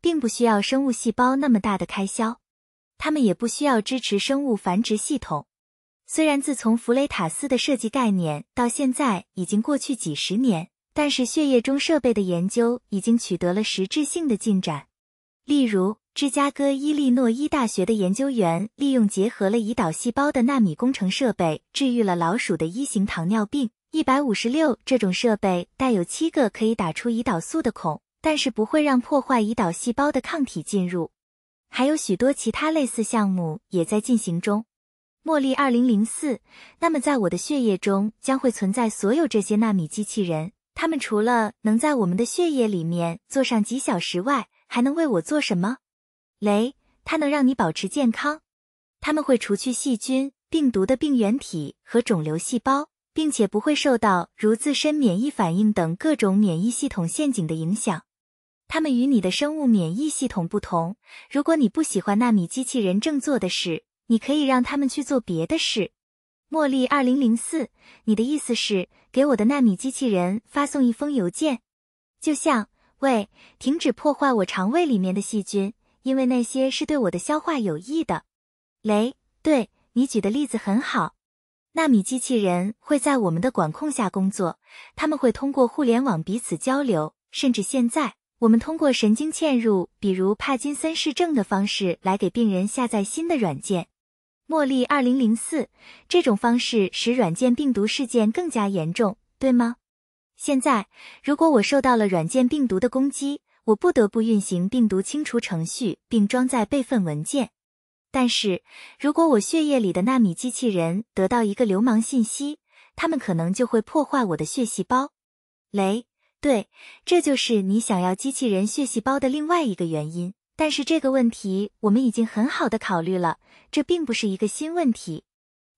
并不需要生物细胞那么大的开销，他们也不需要支持生物繁殖系统。虽然自从弗雷塔斯的设计概念到现在已经过去几十年，但是血液中设备的研究已经取得了实质性的进展。例如，芝加哥伊利诺伊大学的研究员利用结合了胰岛细胞的纳米工程设备，治愈了老鼠的一型糖尿病。一百五十六这种设备带有七个可以打出胰岛素的孔。但是不会让破坏胰岛细胞的抗体进入。还有许多其他类似项目也在进行中。茉莉二零零四，那么在我的血液中将会存在所有这些纳米机器人。它们除了能在我们的血液里面做上几小时外，还能为我做什么？雷，它能让你保持健康。他们会除去细菌、病毒的病原体和肿瘤细胞，并且不会受到如自身免疫反应等各种免疫系统陷阱的影响。它们与你的生物免疫系统不同。如果你不喜欢纳米机器人正做的事，你可以让他们去做别的事。茉莉二零零四，你的意思是给我的纳米机器人发送一封邮件，就像喂，停止破坏我肠胃里面的细菌，因为那些是对我的消化有益的。雷，对你举的例子很好。纳米机器人会在我们的管控下工作，他们会通过互联网彼此交流，甚至现在。我们通过神经嵌入，比如帕金森氏症的方式来给病人下载新的软件。茉莉二零零四，这种方式使软件病毒事件更加严重，对吗？现在，如果我受到了软件病毒的攻击，我不得不运行病毒清除程序并装载备份文件。但是，如果我血液里的纳米机器人得到一个流氓信息，它们可能就会破坏我的血细胞。雷。对，这就是你想要机器人血细胞的另外一个原因。但是这个问题我们已经很好的考虑了，这并不是一个新问题。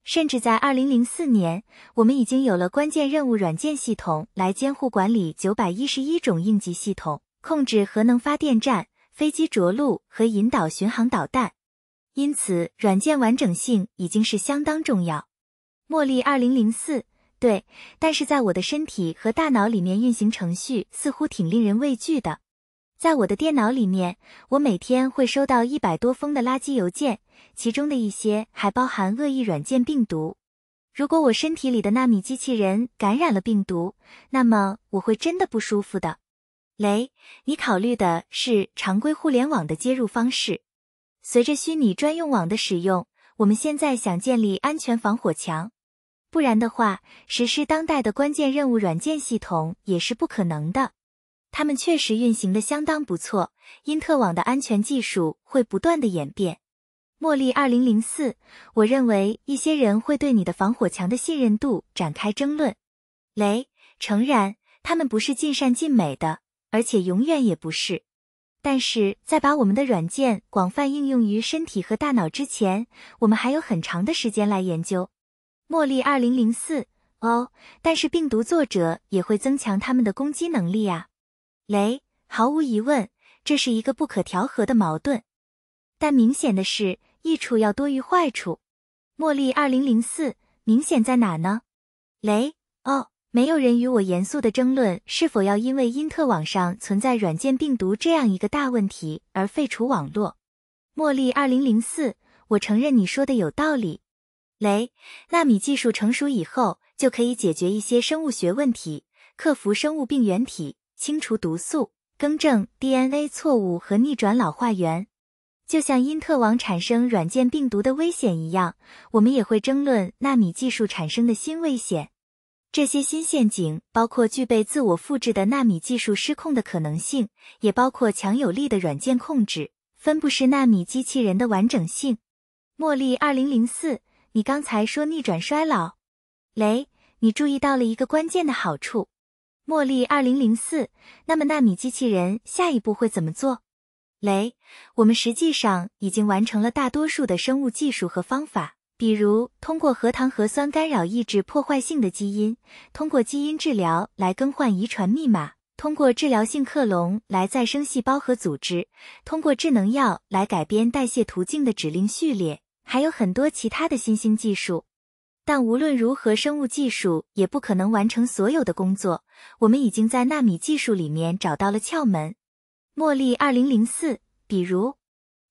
甚至在二零零四年，我们已经有了关键任务软件系统来监护管理九百一十一种应急系统，控制核能发电站、飞机着陆和引导巡航导弹。因此，软件完整性已经是相当重要。茉莉二零零四。对，但是在我的身体和大脑里面运行程序，似乎挺令人畏惧的。在我的电脑里面，我每天会收到一百多封的垃圾邮件，其中的一些还包含恶意软件病毒。如果我身体里的纳米机器人感染了病毒，那么我会真的不舒服的。雷，你考虑的是常规互联网的接入方式。随着虚拟专用网的使用，我们现在想建立安全防火墙。不然的话，实施当代的关键任务软件系统也是不可能的。它们确实运行的相当不错。因特网的安全技术会不断的演变。茉莉，二零零四，我认为一些人会对你的防火墙的信任度展开争论。雷，诚然，它们不是尽善尽美的，而且永远也不是。但是在把我们的软件广泛应用于身体和大脑之前，我们还有很长的时间来研究。茉莉二零零四，哦，但是病毒作者也会增强他们的攻击能力啊。雷，毫无疑问，这是一个不可调和的矛盾。但明显的是，益处要多于坏处。茉莉二零零四，明显在哪呢？雷，哦，没有人与我严肃的争论是否要因为因特网上存在软件病毒这样一个大问题而废除网络。茉莉二零零四，我承认你说的有道理。雷，纳米技术成熟以后，就可以解决一些生物学问题，克服生物病原体，清除毒素，更正 DNA 错误和逆转老化源。就像因特网产生软件病毒的危险一样，我们也会争论纳米技术产生的新危险。这些新陷阱包括具备自我复制的纳米技术失控的可能性，也包括强有力的软件控制分布式纳米机器人的完整性。茉莉，二零零四。你刚才说逆转衰老，雷，你注意到了一个关键的好处，茉莉二零零四。那么纳米机器人下一步会怎么做？雷，我们实际上已经完成了大多数的生物技术和方法，比如通过核糖核酸干扰抑制破坏性的基因，通过基因治疗来更换遗传密码，通过治疗性克隆来再生细胞和组织，通过智能药来改变代谢途径的指令序列。还有很多其他的新兴技术，但无论如何，生物技术也不可能完成所有的工作。我们已经在纳米技术里面找到了窍门，茉莉二零零四，比如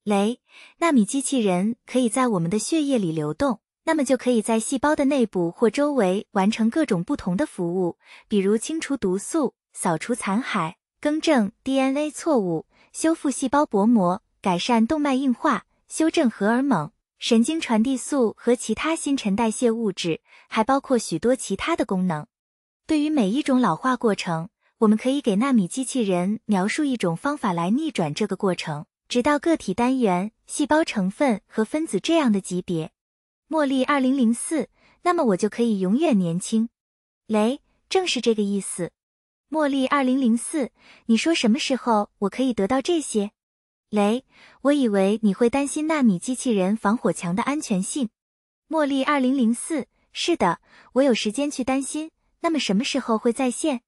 雷纳米机器人可以在我们的血液里流动，那么就可以在细胞的内部或周围完成各种不同的服务，比如清除毒素、扫除残骸、更正 DNA 错误、修复细胞薄膜、改善动脉硬化、修正荷尔蒙。神经传递素和其他新陈代谢物质，还包括许多其他的功能。对于每一种老化过程，我们可以给纳米机器人描述一种方法来逆转这个过程，直到个体单元、细胞成分和分子这样的级别。茉莉二零零四，那么我就可以永远年轻。雷，正是这个意思。茉莉二零零四，你说什么时候我可以得到这些？雷，我以为你会担心纳米机器人防火墙的安全性。茉莉二零零四，是的，我有时间去担心。那么什么时候会在线？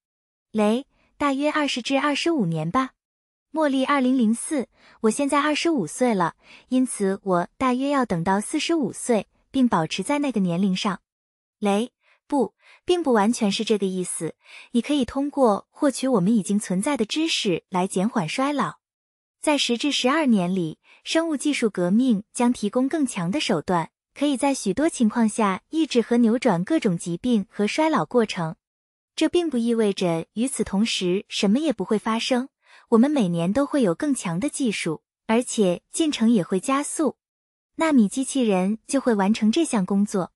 雷，大约二十至二十五年吧。茉莉二零零四，我现在二十五岁了，因此我大约要等到四十五岁，并保持在那个年龄上。雷，不，并不完全是这个意思。你可以通过获取我们已经存在的知识来减缓衰老。在十至十二年里，生物技术革命将提供更强的手段，可以在许多情况下抑制和扭转各种疾病和衰老过程。这并不意味着与此同时什么也不会发生。我们每年都会有更强的技术，而且进程也会加速。纳米机器人就会完成这项工作。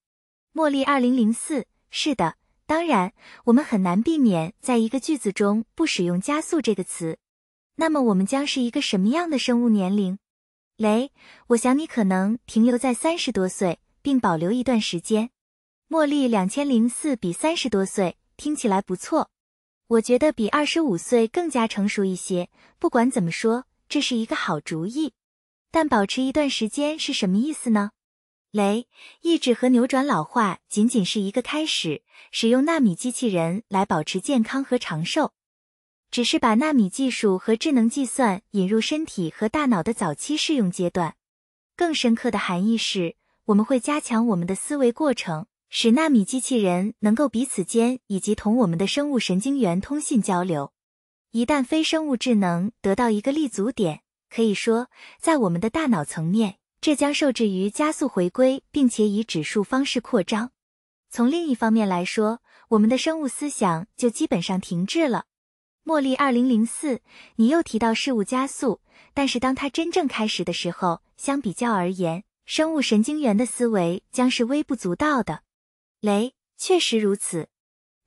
茉莉二零零四，是的，当然，我们很难避免在一个句子中不使用“加速”这个词。那么我们将是一个什么样的生物年龄？雷，我想你可能停留在三十多岁，并保留一段时间。茉莉，两千零四比三十多岁听起来不错。我觉得比二十五岁更加成熟一些。不管怎么说，这是一个好主意。但保持一段时间是什么意思呢？雷，抑制和扭转老化仅仅是一个开始。使用纳米机器人来保持健康和长寿。只是把纳米技术和智能计算引入身体和大脑的早期适用阶段，更深刻的含义是，我们会加强我们的思维过程，使纳米机器人能够彼此间以及同我们的生物神经元通信交流。一旦非生物智能得到一个立足点，可以说，在我们的大脑层面，这将受制于加速回归，并且以指数方式扩张。从另一方面来说，我们的生物思想就基本上停滞了。茉莉二零零四，你又提到事物加速，但是当它真正开始的时候，相比较而言，生物神经元的思维将是微不足道的。雷，确实如此。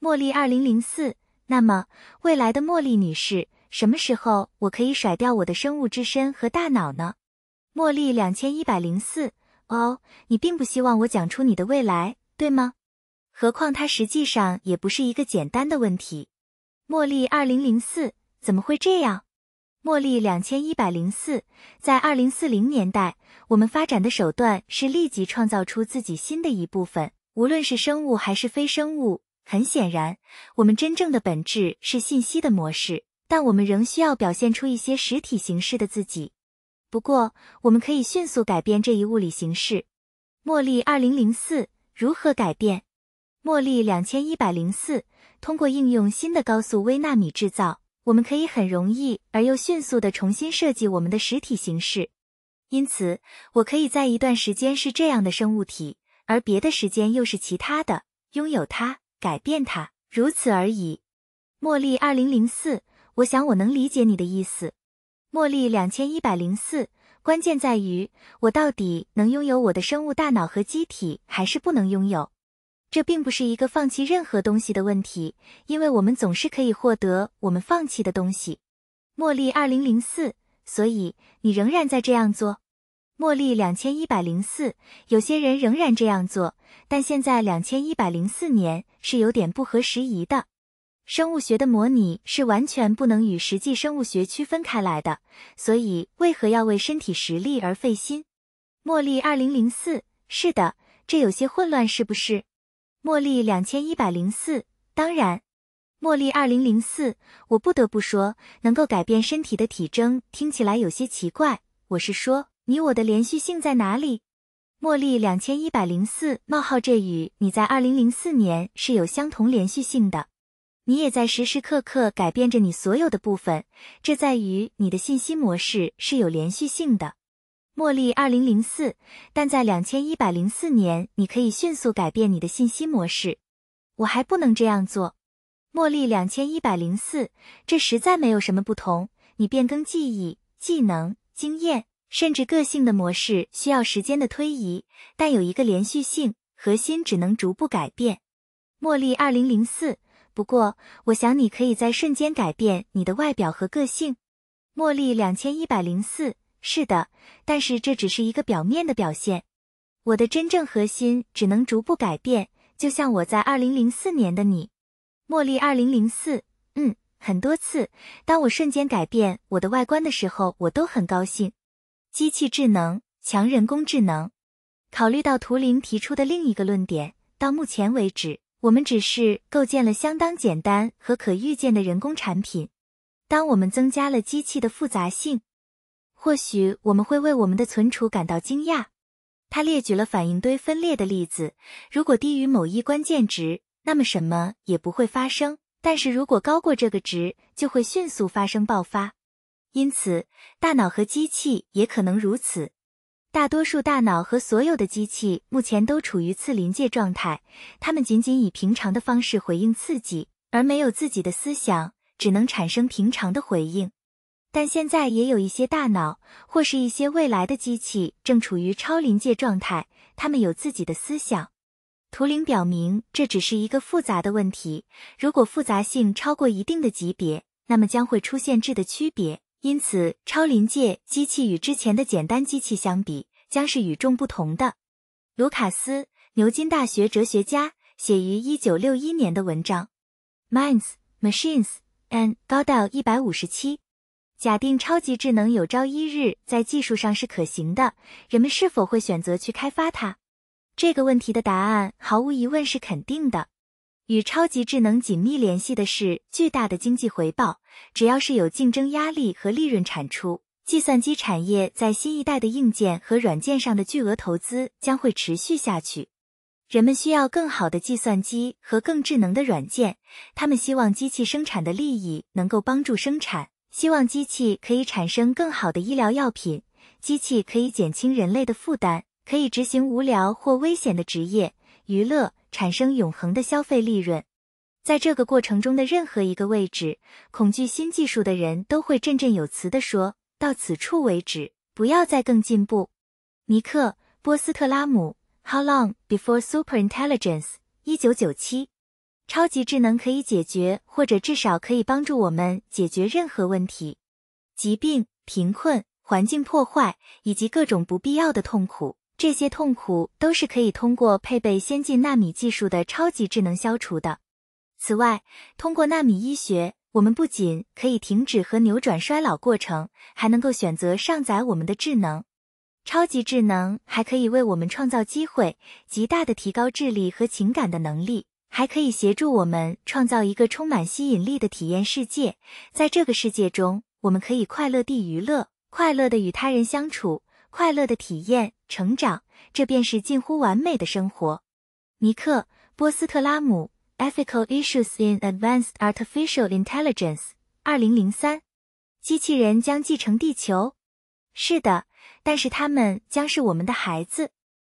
茉莉二零零四，那么未来的茉莉女士，什么时候我可以甩掉我的生物之身和大脑呢？茉莉两千一百零四，哦，你并不希望我讲出你的未来，对吗？何况它实际上也不是一个简单的问题。茉莉二零零四怎么会这样？茉莉两千一百零四，在二零四零年代，我们发展的手段是立即创造出自己新的一部分，无论是生物还是非生物。很显然，我们真正的本质是信息的模式，但我们仍需要表现出一些实体形式的自己。不过，我们可以迅速改变这一物理形式。茉莉二零零四如何改变？茉莉两千一百零四，通过应用新的高速微纳米制造，我们可以很容易而又迅速地重新设计我们的实体形式。因此，我可以在一段时间是这样的生物体，而别的时间又是其他的，拥有它，改变它，如此而已。茉莉二零零四，我想我能理解你的意思。茉莉两千一百零四，关键在于我到底能拥有我的生物大脑和机体，还是不能拥有。这并不是一个放弃任何东西的问题，因为我们总是可以获得我们放弃的东西。茉莉二零零四，所以你仍然在这样做。茉莉两千一百零四，有些人仍然这样做，但现在两千一百零四年是有点不合时宜的。生物学的模拟是完全不能与实际生物学区分开来的，所以为何要为身体实力而费心？茉莉二零零四，是的，这有些混乱，是不是？茉莉两千一百零四，当然，茉莉二零零四，我不得不说，能够改变身体的体征听起来有些奇怪。我是说，你我的连续性在哪里？茉莉两千一百零四：冒号这与你在二零零四年是有相同连续性的，你也在时时刻刻改变着你所有的部分，这在于你的信息模式是有连续性的。茉莉，二零零四。但在两千一百零四年，你可以迅速改变你的信息模式。我还不能这样做。茉莉，两千一百零四。这实在没有什么不同。你变更记忆、技能、经验，甚至个性的模式，需要时间的推移，但有一个连续性。核心只能逐步改变。茉莉，二零零四。不过，我想你可以在瞬间改变你的外表和个性。茉莉，两千一百零四。是的，但是这只是一个表面的表现。我的真正核心只能逐步改变，就像我在二零零四年的你，茉莉二零零四，嗯，很多次。当我瞬间改变我的外观的时候，我都很高兴。机器智能，强人工智能。考虑到图灵提出的另一个论点，到目前为止，我们只是构建了相当简单和可预见的人工产品。当我们增加了机器的复杂性。或许我们会为我们的存储感到惊讶。他列举了反应堆分裂的例子：如果低于某一关键值，那么什么也不会发生；但是如果高过这个值，就会迅速发生爆发。因此，大脑和机器也可能如此。大多数大脑和所有的机器目前都处于次临界状态，它们仅仅以平常的方式回应刺激，而没有自己的思想，只能产生平常的回应。但现在也有一些大脑或是一些未来的机器正处于超临界状态，它们有自己的思想。图灵表明，这只是一个复杂的问题。如果复杂性超过一定的级别，那么将会出现质的区别。因此，超临界机器与之前的简单机器相比，将是与众不同的。卢卡斯，牛津大学哲学家，写于一九六一年的文章《Minds, Machines, and God》一百五十七。假定超级智能有朝一日在技术上是可行的，人们是否会选择去开发它？这个问题的答案毫无疑问是肯定的。与超级智能紧密联系的是巨大的经济回报。只要是有竞争压力和利润产出，计算机产业在新一代的硬件和软件上的巨额投资将会持续下去。人们需要更好的计算机和更智能的软件，他们希望机器生产的利益能够帮助生产。希望机器可以产生更好的医疗药品，机器可以减轻人类的负担，可以执行无聊或危险的职业，娱乐，产生永恒的消费利润。在这个过程中的任何一个位置，恐惧新技术的人都会振振有词地说：“到此处为止，不要再更进步。”尼克·波斯特拉姆，《How Long Before Superintelligence》，一九九七。超级智能可以解决或者至少可以帮助我们解决任何问题，疾病、贫困、环境破坏以及各种不必要的痛苦，这些痛苦都是可以通过配备先进纳米技术的超级智能消除的。此外，通过纳米医学，我们不仅可以停止和扭转衰老过程，还能够选择上载我们的智能。超级智能还可以为我们创造机会，极大的提高智力和情感的能力。还可以协助我们创造一个充满吸引力的体验世界，在这个世界中，我们可以快乐地娱乐，快乐的与他人相处，快乐的体验成长，这便是近乎完美的生活。尼克·波斯特拉姆，《Ethical Issues in Advanced Artificial Intelligence》，二零零三。机器人将继承地球，是的，但是他们将是我们的孩子。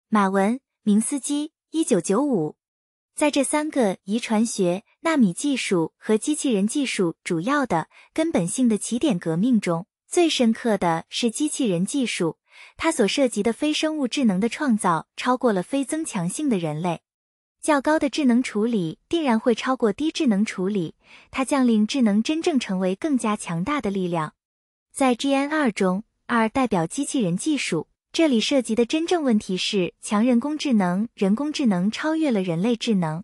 马文·明斯基，一九九五。在这三个遗传学、纳米技术和机器人技术主要的根本性的起点革命中，最深刻的是机器人技术。它所涉及的非生物智能的创造，超过了非增强性的人类。较高的智能处理定然会超过低智能处理，它将令智能真正成为更加强大的力量。在 GNR 中，二代表机器人技术。这里涉及的真正问题是强人工智能，人工智能超越了人类智能。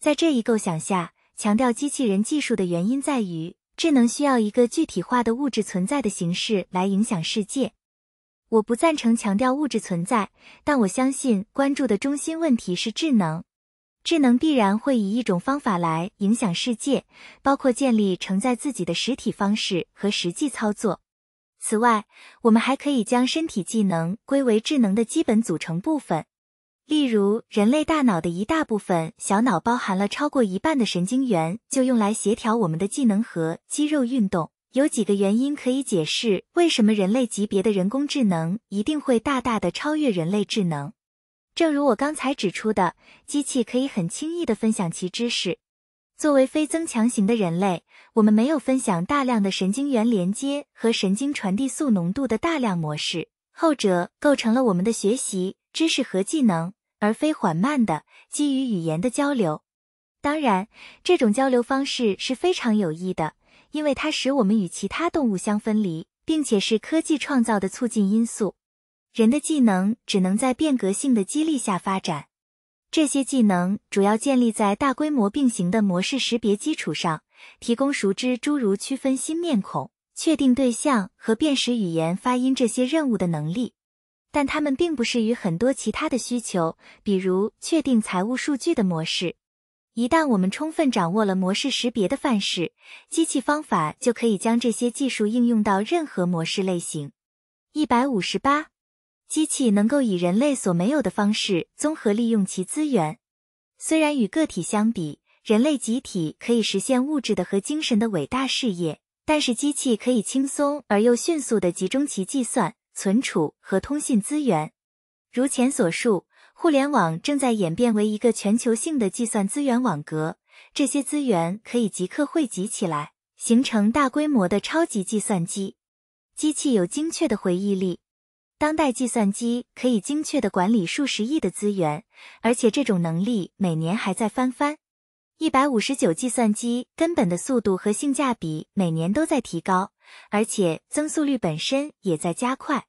在这一构想下，强调机器人技术的原因在于，智能需要一个具体化的物质存在的形式来影响世界。我不赞成强调物质存在，但我相信关注的中心问题是智能。智能必然会以一种方法来影响世界，包括建立承载自己的实体方式和实际操作。此外，我们还可以将身体技能归为智能的基本组成部分。例如，人类大脑的一大部分小脑包含了超过一半的神经元，就用来协调我们的技能和肌肉运动。有几个原因可以解释为什么人类级别的人工智能一定会大大的超越人类智能。正如我刚才指出的，机器可以很轻易的分享其知识。作为非增强型的人类。我们没有分享大量的神经元连接和神经传递素浓度的大量模式，后者构成了我们的学习、知识和技能，而非缓慢的基于语言的交流。当然，这种交流方式是非常有益的，因为它使我们与其他动物相分离，并且是科技创造的促进因素。人的技能只能在变革性的激励下发展。这些技能主要建立在大规模并行的模式识别基础上，提供熟知诸如区分新面孔、确定对象和辨识语言发音这些任务的能力。但它们并不适于很多其他的需求，比如确定财务数据的模式。一旦我们充分掌握了模式识别的范式，机器方法就可以将这些技术应用到任何模式类型。一百五十八。机器能够以人类所没有的方式综合利用其资源。虽然与个体相比，人类集体可以实现物质的和精神的伟大事业，但是机器可以轻松而又迅速的集中其计算、存储和通信资源。如前所述，互联网正在演变为一个全球性的计算资源网格，这些资源可以即刻汇集起来，形成大规模的超级计算机。机器有精确的回忆力。当代计算机可以精确的管理数十亿的资源，而且这种能力每年还在翻番。一百五十九，计算机根本的速度和性价比每年都在提高，而且增速率本身也在加快。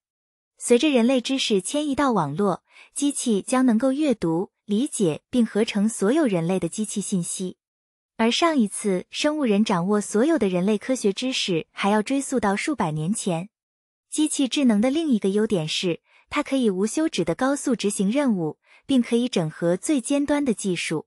随着人类知识迁移到网络，机器将能够阅读、理解并合成所有人类的机器信息。而上一次生物人掌握所有的人类科学知识，还要追溯到数百年前。机器智能的另一个优点是，它可以无休止的高速执行任务，并可以整合最尖端的技术。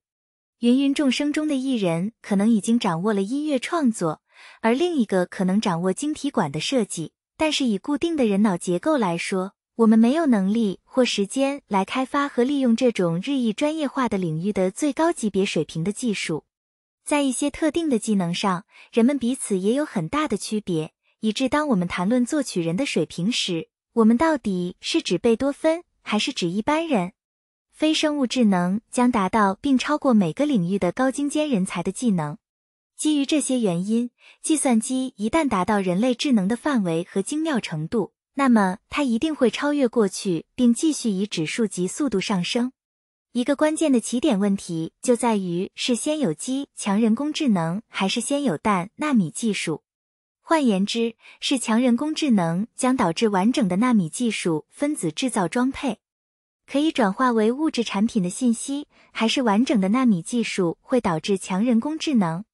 芸芸众生中的一人可能已经掌握了音乐创作，而另一个可能掌握晶体管的设计。但是以固定的人脑结构来说，我们没有能力或时间来开发和利用这种日益专业化的领域的最高级别水平的技术。在一些特定的技能上，人们彼此也有很大的区别。以致当我们谈论作曲人的水平时，我们到底是指贝多芬还是指一般人？非生物智能将达到并超过每个领域的高精尖人才的技能。基于这些原因，计算机一旦达到人类智能的范围和精妙程度，那么它一定会超越过去，并继续以指数级速度上升。一个关键的起点问题就在于：是先有机强人工智能，还是先有氮纳米技术？换言之，是强人工智能将导致完整的纳米技术分子制造装配，可以转化为物质产品的信息，还是完整的纳米技术会导致强人工智能？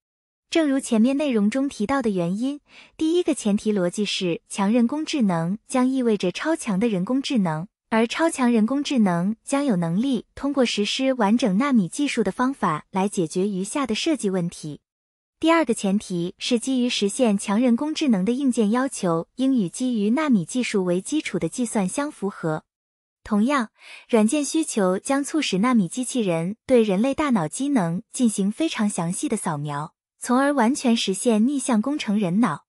正如前面内容中提到的原因，第一个前提逻辑是强人工智能将意味着超强的人工智能，而超强人工智能将有能力通过实施完整纳米技术的方法来解决余下的设计问题。第二个前提是基于实现强人工智能的硬件要求应与基于纳米技术为基础的计算相符合。同样，软件需求将促使纳米机器人对人类大脑机能进行非常详细的扫描，从而完全实现逆向工程人脑。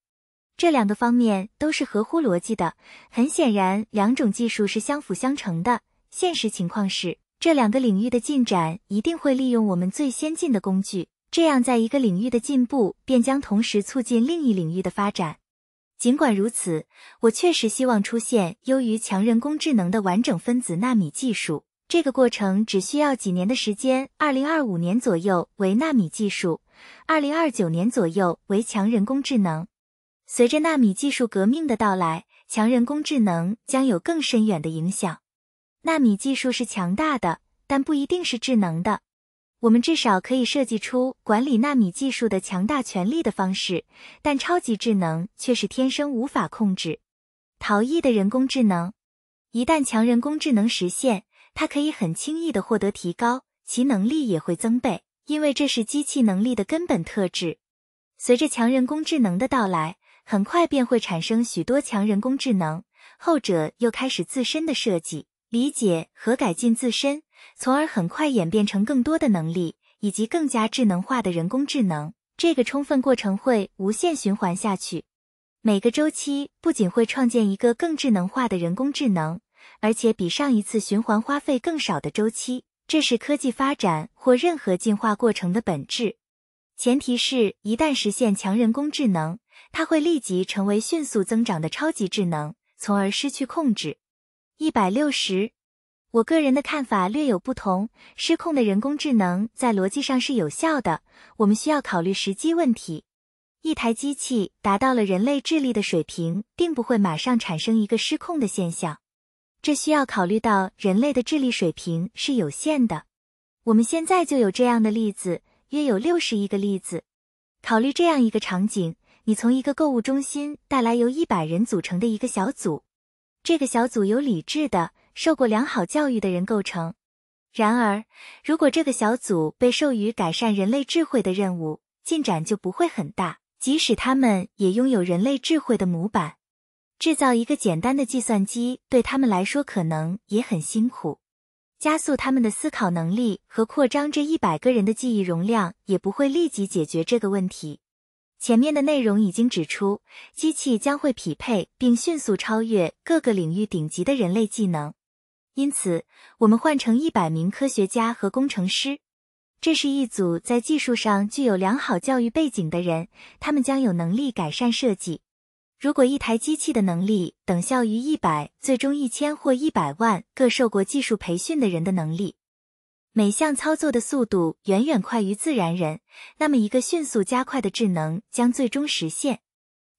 这两个方面都是合乎逻辑的。很显然，两种技术是相辅相成的。现实情况是，这两个领域的进展一定会利用我们最先进的工具。这样，在一个领域的进步便将同时促进另一领域的发展。尽管如此，我确实希望出现优于强人工智能的完整分子纳米技术。这个过程只需要几年的时间，2025年左右为纳米技术，2029年左右为强人工智能。随着纳米技术革命的到来，强人工智能将有更深远的影响。纳米技术是强大的，但不一定是智能的。我们至少可以设计出管理纳米技术的强大权力的方式，但超级智能却是天生无法控制。逃逸的人工智能，一旦强人工智能实现，它可以很轻易的获得提高，其能力也会增倍，因为这是机器能力的根本特质。随着强人工智能的到来，很快便会产生许多强人工智能，后者又开始自身的设计、理解和改进自身。从而很快演变成更多的能力，以及更加智能化的人工智能。这个充分过程会无限循环下去。每个周期不仅会创建一个更智能化的人工智能，而且比上一次循环花费更少的周期。这是科技发展或任何进化过程的本质。前提是一旦实现强人工智能，它会立即成为迅速增长的超级智能，从而失去控制。一百六十。我个人的看法略有不同。失控的人工智能在逻辑上是有效的，我们需要考虑时机问题。一台机器达到了人类智力的水平，并不会马上产生一个失控的现象。这需要考虑到人类的智力水平是有限的。我们现在就有这样的例子，约有六十亿个例子。考虑这样一个场景：你从一个购物中心带来由一百人组成的一个小组，这个小组有理智的。受过良好教育的人构成。然而，如果这个小组被授予改善人类智慧的任务，进展就不会很大。即使他们也拥有人类智慧的模板，制造一个简单的计算机对他们来说可能也很辛苦。加速他们的思考能力和扩张这一百个人的记忆容量，也不会立即解决这个问题。前面的内容已经指出，机器将会匹配并迅速超越各个领域顶级的人类技能。因此，我们换成一百名科学家和工程师，这是一组在技术上具有良好教育背景的人，他们将有能力改善设计。如果一台机器的能力等效于一百、最终一千或一百万个受过技术培训的人的能力，每项操作的速度远远快于自然人，那么一个迅速加快的智能将最终实现。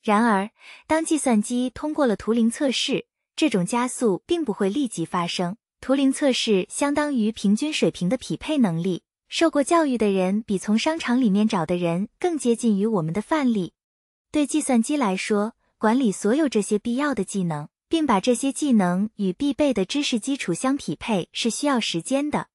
然而，当计算机通过了图灵测试。这种加速并不会立即发生。图灵测试相当于平均水平的匹配能力。受过教育的人比从商场里面找的人更接近于我们的范例。对计算机来说，管理所有这些必要的技能，并把这些技能与必备的知识基础相匹配，是需要时间的。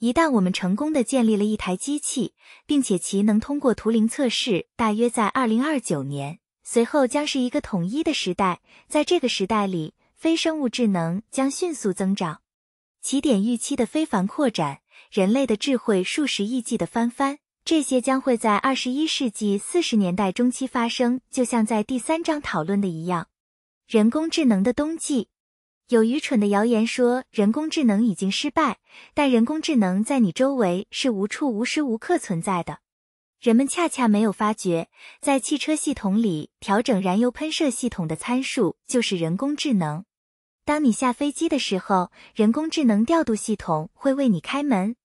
一旦我们成功的建立了一台机器，并且其能通过图灵测试，大约在二零二九年，随后将是一个统一的时代。在这个时代里，非生物智能将迅速增长，起点预期的非凡扩展，人类的智慧数十亿计的翻番，这些将会在二十一世纪四十年代中期发生，就像在第三章讨论的一样。人工智能的冬季，有愚蠢的谣言说人工智能已经失败，但人工智能在你周围是无处无时无刻存在的，人们恰恰没有发觉，在汽车系统里调整燃油喷射系统的参数就是人工智能。当你下飞机的时候，人工智能调度系统会为你开门。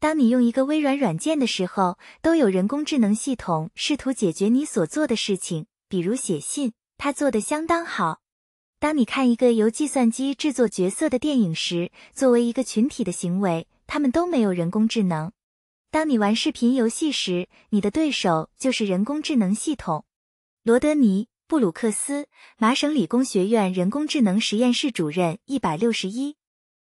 当你用一个微软软件的时候，都有人工智能系统试图解决你所做的事情，比如写信，它做的相当好。当你看一个由计算机制作角色的电影时，作为一个群体的行为，他们都没有人工智能。当你玩视频游戏时，你的对手就是人工智能系统，罗德尼。布鲁克斯，麻省理工学院人工智能实验室主任。一百六十一，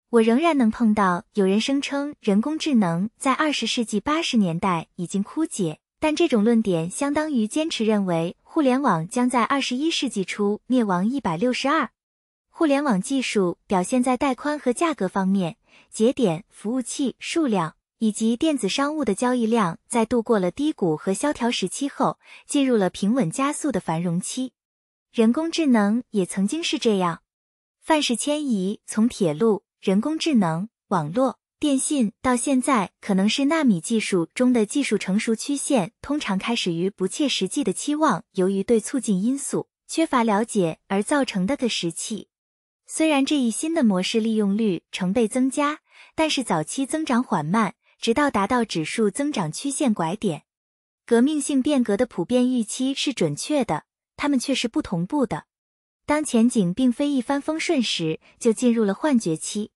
我仍然能碰到有人声称人工智能在二十世纪八十年代已经枯竭，但这种论点相当于坚持认为互联网将在二十一世纪初灭亡。一百六十二，互联网技术表现在带宽和价格方面，节点服务器数量。以及电子商务的交易量在度过了低谷和萧条时期后，进入了平稳加速的繁荣期。人工智能也曾经是这样，范式迁移从铁路、人工智能、网络、电信到现在，可能是纳米技术中的技术成熟曲线。通常开始于不切实际的期望，由于对促进因素缺乏了解而造成的的时期。虽然这一新的模式利用率成倍增加，但是早期增长缓慢。直到达到指数增长曲线拐点，革命性变革的普遍预期是准确的，它们却是不同步的。当前景并非一帆风顺时，就进入了幻觉期。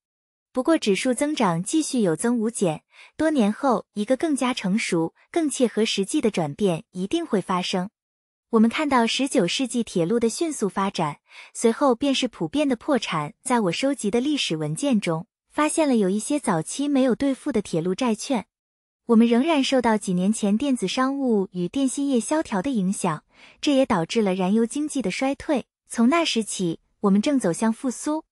不过，指数增长继续有增无减，多年后，一个更加成熟、更切合实际的转变一定会发生。我们看到19世纪铁路的迅速发展，随后便是普遍的破产。在我收集的历史文件中。发现了有一些早期没有兑付的铁路债券，我们仍然受到几年前电子商务与电信业萧条的影响，这也导致了燃油经济的衰退。从那时起，我们正走向复苏。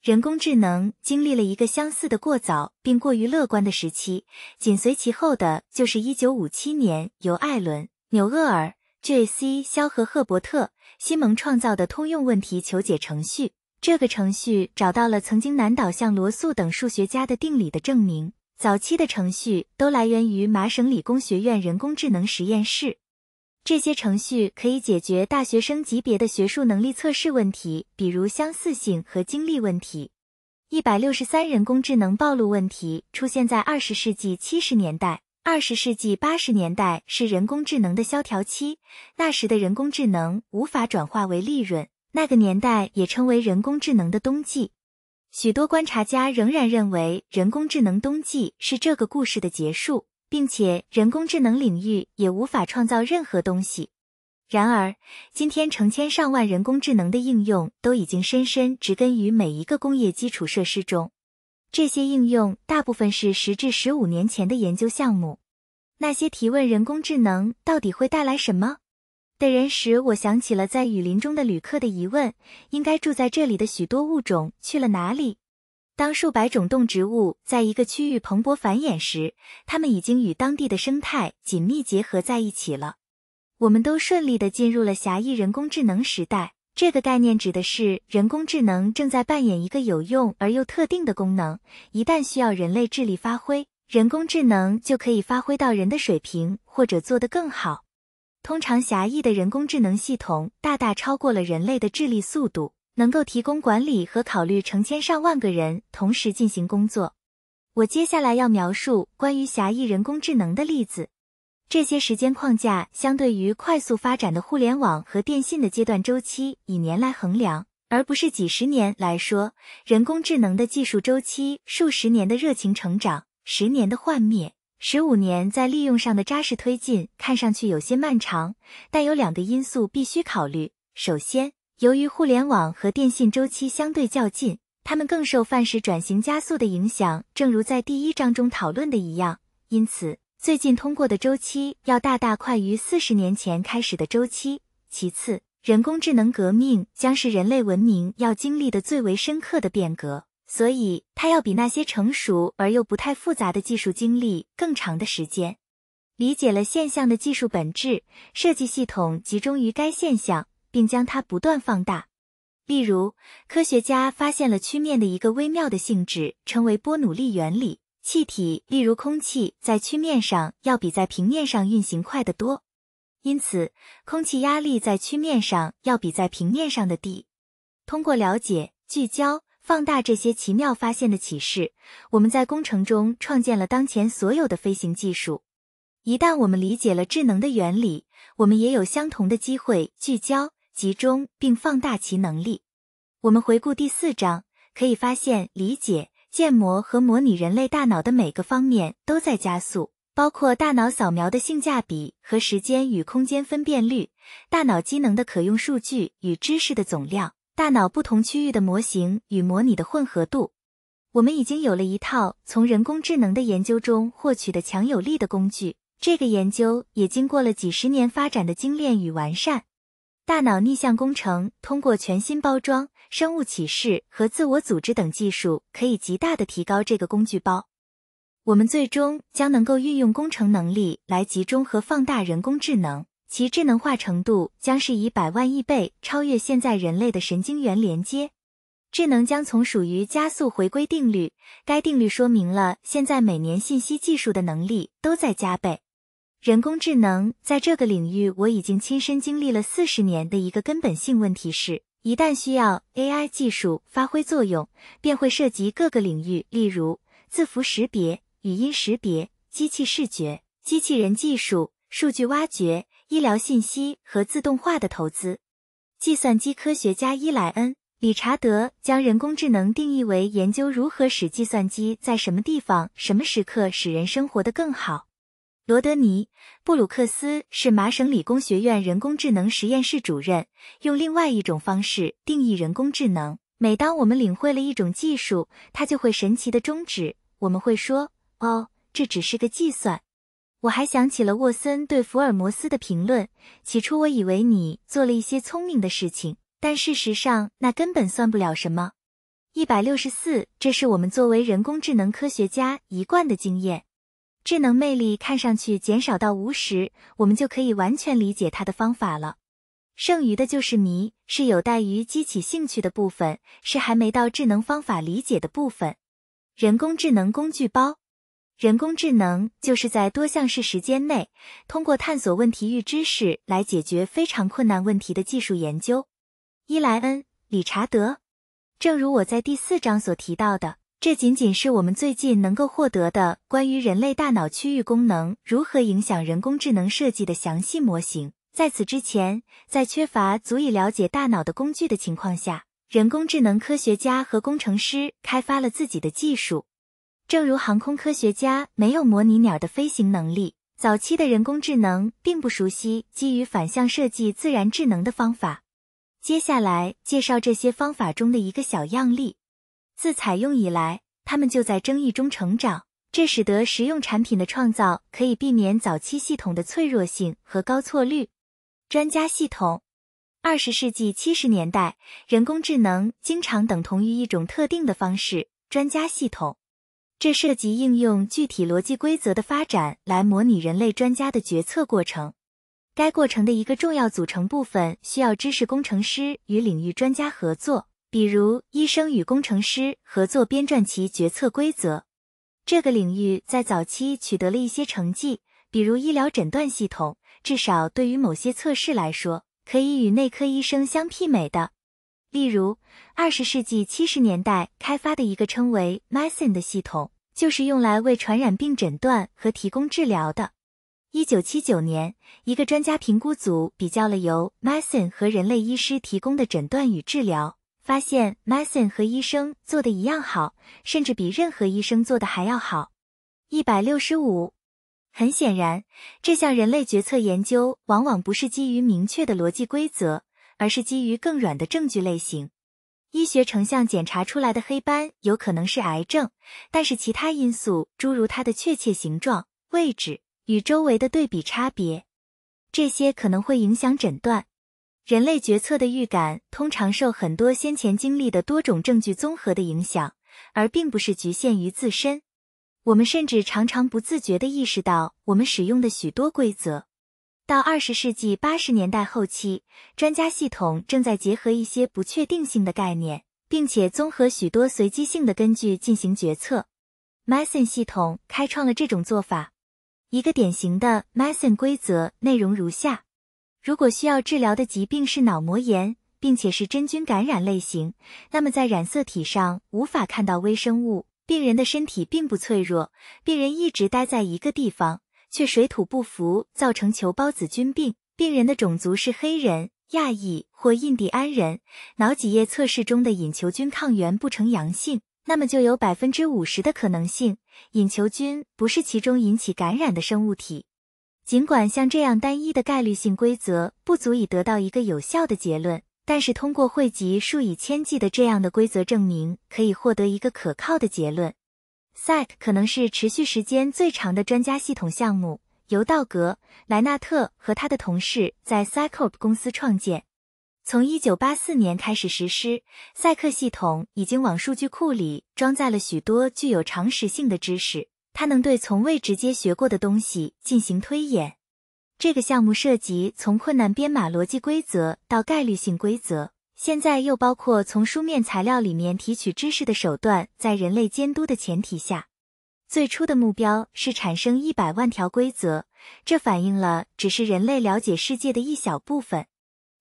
人工智能经历了一个相似的过早并过于乐观的时期，紧随其后的就是1957年由艾伦·纽厄尔、J.C. 肖和赫伯特·西蒙创造的通用问题求解程序。这个程序找到了曾经难倒像罗素等数学家的定理的证明。早期的程序都来源于麻省理工学院人工智能实验室。这些程序可以解决大学生级别的学术能力测试问题，比如相似性和经历问题。一百六十三人工智能暴露问题出现在二十世纪七十年代。二十世纪八十年代是人工智能的萧条期，那时的人工智能无法转化为利润。那个年代也称为人工智能的冬季，许多观察家仍然认为人工智能冬季是这个故事的结束，并且人工智能领域也无法创造任何东西。然而，今天成千上万人工智能的应用都已经深深植根于每一个工业基础设施中。这些应用大部分是十至十五年前的研究项目。那些提问人工智能到底会带来什么？的人时，我想起了在雨林中的旅客的疑问：应该住在这里的许多物种去了哪里？当数百种动植物在一个区域蓬勃繁衍时，它们已经与当地的生态紧密结合在一起了。我们都顺利地进入了狭义人工智能时代。这个概念指的是人工智能正在扮演一个有用而又特定的功能。一旦需要人类智力发挥，人工智能就可以发挥到人的水平，或者做得更好。通常，狭义的人工智能系统大大超过了人类的智力速度，能够提供管理和考虑成千上万个人同时进行工作。我接下来要描述关于狭义人工智能的例子。这些时间框架相对于快速发展的互联网和电信的阶段周期，以年来衡量，而不是几十年来说，人工智能的技术周期数十年的热情成长，十年的幻灭。十五年在利用上的扎实推进，看上去有些漫长，但有两个因素必须考虑。首先，由于互联网和电信周期相对较近，它们更受范式转型加速的影响，正如在第一章中讨论的一样，因此最近通过的周期要大大快于四十年前开始的周期。其次，人工智能革命将是人类文明要经历的最为深刻的变革。所以，它要比那些成熟而又不太复杂的技术经历更长的时间，理解了现象的技术本质，设计系统集中于该现象，并将它不断放大。例如，科学家发现了曲面的一个微妙的性质，称为波努利原理：气体，例如空气，在曲面上要比在平面上运行快得多，因此，空气压力在曲面上要比在平面上的低。通过了解，聚焦。放大这些奇妙发现的启示，我们在工程中创建了当前所有的飞行技术。一旦我们理解了智能的原理，我们也有相同的机会聚焦、集中并放大其能力。我们回顾第四章，可以发现，理解、建模和模拟人类大脑的每个方面都在加速，包括大脑扫描的性价比和时间与空间分辨率，大脑机能的可用数据与知识的总量。大脑不同区域的模型与模拟的混合度，我们已经有了一套从人工智能的研究中获取的强有力的工具。这个研究也经过了几十年发展的精炼与完善。大脑逆向工程通过全新包装、生物启示和自我组织等技术，可以极大的提高这个工具包。我们最终将能够运用工程能力来集中和放大人工智能。其智能化程度将是以百万亿倍超越现在人类的神经元连接，智能将从属于加速回归定律。该定律说明了现在每年信息技术的能力都在加倍。人工智能在这个领域，我已经亲身经历了四十年的一个根本性问题是：一旦需要 AI 技术发挥作用，便会涉及各个领域，例如字符识别、语音识别、机器视觉、机器人技术、数据挖掘。医疗信息和自动化的投资。计算机科学家伊莱恩·理查德将人工智能定义为研究如何使计算机在什么地方、什么时刻使人生活得更好。罗德尼·布鲁克斯是麻省理工学院人工智能实验室主任，用另外一种方式定义人工智能：每当我们领会了一种技术，它就会神奇的终止。我们会说：“哦，这只是个计算。”我还想起了沃森对福尔摩斯的评论。起初我以为你做了一些聪明的事情，但事实上那根本算不了什么。一百六十四，这是我们作为人工智能科学家一贯的经验。智能魅力看上去减少到无时，我们就可以完全理解它的方法了。剩余的就是谜，是有待于激起兴趣的部分，是还没到智能方法理解的部分。人工智能工具包。人工智能就是在多项式时间内，通过探索问题域知识来解决非常困难问题的技术研究。伊莱恩·理查德，正如我在第四章所提到的，这仅仅是我们最近能够获得的关于人类大脑区域功能如何影响人工智能设计的详细模型。在此之前，在缺乏足以了解大脑的工具的情况下，人工智能科学家和工程师开发了自己的技术。正如航空科学家没有模拟鸟的飞行能力，早期的人工智能并不熟悉基于反向设计自然智能的方法。接下来介绍这些方法中的一个小样例。自采用以来，它们就在争议中成长，这使得实用产品的创造可以避免早期系统的脆弱性和高错率。专家系统，二十世纪七十年代，人工智能经常等同于一种特定的方式——专家系统。这涉及应用具体逻辑规则的发展来模拟人类专家的决策过程。该过程的一个重要组成部分需要知识工程师与领域专家合作，比如医生与工程师合作编撰其决策规则。这个领域在早期取得了一些成绩，比如医疗诊断系统，至少对于某些测试来说，可以与内科医生相媲美的。例如，二十世纪七十年代开发的一个称为 Mycin 的系统，就是用来为传染病诊断和提供治疗的。一九七九年，一个专家评估组比较了由 Mycin 和人类医师提供的诊断与治疗，发现 Mycin 和医生做的一样好，甚至比任何医生做的还要好。一百六十五，很显然，这项人类决策研究往往不是基于明确的逻辑规则。而是基于更软的证据类型，医学成像检查出来的黑斑有可能是癌症，但是其他因素诸如它的确切形状、位置与周围的对比差别，这些可能会影响诊断。人类决策的预感通常受很多先前经历的多种证据综合的影响，而并不是局限于自身。我们甚至常常不自觉地意识到我们使用的许多规则。到二十世纪八十年代后期，专家系统正在结合一些不确定性的概念，并且综合许多随机性的根据进行决策。m a s e n 系统开创了这种做法。一个典型的 m a s e n 规则内容如下：如果需要治疗的疾病是脑膜炎，并且是真菌感染类型，那么在染色体上无法看到微生物，病人的身体并不脆弱，病人一直待在一个地方。却水土不服，造成球孢子菌病。病人的种族是黑人、亚裔或印第安人。脑脊液测试中的隐球菌抗原不成阳性，那么就有百分之五十的可能性，隐球菌不是其中引起感染的生物体。尽管像这样单一的概率性规则不足以得到一个有效的结论，但是通过汇集数以千计的这样的规则证明，可以获得一个可靠的结论。赛克可能是持续时间最长的专家系统项目，由道格·莱纳特和他的同事在 Cycorp 公司创建。从1984年开始实施，赛克系统已经往数据库里装载了许多具有常识性的知识，它能对从未直接学过的东西进行推演。这个项目涉及从困难编码逻辑规则到概率性规则。现在又包括从书面材料里面提取知识的手段，在人类监督的前提下，最初的目标是产生一百万条规则，这反映了只是人类了解世界的一小部分。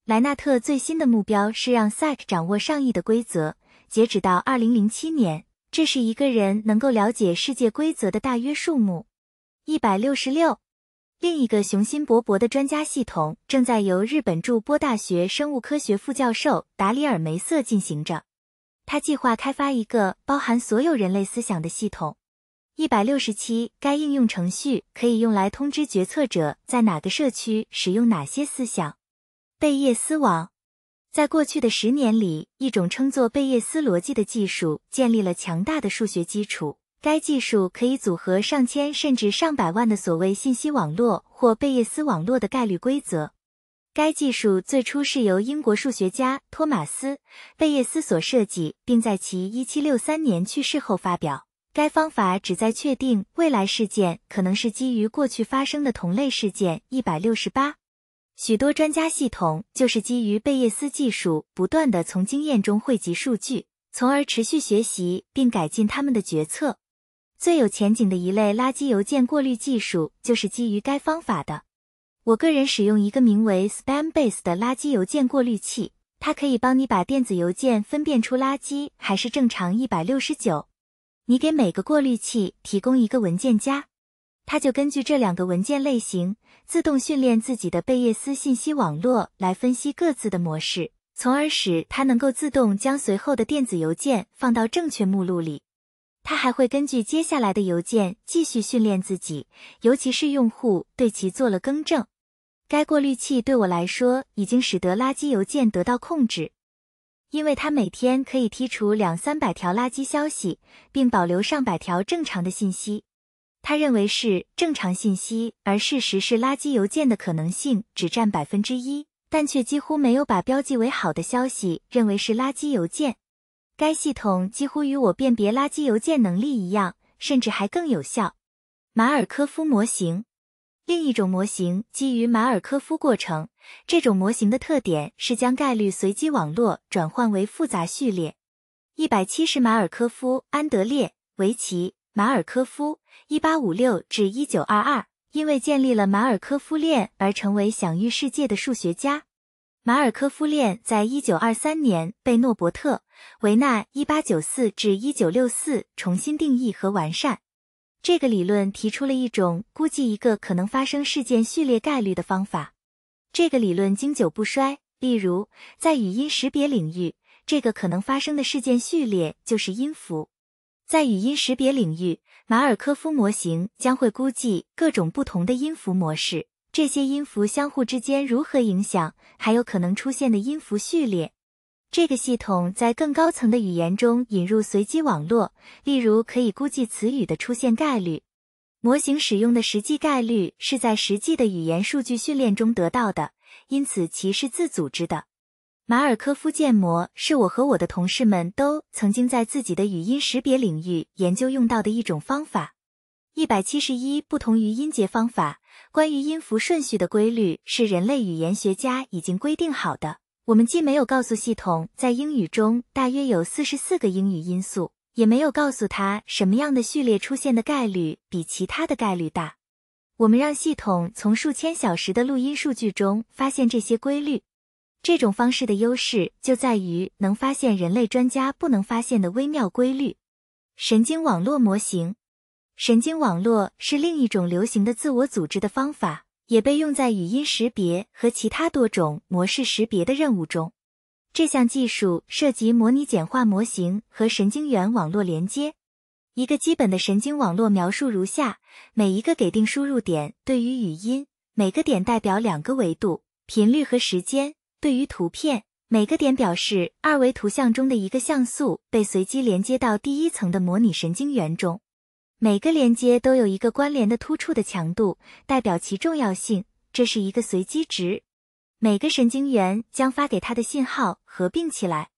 莱纳特最新的目标是让赛克掌握上亿的规则。截止到二零零七年，这是一个人能够了解世界规则的大约数目，一百六十六。另一个雄心勃勃的专家系统正在由日本筑波大学生物科学副教授达里尔梅瑟进行着。他计划开发一个包含所有人类思想的系统。一百六十七，该应用程序可以用来通知决策者在哪个社区使用哪些思想。贝叶斯网，在过去的十年里，一种称作贝叶斯逻辑的技术建立了强大的数学基础。该技术可以组合上千甚至上百万的所谓信息网络或贝叶斯网络的概率规则。该技术最初是由英国数学家托马斯·贝叶斯所设计，并在其一七六三年去世后发表。该方法旨在确定未来事件可能是基于过去发生的同类事件。一百六十八，许多专家系统就是基于贝叶斯技术，不断地从经验中汇集数据，从而持续学习并改进他们的决策。最有前景的一类垃圾邮件过滤技术就是基于该方法的。我个人使用一个名为 SpamBase 的垃圾邮件过滤器，它可以帮你把电子邮件分辨出垃圾还是正常。一百六十九，你给每个过滤器提供一个文件夹，它就根据这两个文件类型自动训练自己的贝叶斯信息网络来分析各自的模式，从而使它能够自动将随后的电子邮件放到正确目录里。它还会根据接下来的邮件继续训练自己，尤其是用户对其做了更正。该过滤器对我来说已经使得垃圾邮件得到控制，因为它每天可以剔除两三百条垃圾消息，并保留上百条正常的信息。他认为是正常信息，而事实是垃圾邮件的可能性只占百分之一，但却几乎没有把标记为好的消息认为是垃圾邮件。该系统几乎与我辨别垃圾邮件能力一样，甚至还更有效。马尔科夫模型，另一种模型基于马尔科夫过程。这种模型的特点是将概率随机网络转换为复杂序列。一百七十马尔科夫安德烈维奇马尔科夫一八五六至一九二二，因为建立了马尔科夫链而成为享誉世界的数学家。马尔科夫链在一九二三年被诺伯特·维纳（一八九四至一九六四）重新定义和完善。这个理论提出了一种估计一个可能发生事件序列概率的方法。这个理论经久不衰。例如，在语音识别领域，这个可能发生的事件序列就是音符。在语音识别领域，马尔科夫模型将会估计各种不同的音符模式。这些音符相互之间如何影响？还有可能出现的音符序列。这个系统在更高层的语言中引入随机网络，例如可以估计词语的出现概率。模型使用的实际概率是在实际的语言数据训练中得到的，因此其是自组织的。马尔科夫建模是我和我的同事们都曾经在自己的语音识别领域研究用到的一种方法。一百七十一不同于音节方法。关于音符顺序的规律是人类语言学家已经规定好的。我们既没有告诉系统在英语中大约有四十四个英语音素，也没有告诉它什么样的序列出现的概率比其他的概率大。我们让系统从数千小时的录音数据中发现这些规律。这种方式的优势就在于能发现人类专家不能发现的微妙规律。神经网络模型。神经网络是另一种流行的自我组织的方法，也被用在语音识别和其他多种模式识别的任务中。这项技术涉及模拟简化模型和神经元网络连接。一个基本的神经网络描述如下：每一个给定输入点对于语音，每个点代表两个维度，频率和时间；对于图片，每个点表示二维图像中的一个像素，被随机连接到第一层的模拟神经元中。每个连接都有一个关联的突触的强度，代表其重要性，这是一个随机值。每个神经元将发给它的信号合并起来，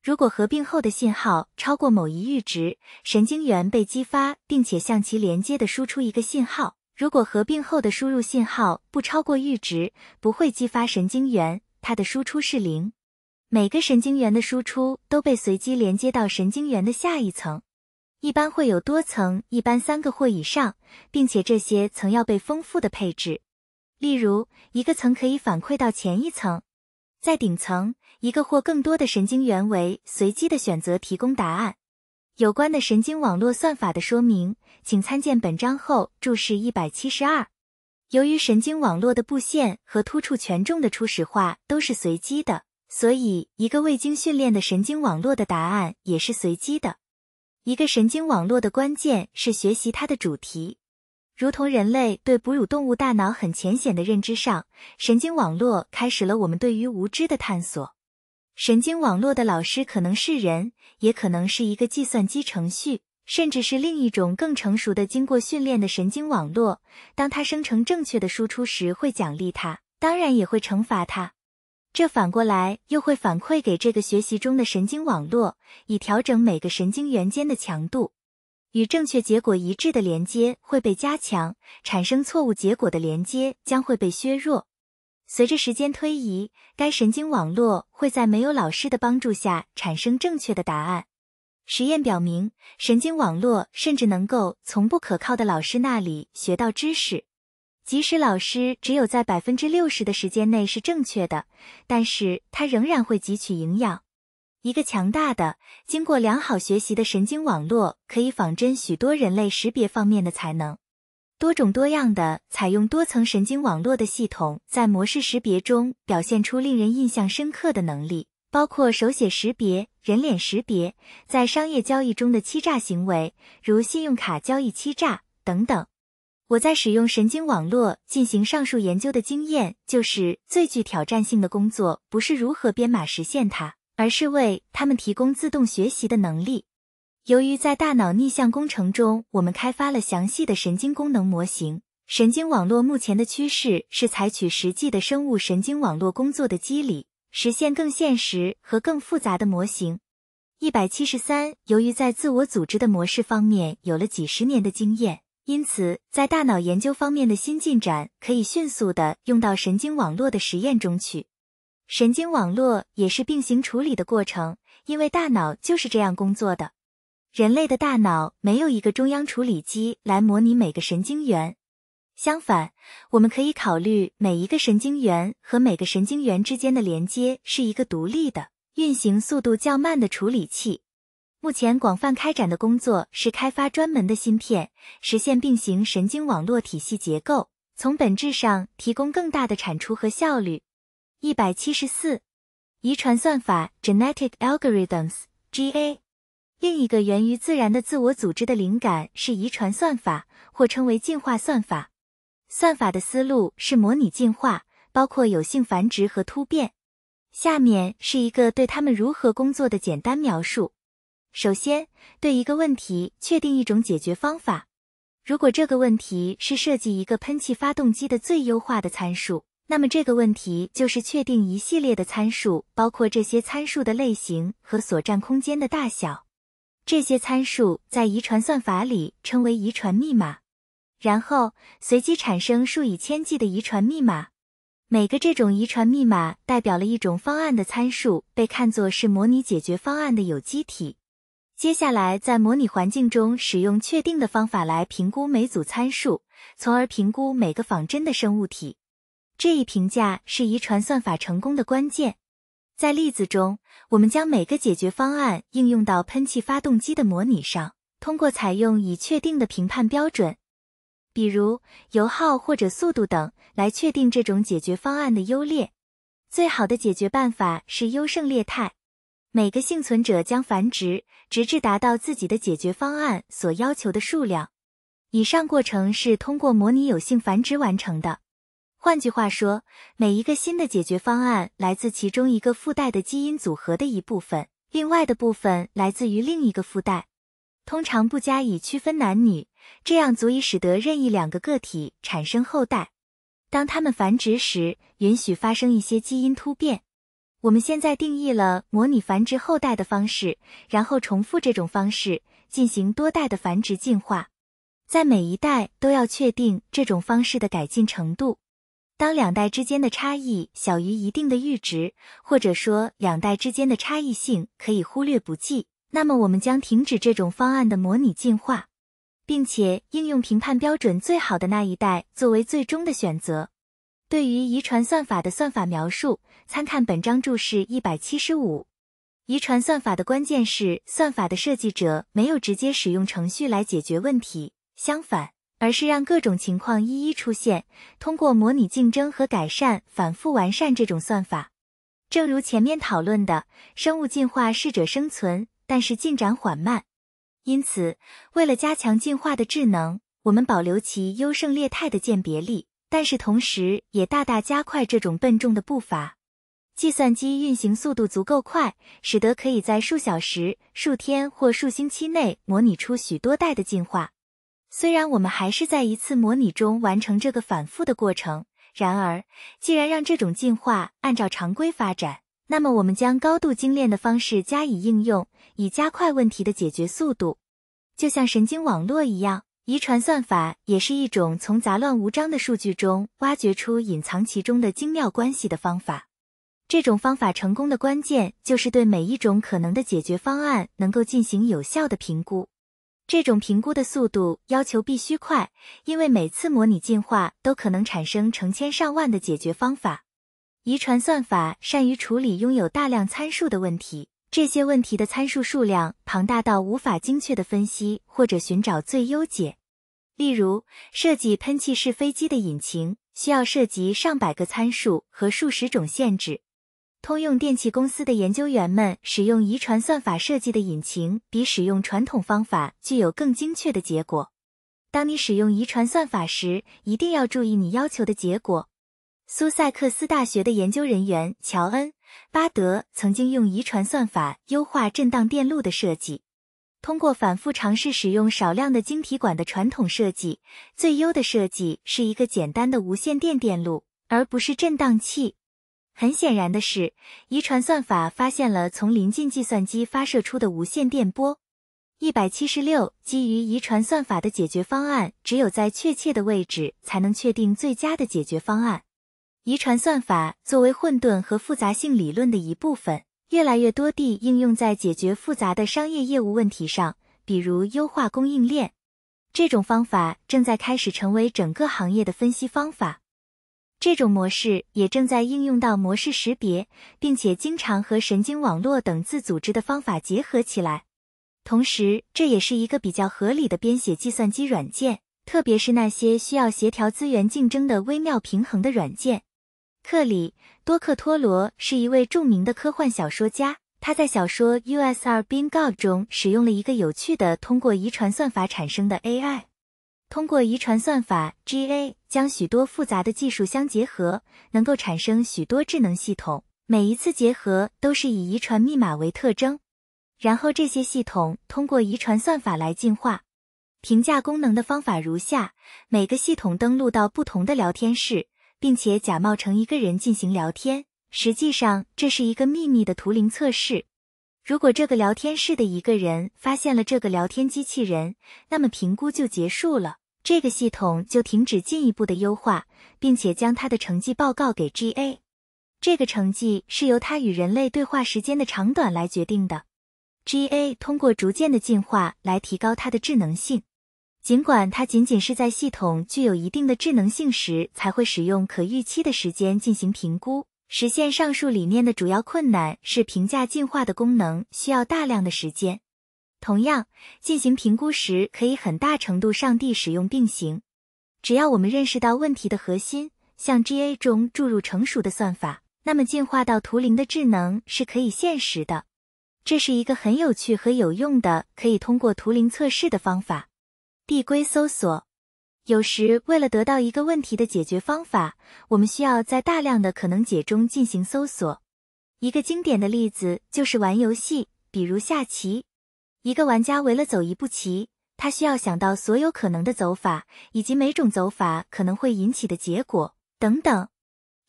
如果合并后的信号超过某一阈值，神经元被激发，并且向其连接的输出一个信号。如果合并后的输入信号不超过阈值，不会激发神经元，它的输出是零。每个神经元的输出都被随机连接到神经元的下一层。一般会有多层，一般三个或以上，并且这些层要被丰富的配置。例如，一个层可以反馈到前一层，在顶层，一个或更多的神经元为随机的选择提供答案。有关的神经网络算法的说明，请参见本章后注释一百七十二。由于神经网络的布线和突触权重的初始化都是随机的，所以一个未经训练的神经网络的答案也是随机的。一个神经网络的关键是学习它的主题，如同人类对哺乳动物大脑很浅显的认知上，神经网络开始了我们对于无知的探索。神经网络的老师可能是人，也可能是一个计算机程序，甚至是另一种更成熟的经过训练的神经网络。当它生成正确的输出时，会奖励它；当然也会惩罚它。这反过来又会反馈给这个学习中的神经网络，以调整每个神经元间的强度。与正确结果一致的连接会被加强，产生错误结果的连接将会被削弱。随着时间推移，该神经网络会在没有老师的帮助下产生正确的答案。实验表明，神经网络甚至能够从不可靠的老师那里学到知识。即使老师只有在百分之六十的时间内是正确的，但是他仍然会汲取营养。一个强大的、经过良好学习的神经网络可以仿真许多人类识别方面的才能。多种多样的采用多层神经网络的系统在模式识别中表现出令人印象深刻的能力，包括手写识别、人脸识别，在商业交易中的欺诈行为，如信用卡交易欺诈等等。我在使用神经网络进行上述研究的经验，就是最具挑战性的工作不是如何编码实现它，而是为他们提供自动学习的能力。由于在大脑逆向工程中，我们开发了详细的神经功能模型。神经网络目前的趋势是采取实际的生物神经网络工作的机理，实现更现实和更复杂的模型。一百七十三，由于在自我组织的模式方面有了几十年的经验。因此，在大脑研究方面的新进展可以迅速地用到神经网络的实验中去。神经网络也是并行处理的过程，因为大脑就是这样工作的。人类的大脑没有一个中央处理机来模拟每个神经元，相反，我们可以考虑每一个神经元和每个神经元之间的连接是一个独立的、运行速度较慢的处理器。目前广泛开展的工作是开发专门的芯片，实现并行神经网络体系结构，从本质上提供更大的产出和效率。一百七十四，遗传算法 （Genetic Algorithms, GA），另一个源于自然的自我组织的灵感是遗传算法，或称为进化算法。算法的思路是模拟进化，包括有性繁殖和突变。下面是一个对他们如何工作的简单描述。首先，对一个问题确定一种解决方法。如果这个问题是设计一个喷气发动机的最优化的参数，那么这个问题就是确定一系列的参数，包括这些参数的类型和所占空间的大小。这些参数在遗传算法里称为遗传密码。然后，随机产生数以千计的遗传密码，每个这种遗传密码代表了一种方案的参数，被看作是模拟解决方案的有机体。接下来，在模拟环境中使用确定的方法来评估每组参数，从而评估每个仿真的生物体。这一评价是遗传算法成功的关键。在例子中，我们将每个解决方案应用到喷气发动机的模拟上，通过采用已确定的评判标准，比如油耗或者速度等，来确定这种解决方案的优劣。最好的解决办法是优胜劣汰。每个幸存者将繁殖，直至达到自己的解决方案所要求的数量。以上过程是通过模拟有性繁殖完成的。换句话说，每一个新的解决方案来自其中一个附带的基因组合的一部分，另外的部分来自于另一个附带。通常不加以区分男女，这样足以使得任意两个个体产生后代。当它们繁殖时，允许发生一些基因突变。我们现在定义了模拟繁殖后代的方式，然后重复这种方式进行多代的繁殖进化，在每一代都要确定这种方式的改进程度。当两代之间的差异小于一定的阈值，或者说两代之间的差异性可以忽略不计，那么我们将停止这种方案的模拟进化，并且应用评判标准最好的那一代作为最终的选择。对于遗传算法的算法描述，参看本章注释一百七十五。遗传算法的关键是，算法的设计者没有直接使用程序来解决问题，相反，而是让各种情况一一出现，通过模拟竞争和改善，反复完善这种算法。正如前面讨论的，生物进化适者生存，但是进展缓慢，因此，为了加强进化的智能，我们保留其优胜劣汰的鉴别力。但是同时，也大大加快这种笨重的步伐。计算机运行速度足够快，使得可以在数小时、数天或数星期内模拟出许多代的进化。虽然我们还是在一次模拟中完成这个反复的过程，然而既然让这种进化按照常规发展，那么我们将高度精炼的方式加以应用，以加快问题的解决速度，就像神经网络一样。遗传算法也是一种从杂乱无章的数据中挖掘出隐藏其中的精妙关系的方法。这种方法成功的关键就是对每一种可能的解决方案能够进行有效的评估。这种评估的速度要求必须快，因为每次模拟进化都可能产生成千上万的解决方法。遗传算法善于处理拥有大量参数的问题。这些问题的参数数量庞大到无法精确的分析或者寻找最优解。例如，设计喷气式飞机的引擎需要涉及上百个参数和数十种限制。通用电气公司的研究员们使用遗传算法设计的引擎，比使用传统方法具有更精确的结果。当你使用遗传算法时，一定要注意你要求的结果。苏塞克斯大学的研究人员乔恩。巴德曾经用遗传算法优化振荡电路的设计。通过反复尝试使用少量的晶体管的传统设计，最优的设计是一个简单的无线电电路，而不是振荡器。很显然的是，遗传算法发现了从临近计算机发射出的无线电波。一百七十六，基于遗传算法的解决方案只有在确切的位置才能确定最佳的解决方案。遗传算法作为混沌和复杂性理论的一部分，越来越多地应用在解决复杂的商业业务问题上，比如优化供应链。这种方法正在开始成为整个行业的分析方法。这种模式也正在应用到模式识别，并且经常和神经网络等自组织的方法结合起来。同时，这也是一个比较合理的编写计算机软件，特别是那些需要协调资源竞争的微妙平衡的软件。克里多克托罗是一位著名的科幻小说家。他在小说《U.S.R. Being God》中使用了一个有趣的通过遗传算法产生的 AI。通过遗传算法 GA 将许多复杂的技术相结合，能够产生许多智能系统。每一次结合都是以遗传密码为特征，然后这些系统通过遗传算法来进化。评价功能的方法如下：每个系统登录到不同的聊天室。并且假冒成一个人进行聊天，实际上这是一个秘密的图灵测试。如果这个聊天室的一个人发现了这个聊天机器人，那么评估就结束了，这个系统就停止进一步的优化，并且将他的成绩报告给 GA。这个成绩是由他与人类对话时间的长短来决定的。GA 通过逐渐的进化来提高它的智能性。尽管它仅仅是在系统具有一定的智能性时才会使用可预期的时间进行评估，实现上述理念的主要困难是评价进化的功能需要大量的时间。同样，进行评估时可以很大程度上地使用并行。只要我们认识到问题的核心，向 GA 中注入成熟的算法，那么进化到图灵的智能是可以现实的。这是一个很有趣和有用的可以通过图灵测试的方法。递归搜索，有时为了得到一个问题的解决方法，我们需要在大量的可能解中进行搜索。一个经典的例子就是玩游戏，比如下棋。一个玩家为了走一步棋，他需要想到所有可能的走法，以及每种走法可能会引起的结果等等。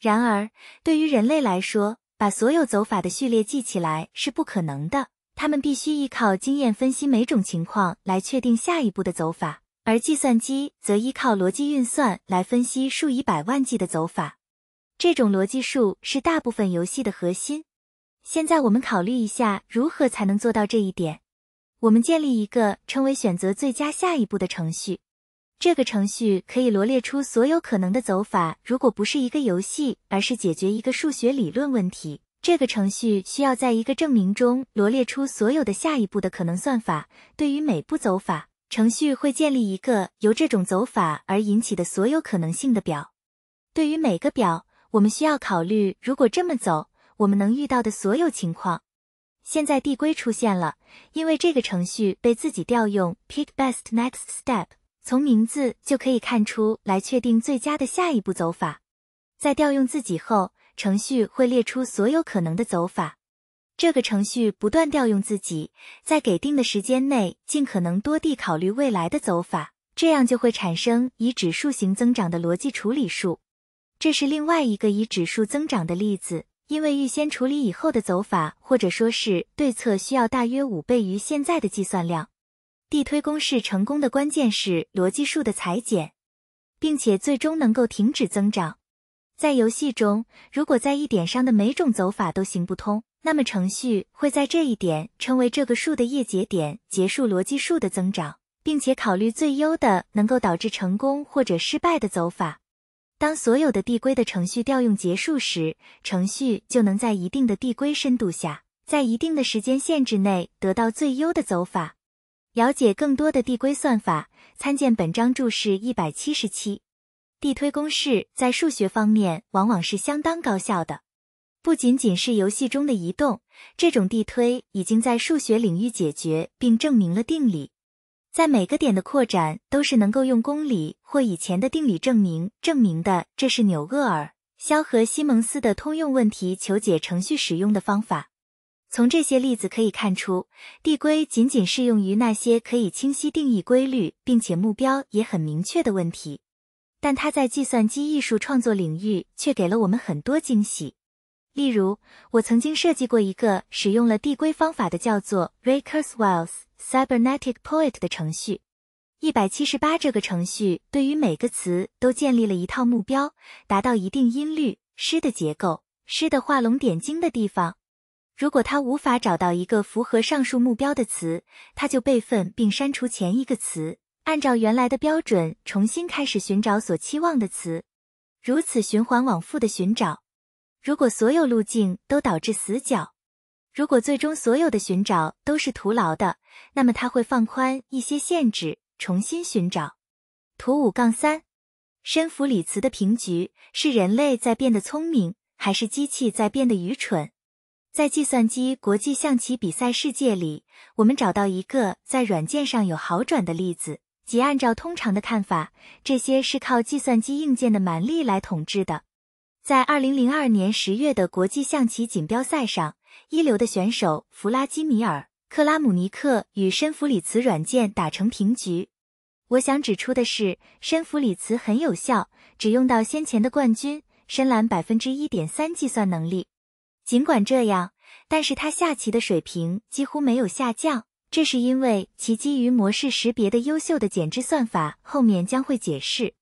然而，对于人类来说，把所有走法的序列记起来是不可能的。他们必须依靠经验分析每种情况来确定下一步的走法，而计算机则依靠逻辑运算来分析数以百万计的走法。这种逻辑数是大部分游戏的核心。现在我们考虑一下如何才能做到这一点。我们建立一个称为“选择最佳下一步”的程序。这个程序可以罗列出所有可能的走法。如果不是一个游戏，而是解决一个数学理论问题。这个程序需要在一个证明中罗列出所有的下一步的可能算法。对于每步走法，程序会建立一个由这种走法而引起的所有可能性的表。对于每个表，我们需要考虑如果这么走，我们能遇到的所有情况。现在递归出现了，因为这个程序被自己调用 pick best next step。从名字就可以看出来，确定最佳的下一步走法，在调用自己后。程序会列出所有可能的走法。这个程序不断调用自己，在给定的时间内尽可能多地考虑未来的走法，这样就会产生以指数型增长的逻辑处理数。这是另外一个以指数增长的例子，因为预先处理以后的走法，或者说是对策，需要大约五倍于现在的计算量。递推公式成功的关键是逻辑数的裁剪，并且最终能够停止增长。在游戏中，如果在一点上的每种走法都行不通，那么程序会在这一点称为这个数的叶节点，结束逻辑数的增长，并且考虑最优的能够导致成功或者失败的走法。当所有的递归的程序调用结束时，程序就能在一定的递归深度下，在一定的时间限制内得到最优的走法。了解更多的递归算法，参见本章注释一百七十七。递推公式在数学方面往往是相当高效的，不仅仅是游戏中的移动，这种递推已经在数学领域解决并证明了定理。在每个点的扩展都是能够用公理或以前的定理证明证明的。这是纽厄尔、肖和西蒙斯的通用问题求解程序使用的方法。从这些例子可以看出，递归仅仅适用于那些可以清晰定义规律，并且目标也很明确的问题。但它在计算机艺术创作领域却给了我们很多惊喜。例如，我曾经设计过一个使用了递归方法的，叫做 r e c u r s Wells Cybernetic Poet 的程序。一百七十八这个程序对于每个词都建立了一套目标，达到一定音律、诗的结构、诗的画龙点睛的地方。如果它无法找到一个符合上述目标的词，它就备份并删除前一个词。按照原来的标准重新开始寻找所期望的词，如此循环往复的寻找。如果所有路径都导致死角，如果最终所有的寻找都是徒劳的，那么它会放宽一些限制，重新寻找。图五杠三，深弗里茨的平局是人类在变得聪明，还是机器在变得愚蠢？在计算机国际象棋比赛世界里，我们找到一个在软件上有好转的例子。即按照通常的看法，这些是靠计算机硬件的蛮力来统治的。在二零零二年十月的国际象棋锦标赛上，一流的选手弗拉基米尔·克拉姆尼克与深弗里茨软件打成平局。我想指出的是，深弗里茨很有效，只用到先前的冠军深蓝百分之一点三计算能力。尽管这样，但是他下棋的水平几乎没有下降。这是因为其基于模式识别的优秀的剪枝算法，后面将会解释。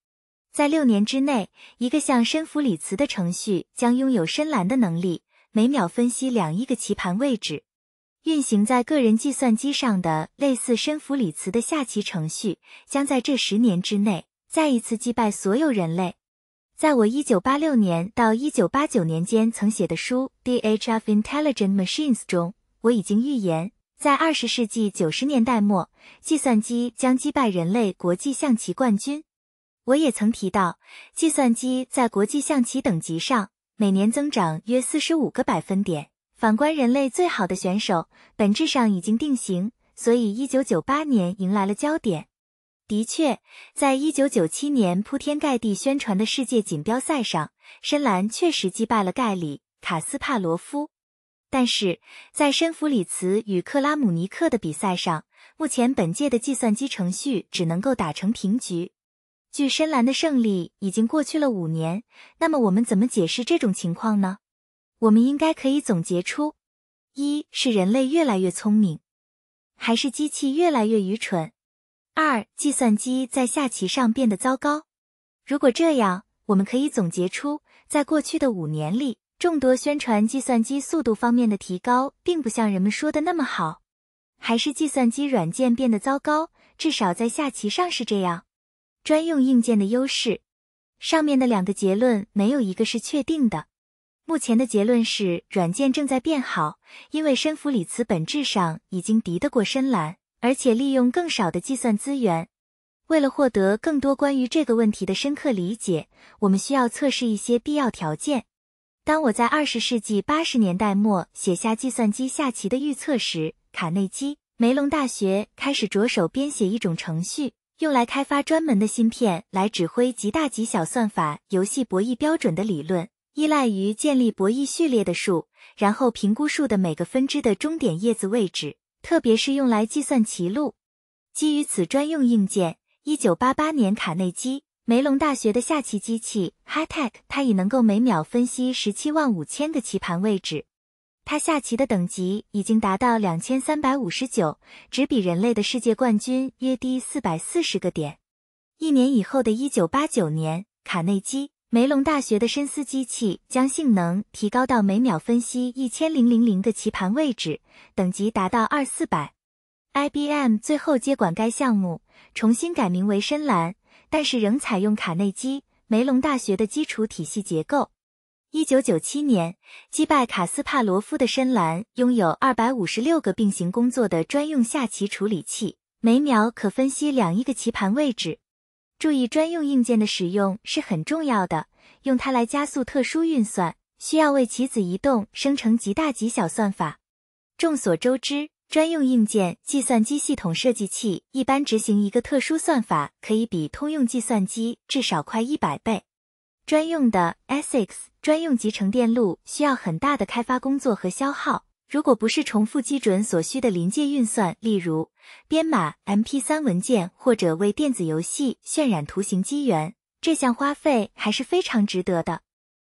在六年之内，一个像深弗里茨的程序将拥有深蓝的能力，每秒分析两亿个棋盘位置。运行在个人计算机上的类似深弗里茨的下棋程序，将在这十年之内再一次击败所有人类。在我一九八六年到一九八九年间曾写的书《DHF Intelligent Machines》中，我已经预言。在二十世纪九十年代末，计算机将击败人类国际象棋冠军。我也曾提到，计算机在国际象棋等级上每年增长约四十五个百分点。反观人类最好的选手，本质上已经定型，所以一九九八年迎来了焦点。的确，在一九九七年铺天盖地宣传的世界锦标赛上，深蓝确实击败了盖里·卡斯帕罗夫。但是在申弗里茨与克拉姆尼克的比赛上，目前本届的计算机程序只能够打成平局。距深蓝的胜利已经过去了五年，那么我们怎么解释这种情况呢？我们应该可以总结出：一是人类越来越聪明，还是机器越来越愚蠢？二，计算机在下棋上变得糟糕。如果这样，我们可以总结出，在过去的五年里。众多宣传计算机速度方面的提高，并不像人们说的那么好，还是计算机软件变得糟糕，至少在下棋上是这样。专用硬件的优势，上面的两个结论没有一个是确定的。目前的结论是软件正在变好，因为深弗里茨本质上已经敌得过深蓝，而且利用更少的计算资源。为了获得更多关于这个问题的深刻理解，我们需要测试一些必要条件。当我在二十世纪八十年代末写下计算机下棋的预测时，卡内基梅隆大学开始着手编写一种程序，用来开发专门的芯片来指挥极大极小算法游戏博弈标准的理论，依赖于建立博弈序列的数，然后评估数的每个分支的终点叶子位置，特别是用来计算棋路。基于此专用硬件，一九八八年卡内基。梅隆大学的下棋机器 HiTech，它已能够每秒分析十七万五千个棋盘位置。它下棋的等级已经达到两千三百五十九，只比人类的世界冠军约低四百四十个点。一年以后的1989年，卡内基梅隆大学的深思机器将性能提高到每秒分析一千零零零个棋盘位置，等级达到二四百。IBM 最后接管该项目，重新改名为深蓝。但是仍采用卡内基梅隆大学的基础体系结构。1997年击败卡斯帕罗夫的深蓝拥有256个并行工作的专用下棋处理器，每秒可分析两亿个棋盘位置。注意，专用硬件的使用是很重要的，用它来加速特殊运算。需要为棋子移动生成极大极小算法。众所周知。专用硬件计算机系统设计器一般执行一个特殊算法，可以比通用计算机至少快一百倍。专用的 ASIC 专用集成电路需要很大的开发工作和消耗，如果不是重复基准所需的临界运算，例如编码 MP3 文件或者为电子游戏渲染图形机源，这项花费还是非常值得的。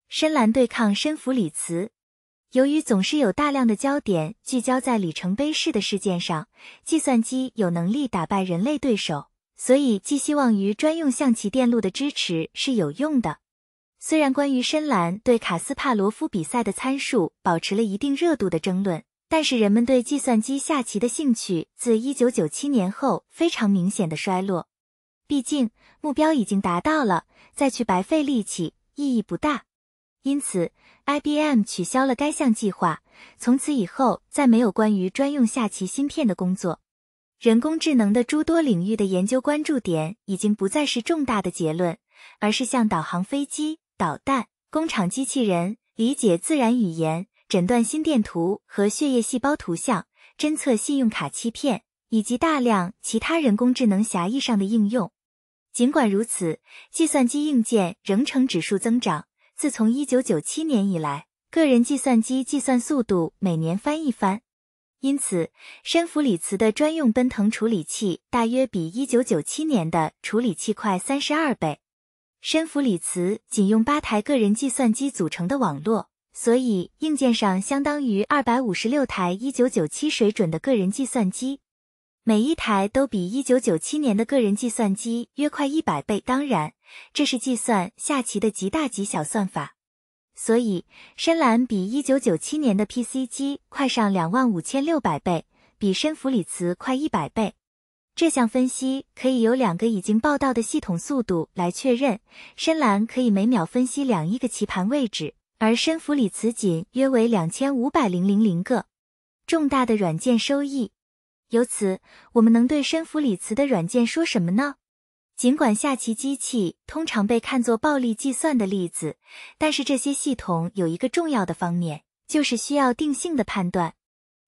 深蓝对抗深弗里茨。由于总是有大量的焦点聚焦在里程碑式的事件上，计算机有能力打败人类对手，所以寄希望于专用象棋电路的支持是有用的。虽然关于深蓝对卡斯帕罗夫比赛的参数保持了一定热度的争论，但是人们对计算机下棋的兴趣自一九九七年后非常明显的衰落。毕竟目标已经达到了，再去白费力气意义不大。因此。IBM 取消了该项计划，从此以后再没有关于专用下棋芯片的工作。人工智能的诸多领域的研究关注点已经不再是重大的结论，而是像导航飞机、导弹、工厂机器人、理解自然语言、诊断心电图和血液细胞图像、侦测信用卡欺骗以及大量其他人工智能狭义上的应用。尽管如此，计算机硬件仍呈指数增长。自从一九九七年以来，个人计算机计算速度每年翻一番。因此，深弗里茨的专用奔腾处理器大约比一九九七年的处理器快三十二倍。深弗里茨仅用八台个人计算机组成的网络，所以硬件上相当于二百五十六台一九九七水准的个人计算机。每一台都比一九九七年的个人计算机约快一百倍。当然，这是计算下棋的极大极小算法，所以深蓝比一九九七年的 PC 机快上两万五千六百倍，比深弗里茨快一百倍。这项分析可以由两个已经报道的系统速度来确认：深蓝可以每秒分析两亿个棋盘位置，而深弗里茨仅约为两千五百零零零个。重大的软件收益。由此，我们能对深弗里茨的软件说什么呢？尽管下棋机器通常被看作暴力计算的例子，但是这些系统有一个重要的方面，就是需要定性的判断。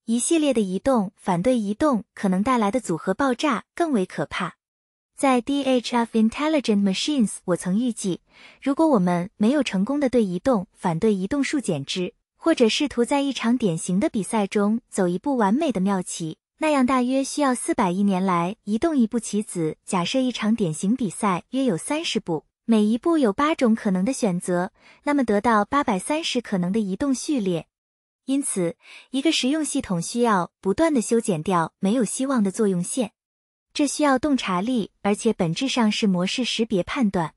一系列的移动反对移动可能带来的组合爆炸更为可怕。在 D H F Intelligent Machines，我曾预计，如果我们没有成功的对移动反对移动数减之，或者试图在一场典型的比赛中走一步完美的妙棋。那样大约需要四百亿年来移动一步棋子。假设一场典型比赛约有三十步，每一步有八种可能的选择，那么得到八百三十可能的移动序列。因此，一个实用系统需要不断的修剪掉没有希望的作用线，这需要洞察力，而且本质上是模式识别判断。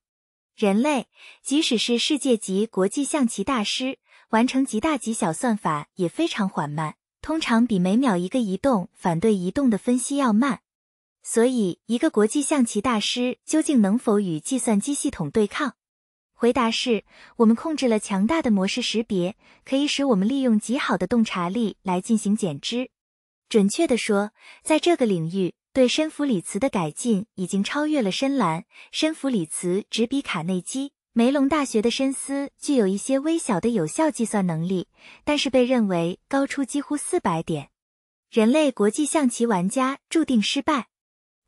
人类，即使是世界级国际象棋大师，完成极大极小算法也非常缓慢。通常比每秒一个移动反对移动的分析要慢，所以一个国际象棋大师究竟能否与计算机系统对抗？回答是，我们控制了强大的模式识别，可以使我们利用极好的洞察力来进行减脂。准确地说，在这个领域，对深弗里茨的改进已经超越了深蓝，深弗里茨只比卡内基。梅隆大学的深思具有一些微小的有效计算能力，但是被认为高出几乎四百点。人类国际象棋玩家注定失败。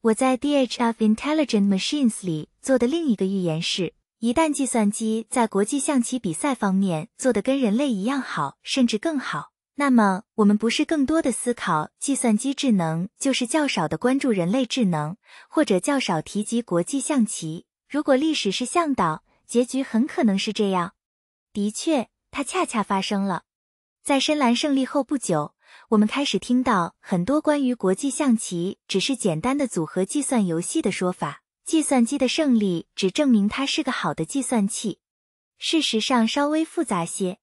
我在 D H o F Intelligent Machines 里做的另一个预言是：一旦计算机在国际象棋比赛方面做得跟人类一样好，甚至更好，那么我们不是更多的思考计算机智能，就是较少的关注人类智能，或者较少提及国际象棋。如果历史是向导。结局很可能是这样，的确，它恰恰发生了。在深蓝胜利后不久，我们开始听到很多关于国际象棋只是简单的组合计算游戏的说法。计算机的胜利只证明它是个好的计算器。事实上，稍微复杂些，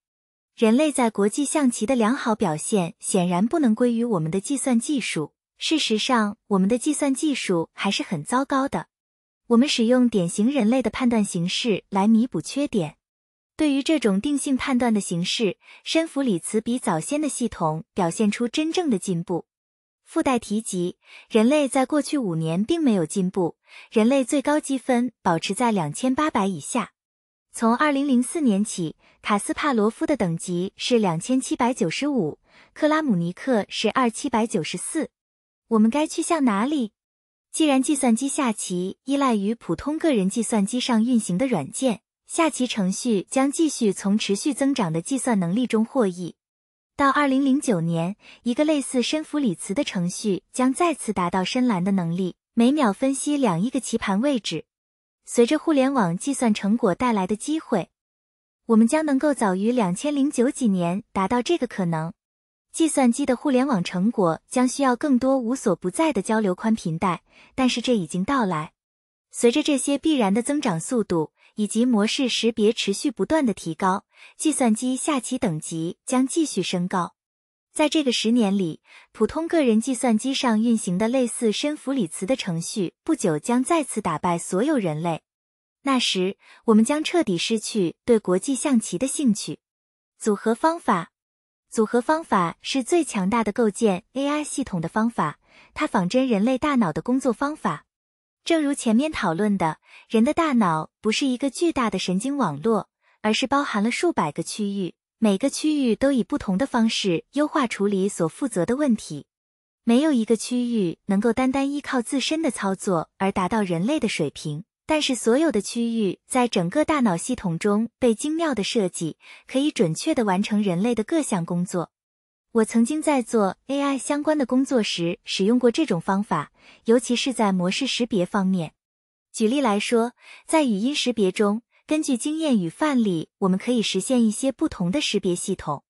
人类在国际象棋的良好表现显然不能归于我们的计算技术。事实上，我们的计算技术还是很糟糕的。我们使用典型人类的判断形式来弥补缺点。对于这种定性判断的形式，申弗里茨比早先的系统表现出真正的进步。附带提及，人类在过去五年并没有进步，人类最高积分保持在两千八百以下。从二零零四年起，卡斯帕罗夫的等级是两千七百九十五，克拉姆尼克是二七百九十四。我们该去向哪里？既然计算机下棋依赖于普通个人计算机上运行的软件，下棋程序将继续从持续增长的计算能力中获益。到二零零九年，一个类似深弗里茨的程序将再次达到深蓝的能力，每秒分析两亿个棋盘位置。随着互联网计算成果带来的机会，我们将能够早于两千零九几年达到这个可能。计算机的互联网成果将需要更多无所不在的交流宽频带，但是这已经到来。随着这些必然的增长速度以及模式识别持续不断的提高，计算机下棋等级将继续升高。在这个十年里，普通个人计算机上运行的类似深弗里茨的程序不久将再次打败所有人类。那时，我们将彻底失去对国际象棋的兴趣。组合方法。组合方法是最强大的构建 AI 系统的方法，它仿真人类大脑的工作方法。正如前面讨论的，人的大脑不是一个巨大的神经网络，而是包含了数百个区域，每个区域都以不同的方式优化处理所负责的问题。没有一个区域能够单单依靠自身的操作而达到人类的水平。但是，所有的区域在整个大脑系统中被精妙的设计，可以准确的完成人类的各项工作。我曾经在做 AI 相关的工作时使用过这种方法，尤其是在模式识别方面。举例来说，在语音识别中，根据经验与范例，我们可以实现一些不同的识别系统。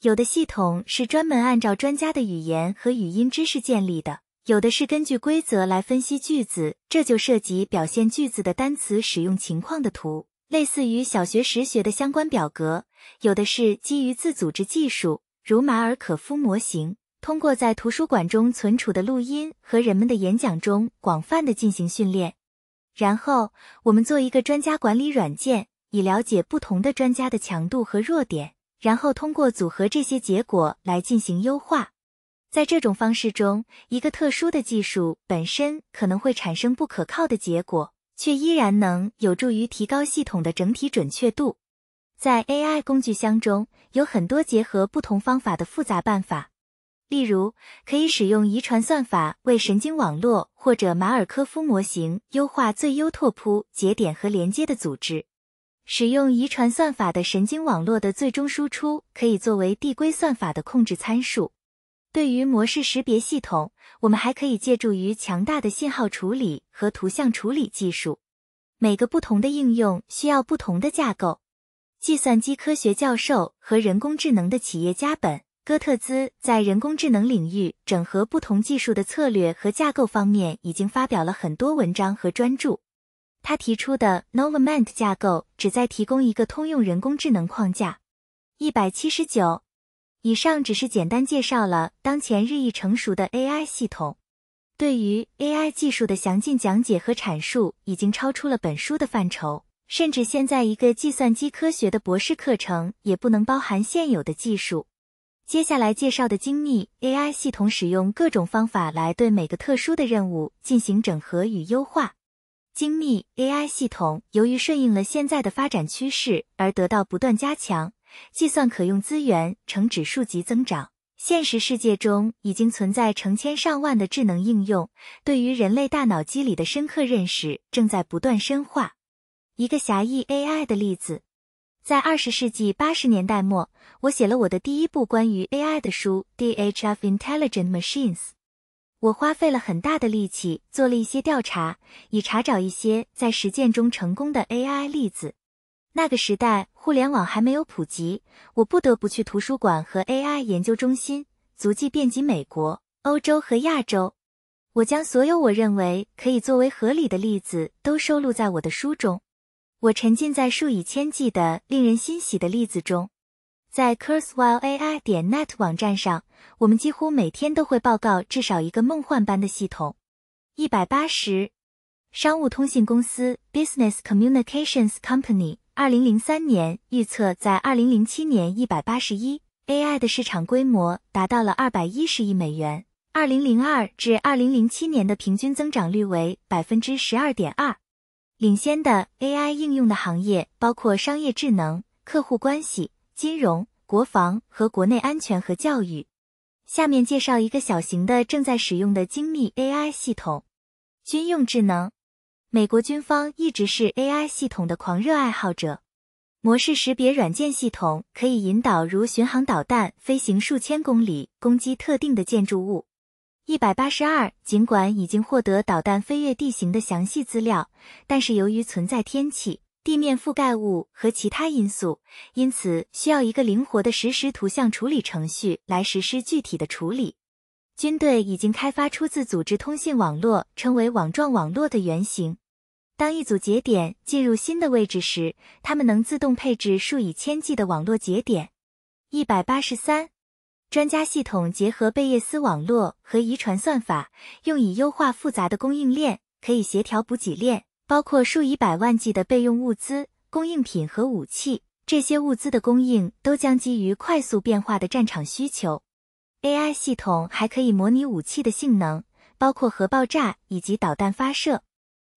有的系统是专门按照专家的语言和语音知识建立的。有的是根据规则来分析句子，这就涉及表现句子的单词使用情况的图，类似于小学时学的相关表格；有的是基于自组织技术，如马尔可夫模型，通过在图书馆中存储的录音和人们的演讲中广泛的进行训练。然后我们做一个专家管理软件，以了解不同的专家的强度和弱点，然后通过组合这些结果来进行优化。在这种方式中，一个特殊的技术本身可能会产生不可靠的结果，却依然能有助于提高系统的整体准确度。在 AI 工具箱中，有很多结合不同方法的复杂办法，例如可以使用遗传算法为神经网络或者马尔科夫模型优化最优拓扑节点和连接的组织。使用遗传算法的神经网络的最终输出可以作为递归算法的控制参数。对于模式识别系统，我们还可以借助于强大的信号处理和图像处理技术。每个不同的应用需要不同的架构。计算机科学教授和人工智能的企业家本·戈特兹在人工智能领域整合不同技术的策略和架构方面已经发表了很多文章和专著。他提出的 Novamente 架构旨在提供一个通用人工智能框架。一百七十九。以上只是简单介绍了当前日益成熟的 AI 系统。对于 AI 技术的详尽讲解和阐述，已经超出了本书的范畴，甚至现在一个计算机科学的博士课程也不能包含现有的技术。接下来介绍的精密 AI 系统，使用各种方法来对每个特殊的任务进行整合与优化。精密 AI 系统由于顺应了现在的发展趋势，而得到不断加强。计算可用资源呈指数级增长，现实世界中已经存在成千上万的智能应用，对于人类大脑机理的深刻认识正在不断深化。一个狭义 AI 的例子，在二十世纪八十年代末，我写了我的第一部关于 AI 的书《DHF Intelligent Machines》，我花费了很大的力气做了一些调查，以查找一些在实践中成功的 AI 例子。那个时代。互联网还没有普及，我不得不去图书馆和 AI 研究中心。足迹遍及美国、欧洲和亚洲。我将所有我认为可以作为合理的例子都收录在我的书中。我沉浸在数以千计的令人欣喜的例子中。在 CurseWhileAI 点 net 网站上，我们几乎每天都会报告至少一个梦幻般的系统。一百八十，商务通信公司 Business Communications Company。二零零三年预测，在二零零七年，一百八十一 AI 的市场规模达到了二百一十亿美元。二零零二至二零零七年的平均增长率为百分之十二点二。领先的 AI 应用的行业包括商业智能、客户关系、金融、国防和国内安全和教育。下面介绍一个小型的正在使用的精密 AI 系统——军用智能。美国军方一直是 AI 系统的狂热爱好者。模式识别软件系统可以引导如巡航导弹飞行数千公里，攻击特定的建筑物。一百八十二，尽管已经获得导弹飞越地形的详细资料，但是由于存在天气、地面覆盖物和其他因素，因此需要一个灵活的实时图像处理程序来实施具体的处理。军队已经开发出自组织通信网络，称为网状网络的原型。当一组节点进入新的位置时，它们能自动配置数以千计的网络节点。一百八十三，专家系统结合贝叶斯网络和遗传算法，用以优化复杂的供应链，可以协调补给链，包括数以百万计的备用物资、供应品和武器。这些物资的供应都将基于快速变化的战场需求。AI 系统还可以模拟武器的性能，包括核爆炸以及导弹发射。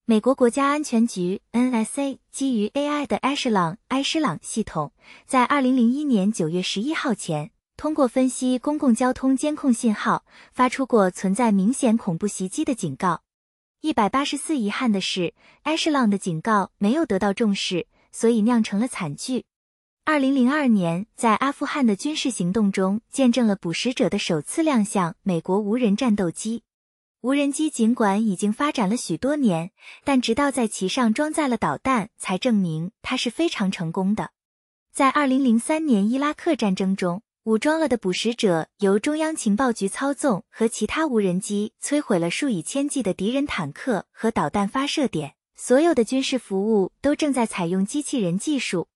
美国国家安全局 NSA 基于 AI 的 a s h l o n 埃施朗系统，在二零零一年九月十一号前，通过分析公共交通监控信号，发出过存在明显恐怖袭击的警告。一百八十四遗憾的是，Ashland 的警告没有得到重视，所以酿成了惨剧。二零零二年，在阿富汗的军事行动中，见证了捕食者的首次亮相——美国无人战斗机。无人机尽管已经发展了许多年，但直到在其上装载了导弹，才证明它是非常成功的。在二零零三年伊拉克战争中，武装了的捕食者由中央情报局操纵和其他无人机摧毁了数以千计的敌人坦克和导弹发射点。所有的军事服务都正在采用机器人技术。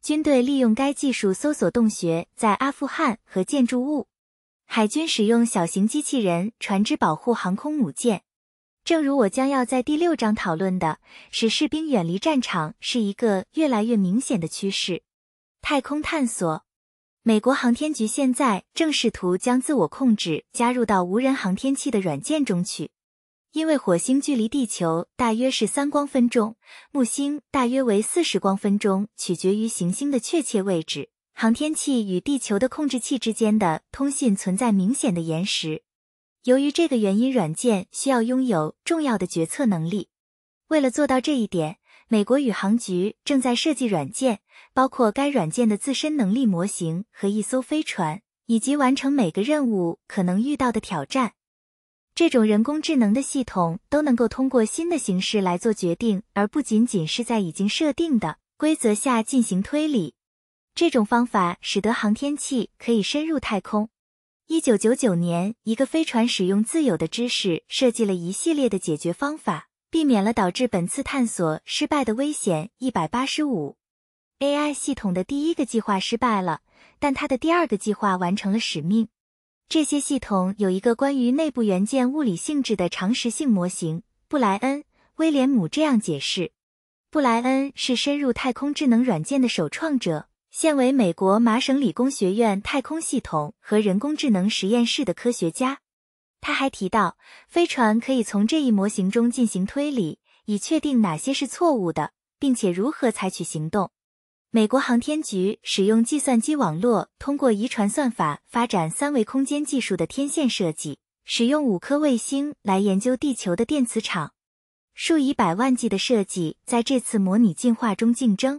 军队利用该技术搜索洞穴，在阿富汗和建筑物。海军使用小型机器人船只保护航空母舰。正如我将要在第六章讨论的，使士兵远离战场是一个越来越明显的趋势。太空探索，美国航天局现在正试图将自我控制加入到无人航天器的软件中去。因为火星距离地球大约是三光分钟，木星大约为四十光分钟，取决于行星的确切位置。航天器与地球的控制器之间的通信存在明显的延时。由于这个原因，软件需要拥有重要的决策能力。为了做到这一点，美国宇航局正在设计软件，包括该软件的自身能力模型和一艘飞船，以及完成每个任务可能遇到的挑战。这种人工智能的系统都能够通过新的形式来做决定，而不仅仅是在已经设定的规则下进行推理。这种方法使得航天器可以深入太空。一九九九年，一个飞船使用自有的知识设计了一系列的解决方法，避免了导致本次探索失败的危险。一百八十五，AI 系统的第一个计划失败了，但它的第二个计划完成了使命。这些系统有一个关于内部元件物理性质的常识性模型，布莱恩·威廉姆这样解释。布莱恩是深入太空智能软件的首创者，现为美国麻省理工学院太空系统和人工智能实验室的科学家。他还提到，飞船可以从这一模型中进行推理，以确定哪些是错误的，并且如何采取行动。美国航天局使用计算机网络，通过遗传算法发展三维空间技术的天线设计，使用五颗卫星来研究地球的电磁场。数以百万计的设计在这次模拟进化中竞争。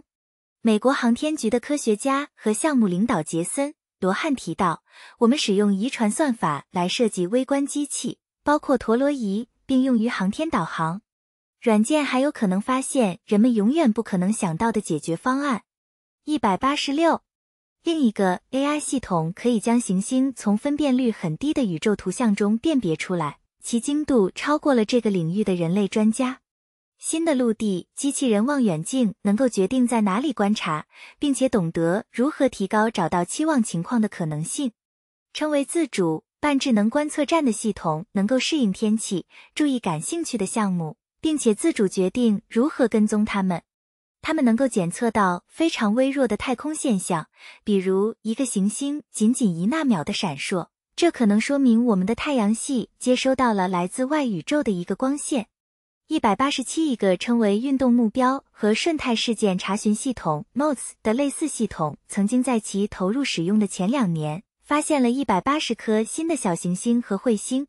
美国航天局的科学家和项目领导杰森·罗汉提到：“我们使用遗传算法来设计微观机器，包括陀螺仪，并用于航天导航软件。还有可能发现人们永远不可能想到的解决方案。”一百八十六，另一个 AI 系统可以将行星从分辨率很低的宇宙图像中辨别出来，其精度超过了这个领域的人类专家。新的陆地机器人望远镜能够决定在哪里观察，并且懂得如何提高找到期望情况的可能性。称为自主半智能观测站的系统能够适应天气，注意感兴趣的项目，并且自主决定如何跟踪它们。它们能够检测到非常微弱的太空现象，比如一个行星仅仅一纳秒的闪烁，这可能说明我们的太阳系接收到了来自外宇宙的一个光线。一百八十七一个称为运动目标和瞬态事件查询系统 m o s 的类似系统，曾经在其投入使用的前两年，发现了一百八十颗新的小行星和彗星。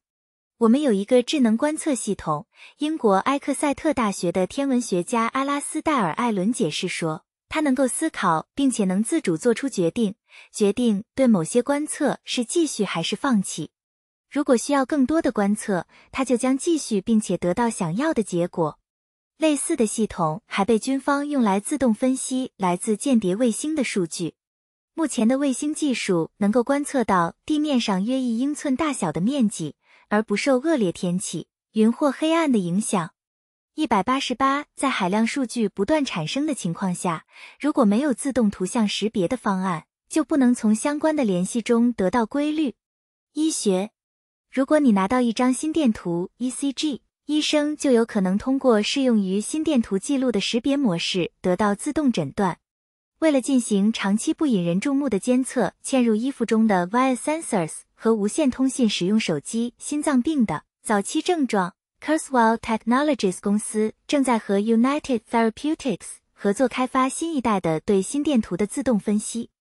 我们有一个智能观测系统，英国埃克塞特大学的天文学家阿拉斯戴尔·艾伦解释说，他能够思考并且能自主做出决定，决定对某些观测是继续还是放弃。如果需要更多的观测，他就将继续并且得到想要的结果。类似的系统还被军方用来自动分析来自间谍卫星的数据。目前的卫星技术能够观测到地面上约一英寸大小的面积。而不受恶劣天气、云或黑暗的影响。一百八十八，在海量数据不断产生的情况下，如果没有自动图像识别的方案，就不能从相关的联系中得到规律。医学，如果你拿到一张心电图 （ECG），医生就有可能通过适用于心电图记录的识别模式得到自动诊断。为了进行长期不引人注目的监测，嵌入衣服中的 v i a sensors。和无线通信使用手机心脏病的早期症状。k u r s w e l l Technologies 公司正在和 United Therapeutics 合作开发新一代的对心电图的自动分析。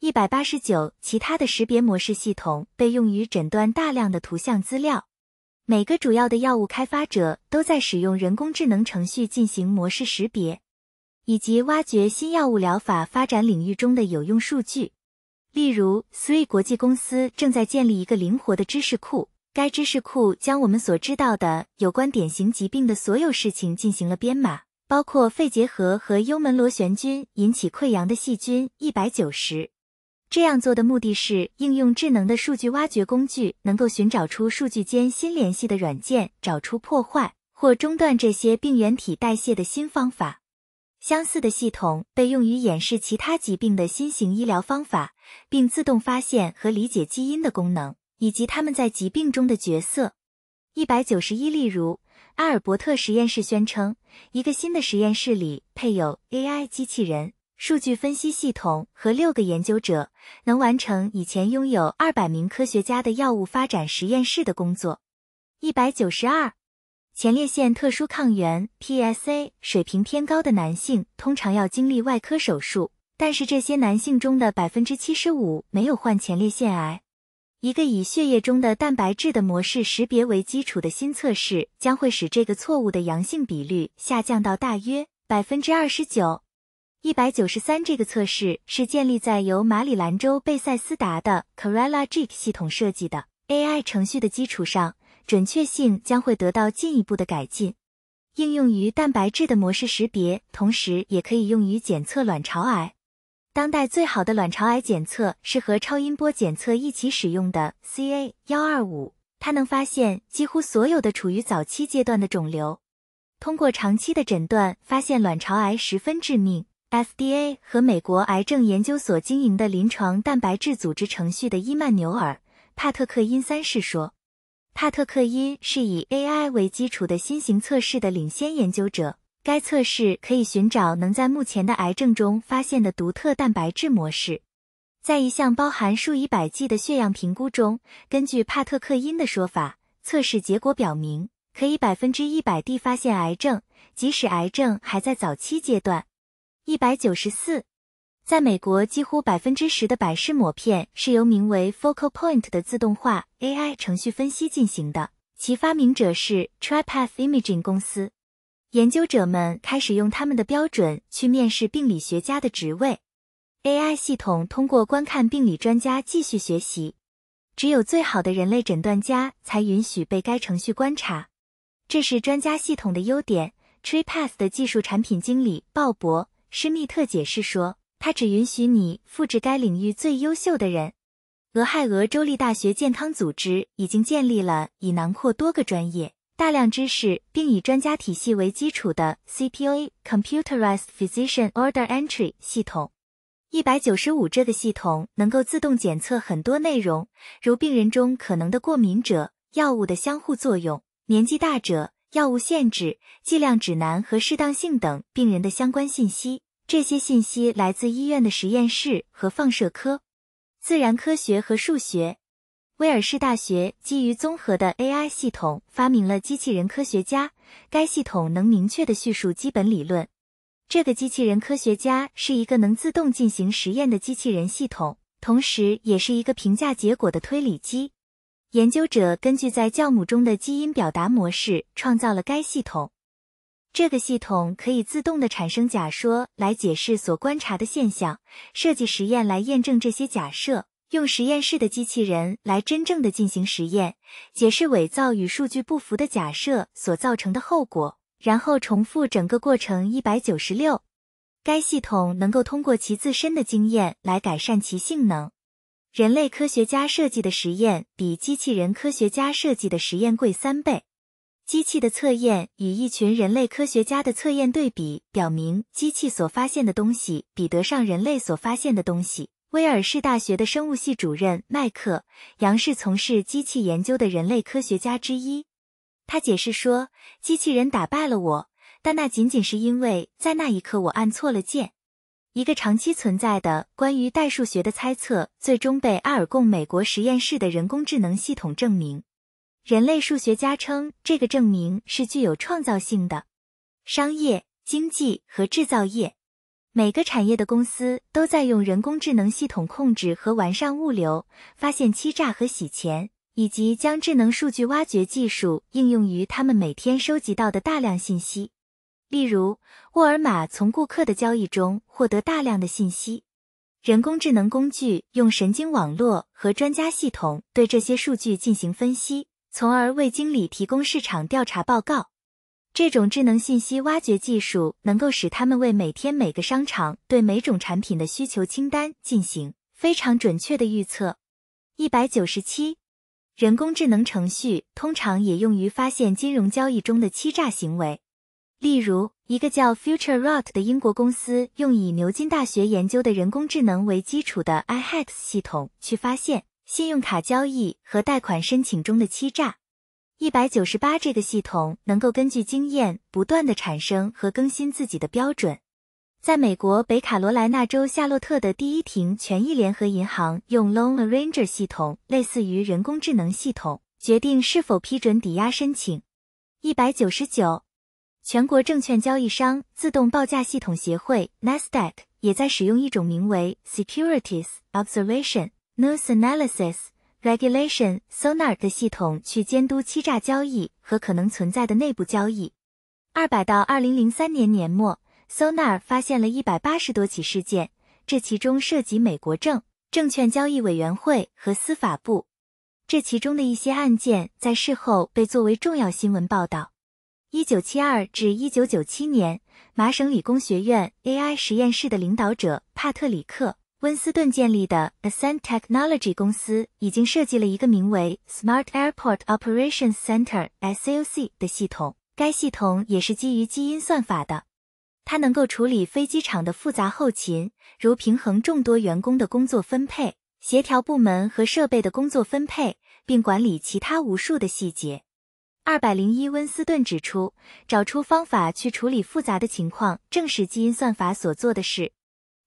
一百八十九，其他的识别模式系统被用于诊断大量的图像资料。每个主要的药物开发者都在使用人工智能程序进行模式识别，以及挖掘新药物疗法发展领域中的有用数据。例如，Three 国际公司正在建立一个灵活的知识库。该知识库将我们所知道的有关典型疾病的所有事情进行了编码，包括肺结核和幽门螺旋菌引起溃疡的细菌一百九十。这样做的目的是应用智能的数据挖掘工具，能够寻找出数据间新联系的软件，找出破坏或中断这些病原体代谢的新方法。相似的系统被用于演示其他疾病的新型医疗方法，并自动发现和理解基因的功能以及他们在疾病中的角色。一百九十一，例如，阿尔伯特实验室宣称，一个新的实验室里配有 AI 机器人、数据分析系统和六个研究者，能完成以前拥有二百名科学家的药物发展实验室的工作。一百九十二。前列腺特殊抗原 PSA 水平偏高的男性通常要经历外科手术，但是这些男性中的百分之七十五没有患前列腺癌。一个以血液中的蛋白质的模式识别为基础的新测试将会使这个错误的阳性比率下降到大约百分之二十九，一百九十三。这个测试是建立在由马里兰州贝塞斯达的 c o r e l a G 系统设计的 AI 程序的基础上。准确性将会得到进一步的改进，应用于蛋白质的模式识别，同时也可以用于检测卵巢癌。当代最好的卵巢癌检测是和超音波检测一起使用的 CA 幺二五，它能发现几乎所有的处于早期阶段的肿瘤。通过长期的诊断发现，卵巢癌十分致命。FDA 和美国癌症研究所经营的临床蛋白质组织程序的伊曼纽尔·帕特克因三世说。帕特克因是以 AI 为基础的新型测试的领先研究者。该测试可以寻找能在目前的癌症中发现的独特蛋白质模式。在一项包含数以百计的血样评估中，根据帕特克因的说法，测试结果表明可以百分之一百地发现癌症，即使癌症还在早期阶段。一百九十四。在美国，几乎百分之十的百氏膜片是由名为 Focal Point 的自动化 AI 程序分析进行的，其发明者是 Tripath Imaging 公司。研究者们开始用他们的标准去面试病理学家的职位。AI 系统通过观看病理专家继续学习，只有最好的人类诊断家才允许被该程序观察。这是专家系统的优点。Tripath 的技术产品经理鲍勃·施密特解释说。它只允许你复制该领域最优秀的人。俄亥俄州立大学健康组织已经建立了以囊括多个专业、大量知识，并以专家体系为基础的 c p a c o m p u t e r i z e d Physician Order Entry） 系统。一百九十五，这个系统能够自动检测很多内容，如病人中可能的过敏者、药物的相互作用、年纪大者、药物限制、剂量指南和适当性等病人的相关信息。这些信息来自医院的实验室和放射科、自然科学和数学。威尔士大学基于综合的 AI 系统发明了机器人科学家。该系统能明确地叙述基本理论。这个机器人科学家是一个能自动进行实验的机器人系统，同时也是一个评价结果的推理机。研究者根据在酵母中的基因表达模式创造了该系统。这个系统可以自动的产生假说来解释所观察的现象，设计实验来验证这些假设，用实验室的机器人来真正的进行实验，解释伪造与数据不符的假设所造成的后果，然后重复整个过程一百九十六。该系统能够通过其自身的经验来改善其性能。人类科学家设计的实验比机器人科学家设计的实验贵三倍。机器的测验与一群人类科学家的测验对比，表明机器所发现的东西比得上人类所发现的东西。威尔士大学的生物系主任麦克杨是从事机器研究的人类科学家之一。他解释说：“机器人打败了我，但那仅仅是因为在那一刻我按错了键。”一个长期存在的关于代数学的猜测，最终被阿尔贡美国实验室的人工智能系统证明。人类数学家称这个证明是具有创造性的。商业、经济和制造业，每个产业的公司都在用人工智能系统控制和完善物流，发现欺诈和洗钱，以及将智能数据挖掘技术应用于他们每天收集到的大量信息。例如，沃尔玛从顾客的交易中获得大量的信息，人工智能工具用神经网络和专家系统对这些数据进行分析。从而为经理提供市场调查报告。这种智能信息挖掘技术能够使他们为每天每个商场对每种产品的需求清单进行非常准确的预测。一百九十七，人工智能程序通常也用于发现金融交易中的欺诈行为。例如，一个叫 Futurerot 的英国公司用以牛津大学研究的人工智能为基础的 iHex 系统去发现。信用卡交易和贷款申请中的欺诈。一百九十八，这个系统能够根据经验不断的产生和更新自己的标准。在美国北卡罗来纳州夏洛特的第一庭权益联合银行用 Loan Arranger 系统，类似于人工智能系统，决定是否批准抵押申请。一百九十九，全国证券交易商自动报价系统协会 （NASDAQ） 也在使用一种名为 Securities Observation。News analysis regulation Sonar 的系统去监督欺诈交易和可能存在的内部交易。二百到二零零三年年末，Sonar 发现了一百八十多起事件，这其中涉及美国证证券交易委员会和司法部。这其中的一些案件在事后被作为重要新闻报道。一九七二至一九九七年，麻省理工学院 AI 实验室的领导者帕特里克。温斯顿建立的 a s c e n t Technology 公司已经设计了一个名为 Smart Airport Operations Center s o c 的系统。该系统也是基于基因算法的，它能够处理飞机场的复杂后勤，如平衡众多员工的工作分配、协调部门和设备的工作分配，并管理其他无数的细节。二百零一温斯顿指出，找出方法去处理复杂的情况，正是基因算法所做的事。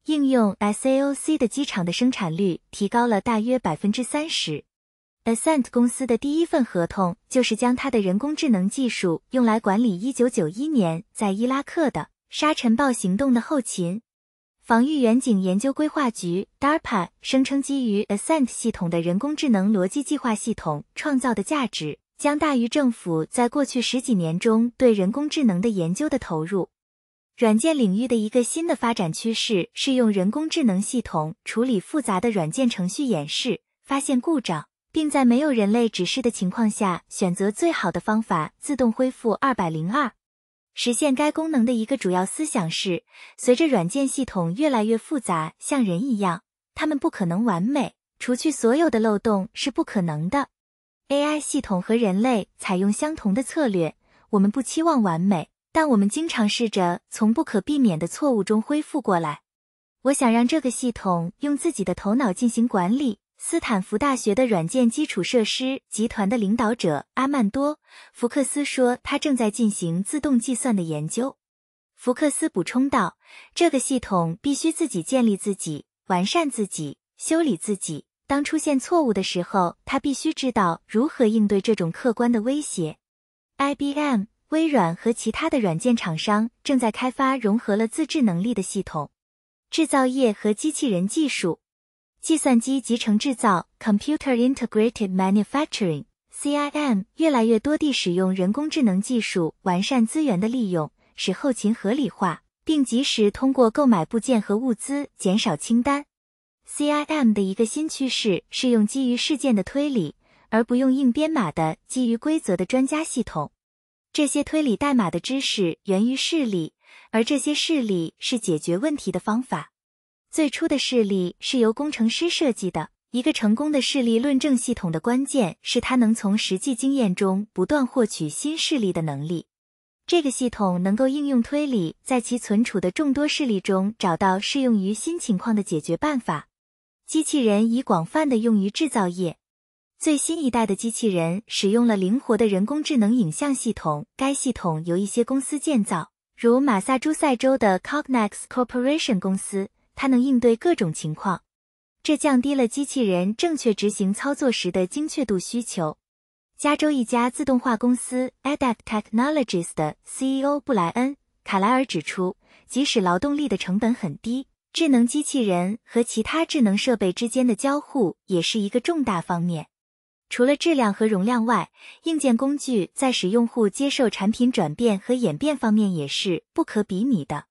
应用 S A O C 的机场的生产率提高了大约百分之三十。Ascent 公司的第一份合同就是将它的人工智能技术用来管理1991年在伊拉克的沙尘暴行动的后勤。防御远景研究规划局 （DARPA） 声称，基于 Ascent 系统的人工智能逻辑计划系统创造的价值将大于政府在过去十几年中对人工智能的研究的投入。软件领域的一个新的发展趋势是用人工智能系统处理复杂的软件程序演示，发现故障，并在没有人类指示的情况下选择最好的方法自动恢复。二百零二，实现该功能的一个主要思想是，随着软件系统越来越复杂，像人一样，他们不可能完美，除去所有的漏洞是不可能的。AI 系统和人类采用相同的策略，我们不期望完美。但我们经常试着从不可避免的错误中恢复过来。我想让这个系统用自己的头脑进行管理。斯坦福大学的软件基础设施集团的领导者阿曼多·福克斯说，他正在进行自动计算的研究。福克斯补充道：“这个系统必须自己建立自己，完善自己，修理自己。当出现错误的时候，他必须知道如何应对这种客观的威胁。” IBM。微软和其他的软件厂商正在开发融合了自制能力的系统。制造业和机器人技术，计算机集成制造 （Computer Integrated Manufacturing，CIM） 越来越多地使用人工智能技术，完善资源的利用，使后勤合理化，并及时通过购买部件和物资减少清单。CIM 的一个新趋势是用基于事件的推理，而不用硬编码的基于规则的专家系统。这些推理代码的知识源于事例，而这些事例是解决问题的方法。最初的事例是由工程师设计的。一个成功的事例论证系统的关键是它能从实际经验中不断获取新事例的能力。这个系统能够应用推理，在其存储的众多事例中找到适用于新情况的解决办法。机器人已广泛地用于制造业。最新一代的机器人使用了灵活的人工智能影像系统，该系统由一些公司建造，如马萨诸塞州的 Cognex Corporation 公司，它能应对各种情况，这降低了机器人正确执行操作时的精确度需求。加州一家自动化公司 Adapt Technologies 的 CEO 布莱恩·卡莱尔指出，即使劳动力的成本很低，智能机器人和其他智能设备之间的交互也是一个重大方面。除了质量和容量外，硬件工具在使用户接受产品转变和演变方面也是不可比拟的。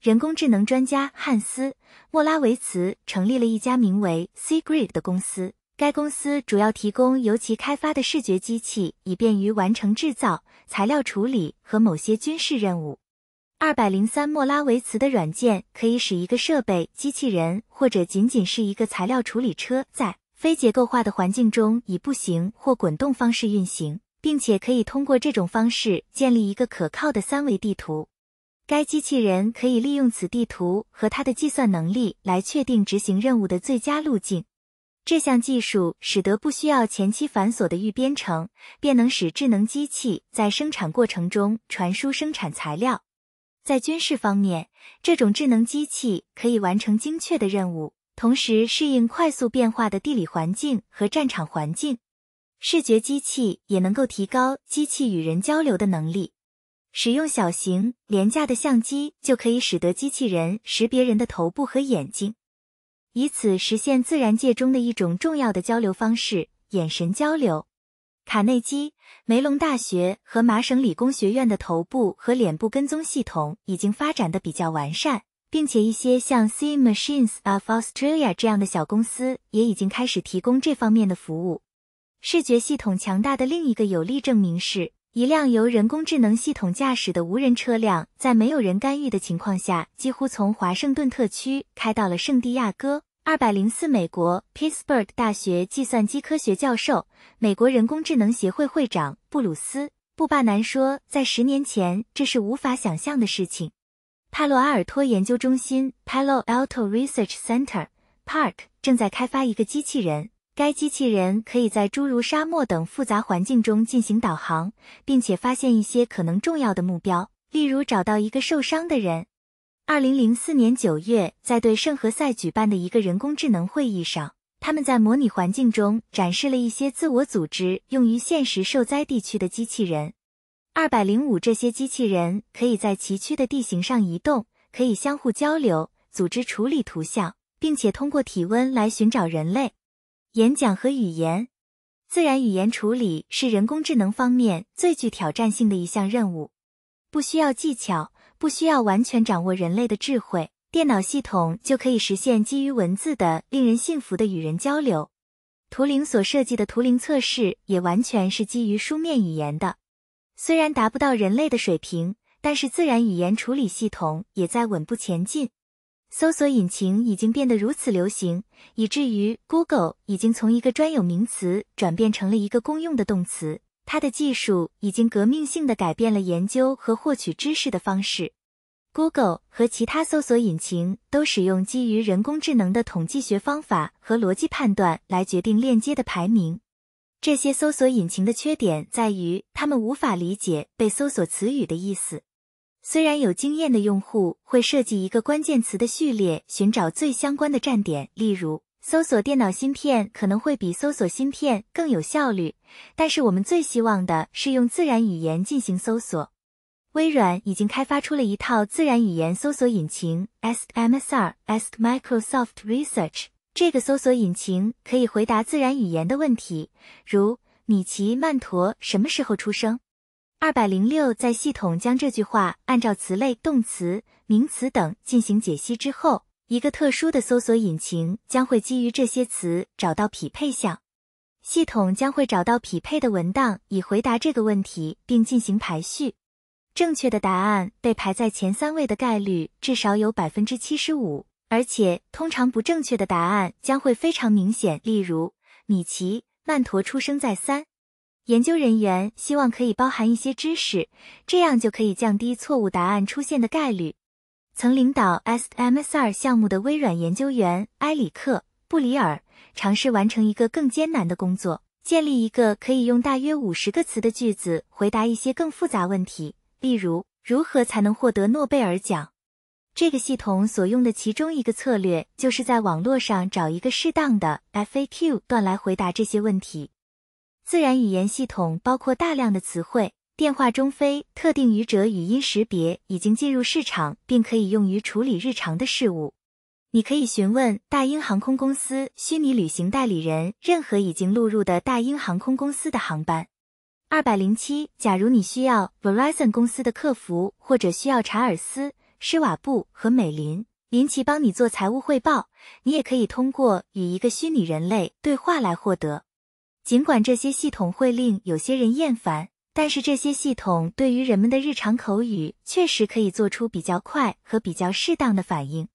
人工智能专家汉斯·莫拉维茨成立了一家名为 C Grid 的公司，该公司主要提供由其开发的视觉机器，以便于完成制造、材料处理和某些军事任务。二百零三，莫拉维茨的软件可以使一个设备、机器人或者仅仅是一个材料处理车在。非结构化的环境中以步行或滚动方式运行，并且可以通过这种方式建立一个可靠的三维地图。该机器人可以利用此地图和它的计算能力来确定执行任务的最佳路径。这项技术使得不需要前期繁琐的预编程，便能使智能机器在生产过程中传输生产材料。在军事方面，这种智能机器可以完成精确的任务。同时适应快速变化的地理环境和战场环境，视觉机器也能够提高机器与人交流的能力。使用小型廉价的相机就可以使得机器人识别人的头部和眼睛，以此实现自然界中的一种重要的交流方式——眼神交流。卡内基梅隆大学和麻省理工学院的头部和脸部跟踪系统已经发展的比较完善。并且一些像 C Machines of Australia 这样的小公司也已经开始提供这方面的服务。视觉系统强大的另一个有力证明是，一辆由人工智能系统驾驶的无人车辆，在没有人干预的情况下，几乎从华盛顿特区开到了圣地亚哥。二百零四，美国 Pittsburgh 大学计算机科学教授、美国人工智能协会会长布鲁斯·布霸南说，在十年前这是无法想象的事情。帕洛阿尔托研究中心 （Palo Alto Research Center, PARC） 正在开发一个机器人。该机器人可以在诸如沙漠等复杂环境中进行导航，并且发现一些可能重要的目标，例如找到一个受伤的人。2004年9月，在对圣何塞举办的一个人工智能会议上，他们在模拟环境中展示了一些自我组织用于现实受灾地区的机器人。二百零五，这些机器人可以在崎岖的地形上移动，可以相互交流，组织处理图像，并且通过体温来寻找人类。演讲和语言，自然语言处理是人工智能方面最具挑战性的一项任务。不需要技巧，不需要完全掌握人类的智慧，电脑系统就可以实现基于文字的令人信服的与人交流。图灵所设计的图灵测试也完全是基于书面语言的。虽然达不到人类的水平，但是自然语言处理系统也在稳步前进。搜索引擎已经变得如此流行，以至于 Google 已经从一个专有名词转变成了一个公用的动词。它的技术已经革命性的改变了研究和获取知识的方式。Google 和其他搜索引擎都使用基于人工智能的统计学方法和逻辑判断来决定链接的排名。这些搜索引擎的缺点在于，它们无法理解被搜索词语的意思。虽然有经验的用户会设计一个关键词的序列，寻找最相关的站点，例如搜索“电脑芯片”可能会比搜索“芯片”更有效率。但是我们最希望的是用自然语言进行搜索。微软已经开发出了一套自然语言搜索引擎，SMR（Ask s Microsoft Research）。这个搜索引擎可以回答自然语言的问题，如“米奇曼陀什么时候出生？”二百零六在系统将这句话按照词类、动词、名词等进行解析之后，一个特殊的搜索引擎将会基于这些词找到匹配项。系统将会找到匹配的文档以回答这个问题，并进行排序。正确的答案被排在前三位的概率至少有百分之七十五。而且通常不正确的答案将会非常明显，例如米奇曼陀出生在三。研究人员希望可以包含一些知识，这样就可以降低错误答案出现的概率。曾领导 S M S R 项目的微软研究员埃里克布里尔尝试完成一个更艰难的工作，建立一个可以用大约五十个词的句子回答一些更复杂问题，例如如何才能获得诺贝尔奖。这个系统所用的其中一个策略，就是在网络上找一个适当的 FAQ 段来回答这些问题。自然语言系统包括大量的词汇。电话中非特定语者语音识别已经进入市场，并可以用于处理日常的事务。你可以询问大英航空公司虚拟旅行代理人任何已经录入的大英航空公司的航班。二百零七，假如你需要 Verizon 公司的客服，或者需要查尔斯。施瓦布和美林林奇帮你做财务汇报，你也可以通过与一个虚拟人类对话来获得。尽管这些系统会令有些人厌烦，但是这些系统对于人们的日常口语确实可以做出比较快和比较适当的反应。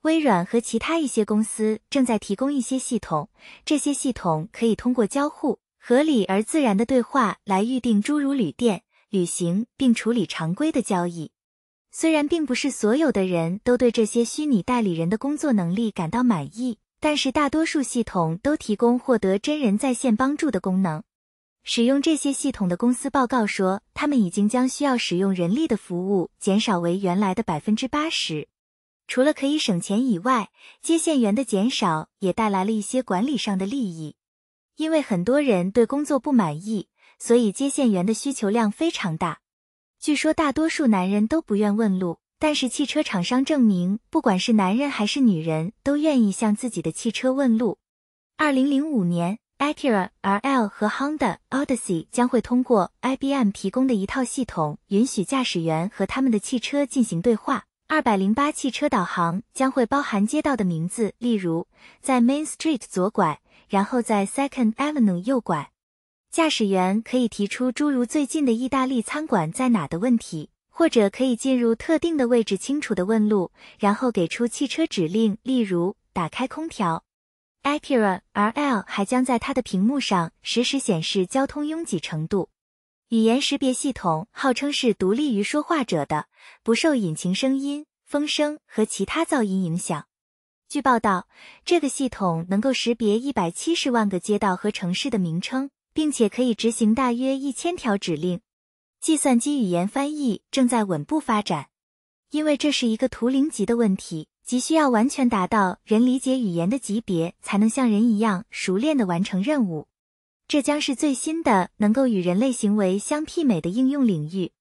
微软和其他一些公司正在提供一些系统，这些系统可以通过交互合理而自然的对话来预定诸如旅店、旅行，并处理常规的交易。虽然并不是所有的人都对这些虚拟代理人的工作能力感到满意，但是大多数系统都提供获得真人在线帮助的功能。使用这些系统的公司报告说，他们已经将需要使用人力的服务减少为原来的百分之八十。除了可以省钱以外，接线员的减少也带来了一些管理上的利益，因为很多人对工作不满意，所以接线员的需求量非常大。据说大多数男人都不愿问路，但是汽车厂商证明，不管是男人还是女人都愿意向自己的汽车问路。二零零五年，Acura RL 和 Honda Odyssey 将会通过 IBM 提供的一套系统，允许驾驶员和他们的汽车进行对话。二百零八汽车导航将会包含街道的名字，例如在 Main Street 左拐，然后在 Second Avenue 右拐。驾驶员可以提出诸如“最近的意大利餐馆在哪”的问题，或者可以进入特定的位置，清楚地问路，然后给出汽车指令，例如打开空调。Acura RL 还将在它的屏幕上实时显示交通拥挤程度。语言识别系统号称是独立于说话者的，不受引擎声音、风声和其他噪音影响。据报道，这个系统能够识别一百七十万个街道和城市的名称。并且可以执行大约一千条指令。计算机语言翻译正在稳步发展，因为这是一个图灵级的问题，即需要完全达到人理解语言的级别，才能像人一样熟练地完成任务。这将是最新的能够与人类行为相媲美的应用领域。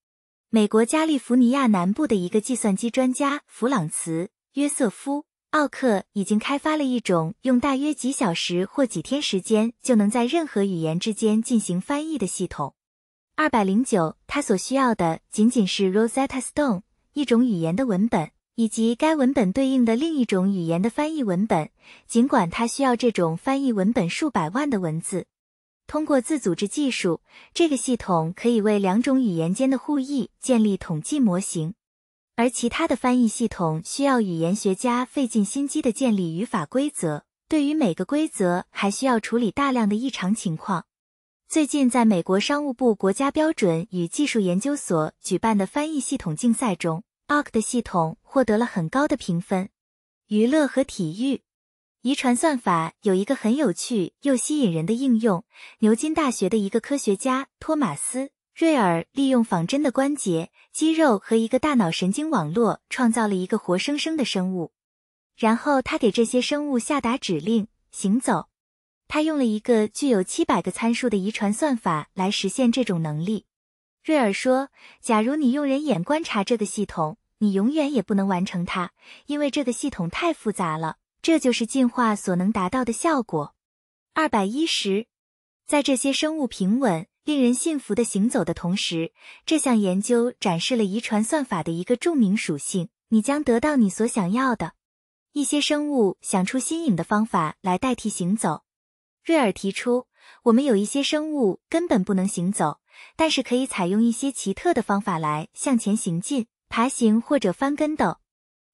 美国加利福尼亚南部的一个计算机专家弗朗茨·约瑟夫。奥克已经开发了一种用大约几小时或几天时间就能在任何语言之间进行翻译的系统。二百零九，它所需要的仅仅是 Rosetta Stone 一种语言的文本，以及该文本对应的另一种语言的翻译文本。尽管它需要这种翻译文本数百万的文字，通过自组织技术，这个系统可以为两种语言间的互译建立统计模型。而其他的翻译系统需要语言学家费尽心机的建立语法规则，对于每个规则还需要处理大量的异常情况。最近，在美国商务部国家标准与技术研究所举办的翻译系统竞赛中，Oc 的系统获得了很高的评分。娱乐和体育，遗传算法有一个很有趣又吸引人的应用。牛津大学的一个科学家托马斯。瑞尔利用仿真的关节、肌肉和一个大脑神经网络，创造了一个活生生的生物。然后他给这些生物下达指令行走。他用了一个具有七百个参数的遗传算法来实现这种能力。瑞尔说：“假如你用人眼观察这个系统，你永远也不能完成它，因为这个系统太复杂了。这就是进化所能达到的效果。”二百一十，在这些生物平稳。令人信服的行走的同时，这项研究展示了遗传算法的一个著名属性：你将得到你所想要的。一些生物想出新颖的方法来代替行走。瑞尔提出，我们有一些生物根本不能行走，但是可以采用一些奇特的方法来向前行进，爬行或者翻跟斗。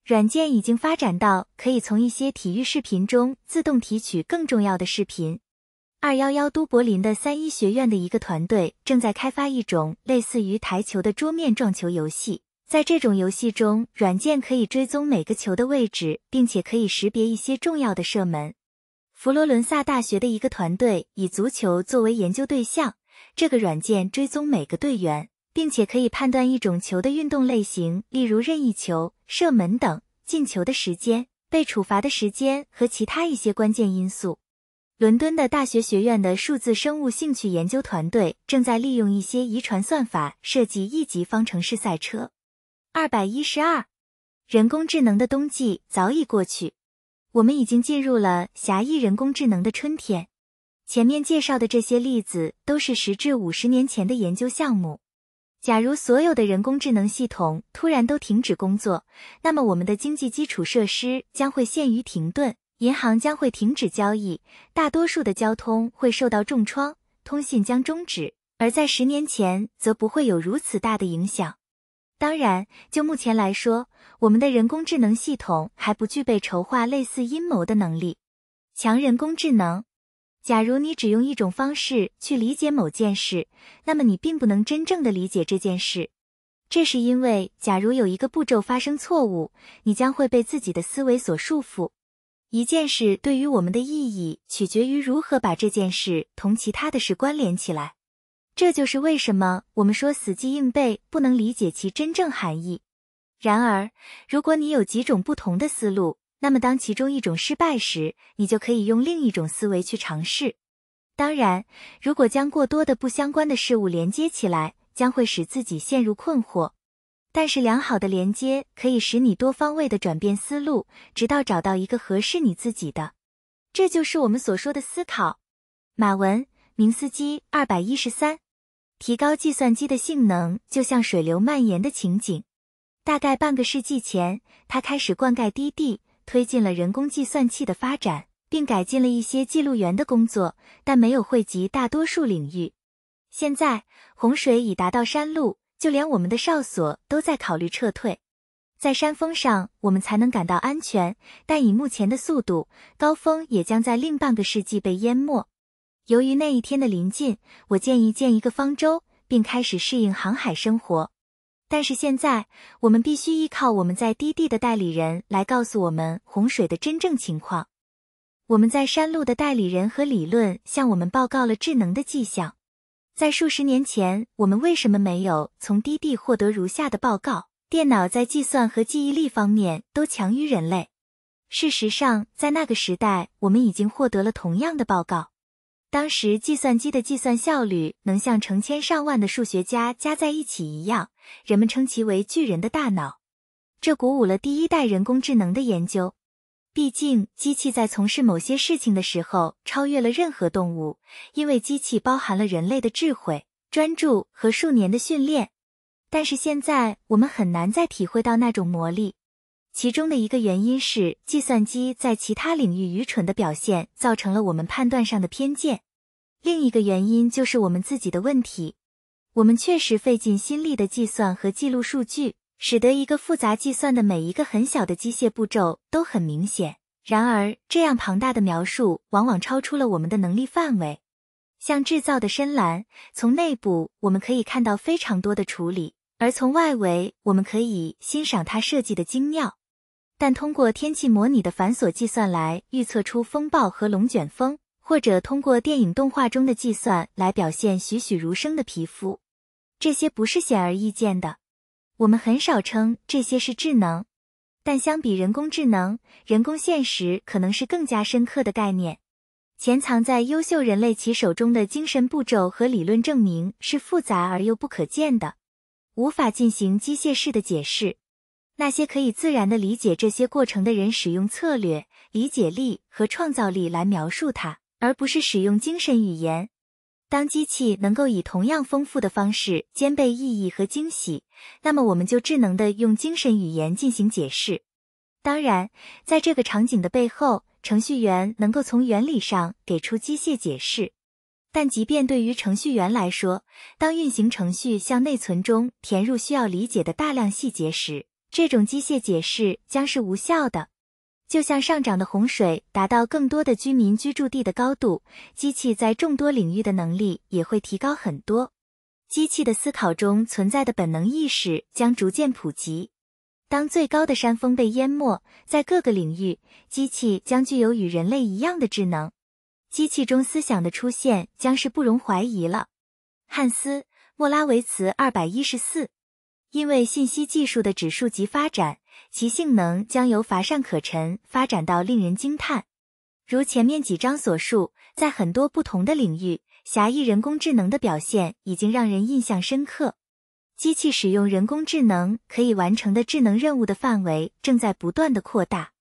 软件已经发展到可以从一些体育视频中自动提取更重要的视频。二幺幺都柏林的三一学院的一个团队正在开发一种类似于台球的桌面撞球游戏。在这种游戏中，软件可以追踪每个球的位置，并且可以识别一些重要的射门。佛罗伦萨大学的一个团队以足球作为研究对象，这个软件追踪每个队员，并且可以判断一种球的运动类型，例如任意球、射门等，进球的时间、被处罚的时间和其他一些关键因素。伦敦的大学学院的数字生物兴趣研究团队正在利用一些遗传算法设计一级方程式赛车。二百一十二，人工智能的冬季早已过去，我们已经进入了狭义人工智能的春天。前面介绍的这些例子都是十至五十年前的研究项目。假如所有的人工智能系统突然都停止工作，那么我们的经济基础设施将会陷于停顿。银行将会停止交易，大多数的交通会受到重创，通信将终止。而在十年前，则不会有如此大的影响。当然，就目前来说，我们的人工智能系统还不具备筹划类似阴谋的能力。强人工智能，假如你只用一种方式去理解某件事，那么你并不能真正的理解这件事。这是因为，假如有一个步骤发生错误，你将会被自己的思维所束缚。一件事对于我们的意义，取决于如何把这件事同其他的事关联起来。这就是为什么我们说死记硬背不能理解其真正含义。然而，如果你有几种不同的思路，那么当其中一种失败时，你就可以用另一种思维去尝试。当然，如果将过多的不相关的事物连接起来，将会使自己陷入困惑。但是良好的连接可以使你多方位的转变思路，直到找到一个合适你自己的。这就是我们所说的思考。马文·明斯基，二百一十三。提高计算机的性能就像水流蔓延的情景。大概半个世纪前，他开始灌溉低地，推进了人工计算器的发展，并改进了一些记录员的工作，但没有惠及大多数领域。现在洪水已达到山路。就连我们的哨所都在考虑撤退，在山峰上我们才能感到安全，但以目前的速度，高峰也将在另半个世纪被淹没。由于那一天的临近，我建议建一个方舟，并开始适应航海生活。但是现在，我们必须依靠我们在低地的代理人来告诉我们洪水的真正情况。我们在山路的代理人和理论向我们报告了智能的迹象。在数十年前，我们为什么没有从滴滴获得如下的报告？电脑在计算和记忆力方面都强于人类。事实上，在那个时代，我们已经获得了同样的报告。当时，计算机的计算效率能像成千上万的数学家加在一起一样，人们称其为“巨人的大脑”。这鼓舞了第一代人工智能的研究。毕竟，机器在从事某些事情的时候超越了任何动物，因为机器包含了人类的智慧、专注和数年的训练。但是现在我们很难再体会到那种魔力。其中的一个原因是计算机在其他领域愚蠢的表现造成了我们判断上的偏见。另一个原因就是我们自己的问题。我们确实费尽心力的计算和记录数据。使得一个复杂计算的每一个很小的机械步骤都很明显。然而，这样庞大的描述往往超出了我们的能力范围。像制造的深蓝，从内部我们可以看到非常多的处理，而从外围我们可以欣赏它设计的精妙。但通过天气模拟的繁琐计算来预测出风暴和龙卷风，或者通过电影动画中的计算来表现栩栩如生的皮肤，这些不是显而易见的。我们很少称这些是智能，但相比人工智能，人工现实可能是更加深刻的概念。潜藏在优秀人类棋手中的精神步骤和理论证明是复杂而又不可见的，无法进行机械式的解释。那些可以自然地理解这些过程的人，使用策略、理解力和创造力来描述它，而不是使用精神语言。当机器能够以同样丰富的方式兼备意义和惊喜，那么我们就智能的用精神语言进行解释。当然，在这个场景的背后，程序员能够从原理上给出机械解释。但即便对于程序员来说，当运行程序向内存中填入需要理解的大量细节时，这种机械解释将是无效的。就像上涨的洪水达到更多的居民居住地的高度，机器在众多领域的能力也会提高很多。机器的思考中存在的本能意识将逐渐普及。当最高的山峰被淹没，在各个领域，机器将具有与人类一样的智能。机器中思想的出现将是不容怀疑了。汉斯·莫拉维茨二百一十四，因为信息技术的指数级发展。其性能将由乏善可陈发展到令人惊叹。如前面几章所述，在很多不同的领域，狭义人工智能的表现已经让人印象深刻。机器使用人工智能可以完成的智能任务的范围正在不断的扩大。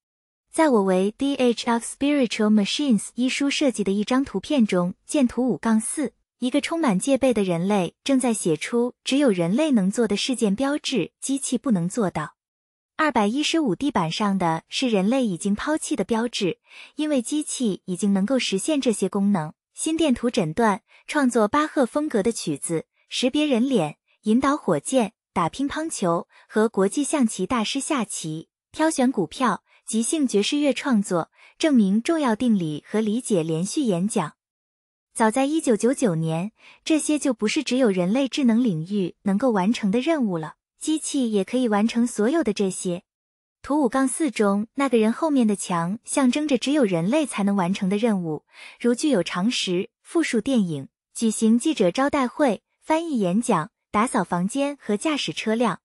在我为《D.H. of Spiritual Machines》一书设计的一张图片中（见图五杠四），一个充满戒备的人类正在写出只有人类能做的事件标志，机器不能做到。二百一十五地板上的是人类已经抛弃的标志，因为机器已经能够实现这些功能：心电图诊断、创作巴赫风格的曲子、识别人脸、引导火箭、打乒乓球、和国际象棋大师下棋、挑选股票、即兴爵士乐创作、证明重要定理和理解连续演讲。早在一九九九年，这些就不是只有人类智能领域能够完成的任务了。机器也可以完成所有的这些。图五杠四中那个人后面的墙，象征着只有人类才能完成的任务，如具有常识、复述电影、举行记者招待会、翻译演讲、打扫房间和驾驶车辆。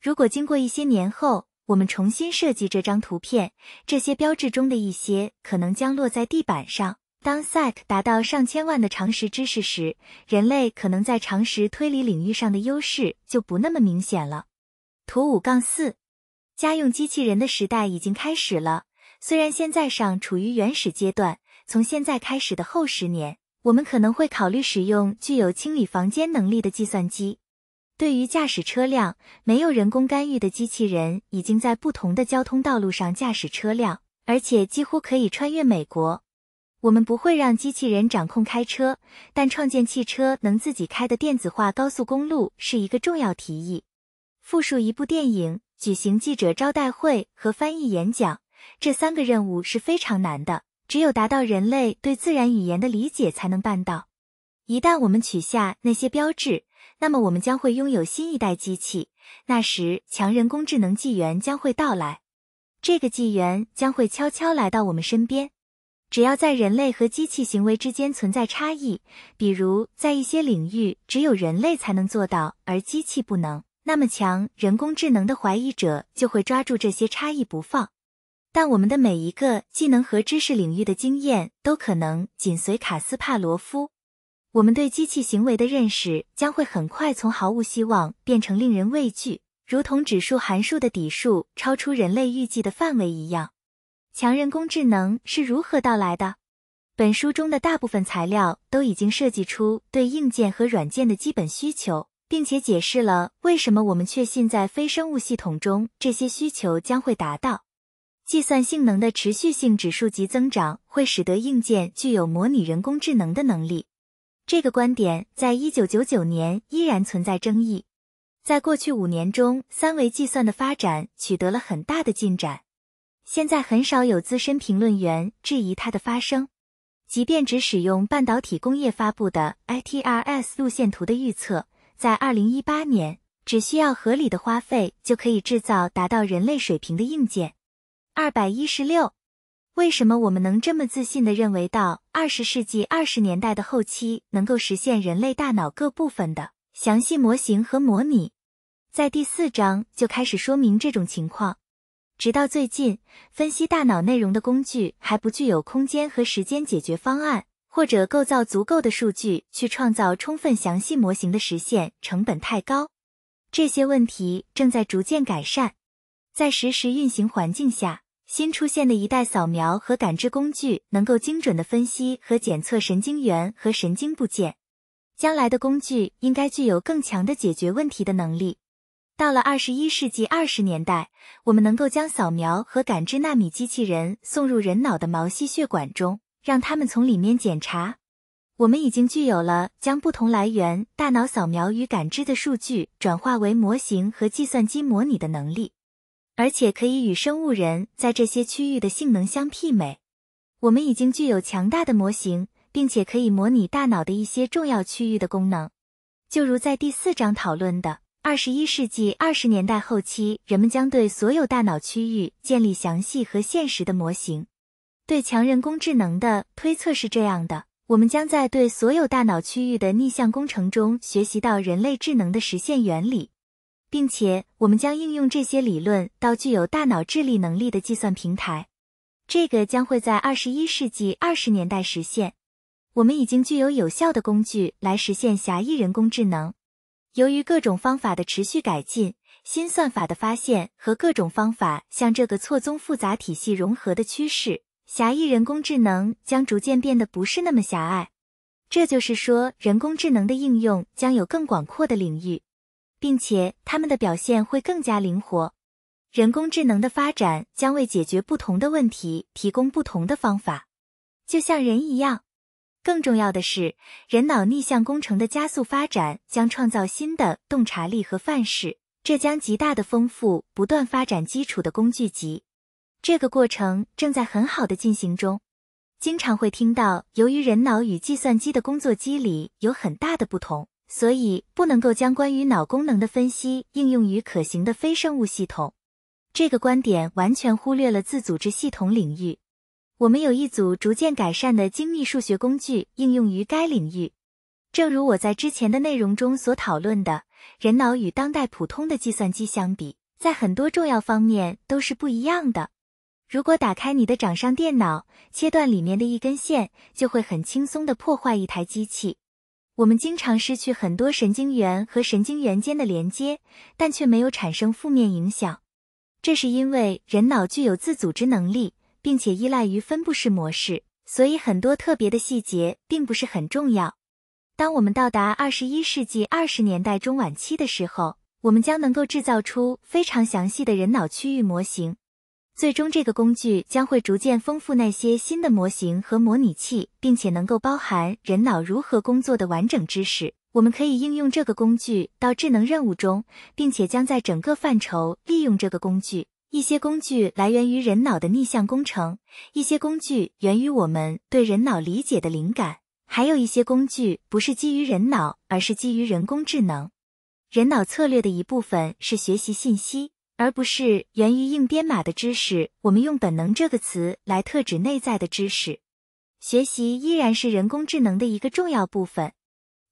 如果经过一些年后，我们重新设计这张图片，这些标志中的一些可能将落在地板上。当 s e c 达到上千万的常识知识时，人类可能在常识推理领域上的优势就不那么明显了。图五杠四，家用机器人的时代已经开始了，虽然现在尚处于原始阶段。从现在开始的后十年，我们可能会考虑使用具有清理房间能力的计算机。对于驾驶车辆，没有人工干预的机器人已经在不同的交通道路上驾驶车辆，而且几乎可以穿越美国。我们不会让机器人掌控开车，但创建汽车能自己开的电子化高速公路是一个重要提议。复述一部电影、举行记者招待会和翻译演讲，这三个任务是非常难的，只有达到人类对自然语言的理解才能办到。一旦我们取下那些标志，那么我们将会拥有新一代机器，那时强人工智能纪元将会到来。这个纪元将会悄悄来到我们身边。只要在人类和机器行为之间存在差异，比如在一些领域只有人类才能做到而机器不能，那么强人工智能的怀疑者就会抓住这些差异不放。但我们的每一个技能和知识领域的经验都可能紧随卡斯帕罗夫，我们对机器行为的认识将会很快从毫无希望变成令人畏惧，如同指数函数的底数超出人类预计的范围一样。强人工智能是如何到来的？本书中的大部分材料都已经设计出对硬件和软件的基本需求，并且解释了为什么我们确信在非生物系统中这些需求将会达到。计算性能的持续性指数级增长会使得硬件具有模拟人工智能的能力。这个观点在1999年依然存在争议。在过去五年中，三维计算的发展取得了很大的进展。现在很少有资深评论员质疑它的发生。即便只使用半导体工业发布的 ITRS 路线图的预测，在二零一八年只需要合理的花费就可以制造达到人类水平的硬件。二百一十六，为什么我们能这么自信的认为到二十世纪二十年代的后期能够实现人类大脑各部分的详细模型和模拟？在第四章就开始说明这种情况。直到最近，分析大脑内容的工具还不具有空间和时间解决方案，或者构造足够的数据去创造充分详细模型的实现成本太高。这些问题正在逐渐改善。在实时运行环境下，新出现的一代扫描和感知工具能够精准的分析和检测神经元和神经部件。将来的工具应该具有更强的解决问题的能力。到了二十一世纪二十年代，我们能够将扫描和感知纳米机器人送入人脑的毛细血管中，让他们从里面检查。我们已经具有了将不同来源大脑扫描与感知的数据转化为模型和计算机模拟的能力，而且可以与生物人在这些区域的性能相媲美。我们已经具有强大的模型，并且可以模拟大脑的一些重要区域的功能，就如在第四章讨论的。二十一世纪二十年代后期，人们将对所有大脑区域建立详细和现实的模型。对强人工智能的推测是这样的：我们将在对所有大脑区域的逆向工程中学习到人类智能的实现原理，并且我们将应用这些理论到具有大脑智力能力的计算平台。这个将会在二十一世纪二十年代实现。我们已经具有有效的工具来实现狭义人工智能。由于各种方法的持续改进、新算法的发现和各种方法向这个错综复杂体系融合的趋势，狭义人工智能将逐渐变得不是那么狭隘。这就是说，人工智能的应用将有更广阔的领域，并且它们的表现会更加灵活。人工智能的发展将为解决不同的问题提供不同的方法，就像人一样。更重要的是，人脑逆向工程的加速发展将创造新的洞察力和范式，这将极大的丰富不断发展基础的工具集。这个过程正在很好的进行中。经常会听到，由于人脑与计算机的工作机理有很大的不同，所以不能够将关于脑功能的分析应用于可行的非生物系统。这个观点完全忽略了自组织系统领域。我们有一组逐渐改善的精密数学工具应用于该领域。正如我在之前的内容中所讨论的，人脑与当代普通的计算机相比，在很多重要方面都是不一样的。如果打开你的掌上电脑，切断里面的一根线，就会很轻松地破坏一台机器。我们经常失去很多神经元和神经元间的连接，但却没有产生负面影响。这是因为人脑具有自组织能力。并且依赖于分布式模式，所以很多特别的细节并不是很重要。当我们到达二十一世纪二十年代中晚期的时候，我们将能够制造出非常详细的人脑区域模型。最终，这个工具将会逐渐丰富那些新的模型和模拟器，并且能够包含人脑如何工作的完整知识。我们可以应用这个工具到智能任务中，并且将在整个范畴利用这个工具。一些工具来源于人脑的逆向工程，一些工具源于我们对人脑理解的灵感，还有一些工具不是基于人脑，而是基于人工智能。人脑策略的一部分是学习信息，而不是源于硬编码的知识。我们用“本能”这个词来特指内在的知识。学习依然是人工智能的一个重要部分。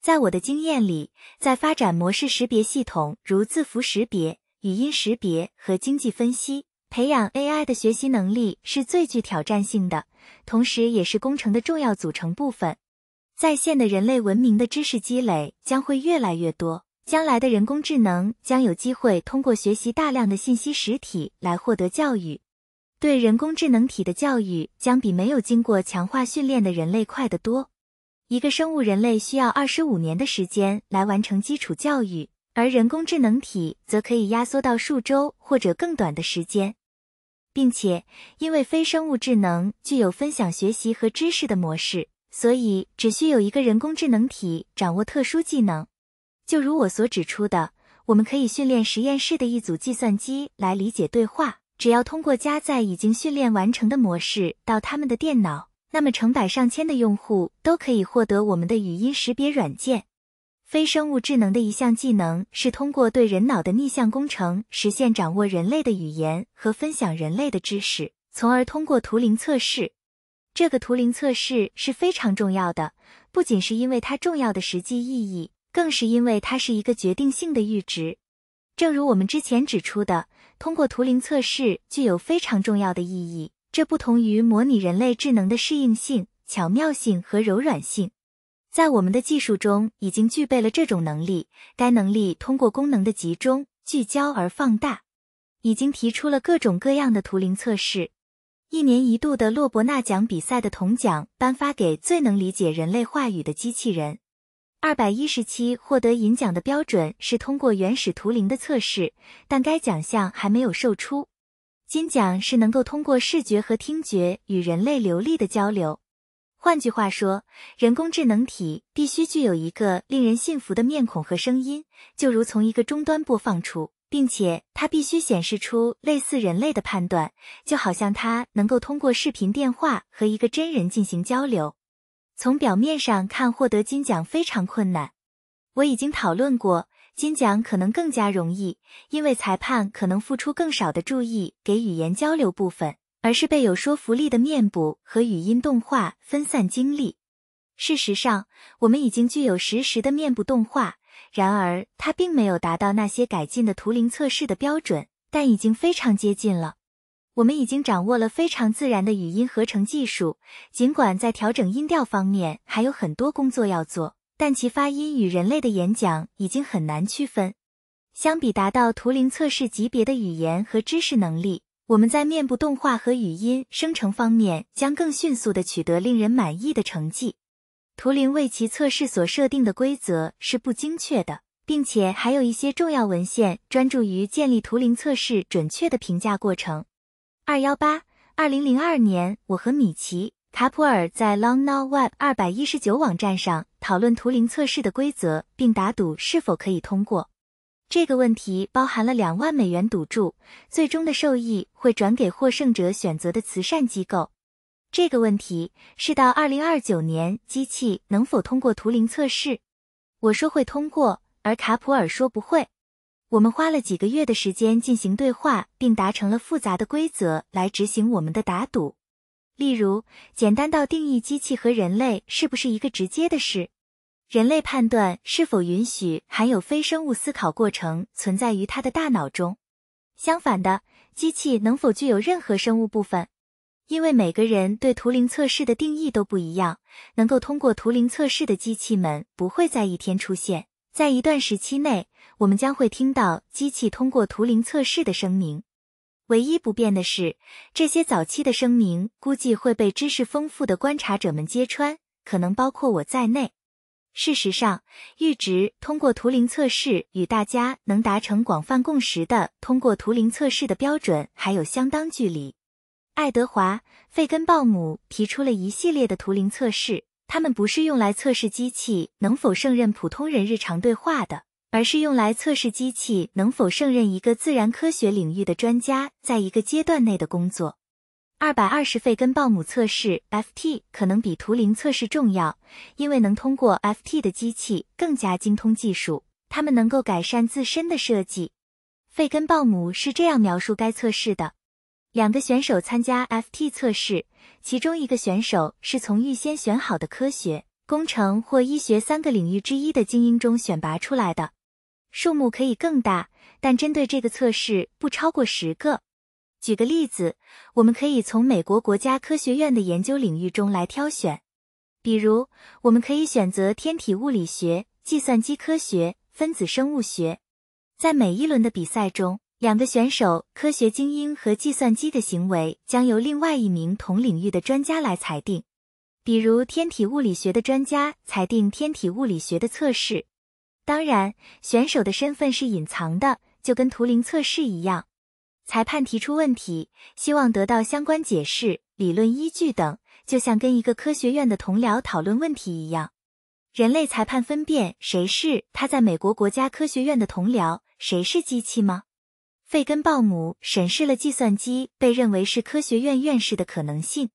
在我的经验里，在发展模式识别系统，如字符识别。语音识别和经济分析，培养 AI 的学习能力是最具挑战性的，同时也是工程的重要组成部分。在线的人类文明的知识积累将会越来越多，将来的人工智能将有机会通过学习大量的信息实体来获得教育。对人工智能体的教育将比没有经过强化训练的人类快得多。一个生物人类需要二十五年的时间来完成基础教育。而人工智能体则可以压缩到数周或者更短的时间，并且因为非生物智能具有分享学习和知识的模式，所以只需有一个人工智能体掌握特殊技能。就如我所指出的，我们可以训练实验室的一组计算机来理解对话，只要通过加载已经训练完成的模式到他们的电脑，那么成百上千的用户都可以获得我们的语音识别软件。非生物智能的一项技能是通过对人脑的逆向工程，实现掌握人类的语言和分享人类的知识，从而通过图灵测试。这个图灵测试是非常重要的，不仅是因为它重要的实际意义，更是因为它是一个决定性的阈值。正如我们之前指出的，通过图灵测试具有非常重要的意义，这不同于模拟人类智能的适应性、巧妙性和柔软性。在我们的技术中已经具备了这种能力，该能力通过功能的集中、聚焦而放大。已经提出了各种各样的图灵测试。一年一度的洛伯纳奖比赛的铜奖颁发给最能理解人类话语的机器人。二百一十七获得银奖的标准是通过原始图灵的测试，但该奖项还没有售出。金奖是能够通过视觉和听觉与人类流利的交流。换句话说，人工智能体必须具有一个令人信服的面孔和声音，就如从一个终端播放出，并且它必须显示出类似人类的判断，就好像它能够通过视频电话和一个真人进行交流。从表面上看，获得金奖非常困难。我已经讨论过，金奖可能更加容易，因为裁判可能付出更少的注意给语言交流部分。而是被有说服力的面部和语音动画分散精力。事实上，我们已经具有实时的面部动画，然而它并没有达到那些改进的图灵测试的标准，但已经非常接近了。我们已经掌握了非常自然的语音合成技术，尽管在调整音调方面还有很多工作要做，但其发音与人类的演讲已经很难区分。相比达到图灵测试级别的语言和知识能力。我们在面部动画和语音生成方面将更迅速地取得令人满意的成绩。图灵为其测试所设定的规则是不精确的，并且还有一些重要文献专注于建立图灵测试准确的评价过程。二幺八二零零二年，我和米奇·卡普尔在 Long Now Web 二百一十九网站上讨论图灵测试的规则，并打赌是否可以通过。这个问题包含了两万美元赌注，最终的受益会转给获胜者选择的慈善机构。这个问题是到二零二九年，机器能否通过图灵测试？我说会通过，而卡普尔说不会。我们花了几个月的时间进行对话，并达成了复杂的规则来执行我们的打赌，例如简单到定义机器和人类是不是一个直接的事。人类判断是否允许含有非生物思考过程存在于他的大脑中。相反的，机器能否具有任何生物部分？因为每个人对图灵测试的定义都不一样。能够通过图灵测试的机器们不会在一天出现，在一段时期内，我们将会听到机器通过图灵测试的声明。唯一不变的是，这些早期的声明估计会被知识丰富的观察者们揭穿，可能包括我在内。事实上，阈值通过图灵测试与大家能达成广泛共识的通过图灵测试的标准还有相当距离。爱德华·费根鲍姆提出了一系列的图灵测试，他们不是用来测试机器能否胜任普通人日常对话的，而是用来测试机器能否胜任一个自然科学领域的专家在一个阶段内的工作。二百二十费根鲍姆测试 FT 可能比图灵测试重要，因为能通过 FT 的机器更加精通技术，他们能够改善自身的设计。费根鲍姆是这样描述该测试的：两个选手参加 FT 测试，其中一个选手是从预先选好的科学、工程或医学三个领域之一的精英中选拔出来的，数目可以更大，但针对这个测试不超过十个。举个例子，我们可以从美国国家科学院的研究领域中来挑选，比如我们可以选择天体物理学、计算机科学、分子生物学。在每一轮的比赛中，两个选手（科学精英和计算机）的行为将由另外一名同领域的专家来裁定，比如天体物理学的专家裁定天体物理学的测试。当然，选手的身份是隐藏的，就跟图灵测试一样。裁判提出问题，希望得到相关解释、理论依据等，就像跟一个科学院的同僚讨论问题一样。人类裁判分辨谁是他在美国国家科学院的同僚，谁是机器吗？费根鲍姆审视了计算机被认为是科学院院士的可能性。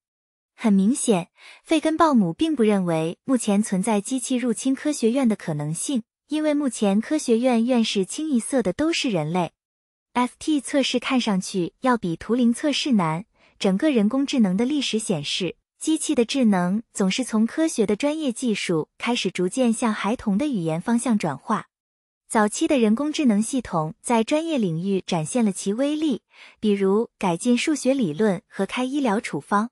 很明显，费根鲍姆并不认为目前存在机器入侵科学院的可能性，因为目前科学院院士清一色的都是人类。FT 测试看上去要比图灵测试难。整个人工智能的历史显示，机器的智能总是从科学的专业技术开始，逐渐向孩童的语言方向转化。早期的人工智能系统在专业领域展现了其威力，比如改进数学理论和开医疗处方。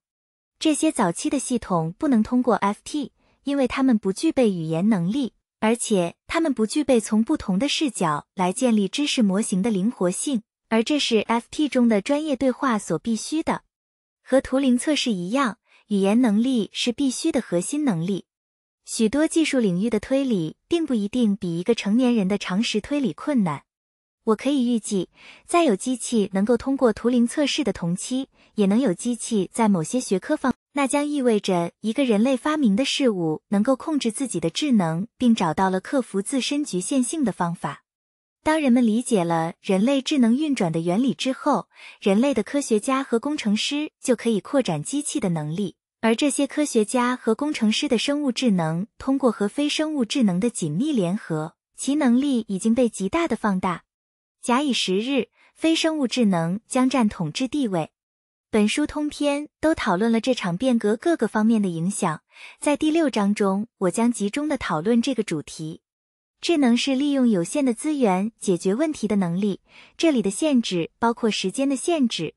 这些早期的系统不能通过 FT，因为它们不具备语言能力。而且，他们不具备从不同的视角来建立知识模型的灵活性，而这是 F T 中的专业对话所必须的。和图灵测试一样，语言能力是必须的核心能力。许多技术领域的推理，并不一定比一个成年人的常识推理困难。我可以预计，在有机器能够通过图灵测试的同期，也能有机器在某些学科方。那将意味着一个人类发明的事物能够控制自己的智能，并找到了克服自身局限性的方法。当人们理解了人类智能运转的原理之后，人类的科学家和工程师就可以扩展机器的能力。而这些科学家和工程师的生物智能，通过和非生物智能的紧密联合，其能力已经被极大的放大。假以时日，非生物智能将占统治地位。本书通篇都讨论了这场变革各个方面的影响，在第六章中，我将集中的讨论这个主题。智能是利用有限的资源解决问题的能力，这里的限制包括时间的限制。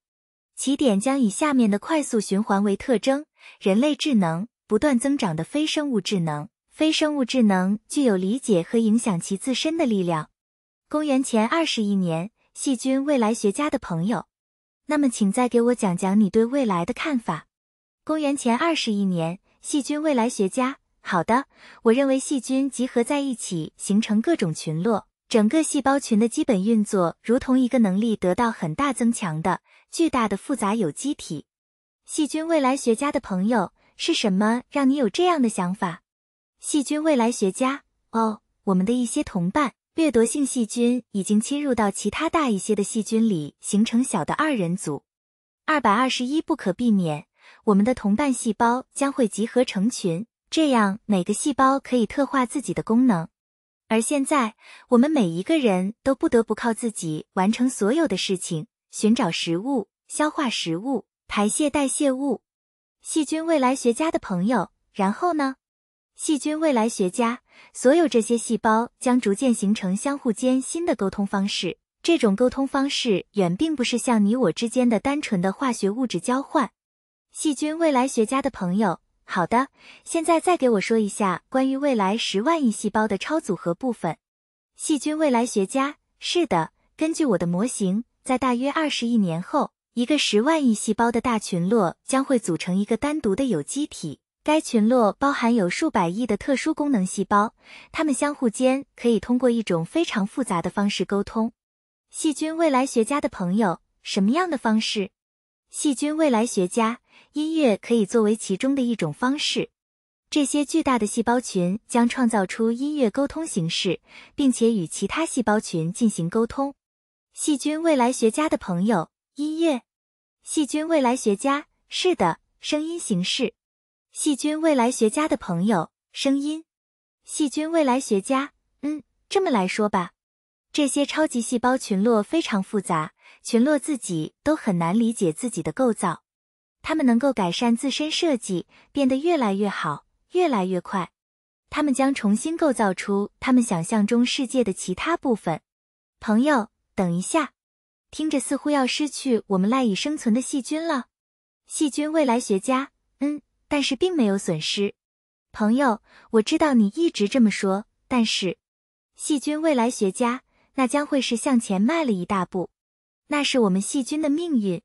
起点将以下面的快速循环为特征：人类智能不断增长的非生物智能，非生物智能具有理解和影响其自身的力量。公元前二十亿年，细菌未来学家的朋友。那么，请再给我讲讲你对未来的看法。公元前二十亿年，细菌未来学家。好的，我认为细菌集合在一起形成各种群落，整个细胞群的基本运作如同一个能力得到很大增强的巨大的复杂有机体。细菌未来学家的朋友是什么让你有这样的想法？细菌未来学家。哦，我们的一些同伴。掠夺性细菌已经侵入到其他大一些的细菌里，形成小的二人组。二百二十一不可避免，我们的同伴细胞将会集合成群，这样每个细胞可以特化自己的功能。而现在，我们每一个人都不得不靠自己完成所有的事情：寻找食物、消化食物、排泄代谢物。细菌未来学家的朋友，然后呢？细菌未来学家，所有这些细胞将逐渐形成相互间新的沟通方式。这种沟通方式远并不是像你我之间的单纯的化学物质交换。细菌未来学家的朋友，好的，现在再给我说一下关于未来十万亿细胞的超组合部分。细菌未来学家，是的，根据我的模型，在大约二十亿年后，一个十万亿细胞的大群落将会组成一个单独的有机体。该群落包含有数百亿的特殊功能细胞，它们相互间可以通过一种非常复杂的方式沟通。细菌未来学家的朋友，什么样的方式？细菌未来学家，音乐可以作为其中的一种方式。这些巨大的细胞群将创造出音乐沟通形式，并且与其他细胞群进行沟通。细菌未来学家的朋友，音乐。细菌未来学家，是的，声音形式。细菌未来学家的朋友，声音。细菌未来学家，嗯，这么来说吧，这些超级细胞群落非常复杂，群落自己都很难理解自己的构造。它们能够改善自身设计，变得越来越好，越来越快。它们将重新构造出他们想象中世界的其他部分。朋友，等一下，听着，似乎要失去我们赖以生存的细菌了。细菌未来学家，嗯。但是并没有损失，朋友，我知道你一直这么说，但是细菌未来学家，那将会是向前迈了一大步，那是我们细菌的命运，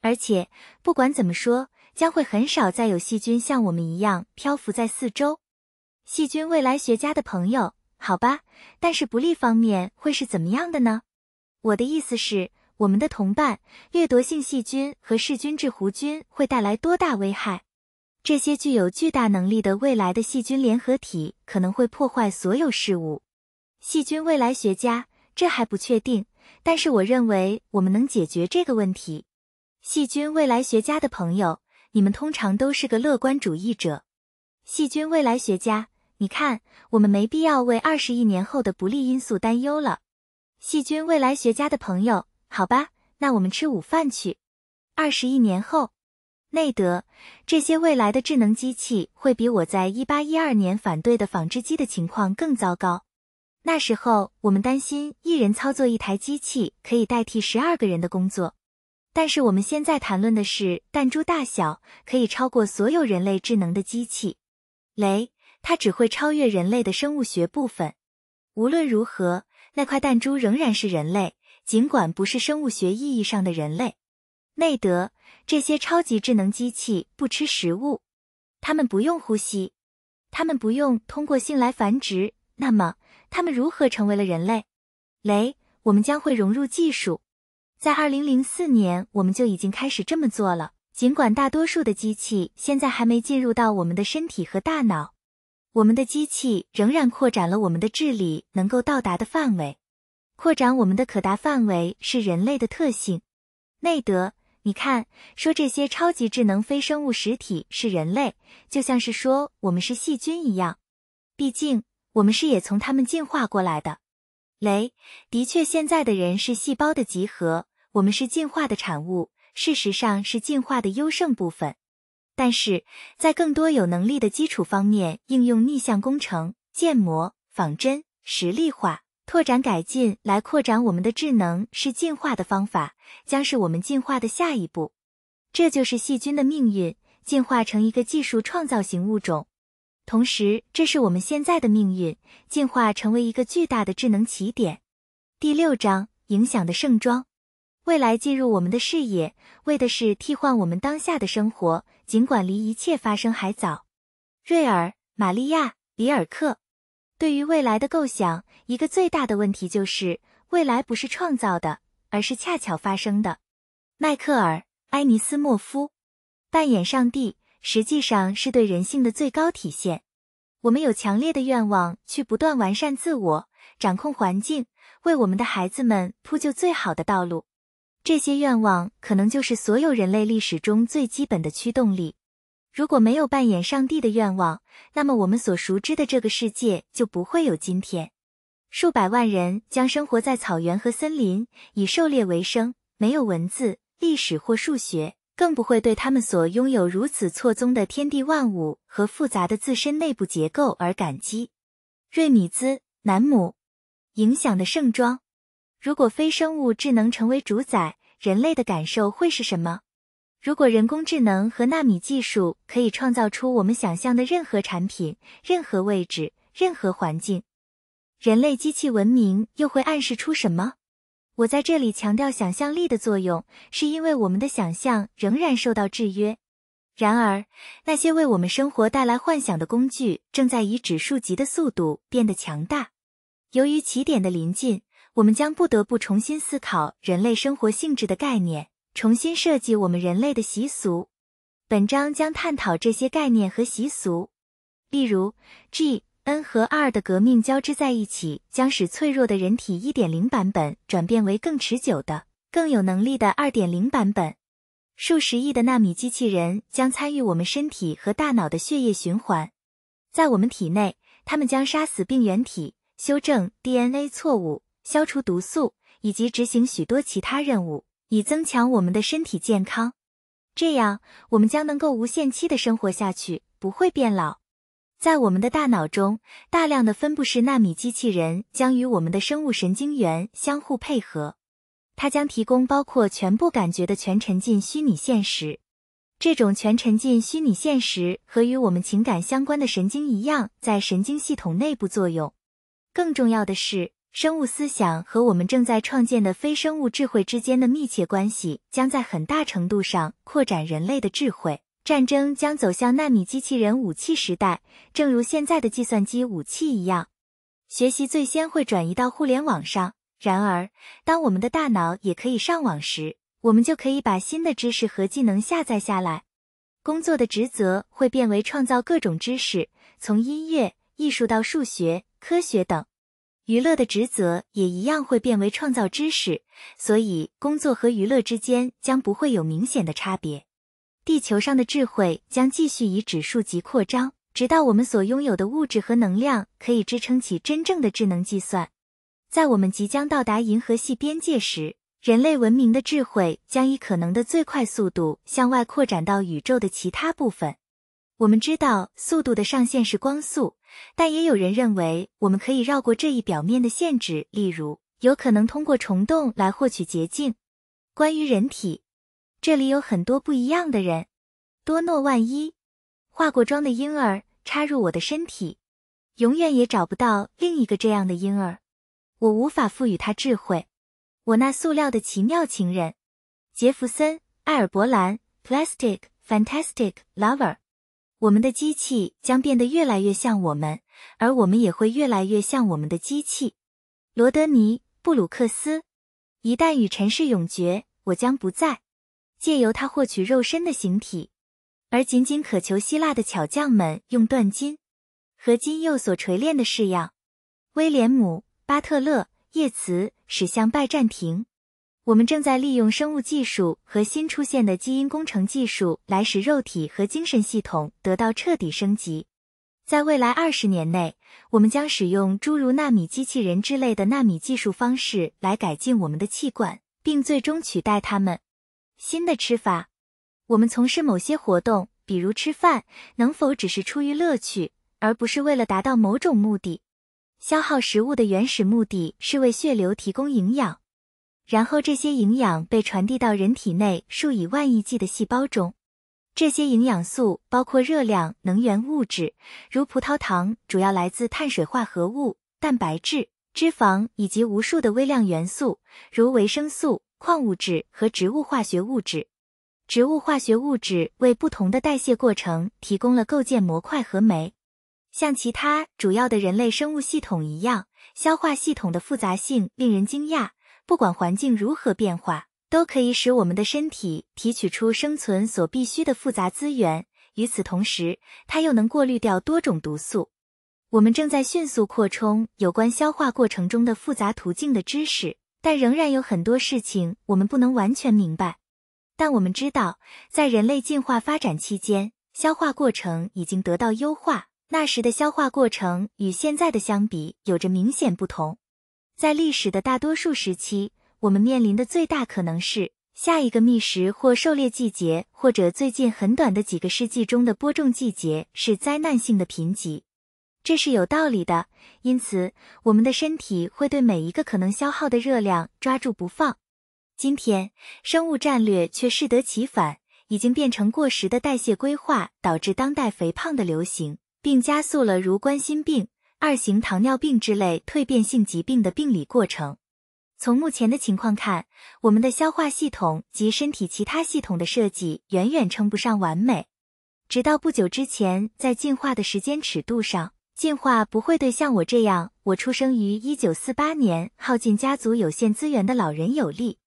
而且不管怎么说，将会很少再有细菌像我们一样漂浮在四周。细菌未来学家的朋友，好吧，但是不利方面会是怎么样的呢？我的意思是，我们的同伴掠夺性细菌和噬菌制弧菌会带来多大危害？这些具有巨大能力的未来的细菌联合体可能会破坏所有事物。细菌未来学家，这还不确定，但是我认为我们能解决这个问题。细菌未来学家的朋友，你们通常都是个乐观主义者。细菌未来学家，你看，我们没必要为二十亿年后的不利因素担忧了。细菌未来学家的朋友，好吧，那我们吃午饭去。二十亿年后。内德，这些未来的智能机器会比我在一八一二年反对的纺织机的情况更糟糕。那时候我们担心一人操作一台机器可以代替十二个人的工作，但是我们现在谈论的是弹珠大小可以超过所有人类智能的机器。雷，它只会超越人类的生物学部分。无论如何，那块弹珠仍然是人类，尽管不是生物学意义上的人类。内德。这些超级智能机器不吃食物，它们不用呼吸，它们不用通过性来繁殖。那么，它们如何成为了人类？雷，我们将会融入技术，在二零零四年我们就已经开始这么做了。尽管大多数的机器现在还没进入到我们的身体和大脑，我们的机器仍然扩展了我们的智力能够到达的范围，扩展我们的可达范围是人类的特性。内德。你看，说这些超级智能非生物实体是人类，就像是说我们是细菌一样。毕竟，我们是也从他们进化过来的。雷，的确，现在的人是细胞的集合，我们是进化的产物，事实上是进化的优胜部分。但是在更多有能力的基础方面，应用逆向工程、建模、仿真、实例化。拓展改进来扩展我们的智能是进化的方法，将是我们进化的下一步。这就是细菌的命运，进化成一个技术创造型物种；同时，这是我们现在的命运，进化成为一个巨大的智能起点。第六章影响的盛装，未来进入我们的视野，为的是替换我们当下的生活，尽管离一切发生还早。瑞尔·玛利亚·里尔克。对于未来的构想，一个最大的问题就是未来不是创造的，而是恰巧发生的。迈克尔·埃尼斯莫夫扮演上帝，实际上是对人性的最高体现。我们有强烈的愿望去不断完善自我，掌控环境，为我们的孩子们铺就最好的道路。这些愿望可能就是所有人类历史中最基本的驱动力。如果没有扮演上帝的愿望，那么我们所熟知的这个世界就不会有今天。数百万人将生活在草原和森林，以狩猎为生，没有文字、历史或数学，更不会对他们所拥有如此错综的天地万物和复杂的自身内部结构而感激。瑞米兹南姆，影响的盛装。如果非生物智能成为主宰，人类的感受会是什么？如果人工智能和纳米技术可以创造出我们想象的任何产品、任何位置、任何环境，人类机器文明又会暗示出什么？我在这里强调想象力的作用，是因为我们的想象仍然受到制约。然而，那些为我们生活带来幻想的工具正在以指数级的速度变得强大。由于起点的临近，我们将不得不重新思考人类生活性质的概念。重新设计我们人类的习俗。本章将探讨这些概念和习俗，例如 G、N 和 R 的革命交织在一起，将使脆弱的人体1.0版本转变为更持久的、更有能力的2.0版本。数十亿的纳米机器人将参与我们身体和大脑的血液循环，在我们体内，它们将杀死病原体、修正 DNA 错误、消除毒素，以及执行许多其他任务。以增强我们的身体健康，这样我们将能够无限期的生活下去，不会变老。在我们的大脑中，大量的分布式纳米机器人将与我们的生物神经元相互配合，它将提供包括全部感觉的全沉浸虚拟现实。这种全沉浸虚拟现实和与我们情感相关的神经一样，在神经系统内部作用。更重要的是。生物思想和我们正在创建的非生物智慧之间的密切关系，将在很大程度上扩展人类的智慧。战争将走向纳米机器人武器时代，正如现在的计算机武器一样。学习最先会转移到互联网上。然而，当我们的大脑也可以上网时，我们就可以把新的知识和技能下载下来。工作的职责会变为创造各种知识，从音乐、艺术到数学、科学等。娱乐的职责也一样会变为创造知识，所以工作和娱乐之间将不会有明显的差别。地球上的智慧将继续以指数级扩张，直到我们所拥有的物质和能量可以支撑起真正的智能计算。在我们即将到达银河系边界时，人类文明的智慧将以可能的最快速度向外扩展到宇宙的其他部分。我们知道速度的上限是光速，但也有人认为我们可以绕过这一表面的限制，例如有可能通过虫洞来获取捷径。关于人体，这里有很多不一样的人。多诺万一，化过妆的婴儿插入我的身体，永远也找不到另一个这样的婴儿。我无法赋予他智慧。我那塑料的奇妙情人，杰弗森·艾尔伯兰，Plastic Fantastic Lover。我们的机器将变得越来越像我们，而我们也会越来越像我们的机器。罗德尼·布鲁克斯，一旦与尘世永诀，我将不再借由他获取肉身的形体，而仅仅渴求希腊的巧匠们用断金和金釉所锤炼的式样。威廉姆·巴特勒·叶茨，驶向拜占庭。我们正在利用生物技术和新出现的基因工程技术，来使肉体和精神系统得到彻底升级。在未来二十年内，我们将使用诸如纳米机器人之类的纳米技术方式，来改进我们的器官，并最终取代它们。新的吃法，我们从事某些活动，比如吃饭，能否只是出于乐趣，而不是为了达到某种目的？消耗食物的原始目的是为血流提供营养。然后，这些营养被传递到人体内数以万亿计的细胞中。这些营养素包括热量、能源物质，如葡萄糖，主要来自碳水化合物、蛋白质、脂肪以及无数的微量元素，如维生素、矿物质和植物化学物质。植物化学物质为不同的代谢过程提供了构建模块和酶。像其他主要的人类生物系统一样，消化系统的复杂性令人惊讶。不管环境如何变化，都可以使我们的身体提取出生存所必需的复杂资源。与此同时，它又能过滤掉多种毒素。我们正在迅速扩充有关消化过程中的复杂途径的知识，但仍然有很多事情我们不能完全明白。但我们知道，在人类进化发展期间，消化过程已经得到优化。那时的消化过程与现在的相比，有着明显不同。在历史的大多数时期，我们面临的最大可能是下一个觅食或狩猎季节，或者最近很短的几个世纪中的播种季节是灾难性的贫瘠。这是有道理的，因此我们的身体会对每一个可能消耗的热量抓住不放。今天，生物战略却适得其反，已经变成过时的代谢规划，导致当代肥胖的流行，并加速了如冠心病。二型糖尿病之类蜕变性疾病的病理过程。从目前的情况看，我们的消化系统及身体其他系统的设计远远称不上完美。直到不久之前，在进化的时间尺度上，进化不会对像我这样，我出生于一九四八年，耗尽家族有限资源的老人有利。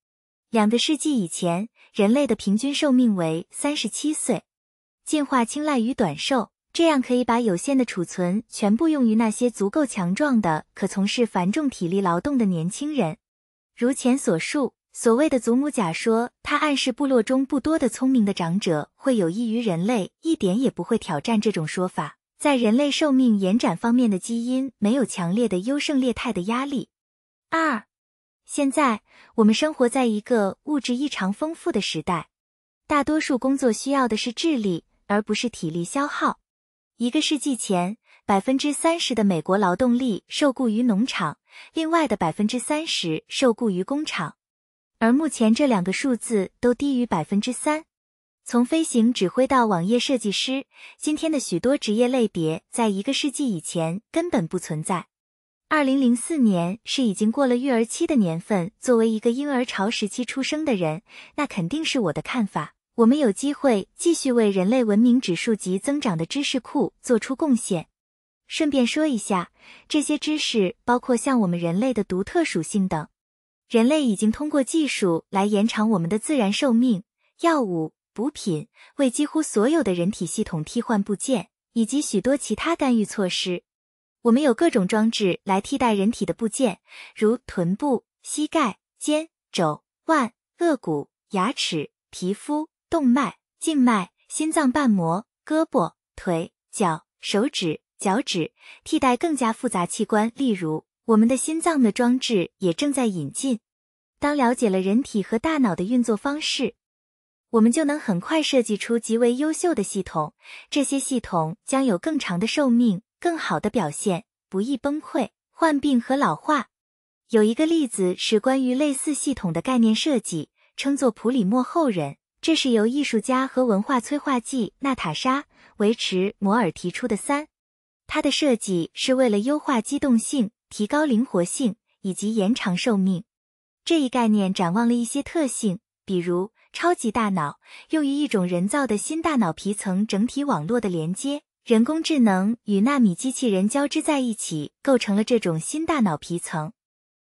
两个世纪以前，人类的平均寿命为三十七岁，进化青睐于短寿。这样可以把有限的储存全部用于那些足够强壮的、可从事繁重体力劳动的年轻人。如前所述，所谓的祖母假说，它暗示部落中不多的聪明的长者会有益于人类，一点也不会挑战这种说法。在人类寿命延展方面的基因，没有强烈的优胜劣汰的压力。二，现在我们生活在一个物质异常丰富的时代，大多数工作需要的是智力，而不是体力消耗。一个世纪前，百分之三十的美国劳动力受雇于农场，另外的百分之三十受雇于工厂。而目前这两个数字都低于百分之三。从飞行指挥到网页设计师，今天的许多职业类别在一个世纪以前根本不存在。二零零四年是已经过了育儿期的年份，作为一个婴儿潮时期出生的人，那肯定是我的看法。我们有机会继续为人类文明指数级增长的知识库做出贡献。顺便说一下，这些知识包括像我们人类的独特属性等。人类已经通过技术来延长我们的自然寿命，药物、补品为几乎所有的人体系统替换部件，以及许多其他干预措施。我们有各种装置来替代人体的部件，如臀部、膝盖、肩、肘、腕、颚骨、牙齿、皮肤。动脉、静脉、心脏瓣膜、胳膊、腿、脚、手指、脚趾，替代更加复杂器官，例如我们的心脏的装置也正在引进。当了解了人体和大脑的运作方式，我们就能很快设计出极为优秀的系统。这些系统将有更长的寿命、更好的表现、不易崩溃、患病和老化。有一个例子是关于类似系统的概念设计，称作普里莫后人。这是由艺术家和文化催化剂娜塔莎·维持摩尔提出的三，它的设计是为了优化机动性、提高灵活性以及延长寿命。这一概念展望了一些特性，比如超级大脑，用于一种人造的新大脑皮层整体网络的连接，人工智能与纳米机器人交织在一起，构成了这种新大脑皮层。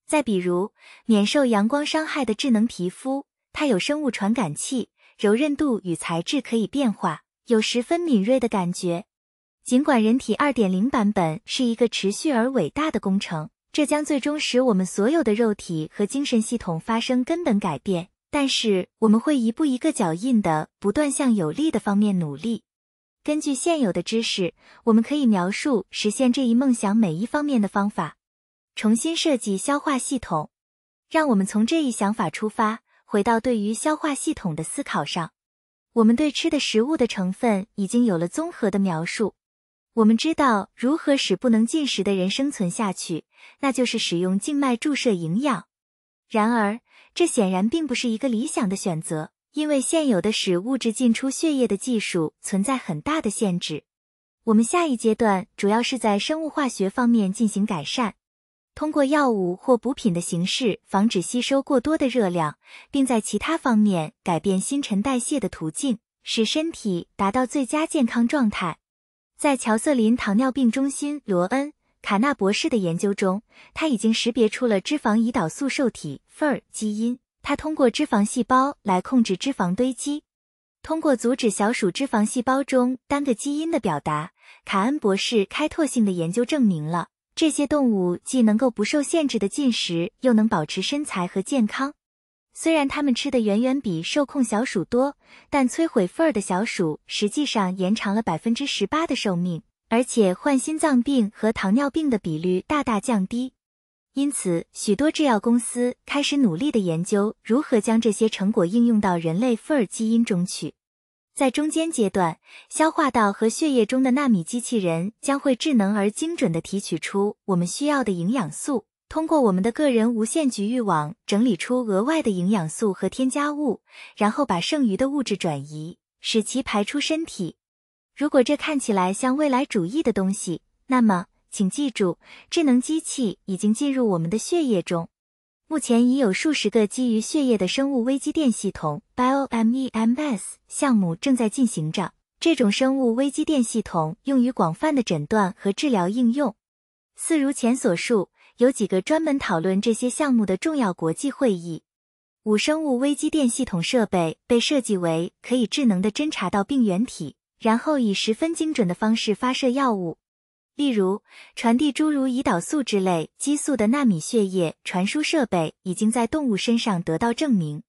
再比如免受阳光伤害的智能皮肤，它有生物传感器。柔韧度与材质可以变化，有十分敏锐的感觉。尽管人体二点零版本是一个持续而伟大的工程，这将最终使我们所有的肉体和精神系统发生根本改变，但是我们会一步一个脚印的不断向有利的方面努力。根据现有的知识，我们可以描述实现这一梦想每一方面的方法。重新设计消化系统，让我们从这一想法出发。回到对于消化系统的思考上，我们对吃的食物的成分已经有了综合的描述。我们知道如何使不能进食的人生存下去，那就是使用静脉注射营养。然而，这显然并不是一个理想的选择，因为现有的使物质进出血液的技术存在很大的限制。我们下一阶段主要是在生物化学方面进行改善。通过药物或补品的形式，防止吸收过多的热量，并在其他方面改变新陈代谢的途径，使身体达到最佳健康状态。在乔瑟琳糖尿病中心，罗恩·卡纳博士的研究中，他已经识别出了脂肪胰岛素受体 FER 基因，它通过脂肪细胞来控制脂肪堆积。通过阻止小鼠脂肪细胞中单个基因的表达，卡恩博士开拓性的研究证明了。这些动物既能够不受限制的进食，又能保持身材和健康。虽然它们吃的远远比受控小鼠多，但摧毁 f 儿 r 的小鼠实际上延长了百分之十八的寿命，而且患心脏病和糖尿病的比率大大降低。因此，许多制药公司开始努力的研究如何将这些成果应用到人类 f 儿 r 基因中去。在中间阶段，消化道和血液中的纳米机器人将会智能而精准地提取出我们需要的营养素，通过我们的个人无线局域网整理出额外的营养素和添加物，然后把剩余的物质转移，使其排出身体。如果这看起来像未来主义的东西，那么请记住，智能机器已经进入我们的血液中。目前已有数十个基于血液的生物微机电系统 （BioMEMS） 项目正在进行着。这种生物微机电系统用于广泛的诊断和治疗应用。似如前所述，有几个专门讨论这些项目的、重要国际会议。五、生物微机电系统设备被设计为可以智能的侦察到病原体，然后以十分精准的方式发射药物。例如，传递诸如胰岛素之类激素的纳米血液传输设备已经在动物身上得到证明。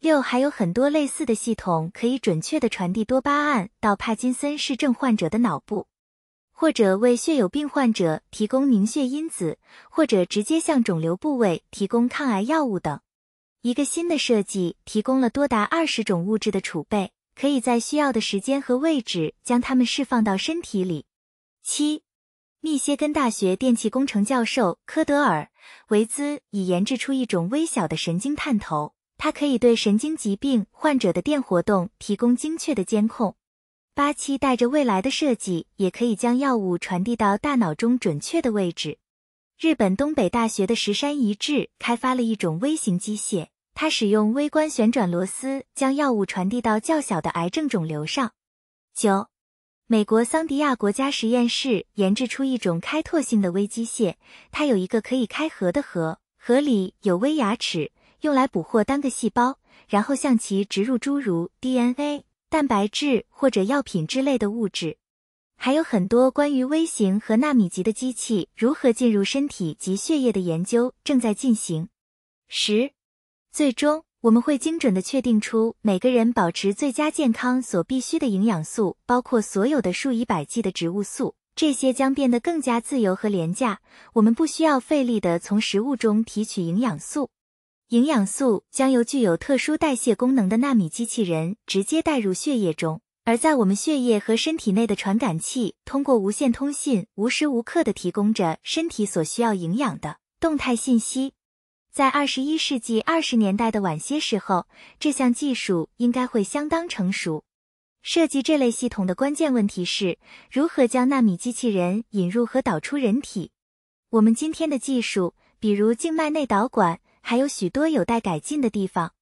六，还有很多类似的系统可以准确的传递多巴胺到帕金森氏症患者的脑部，或者为血友病患者提供凝血因子，或者直接向肿瘤部位提供抗癌药物等。一个新的设计提供了多达二十种物质的储备，可以在需要的时间和位置将它们释放到身体里。七。密歇根大学电气工程教授科德尔·维兹已研制出一种微小的神经探头，它可以对神经疾病患者的电活动提供精确的监控。八，七带着未来的设计也可以将药物传递到大脑中准确的位置。日本东北大学的石山一志开发了一种微型机械，它使用微观旋转螺丝将药物传递到较小的癌症肿瘤上。九。美国桑迪亚国家实验室研制出一种开拓性的微机械，它有一个可以开合的盒，盒里有微牙齿，用来捕获单个细胞，然后向其植入诸如 DNA、蛋白质或者药品之类的物质。还有很多关于微型和纳米级的机器如何进入身体及血液的研究正在进行。十，最终。我们会精准的确定出每个人保持最佳健康所必需的营养素，包括所有的数以百计的植物素，这些将变得更加自由和廉价。我们不需要费力的从食物中提取营养素，营养素将由具有特殊代谢功能的纳米机器人直接带入血液中，而在我们血液和身体内的传感器通过无线通信无时无刻的提供着身体所需要营养的动态信息。在二十一世纪二十年代的晚些时候，这项技术应该会相当成熟。设计这类系统的关键问题是如何将纳米机器人引入和导出人体。我们今天的技术，比如静脉内导管，还有许多有待改进的地方。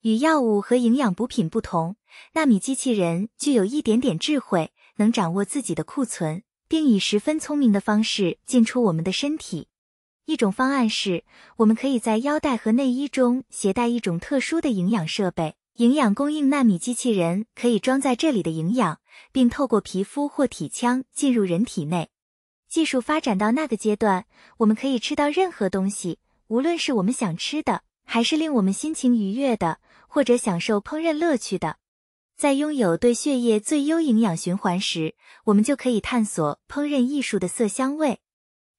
与药物和营养补品不同，纳米机器人具有一点点智慧，能掌握自己的库存，并以十分聪明的方式进出我们的身体。一种方案是，我们可以在腰带和内衣中携带一种特殊的营养设备——营养供应纳米机器人，可以装在这里的营养，并透过皮肤或体腔进入人体内。技术发展到那个阶段，我们可以吃到任何东西，无论是我们想吃的，还是令我们心情愉悦的，或者享受烹饪乐趣的。在拥有对血液最优营养循环时，我们就可以探索烹饪艺术的色香味。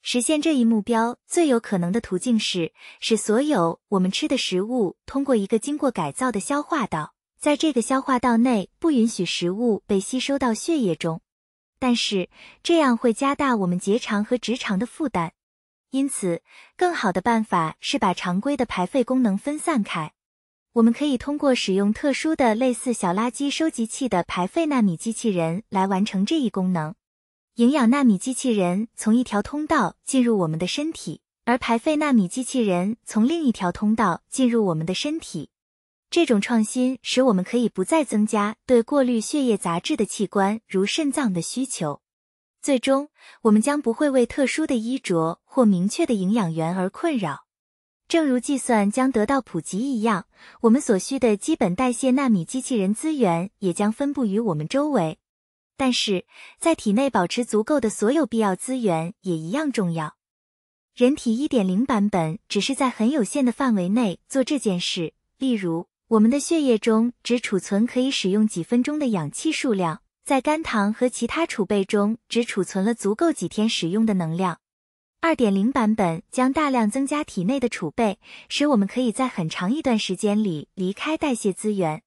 实现这一目标最有可能的途径是使所有我们吃的食物通过一个经过改造的消化道，在这个消化道内不允许食物被吸收到血液中。但是这样会加大我们结肠和直肠的负担，因此更好的办法是把常规的排废功能分散开。我们可以通过使用特殊的类似小垃圾收集器的排废纳米机器人来完成这一功能。营养纳米机器人从一条通道进入我们的身体，而排废纳米机器人从另一条通道进入我们的身体。这种创新使我们可以不再增加对过滤血液杂质的器官，如肾脏的需求。最终，我们将不会为特殊的衣着或明确的营养源而困扰。正如计算将得到普及一样，我们所需的基本代谢纳米机器人资源也将分布于我们周围。但是在体内保持足够的所有必要资源也一样重要。人体一点零版本只是在很有限的范围内做这件事，例如我们的血液中只储存可以使用几分钟的氧气数量，在肝糖和其他储备中只储存了足够几天使用的能量。二点零版本将大量增加体内的储备，使我们可以在很长一段时间里离开代谢资源。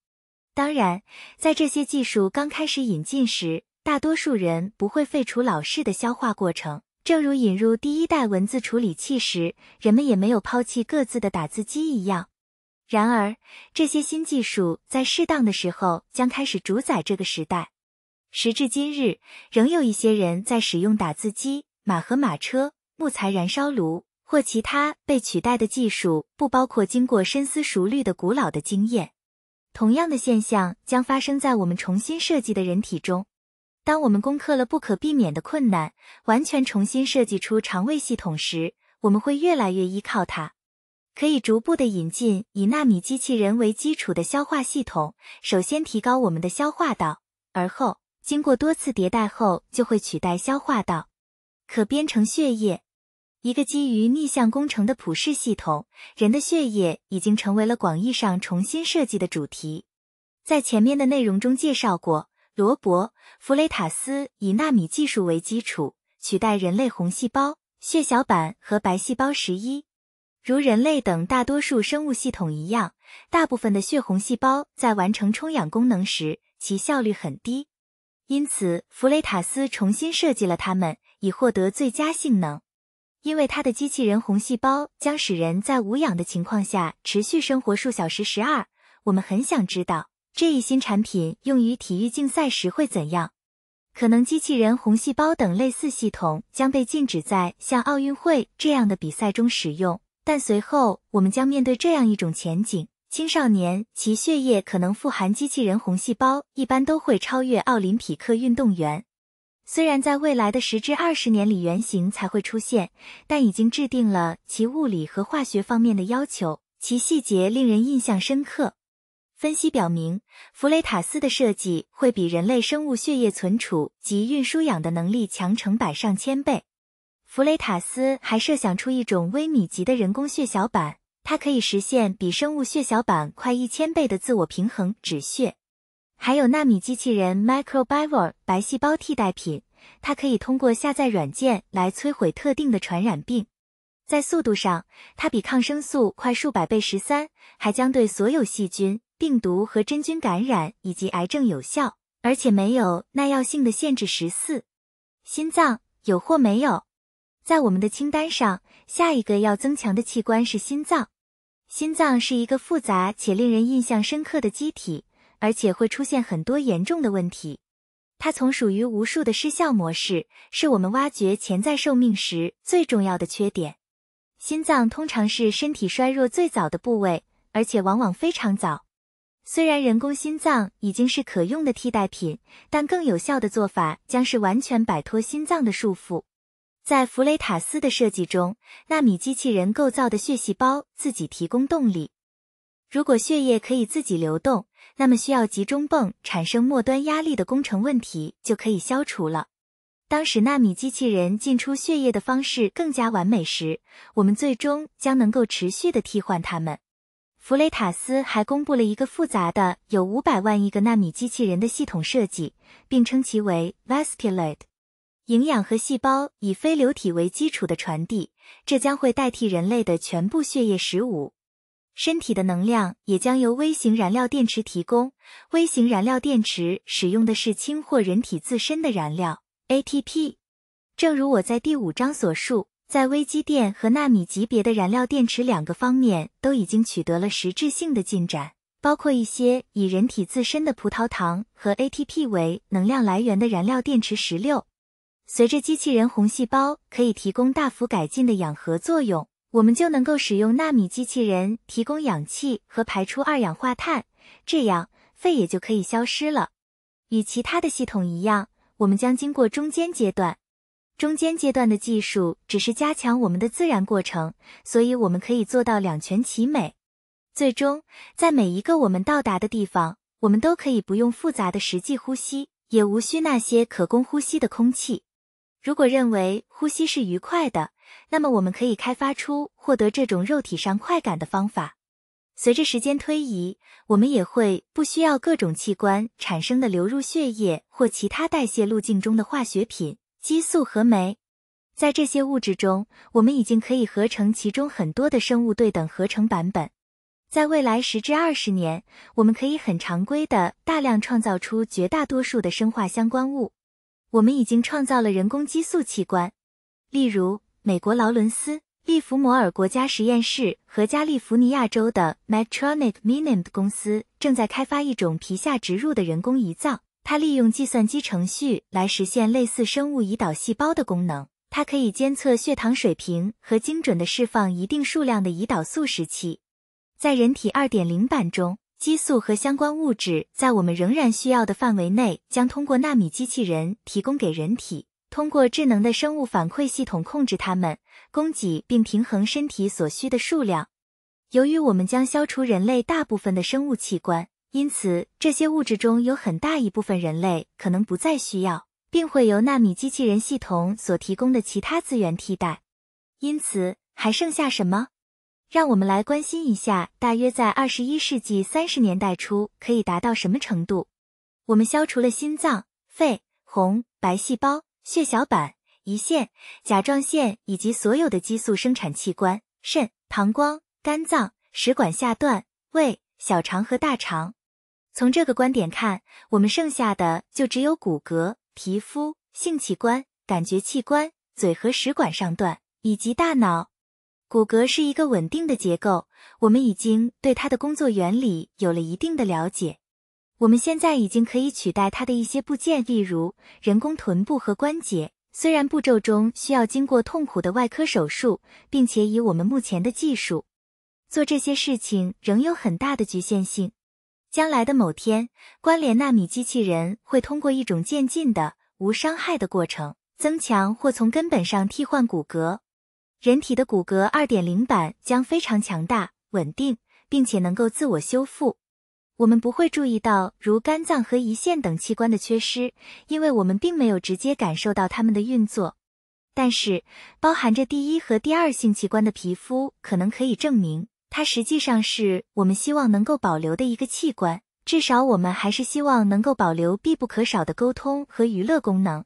当然，在这些技术刚开始引进时，大多数人不会废除老式的消化过程，正如引入第一代文字处理器时，人们也没有抛弃各自的打字机一样。然而，这些新技术在适当的时候将开始主宰这个时代。时至今日，仍有一些人在使用打字机、马和马车、木材燃烧炉或其他被取代的技术，不包括经过深思熟虑的古老的经验。同样的现象将发生在我们重新设计的人体中。当我们攻克了不可避免的困难，完全重新设计出肠胃系统时，我们会越来越依靠它。可以逐步的引进以纳米机器人为基础的消化系统，首先提高我们的消化道，而后经过多次迭代后就会取代消化道，可编程血液。一个基于逆向工程的普适系统，人的血液已经成为了广义上重新设计的主题。在前面的内容中介绍过，罗伯·弗雷塔斯以纳米技术为基础，取代人类红细胞、血小板和白细胞十一。如人类等大多数生物系统一样，大部分的血红细胞在完成充氧功能时，其效率很低。因此，弗雷塔斯重新设计了它们，以获得最佳性能。因为它的机器人红细胞将使人在无氧的情况下持续生活数小时。十二，我们很想知道这一新产品用于体育竞赛时会怎样。可能机器人红细胞等类似系统将被禁止在像奥运会这样的比赛中使用，但随后我们将面对这样一种前景：青少年其血液可能富含机器人红细胞，一般都会超越奥林匹克运动员。虽然在未来的十至二十年里原型才会出现，但已经制定了其物理和化学方面的要求，其细节令人印象深刻。分析表明，弗雷塔斯的设计会比人类生物血液存储及运输氧的能力强成百上千倍。弗雷塔斯还设想出一种微米级的人工血小板，它可以实现比生物血小板快一千倍的自我平衡止血。还有纳米机器人 m i c r o b i v e r 白细胞替代品，它可以通过下载软件来摧毁特定的传染病。在速度上，它比抗生素快数百倍。十三还将对所有细菌、病毒和真菌感染以及癌症有效，而且没有耐药性的限制。十四，心脏有或没有？在我们的清单上，下一个要增强的器官是心脏。心脏是一个复杂且令人印象深刻的机体。而且会出现很多严重的问题，它从属于无数的失效模式，是我们挖掘潜在寿命时最重要的缺点。心脏通常是身体衰弱最早的部位，而且往往非常早。虽然人工心脏已经是可用的替代品，但更有效的做法将是完全摆脱心脏的束缚。在弗雷塔斯的设计中，纳米机器人构造的血细胞自己提供动力。如果血液可以自己流动。那么，需要集中泵产生末端压力的工程问题就可以消除了。当使纳米机器人进出血液的方式更加完美时，我们最终将能够持续的替换它们。弗雷塔斯还公布了一个复杂的有五百万亿个纳米机器人的系统设计，并称其为 v a s c u l a t e 营养和细胞以非流体为基础的传递，这将会代替人类的全部血液食物。身体的能量也将由微型燃料电池提供。微型燃料电池使用的是氢或人体自身的燃料 ATP。正如我在第五章所述，在微机电和纳米级别的燃料电池两个方面都已经取得了实质性的进展，包括一些以人体自身的葡萄糖和 ATP 为能量来源的燃料电池。十六，随着机器人红细胞可以提供大幅改进的氧合作用。我们就能够使用纳米机器人提供氧气和排出二氧化碳，这样肺也就可以消失了。与其他的系统一样，我们将经过中间阶段。中间阶段的技术只是加强我们的自然过程，所以我们可以做到两全其美。最终，在每一个我们到达的地方，我们都可以不用复杂的实际呼吸，也无需那些可供呼吸的空气。如果认为呼吸是愉快的，那么我们可以开发出获得这种肉体上快感的方法。随着时间推移，我们也会不需要各种器官产生的流入血液或其他代谢路径中的化学品、激素和酶。在这些物质中，我们已经可以合成其中很多的生物对等合成版本。在未来十至二十年，我们可以很常规的大量创造出绝大多数的生化相关物。我们已经创造了人工激素器官，例如。美国劳伦斯利弗摩尔国家实验室和加利福尼亚州的 Medtronic m i n i m 公司正在开发一种皮下植入的人工胰脏。它利用计算机程序来实现类似生物胰岛细胞的功能。它可以监测血糖水平和精准地释放一定数量的胰岛素。时期，在人体2.0版中，激素和相关物质在我们仍然需要的范围内，将通过纳米机器人提供给人体。通过智能的生物反馈系统控制它们，供给并平衡身体所需的数量。由于我们将消除人类大部分的生物器官，因此这些物质中有很大一部分人类可能不再需要，并会由纳米机器人系统所提供的其他资源替代。因此，还剩下什么？让我们来关心一下，大约在二十一世纪三十年代初可以达到什么程度？我们消除了心脏、肺、红白细胞。血小板、胰腺、甲状腺以及所有的激素生产器官，肾、膀胱、肝脏、食管下段、胃、小肠和大肠。从这个观点看，我们剩下的就只有骨骼、皮肤、性器官、感觉器官、嘴和食管上段，以及大脑。骨骼是一个稳定的结构，我们已经对它的工作原理有了一定的了解。我们现在已经可以取代它的一些部件，例如人工臀部和关节。虽然步骤中需要经过痛苦的外科手术，并且以我们目前的技术做这些事情仍有很大的局限性。将来的某天，关联纳米机器人会通过一种渐进的、无伤害的过程，增强或从根本上替换骨骼。人体的骨骼2.0版将非常强大、稳定，并且能够自我修复。我们不会注意到如肝脏和胰腺等器官的缺失，因为我们并没有直接感受到它们的运作。但是，包含着第一和第二性器官的皮肤可能可以证明，它实际上是我们希望能够保留的一个器官。至少，我们还是希望能够保留必不可少的沟通和娱乐功能。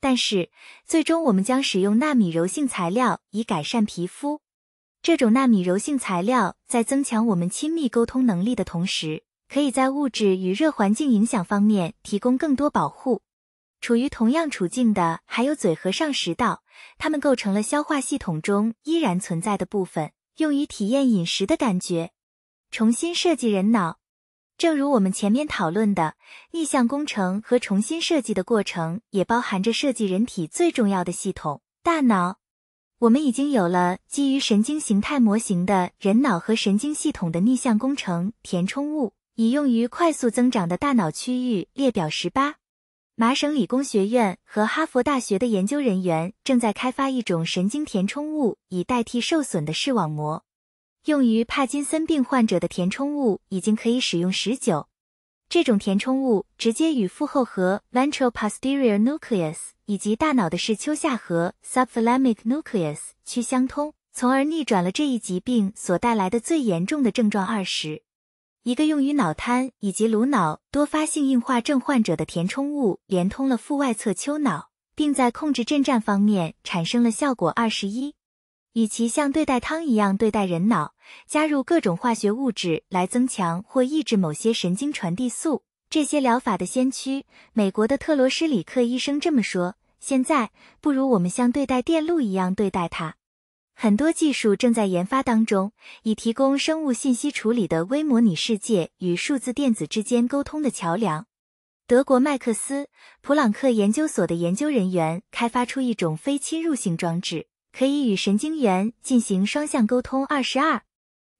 但是，最终我们将使用纳米柔性材料以改善皮肤。这种纳米柔性材料在增强我们亲密沟通能力的同时。可以在物质与热环境影响方面提供更多保护。处于同样处境的还有嘴和上食道，它们构成了消化系统中依然存在的部分，用于体验饮食的感觉。重新设计人脑，正如我们前面讨论的，逆向工程和重新设计的过程也包含着设计人体最重要的系统——大脑。我们已经有了基于神经形态模型的人脑和神经系统的逆向工程填充物。以用于快速增长的大脑区域列表十八，麻省理工学院和哈佛大学的研究人员正在开发一种神经填充物以代替受损的视网膜。用于帕金森病患者的填充物已经可以使用十九。这种填充物直接与腹后核 ventral posterior nucleus 以及大脑的视丘下核 subthalamic nucleus 区相通，从而逆转了这一疾病所带来的最严重的症状二十。一个用于脑瘫以及颅脑多发性硬化症患者的填充物，连通了腹外侧丘脑，并在控制震颤方面产生了效果。二十一，与其像对待汤一样对待人脑，加入各种化学物质来增强或抑制某些神经传递素，这些疗法的先驱，美国的特罗斯里克医生这么说。现在，不如我们像对待电路一样对待它。很多技术正在研发当中，以提供生物信息处理的微模拟世界与数字电子之间沟通的桥梁。德国麦克斯普朗克研究所的研究人员开发出一种非侵入性装置，可以与神经元进行双向沟通。二十二，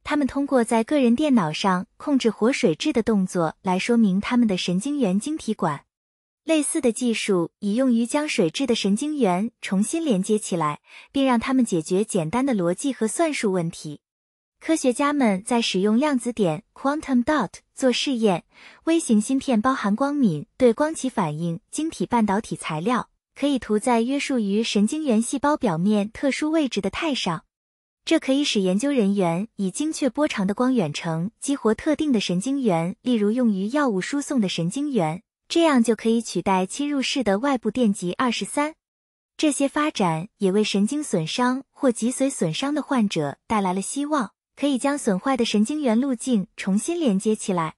他们通过在个人电脑上控制活水质的动作来说明他们的神经元晶体管。类似的技术已用于将水质的神经元重新连接起来，并让它们解决简单的逻辑和算术问题。科学家们在使用量子点 （quantum dot） 做试验，微型芯片包含光敏对光起反应晶体半导体材料，可以涂在约束于神经元细胞表面特殊位置的肽上。这可以使研究人员以精确波长的光远程激活特定的神经元，例如用于药物输送的神经元。这样就可以取代侵入式的外部电极二十三。这些发展也为神经损伤或脊髓损伤的患者带来了希望，可以将损坏的神经元路径重新连接起来。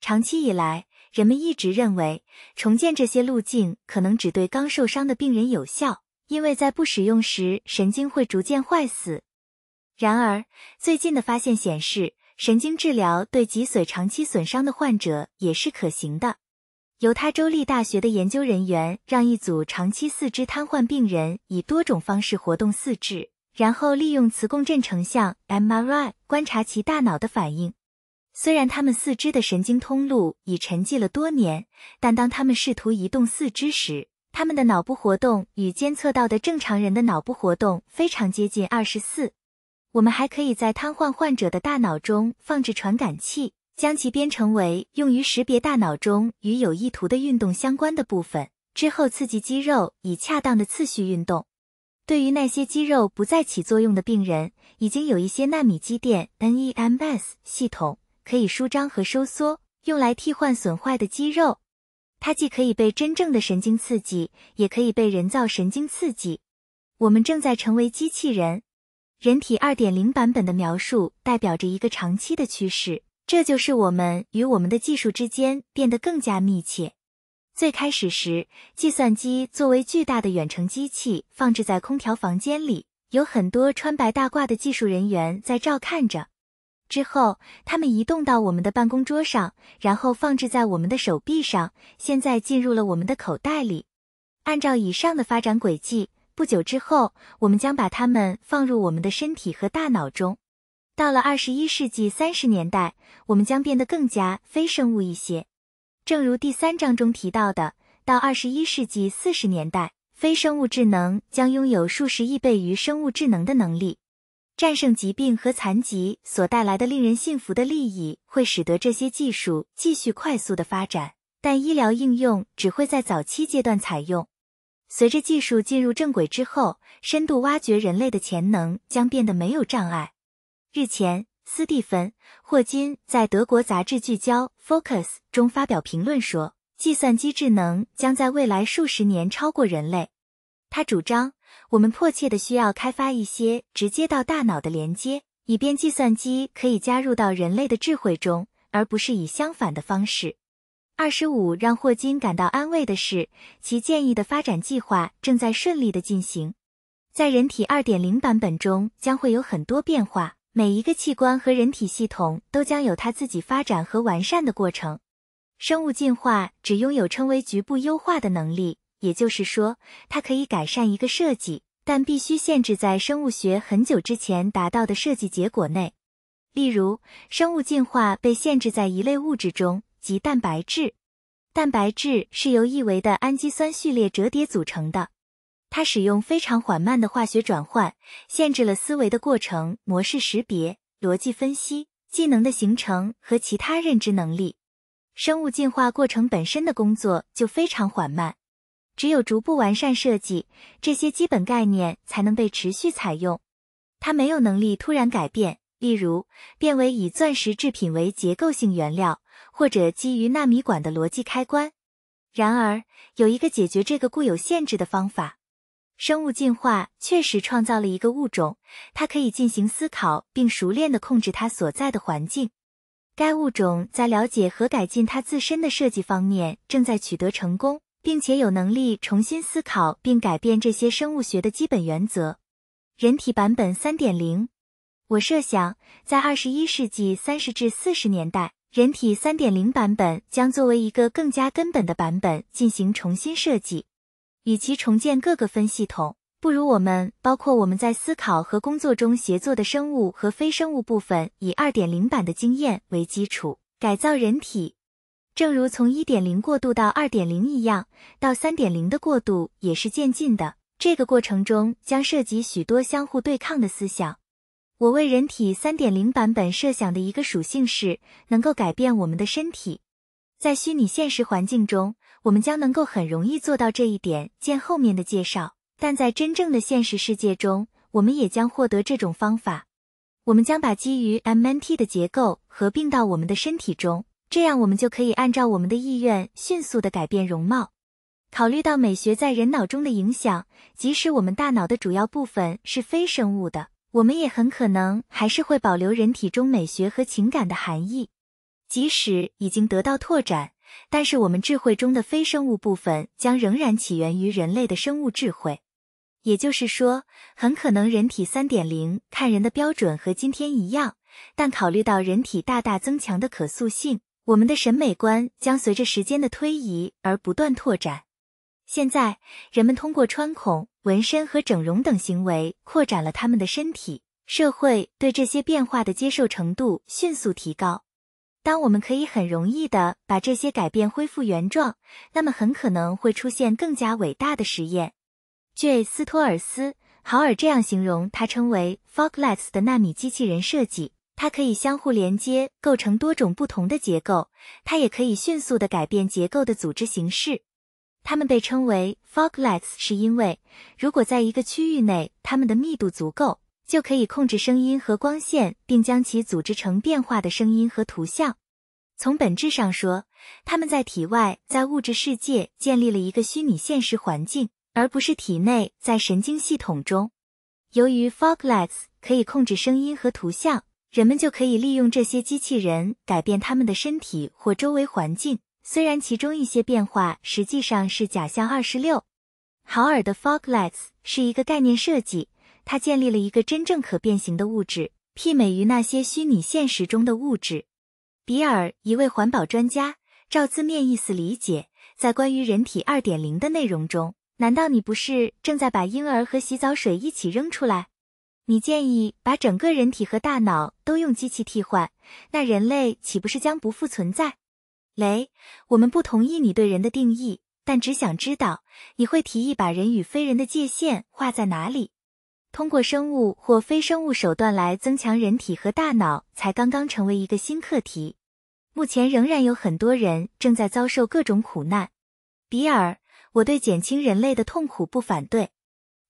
长期以来，人们一直认为重建这些路径可能只对刚受伤的病人有效，因为在不使用时，神经会逐渐坏死。然而，最近的发现显示，神经治疗对脊髓长期损伤的患者也是可行的。犹他州立大学的研究人员让一组长期四肢瘫痪病人以多种方式活动四肢，然后利用磁共振成像 （MRI） 观察其大脑的反应。虽然他们四肢的神经通路已沉寂了多年，但当他们试图移动四肢时，他们的脑部活动与监测到的正常人的脑部活动非常接近。二十四，我们还可以在瘫痪患者的大脑中放置传感器。将其编程为用于识别大脑中与有意图的运动相关的部分，之后刺激肌肉以恰当的次序运动。对于那些肌肉不再起作用的病人，已经有一些纳米肌电 （NEMS） 系统可以舒张和收缩，用来替换损坏的肌肉。它既可以被真正的神经刺激，也可以被人造神经刺激。我们正在成为机器人，人体2.0版本的描述代表着一个长期的趋势。这就是我们与我们的技术之间变得更加密切。最开始时，计算机作为巨大的远程机器放置在空调房间里，有很多穿白大褂的技术人员在照看着。之后，他们移动到我们的办公桌上，然后放置在我们的手臂上。现在进入了我们的口袋里。按照以上的发展轨迹，不久之后，我们将把它们放入我们的身体和大脑中。到了二十一世纪三十年代，我们将变得更加非生物一些。正如第三章中提到的，到二十一世纪四十年代，非生物智能将拥有数十亿倍于生物智能的能力。战胜疾病和残疾所带来的令人信服的利益，会使得这些技术继续快速的发展。但医疗应用只会在早期阶段采用。随着技术进入正轨之后，深度挖掘人类的潜能将变得没有障碍。日前，斯蒂芬·霍金在德国杂志《聚焦 Focus》中发表评论说，计算机智能将在未来数十年超过人类。他主张，我们迫切的需要开发一些直接到大脑的连接，以便计算机可以加入到人类的智慧中，而不是以相反的方式。二十五让霍金感到安慰的是，其建议的发展计划正在顺利的进行，在人体二点零版本中将会有很多变化。每一个器官和人体系统都将有它自己发展和完善的过程。生物进化只拥有称为局部优化的能力，也就是说，它可以改善一个设计，但必须限制在生物学很久之前达到的设计结果内。例如，生物进化被限制在一类物质中，即蛋白质。蛋白质是由一维的氨基酸序列折叠组成的。它使用非常缓慢的化学转换，限制了思维的过程模式识别、逻辑分析技能的形成和其他认知能力。生物进化过程本身的工作就非常缓慢，只有逐步完善设计，这些基本概念才能被持续采用。它没有能力突然改变，例如变为以钻石制品为结构性原料，或者基于纳米管的逻辑开关。然而，有一个解决这个固有限制的方法。生物进化确实创造了一个物种，它可以进行思考并熟练地控制它所在的环境。该物种在了解和改进它自身的设计方面正在取得成功，并且有能力重新思考并改变这些生物学的基本原则。人体版本3.0，我设想在21世纪30至40年代，人体3.0版本将作为一个更加根本的版本进行重新设计。与其重建各个分系统，不如我们包括我们在思考和工作中协作的生物和非生物部分，以二点零版的经验为基础改造人体。正如从一点零过渡到二点零一样，到三点零的过渡也是渐进的。这个过程中将涉及许多相互对抗的思想。我为人体三点零版本设想的一个属性是能够改变我们的身体，在虚拟现实环境中。我们将能够很容易做到这一点。见后面的介绍。但在真正的现实世界中，我们也将获得这种方法。我们将把基于 MNT 的结构合并到我们的身体中，这样我们就可以按照我们的意愿迅速地改变容貌。考虑到美学在人脑中的影响，即使我们大脑的主要部分是非生物的，我们也很可能还是会保留人体中美学和情感的含义，即使已经得到拓展。但是，我们智慧中的非生物部分将仍然起源于人类的生物智慧。也就是说，很可能人体三点零看人的标准和今天一样，但考虑到人体大大增强的可塑性，我们的审美观将随着时间的推移而不断拓展。现在，人们通过穿孔、纹身和整容等行为扩展了他们的身体，社会对这些变化的接受程度迅速提高。当我们可以很容易的把这些改变恢复原状，那么很可能会出现更加伟大的实验。J. 斯托尔斯·豪尔这样形容他称为 Foglets 的纳米机器人设计，它可以相互连接，构成多种不同的结构，它也可以迅速的改变结构的组织形式。它们被称为 Foglets 是因为，如果在一个区域内它们的密度足够。就可以控制声音和光线，并将其组织成变化的声音和图像。从本质上说，他们在体外，在物质世界建立了一个虚拟现实环境，而不是体内在神经系统中。由于 foglets 可以控制声音和图像，人们就可以利用这些机器人改变他们的身体或周围环境。虽然其中一些变化实际上是假象。二十六，豪尔的 foglets 是一个概念设计。他建立了一个真正可变形的物质，媲美于那些虚拟现实中的物质。比尔，一位环保专家，照字面意思理解，在关于人体二点零的内容中，难道你不是正在把婴儿和洗澡水一起扔出来？你建议把整个人体和大脑都用机器替换，那人类岂不是将不复存在？雷，我们不同意你对人的定义，但只想知道你会提议把人与非人的界限画在哪里。通过生物或非生物手段来增强人体和大脑，才刚刚成为一个新课题。目前仍然有很多人正在遭受各种苦难。比尔，我对减轻人类的痛苦不反对，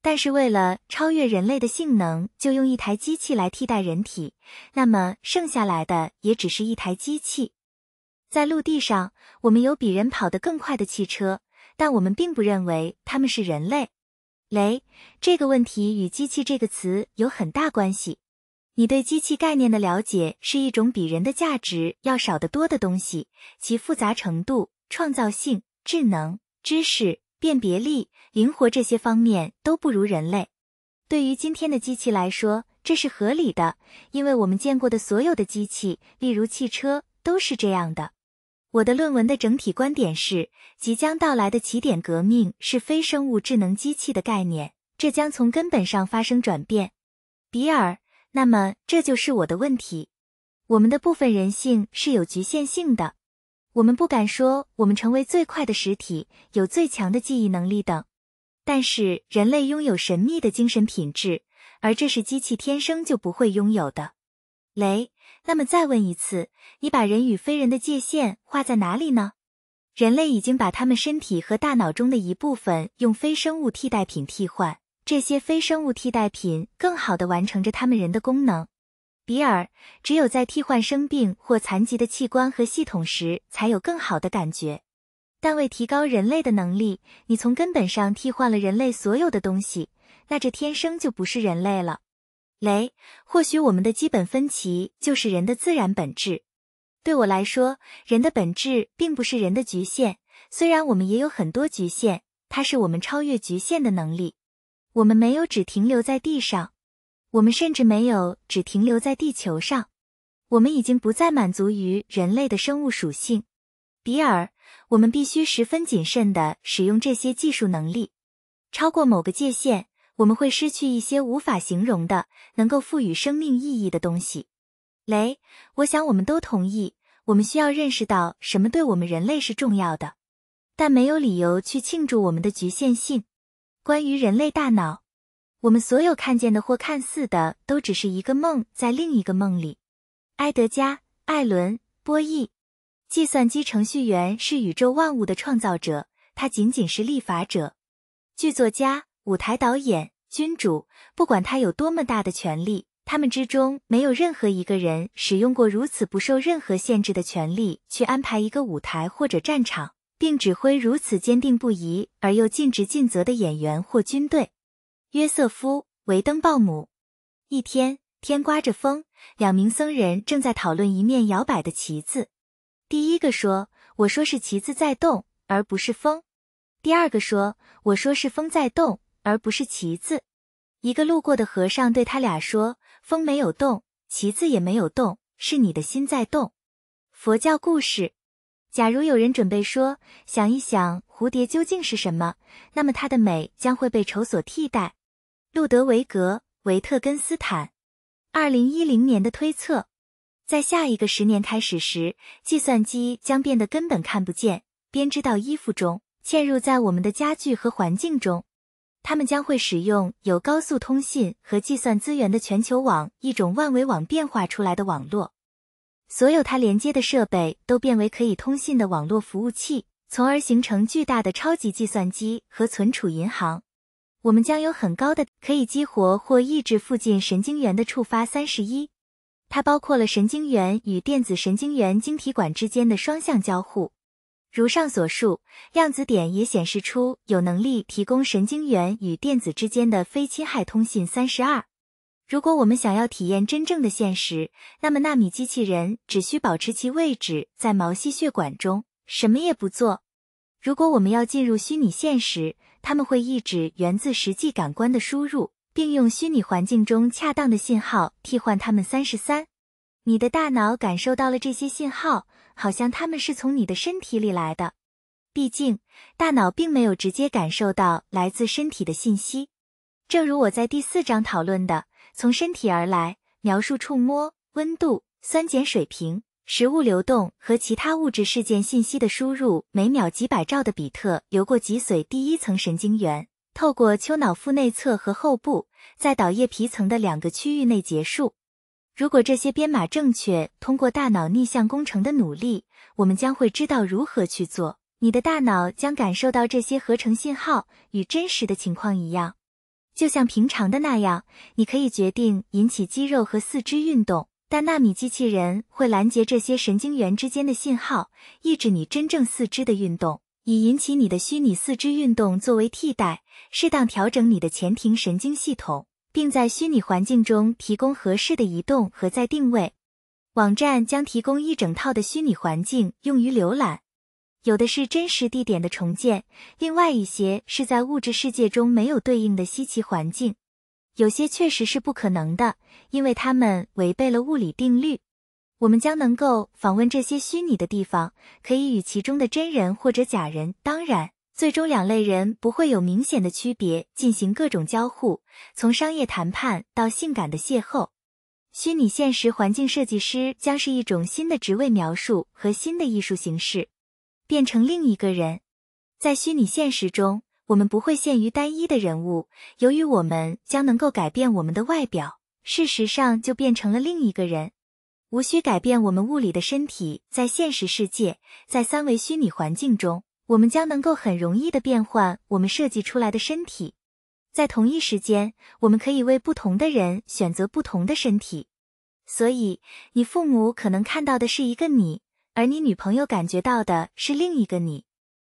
但是为了超越人类的性能，就用一台机器来替代人体，那么剩下来的也只是一台机器。在陆地上，我们有比人跑得更快的汽车，但我们并不认为他们是人类。雷，这个问题与“机器”这个词有很大关系。你对机器概念的了解是一种比人的价值要少得多的东西，其复杂程度、创造性、智能、知识、辨别力、灵活这些方面都不如人类。对于今天的机器来说，这是合理的，因为我们见过的所有的机器，例如汽车，都是这样的。我的论文的整体观点是，即将到来的起点革命是非生物智能机器的概念，这将从根本上发生转变。比尔，那么这就是我的问题。我们的部分人性是有局限性的，我们不敢说我们成为最快的实体，有最强的记忆能力等。但是人类拥有神秘的精神品质，而这是机器天生就不会拥有的。雷。那么再问一次，你把人与非人的界限画在哪里呢？人类已经把他们身体和大脑中的一部分用非生物替代品替换，这些非生物替代品更好地完成着他们人的功能。比尔，只有在替换生病或残疾的器官和系统时，才有更好的感觉。但为提高人类的能力，你从根本上替换了人类所有的东西，那这天生就不是人类了。雷，或许我们的基本分歧就是人的自然本质。对我来说，人的本质并不是人的局限，虽然我们也有很多局限，它是我们超越局限的能力。我们没有只停留在地上，我们甚至没有只停留在地球上，我们已经不再满足于人类的生物属性。比尔，我们必须十分谨慎的使用这些技术能力，超过某个界限。我们会失去一些无法形容的、能够赋予生命意义的东西。雷，我想我们都同意，我们需要认识到什么对我们人类是重要的，但没有理由去庆祝我们的局限性。关于人类大脑，我们所有看见的或看似的，都只是一个梦，在另一个梦里。埃德加·艾伦·波义，计算机程序员是宇宙万物的创造者，他仅仅是立法者。剧作家。舞台导演君主，不管他有多么大的权力，他们之中没有任何一个人使用过如此不受任何限制的权利去安排一个舞台或者战场，并指挥如此坚定不移而又尽职尽责的演员或军队。约瑟夫·维登鲍姆，一天天刮着风，两名僧人正在讨论一面摇摆的旗子。第一个说：“我说是旗子在动，而不是风。”第二个说：“我说是风在动。”而不是旗子。一个路过的和尚对他俩说：“风没有动，旗子也没有动，是你的心在动。”佛教故事。假如有人准备说，想一想蝴蝶究竟是什么，那么它的美将会被丑所替代。路德维格·维特根斯坦，二零一零年的推测：在下一个十年开始时，计算机将变得根本看不见，编织到衣服中，嵌入在我们的家具和环境中。它们将会使用有高速通信和计算资源的全球网，一种万维网变化出来的网络。所有它连接的设备都变为可以通信的网络服务器，从而形成巨大的超级计算机和存储银行。我们将有很高的可以激活或抑制附近神经元的触发三十一，它包括了神经元与电子神经元晶体管之间的双向交互。如上所述，量子点也显示出有能力提供神经元与电子之间的非侵害通信。三十二，如果我们想要体验真正的现实，那么纳米机器人只需保持其位置在毛细血管中，什么也不做。如果我们要进入虚拟现实，他们会抑制源自实际感官的输入，并用虚拟环境中恰当的信号替换它们。三十三，你的大脑感受到了这些信号。好像它们是从你的身体里来的，毕竟大脑并没有直接感受到来自身体的信息。正如我在第四章讨论的，从身体而来描述触摸、温度、酸碱水平、食物流动和其他物质事件信息的输入，每秒几百兆的比特流过脊髓第一层神经元，透过丘脑腹内侧和后部，在导叶皮层的两个区域内结束。如果这些编码正确，通过大脑逆向工程的努力，我们将会知道如何去做。你的大脑将感受到这些合成信号与真实的情况一样，就像平常的那样。你可以决定引起肌肉和四肢运动，但纳米机器人会拦截这些神经元之间的信号，抑制你真正四肢的运动，以引起你的虚拟四肢运动作为替代，适当调整你的前庭神经系统。并在虚拟环境中提供合适的移动和再定位。网站将提供一整套的虚拟环境用于浏览，有的是真实地点的重建，另外一些是在物质世界中没有对应的稀奇环境，有些确实是不可能的，因为它们违背了物理定律。我们将能够访问这些虚拟的地方，可以与其中的真人或者假人，当然。最终，两类人不会有明显的区别，进行各种交互，从商业谈判到性感的邂逅。虚拟现实环境设计师将是一种新的职位描述和新的艺术形式，变成另一个人。在虚拟现实中，我们不会限于单一的人物，由于我们将能够改变我们的外表，事实上就变成了另一个人，无需改变我们物理的身体。在现实世界，在三维虚拟环境中。我们将能够很容易的变换我们设计出来的身体，在同一时间，我们可以为不同的人选择不同的身体。所以，你父母可能看到的是一个你，而你女朋友感觉到的是另一个你。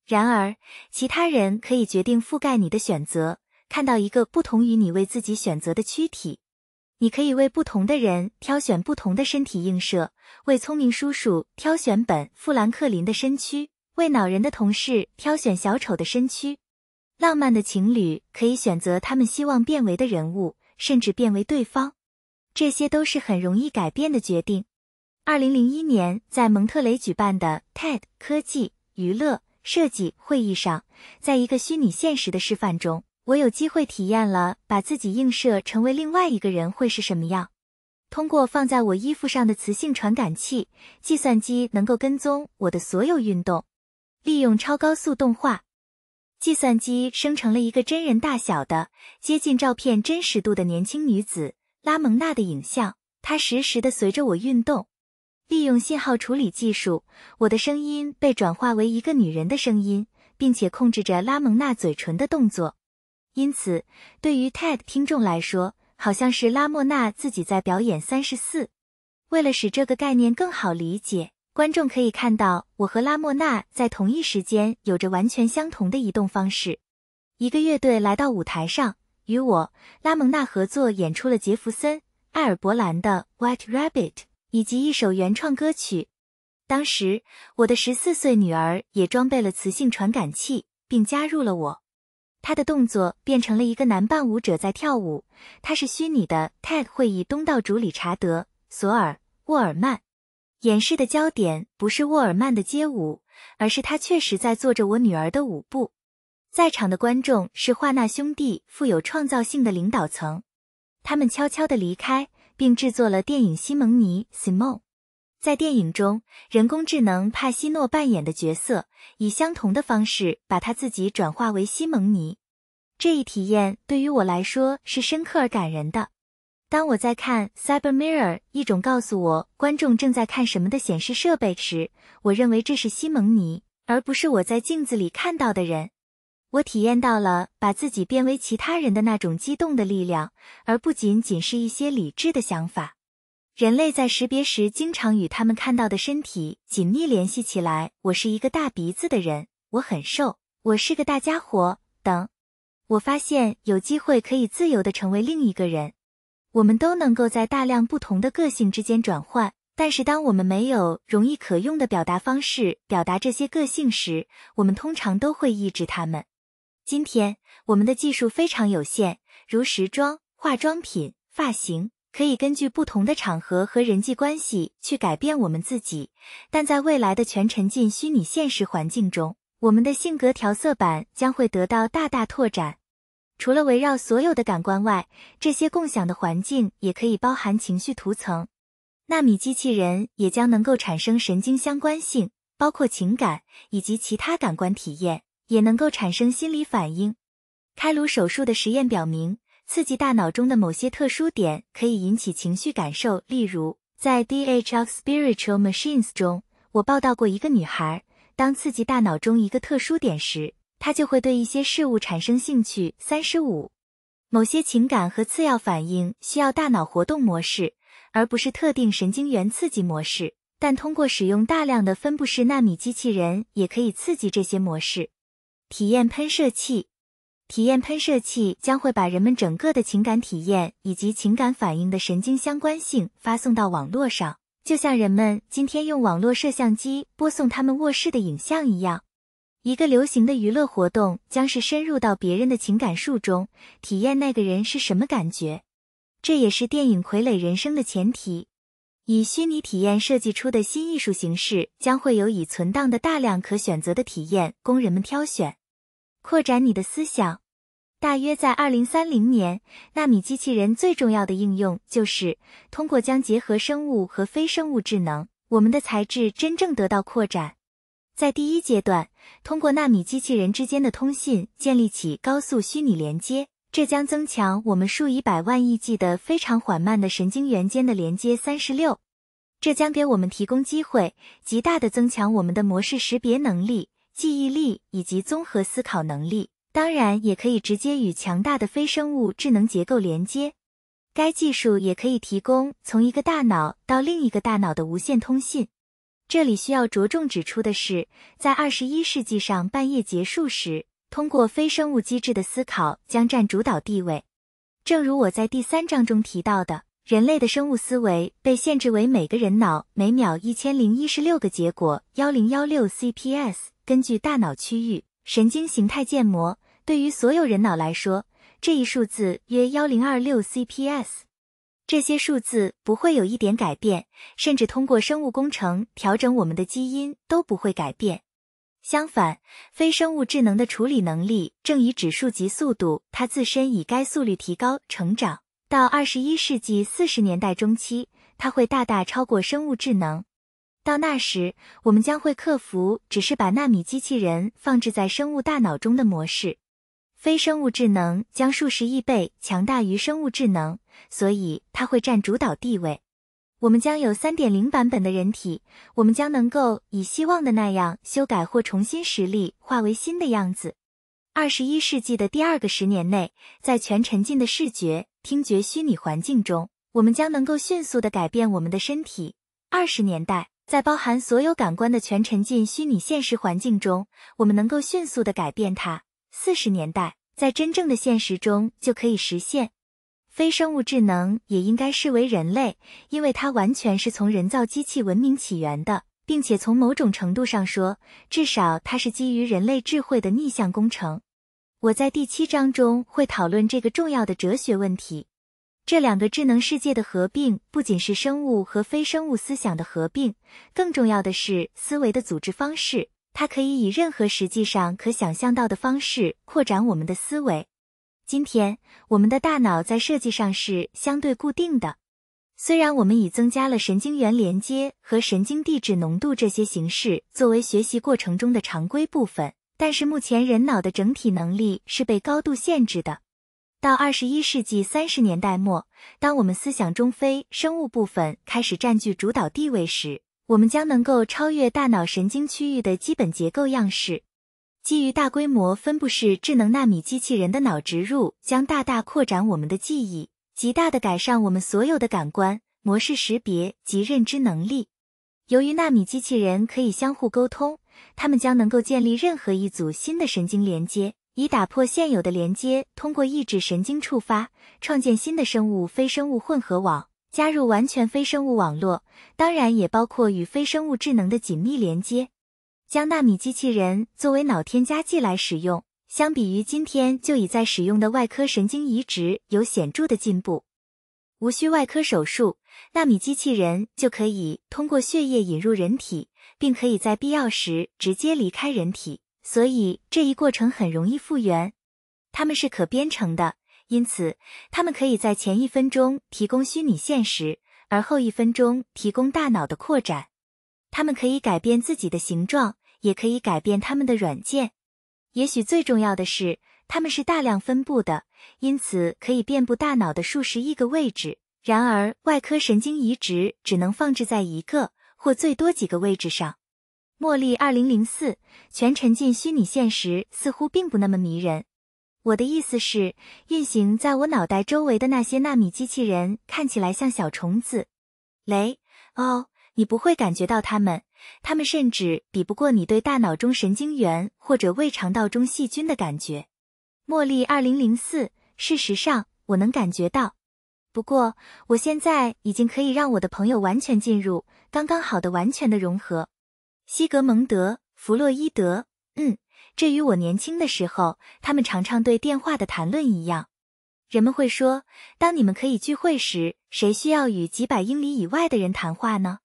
然而，其他人可以决定覆盖你的选择，看到一个不同于你为自己选择的躯体。你可以为不同的人挑选不同的身体映射，为聪明叔叔挑选本富兰克林的身躯。为恼人的同事挑选小丑的身躯，浪漫的情侣可以选择他们希望变为的人物，甚至变为对方。这些都是很容易改变的决定。二零零一年，在蒙特雷举办的 TED 科技、娱乐、设计会议上，在一个虚拟现实的示范中，我有机会体验了把自己映射成为另外一个人会是什么样。通过放在我衣服上的磁性传感器，计算机能够跟踪我的所有运动。利用超高速动画计算机生成了一个真人大小的、接近照片真实度的年轻女子拉蒙娜的影像，它实时的随着我运动。利用信号处理技术，我的声音被转化为一个女人的声音，并且控制着拉蒙娜嘴唇的动作，因此对于 TED 听众来说，好像是拉莫娜自己在表演。三十四，为了使这个概念更好理解。观众可以看到我和拉莫娜在同一时间有着完全相同的移动方式。一个乐队来到舞台上，与我、拉蒙娜合作演出了杰弗森·艾尔伯兰的《White Rabbit》以及一首原创歌曲。当时，我的十四岁女儿也装备了磁性传感器，并加入了我。她的动作变成了一个男伴舞者在跳舞。她是虚拟的 TED 会议东道主理查德·索尔·沃尔曼。演示的焦点不是沃尔曼的街舞，而是他确实在做着我女儿的舞步。在场的观众是华纳兄弟富有创造性的领导层，他们悄悄的离开，并制作了电影《西蒙尼》。Simon，在电影中，人工智能帕西诺扮演的角色以相同的方式把他自己转化为西蒙尼。这一体验对于我来说是深刻而感人的。当我在看 Cyber Mirror，一种告诉我观众正在看什么的显示设备时，我认为这是西蒙尼，而不是我在镜子里看到的人。我体验到了把自己变为其他人的那种激动的力量，而不仅仅是一些理智的想法。人类在识别时，经常与他们看到的身体紧密联系起来。我是一个大鼻子的人，我很瘦，我是个大家伙等。我发现有机会可以自由的成为另一个人。我们都能够在大量不同的个性之间转换，但是当我们没有容易可用的表达方式表达这些个性时，我们通常都会抑制它们。今天，我们的技术非常有限，如时装、化妆品、发型，可以根据不同的场合和人际关系去改变我们自己。但在未来的全沉浸虚拟现实环境中，我们的性格调色板将会得到大大拓展。除了围绕所有的感官外，这些共享的环境也可以包含情绪图层。纳米机器人也将能够产生神经相关性，包括情感以及其他感官体验，也能够产生心理反应。开颅手术的实验表明，刺激大脑中的某些特殊点可以引起情绪感受。例如，在 D H F Spiritual Machines 中，我报道过一个女孩，当刺激大脑中一个特殊点时。他就会对一些事物产生兴趣。三十五，某些情感和次要反应需要大脑活动模式，而不是特定神经元刺激模式。但通过使用大量的分布式纳米机器人，也可以刺激这些模式。体验喷射器，体验喷射器将会把人们整个的情感体验以及情感反应的神经相关性发送到网络上，就像人们今天用网络摄像机播送他们卧室的影像一样。一个流行的娱乐活动将是深入到别人的情感树中，体验那个人是什么感觉。这也是电影《傀儡人生》的前提。以虚拟体验设计出的新艺术形式，将会有以存档的大量可选择的体验供人们挑选。扩展你的思想。大约在二零三零年，纳米机器人最重要的应用就是通过将结合生物和非生物智能，我们的材质真正得到扩展。在第一阶段，通过纳米机器人之间的通信建立起高速虚拟连接，这将增强我们数以百万亿计的非常缓慢的神经元间的连接。三十六，这将给我们提供机会，极大的增强我们的模式识别能力、记忆力以及综合思考能力。当然，也可以直接与强大的非生物智能结构连接。该技术也可以提供从一个大脑到另一个大脑的无线通信。这里需要着重指出的是，在二十一世纪上半叶结束时，通过非生物机制的思考将占主导地位。正如我在第三章中提到的，人类的生物思维被限制为每个人脑每秒一千零一十六个结果（幺零幺六 cps）。根据大脑区域神经形态建模，对于所有人脑来说，这一数字约幺零二六 cps。这些数字不会有一点改变，甚至通过生物工程调整我们的基因都不会改变。相反，非生物智能的处理能力正以指数级速度，它自身以该速率提高成长。到二十一世纪四十年代中期，它会大大超过生物智能。到那时，我们将会克服只是把纳米机器人放置在生物大脑中的模式。非生物智能将数十亿倍强大于生物智能，所以它会占主导地位。我们将有三点零版本的人体，我们将能够以希望的那样修改或重新实力，化为新的样子。二十一世纪的第二个十年内，在全沉浸的视觉、听觉虚拟环境中，我们将能够迅速的改变我们的身体。二十年代，在包含所有感官的全沉浸虚拟现实环境中，我们能够迅速的改变它。四十年代，在真正的现实中就可以实现。非生物智能也应该视为人类，因为它完全是从人造机器文明起源的，并且从某种程度上说，至少它是基于人类智慧的逆向工程。我在第七章中会讨论这个重要的哲学问题。这两个智能世界的合并，不仅是生物和非生物思想的合并，更重要的是思维的组织方式。它可以以任何实际上可想象到的方式扩展我们的思维。今天，我们的大脑在设计上是相对固定的，虽然我们已增加了神经元连接和神经递质浓度这些形式作为学习过程中的常规部分，但是目前人脑的整体能力是被高度限制的。到二十一世纪三十年代末，当我们思想中非生物部分开始占据主导地位时，我们将能够超越大脑神经区域的基本结构样式。基于大规模分布式智能纳米机器人的脑植入将大大扩展我们的记忆，极大的改善我们所有的感官、模式识别及认知能力。由于纳米机器人可以相互沟通，它们将能够建立任何一组新的神经连接，以打破现有的连接，通过抑制神经触发，创建新的生物非生物混合网。加入完全非生物网络，当然也包括与非生物智能的紧密连接。将纳米机器人作为脑添加剂来使用，相比于今天就已在使用的外科神经移植有显著的进步。无需外科手术，纳米机器人就可以通过血液引入人体，并可以在必要时直接离开人体，所以这一过程很容易复原。它们是可编程的。因此，他们可以在前一分钟提供虚拟现实，而后一分钟提供大脑的扩展。他们可以改变自己的形状，也可以改变他们的软件。也许最重要的是，他们是大量分布的，因此可以遍布大脑的数十亿个位置。然而，外科神经移植只能放置在一个或最多几个位置上。茉莉，二零零四，全沉浸虚拟现实似乎并不那么迷人。我的意思是，运行在我脑袋周围的那些纳米机器人看起来像小虫子。雷，哦，你不会感觉到它们，它们甚至比不过你对大脑中神经元或者胃肠道中细菌的感觉。茉莉二零零四，事实上，我能感觉到。不过，我现在已经可以让我的朋友完全进入刚刚好的完全的融合。西格蒙德·弗洛伊德，嗯。至于我年轻的时候，他们常常对电话的谈论一样，人们会说，当你们可以聚会时，谁需要与几百英里以外的人谈话呢？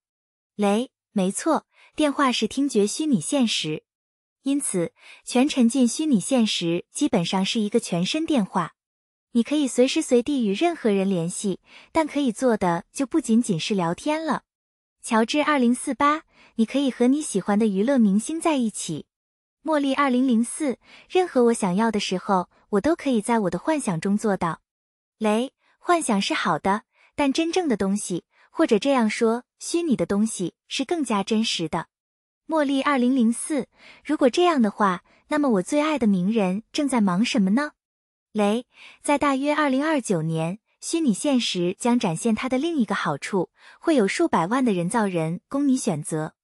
雷，没错，电话是听觉虚拟现实，因此全沉浸虚拟现实基本上是一个全身电话，你可以随时随地与任何人联系，但可以做的就不仅仅是聊天了。乔治二零四八，你可以和你喜欢的娱乐明星在一起。茉莉二零零四，任何我想要的时候，我都可以在我的幻想中做到。雷，幻想是好的，但真正的东西，或者这样说，虚拟的东西是更加真实的。茉莉二零零四，如果这样的话，那么我最爱的名人正在忙什么呢？雷，在大约二零二九年，虚拟现实将展现它的另一个好处，会有数百万的人造人供你选择。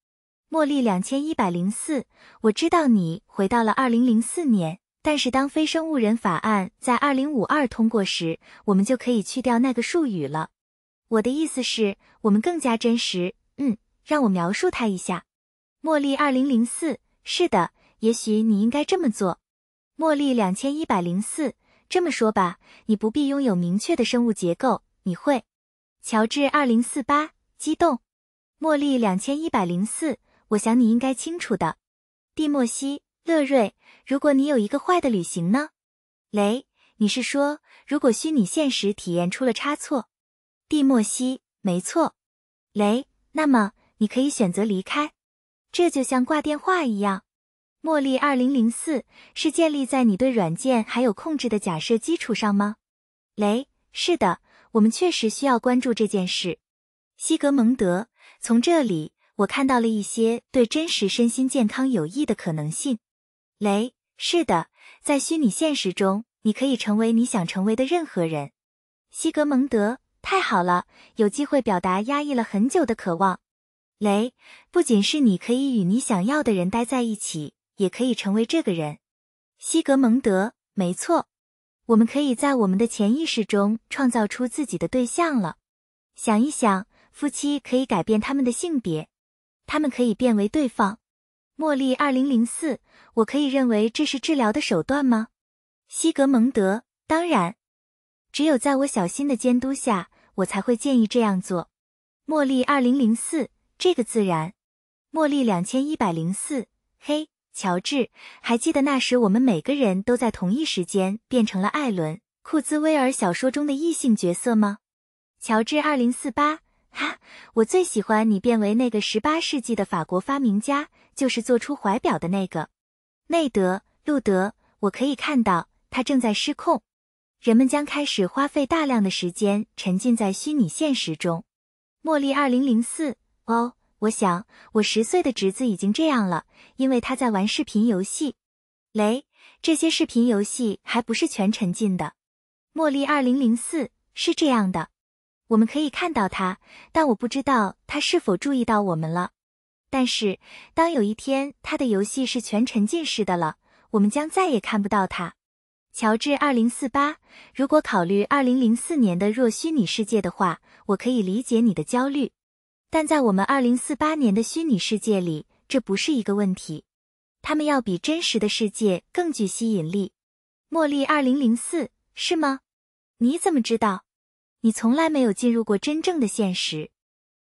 茉莉两千一百零四，我知道你回到了二零零四年，但是当非生物人法案在二零五二通过时，我们就可以去掉那个术语了。我的意思是，我们更加真实。嗯，让我描述它一下。茉莉二零零四，是的，也许你应该这么做。茉莉两千一百零四，这么说吧，你不必拥有明确的生物结构，你会。乔治二零四八，激动。茉莉两千一百零四。我想你应该清楚的，蒂莫西·勒瑞。如果你有一个坏的旅行呢？雷，你是说如果虚拟现实体验出了差错？蒂莫西，没错。雷，那么你可以选择离开，这就像挂电话一样。茉莉二零零四是建立在你对软件还有控制的假设基础上吗？雷，是的，我们确实需要关注这件事。西格蒙德，从这里。我看到了一些对真实身心健康有益的可能性。雷，是的，在虚拟现实中，你可以成为你想成为的任何人。西格蒙德，太好了，有机会表达压抑了很久的渴望。雷，不仅是你可以与你想要的人待在一起，也可以成为这个人。西格蒙德，没错，我们可以在我们的潜意识中创造出自己的对象了。想一想，夫妻可以改变他们的性别。他们可以变为对方。茉莉二零零四，我可以认为这是治疗的手段吗？西格蒙德，当然，只有在我小心的监督下，我才会建议这样做。茉莉二零零四，这个自然。茉莉两千一百零四，嘿，乔治，还记得那时我们每个人都在同一时间变成了艾伦·库兹威尔小说中的异性角色吗？乔治二零四八。哈，我最喜欢你变为那个十八世纪的法国发明家，就是做出怀表的那个，内德·路德。我可以看到他正在失控，人们将开始花费大量的时间沉浸在虚拟现实中。茉莉，二零零四。哦，我想我十岁的侄子已经这样了，因为他在玩视频游戏。雷，这些视频游戏还不是全沉浸的。茉莉，二零零四，是这样的。我们可以看到他，但我不知道他是否注意到我们了。但是，当有一天他的游戏是全沉浸式的了，我们将再也看不到他。乔治，二零四八。如果考虑二零零四年的若虚拟世界的话，我可以理解你的焦虑。但在我们二零四八年的虚拟世界里，这不是一个问题。他们要比真实的世界更具吸引力。茉莉，二零零四，是吗？你怎么知道？你从来没有进入过真正的现实，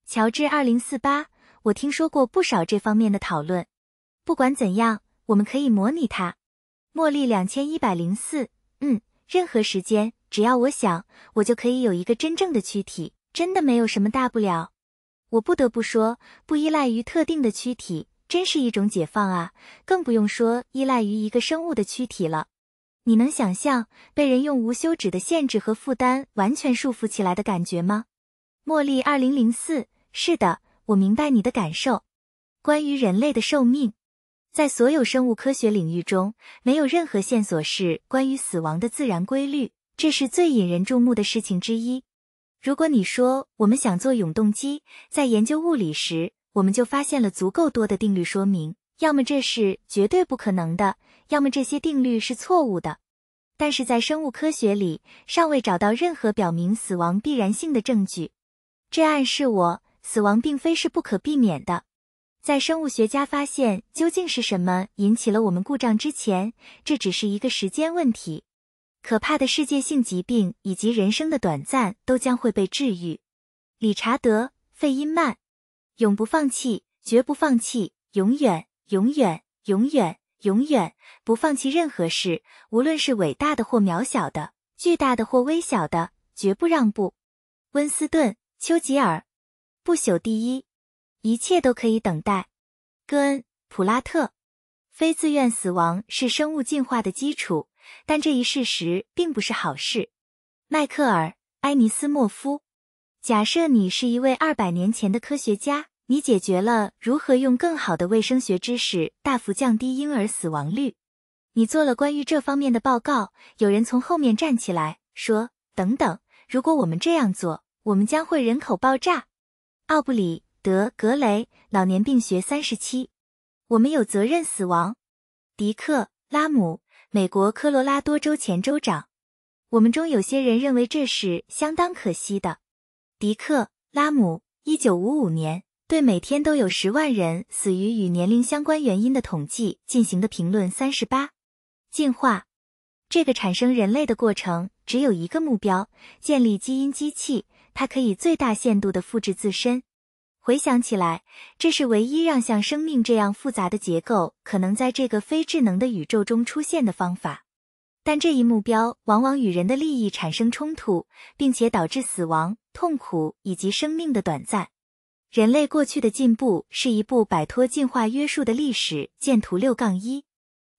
乔治二零四八。我听说过不少这方面的讨论。不管怎样，我们可以模拟它。茉莉两千一百零四。嗯，任何时间，只要我想，我就可以有一个真正的躯体。真的没有什么大不了。我不得不说，不依赖于特定的躯体，真是一种解放啊！更不用说依赖于一个生物的躯体了。你能想象被人用无休止的限制和负担完全束缚起来的感觉吗？茉莉二零零四，是的，我明白你的感受。关于人类的寿命，在所有生物科学领域中，没有任何线索是关于死亡的自然规律，这是最引人注目的事情之一。如果你说我们想做永动机，在研究物理时，我们就发现了足够多的定律说明，要么这是绝对不可能的。要么这些定律是错误的，但是在生物科学里尚未找到任何表明死亡必然性的证据，这暗示我死亡并非是不可避免的。在生物学家发现究竟是什么引起了我们故障之前，这只是一个时间问题。可怕的世界性疾病以及人生的短暂都将会被治愈。理查德·费因曼，永不放弃，绝不放弃，永远，永远，永远。永远不放弃任何事，无论是伟大的或渺小的，巨大的或微小的，绝不让步。温斯顿·丘吉尔，不朽第一。一切都可以等待。戈恩·普拉特，非自愿死亡是生物进化的基础，但这一事实并不是好事。迈克尔·埃尼斯莫夫，假设你是一位二百年前的科学家。你解决了如何用更好的卫生学知识大幅降低婴儿死亡率？你做了关于这方面的报告。有人从后面站起来说：“等等，如果我们这样做，我们将会人口爆炸。”奥布里·德·格雷，《老年病学》三十七。我们有责任死亡。迪克拉姆，美国科罗拉多州前州长。我们中有些人认为这是相当可惜的。迪克拉姆，一九五五年。对每天都有十万人死于与年龄相关原因的统计进行的评论三十八，进化这个产生人类的过程只有一个目标：建立基因机器，它可以最大限度的复制自身。回想起来，这是唯一让像生命这样复杂的结构可能在这个非智能的宇宙中出现的方法。但这一目标往往与人的利益产生冲突，并且导致死亡、痛苦以及生命的短暂。人类过去的进步是一部摆脱进化约束的历史。见图六杠一。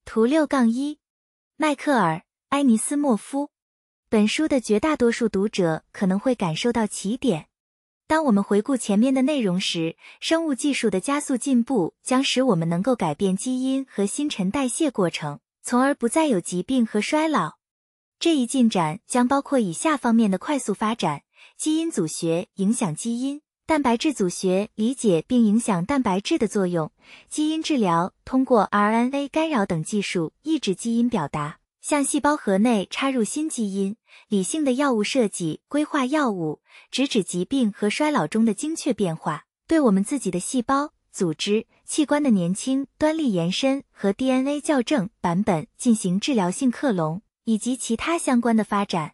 图六杠一，迈克尔·埃尼斯莫夫。本书的绝大多数读者可能会感受到起点。当我们回顾前面的内容时，生物技术的加速进步将使我们能够改变基因和新陈代谢过程，从而不再有疾病和衰老。这一进展将包括以下方面的快速发展：基因组学影响基因。蛋白质组学理解并影响蛋白质的作用；基因治疗通过 RNA 干扰等技术抑制基因表达，向细胞核内插入新基因；理性的药物设计规划药物，直指疾病和衰老中的精确变化；对我们自己的细胞、组织、器官的年轻端粒延伸和 DNA 校正版本进行治疗性克隆，以及其他相关的发展。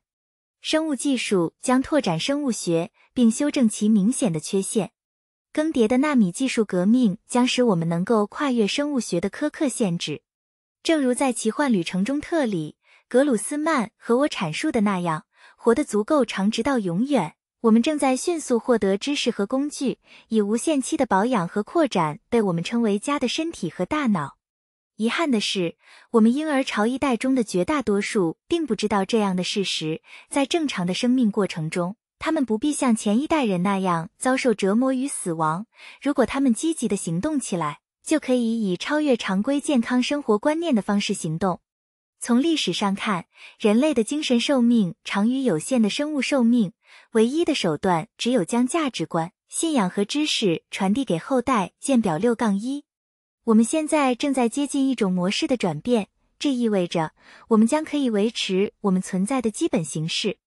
生物技术将拓展生物学，并修正其明显的缺陷。更迭的纳米技术革命将使我们能够跨越生物学的苛刻限制。正如在奇幻旅程中，特里格鲁斯曼和我阐述的那样，活得足够长，直到永远。我们正在迅速获得知识和工具，以无限期的保养和扩展被我们称为家的身体和大脑。遗憾的是，我们婴儿潮一代中的绝大多数并不知道这样的事实。在正常的生命过程中，他们不必像前一代人那样遭受折磨与死亡。如果他们积极的行动起来，就可以以超越常规健康生活观念的方式行动。从历史上看，人类的精神寿命长于有限的生物寿命。唯一的手段只有将价值观、信仰和知识传递给后代。见表六杠一。我们现在正在接近一种模式的转变，这意味着我们将可以维持我们存在的基本形式。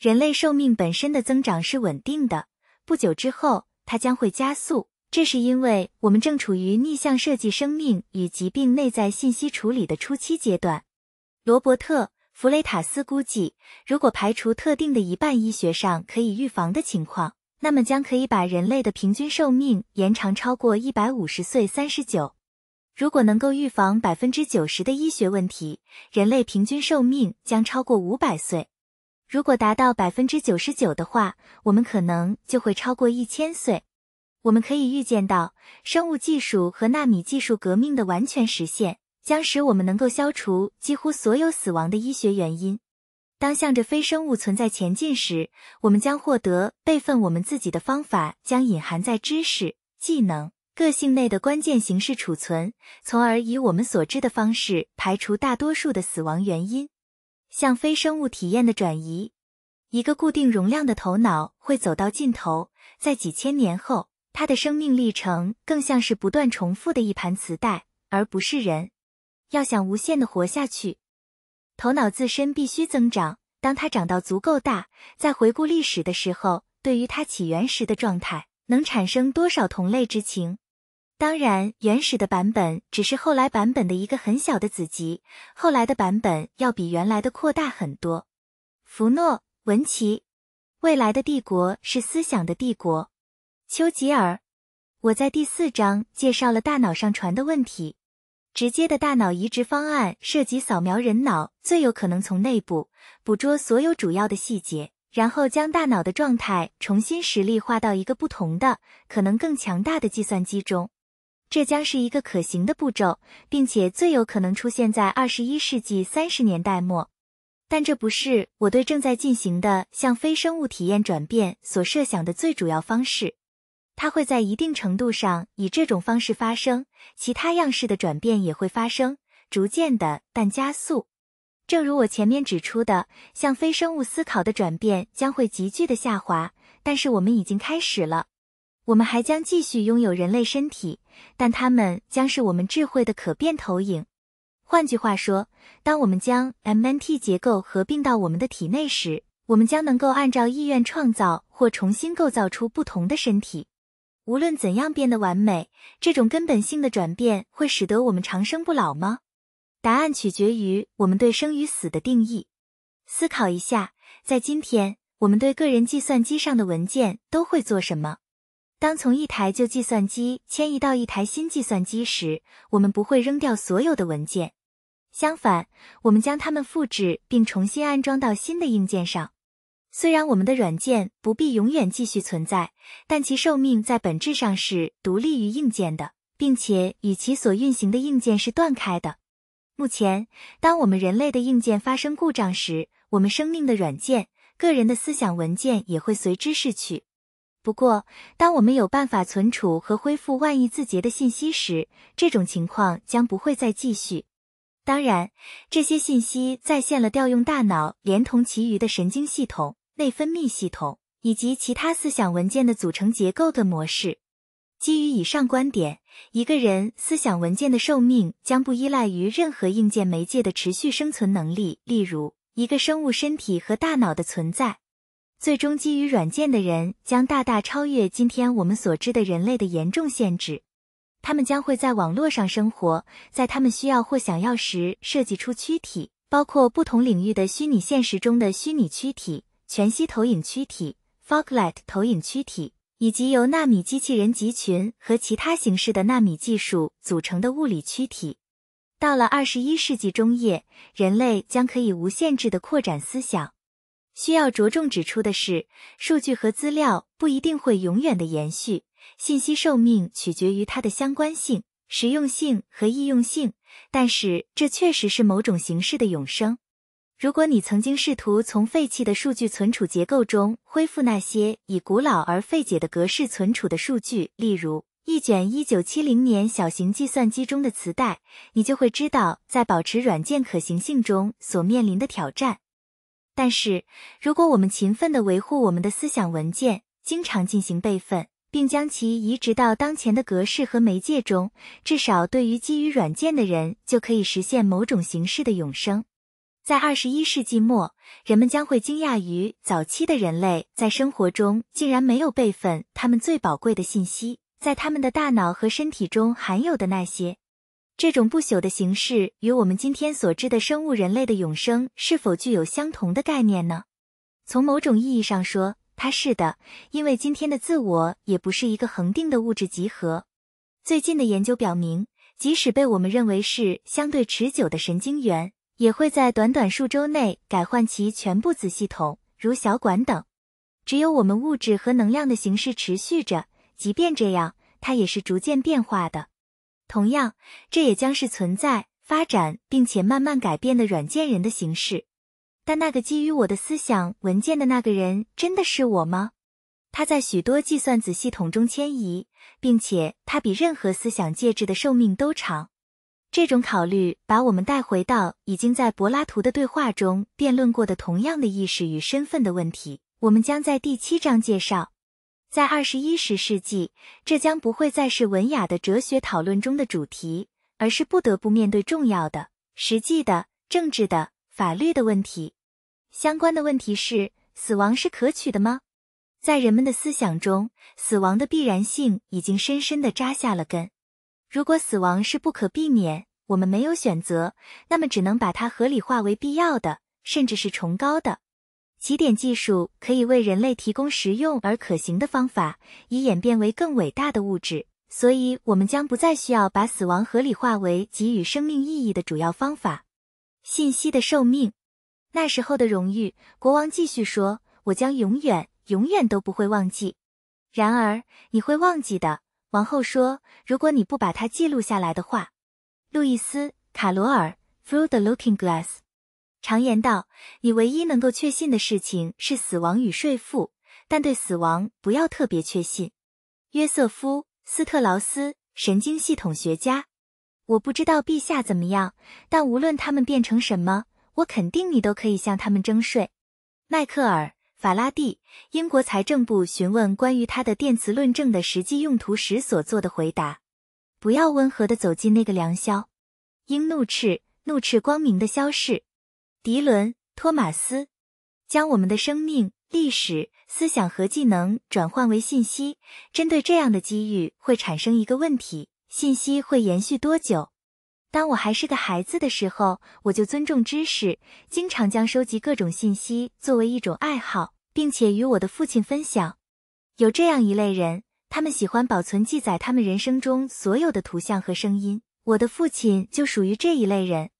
人类寿命本身的增长是稳定的，不久之后它将会加速，这是因为我们正处于逆向设计生命与疾病内在信息处理的初期阶段。罗伯特·弗雷塔斯估计，如果排除特定的一半医学上可以预防的情况，那么将可以把人类的平均寿命延长超过一百五十岁三十九。如果能够预防百分之九十的医学问题，人类平均寿命将超过五百岁；如果达到百分之九十九的话，我们可能就会超过一千岁。我们可以预见到，生物技术和纳米技术革命的完全实现，将使我们能够消除几乎所有死亡的医学原因。当向着非生物存在前进时，我们将获得备份我们自己的方法，将隐含在知识、技能。个性内的关键形式储存，从而以我们所知的方式排除大多数的死亡原因。像非生物体验的转移，一个固定容量的头脑会走到尽头。在几千年后，它的生命历程更像是不断重复的一盘磁带，而不是人。要想无限的活下去，头脑自身必须增长。当它长到足够大，在回顾历史的时候，对于它起源时的状态。能产生多少同类之情？当然，原始的版本只是后来版本的一个很小的子集，后来的版本要比原来的扩大很多。福诺·文奇，未来的帝国是思想的帝国。丘吉尔，我在第四章介绍了大脑上传的问题。直接的大脑移植方案涉及扫描人脑，最有可能从内部捕捉所有主要的细节。然后将大脑的状态重新实例化到一个不同的、可能更强大的计算机中，这将是一个可行的步骤，并且最有可能出现在二十一世纪三十年代末。但这不是我对正在进行的向非生物体验转变所设想的最主要方式。它会在一定程度上以这种方式发生，其他样式的转变也会发生，逐渐的但加速。正如我前面指出的，向非生物思考的转变将会急剧的下滑，但是我们已经开始了。我们还将继续拥有人类身体，但它们将是我们智慧的可变投影。换句话说，当我们将 MNT 结构合并到我们的体内时，我们将能够按照意愿创造或重新构造出不同的身体，无论怎样变得完美。这种根本性的转变会使得我们长生不老吗？答案取决于我们对生与死的定义。思考一下，在今天，我们对个人计算机上的文件都会做什么？当从一台旧计算机迁移到一台新计算机时，我们不会扔掉所有的文件，相反，我们将它们复制并重新安装到新的硬件上。虽然我们的软件不必永远继续存在，但其寿命在本质上是独立于硬件的，并且与其所运行的硬件是断开的。目前，当我们人类的硬件发生故障时，我们生命的软件、个人的思想文件也会随之逝去。不过，当我们有办法存储和恢复万亿字节的信息时，这种情况将不会再继续。当然，这些信息再现了调用大脑连同其余的神经系统、内分泌系统以及其他思想文件的组成结构的模式。基于以上观点，一个人思想文件的寿命将不依赖于任何硬件媒介的持续生存能力。例如，一个生物身体和大脑的存在，最终基于软件的人将大大超越今天我们所知的人类的严重限制。他们将会在网络上生活，在他们需要或想要时设计出躯体，包括不同领域的虚拟现实中的虚拟躯体、全息投影躯体、foglight 投影躯体。以及由纳米机器人集群和其他形式的纳米技术组成的物理躯体，到了二十一世纪中叶，人类将可以无限制地扩展思想。需要着重指出的是，数据和资料不一定会永远的延续，信息寿命取决于它的相关性、实用性和易用性。但是，这确实是某种形式的永生。如果你曾经试图从废弃的数据存储结构中恢复那些以古老而费解的格式存储的数据，例如一卷1970年小型计算机中的磁带，你就会知道在保持软件可行性中所面临的挑战。但是，如果我们勤奋地维护我们的思想文件，经常进行备份，并将其移植到当前的格式和媒介中，至少对于基于软件的人，就可以实现某种形式的永生。在二十一世纪末，人们将会惊讶于早期的人类在生活中竟然没有备份他们最宝贵的信息，在他们的大脑和身体中含有的那些。这种不朽的形式与我们今天所知的生物人类的永生是否具有相同的概念呢？从某种意义上说，它是的，因为今天的自我也不是一个恒定的物质集合。最近的研究表明，即使被我们认为是相对持久的神经元。也会在短短数周内改换其全部子系统，如小管等。只有我们物质和能量的形式持续着，即便这样，它也是逐渐变化的。同样，这也将是存在、发展并且慢慢改变的软件人的形式。但那个基于我的思想文件的那个人，真的是我吗？他在许多计算子系统中迁移，并且他比任何思想介质的寿命都长。这种考虑把我们带回到已经在柏拉图的对话中辩论过的同样的意识与身份的问题。我们将在第七章介绍。在二十一十世纪，这将不会再是文雅的哲学讨论中的主题，而是不得不面对重要的、实际的、政治的、法律的问题。相关的问题是：死亡是可取的吗？在人们的思想中，死亡的必然性已经深深地扎下了根。如果死亡是不可避免，我们没有选择，那么只能把它合理化为必要的，甚至是崇高的。起点技术可以为人类提供实用而可行的方法，以演变为更伟大的物质，所以我们将不再需要把死亡合理化为给予生命意义的主要方法。信息的寿命，那时候的荣誉，国王继续说：“我将永远、永远都不会忘记。”然而，你会忘记的。王后说：“如果你不把它记录下来的话，路易斯·卡罗尔，《Through the Looking Glass》。常言道，你唯一能够确信的事情是死亡与税负，但对死亡不要特别确信。”约瑟夫·斯特劳斯，神经系统学家。我不知道陛下怎么样，但无论他们变成什么，我肯定你都可以向他们征税。”迈克尔。法拉第，英国财政部询问关于他的电磁论证的实际用途时所做的回答。不要温和的走进那个良宵，应怒斥，怒斥光明的消逝。迪伦·托马斯，将我们的生命、历史、思想和技能转换为信息。针对这样的机遇会产生一个问题：信息会延续多久？当我还是个孩子的时候，我就尊重知识，经常将收集各种信息作为一种爱好，并且与我的父亲分享。有这样一类人，他们喜欢保存、记载他们人生中所有的图像和声音。我的父亲就属于这一类人。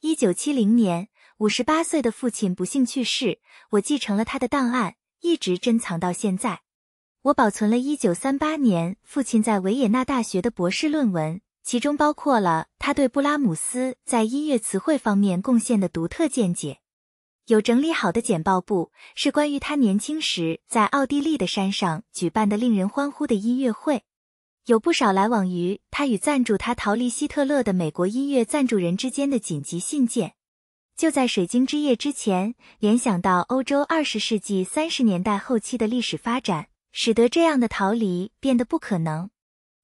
一九七零年，五十八岁的父亲不幸去世，我继承了他的档案，一直珍藏到现在。我保存了一九三八年父亲在维也纳大学的博士论文。其中包括了他对布拉姆斯在音乐词汇方面贡献的独特见解，有整理好的简报簿，是关于他年轻时在奥地利的山上举办的令人欢呼的音乐会，有不少来往于他与赞助他逃离希特勒的美国音乐赞助人之间的紧急信件。就在水晶之夜之前，联想到欧洲二十世纪三十年代后期的历史发展，使得这样的逃离变得不可能。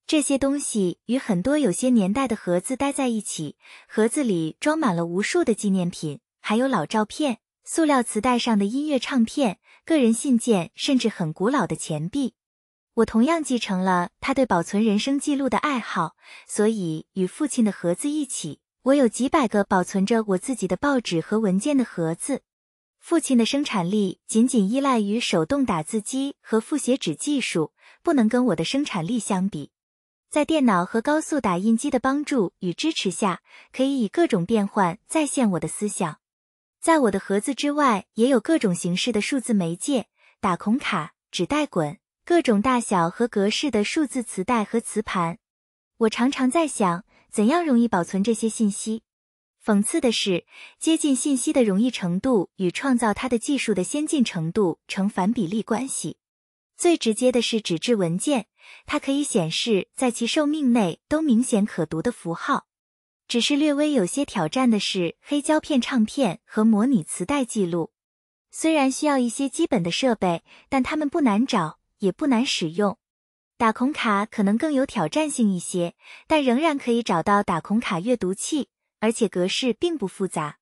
这些东西与很多有些年代的盒子待在一起，盒子里装满了无数的纪念品，还有老照片、塑料磁带上的音乐唱片、个人信件，甚至很古老的钱币。我同样继承了他对保存人生记录的爱好，所以与父亲的盒子一起，我有几百个保存着我自己的报纸和文件的盒子。父亲的生产力仅仅依赖于手动打字机和复写纸技术，不能跟我的生产力相比。在电脑和高速打印机的帮助与支持下，可以以各种变换再现我的思想。在我的盒子之外，也有各种形式的数字媒介：打孔卡、纸带滚、各种大小和格式的数字磁带和磁盘。我常常在想，怎样容易保存这些信息。讽刺的是，接近信息的容易程度与创造它的技术的先进程度成反比例关系。最直接的是纸质文件。它可以显示在其寿命内都明显可读的符号，只是略微有些挑战的是黑胶片、唱片和模拟磁带记录。虽然需要一些基本的设备，但它们不难找，也不难使用。打孔卡可能更有挑战性一些，但仍然可以找到打孔卡阅读器，而且格式并不复杂。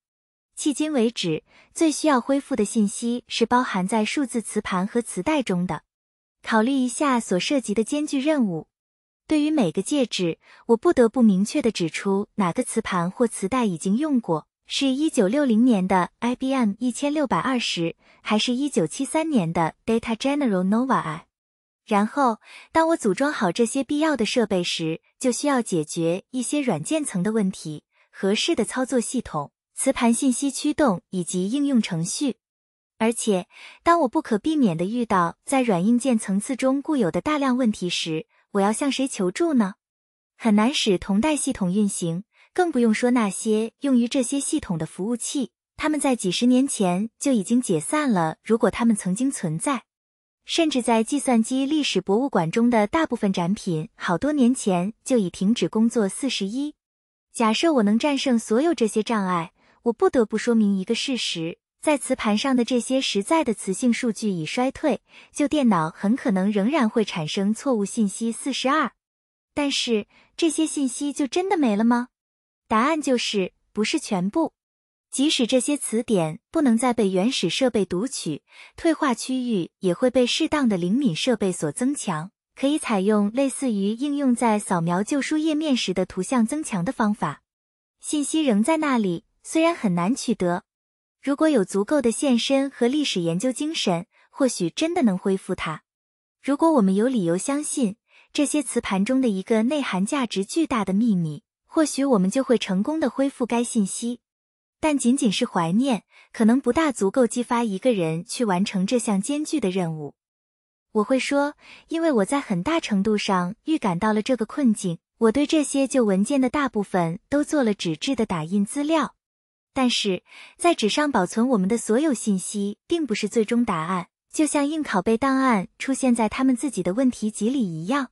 迄今为止，最需要恢复的信息是包含在数字磁盘和磁带中的。考虑一下所涉及的艰巨任务。对于每个介质，我不得不明确地指出哪个磁盘或磁带已经用过，是1960年的 IBM 1620，还是1973年的 Data General Nova？I。然后，当我组装好这些必要的设备时，就需要解决一些软件层的问题：合适的操作系统、磁盘信息驱动以及应用程序。而且，当我不可避免的遇到在软硬件层次中固有的大量问题时，我要向谁求助呢？很难使同代系统运行，更不用说那些用于这些系统的服务器，他们在几十年前就已经解散了。如果他们曾经存在，甚至在计算机历史博物馆中的大部分展品，好多年前就已停止工作。四十一，假设我能战胜所有这些障碍，我不得不说明一个事实。在磁盘上的这些实在的磁性数据已衰退，旧电脑很可能仍然会产生错误信息四十二。但是这些信息就真的没了吗？答案就是不是全部。即使这些词典不能再被原始设备读取，退化区域也会被适当的灵敏设备所增强，可以采用类似于应用在扫描旧书页面时的图像增强的方法。信息仍在那里，虽然很难取得。如果有足够的献身和历史研究精神，或许真的能恢复它。如果我们有理由相信这些磁盘中的一个内含价值巨大的秘密，或许我们就会成功的恢复该信息。但仅仅是怀念，可能不大足够激发一个人去完成这项艰巨的任务。我会说，因为我在很大程度上预感到了这个困境，我对这些旧文件的大部分都做了纸质的打印资料。但是在纸上保存我们的所有信息并不是最终答案，就像硬拷贝档案出现在他们自己的问题集里一样。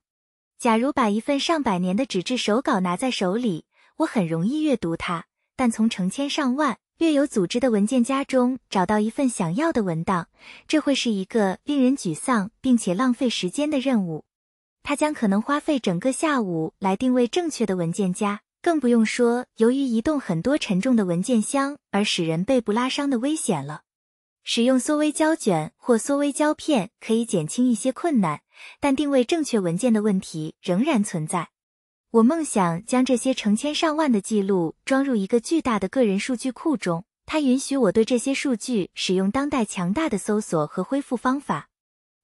假如把一份上百年的纸质手稿拿在手里，我很容易阅读它，但从成千上万略有组织的文件夹中找到一份想要的文档，这会是一个令人沮丧并且浪费时间的任务。他将可能花费整个下午来定位正确的文件夹。更不用说，由于移动很多沉重的文件箱而使人背部拉伤的危险了。使用缩微胶卷或缩微胶片可以减轻一些困难，但定位正确文件的问题仍然存在。我梦想将这些成千上万的记录装入一个巨大的个人数据库中，它允许我对这些数据使用当代强大的搜索和恢复方法。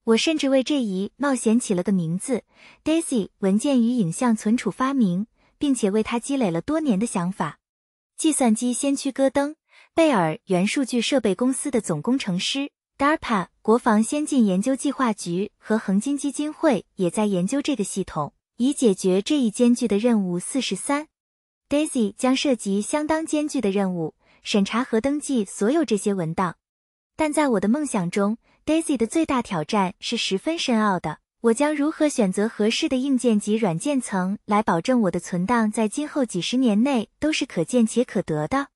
我甚至为这一冒险起了个名字 ——Daisy 文件与影像存储发明。并且为他积累了多年的想法。计算机先驱戈登·贝尔，原数据设备公司的总工程师，DARPA 国防先进研究计划局和恒金基金会也在研究这个系统，以解决这一艰巨的任务。四十三，Daisy 将涉及相当艰巨的任务：审查和登记所有这些文档。但在我的梦想中，Daisy 的最大挑战是十分深奥的。我将如何选择合适的硬件及软件层来保证我的存档在今后几十年内都是可见且可得的？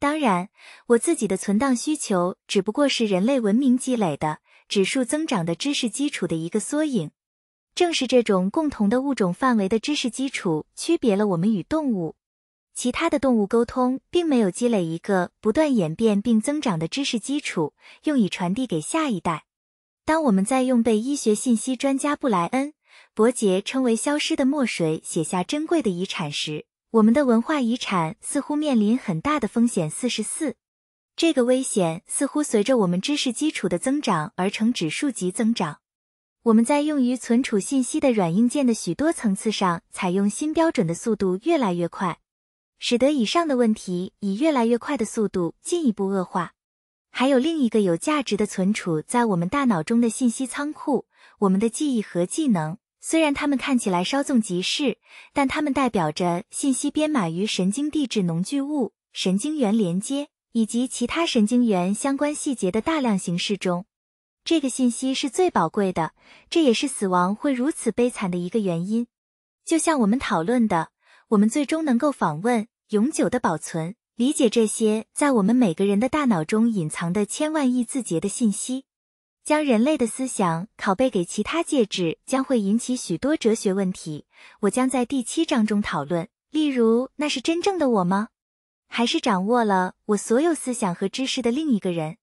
当然，我自己的存档需求只不过是人类文明积累的指数增长的知识基础的一个缩影。正是这种共同的物种范围的知识基础，区别了我们与动物。其他的动物沟通，并没有积累一个不断演变并增长的知识基础，用以传递给下一代。当我们在用被医学信息专家布莱恩·伯杰称为“消失的墨水”写下珍贵的遗产时，我们的文化遗产似乎面临很大的风险。四十四，这个危险似乎随着我们知识基础的增长而成指数级增长。我们在用于存储信息的软硬件的许多层次上采用新标准的速度越来越快，使得以上的问题以越来越快的速度进一步恶化。还有另一个有价值的存储在我们大脑中的信息仓库，我们的记忆和技能。虽然它们看起来稍纵即逝，但它们代表着信息编码于神经递质农具物、神经元连接以及其他神经元相关细节的大量形式中。这个信息是最宝贵的，这也是死亡会如此悲惨的一个原因。就像我们讨论的，我们最终能够访问、永久的保存。理解这些在我们每个人的大脑中隐藏的千万亿字节的信息，将人类的思想拷贝给其他介质，将会引起许多哲学问题。我将在第七章中讨论，例如那是真正的我吗？还是掌握了我所有思想和知识的另一个人？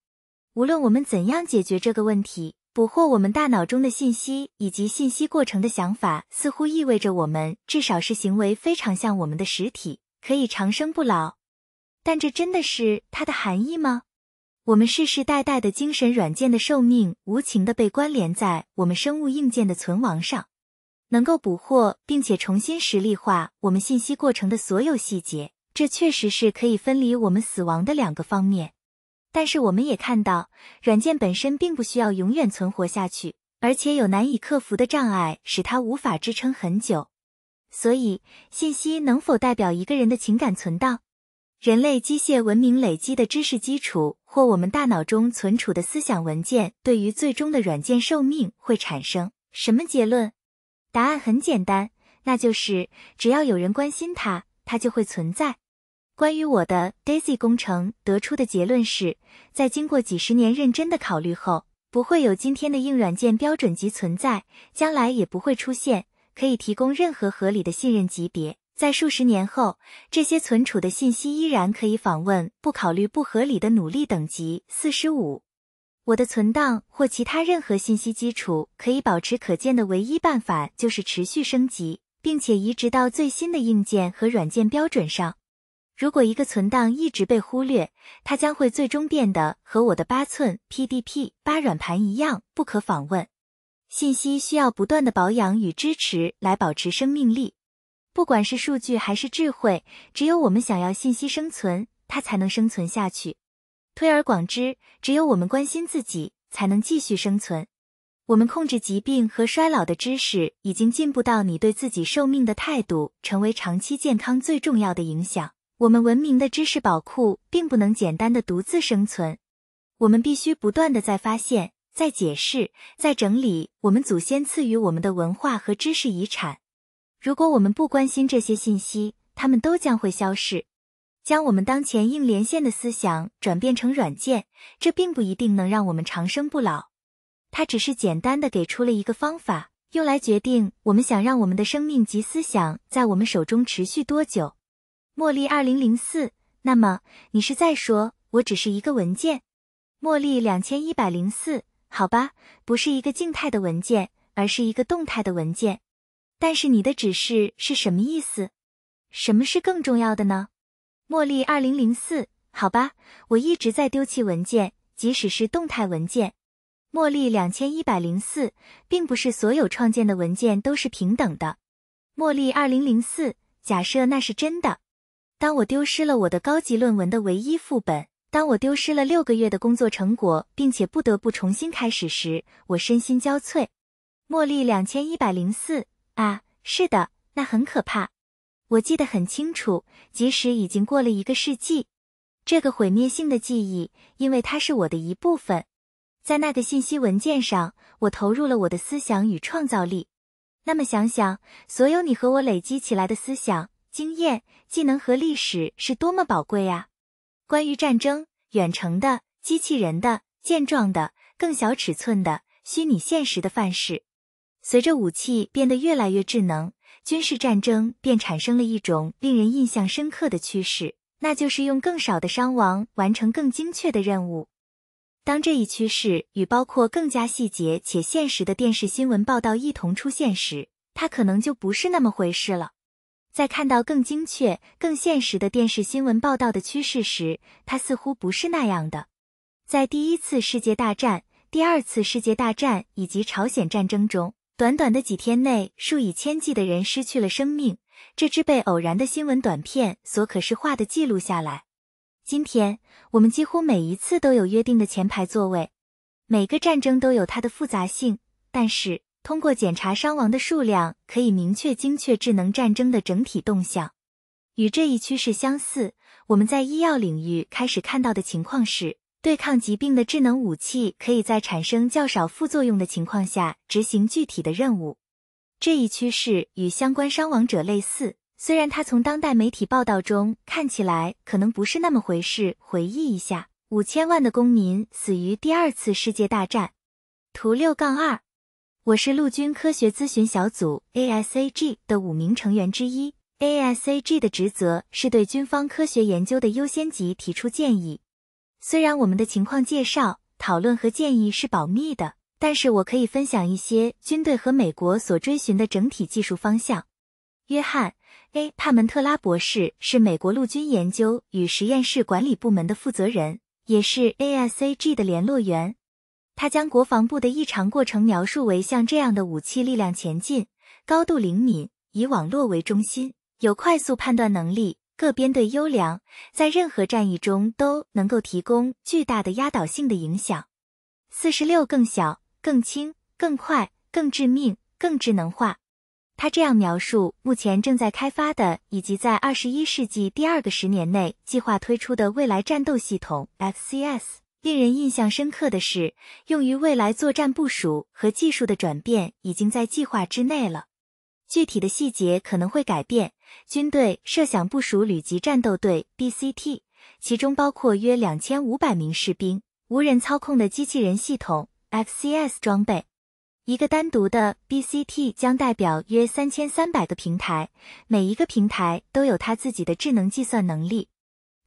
无论我们怎样解决这个问题，捕获我们大脑中的信息以及信息过程的想法，似乎意味着我们至少是行为非常像我们的实体，可以长生不老。但这真的是它的含义吗？我们世世代代的精神软件的寿命，无情地被关联在我们生物硬件的存亡上。能够捕获并且重新实例化我们信息过程的所有细节，这确实是可以分离我们死亡的两个方面。但是我们也看到，软件本身并不需要永远存活下去，而且有难以克服的障碍使它无法支撑很久。所以，信息能否代表一个人的情感存档？人类机械文明累积的知识基础，或我们大脑中存储的思想文件，对于最终的软件寿命会产生什么结论？答案很简单，那就是只要有人关心它，它就会存在。关于我的 Daisy 工程得出的结论是，在经过几十年认真的考虑后，不会有今天的硬软件标准级存在，将来也不会出现可以提供任何合理的信任级别。在数十年后，这些存储的信息依然可以访问。不考虑不合理的努力等级四十五，我的存档或其他任何信息基础可以保持可见的唯一办法就是持续升级，并且移植到最新的硬件和软件标准上。如果一个存档一直被忽略，它将会最终变得和我的八寸 PDP 八软盘一样不可访问。信息需要不断的保养与支持来保持生命力。不管是数据还是智慧，只有我们想要信息生存，它才能生存下去。推而广之，只有我们关心自己，才能继续生存。我们控制疾病和衰老的知识已经进步到，你对自己寿命的态度成为长期健康最重要的影响。我们文明的知识宝库并不能简单的独自生存，我们必须不断的在发现、在解释、在整理我们祖先赐予我们的文化和知识遗产。如果我们不关心这些信息，它们都将会消逝。将我们当前硬连线的思想转变成软件，这并不一定能让我们长生不老。它只是简单的给出了一个方法，用来决定我们想让我们的生命及思想在我们手中持续多久。茉莉二零零四，那么你是在说我只是一个文件？茉莉两千一百零四，好吧，不是一个静态的文件，而是一个动态的文件。但是你的指示是什么意思？什么是更重要的呢？茉莉二零零四，好吧，我一直在丢弃文件，即使是动态文件。茉莉两千一百零四，并不是所有创建的文件都是平等的。茉莉二零零四，假设那是真的。当我丢失了我的高级论文的唯一副本，当我丢失了六个月的工作成果，并且不得不重新开始时，我身心交瘁。茉莉两千一百零四。啊，是的，那很可怕。我记得很清楚，即使已经过了一个世纪，这个毁灭性的记忆，因为它是我的一部分，在那个信息文件上，我投入了我的思想与创造力。那么想想，所有你和我累积起来的思想、经验、技能和历史，是多么宝贵呀！关于战争、远程的、机器人、的健壮的、更小尺寸的、虚拟现实的范式。随着武器变得越来越智能，军事战争便产生了一种令人印象深刻的趋势，那就是用更少的伤亡完成更精确的任务。当这一趋势与包括更加细节且现实的电视新闻报道一同出现时，它可能就不是那么回事了。在看到更精确、更现实的电视新闻报道的趋势时，它似乎不是那样的。在第一次世界大战、第二次世界大战以及朝鲜战争中。短短的几天内，数以千计的人失去了生命，这只被偶然的新闻短片所可视化的记录下来。今天，我们几乎每一次都有约定的前排座位。每个战争都有它的复杂性，但是通过检查伤亡的数量，可以明确、精确、智能战争的整体动向。与这一趋势相似，我们在医药领域开始看到的情况是。对抗疾病的智能武器可以在产生较少副作用的情况下执行具体的任务。这一趋势与相关伤亡者类似，虽然它从当代媒体报道中看起来可能不是那么回事。回忆一下，五千万的公民死于第二次世界大战。图六杠二，我是陆军科学咨询小组 （ASAG） 的五名成员之一。ASAG 的职责是对军方科学研究的优先级提出建议。虽然我们的情况介绍、讨论和建议是保密的，但是我可以分享一些军队和美国所追寻的整体技术方向。约翰 ·A· 帕门特拉博士是美国陆军研究与实验室管理部门的负责人，也是 ASAG 的联络员。他将国防部的异常过程描述为像这样的武器力量前进，高度灵敏，以网络为中心，有快速判断能力。各编队优良，在任何战役中都能够提供巨大的压倒性的影响。四十六更小、更轻、更快、更致命、更智能化。他这样描述目前正在开发的以及在二十一世纪第二个十年内计划推出的未来战斗系统 （FCS）。令人印象深刻的是，用于未来作战部署和技术的转变已经在计划之内了。具体的细节可能会改变。军队设想部署旅级战斗队 （BCT），其中包括约两千五百名士兵、无人操控的机器人系统 （FCS） 装备。一个单独的 BCT 将代表约三千三百个平台，每一个平台都有它自己的智能计算能力。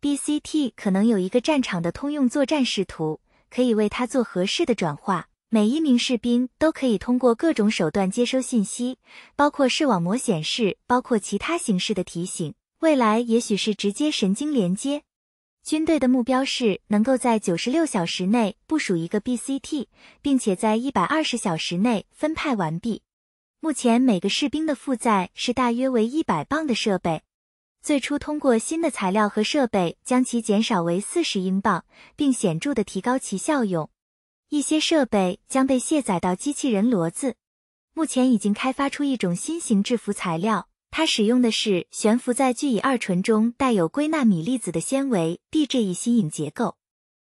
BCT 可能有一个战场的通用作战视图，可以为它做合适的转化。每一名士兵都可以通过各种手段接收信息，包括视网膜显示，包括其他形式的提醒。未来也许是直接神经连接。军队的目标是能够在九十六小时内部署一个 BCT，并且在一百二十小时内分派完毕。目前每个士兵的负载是大约为一百磅的设备。最初通过新的材料和设备将其减少为四十英镑，并显著的提高其效用。一些设备将被卸载到机器人骡子。目前已经开发出一种新型制服材料，它使用的是悬浮在聚乙二醇中带有硅纳米粒子的纤维 b 这一新颖结构。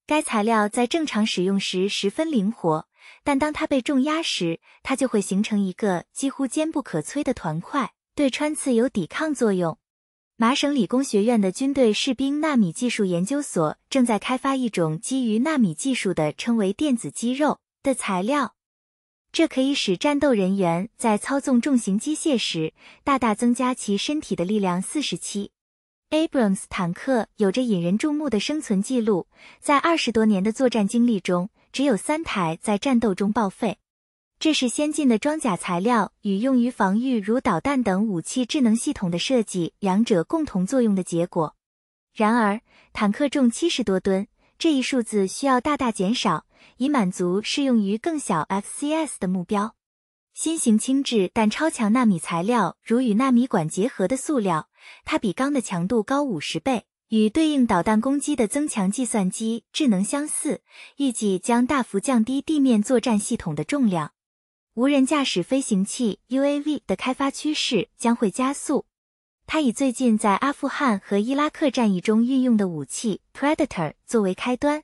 该材料在正常使用时十分灵活，但当它被重压时，它就会形成一个几乎坚不可摧的团块，对穿刺有抵抗作用。麻省理工学院的军队士兵纳米技术研究所正在开发一种基于纳米技术的称为电子肌肉的材料，这可以使战斗人员在操纵重型机械时大大增加其身体的力量。四十七，Abrams 坦克有着引人注目的生存记录，在二十多年的作战经历中，只有三台在战斗中报废。这是先进的装甲材料与用于防御如导弹等武器智能系统的设计两者共同作用的结果。然而，坦克重七十多吨，这一数字需要大大减少，以满足适用于更小 FCS 的目标。新型轻质但超强纳米材料，如与纳米管结合的塑料，它比钢的强度高五十倍，与对应导弹攻击的增强计算机智能相似，预计将大幅降低地面作战系统的重量。无人驾驶飞行器 UAV 的开发趋势将会加速。它以最近在阿富汗和伊拉克战役中运用的武器 Predator 作为开端。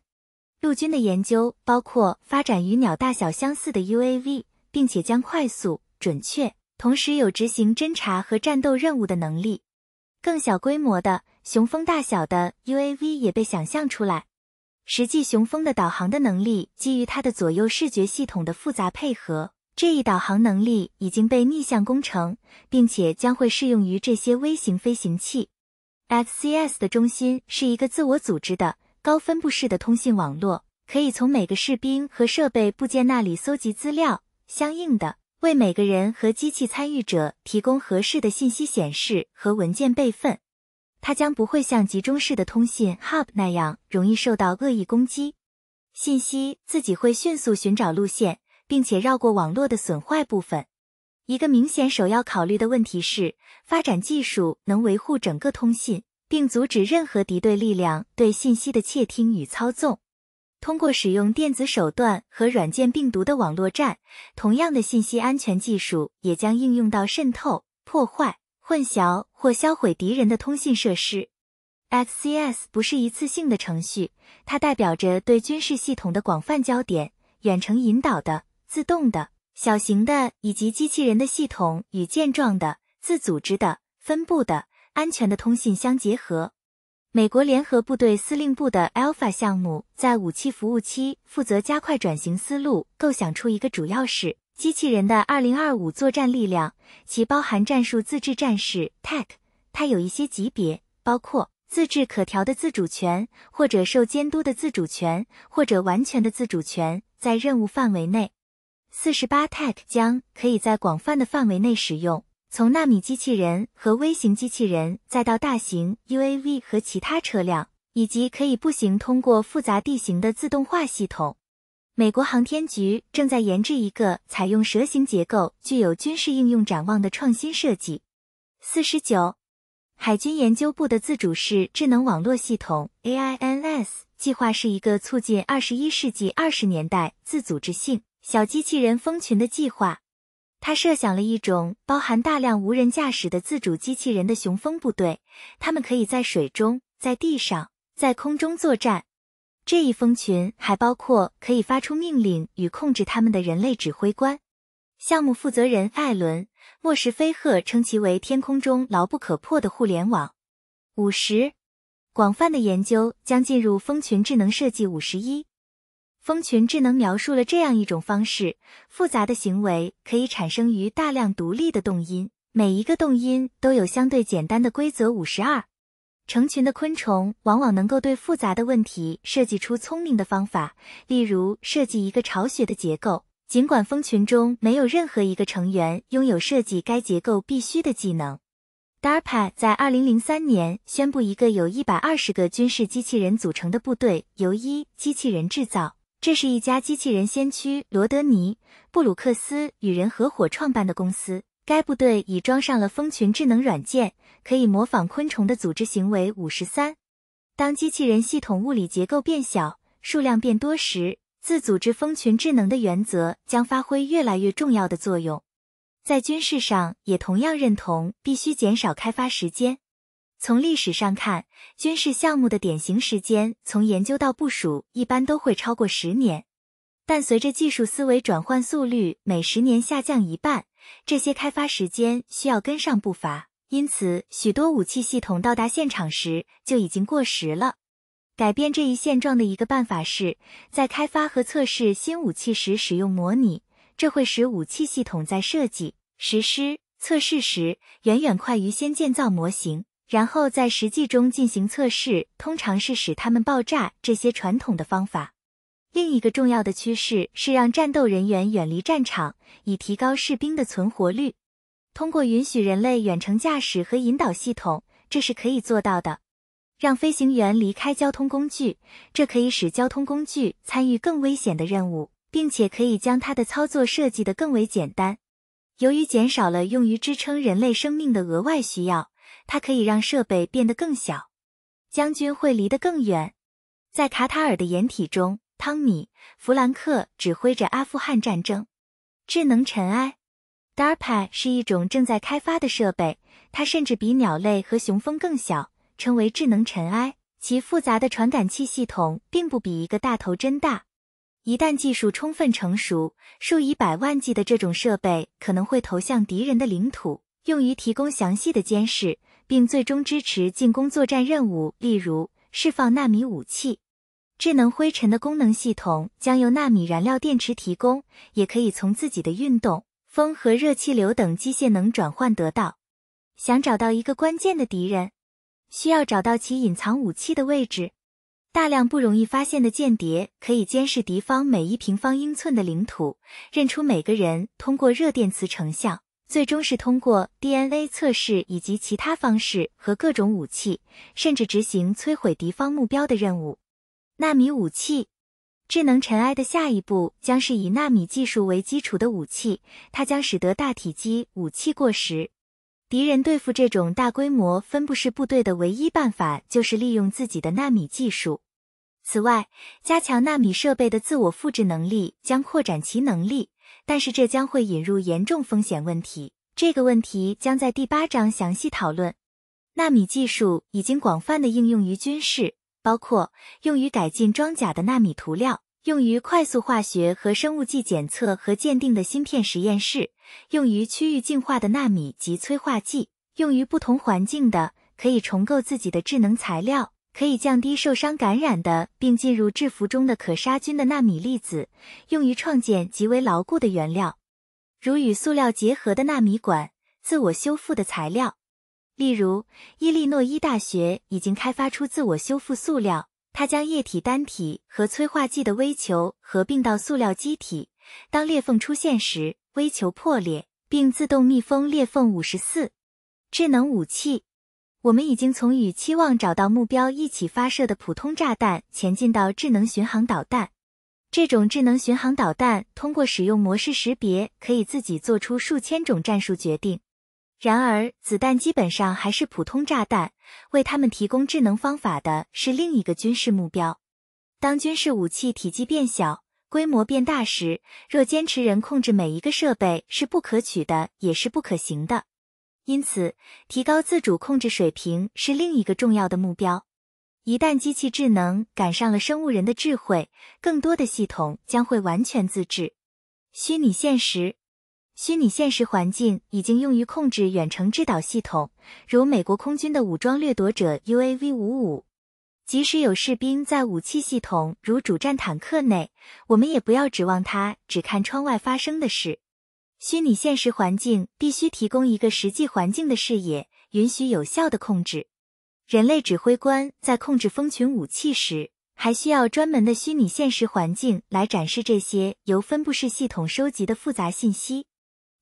陆军的研究包括发展与鸟大小相似的 UAV，并且将快速、准确，同时有执行侦察和战斗任务的能力。更小规模的雄蜂大小的 UAV 也被想象出来。实际雄蜂的导航的能力基于它的左右视觉系统的复杂配合。这一导航能力已经被逆向工程，并且将会适用于这些微型飞行器。FCS 的中心是一个自我组织的高分布式的通信网络，可以从每个士兵和设备部件那里搜集资料，相应的为每个人和机器参与者提供合适的信息显示和文件备份。它将不会像集中式的通信 hub 那样容易受到恶意攻击，信息自己会迅速寻找路线。并且绕过网络的损坏部分。一个明显首要考虑的问题是，发展技术能维护整个通信，并阻止任何敌对力量对信息的窃听与操纵。通过使用电子手段和软件病毒的网络战，同样的信息安全技术也将应用到渗透、破坏、混淆或销毁敌人的通信设施。FCS 不是一次性的程序，它代表着对军事系统的广泛焦点、远程引导的。自动的、小型的以及机器人的系统与健壮的、自组织的、分布的、安全的通信相结合。美国联合部队司令部的 Alpha 项目在武器服务器负责加快转型思路，构想出一个主要是机器人的2025战力量，其包含战术自治战士 Tech。它有一些级别，包括自治可调的自主权，或者受监督的自主权，或者完全的自主权，在任务范围内。四十八，Tech 将可以在广泛的范围内使用，从纳米机器人和微型机器人，再到大型 UAV 和其他车辆，以及可以步行通过复杂地形的自动化系统。美国航天局正在研制一个采用蛇形结构、具有军事应用展望的创新设计。四十九，海军研究部的自主式智能网络系统 AINS 计划是一个促进二十一世纪二十年代自组织性。小机器人蜂群的计划，他设想了一种包含大量无人驾驶的自主机器人的雄蜂部队，它们可以在水中、在地上、在空中作战。这一蜂群还包括可以发出命令与控制他们的人类指挥官。项目负责人艾伦·莫什菲赫称其为“天空中牢不可破的互联网”。五十，广泛的研究将进入蜂群智能设计。五十一。蜂群智能描述了这样一种方式：复杂的行为可以产生于大量独立的动因，每一个动因都有相对简单的规则。五十二，成群的昆虫往往能够对复杂的问题设计出聪明的方法，例如设计一个巢穴的结构，尽管蜂群中没有任何一个成员拥有设计该结构必须的技能。DARPA 在二零零三年宣布，一个由一百二十个军事机器人组成的部队由一机器人制造。这是一家机器人先驱罗德尼·布鲁克斯与人合伙创办的公司。该部队已装上了蜂群智能软件，可以模仿昆虫的组织行为。五十三，当机器人系统物理结构变小、数量变多时，自组织蜂群智能的原则将发挥越来越重要的作用。在军事上，也同样认同必须减少开发时间。从历史上看，军事项目的典型时间从研究到部署一般都会超过十年。但随着技术思维转换速率每十年下降一半，这些开发时间需要跟上步伐。因此，许多武器系统到达现场时就已经过时了。改变这一现状的一个办法是在开发和测试新武器时使用模拟，这会使武器系统在设计、实施、测试时远远快于先建造模型。然后在实际中进行测试，通常是使它们爆炸这些传统的方法。另一个重要的趋势是让战斗人员远离战场，以提高士兵的存活率。通过允许人类远程驾驶和引导系统，这是可以做到的。让飞行员离开交通工具，这可以使交通工具参与更危险的任务，并且可以将它的操作设计得更为简单。由于减少了用于支撑人类生命的额外需要。它可以让设备变得更小，将军会离得更远。在卡塔尔的掩体中，汤米·弗兰克指挥着阿富汗战争。智能尘埃，DARPA 是一种正在开发的设备，它甚至比鸟类和雄蜂更小，称为智能尘埃。其复杂的传感器系统并不比一个大头针大。一旦技术充分成熟，数以百万计的这种设备可能会投向敌人的领土，用于提供详细的监视。并最终支持进攻作战任务，例如释放纳米武器。智能灰尘的功能系统将由纳米燃料电池提供，也可以从自己的运动、风和热气流等机械能转换得到。想找到一个关键的敌人，需要找到其隐藏武器的位置。大量不容易发现的间谍可以监视敌方每一平方英寸的领土，认出每个人通过热电磁成像。最终是通过 DNA 测试以及其他方式和各种武器，甚至执行摧毁敌方目标的任务。纳米武器，智能尘埃的下一步将是以纳米技术为基础的武器，它将使得大体积武器过时。敌人对付这种大规模分布式部队的唯一办法就是利用自己的纳米技术。此外，加强纳米设备的自我复制能力将扩展其能力。但是这将会引入严重风险问题，这个问题将在第八章详细讨论。纳米技术已经广泛的应用于军事，包括用于改进装甲的纳米涂料，用于快速化学和生物剂检测和鉴定的芯片实验室，用于区域净化的纳米及催化剂，用于不同环境的可以重构自己的智能材料。可以降低受伤感染的，并进入制服中的可杀菌的纳米粒子，用于创建极为牢固的原料，如与塑料结合的纳米管、自我修复的材料。例如，伊利诺伊大学已经开发出自我修复塑料，它将液体单体和催化剂的微球合并到塑料基体。当裂缝出现时，微球破裂并自动密封裂缝。五十四，智能武器。我们已经从与期望找到目标一起发射的普通炸弹，前进到智能巡航导弹。这种智能巡航导弹通过使用模式识别，可以自己做出数千种战术决定。然而，子弹基本上还是普通炸弹。为他们提供智能方法的是另一个军事目标。当军事武器体积变小、规模变大时，若坚持人控制每一个设备是不可取的，也是不可行的。因此，提高自主控制水平是另一个重要的目标。一旦机器智能赶上了生物人的智慧，更多的系统将会完全自制。虚拟现实，虚拟现实环境已经用于控制远程制导系统，如美国空军的武装掠夺者 UAV 五五。即使有士兵在武器系统，如主战坦克内，我们也不要指望他只看窗外发生的事。虚拟现实环境必须提供一个实际环境的视野，允许有效的控制。人类指挥官在控制蜂群武器时，还需要专门的虚拟现实环境来展示这些由分布式系统收集的复杂信息。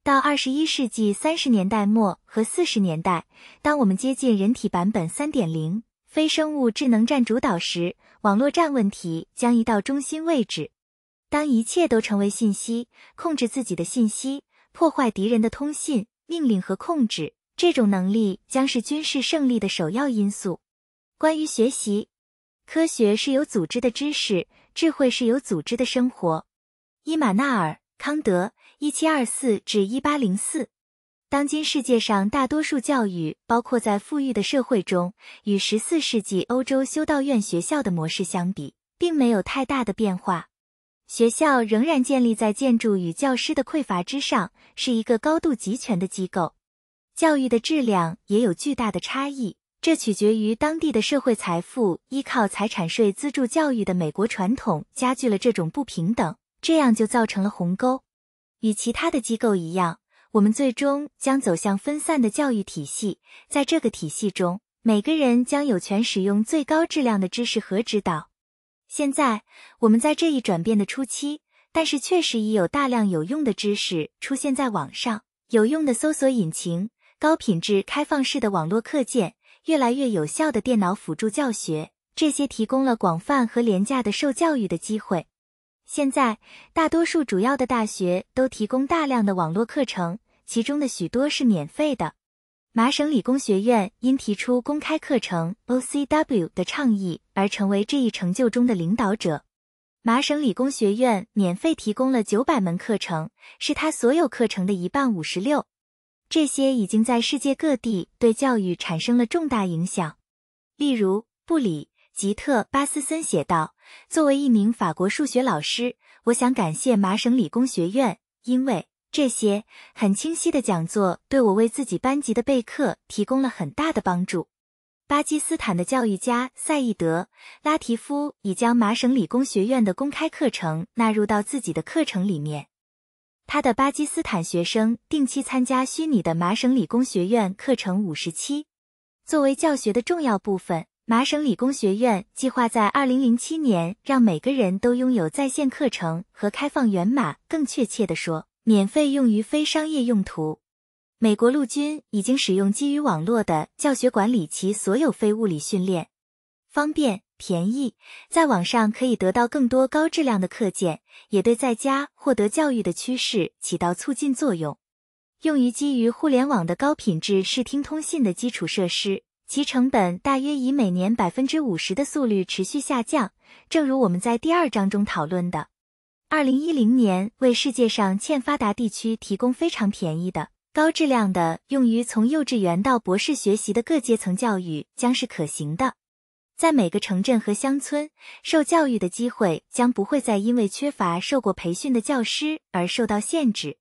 到二十一世纪三十年代末和四十年代，当我们接近人体版本三点零非生物智能占主导时，网络战问题将移到中心位置。当一切都成为信息，控制自己的信息。破坏敌人的通信、命令和控制，这种能力将是军事胜利的首要因素。关于学习，科学是有组织的知识，智慧是有组织的生活。伊玛纳尔，康德，一七二四至一八零四。当今世界上大多数教育，包括在富裕的社会中，与十四世纪欧洲修道院学校的模式相比，并没有太大的变化。学校仍然建立在建筑与教师的匮乏之上，是一个高度集权的机构。教育的质量也有巨大的差异，这取决于当地的社会财富。依靠财产税资助教育的美国传统加剧了这种不平等，这样就造成了鸿沟。与其他的机构一样，我们最终将走向分散的教育体系，在这个体系中，每个人将有权使用最高质量的知识和指导。现在我们在这一转变的初期，但是确实已有大量有用的知识出现在网上，有用的搜索引擎，高品质开放式的网络课件，越来越有效的电脑辅助教学，这些提供了广泛和廉价的受教育的机会。现在大多数主要的大学都提供大量的网络课程，其中的许多是免费的。麻省理工学院因提出公开课程 （OCW） 的倡议而成为这一成就中的领导者。麻省理工学院免费提供了九百门课程，是他所有课程的一半五十六。这些已经在世界各地对教育产生了重大影响。例如，布里吉特·巴斯森写道：“作为一名法国数学老师，我想感谢麻省理工学院，因为……”这些很清晰的讲座对我为自己班级的备课提供了很大的帮助。巴基斯坦的教育家赛义德·拉提夫已将麻省理工学院的公开课程纳入到自己的课程里面。他的巴基斯坦学生定期参加虚拟的麻省理工学院课程五十七，作为教学的重要部分。麻省理工学院计划在二零零七年让每个人都拥有在线课程和开放源码。更确切地说。免费用于非商业用途。美国陆军已经使用基于网络的教学管理其所有非物理训练，方便、便宜，在网上可以得到更多高质量的课件，也对在家获得教育的趋势起到促进作用。用于基于互联网的高品质视听通信的基础设施，其成本大约以每年百分之五十的速率持续下降，正如我们在第二章中讨论的。二零一零年，为世界上欠发达地区提供非常便宜的、高质量的、用于从幼稚园到博士学习的各阶层教育将是可行的。在每个城镇和乡村，受教育的机会将不会再因为缺乏受过培训的教师而受到限制。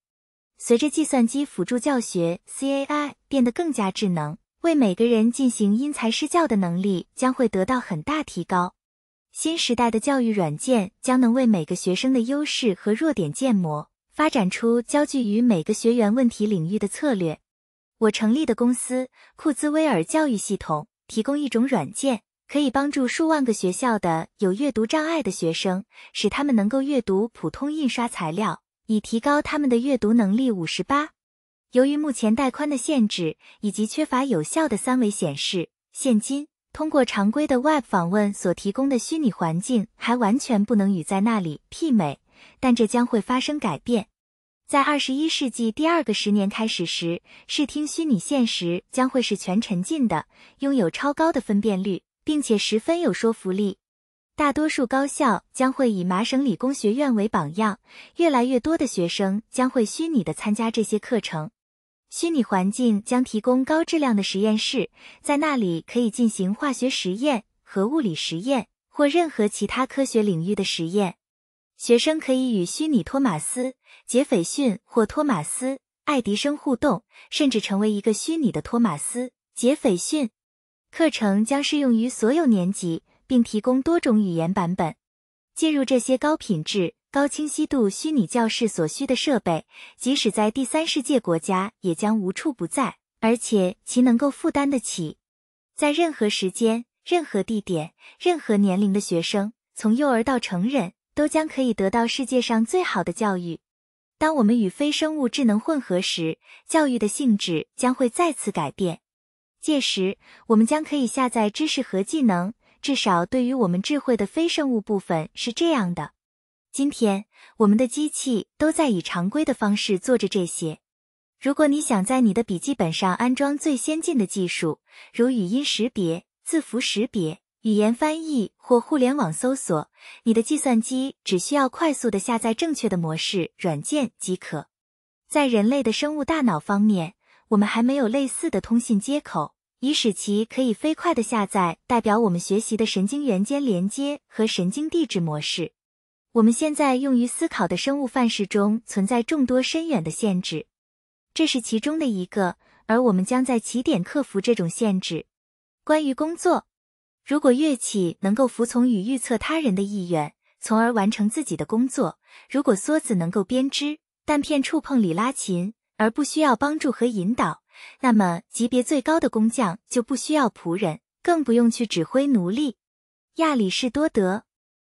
随着计算机辅助教学 （CAI） 变得更加智能，为每个人进行因材施教的能力将会得到很大提高。新时代的教育软件将能为每个学生的优势和弱点建模，发展出焦聚于每个学员问题领域的策略。我成立的公司库兹威尔教育系统提供一种软件，可以帮助数万个学校的有阅读障碍的学生，使他们能够阅读普通印刷材料，以提高他们的阅读能力。五十八，由于目前带宽的限制以及缺乏有效的三维显示，现今。通过常规的 Web 访问所提供的虚拟环境还完全不能与在那里媲美，但这将会发生改变。在二十一世纪第二个十年开始时，视听虚拟现实将会是全沉浸的，拥有超高的分辨率，并且十分有说服力。大多数高校将会以麻省理工学院为榜样，越来越多的学生将会虚拟的参加这些课程。虚拟环境将提供高质量的实验室，在那里可以进行化学实验和物理实验，或任何其他科学领域的实验。学生可以与虚拟托马斯·杰斐逊或托马斯·爱迪生互动，甚至成为一个虚拟的托马斯·杰斐逊。课程将适用于所有年级，并提供多种语言版本。进入这些高品质。高清晰度虚拟教室所需的设备，即使在第三世界国家也将无处不在，而且其能够负担得起。在任何时间、任何地点、任何年龄的学生，从幼儿到成人，都将可以得到世界上最好的教育。当我们与非生物智能混合时，教育的性质将会再次改变。届时，我们将可以下载知识和技能，至少对于我们智慧的非生物部分是这样的。今天，我们的机器都在以常规的方式做着这些。如果你想在你的笔记本上安装最先进的技术，如语音识别、字符识别、语言翻译或互联网搜索，你的计算机只需要快速的下载正确的模式软件即可。在人类的生物大脑方面，我们还没有类似的通信接口，以使其可以飞快的下载代表我们学习的神经元间连接和神经递质模式。我们现在用于思考的生物范式中存在众多深远的限制，这是其中的一个。而我们将在起点克服这种限制。关于工作，如果乐器能够服从与预测他人的意愿，从而完成自己的工作；如果梭子能够编织，弹片触碰里拉琴而不需要帮助和引导，那么级别最高的工匠就不需要仆人，更不用去指挥奴隶。亚里士多德。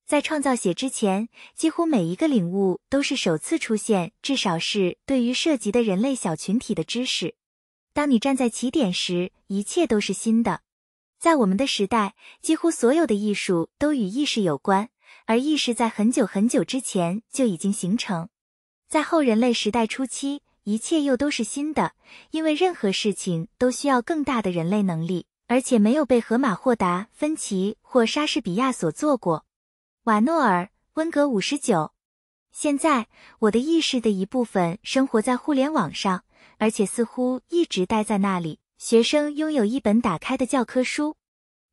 在创造写之前，几乎每一个领悟都是首次出现，至少是对于涉及的人类小群体的知识。当你站在起点时，一切都是新的。在我们的时代，几乎所有的艺术都与意识有关，而意识在很久很久之前就已经形成。在后人类时代初期，一切又都是新的，因为任何事情都需要更大的人类能力，而且没有被荷马、霍达芬奇或莎士比亚所做过。瓦诺尔温格五十九。现在，我的意识的一部分生活在互联网上，而且似乎一直待在那里。学生拥有一本打开的教科书，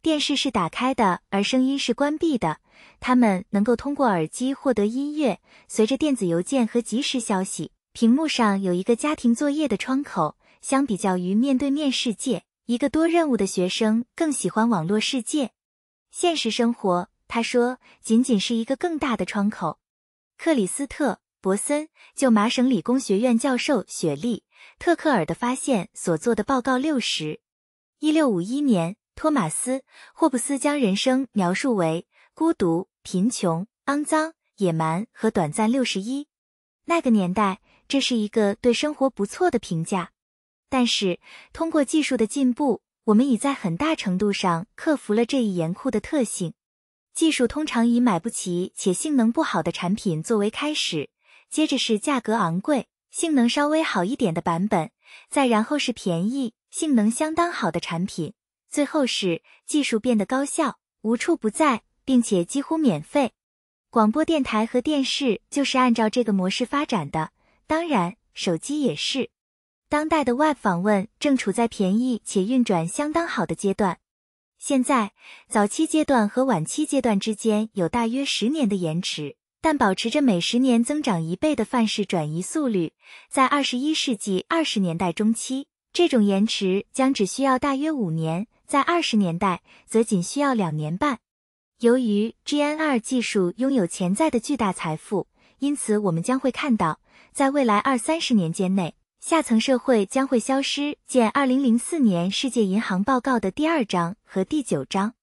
电视是打开的，而声音是关闭的。他们能够通过耳机获得音乐，随着电子邮件和即时消息。屏幕上有一个家庭作业的窗口。相比较于面对面世界，一个多任务的学生更喜欢网络世界。现实生活。他说：“仅仅是一个更大的窗口。”克里斯特·博森就麻省理工学院教授雪莉·特克尔的发现所做的报告。六十一六五一年，托马斯·霍布斯将人生描述为孤独、贫穷、肮脏、野蛮和短暂。六十一，那个年代，这是一个对生活不错的评价。但是，通过技术的进步，我们已在很大程度上克服了这一严酷的特性。技术通常以买不起且性能不好的产品作为开始，接着是价格昂贵、性能稍微好一点的版本，再然后是便宜、性能相当好的产品，最后是技术变得高效、无处不在，并且几乎免费。广播电台和电视就是按照这个模式发展的，当然，手机也是。当代的 Web 访问正处在便宜且运转相当好的阶段。现在，早期阶段和晚期阶段之间有大约十年的延迟，但保持着每十年增长一倍的范式转移速率。在二十一世纪二十年代中期，这种延迟将只需要大约五年；在二十年代，则仅需要两年半。由于 G N R 技术拥有潜在的巨大财富，因此我们将会看到，在未来二三十年间内。下层社会将会消失，见二零零四年世界银行报告的第二章和第九章。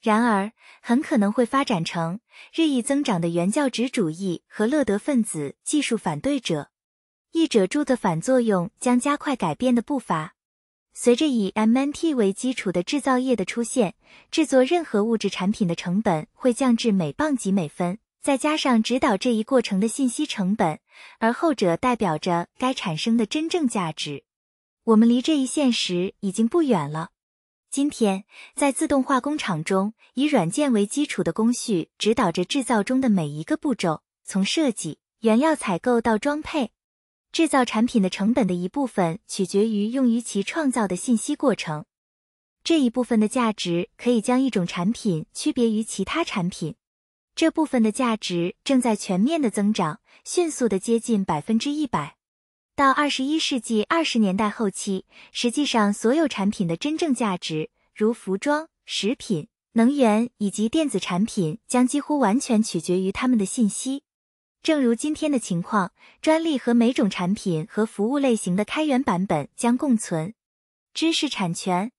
然而，很可能会发展成日益增长的原教旨主义和乐德分子技术反对者。译者注的反作用将加快改变的步伐。随着以 MNT 为基础的制造业的出现，制作任何物质产品的成本会降至每磅及每分，再加上指导这一过程的信息成本。而后者代表着该产生的真正价值。我们离这一现实已经不远了。今天，在自动化工厂中，以软件为基础的工序指导着制造中的每一个步骤，从设计、原料采购到装配。制造产品的成本的一部分取决于用于其创造的信息过程。这一部分的价值可以将一种产品区别于其他产品。这部分的价值正在全面的增长，迅速的接近百分之一百。到二十一世纪二十年代后期，实际上所有产品的真正价值，如服装、食品、能源以及电子产品，将几乎完全取决于他们的信息。正如今天的情况，专利和每种产品和服务类型的开源版本将共存。知识产权，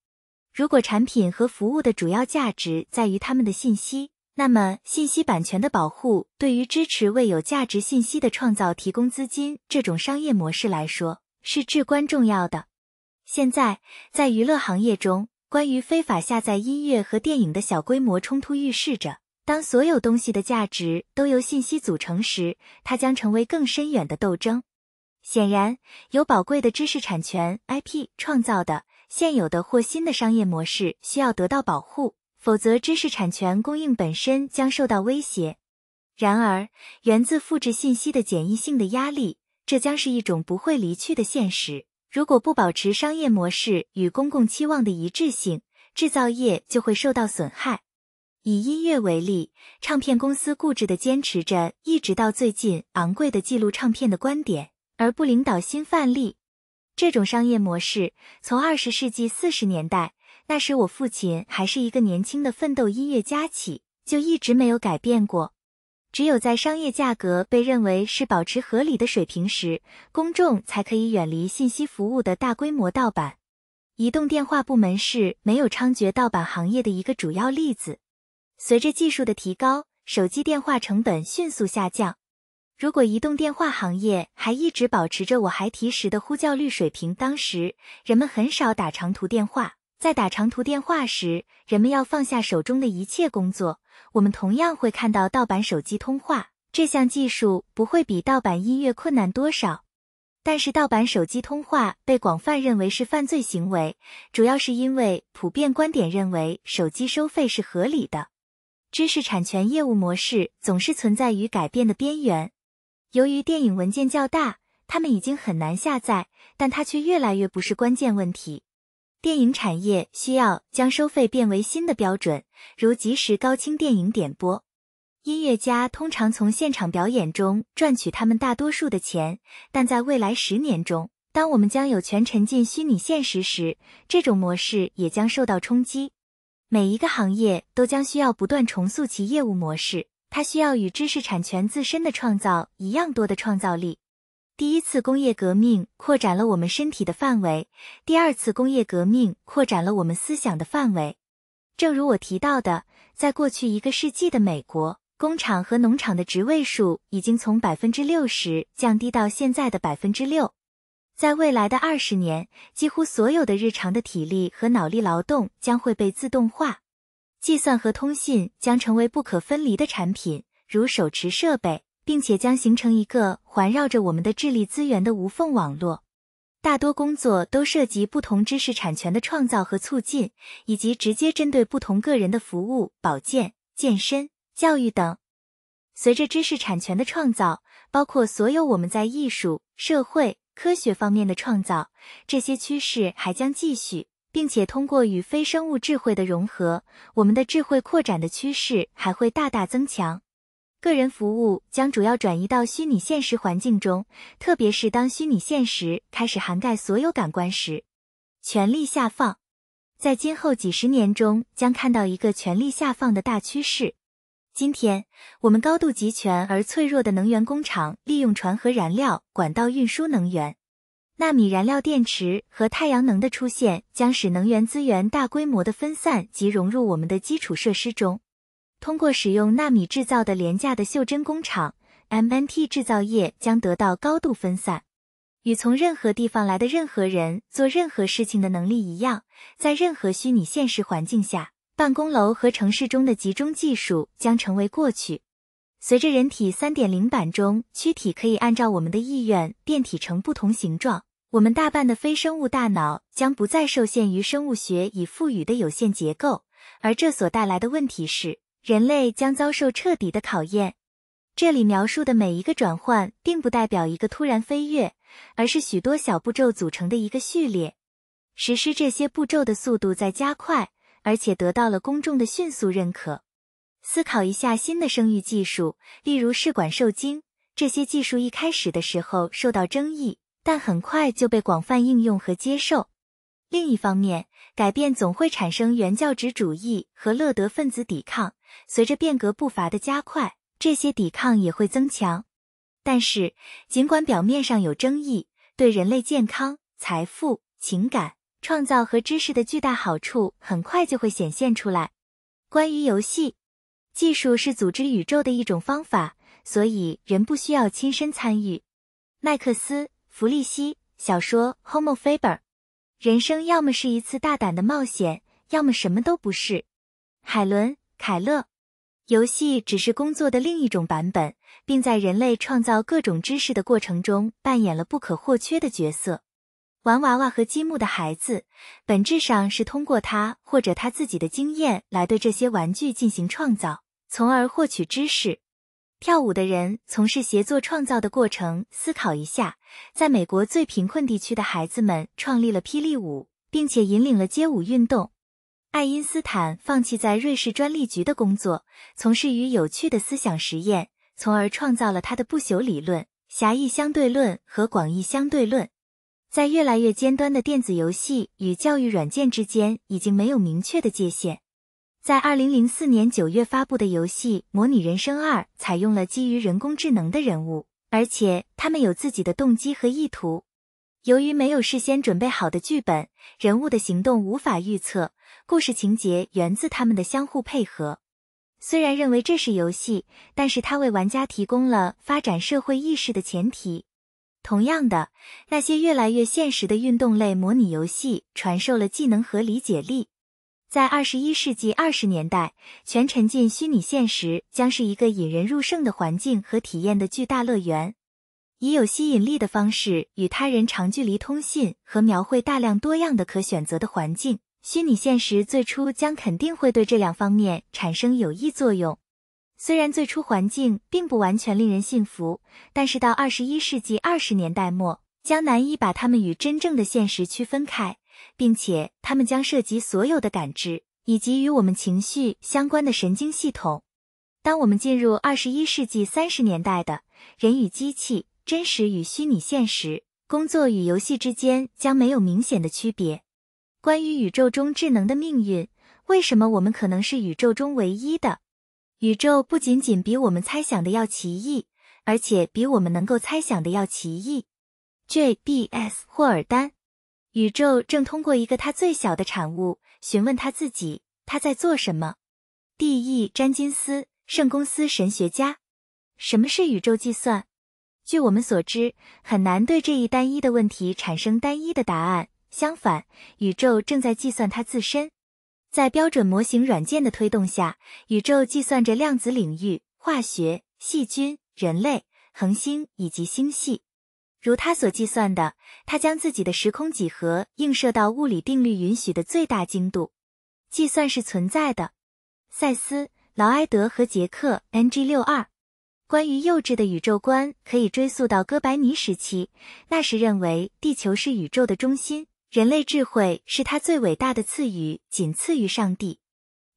如果产品和服务的主要价值在于他们的信息。那么，信息版权的保护对于支持为有价值信息的创造提供资金这种商业模式来说是至关重要的。现在，在娱乐行业中，关于非法下载音乐和电影的小规模冲突预示着，当所有东西的价值都由信息组成时，它将成为更深远的斗争。显然，由宝贵的知识产权 IP 创造的现有的或新的商业模式需要得到保护。否则，知识产权供应本身将受到威胁。然而，源自复制信息的简易性的压力，这将是一种不会离去的现实。如果不保持商业模式与公共期望的一致性，制造业就会受到损害。以音乐为例，唱片公司固执地坚持着一直到最近昂贵的记录唱片的观点，而不领导新范例。这种商业模式从二十世纪四十年代。那时我父亲还是一个年轻的奋斗音乐家起，就一直没有改变过。只有在商业价格被认为是保持合理的水平时，公众才可以远离信息服务的大规模盗版。移动电话部门是没有猖獗盗版行业的一个主要例子。随着技术的提高，手机电话成本迅速下降。如果移动电话行业还一直保持着我还提时的呼叫率水平，当时人们很少打长途电话。在打长途电话时，人们要放下手中的一切工作。我们同样会看到盗版手机通话这项技术不会比盗版音乐困难多少。但是，盗版手机通话被广泛认为是犯罪行为，主要是因为普遍观点认为手机收费是合理的。知识产权业务模式总是存在于改变的边缘。由于电影文件较大，他们已经很难下载，但它却越来越不是关键问题。电影产业需要将收费变为新的标准，如即时高清电影点播。音乐家通常从现场表演中赚取他们大多数的钱，但在未来十年中，当我们将有权沉浸虚拟现实时，这种模式也将受到冲击。每一个行业都将需要不断重塑其业务模式，它需要与知识产权自身的创造一样多的创造力。第一次工业革命扩展了我们身体的范围，第二次工业革命扩展了我们思想的范围。正如我提到的，在过去一个世纪的美国，工厂和农场的职位数已经从百分之六十降低到现在的百分之六。在未来的二十年，几乎所有的日常的体力和脑力劳动将会被自动化，计算和通信将成为不可分离的产品，如手持设备。并且将形成一个环绕着我们的智力资源的无缝网络。大多工作都涉及不同知识产权的创造和促进，以及直接针对不同个人的服务、保健、健身、教育等。随着知识产权的创造，包括所有我们在艺术、社会科学方面的创造，这些趋势还将继续，并且通过与非生物智慧的融合，我们的智慧扩展的趋势还会大大增强。个人服务将主要转移到虚拟现实环境中，特别是当虚拟现实开始涵盖所有感官时。权力下放在今后几十年中将看到一个权力下放的大趋势。今天我们高度集权而脆弱的能源工厂，利用船和燃料管道运输能源。纳米燃料电池和太阳能的出现将使能源资源大规模的分散及融入我们的基础设施中。通过使用纳米制造的廉价的袖珍工厂，MNT 制造业将得到高度分散，与从任何地方来的任何人做任何事情的能力一样，在任何虚拟现实环境下，办公楼和城市中的集中技术将成为过去。随着人体3.0版中躯体可以按照我们的意愿变体成不同形状，我们大半的非生物大脑将不再受限于生物学已赋予的有限结构，而这所带来的问题是。人类将遭受彻底的考验。这里描述的每一个转换，并不代表一个突然飞跃，而是许多小步骤组成的一个序列。实施这些步骤的速度在加快，而且得到了公众的迅速认可。思考一下新的生育技术，例如试管受精，这些技术一开始的时候受到争议，但很快就被广泛应用和接受。另一方面，改变总会产生原教旨主义和乐德分子抵抗。随着变革步伐的加快，这些抵抗也会增强。但是，尽管表面上有争议，对人类健康、财富、情感、创造和知识的巨大好处很快就会显现出来。关于游戏，技术是组织宇宙的一种方法，所以人不需要亲身参与。麦克斯·弗利希小说《Homo Faber》，人生要么是一次大胆的冒险，要么什么都不是。海伦。凯勒，游戏只是工作的另一种版本，并在人类创造各种知识的过程中扮演了不可或缺的角色。玩娃娃和积木的孩子，本质上是通过他或者他自己的经验来对这些玩具进行创造，从而获取知识。跳舞的人从事协作创造的过程，思考一下，在美国最贫困地区的孩子们创立了霹雳舞，并且引领了街舞运动。爱因斯坦放弃在瑞士专利局的工作，从事于有趣的思想实验，从而创造了他的不朽理论——狭义相对论和广义相对论。在越来越尖端的电子游戏与教育软件之间，已经没有明确的界限。在2004年9月发布的游戏《模拟人生2》采用了基于人工智能的人物，而且他们有自己的动机和意图。由于没有事先准备好的剧本，人物的行动无法预测，故事情节源自他们的相互配合。虽然认为这是游戏，但是它为玩家提供了发展社会意识的前提。同样的，那些越来越现实的运动类模拟游戏传授了技能和理解力。在二十一世纪二十年代，全沉浸虚拟现实将是一个引人入胜的环境和体验的巨大乐园。以有吸引力的方式与他人长距离通信和描绘大量多样的可选择的环境，虚拟现实最初将肯定会对这两方面产生有益作用。虽然最初环境并不完全令人信服，但是到二十一世纪二十年代末，将难以把它们与真正的现实区分开，并且它们将涉及所有的感知以及与我们情绪相关的神经系统。当我们进入二十一世纪三十年代的人与机器。真实与虚拟现实，工作与游戏之间将没有明显的区别。关于宇宙中智能的命运，为什么我们可能是宇宙中唯一的？宇宙不仅仅比我们猜想的要奇异，而且比我们能够猜想的要奇异。J.B.S. 霍尔丹，宇宙正通过一个它最小的产物询问它自己，他在做什么？D.E. 詹金斯，圣公司神学家，什么是宇宙计算？据我们所知，很难对这一单一的问题产生单一的答案。相反，宇宙正在计算它自身。在标准模型软件的推动下，宇宙计算着量子领域、化学、细菌、人类、恒星以及星系。如它所计算的，它将自己的时空几何映射到物理定律允许的最大精度。计算是存在的。塞斯·劳埃德和杰克 ·N.G. 六二。关于幼稚的宇宙观，可以追溯到哥白尼时期，那时认为地球是宇宙的中心，人类智慧是他最伟大的赐予，仅次于上帝。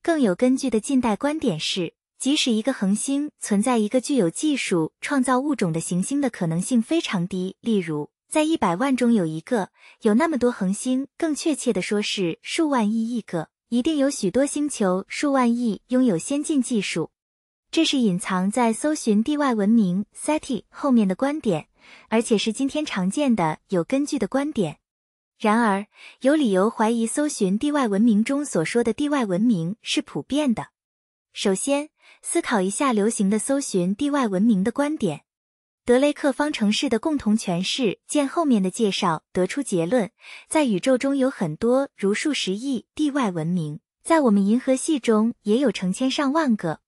更有根据的近代观点是，即使一个恒星存在一个具有技术创造物种的行星的可能性非常低，例如在一百万中有一个，有那么多恒星，更确切的说是数万亿亿个，一定有许多星球，数万亿拥有先进技术。这是隐藏在搜寻地外文明 （SETI） 后面的观点，而且是今天常见的有根据的观点。然而，有理由怀疑搜寻地外文明中所说的地外文明是普遍的。首先，思考一下流行的搜寻地外文明的观点，德雷克方程式的共同诠释见后面的介绍，得出结论：在宇宙中有很多如数十亿地外文明，在我们银河系中也有成千上万个。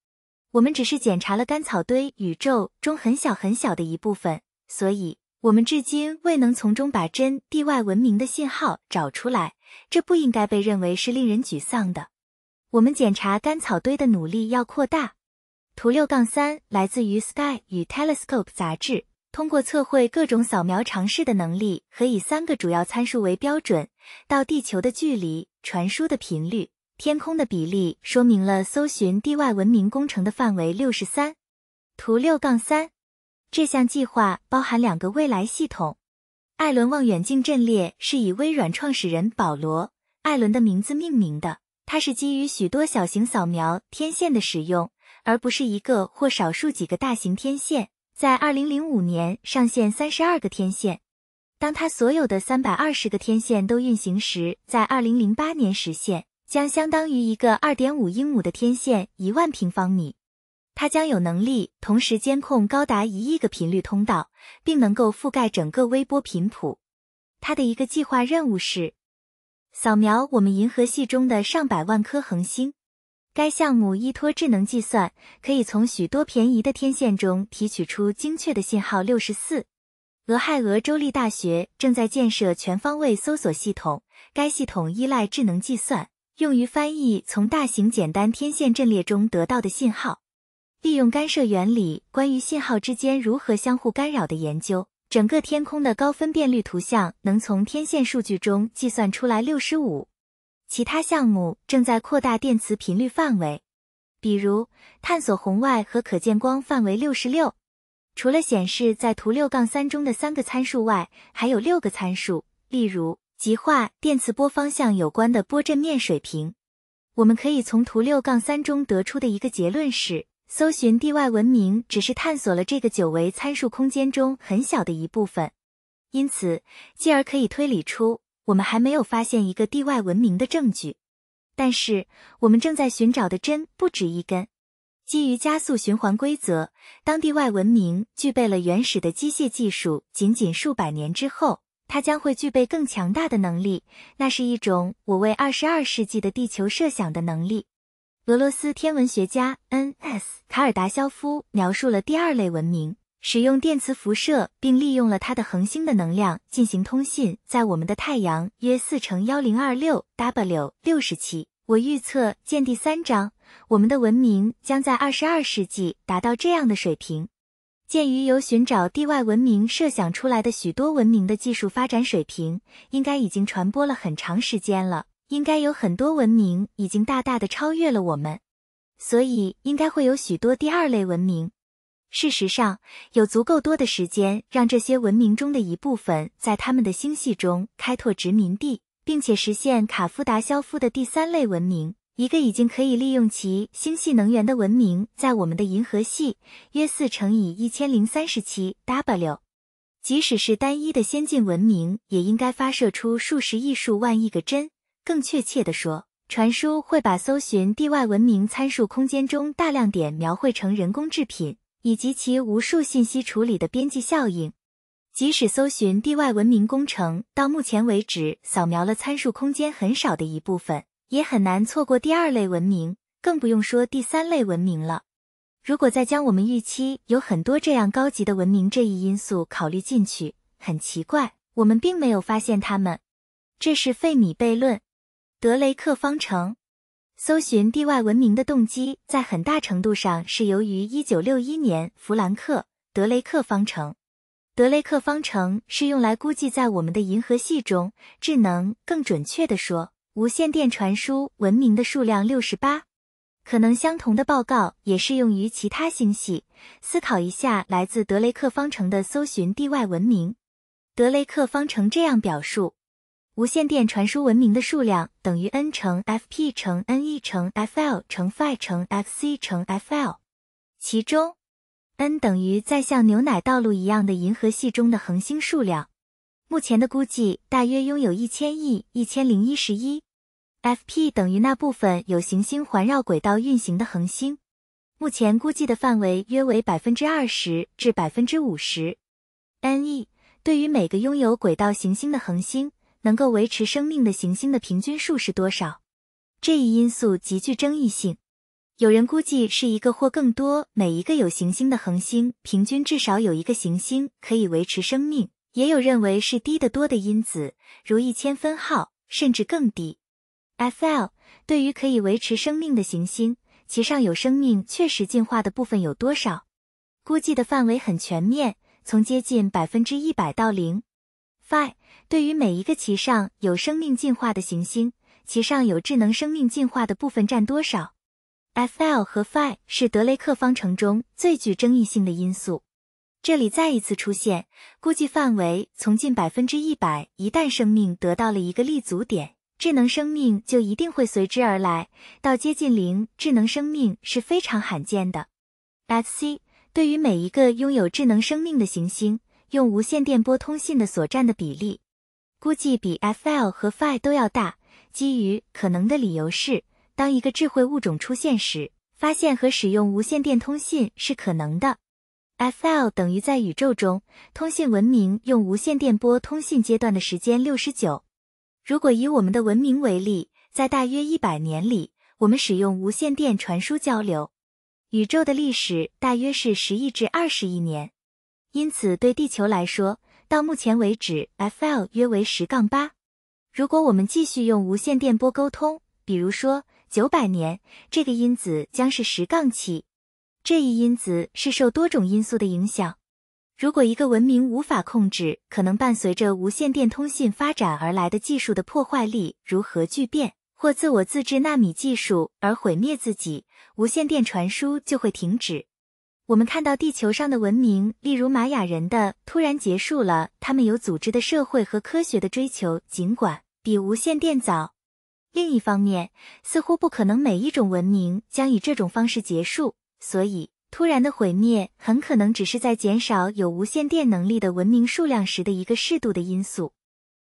我们只是检查了甘草堆宇宙中很小很小的一部分，所以我们至今未能从中把真地外文明的信号找出来。这不应该被认为是令人沮丧的。我们检查甘草堆的努力要扩大。图六杠三来自于 Sky 与 Telescope 杂志，通过测绘各种扫描尝试的能力，和以三个主要参数为标准：到地球的距离、传输的频率。天空的比例说明了搜寻地外文明工程的范围。六十三，图六杠三。这项计划包含两个未来系统。艾伦望远镜阵列是以微软创始人保罗·艾伦的名字命名的。它是基于许多小型扫描天线的使用，而不是一个或少数几个大型天线。在二零零五年上线三十二个天线。当它所有的三百二十个天线都运行时，在二零零八年实现。将相当于一个二点五英亩的天线，一万平方米。它将有能力同时监控高达一亿个频率通道，并能够覆盖整个微波频谱。它的一个计划任务是扫描我们银河系中的上百万颗恒星。该项目依托智能计算，可以从许多便宜的天线中提取出精确的信号。六十四，俄亥俄州立大学正在建设全方位搜索系统，该系统依赖智能计算。用于翻译从大型简单天线阵列中得到的信号，利用干涉原理关于信号之间如何相互干扰的研究，整个天空的高分辨率图像能从天线数据中计算出来。六十五，其他项目正在扩大电磁频率范围，比如探索红外和可见光范围。六十六，除了显示在图六杠三中的三个参数外，还有六个参数，例如。极化电磁波方向有关的波阵面水平，我们可以从图六杠三中得出的一个结论是：搜寻地外文明只是探索了这个九维参数空间中很小的一部分，因此，进而可以推理出我们还没有发现一个地外文明的证据。但是，我们正在寻找的针不止一根。基于加速循环规则，当地外文明具备了原始的机械技术，仅仅数百年之后。它将会具备更强大的能力，那是一种我为二十二世纪的地球设想的能力。俄罗斯天文学家 N.S. 卡尔达肖夫描述了第二类文明使用电磁辐射，并利用了它的恒星的能量进行通信。在我们的太阳约四乘幺零二六 W 六十七，我预测见第三章，我们的文明将在二十二世纪达到这样的水平。鉴于由寻找地外文明设想出来的许多文明的技术发展水平，应该已经传播了很长时间了。应该有很多文明已经大大的超越了我们，所以应该会有许多第二类文明。事实上，有足够多的时间让这些文明中的一部分在他们的星系中开拓殖民地，并且实现卡夫达肖夫的第三类文明。一个已经可以利用其星系能源的文明，在我们的银河系约四乘以一千零三十七 W，即使是单一的先进文明，也应该发射出数十亿数万亿个针。更确切的说，传输会把搜寻地外文明参数空间中大量点描绘成人工制品，以及其无数信息处理的边际效应。即使搜寻地外文明工程到目前为止扫描了参数空间很少的一部分。也很难错过第二类文明，更不用说第三类文明了。如果再将我们预期有很多这样高级的文明这一因素考虑进去，很奇怪，我们并没有发现它们。这是费米悖论。德雷克方程，搜寻地外文明的动机在很大程度上是由于1961年弗兰克德雷克方程。德雷克方程是用来估计在我们的银河系中智能，更准确的说。无线电传输文明的数量六十八，可能相同的报告也适用于其他星系。思考一下来自德雷克方程的搜寻地外文明。德雷克方程这样表述：无线电传输文明的数量等于 n 乘 fp 乘 ne 乘 fl 乘 phi 乘 fc 乘 fl，其中 n 等于在像牛奶道路一样的银河系中的恒星数量。目前的估计大约拥有一千亿一千零一十一。FP 等于那部分有行星环绕轨道运行的恒星，目前估计的范围约为百分之二十至百分之五十。NE 对于每个拥有轨道行星的恒星，能够维持生命的行星的平均数是多少？这一因素极具争议性。有人估计是一个或更多，每一个有行星的恒星平均至少有一个行星可以维持生命，也有认为是低得多的因子，如一千分号甚至更低。F L 对于可以维持生命的行星，其上有生命确实进化的部分有多少？估计的范围很全面，从接近百分之一百到零。F I 对于每一个其上有生命进化的行星，其上有智能生命进化的部分占多少？F L 和 F I 是德雷克方程中最具争议性的因素。这里再一次出现，估计范围从近百分之一百，一旦生命得到了一个立足点。智能生命就一定会随之而来。到接近零，智能生命是非常罕见的。FC 对于每一个拥有智能生命的行星，用无线电波通信的所占的比例，估计比 FL 和 FI 都要大。基于可能的理由是，当一个智慧物种出现时，发现和使用无线电通信是可能的。FL 等于在宇宙中，通信文明用无线电波通信阶段的时间六十九。如果以我们的文明为例，在大约一百年里，我们使用无线电传输交流。宇宙的历史大约是十亿至二十亿年，因此对地球来说，到目前为止，f l 约为十杠八。如果我们继续用无线电波沟通，比如说九百年，这个因子将是十杠七。这一因子是受多种因素的影响。如果一个文明无法控制可能伴随着无线电通信发展而来的技术的破坏力，如核聚变或自我自制纳米技术而毁灭自己，无线电传输就会停止。我们看到地球上的文明，例如玛雅人的突然结束了他们有组织的社会和科学的追求，尽管比无线电早。另一方面，似乎不可能每一种文明将以这种方式结束，所以。突然的毁灭很可能只是在减少有无线电能力的文明数量时的一个适度的因素。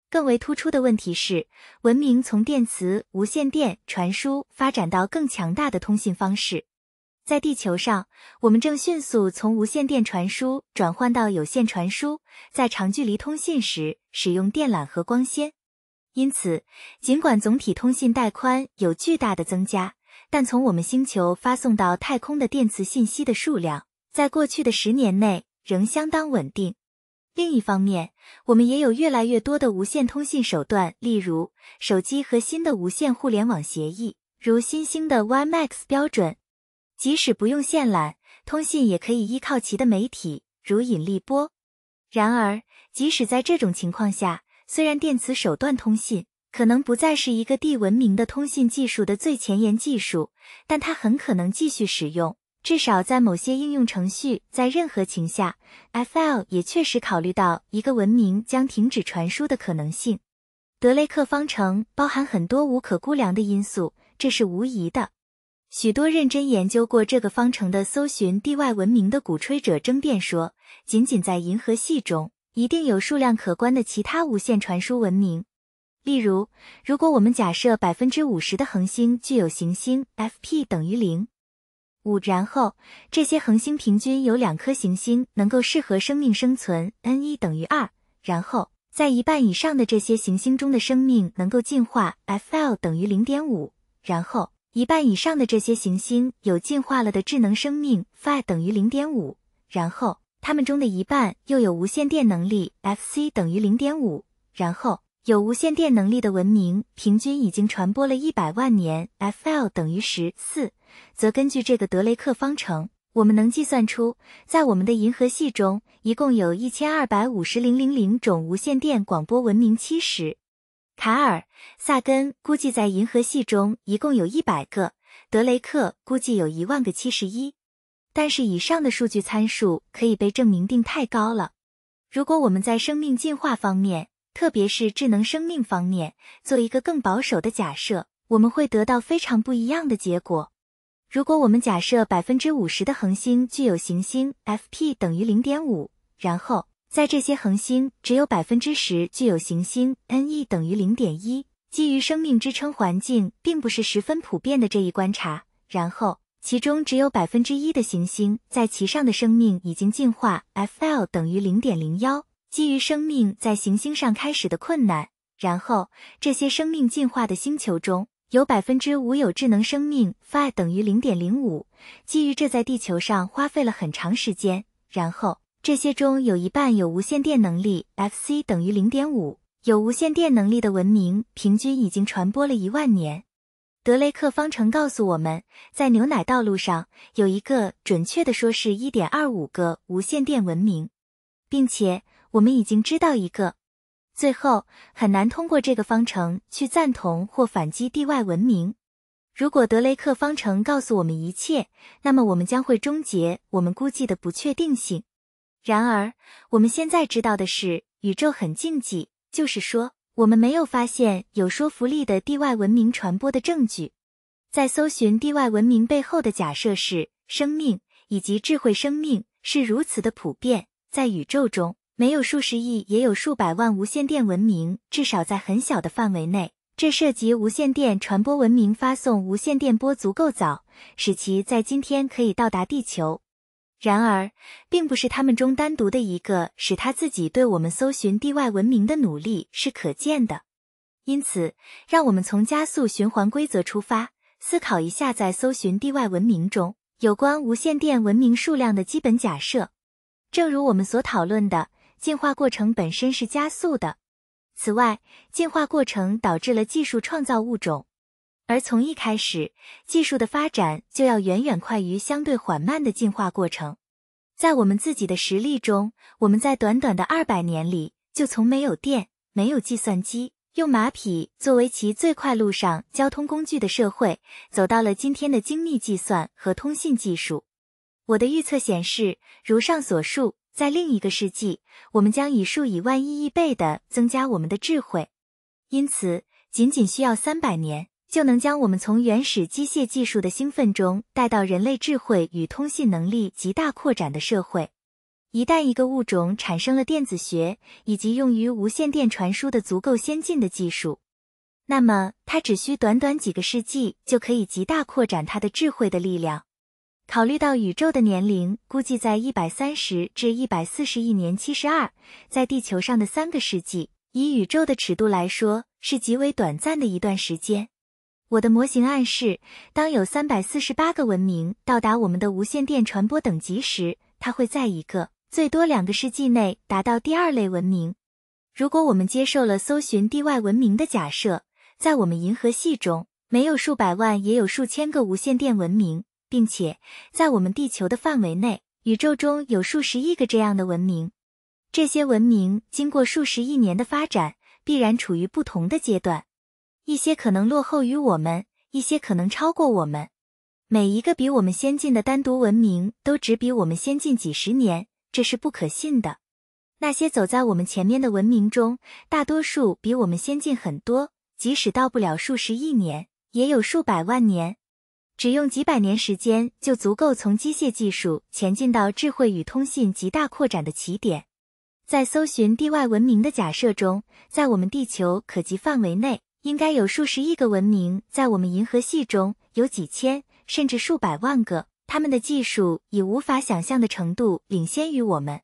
更为突出的问题是，文明从电磁无线电传输发展到更强大的通信方式。在地球上，我们正迅速从无线电传输转换到有线传输，在长距离通信时使用电缆和光纤。因此，尽管总体通信带宽有巨大的增加。但从我们星球发送到太空的电磁信息的数量，在过去的十年内仍相当稳定。另一方面，我们也有越来越多的无线通信手段，例如手机和新的无线互联网协议，如新兴的 WiMAX 标准。即使不用线缆，通信也可以依靠其的媒体，如引力波。然而，即使在这种情况下，虽然电磁手段通信，可能不再是一个地文明的通信技术的最前沿技术，但它很可能继续使用，至少在某些应用程序。在任何情况下，FL 也确实考虑到一个文明将停止传输的可能性。德雷克方程包含很多无可估量的因素，这是无疑的。许多认真研究过这个方程的搜寻地外文明的鼓吹者争辩说，仅仅在银河系中，一定有数量可观的其他无线传输文明。例如，如果我们假设百分之五十的恒星具有行星，fp 等于零五，然后这些恒星平均有两颗行星能够适合生命生存，n 一等于二，然后在一半以上的这些行星中的生命能够进化，fl 等于零点五，然后一半以上的这些行星有进化了的智能生命，fi 等于零点五，然后它们中的一半又有无线电能力，fc 等于零点五，然后。有无线电能力的文明平均已经传播了一百万年，f l 等于十四，则根据这个德雷克方程，我们能计算出在我们的银河系中一共有一千二百五十零零零种无线电广播文明。七十，卡尔萨根估计在银河系中一共有一百个，德雷克估计有一万个。七十一，但是以上的数据参数可以被证明定太高了。如果我们在生命进化方面。特别是智能生命方面，做一个更保守的假设，我们会得到非常不一样的结果。如果我们假设百分之五十的恒星具有行星，fp 等于零点五，然后在这些恒星只有百分之十具有行星，ne 等于零点一，基于生命支撑环境并不是十分普遍的这一观察，然后其中只有百分之一的行星在其上的生命已经进化，fl 等于零点零幺。基于生命在行星上开始的困难，然后这些生命进化的星球中有百分之五有智能生命，f 等于零点零五。基于这，在地球上花费了很长时间。然后这些中有一半有无线电能力，fc 等于零点五。有无线电能力的文明平均已经传播了一万年。德雷克方程告诉我们在牛奶道路上有一个，准确的说是一点二五个无线电文明，并且。我们已经知道一个，最后很难通过这个方程去赞同或反击地外文明。如果德雷克方程告诉我们一切，那么我们将会终结我们估计的不确定性。然而，我们现在知道的是，宇宙很静寂，就是说，我们没有发现有说服力的地外文明传播的证据。在搜寻地外文明背后的假设是，生命以及智慧生命是如此的普遍在宇宙中。没有数十亿，也有数百万无线电文明，至少在很小的范围内。这涉及无线电传播文明发送无线电波足够早，使其在今天可以到达地球。然而，并不是他们中单独的一个使他自己对我们搜寻地外文明的努力是可见的。因此，让我们从加速循环规则出发，思考一下在搜寻地外文明中有关无线电文明数量的基本假设。正如我们所讨论的。进化过程本身是加速的。此外，进化过程导致了技术创造物种，而从一开始，技术的发展就要远远快于相对缓慢的进化过程。在我们自己的实例中，我们在短短的二百年里，就从没有电、没有计算机、用马匹作为其最快路上交通工具的社会，走到了今天的精密计算和通信技术。我的预测显示，如上所述。在另一个世纪，我们将以数以万亿亿倍的增加我们的智慧，因此仅仅需要三百年就能将我们从原始机械技术的兴奋中带到人类智慧与通信能力极大扩展的社会。一旦一个物种产生了电子学以及用于无线电传输的足够先进的技术，那么它只需短短几个世纪就可以极大扩展它的智慧的力量。考虑到宇宙的年龄估计在一百三十至一百四十亿年七十二，在地球上的三个世纪，以宇宙的尺度来说是极为短暂的一段时间。我的模型暗示，当有三百四十八个文明到达我们的无线电传播等级时，它会在一个最多两个世纪内达到第二类文明。如果我们接受了搜寻地外文明的假设，在我们银河系中没有数百万，也有数千个无线电文明。并且在我们地球的范围内，宇宙中有数十亿个这样的文明。这些文明经过数十亿年的发展，必然处于不同的阶段。一些可能落后于我们，一些可能超过我们。每一个比我们先进的单独文明，都只比我们先进几十年，这是不可信的。那些走在我们前面的文明中，大多数比我们先进很多，即使到不了数十亿年，也有数百万年。只用几百年时间就足够从机械技术前进到智慧与通信极大扩展的起点。在搜寻地外文明的假设中，在我们地球可及范围内，应该有数十亿个文明；在我们银河系中有几千甚至数百万个，他们的技术已无法想象的程度领先于我们。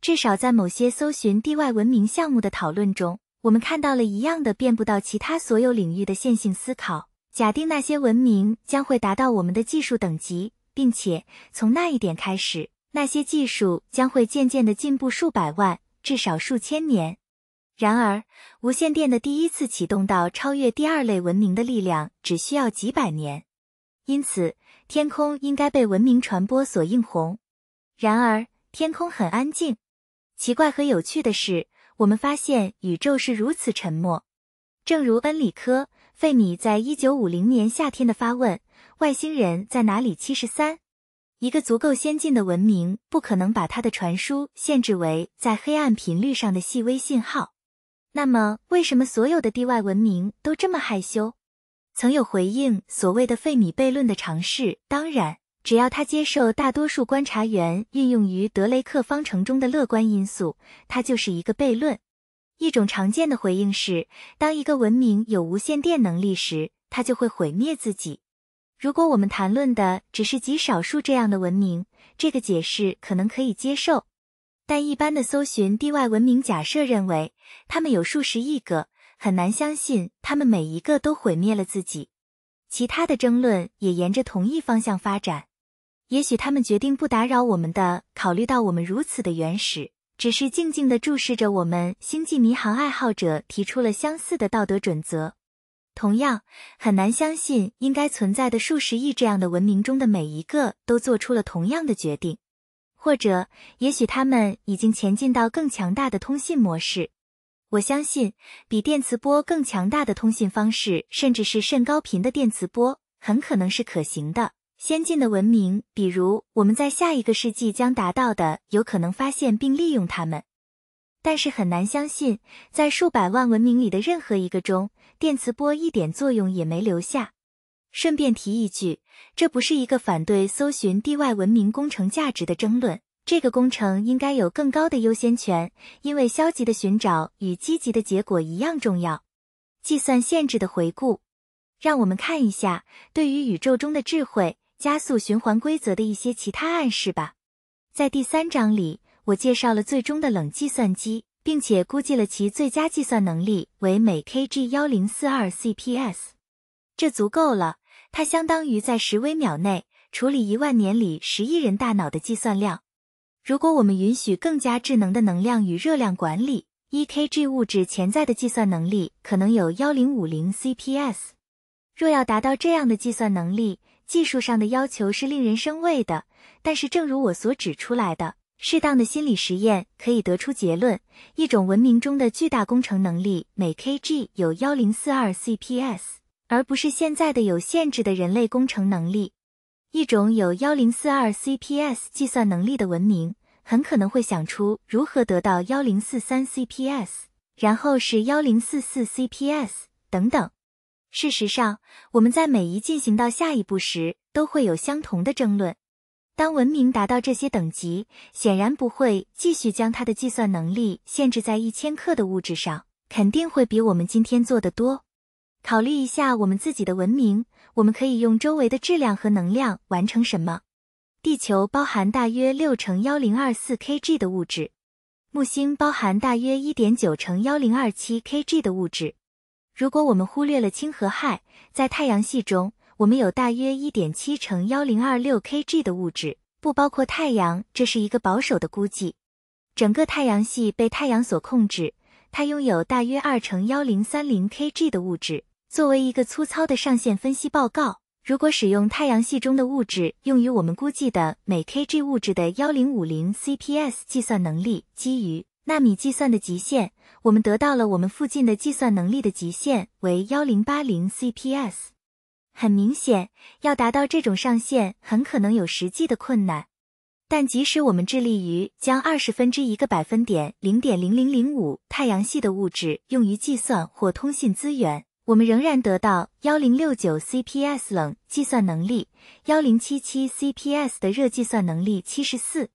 至少在某些搜寻地外文明项目的讨论中，我们看到了一样的遍布到其他所有领域的线性思考。假定那些文明将会达到我们的技术等级，并且从那一点开始，那些技术将会渐渐的进步数百万，至少数千年。然而，无线电的第一次启动到超越第二类文明的力量只需要几百年，因此天空应该被文明传播所映红。然而，天空很安静。奇怪和有趣的是，我们发现宇宙是如此沉默，正如恩里科。费米在1950年夏天的发问：“外星人在哪里？”七十三，一个足够先进的文明不可能把它的传输限制为在黑暗频率上的细微信号。那么，为什么所有的地外文明都这么害羞？曾有回应所谓的费米悖论的尝试，当然，只要他接受大多数观察员运用于德雷克方程中的乐观因素，它就是一个悖论。一种常见的回应是，当一个文明有无线电能力时，它就会毁灭自己。如果我们谈论的只是极少数这样的文明，这个解释可能可以接受。但一般的搜寻地外文明假设认为，他们有数十亿个，很难相信他们每一个都毁灭了自己。其他的争论也沿着同一方向发展。也许他们决定不打扰我们的，考虑到我们如此的原始。只是静静地注视着我们，星际迷航爱好者提出了相似的道德准则。同样，很难相信应该存在的数十亿这样的文明中的每一个都做出了同样的决定，或者也许他们已经前进到更强大的通信模式。我相信，比电磁波更强大的通信方式，甚至是甚高频的电磁波，很可能是可行的。先进的文明，比如我们在下一个世纪将达到的，有可能发现并利用它们。但是很难相信，在数百万文明里的任何一个中，电磁波一点作用也没留下。顺便提一句，这不是一个反对搜寻地外文明工程价值的争论。这个工程应该有更高的优先权，因为消极的寻找与积极的结果一样重要。计算限制的回顾，让我们看一下对于宇宙中的智慧。加速循环规则的一些其他暗示吧。在第三章里，我介绍了最终的冷计算机，并且估计了其最佳计算能力为每 kg 1042 cps，这足够了。它相当于在十微秒内处理一万年里十亿人大脑的计算量。如果我们允许更加智能的能量与热量管理，1kg 物质潜在的计算能力可能有1050 cps。若要达到这样的计算能力，技术上的要求是令人生畏的，但是正如我所指出来的，适当的心理实验可以得出结论：一种文明中的巨大工程能力每 kg 有幺零四二 cps，而不是现在的有限制的人类工程能力。一种有幺零四二 cps 计算能力的文明，很可能会想出如何得到幺零四三 cps，然后是幺零四四 cps，等等。事实上，我们在每一进行到下一步时，都会有相同的争论。当文明达到这些等级，显然不会继续将它的计算能力限制在一千克的物质上，肯定会比我们今天做的多。考虑一下我们自己的文明，我们可以用周围的质量和能量完成什么？地球包含大约六乘幺零二四 kg 的物质，木星包含大约一点九乘幺零二七 kg 的物质。如果我们忽略了氢和氦，在太阳系中，我们有大约一点七乘幺零二六 kg 的物质，不包括太阳，这是一个保守的估计。整个太阳系被太阳所控制，它拥有大约二乘幺零三零 kg 的物质。作为一个粗糙的上限分析报告，如果使用太阳系中的物质用于我们估计的每 kg 物质的幺零五零 cps 计算能力，基于。纳米计算的极限，我们得到了我们附近的计算能力的极限为幺零八零 CPS。很明显，要达到这种上限，很可能有实际的困难。但即使我们致力于将二十分之一个百分点零点零零零五太阳系的物质用于计算或通信资源，我们仍然得到幺零六九 CPS 冷计算能力，幺零七七 CPS 的热计算能力七十四。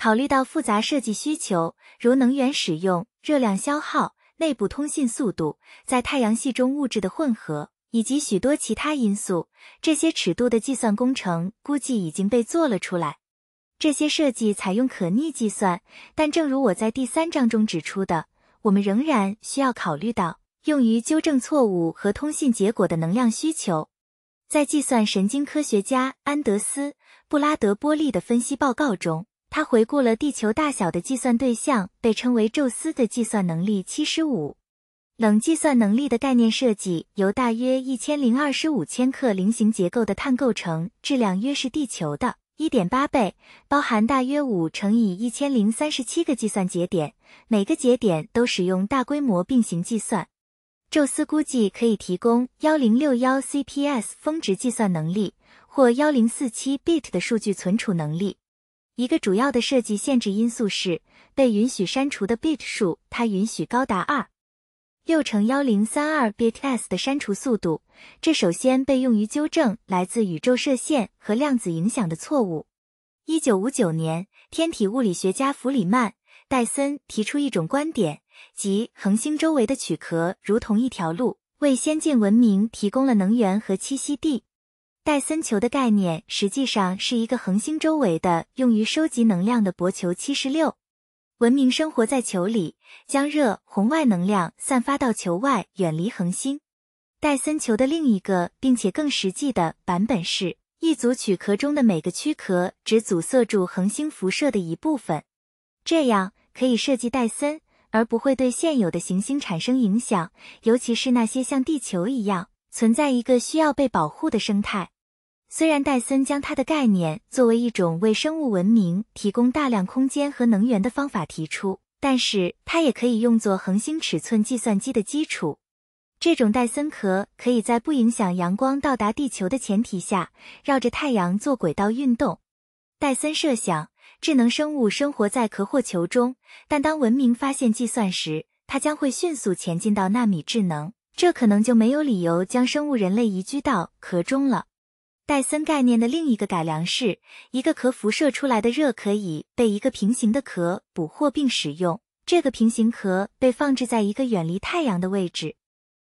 考虑到复杂设计需求，如能源使用、热量消耗、内部通信速度、在太阳系中物质的混合，以及许多其他因素，这些尺度的计算工程估计已经被做了出来。这些设计采用可逆计算，但正如我在第三章中指出的，我们仍然需要考虑到用于纠正错误和通信结果的能量需求。在计算神经科学家安德斯·布拉德波利的分析报告中。他回顾了地球大小的计算对象被称为“宙斯”的计算能力七十五，冷计算能力的概念设计由大约一千零二十五千克菱形结构的碳构成，质量约是地球的一点八倍，包含大约五乘以一千零三十七个计算节点，每个节点都使用大规模并行计算。宙斯估计可以提供幺零六幺 cps 峰值计算能力，或幺零四七 bit 的数据存储能力。一个主要的设计限制因素是被允许删除的 bit 数，它允许高达二六乘幺零三二 bits 的删除速度。这首先被用于纠正来自宇宙射线和量子影响的错误。一九五九年，天体物理学家弗里曼·戴森提出一种观点，即恒星周围的曲壳如同一条路，为先进文明提供了能源和栖息地。戴森球的概念实际上是一个恒星周围的用于收集能量的薄球。七十六文明生活在球里，将热红外能量散发到球外，远离恒星。戴森球的另一个并且更实际的版本是一组曲壳中的每个躯壳只阻塞住恒星辐射的一部分，这样可以设计戴森而不会对现有的行星产生影响，尤其是那些像地球一样。存在一个需要被保护的生态。虽然戴森将他的概念作为一种为生物文明提供大量空间和能源的方法提出，但是它也可以用作恒星尺寸计算机的基础。这种戴森壳可以在不影响阳光到达地球的前提下，绕着太阳做轨道运动。戴森设想，智能生物生活在壳或球中，但当文明发现计算时，它将会迅速前进到纳米智能。这可能就没有理由将生物人类移居到壳中了。戴森概念的另一个改良是，一个壳辐射出来的热可以被一个平行的壳捕获并使用。这个平行壳被放置在一个远离太阳的位置。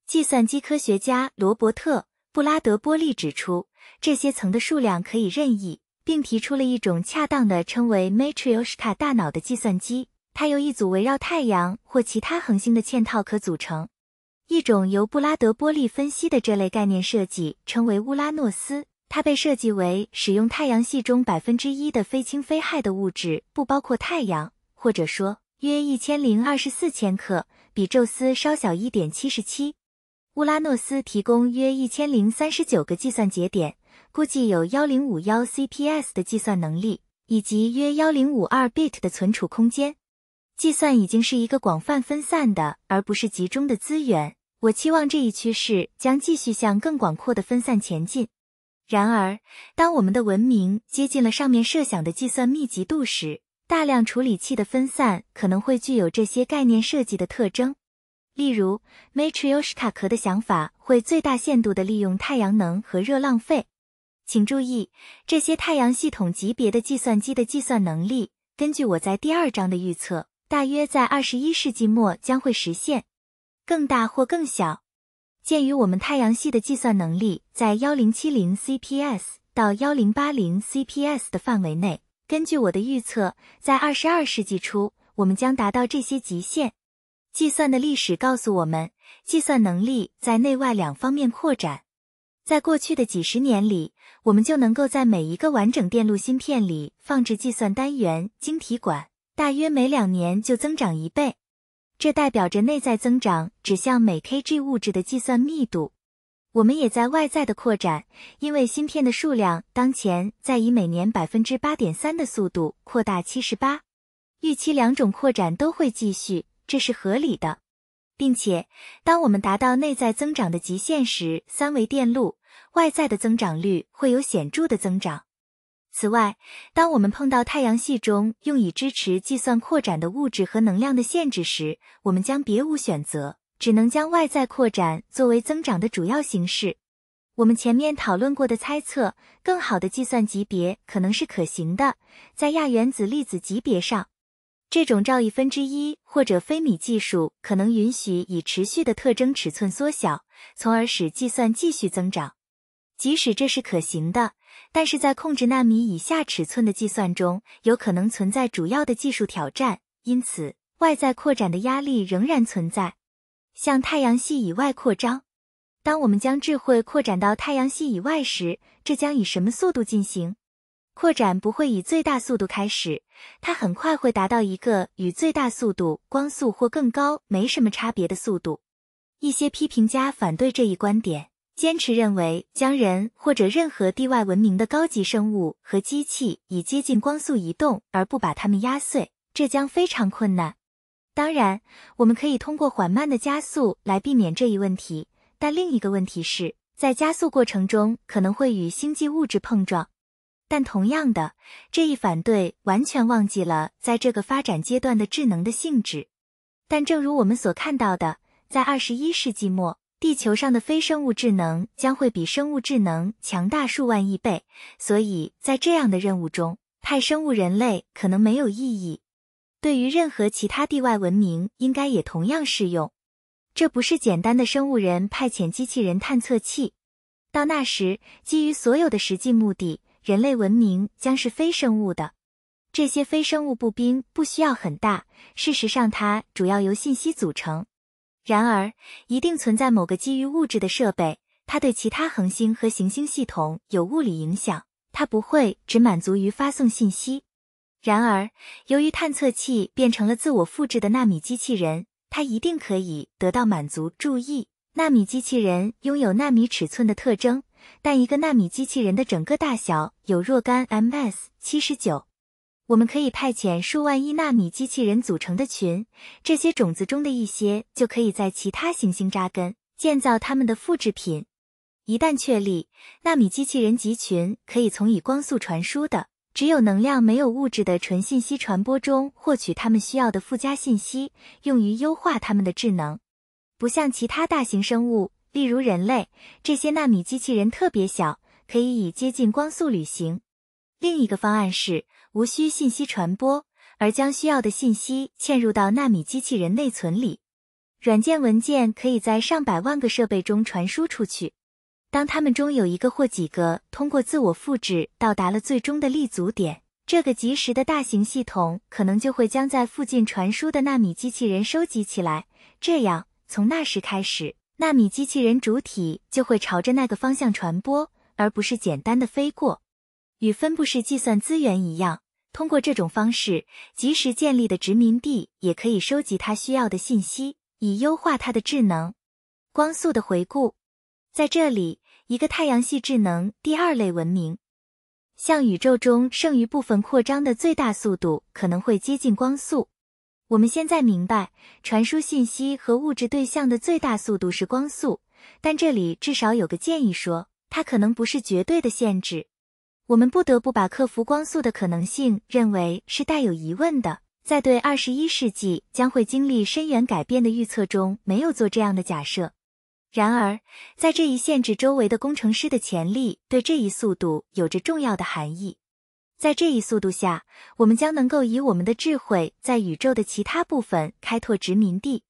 计算机科学家罗伯特·布拉德波利指出，这些层的数量可以任意，并提出了一种恰当的称为 “matryoshka 大脑”的计算机，它由一组围绕太阳或其他恒星的嵌套壳组成。一种由布拉德波利分析的这类概念设计称为乌拉诺斯，它被设计为使用太阳系中百分之一的非氢非氦的物质，不包括太阳，或者说约一千零二十四千克，比宙斯稍小一点七十七。乌拉诺斯提供约一千零三十九个计算节点，估计有幺零五幺 CPS 的计算能力，以及约幺零五二 bit 的存储空间。计算已经是一个广泛分散的，而不是集中的资源。我期望这一趋势将继续向更广阔的分散前进。然而，当我们的文明接近了上面设想的计算密集度时，大量处理器的分散可能会具有这些概念设计的特征。例如，Matryoshka 壳的想法会最大限度地利用太阳能和热浪费。请注意，这些太阳系统级别的计算机的计算能力，根据我在第二章的预测，大约在二十一世纪末将会实现。更大或更小。鉴于我们太阳系的计算能力在幺零七零 CPS 到幺零八零 CPS 的范围内，根据我的预测，在二十二世纪初，我们将达到这些极限。计算的历史告诉我们，计算能力在内外两方面扩展。在过去的几十年里，我们就能够在每一个完整电路芯片里放置计算单元晶体管，大约每两年就增长一倍。这代表着内在增长指向每 kg 物质的计算密度。我们也在外在的扩展，因为芯片的数量当前在以每年百分之八点三的速度扩大七十八。预期两种扩展都会继续，这是合理的。并且，当我们达到内在增长的极限时，三维电路外在的增长率会有显著的增长。此外，当我们碰到太阳系中用以支持计算扩展的物质和能量的限制时，我们将别无选择，只能将外在扩展作为增长的主要形式。我们前面讨论过的猜测，更好的计算级别可能是可行的，在亚原子粒子级别上，这种兆亿分之一或者非米技术可能允许以持续的特征尺寸缩小，从而使计算继续增长。即使这是可行的。但是在控制纳米以下尺寸的计算中，有可能存在主要的技术挑战，因此外在扩展的压力仍然存在。向太阳系以外扩张，当我们将智慧扩展到太阳系以外时，这将以什么速度进行？扩展不会以最大速度开始，它很快会达到一个与最大速度（光速或更高）没什么差别的速度。一些批评家反对这一观点。坚持认为，将人或者任何地外文明的高级生物和机器以接近光速移动而不把它们压碎，这将非常困难。当然，我们可以通过缓慢的加速来避免这一问题。但另一个问题是在加速过程中可能会与星际物质碰撞。但同样的，这一反对完全忘记了在这个发展阶段的智能的性质。但正如我们所看到的，在二十一世纪末。地球上的非生物智能将会比生物智能强大数万亿倍，所以在这样的任务中派生物人类可能没有意义。对于任何其他地外文明，应该也同样适用。这不是简单的生物人派遣机器人探测器。到那时，基于所有的实际目的，人类文明将是非生物的。这些非生物步兵不需要很大，事实上，它主要由信息组成。然而，一定存在某个基于物质的设备，它对其他恒星和行星系统有物理影响。它不会只满足于发送信息。然而，由于探测器变成了自我复制的纳米机器人，它一定可以得到满足。注意，纳米机器人拥有纳米尺寸的特征，但一个纳米机器人的整个大小有若干 ms 七十九。我们可以派遣数万亿纳米机器人组成的群，这些种子中的一些就可以在其他行星扎根，建造它们的复制品。一旦确立，纳米机器人集群可以从以光速传输的、只有能量没有物质的纯信息传播中获取他们需要的附加信息，用于优化他们的智能。不像其他大型生物，例如人类，这些纳米机器人特别小，可以以接近光速旅行。另一个方案是。无需信息传播，而将需要的信息嵌入到纳米机器人内存里。软件文件可以在上百万个设备中传输出去。当它们中有一个或几个通过自我复制到达了最终的立足点，这个及时的大型系统可能就会将在附近传输的纳米机器人收集起来。这样，从那时开始，纳米机器人主体就会朝着那个方向传播，而不是简单的飞过。与分布式计算资源一样，通过这种方式及时建立的殖民地也可以收集它需要的信息，以优化它的智能。光速的回顾，在这里，一个太阳系智能第二类文明，向宇宙中剩余部分扩张的最大速度可能会接近光速。我们现在明白，传输信息和物质对象的最大速度是光速，但这里至少有个建议说，它可能不是绝对的限制。我们不得不把克服光速的可能性认为是带有疑问的，在对二十一世纪将会经历深远改变的预测中，没有做这样的假设。然而，在这一限制周围的工程师的潜力对这一速度有着重要的含义。在这一速度下，我们将能够以我们的智慧在宇宙的其他部分开拓殖民地。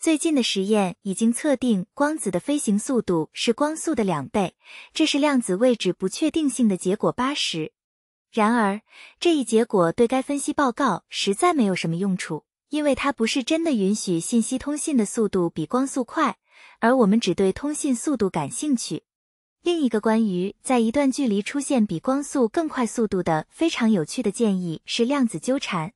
最近的实验已经测定光子的飞行速度是光速的两倍，这是量子位置不确定性的结果八十。然而，这一结果对该分析报告实在没有什么用处，因为它不是真的允许信息通信的速度比光速快，而我们只对通信速度感兴趣。另一个关于在一段距离出现比光速更快速度的非常有趣的建议是量子纠缠，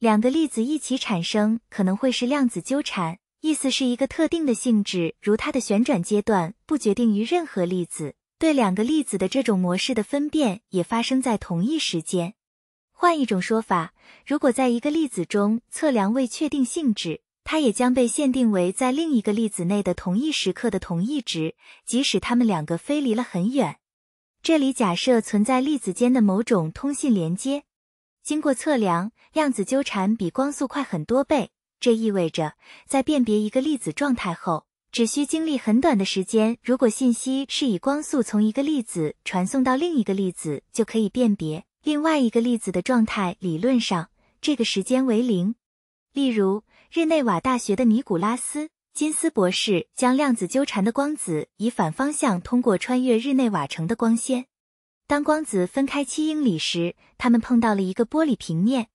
两个粒子一起产生可能会是量子纠缠。意思是一个特定的性质，如它的旋转阶段不决定于任何粒子。对两个粒子的这种模式的分辨也发生在同一时间。换一种说法，如果在一个粒子中测量未确定性质，它也将被限定为在另一个粒子内的同一时刻的同一值，即使它们两个飞离了很远。这里假设存在粒子间的某种通信连接。经过测量，量子纠缠比光速快很多倍。这意味着，在辨别一个粒子状态后，只需经历很短的时间。如果信息是以光速从一个粒子传送到另一个粒子，就可以辨别另外一个粒子的状态。理论上，这个时间为零。例如，日内瓦大学的尼古拉斯·金斯博士将量子纠缠的光子以反方向通过穿越日内瓦城的光纤。当光子分开七英里时，他们碰到了一个玻璃平面。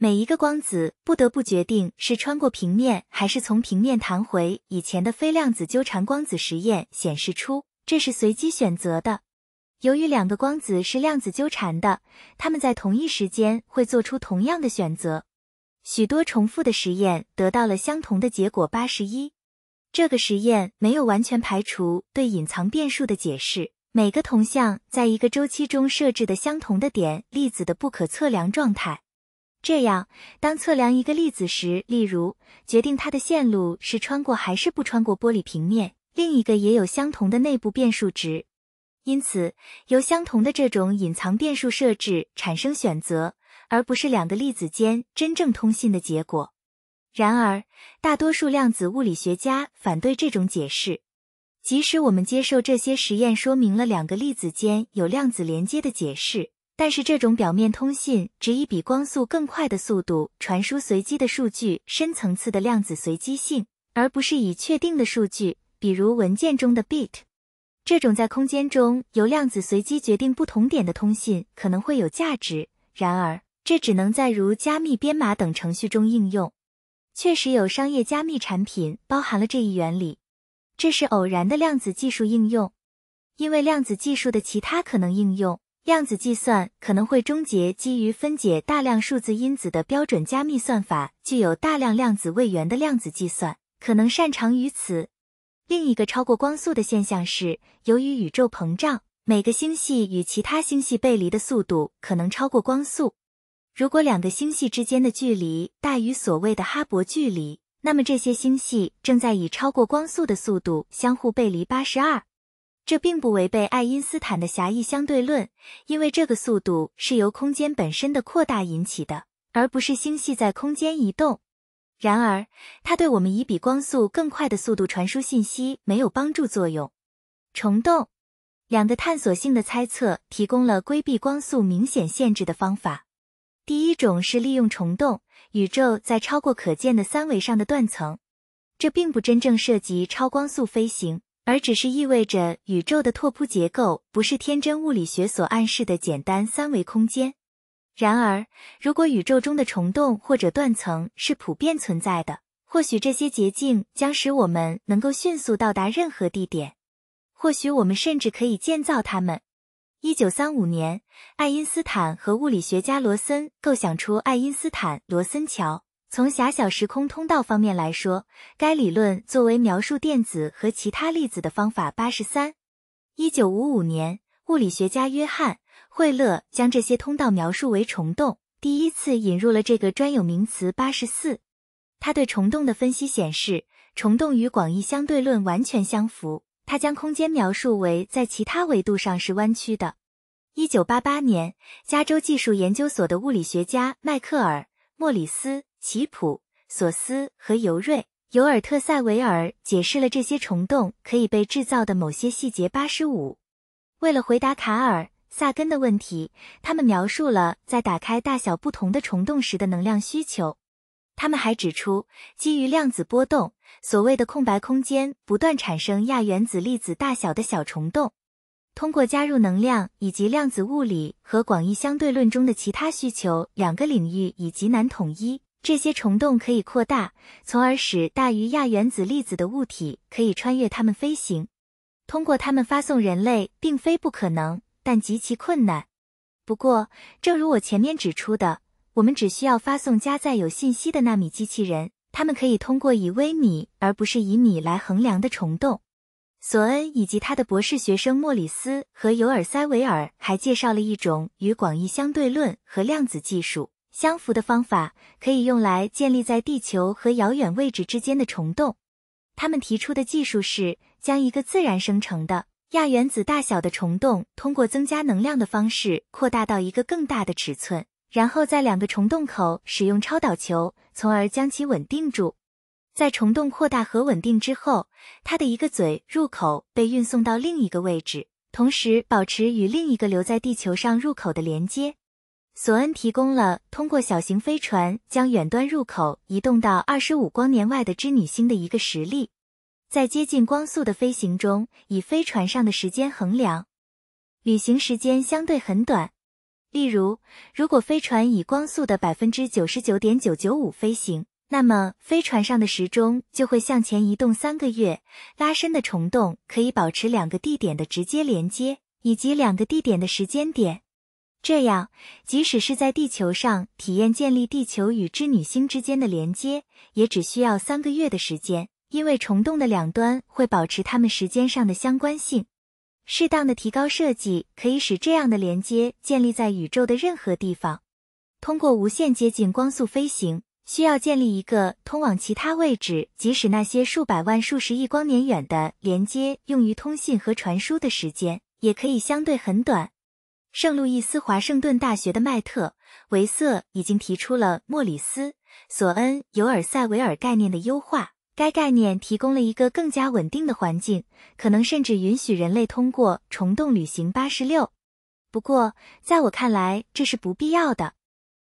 每一个光子不得不决定是穿过平面还是从平面弹回。以前的非量子纠缠光子实验显示出这是随机选择的。由于两个光子是量子纠缠的，它们在同一时间会做出同样的选择。许多重复的实验得到了相同的结果八十一。这个实验没有完全排除对隐藏变数的解释。每个铜像在一个周期中设置的相同的点粒子的不可测量状态。这样，当测量一个粒子时，例如决定它的线路是穿过还是不穿过玻璃平面，另一个也有相同的内部变数值。因此，由相同的这种隐藏变数设置产生选择，而不是两个粒子间真正通信的结果。然而，大多数量子物理学家反对这种解释，即使我们接受这些实验说明了两个粒子间有量子连接的解释。但是这种表面通信只以比光速更快的速度传输随机的数据，深层次的量子随机性，而不是以确定的数据，比如文件中的 bit。这种在空间中由量子随机决定不同点的通信可能会有价值。然而，这只能在如加密编码等程序中应用。确实有商业加密产品包含了这一原理。这是偶然的量子技术应用，因为量子技术的其他可能应用。量子计算可能会终结基于分解大量数字因子的标准加密算法。具有大量量子位元的量子计算可能擅长于此。另一个超过光速的现象是，由于宇宙膨胀，每个星系与其他星系背离的速度可能超过光速。如果两个星系之间的距离大于所谓的哈勃距离，那么这些星系正在以超过光速的速度相互背离。八十二。这并不违背爱因斯坦的狭义相对论，因为这个速度是由空间本身的扩大引起的，而不是星系在空间移动。然而，它对我们以比光速更快的速度传输信息没有帮助作用。虫洞，两个探索性的猜测提供了规避光速明显限制的方法。第一种是利用虫洞，宇宙在超过可见的三维上的断层，这并不真正涉及超光速飞行。而只是意味着宇宙的拓扑结构不是天真物理学所暗示的简单三维空间。然而，如果宇宙中的虫洞或者断层是普遍存在的，或许这些捷径将使我们能够迅速到达任何地点，或许我们甚至可以建造它们。一九三五年，爱因斯坦和物理学家罗森构想出爱因斯坦罗森桥。从狭小时空通道方面来说，该理论作为描述电子和其他粒子的方法。八十三，一九五五年，物理学家约翰惠勒将这些通道描述为虫洞，第一次引入了这个专有名词。八十四，他对虫洞的分析显示，虫洞与广义相对论完全相符。他将空间描述为在其他维度上是弯曲的。一九八八年，加州技术研究所的物理学家迈克尔莫里斯。奇普、索斯和尤瑞、尤尔特·塞维尔解释了这些虫洞可以被制造的某些细节。八十五，为了回答卡尔·萨根的问题，他们描述了在打开大小不同的虫洞时的能量需求。他们还指出，基于量子波动，所谓的空白空间不断产生亚原子粒子大小的小虫洞。通过加入能量以及量子物理和广义相对论中的其他需求，两个领域已极难统一。这些虫洞可以扩大，从而使大于亚原子粒子的物体可以穿越它们飞行。通过它们发送人类并非不可能，但极其困难。不过，正如我前面指出的，我们只需要发送加载有信息的纳米机器人，它们可以通过以微米而不是以米来衡量的虫洞。索恩以及他的博士学生莫里斯和尤尔塞维尔还介绍了一种与广义相对论和量子技术。相符的方法可以用来建立在地球和遥远位置之间的虫洞。他们提出的技术是将一个自然生成的亚原子大小的虫洞，通过增加能量的方式扩大到一个更大的尺寸，然后在两个虫洞口使用超导球，从而将其稳定住。在虫洞扩大和稳定之后，它的一个嘴入口被运送到另一个位置，同时保持与另一个留在地球上入口的连接。索恩提供了通过小型飞船将远端入口移动到二十五光年外的织女星的一个实例。在接近光速的飞行中，以飞船上的时间衡量，旅行时间相对很短。例如，如果飞船以光速的百分之九十九点九九五飞行，那么飞船上的时钟就会向前移动三个月。拉伸的虫洞可以保持两个地点的直接连接，以及两个地点的时间点。这样，即使是在地球上体验建立地球与织女星之间的连接，也只需要三个月的时间。因为虫洞的两端会保持它们时间上的相关性。适当的提高设计，可以使这样的连接建立在宇宙的任何地方。通过无限接近光速飞行，需要建立一个通往其他位置，即使那些数百万、数十亿光年远的连接，用于通信和传输的时间，也可以相对很短。圣路易斯华盛顿大学的麦特·维瑟已经提出了莫里斯·索恩·尤尔塞维尔概念的优化，该概念提供了一个更加稳定的环境，可能甚至允许人类通过虫洞旅行八十六。不过，在我看来，这是不必要的。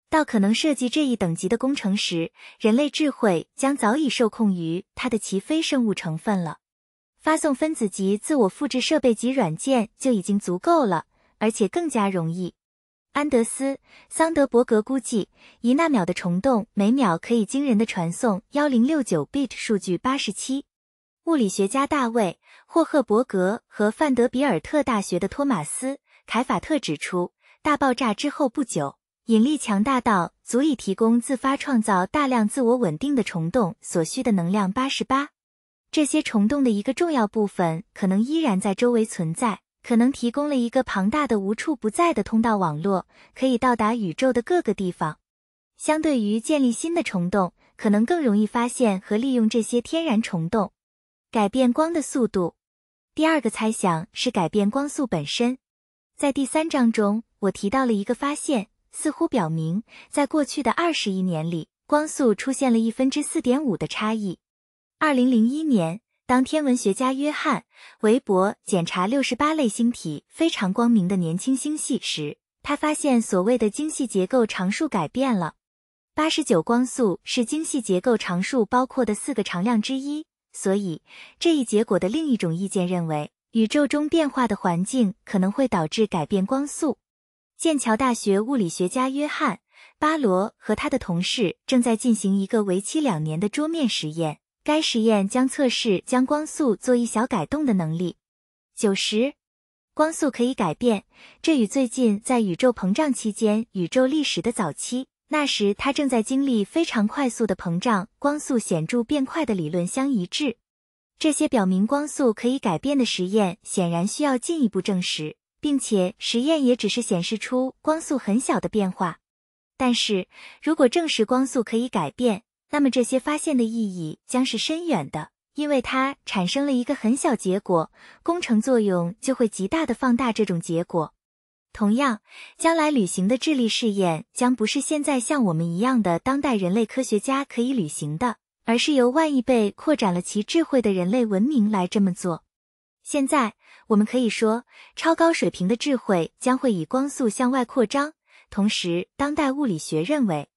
到可能设计这一等级的工程时，人类智慧将早已受控于它的其非生物成分了。发送分子级自我复制设备及软件就已经足够了。而且更加容易。安德斯·桑德伯格估计，一纳秒的虫洞每秒可以惊人的传送幺零六九 bit 数据。八十七，物理学家大卫·霍赫伯格和范德比尔特大学的托马斯·凯法特指出，大爆炸之后不久，引力强大到足以提供自发创造大量自我稳定的虫洞所需的能量。八十八，这些虫洞的一个重要部分可能依然在周围存在。可能提供了一个庞大的、无处不在的通道网络，可以到达宇宙的各个地方。相对于建立新的虫洞，可能更容易发现和利用这些天然虫洞，改变光的速度。第二个猜想是改变光速本身。在第三章中，我提到了一个发现，似乎表明在过去的二十亿年里，光速出现了一分之四点五的差异。二零零一年。当天文学家约翰·韦伯检查六十八类星体非常光明的年轻星系时，他发现所谓的精细结构常数改变了。八十九光速是精细结构常数包括的四个常量之一，所以这一结果的另一种意见认为，宇宙中变化的环境可能会导致改变光速。剑桥大学物理学家约翰·巴罗和他的同事正在进行一个为期两年的桌面实验。该实验将测试将光速做一小改动的能力。九十，光速可以改变，这与最近在宇宙膨胀期间宇宙历史的早期，那时它正在经历非常快速的膨胀，光速显著变快的理论相一致。这些表明光速可以改变的实验显然需要进一步证实，并且实验也只是显示出光速很小的变化。但是如果证实光速可以改变，那么这些发现的意义将是深远的，因为它产生了一个很小结果，工程作用就会极大的放大这种结果。同样，将来旅行的智力试验将不是现在像我们一样的当代人类科学家可以旅行的，而是由万亿倍扩展了其智慧的人类文明来这么做。现在我们可以说，超高水平的智慧将会以光速向外扩张。同时，当代物理学认为。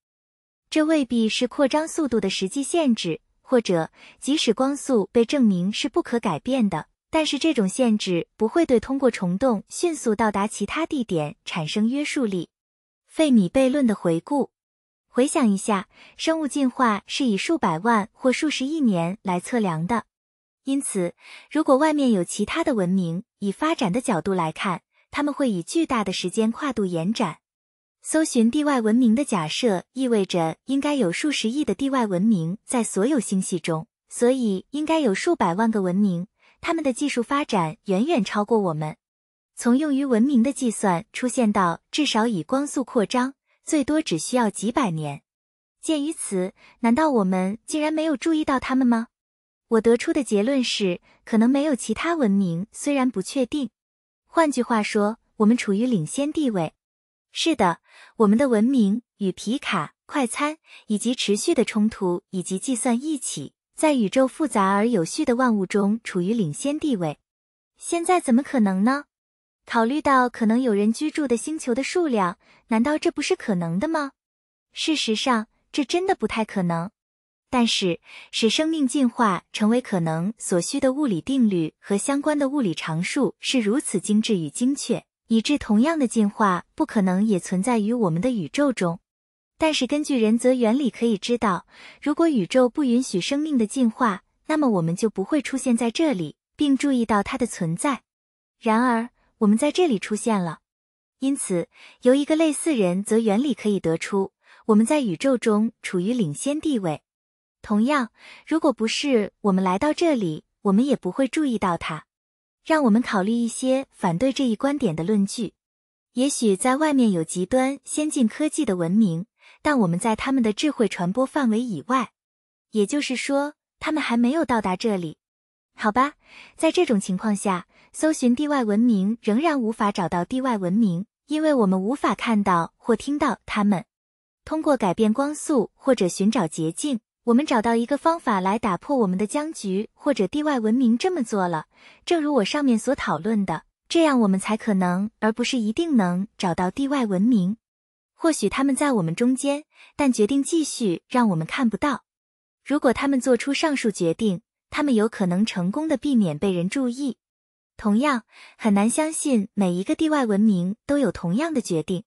这未必是扩张速度的实际限制，或者即使光速被证明是不可改变的，但是这种限制不会对通过虫洞迅速到达其他地点产生约束力。费米悖论的回顾：回想一下，生物进化是以数百万或数十亿年来测量的，因此如果外面有其他的文明，以发展的角度来看，他们会以巨大的时间跨度延展。搜寻地外文明的假设意味着应该有数十亿的地外文明在所有星系中，所以应该有数百万个文明，他们的技术发展远远超过我们。从用于文明的计算出现到至少以光速扩张，最多只需要几百年。鉴于此，难道我们竟然没有注意到他们吗？我得出的结论是，可能没有其他文明，虽然不确定。换句话说，我们处于领先地位。是的，我们的文明与皮卡、快餐以及持续的冲突以及计算一起，在宇宙复杂而有序的万物中处于领先地位。现在怎么可能呢？考虑到可能有人居住的星球的数量，难道这不是可能的吗？事实上，这真的不太可能。但是，使生命进化成为可能所需的物理定律和相关的物理常数是如此精致与精确。以致同样的进化不可能也存在于我们的宇宙中，但是根据人则原理可以知道，如果宇宙不允许生命的进化，那么我们就不会出现在这里，并注意到它的存在。然而，我们在这里出现了，因此由一个类似人则原理可以得出，我们在宇宙中处于领先地位。同样，如果不是我们来到这里，我们也不会注意到它。让我们考虑一些反对这一观点的论据。也许在外面有极端先进科技的文明，但我们在他们的智慧传播范围以外，也就是说，他们还没有到达这里。好吧，在这种情况下，搜寻地外文明仍然无法找到地外文明，因为我们无法看到或听到他们，通过改变光速或者寻找捷径。我们找到一个方法来打破我们的僵局，或者地外文明这么做了。正如我上面所讨论的，这样我们才可能，而不是一定能找到地外文明。或许他们在我们中间，但决定继续让我们看不到。如果他们做出上述决定，他们有可能成功的避免被人注意。同样，很难相信每一个地外文明都有同样的决定。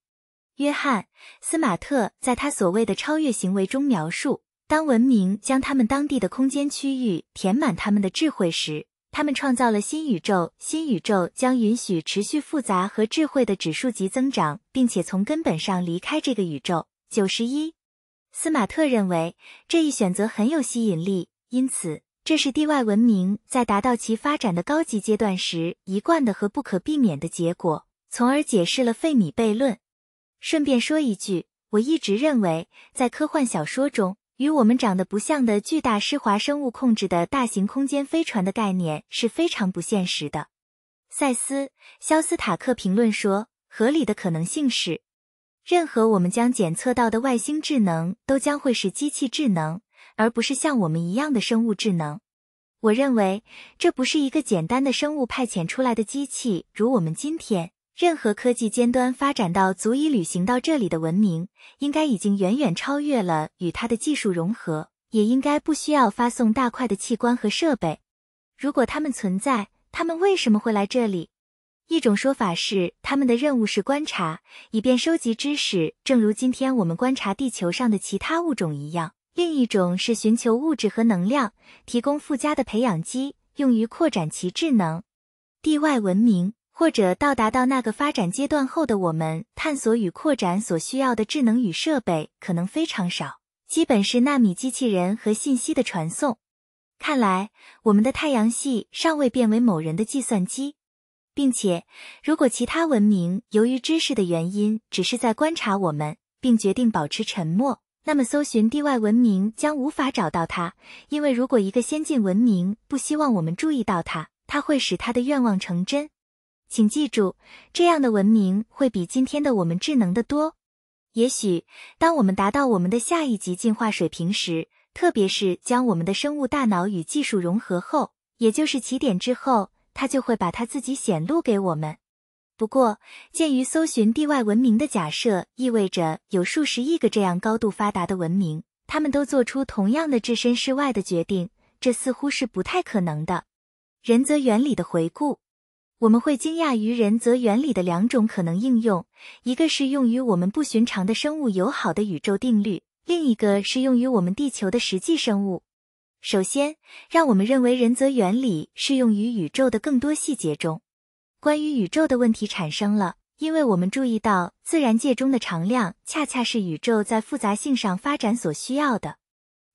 约翰·斯马特在他所谓的超越行为中描述。当文明将他们当地的空间区域填满他们的智慧时，他们创造了新宇宙。新宇宙将允许持续复杂和智慧的指数级增长，并且从根本上离开这个宇宙。九十一，斯马特认为这一选择很有吸引力，因此这是地外文明在达到其发展的高级阶段时一贯的和不可避免的结果，从而解释了费米悖论。顺便说一句，我一直认为在科幻小说中。与我们长得不像的巨大施华生物控制的大型空间飞船的概念是非常不现实的，塞斯·肖斯塔克评论说：“合理的可能性是，任何我们将检测到的外星智能都将会是机器智能，而不是像我们一样的生物智能。我认为这不是一个简单的生物派遣出来的机器，如我们今天。”任何科技尖端发展到足以旅行到这里的文明，应该已经远远超越了与它的技术融合，也应该不需要发送大块的器官和设备。如果他们存在，他们为什么会来这里？一种说法是他们的任务是观察，以便收集知识，正如今天我们观察地球上的其他物种一样。另一种是寻求物质和能量，提供附加的培养基，用于扩展其智能。地外文明。或者到达到那个发展阶段后的我们探索与扩展所需要的智能与设备可能非常少，基本是纳米机器人和信息的传送。看来我们的太阳系尚未变为某人的计算机，并且如果其他文明由于知识的原因只是在观察我们，并决定保持沉默，那么搜寻地外文明将无法找到它，因为如果一个先进文明不希望我们注意到它，它会使它的愿望成真。请记住，这样的文明会比今天的我们智能的多。也许，当我们达到我们的下一级进化水平时，特别是将我们的生物大脑与技术融合后，也就是起点之后，它就会把它自己显露给我们。不过，鉴于搜寻地外文明的假设意味着有数十亿个这样高度发达的文明，他们都做出同样的置身事外的决定，这似乎是不太可能的。仁则原理的回顾。我们会惊讶于人则原理的两种可能应用，一个是用于我们不寻常的生物友好的宇宙定律，另一个是用于我们地球的实际生物。首先，让我们认为人则原理适用于宇宙的更多细节中。关于宇宙的问题产生了，因为我们注意到自然界中的常量恰恰是宇宙在复杂性上发展所需要的。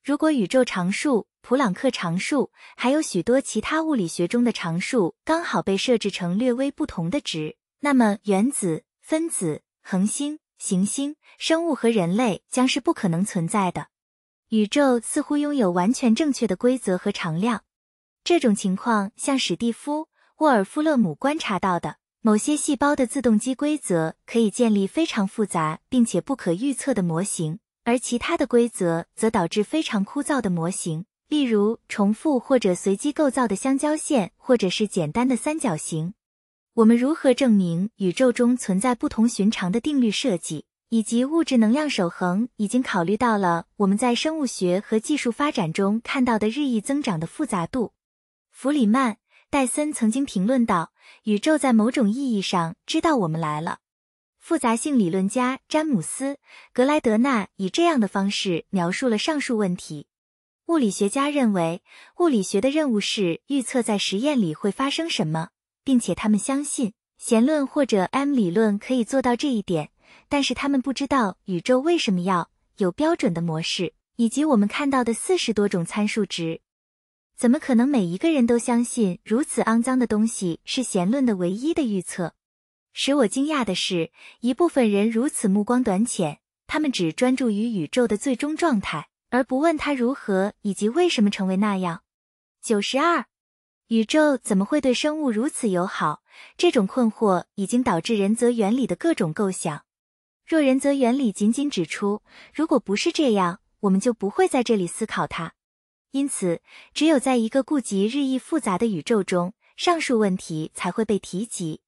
如果宇宙常数、普朗克常数，还有许多其他物理学中的常数刚好被设置成略微不同的值，那么原子、分子、恒星、行星、生物和人类将是不可能存在的。宇宙似乎拥有完全正确的规则和常量。这种情况，像史蒂夫·沃尔夫勒姆观察到的，某些细胞的自动机规则可以建立非常复杂并且不可预测的模型。而其他的规则则导致非常枯燥的模型，例如重复或者随机构造的相交线，或者是简单的三角形。我们如何证明宇宙中存在不同寻常的定律设计，以及物质能量守恒已经考虑到了我们在生物学和技术发展中看到的日益增长的复杂度？弗里曼·戴森曾经评论道：“宇宙在某种意义上知道我们来了。”复杂性理论家詹姆斯·格莱德纳以这样的方式描述了上述问题：物理学家认为，物理学的任务是预测在实验里会发生什么，并且他们相信弦论或者 M 理论可以做到这一点。但是他们不知道宇宙为什么要有标准的模式，以及我们看到的四十多种参数值，怎么可能每一个人都相信如此肮脏的东西是弦论的唯一的预测？使我惊讶的是，一部分人如此目光短浅，他们只专注于宇宙的最终状态，而不问它如何以及为什么成为那样。九十二，宇宙怎么会对生物如此友好？这种困惑已经导致人则原理的各种构想。若人则原理仅仅指出，如果不是这样，我们就不会在这里思考它。因此，只有在一个顾及日益复杂的宇宙中，上述问题才会被提及。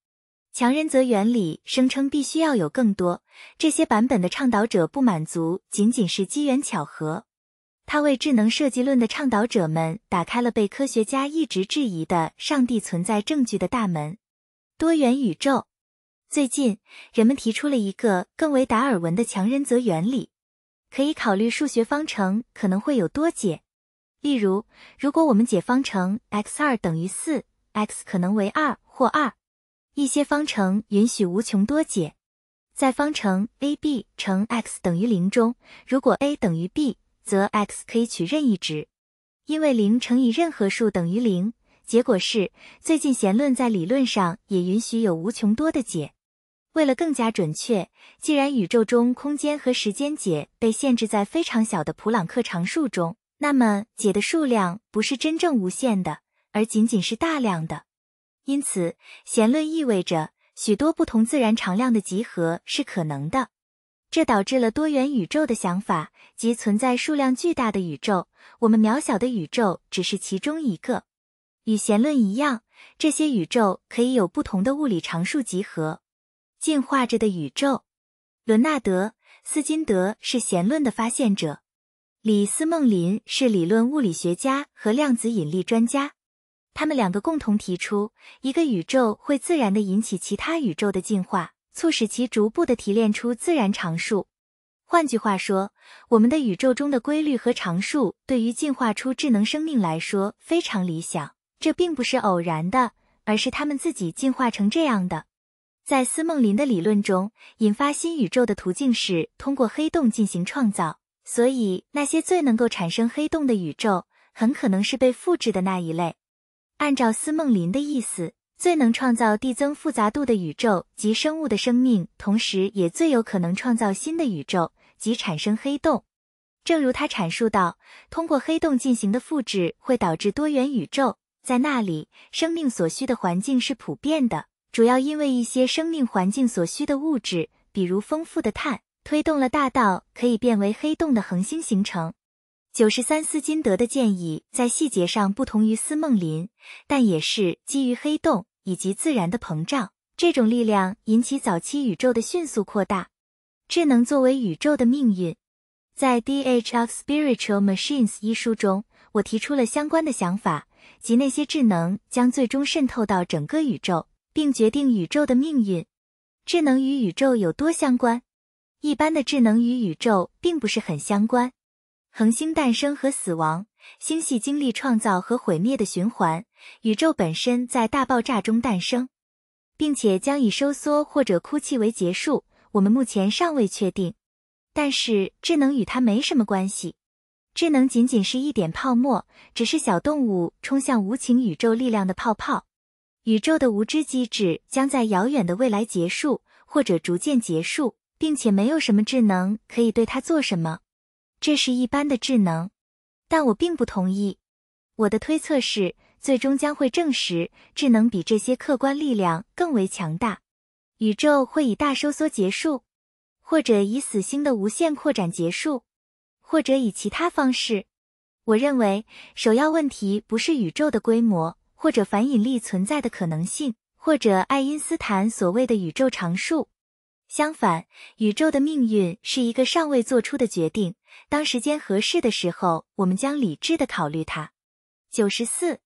强人则原理声称必须要有更多这些版本的倡导者不满足仅仅是机缘巧合。他为智能设计论的倡导者们打开了被科学家一直质疑的上帝存在证据的大门。多元宇宙。最近，人们提出了一个更为达尔文的强人则原理，可以考虑数学方程可能会有多解。例如，如果我们解方程 x 二等于四，x 可能为二或二。一些方程允许无穷多解，在方程 a b 乘 x 等于零中，如果 a 等于 b，则 x 可以取任意值，因为零乘以任何数等于零。结果是，最近弦论在理论上也允许有无穷多的解。为了更加准确，既然宇宙中空间和时间解被限制在非常小的普朗克常数中，那么解的数量不是真正无限的，而仅仅是大量的。因此，弦论意味着许多不同自然常量的集合是可能的，这导致了多元宇宙的想法，即存在数量巨大的宇宙，我们渺小的宇宙只是其中一个。与弦论一样，这些宇宙可以有不同的物理常数集合。进化着的宇宙。伦纳德·斯金德是弦论的发现者，李斯·梦林是理论物理学家和量子引力专家。他们两个共同提出，一个宇宙会自然的引起其他宇宙的进化，促使其逐步的提炼出自然常数。换句话说，我们的宇宙中的规律和常数对于进化出智能生命来说非常理想。这并不是偶然的，而是他们自己进化成这样的。在斯梦林的理论中，引发新宇宙的途径是通过黑洞进行创造，所以那些最能够产生黑洞的宇宙，很可能是被复制的那一类。按照司梦林的意思，最能创造递增复杂度的宇宙及生物的生命，同时也最有可能创造新的宇宙及产生黑洞。正如他阐述到，通过黑洞进行的复制会导致多元宇宙，在那里，生命所需的环境是普遍的，主要因为一些生命环境所需的物质，比如丰富的碳，推动了大道可以变为黑洞的恒星形成。九十三斯金德的建议在细节上不同于斯梦林，但也是基于黑洞以及自然的膨胀这种力量引起早期宇宙的迅速扩大。智能作为宇宙的命运，在《D H o F Spiritual Machines》一书中，我提出了相关的想法，即那些智能将最终渗透到整个宇宙，并决定宇宙的命运。智能与宇宙有多相关？一般的智能与宇宙并不是很相关。恒星诞生和死亡，星系经历创造和毁灭的循环，宇宙本身在大爆炸中诞生，并且将以收缩或者哭泣为结束。我们目前尚未确定，但是智能与它没什么关系。智能仅仅是一点泡沫，只是小动物冲向无情宇宙力量的泡泡。宇宙的无知机制将在遥远的未来结束，或者逐渐结束，并且没有什么智能可以对它做什么。这是一般的智能，但我并不同意。我的推测是，最终将会证实智能比这些客观力量更为强大。宇宙会以大收缩结束，或者以死星的无限扩展结束，或者以其他方式。我认为，首要问题不是宇宙的规模，或者反引力存在的可能性，或者爱因斯坦所谓的宇宙常数。相反，宇宙的命运是一个尚未做出的决定。当时间合适的时候，我们将理智的考虑它。九十四，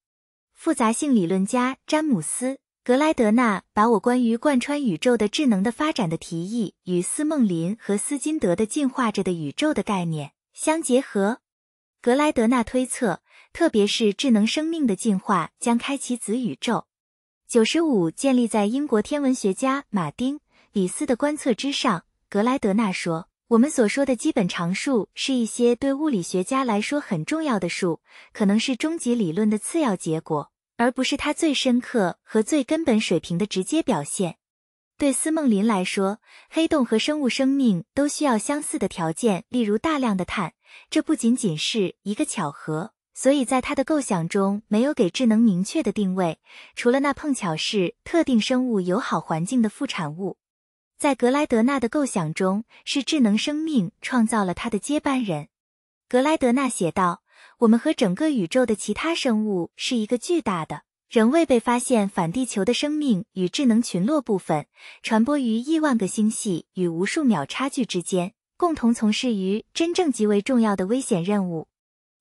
复杂性理论家詹姆斯·格莱德纳把我关于贯穿宇宙的智能的发展的提议与斯梦林和斯金德的进化着的宇宙的概念相结合。格莱德纳推测，特别是智能生命的进化将开启子宇宙。九十五，建立在英国天文学家马丁。李斯的观测之上，格莱德纳说：“我们所说的基本常数是一些对物理学家来说很重要的数，可能是终极理论的次要结果，而不是它最深刻和最根本水平的直接表现。”对斯梦林来说，黑洞和生物生命都需要相似的条件，例如大量的碳。这不仅仅是一个巧合，所以在他的构想中没有给智能明确的定位，除了那碰巧是特定生物友好环境的副产物。在格莱德纳的构想中，是智能生命创造了他的接班人。格莱德纳写道：“我们和整个宇宙的其他生物是一个巨大的、仍未被发现反地球的生命与智能群落部分，传播于亿万个星系与无数秒差距之间，共同从事于真正极为重要的危险任务。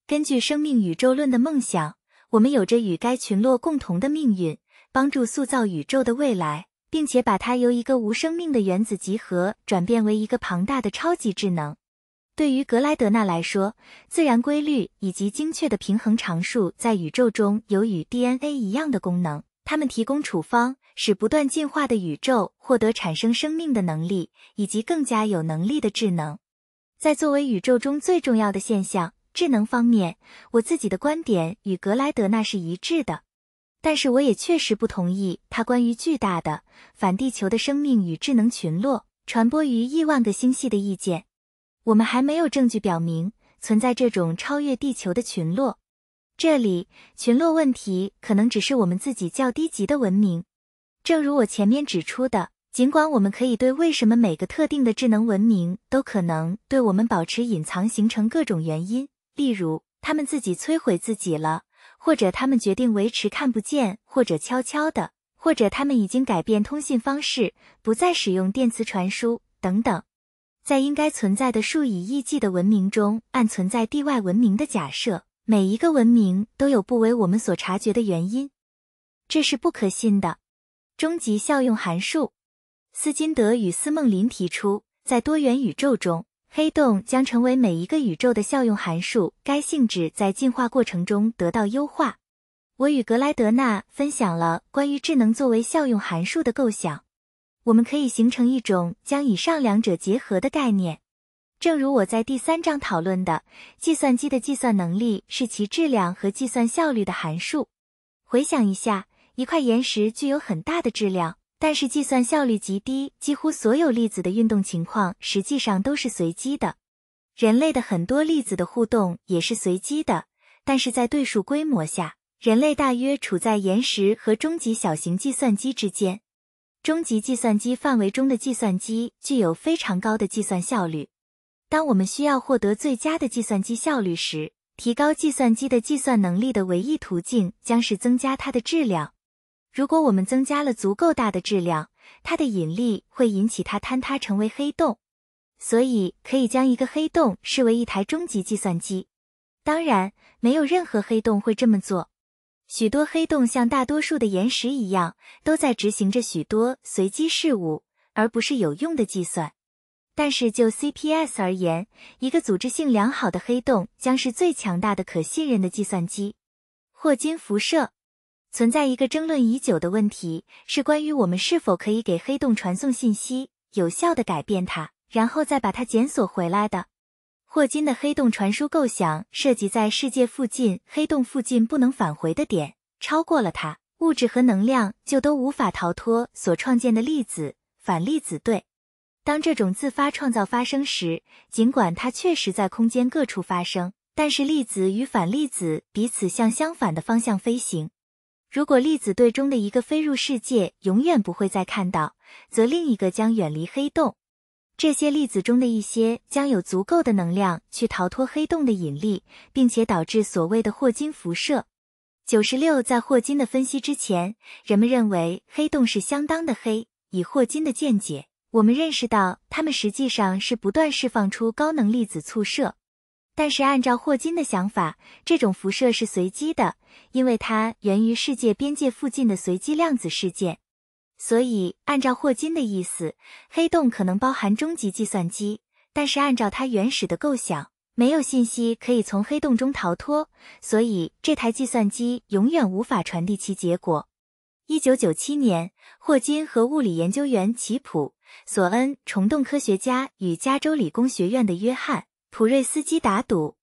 根据生命宇宙论的梦想，我们有着与该群落共同的命运，帮助塑造宇宙的未来。”并且把它由一个无生命的原子集合转变为一个庞大的超级智能。对于格莱德纳来说，自然规律以及精确的平衡常数在宇宙中有与 DNA 一样的功能，它们提供处方，使不断进化的宇宙获得产生生命的能力，以及更加有能力的智能。在作为宇宙中最重要的现象，智能方面，我自己的观点与格莱德纳是一致的。但是我也确实不同意他关于巨大的反地球的生命与智能群落传播于亿万个星系的意见。我们还没有证据表明存在这种超越地球的群落。这里群落问题可能只是我们自己较低级的文明。正如我前面指出的，尽管我们可以对为什么每个特定的智能文明都可能对我们保持隐藏形成各种原因，例如他们自己摧毁自己了。或者他们决定维持看不见，或者悄悄的，或者他们已经改变通信方式，不再使用电磁传输等等。在应该存在的数以亿计的文明中，按存在地外文明的假设，每一个文明都有不为我们所察觉的原因，这是不可信的。终极效用函数，斯金德与斯梦林提出，在多元宇宙中。黑洞将成为每一个宇宙的效用函数，该性质在进化过程中得到优化。我与格莱德纳分享了关于智能作为效用函数的构想。我们可以形成一种将以上两者结合的概念。正如我在第三章讨论的，计算机的计算能力是其质量和计算效率的函数。回想一下，一块岩石具有很大的质量。但是计算效率极低，几乎所有粒子的运动情况实际上都是随机的。人类的很多粒子的互动也是随机的。但是在对数规模下，人类大约处在岩石和终极小型计算机之间。终极计算机范围中的计算机具有非常高的计算效率。当我们需要获得最佳的计算机效率时，提高计算机的计算能力的唯一途径将是增加它的质量。如果我们增加了足够大的质量，它的引力会引起它坍塌成为黑洞，所以可以将一个黑洞视为一台终极计算机。当然，没有任何黑洞会这么做。许多黑洞像大多数的岩石一样，都在执行着许多随机事务，而不是有用的计算。但是就 CPS 而言，一个组织性良好的黑洞将是最强大的可信任的计算机。霍金辐射。存在一个争论已久的问题，是关于我们是否可以给黑洞传送信息，有效的改变它，然后再把它检索回来的。霍金的黑洞传输构想涉及在世界附近黑洞附近不能返回的点，超过了它，物质和能量就都无法逃脱所创建的粒子反粒子对。当这种自发创造发生时，尽管它确实在空间各处发生，但是粒子与反粒子彼此向相反的方向飞行。如果粒子对中的一个飞入世界，永远不会再看到，则另一个将远离黑洞。这些粒子中的一些将有足够的能量去逃脱黑洞的引力，并且导致所谓的霍金辐射。九十六，在霍金的分析之前，人们认为黑洞是相当的黑。以霍金的见解，我们认识到它们实际上是不断释放出高能粒子促射。但是，按照霍金的想法，这种辐射是随机的，因为它源于世界边界附近的随机量子事件。所以，按照霍金的意思，黑洞可能包含终极计算机。但是，按照他原始的构想，没有信息可以从黑洞中逃脱，所以这台计算机永远无法传递其结果。一九九七年，霍金和物理研究员齐普·索恩、虫洞科学家与加州理工学院的约翰。普瑞斯基打赌，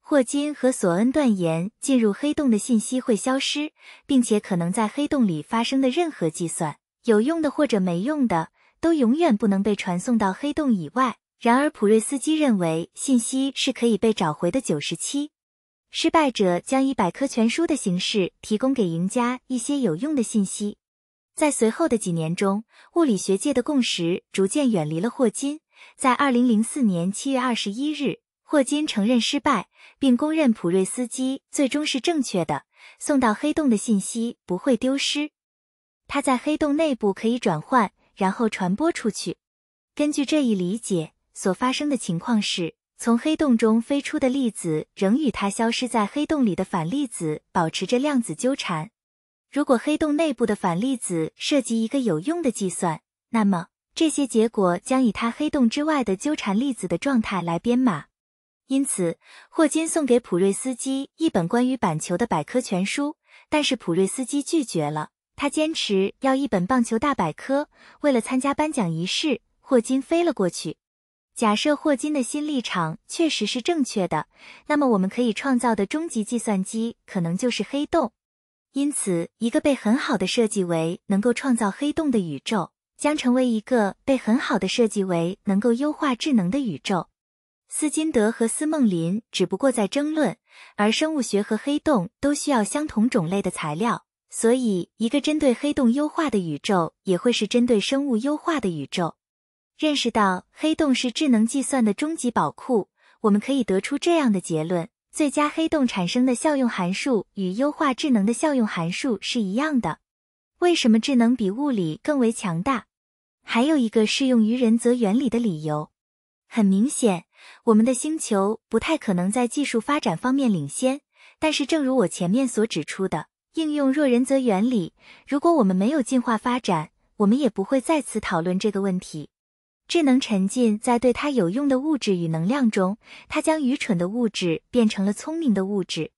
霍金和索恩断言，进入黑洞的信息会消失，并且可能在黑洞里发生的任何计算，有用的或者没用的，都永远不能被传送到黑洞以外。然而，普瑞斯基认为信息是可以被找回的。九十七，失败者将以百科全书的形式提供给赢家一些有用的信息。在随后的几年中，物理学界的共识逐渐远离了霍金。在二零零四年七月二十一日，霍金承认失败，并公认普瑞斯基最终是正确的：送到黑洞的信息不会丢失，它在黑洞内部可以转换，然后传播出去。根据这一理解，所发生的情况是，从黑洞中飞出的粒子仍与它消失在黑洞里的反粒子保持着量子纠缠。如果黑洞内部的反粒子涉及一个有用的计算，那么。这些结果将以他黑洞之外的纠缠粒子的状态来编码，因此霍金送给普瑞斯基一本关于板球的百科全书，但是普瑞斯基拒绝了，他坚持要一本棒球大百科。为了参加颁奖仪式，霍金飞了过去。假设霍金的新立场确实是正确的，那么我们可以创造的终极计算机可能就是黑洞，因此一个被很好的设计为能够创造黑洞的宇宙。将成为一个被很好的设计为能够优化智能的宇宙。斯金德和斯梦林只不过在争论，而生物学和黑洞都需要相同种类的材料，所以一个针对黑洞优化的宇宙也会是针对生物优化的宇宙。认识到黑洞是智能计算的终极宝库，我们可以得出这样的结论：最佳黑洞产生的效用函数与优化智能的效用函数是一样的。为什么智能比物理更为强大？还有一个适用于人则原理的理由。很明显，我们的星球不太可能在技术发展方面领先。但是，正如我前面所指出的，应用弱人则原理，如果我们没有进化发展，我们也不会再次讨论这个问题。智能沉浸在对它有用的物质与能量中，它将愚蠢的物质变成了聪明的物质。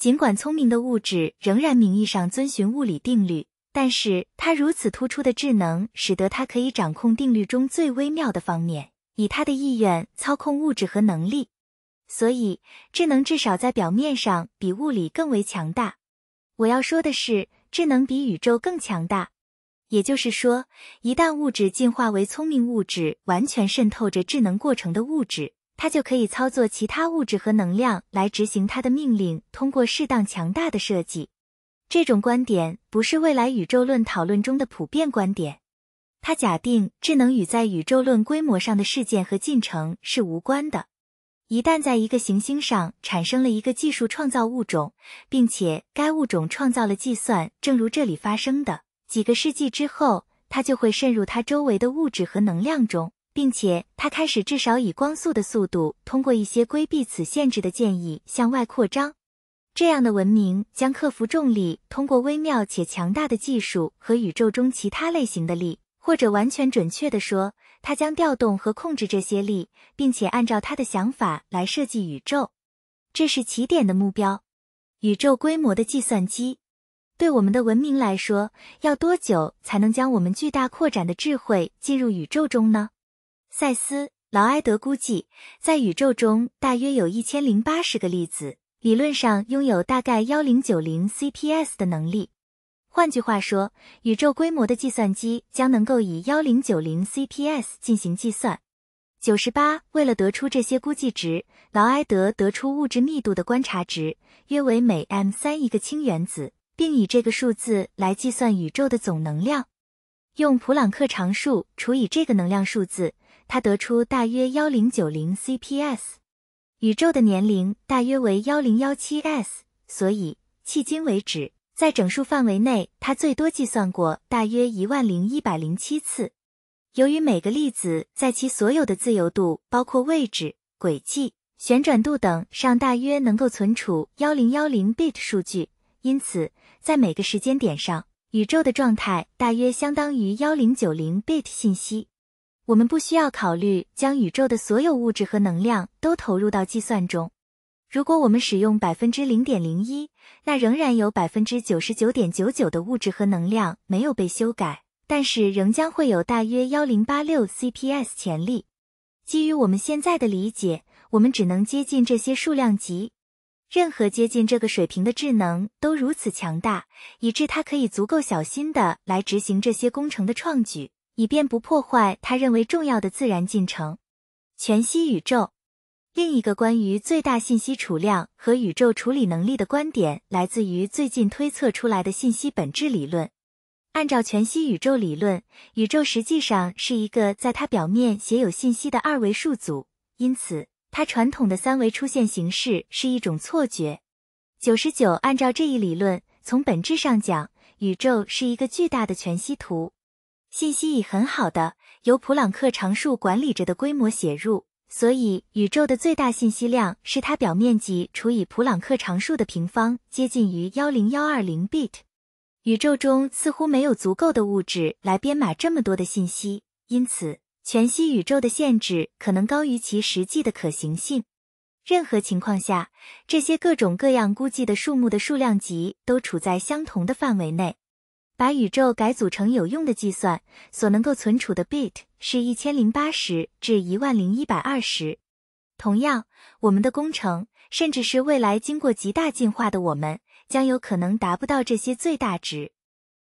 尽管聪明的物质仍然名义上遵循物理定律。但是，它如此突出的智能，使得它可以掌控定律中最微妙的方面，以它的意愿操控物质和能力。所以，智能至少在表面上比物理更为强大。我要说的是，智能比宇宙更强大。也就是说，一旦物质进化为聪明物质，完全渗透着智能过程的物质，它就可以操作其他物质和能量来执行它的命令，通过适当强大的设计。这种观点不是未来宇宙论讨论中的普遍观点。他假定智能与在宇宙论规模上的事件和进程是无关的。一旦在一个行星上产生了一个技术创造物种，并且该物种创造了计算，正如这里发生的，几个世纪之后，它就会渗入它周围的物质和能量中，并且它开始至少以光速的速度，通过一些规避此限制的建议向外扩张。这样的文明将克服重力，通过微妙且强大的技术和宇宙中其他类型的力，或者完全准确的说，它将调动和控制这些力，并且按照它的想法来设计宇宙。这是起点的目标。宇宙规模的计算机，对我们的文明来说，要多久才能将我们巨大扩展的智慧进入宇宙中呢？塞斯·劳埃德估计，在宇宙中大约有一千零八十个粒子。理论上拥有大概幺零九零 CPS 的能力，换句话说，宇宙规模的计算机将能够以幺零九零 CPS 进行计算。九十八，为了得出这些估计值，劳埃德得出物质密度的观察值约为每 m 三一个氢原子，并以这个数字来计算宇宙的总能量。用普朗克常数除以这个能量数字，他得出大约幺零九零 CPS。宇宙的年龄大约为幺零幺七 s，所以迄今为止，在整数范围内，它最多计算过大约一万零一百零七次。由于每个粒子在其所有的自由度，包括位置、轨迹、旋转度等上，大约能够存储幺零幺零 bit 数据，因此，在每个时间点上，宇宙的状态大约相当于幺零九零 bit 信息。我们不需要考虑将宇宙的所有物质和能量都投入到计算中。如果我们使用百分之零点零一，那仍然有百分之九十九点九九的物质和能量没有被修改，但是仍将会有大约幺零八六 CPS 潜力。基于我们现在的理解，我们只能接近这些数量级。任何接近这个水平的智能都如此强大，以致它可以足够小心的来执行这些工程的创举。以便不破坏他认为重要的自然进程。全息宇宙，另一个关于最大信息储量和宇宙处理能力的观点，来自于最近推测出来的信息本质理论。按照全息宇宙理论，宇宙实际上是一个在它表面写有信息的二维数组，因此它传统的三维出现形式是一种错觉。九十九，按照这一理论，从本质上讲，宇宙是一个巨大的全息图。信息以很好的由普朗克常数管理着的规模写入，所以宇宙的最大信息量是它表面积除以普朗克常数的平方，接近于幺零幺二零 bit。宇宙中似乎没有足够的物质来编码这么多的信息，因此全息宇宙的限制可能高于其实际的可行性。任何情况下，这些各种各样估计的数目的数量级都处在相同的范围内。把宇宙改组成有用的计算，所能够存储的 bit 是一千零八十至一万零一百二十。同样，我们的工程，甚至是未来经过极大进化的我们，将有可能达不到这些最大值。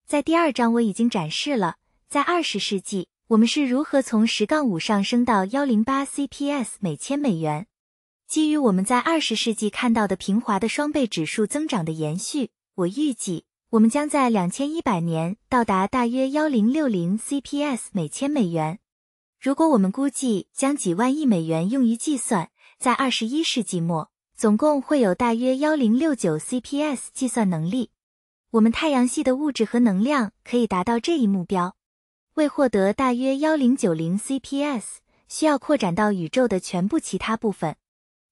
在第二章，我已经展示了，在二十世纪，我们是如何从十杠五上升到幺零八 cps 每千美元。基于我们在二十世纪看到的平滑的双倍指数增长的延续，我预计。我们将在两千一百年到达大约幺零六零 cps 每千美元。如果我们估计将几万亿美元用于计算，在二十一世纪末，总共会有大约幺零六九 cps 计算能力。我们太阳系的物质和能量可以达到这一目标。为获得大约幺零九零 cps，需要扩展到宇宙的全部其他部分。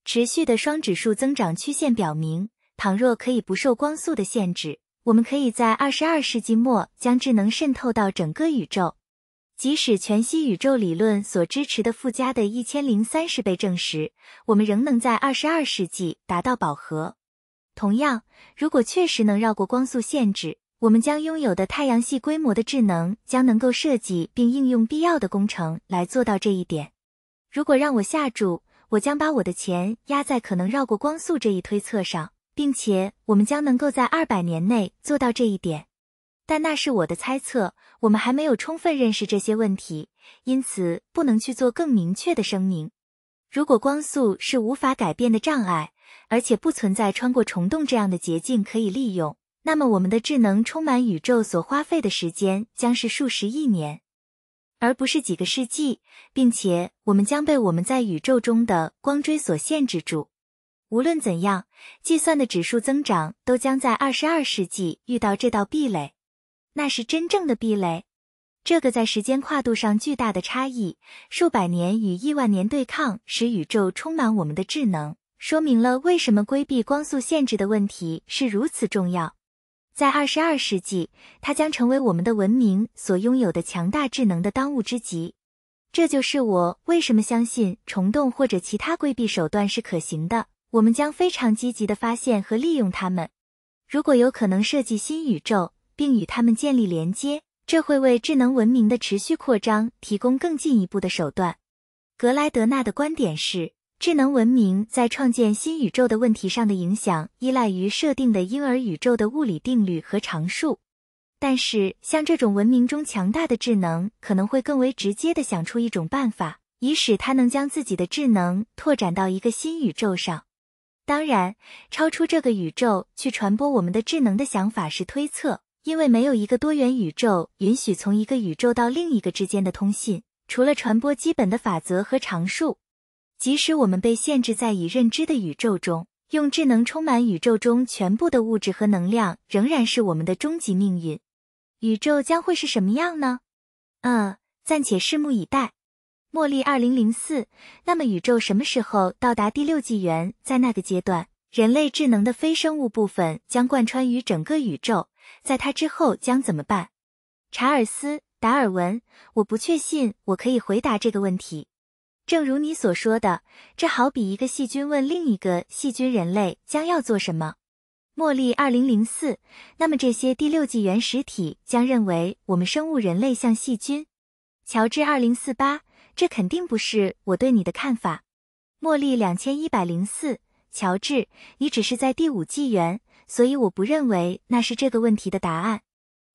持续的双指数增长曲线表明，倘若可以不受光速的限制。我们可以在二十二世纪末将智能渗透到整个宇宙，即使全息宇宙理论所支持的附加的一千零三十倍证实，我们仍能在二十二世纪达到饱和。同样，如果确实能绕过光速限制，我们将拥有的太阳系规模的智能将能够设计并应用必要的工程来做到这一点。如果让我下注，我将把我的钱压在可能绕过光速这一推测上。并且我们将能够在二百年内做到这一点，但那是我的猜测。我们还没有充分认识这些问题，因此不能去做更明确的声明。如果光速是无法改变的障碍，而且不存在穿过虫洞这样的捷径可以利用，那么我们的智能充满宇宙所花费的时间将是数十亿年，而不是几个世纪，并且我们将被我们在宇宙中的光锥所限制住。无论怎样计算的指数增长，都将在二十二世纪遇到这道壁垒，那是真正的壁垒。这个在时间跨度上巨大的差异，数百年与亿万年对抗，使宇宙充满我们的智能，说明了为什么规避光速限制的问题是如此重要。在二十二世纪，它将成为我们的文明所拥有的强大智能的当务之急。这就是我为什么相信虫洞或者其他规避手段是可行的。我们将非常积极地发现和利用它们。如果有可能设计新宇宙并与它们建立连接，这会为智能文明的持续扩张提供更进一步的手段。格莱德纳的观点是，智能文明在创建新宇宙的问题上的影响依赖于设定的婴儿宇宙的物理定律和常数。但是，像这种文明中强大的智能可能会更为直接地想出一种办法，以使它能将自己的智能拓展到一个新宇宙上。当然，超出这个宇宙去传播我们的智能的想法是推测，因为没有一个多元宇宙允许从一个宇宙到另一个之间的通信，除了传播基本的法则和常数。即使我们被限制在已认知的宇宙中，用智能充满宇宙中全部的物质和能量，仍然是我们的终极命运。宇宙将会是什么样呢？嗯，暂且拭目以待。茉莉二零零四，那么宇宙什么时候到达第六纪元？在那个阶段，人类智能的非生物部分将贯穿于整个宇宙。在它之后将怎么办？查尔斯达尔文，我不确信我可以回答这个问题。正如你所说的，这好比一个细菌问另一个细菌，人类将要做什么？茉莉二零零四，那么这些第六纪元实体将认为我们生物人类像细菌？乔治二零四八。这肯定不是我对你的看法，茉莉两千一百零四，乔治，你只是在第五纪元，所以我不认为那是这个问题的答案。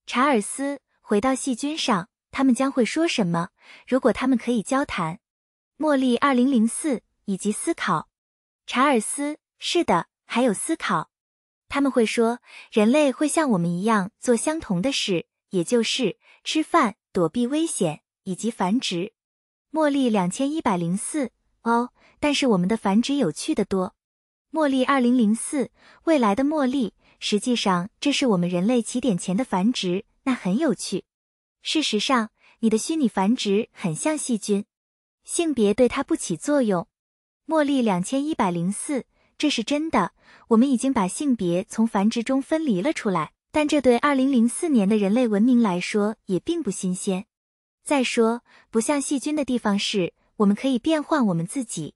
查尔斯，回到细菌上，他们将会说什么？如果他们可以交谈，茉莉二零零四以及思考，查尔斯，是的，还有思考，他们会说人类会像我们一样做相同的事，也就是吃饭、躲避危险以及繁殖。茉莉两千一百零四哦，但是我们的繁殖有趣的多。茉莉二零零四，未来的茉莉，实际上这是我们人类起点前的繁殖，那很有趣。事实上，你的虚拟繁殖很像细菌，性别对它不起作用。茉莉两千一百零四，这是真的，我们已经把性别从繁殖中分离了出来，但这对二零零四年的人类文明来说也并不新鲜。再说不像细菌的地方是我们可以变换我们自己。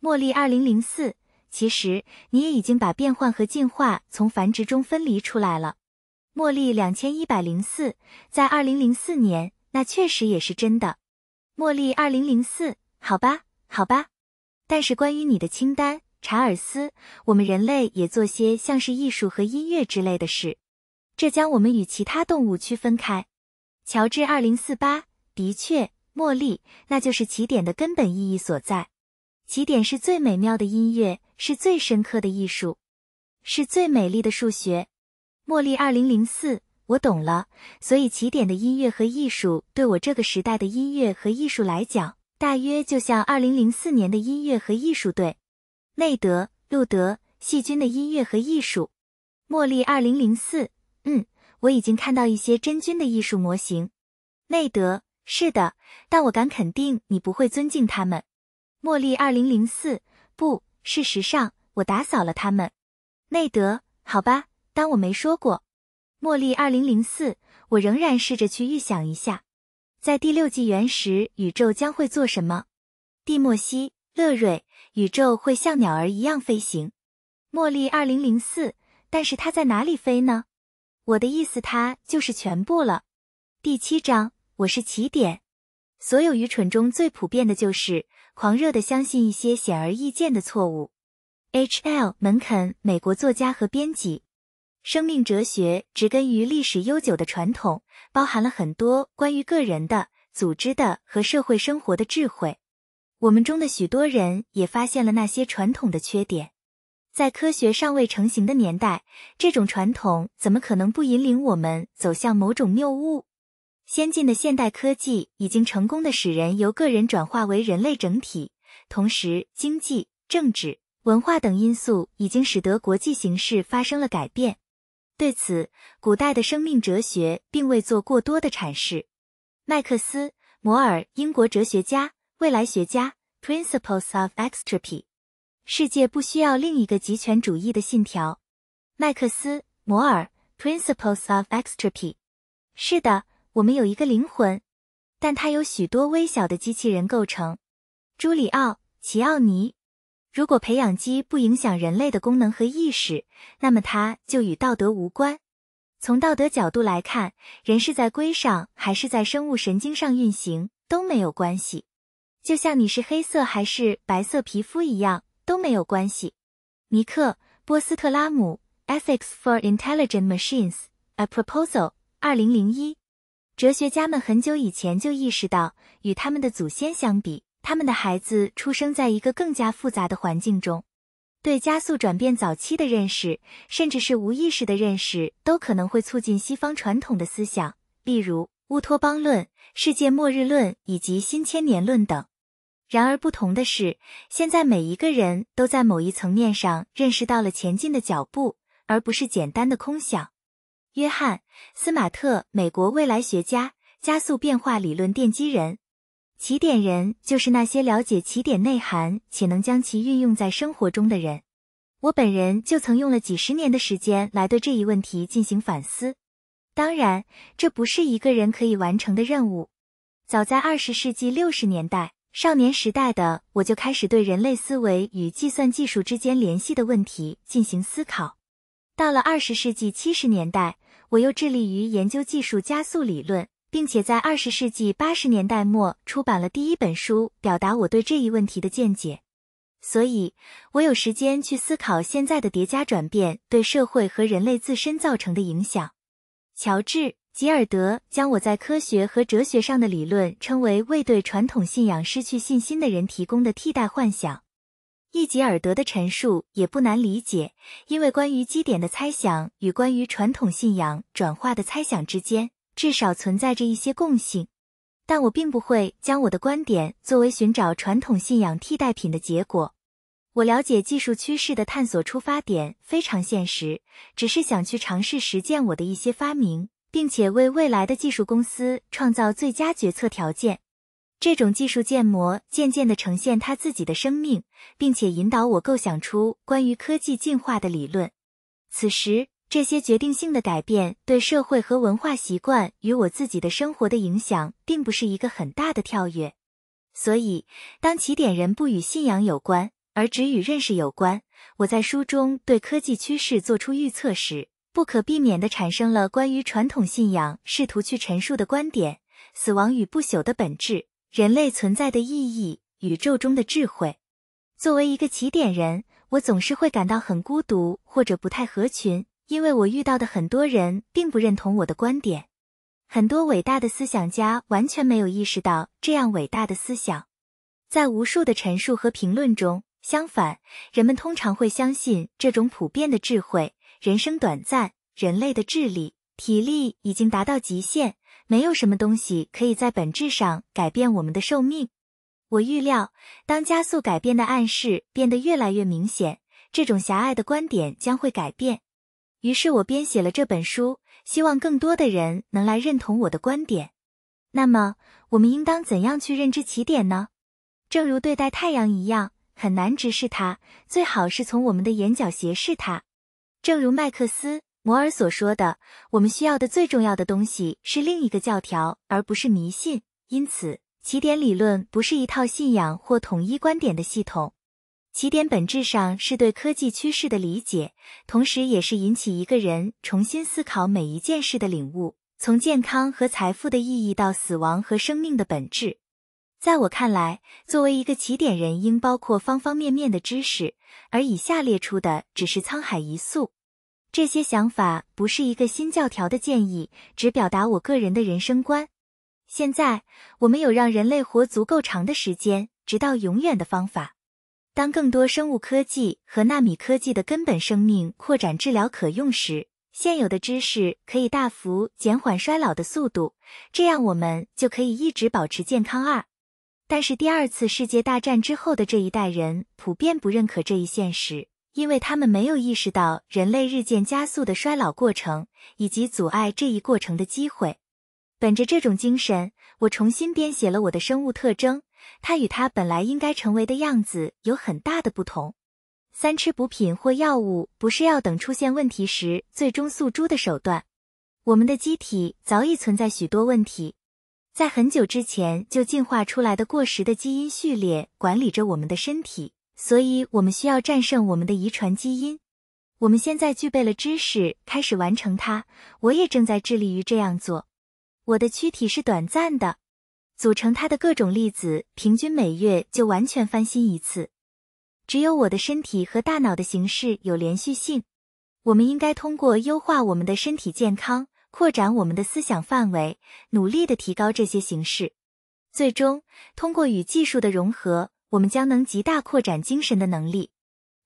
茉莉二零零四，其实你也已经把变换和进化从繁殖中分离出来了。茉莉两千一百零四，在二零零四年那确实也是真的。茉莉二零零四，好吧，好吧。但是关于你的清单，查尔斯，我们人类也做些像是艺术和音乐之类的事，这将我们与其他动物区分开。乔治二零四八。的确，茉莉，那就是起点的根本意义所在。起点是最美妙的音乐，是最深刻的艺术，是最美丽的数学。茉莉，二零零四，我懂了。所以，起点的音乐和艺术对我这个时代的音乐和艺术来讲，大约就像二零零四年的音乐和艺术对内德、路德、细菌的音乐和艺术。茉莉，二零零四，嗯，我已经看到一些真菌的艺术模型，内德。是的，但我敢肯定你不会尊敬他们。茉莉二零零四，不，事实上我打扫了他们。内德，好吧，当我没说过。茉莉二零零四，我仍然试着去预想一下，在第六纪元时宇宙将会做什么。蒂莫西，乐瑞，宇宙会像鸟儿一样飞行。茉莉二零零四，但是它在哪里飞呢？我的意思，它就是全部了。第七章。我是起点，所有愚蠢中最普遍的就是狂热的相信一些显而易见的错误。H.L. 门肯，美国作家和编辑，生命哲学植根于历史悠久的传统，包含了很多关于个人的、组织的和社会生活的智慧。我们中的许多人也发现了那些传统的缺点。在科学尚未成型的年代，这种传统怎么可能不引领我们走向某种谬误？先进的现代科技已经成功的使人由个人转化为人类整体，同时经济、政治、文化等因素已经使得国际形势发生了改变。对此，古代的生命哲学并未做过多的阐释。麦克斯·摩尔，英国哲学家、未来学家，Principles of Extrapy。世界不需要另一个极权主义的信条。麦克斯·摩尔，Principles of Extrapy。是的。我们有一个灵魂，但它由许多微小的机器人构成。朱里奥·齐奥尼，如果培养基不影响人类的功能和意识，那么它就与道德无关。从道德角度来看，人是在硅上还是在生物神经上运行都没有关系，就像你是黑色还是白色皮肤一样都没有关系。尼克·波斯特拉姆，《Ethics for Intelligent Machines: A Proposal》，二零零一。哲学家们很久以前就意识到，与他们的祖先相比，他们的孩子出生在一个更加复杂的环境中。对加速转变早期的认识，甚至是无意识的认识，都可能会促进西方传统的思想，例如乌托邦论、世界末日论以及新千年论等。然而，不同的是，现在每一个人都在某一层面上认识到了前进的脚步，而不是简单的空想。约翰·斯马特，美国未来学家、加速变化理论奠基人。起点人就是那些了解起点内涵且能将其运用在生活中的人。我本人就曾用了几十年的时间来对这一问题进行反思。当然，这不是一个人可以完成的任务。早在二十世纪六十年代，少年时代的我就开始对人类思维与计算技术之间联系的问题进行思考。到了二十世纪七十年代，我又致力于研究技术加速理论，并且在二十世纪八十年代末出版了第一本书，表达我对这一问题的见解。所以，我有时间去思考现在的叠加转变对社会和人类自身造成的影响。乔治·吉尔德将我在科学和哲学上的理论称为为对传统信仰失去信心的人提供的替代幻想。伊吉尔德的陈述也不难理解，因为关于基点的猜想与关于传统信仰转化的猜想之间至少存在着一些共性。但我并不会将我的观点作为寻找传统信仰替代品的结果。我了解技术趋势的探索出发点非常现实，只是想去尝试实践我的一些发明，并且为未来的技术公司创造最佳决策条件。这种技术建模渐渐地呈现他自己的生命，并且引导我构想出关于科技进化的理论。此时，这些决定性的改变对社会和文化习惯与我自己的生活的影响，并不是一个很大的跳跃。所以，当起点人不与信仰有关，而只与认识有关，我在书中对科技趋势做出预测时，不可避免地产生了关于传统信仰试图去陈述的观点：死亡与不朽的本质。人类存在的意义，宇宙中的智慧。作为一个起点人，我总是会感到很孤独或者不太合群，因为我遇到的很多人并不认同我的观点。很多伟大的思想家完全没有意识到这样伟大的思想，在无数的陈述和评论中，相反，人们通常会相信这种普遍的智慧：人生短暂，人类的智力、体力已经达到极限。没有什么东西可以在本质上改变我们的寿命。我预料，当加速改变的暗示变得越来越明显，这种狭隘的观点将会改变。于是我编写了这本书，希望更多的人能来认同我的观点。那么，我们应当怎样去认知起点呢？正如对待太阳一样，很难直视它，最好是从我们的眼角斜视它。正如麦克斯。摩尔所说的，我们需要的最重要的东西是另一个教条，而不是迷信。因此，起点理论不是一套信仰或统一观点的系统。起点本质上是对科技趋势的理解，同时也是引起一个人重新思考每一件事的领悟。从健康和财富的意义到死亡和生命的本质，在我看来，作为一个起点人，应包括方方面面的知识，而以下列出的只是沧海一粟。这些想法不是一个新教条的建议，只表达我个人的人生观。现在我们有让人类活足够长的时间，直到永远的方法。当更多生物科技和纳米科技的根本生命扩展治疗可用时，现有的知识可以大幅减缓衰老的速度，这样我们就可以一直保持健康。二，但是第二次世界大战之后的这一代人普遍不认可这一现实。因为他们没有意识到人类日渐加速的衰老过程以及阻碍这一过程的机会。本着这种精神，我重新编写了我的生物特征，它与它本来应该成为的样子有很大的不同。三吃补品或药物不是要等出现问题时最终诉诸的手段。我们的机体早已存在许多问题，在很久之前就进化出来的过时的基因序列管理着我们的身体。所以我们需要战胜我们的遗传基因。我们现在具备了知识，开始完成它。我也正在致力于这样做。我的躯体是短暂的，组成它的各种粒子平均每月就完全翻新一次。只有我的身体和大脑的形式有连续性。我们应该通过优化我们的身体健康，扩展我们的思想范围，努力地提高这些形式，最终通过与技术的融合。我们将能极大扩展精神的能力。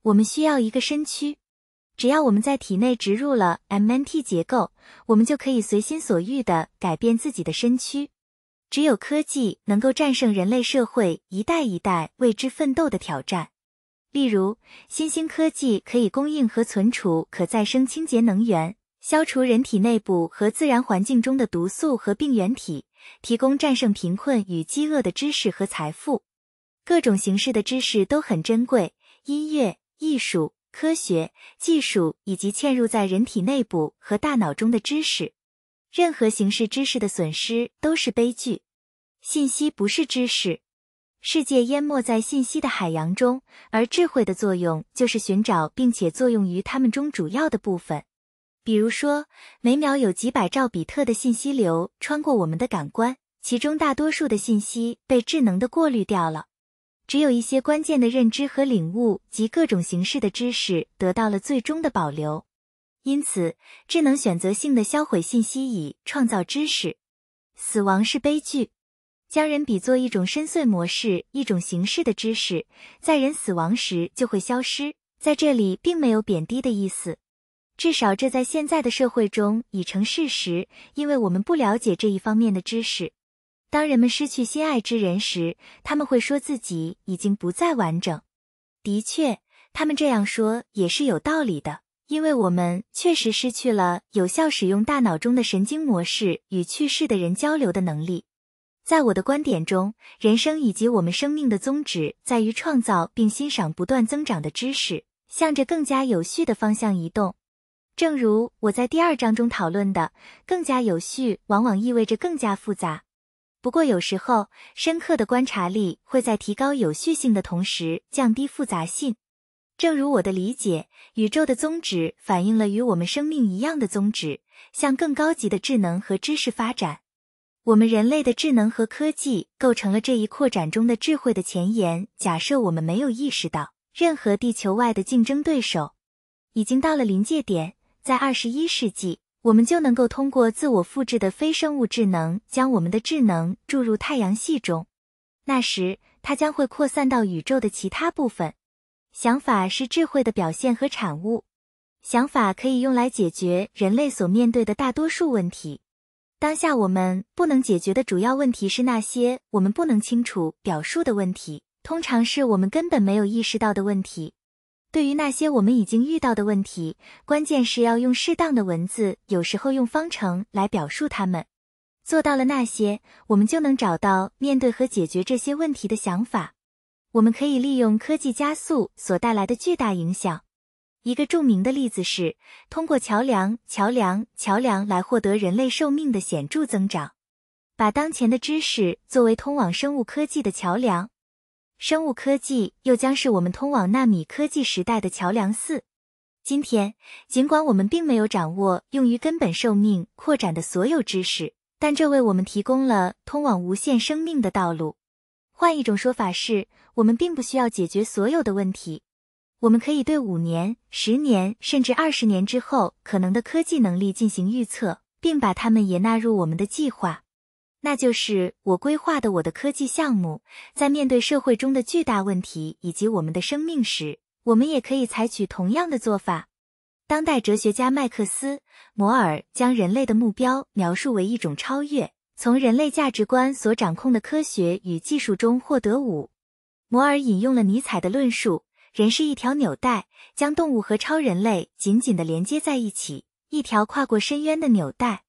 我们需要一个身躯。只要我们在体内植入了 MNT 结构，我们就可以随心所欲的改变自己的身躯。只有科技能够战胜人类社会一代一代为之奋斗的挑战。例如，新兴科技可以供应和存储可再生清洁能源，消除人体内部和自然环境中的毒素和病原体，提供战胜贫困与饥饿的知识和财富。各种形式的知识都很珍贵，音乐、艺术、科学技术以及嵌入在人体内部和大脑中的知识，任何形式知识的损失都是悲剧。信息不是知识，世界淹没在信息的海洋中，而智慧的作用就是寻找并且作用于它们中主要的部分。比如说，每秒有几百兆比特的信息流穿过我们的感官，其中大多数的信息被智能的过滤掉了。只有一些关键的认知和领悟及各种形式的知识得到了最终的保留，因此，智能选择性的销毁信息以创造知识。死亡是悲剧，将人比作一种深邃模式，一种形式的知识，在人死亡时就会消失。在这里，并没有贬低的意思，至少这在现在的社会中已成事实，因为我们不了解这一方面的知识。当人们失去心爱之人时，他们会说自己已经不再完整。的确，他们这样说也是有道理的，因为我们确实失去了有效使用大脑中的神经模式与去世的人交流的能力。在我的观点中，人生以及我们生命的宗旨在于创造并欣赏不断增长的知识，向着更加有序的方向移动。正如我在第二章中讨论的，更加有序往往意味着更加复杂。不过，有时候深刻的观察力会在提高有序性的同时降低复杂性。正如我的理解，宇宙的宗旨反映了与我们生命一样的宗旨，向更高级的智能和知识发展。我们人类的智能和科技构成了这一扩展中的智慧的前沿。假设我们没有意识到，任何地球外的竞争对手已经到了临界点，在二十一世纪。我们就能够通过自我复制的非生物智能，将我们的智能注入太阳系中。那时，它将会扩散到宇宙的其他部分。想法是智慧的表现和产物，想法可以用来解决人类所面对的大多数问题。当下我们不能解决的主要问题是那些我们不能清楚表述的问题，通常是我们根本没有意识到的问题。对于那些我们已经遇到的问题，关键是要用适当的文字，有时候用方程来表述它们。做到了那些，我们就能找到面对和解决这些问题的想法。我们可以利用科技加速所带来的巨大影响。一个著名的例子是，通过桥梁、桥梁、桥梁来获得人类寿命的显著增长。把当前的知识作为通往生物科技的桥梁。生物科技又将是我们通往纳米科技时代的桥梁四。今天，尽管我们并没有掌握用于根本寿命扩展的所有知识，但这为我们提供了通往无限生命的道路。换一种说法是，我们并不需要解决所有的问题，我们可以对五年、十年甚至二十年之后可能的科技能力进行预测，并把它们也纳入我们的计划。那就是我规划的我的科技项目，在面对社会中的巨大问题以及我们的生命时，我们也可以采取同样的做法。当代哲学家麦克斯·摩尔将人类的目标描述为一种超越，从人类价值观所掌控的科学与技术中获得。五，摩尔引用了尼采的论述：人是一条纽带，将动物和超人类紧紧地连接在一起，一条跨过深渊的纽带。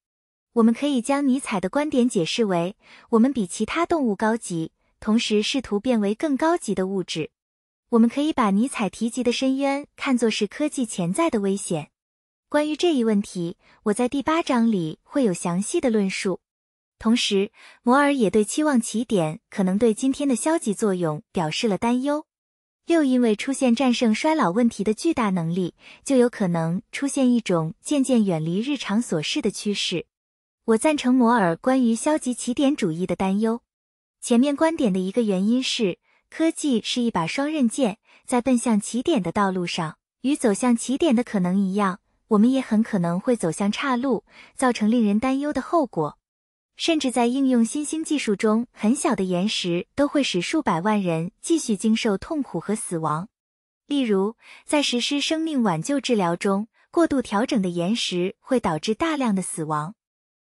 我们可以将尼采的观点解释为我们比其他动物高级，同时试图变为更高级的物质。我们可以把尼采提及的深渊看作是科技潜在的危险。关于这一问题，我在第八章里会有详细的论述。同时，摩尔也对期望起点可能对今天的消极作用表示了担忧。又因为出现战胜衰老问题的巨大能力，就有可能出现一种渐渐远离日常琐事的趋势。我赞成摩尔关于消极起点主义的担忧。前面观点的一个原因是，科技是一把双刃剑，在奔向起点的道路上，与走向起点的可能一样，我们也很可能会走向岔路，造成令人担忧的后果。甚至在应用新兴技术中，很小的延时都会使数百万人继续经受痛苦和死亡。例如，在实施生命挽救治疗中，过度调整的延时会导致大量的死亡。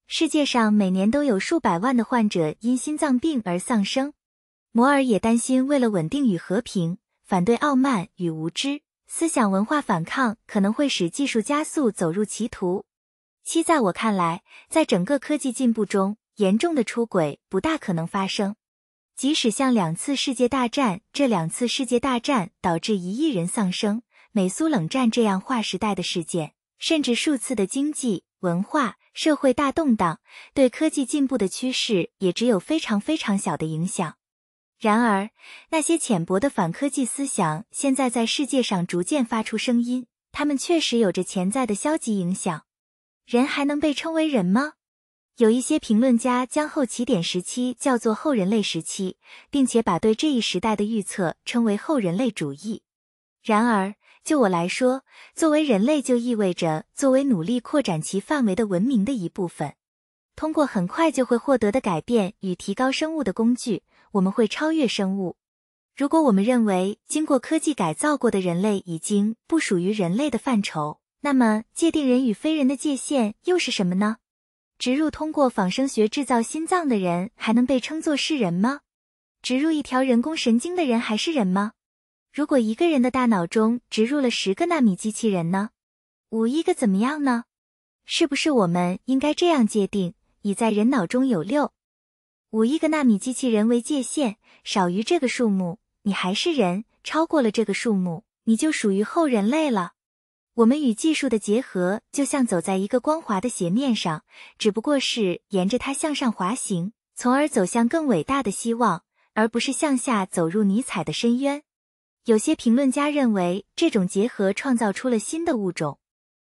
世界上每年都有数百万的患者因心脏病而丧生。摩尔也担心，为了稳定与和平，反对傲慢与无知思想文化反抗可能会使技术加速走入歧途。七，在我看来，在整个科技进步中，严重的出轨不大可能发生。即使像两次世界大战，这两次世界大战导致一亿人丧生，美苏冷战这样划时代的事件，甚至数次的经济文化。社会大动荡对科技进步的趋势也只有非常非常小的影响。然而，那些浅薄的反科技思想现在在世界上逐渐发出声音，他们确实有着潜在的消极影响。人还能被称为人吗？有一些评论家将后起点时期叫做后人类时期，并且把对这一时代的预测称为后人类主义。然而，就我来说，作为人类就意味着作为努力扩展其范围的文明的一部分。通过很快就会获得的改变与提高生物的工具，我们会超越生物。如果我们认为经过科技改造过的人类已经不属于人类的范畴，那么界定人与非人的界限又是什么呢？植入通过仿生学制造心脏的人还能被称作是人吗？植入一条人工神经的人还是人吗？如果一个人的大脑中植入了十个纳米机器人呢？五亿个怎么样呢？是不是我们应该这样界定：已在人脑中有六、五亿个纳米机器人为界限，少于这个数目，你还是人；超过了这个数目，你就属于后人类了。我们与技术的结合，就像走在一个光滑的斜面上，只不过是沿着它向上滑行，从而走向更伟大的希望，而不是向下走入尼采的深渊。有些评论家认为这种结合创造出了新的物种，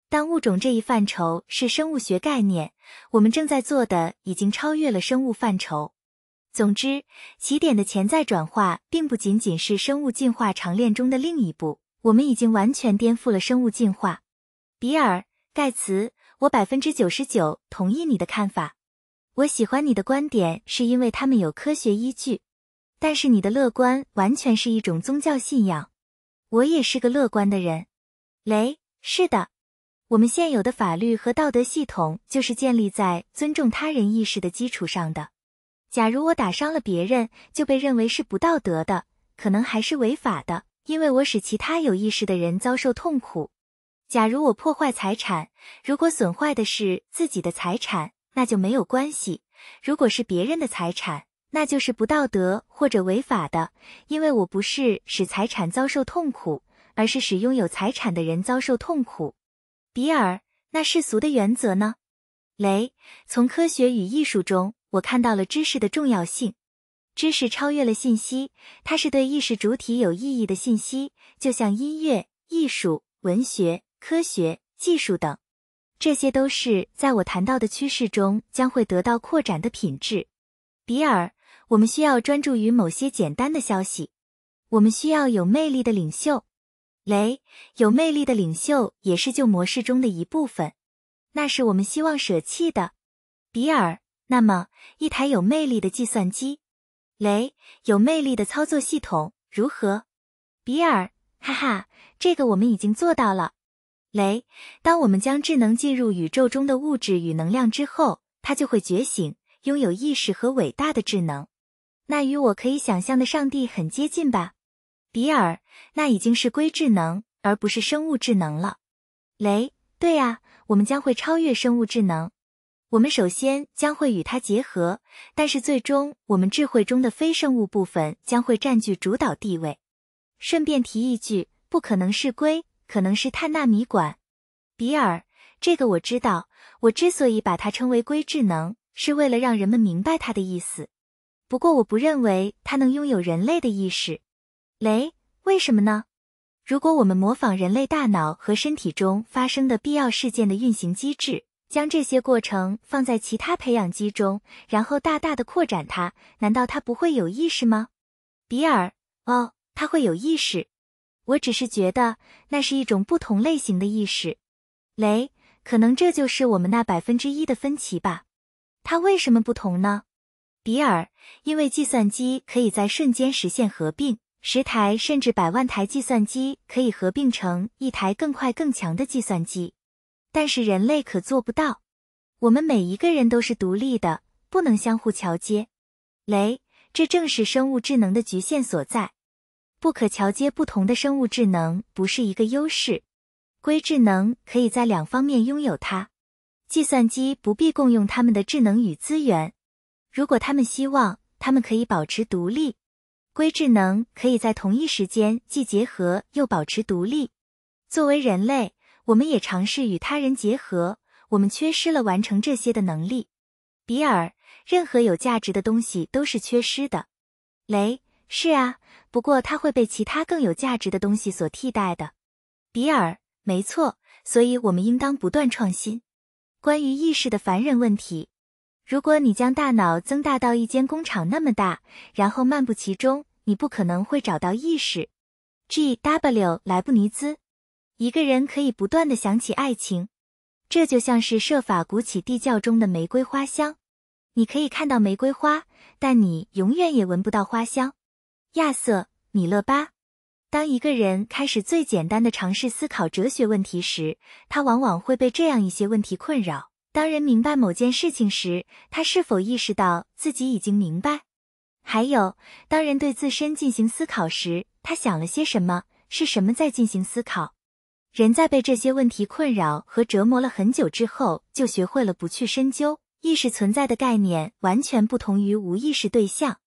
但物种这一范畴是生物学概念，我们正在做的已经超越了生物范畴。总之，起点的潜在转化并不仅仅是生物进化长链中的另一步，我们已经完全颠覆了生物进化。比尔·盖茨，我百分之九十九同意你的看法。我喜欢你的观点，是因为他们有科学依据。但是你的乐观完全是一种宗教信仰。我也是个乐观的人，雷。是的，我们现有的法律和道德系统就是建立在尊重他人意识的基础上的。假如我打伤了别人，就被认为是不道德的，可能还是违法的，因为我使其他有意识的人遭受痛苦。假如我破坏财产，如果损坏的是自己的财产，那就没有关系；如果是别人的财产，那就是不道德或者违法的，因为我不是使财产遭受痛苦，而是使拥有财产的人遭受痛苦。比尔，那世俗的原则呢？雷，从科学与艺术中，我看到了知识的重要性。知识超越了信息，它是对意识主体有意义的信息，就像音乐、艺术、文学、科学技术等，这些都是在我谈到的趋势中将会得到扩展的品质。比尔。我们需要专注于某些简单的消息。我们需要有魅力的领袖。雷，有魅力的领袖也是旧模式中的一部分，那是我们希望舍弃的。比尔，那么一台有魅力的计算机？雷，有魅力的操作系统如何？比尔，哈哈，这个我们已经做到了。雷，当我们将智能进入宇宙中的物质与能量之后，它就会觉醒，拥有意识和伟大的智能。那与我可以想象的上帝很接近吧，比尔？那已经是硅智能，而不是生物智能了。雷，对啊，我们将会超越生物智能。我们首先将会与它结合，但是最终我们智慧中的非生物部分将会占据主导地位。顺便提一句，不可能是硅，可能是碳纳米管。比尔，这个我知道。我之所以把它称为硅智能，是为了让人们明白它的意思。不过，我不认为它能拥有人类的意识。雷，为什么呢？如果我们模仿人类大脑和身体中发生的必要事件的运行机制，将这些过程放在其他培养基中，然后大大的扩展它，难道它不会有意识吗？比尔，哦，它会有意识。我只是觉得那是一种不同类型的意识。雷，可能这就是我们那百分之一的分歧吧。它为什么不同呢？比尔，因为计算机可以在瞬间实现合并，十台甚至百万台计算机可以合并成一台更快更强的计算机，但是人类可做不到。我们每一个人都是独立的，不能相互桥接。雷，这正是生物智能的局限所在。不可桥接不同的生物智能不是一个优势。硅智能可以在两方面拥有它，计算机不必共用它们的智能与资源。如果他们希望，他们可以保持独立。硅智能可以在同一时间既结合又保持独立。作为人类，我们也尝试与他人结合，我们缺失了完成这些的能力。比尔，任何有价值的东西都是缺失的。雷，是啊，不过它会被其他更有价值的东西所替代的。比尔，没错，所以我们应当不断创新。关于意识的凡人问题。如果你将大脑增大到一间工厂那么大，然后漫步其中，你不可能会找到意识。G.W. 莱布尼兹，一个人可以不断的想起爱情，这就像是设法鼓起地窖中的玫瑰花香。你可以看到玫瑰花，但你永远也闻不到花香。亚瑟·米勒巴，当一个人开始最简单的尝试思考哲学问题时，他往往会被这样一些问题困扰。当人明白某件事情时，他是否意识到自己已经明白？还有，当人对自身进行思考时，他想了些什么？是什么在进行思考？人在被这些问题困扰和折磨了很久之后，就学会了不去深究。意识存在的概念完全不同于无意识对象。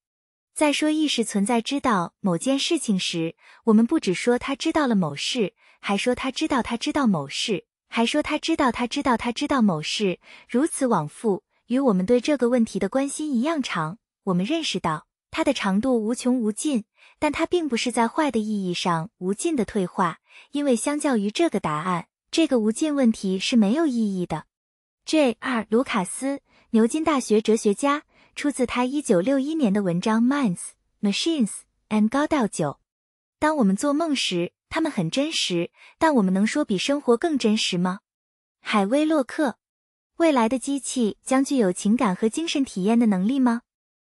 在说意识存在知道某件事情时，我们不只说他知道了某事，还说他知道他知道某事。还说他知道他知道他知道某事如此往复，与我们对这个问题的关心一样长。我们认识到它的长度无穷无尽，但它并不是在坏的意义上无尽的退化，因为相较于这个答案，这个无尽问题是没有意义的。J.R. 卢卡斯，牛津大学哲学家，出自他1961年的文章《Minds, Machines, and God》。九，当我们做梦时。他们很真实，但我们能说比生活更真实吗？海威洛克，未来的机器将具有情感和精神体验的能力吗？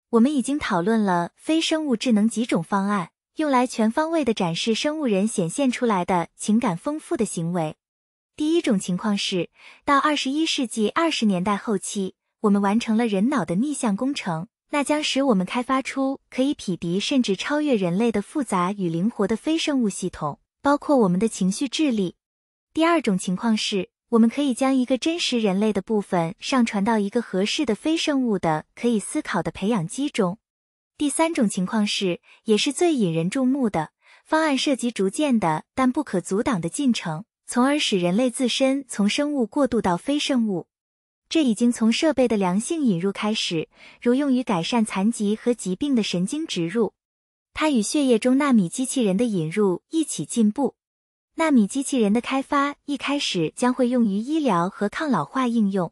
我们已经讨论了非生物智能几种方案，用来全方位的展示生物人显现出来的情感丰富的行为。第一种情况是，到二十一世纪二十年代后期，我们完成了人脑的逆向工程，那将使我们开发出可以匹敌甚至超越人类的复杂与灵活的非生物系统。包括我们的情绪智力。第二种情况是，我们可以将一个真实人类的部分上传到一个合适的非生物的可以思考的培养基中。第三种情况是，也是最引人注目的方案，涉及逐渐的但不可阻挡的进程，从而使人类自身从生物过渡到非生物。这已经从设备的良性引入开始，如用于改善残疾和疾病的神经植入。它与血液中纳米机器人的引入一起进步。纳米机器人的开发一开始将会用于医疗和抗老化应用，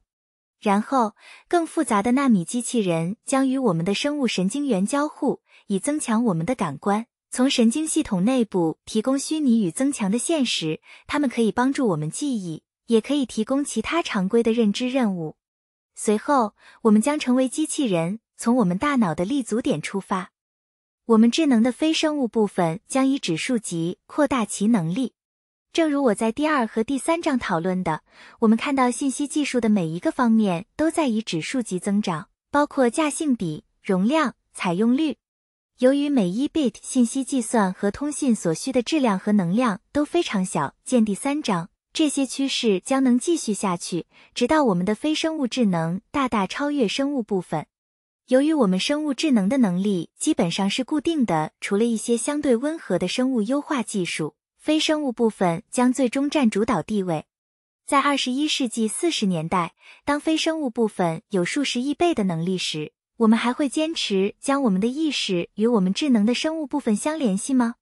然后更复杂的纳米机器人将与我们的生物神经元交互，以增强我们的感官，从神经系统内部提供虚拟与增强的现实。它们可以帮助我们记忆，也可以提供其他常规的认知任务。随后，我们将成为机器人，从我们大脑的立足点出发。我们智能的非生物部分将以指数级扩大其能力，正如我在第二和第三章讨论的，我们看到信息技术的每一个方面都在以指数级增长，包括价性比、容量、采用率。由于每一 bit 信息计算和通信所需的质量和能量都非常小，见第三章，这些趋势将能继续下去，直到我们的非生物智能大大超越生物部分。由于我们生物智能的能力基本上是固定的，除了一些相对温和的生物优化技术，非生物部分将最终占主导地位。在二十一世纪四十年代，当非生物部分有数十亿倍的能力时，我们还会坚持将我们的意识与我们智能的生物部分相联系吗？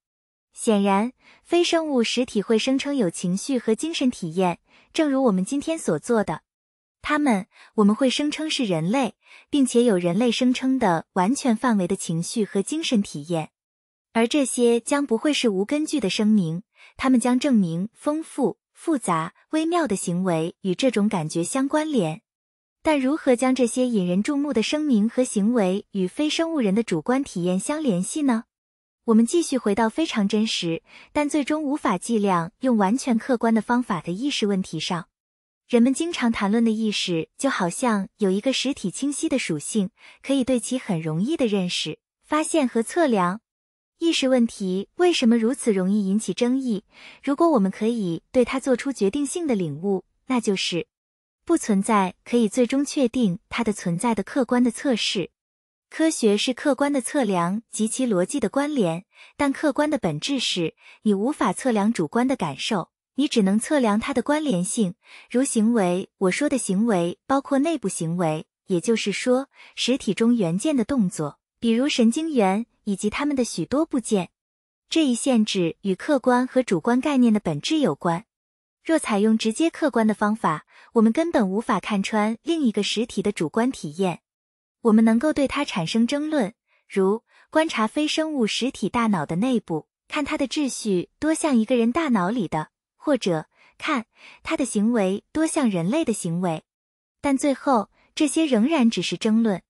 显然，非生物实体会声称有情绪和精神体验，正如我们今天所做的。他们，我们会声称是人类，并且有人类声称的完全范围的情绪和精神体验，而这些将不会是无根据的声明。他们将证明丰富、复杂、微妙的行为与这种感觉相关联。但如何将这些引人注目的声明和行为与非生物人的主观体验相联系呢？我们继续回到非常真实，但最终无法计量、用完全客观的方法的意识问题上。人们经常谈论的意识，就好像有一个实体清晰的属性，可以对其很容易的认识、发现和测量。意识问题为什么如此容易引起争议？如果我们可以对它做出决定性的领悟，那就是不存在可以最终确定它的存在的客观的测试。科学是客观的测量及其逻辑的关联，但客观的本质是你无法测量主观的感受。你只能测量它的关联性，如行为。我说的行为包括内部行为，也就是说，实体中元件的动作，比如神经元以及它们的许多部件。这一限制与客观和主观概念的本质有关。若采用直接客观的方法，我们根本无法看穿另一个实体的主观体验。我们能够对它产生争论，如观察非生物实体大脑的内部，看它的秩序多像一个人大脑里的。或者看他的行为多像人类的行为，但最后这些仍然只是争论。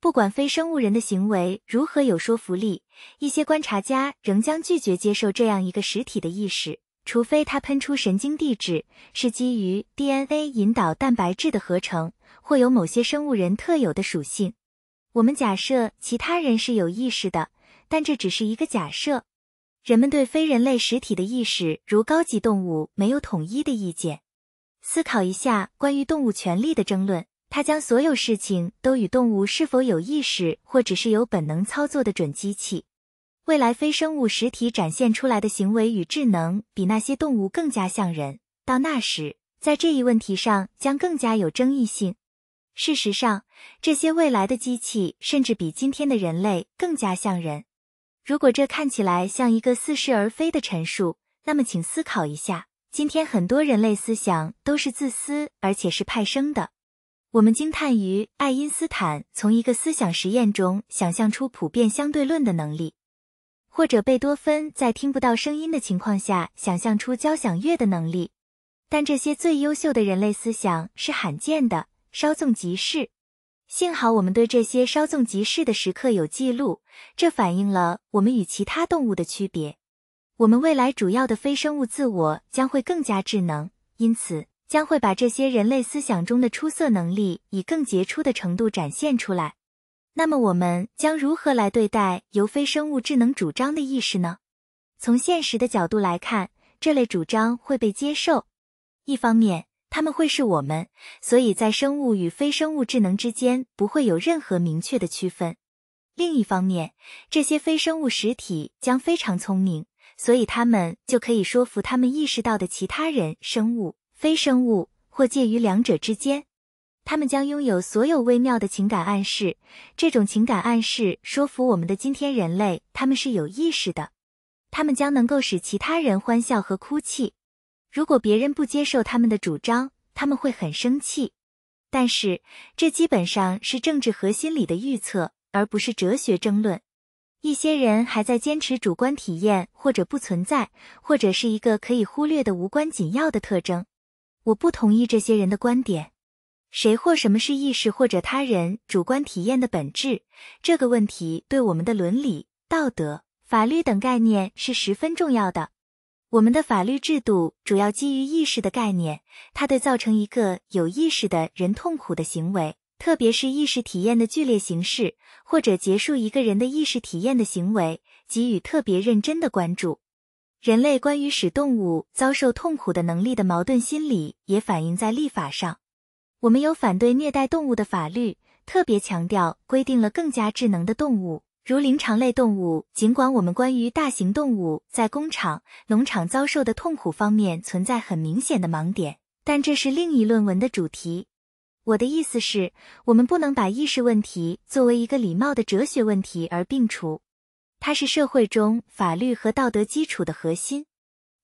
不管非生物人的行为如何有说服力，一些观察家仍将拒绝接受这样一个实体的意识，除非它喷出神经递质是基于 DNA 引导蛋白质的合成，或有某些生物人特有的属性。我们假设其他人是有意识的，但这只是一个假设。人们对非人类实体的意识，如高级动物，没有统一的意见。思考一下关于动物权利的争论。它将所有事情都与动物是否有意识，或只是有本能操作的准机器。未来非生物实体展现出来的行为与智能，比那些动物更加像人。到那时，在这一问题上将更加有争议性。事实上，这些未来的机器甚至比今天的人类更加像人。如果这看起来像一个似是而非的陈述，那么请思考一下：今天很多人类思想都是自私而且是派生的。我们惊叹于爱因斯坦从一个思想实验中想象出普遍相对论的能力，或者贝多芬在听不到声音的情况下想象出交响乐的能力。但这些最优秀的人类思想是罕见的，稍纵即逝。幸好我们对这些稍纵即逝的时刻有记录，这反映了我们与其他动物的区别。我们未来主要的非生物自我将会更加智能，因此将会把这些人类思想中的出色能力以更杰出的程度展现出来。那么我们将如何来对待由非生物智能主张的意识呢？从现实的角度来看，这类主张会被接受。一方面，他们会是我们，所以在生物与非生物智能之间不会有任何明确的区分。另一方面，这些非生物实体将非常聪明，所以他们就可以说服他们意识到的其他人，生物、非生物或介于两者之间。他们将拥有所有微妙的情感暗示，这种情感暗示说服我们的今天人类，他们是有意识的。他们将能够使其他人欢笑和哭泣。如果别人不接受他们的主张，他们会很生气。但是，这基本上是政治核心里的预测，而不是哲学争论。一些人还在坚持主观体验或者不存在，或者是一个可以忽略的无关紧要的特征。我不同意这些人的观点。谁或什么是意识或者他人主观体验的本质？这个问题对我们的伦理、道德、法律等概念是十分重要的。我们的法律制度主要基于意识的概念，它对造成一个有意识的人痛苦的行为，特别是意识体验的剧烈形式，或者结束一个人的意识体验的行为，给予特别认真的关注。人类关于使动物遭受痛苦的能力的矛盾心理也反映在立法上。我们有反对虐待动物的法律，特别强调规定了更加智能的动物。如灵长类动物，尽管我们关于大型动物在工厂、农场遭受的痛苦方面存在很明显的盲点，但这是另一论文的主题。我的意思是，我们不能把意识问题作为一个礼貌的哲学问题而摒除，它是社会中法律和道德基础的核心。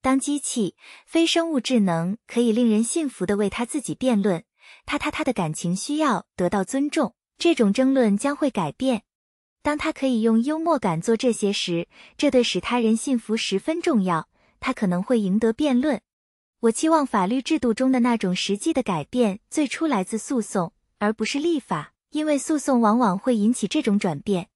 当机器非生物智能可以令人信服的为他自己辩论，他他他的感情需要得到尊重，这种争论将会改变。当他可以用幽默感做这些时，这对使他人信服十分重要。他可能会赢得辩论。我期望法律制度中的那种实际的改变最初来自诉讼，而不是立法，因为诉讼往往会引起这种转变。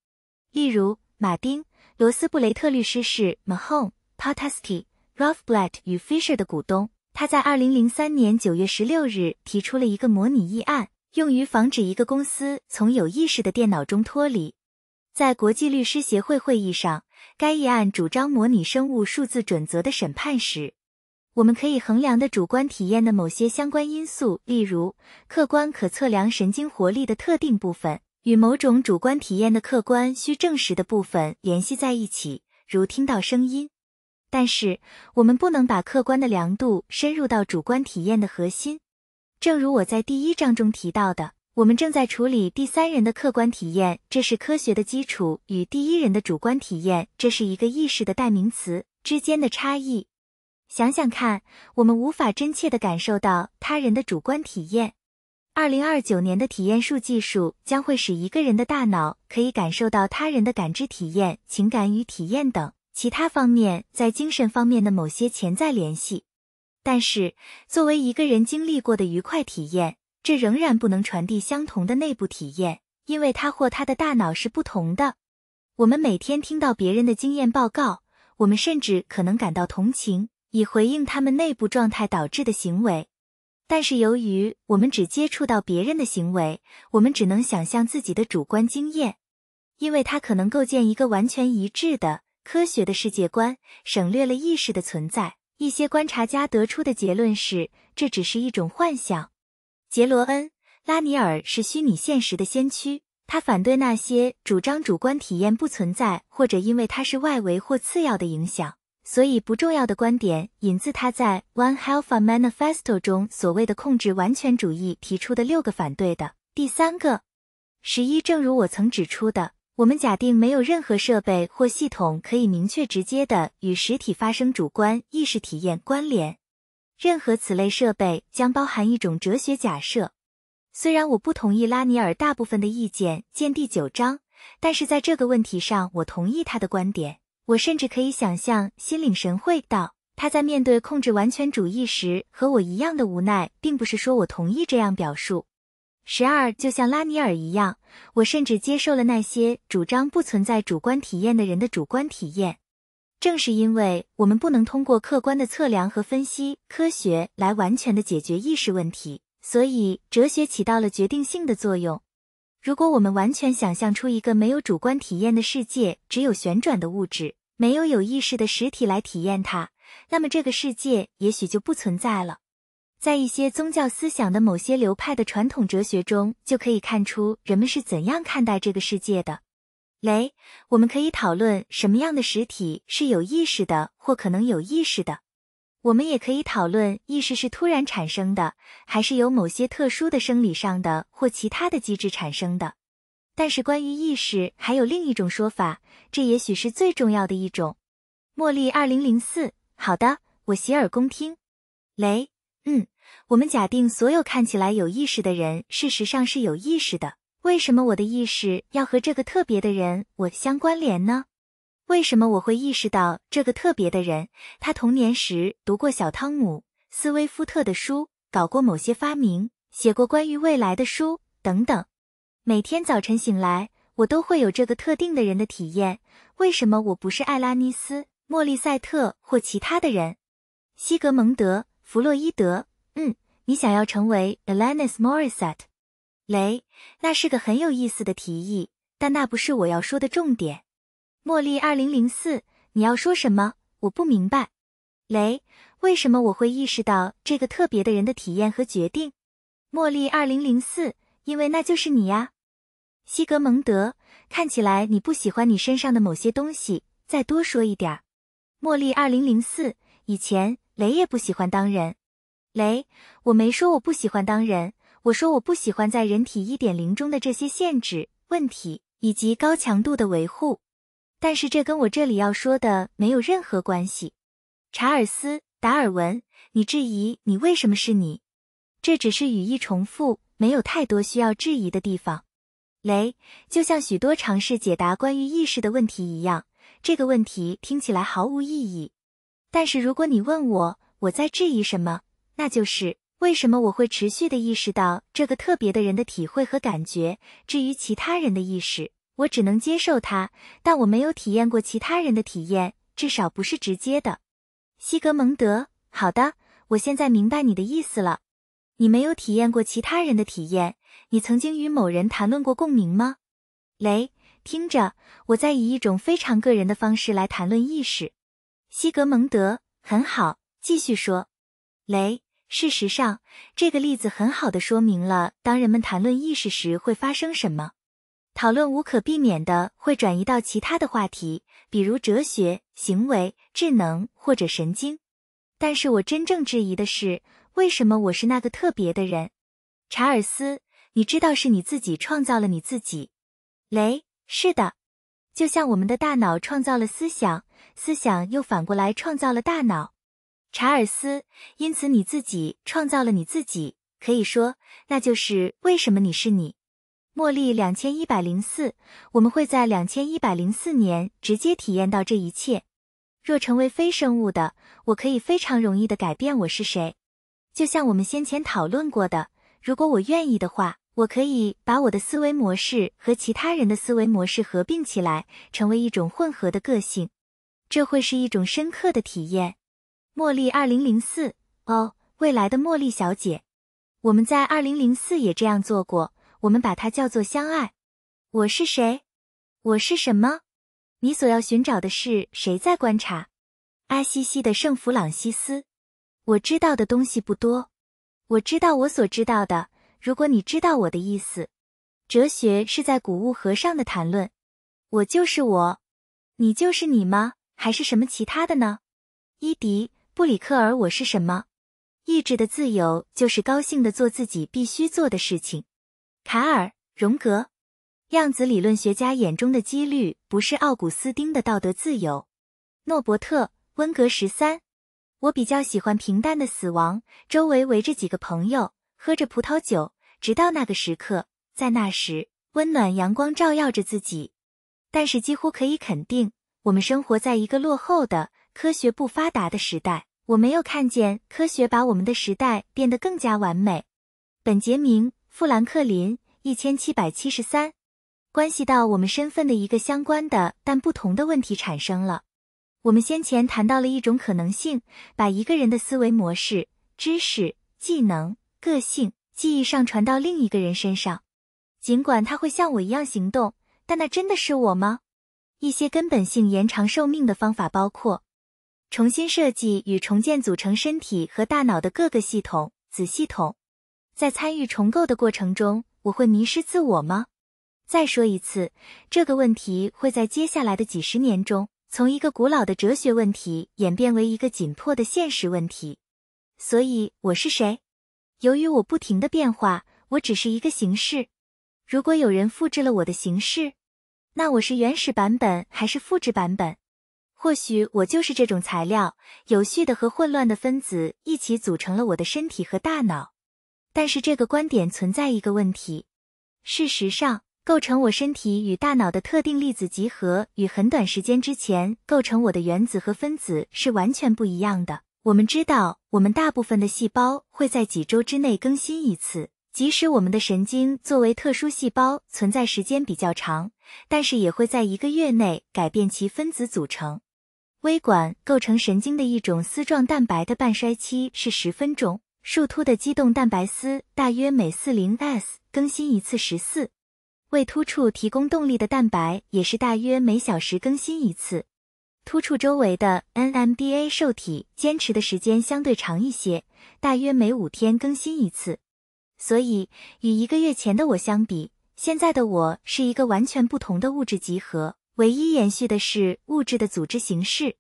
例如，马丁·罗斯布雷特律师是 Mahon, p o t a s t i Rothblatt 与 Fisher 的股东。他在2003年9月16日提出了一个模拟议案，用于防止一个公司从有意识的电脑中脱离。在国际律师协会会议上，该议案主张模拟生物数字准则的审判时，我们可以衡量的主观体验的某些相关因素，例如客观可测量神经活力的特定部分与某种主观体验的客观需证实的部分联系在一起，如听到声音。但是，我们不能把客观的量度深入到主观体验的核心，正如我在第一章中提到的。我们正在处理第三人的客观体验，这是科学的基础与第一人的主观体验，这是一个意识的代名词之间的差异。想想看，我们无法真切地感受到他人的主观体验。二零二九年的体验数技术将会使一个人的大脑可以感受到他人的感知体验、情感与体验等其他方面在精神方面的某些潜在联系。但是，作为一个人经历过的愉快体验。这仍然不能传递相同的内部体验，因为他或他的大脑是不同的。我们每天听到别人的经验报告，我们甚至可能感到同情，以回应他们内部状态导致的行为。但是，由于我们只接触到别人的行为，我们只能想象自己的主观经验，因为它可能构建一个完全一致的科学的世界观，省略了意识的存在。一些观察家得出的结论是，这只是一种幻想。杰罗恩·拉尼尔是虚拟现实的先驱，他反对那些主张主观体验不存在，或者因为它是外围或次要的影响，所以不重要的观点。引自他在 One h a l t h a Manifesto 中所谓的“控制完全主义”提出的六个反对的第三个：十一。正如我曾指出的，我们假定没有任何设备或系统可以明确直接的与实体发生主观意识体验关联。任何此类设备将包含一种哲学假设。虽然我不同意拉尼尔大部分的意见（见第九章），但是在这个问题上，我同意他的观点。我甚至可以想象，心领神会到他在面对控制完全主义时和我一样的无奈，并不是说我同意这样表述。十二，就像拉尼尔一样，我甚至接受了那些主张不存在主观体验的人的主观体验。正是因为我们不能通过客观的测量和分析科学来完全的解决意识问题，所以哲学起到了决定性的作用。如果我们完全想象出一个没有主观体验的世界，只有旋转的物质，没有有意识的实体来体验它，那么这个世界也许就不存在了。在一些宗教思想的某些流派的传统哲学中，就可以看出人们是怎样看待这个世界的。雷，我们可以讨论什么样的实体是有意识的或可能有意识的。我们也可以讨论意识是突然产生的，还是由某些特殊的生理上的或其他的机制产生的。但是关于意识，还有另一种说法，这也许是最重要的一种。茉莉二零零四，好的，我洗耳恭听。雷，嗯，我们假定所有看起来有意识的人，事实上是有意识的。为什么我的意识要和这个特别的人我相关联呢？为什么我会意识到这个特别的人？他童年时读过小汤姆·斯威夫特的书，搞过某些发明，写过关于未来的书等等。每天早晨醒来，我都会有这个特定的人的体验。为什么我不是艾拉尼斯、莫利塞特或其他的人？西格蒙德·弗洛伊德，嗯，你想要成为 Alanis Morissette？雷，那是个很有意思的提议，但那不是我要说的重点。茉莉二零零四，你要说什么？我不明白。雷，为什么我会意识到这个特别的人的体验和决定？茉莉二零零四，因为那就是你呀。西格蒙德，看起来你不喜欢你身上的某些东西。再多说一点儿。茉莉二零零四，以前雷也不喜欢当人。雷，我没说我不喜欢当人。我说我不喜欢在人体1.0中的这些限制问题以及高强度的维护，但是这跟我这里要说的没有任何关系。查尔斯·达尔文，你质疑你为什么是你？这只是语义重复，没有太多需要质疑的地方。雷，就像许多尝试解答关于意识的问题一样，这个问题听起来毫无意义。但是如果你问我我在质疑什么，那就是。为什么我会持续地意识到这个特别的人的体会和感觉？至于其他人的意识，我只能接受它，但我没有体验过其他人的体验，至少不是直接的。西格蒙德，好的，我现在明白你的意思了。你没有体验过其他人的体验，你曾经与某人谈论过共鸣吗？雷，听着，我在以一种非常个人的方式来谈论意识。西格蒙德，很好，继续说，雷。事实上，这个例子很好的说明了，当人们谈论意识时会发生什么。讨论无可避免的会转移到其他的话题，比如哲学、行为、智能或者神经。但是我真正质疑的是，为什么我是那个特别的人？查尔斯，你知道是你自己创造了你自己。雷，是的，就像我们的大脑创造了思想，思想又反过来创造了大脑。查尔斯，因此你自己创造了你自己，可以说，那就是为什么你是你。茉莉两千一百零四，我们会在两千一百零四年直接体验到这一切。若成为非生物的，我可以非常容易的改变我是谁，就像我们先前讨论过的，如果我愿意的话，我可以把我的思维模式和其他人的思维模式合并起来，成为一种混合的个性。这会是一种深刻的体验。茉莉二零零四哦，未来的茉莉小姐，我们在二零零四也这样做过，我们把它叫做相爱。我是谁？我是什么？你所要寻找的是谁在观察？阿西西的圣弗朗西斯，我知道的东西不多，我知道我所知道的。如果你知道我的意思，哲学是在谷物和上的谈论。我就是我，你就是你吗？还是什么其他的呢？伊迪。布里克尔，我是什么？意志的自由就是高兴的做自己必须做的事情。卡尔·荣格，量子理论学家眼中的几率不是奥古斯丁的道德自由。诺伯特·温格十三，我比较喜欢平淡的死亡，周围围着几个朋友，喝着葡萄酒，直到那个时刻，在那时温暖阳光照耀着自己。但是几乎可以肯定，我们生活在一个落后的。科学不发达的时代，我没有看见科学把我们的时代变得更加完美。本杰明·富兰克林，一千七百七十三。关系到我们身份的一个相关的但不同的问题产生了。我们先前谈到了一种可能性，把一个人的思维模式、知识、技能、个性、记忆上传到另一个人身上，尽管他会像我一样行动，但那真的是我吗？一些根本性延长寿命的方法包括。重新设计与重建组成身体和大脑的各个系统、子系统，在参与重构的过程中，我会迷失自我吗？再说一次，这个问题会在接下来的几十年中，从一个古老的哲学问题演变为一个紧迫的现实问题。所以，我是谁？由于我不停的变化，我只是一个形式。如果有人复制了我的形式，那我是原始版本还是复制版本？或许我就是这种材料，有序的和混乱的分子一起组成了我的身体和大脑。但是这个观点存在一个问题。事实上，构成我身体与大脑的特定粒子集合，与很短时间之前构成我的原子和分子是完全不一样的。我们知道，我们大部分的细胞会在几周之内更新一次，即使我们的神经作为特殊细胞存在时间比较长，但是也会在一个月内改变其分子组成。微管构成神经的一种丝状蛋白的半衰期是十分钟，树突的肌动蛋白丝大约每四零 s 更新一次十四，为突触提供动力的蛋白也是大约每小时更新一次，突触周围的 NMDA 受体坚持的时间相对长一些，大约每五天更新一次。所以，与一个月前的我相比，现在的我是一个完全不同的物质集合。唯一延续的是物质的组织形式，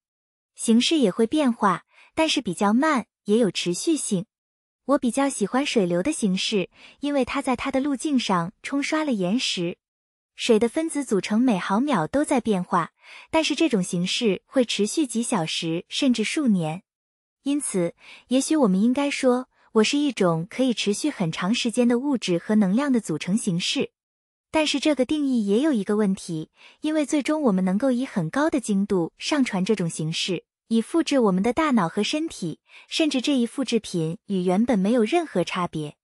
形式也会变化，但是比较慢，也有持续性。我比较喜欢水流的形式，因为它在它的路径上冲刷了岩石。水的分子组成每毫秒都在变化，但是这种形式会持续几小时甚至数年。因此，也许我们应该说，我是一种可以持续很长时间的物质和能量的组成形式。但是这个定义也有一个问题，因为最终我们能够以很高的精度上传这种形式，以复制我们的大脑和身体，甚至这一复制品与原本没有任何差别。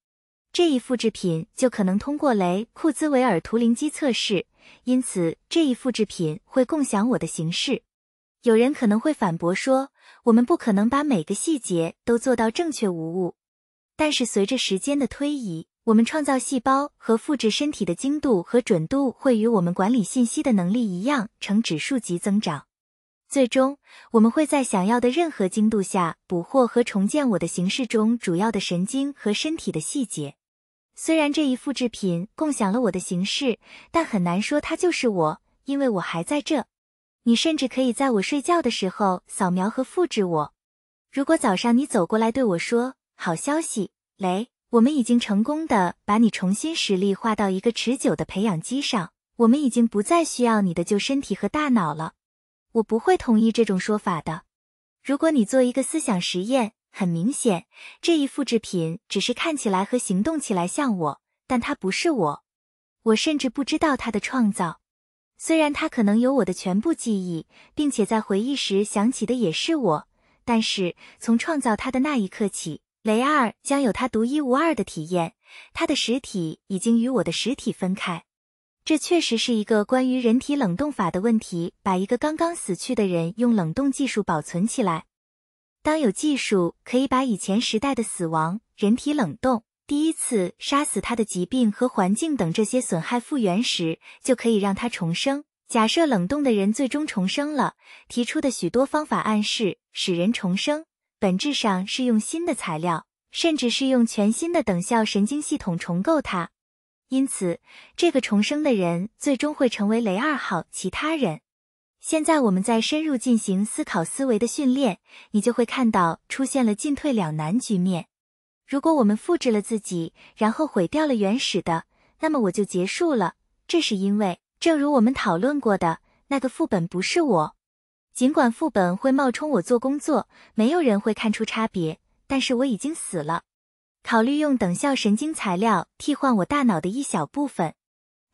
这一复制品就可能通过雷库兹韦尔图灵机测试，因此这一复制品会共享我的形式。有人可能会反驳说，我们不可能把每个细节都做到正确无误，但是随着时间的推移。我们创造细胞和复制身体的精度和准度会与我们管理信息的能力一样呈指数级增长。最终，我们会在想要的任何精度下捕获和重建我的形式中主要的神经和身体的细节。虽然这一复制品共享了我的形式，但很难说它就是我，因为我还在这。你甚至可以在我睡觉的时候扫描和复制我。如果早上你走过来对我说“好消息，雷”。我们已经成功的把你重新实力化到一个持久的培养基上。我们已经不再需要你的旧身体和大脑了。我不会同意这种说法的。如果你做一个思想实验，很明显，这一复制品只是看起来和行动起来像我，但它不是我。我甚至不知道它的创造。虽然它可能有我的全部记忆，并且在回忆时想起的也是我，但是从创造它的那一刻起。雷二将有他独一无二的体验。他的实体已经与我的实体分开。这确实是一个关于人体冷冻法的问题：把一个刚刚死去的人用冷冻技术保存起来。当有技术可以把以前时代的死亡、人体冷冻、第一次杀死他的疾病和环境等这些损害复原时，就可以让他重生。假设冷冻的人最终重生了，提出的许多方法暗示使人重生。本质上是用新的材料，甚至是用全新的等效神经系统重构它，因此这个重生的人最终会成为雷二号。其他人，现在我们在深入进行思考思维的训练，你就会看到出现了进退两难局面。如果我们复制了自己，然后毁掉了原始的，那么我就结束了。这是因为，正如我们讨论过的，那个副本不是我。尽管副本会冒充我做工作，没有人会看出差别，但是我已经死了。考虑用等效神经材料替换我大脑的一小部分。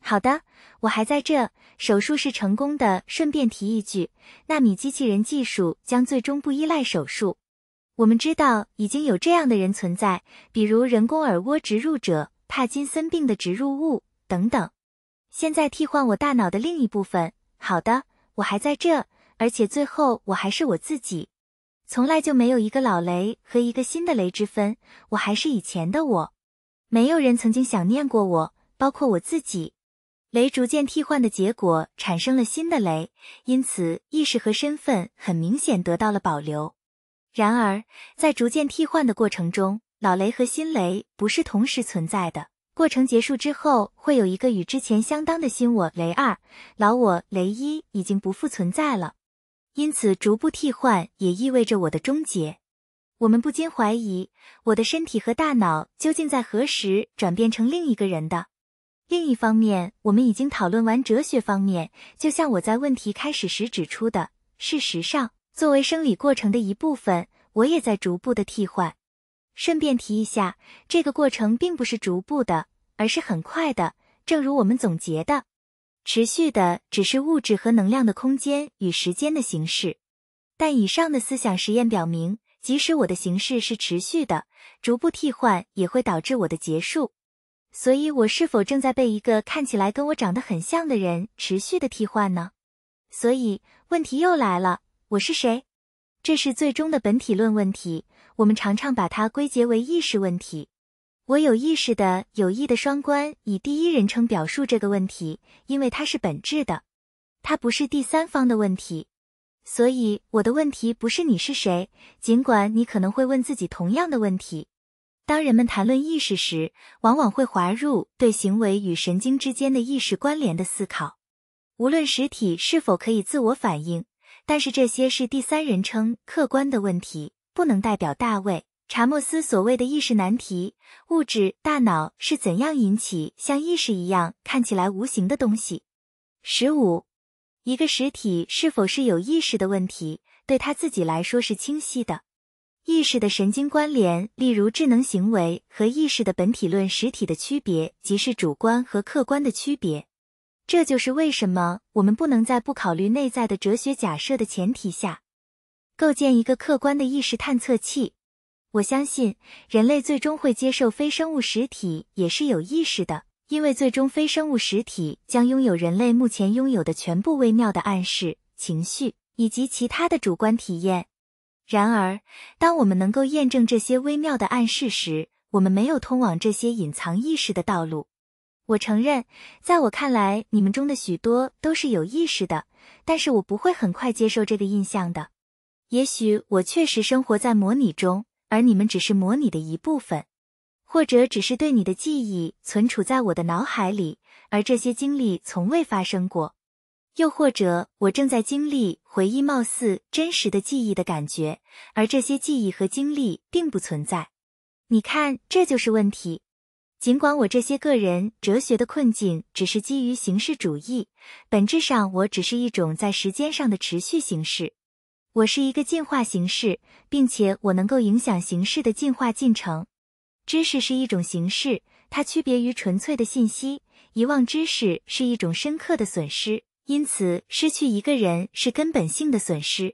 好的，我还在这。手术是成功的。顺便提一句，纳米机器人技术将最终不依赖手术。我们知道已经有这样的人存在，比如人工耳蜗植入者、帕金森病的植入物等等。现在替换我大脑的另一部分。好的，我还在这。而且最后我还是我自己，从来就没有一个老雷和一个新的雷之分，我还是以前的我。没有人曾经想念过我，包括我自己。雷逐渐替换的结果产生了新的雷，因此意识和身份很明显得到了保留。然而，在逐渐替换的过程中，老雷和新雷不是同时存在的。过程结束之后，会有一个与之前相当的新我。雷二、老我、雷一已经不复存在了。因此，逐步替换也意味着我的终结。我们不禁怀疑，我的身体和大脑究竟在何时转变成另一个人的？另一方面，我们已经讨论完哲学方面，就像我在问题开始时指出的。事实上，作为生理过程的一部分，我也在逐步的替换。顺便提一下，这个过程并不是逐步的，而是很快的，正如我们总结的。持续的只是物质和能量的空间与时间的形式，但以上的思想实验表明，即使我的形式是持续的，逐步替换也会导致我的结束。所以，我是否正在被一个看起来跟我长得很像的人持续的替换呢？所以，问题又来了：我是谁？这是最终的本体论问题。我们常常把它归结为意识问题。我有意识的有意的双关，以第一人称表述这个问题，因为它是本质的，它不是第三方的问题。所以我的问题不是你是谁，尽管你可能会问自己同样的问题。当人们谈论意识时，往往会滑入对行为与神经之间的意识关联的思考。无论实体是否可以自我反应，但是这些是第三人称客观的问题，不能代表大卫。查莫斯所谓的意识难题：物质大脑是怎样引起像意识一样看起来无形的东西？十五，一个实体是否是有意识的问题，对他自己来说是清晰的。意识的神经关联，例如智能行为和意识的本体论实体的区别，即是主观和客观的区别。这就是为什么我们不能在不考虑内在的哲学假设的前提下，构建一个客观的意识探测器。我相信人类最终会接受非生物实体也是有意识的，因为最终非生物实体将拥有人类目前拥有的全部微妙的暗示、情绪以及其他的主观体验。然而，当我们能够验证这些微妙的暗示时，我们没有通往这些隐藏意识的道路。我承认，在我看来，你们中的许多都是有意识的，但是我不会很快接受这个印象的。也许我确实生活在模拟中。而你们只是模拟的一部分，或者只是对你的记忆存储在我的脑海里，而这些经历从未发生过；又或者我正在经历回忆貌似真实的记忆的感觉，而这些记忆和经历并不存在。你看，这就是问题。尽管我这些个人哲学的困境只是基于形式主义，本质上我只是一种在时间上的持续形式。我是一个进化形式，并且我能够影响形式的进化进程。知识是一种形式，它区别于纯粹的信息。遗忘知识是一种深刻的损失，因此失去一个人是根本性的损失。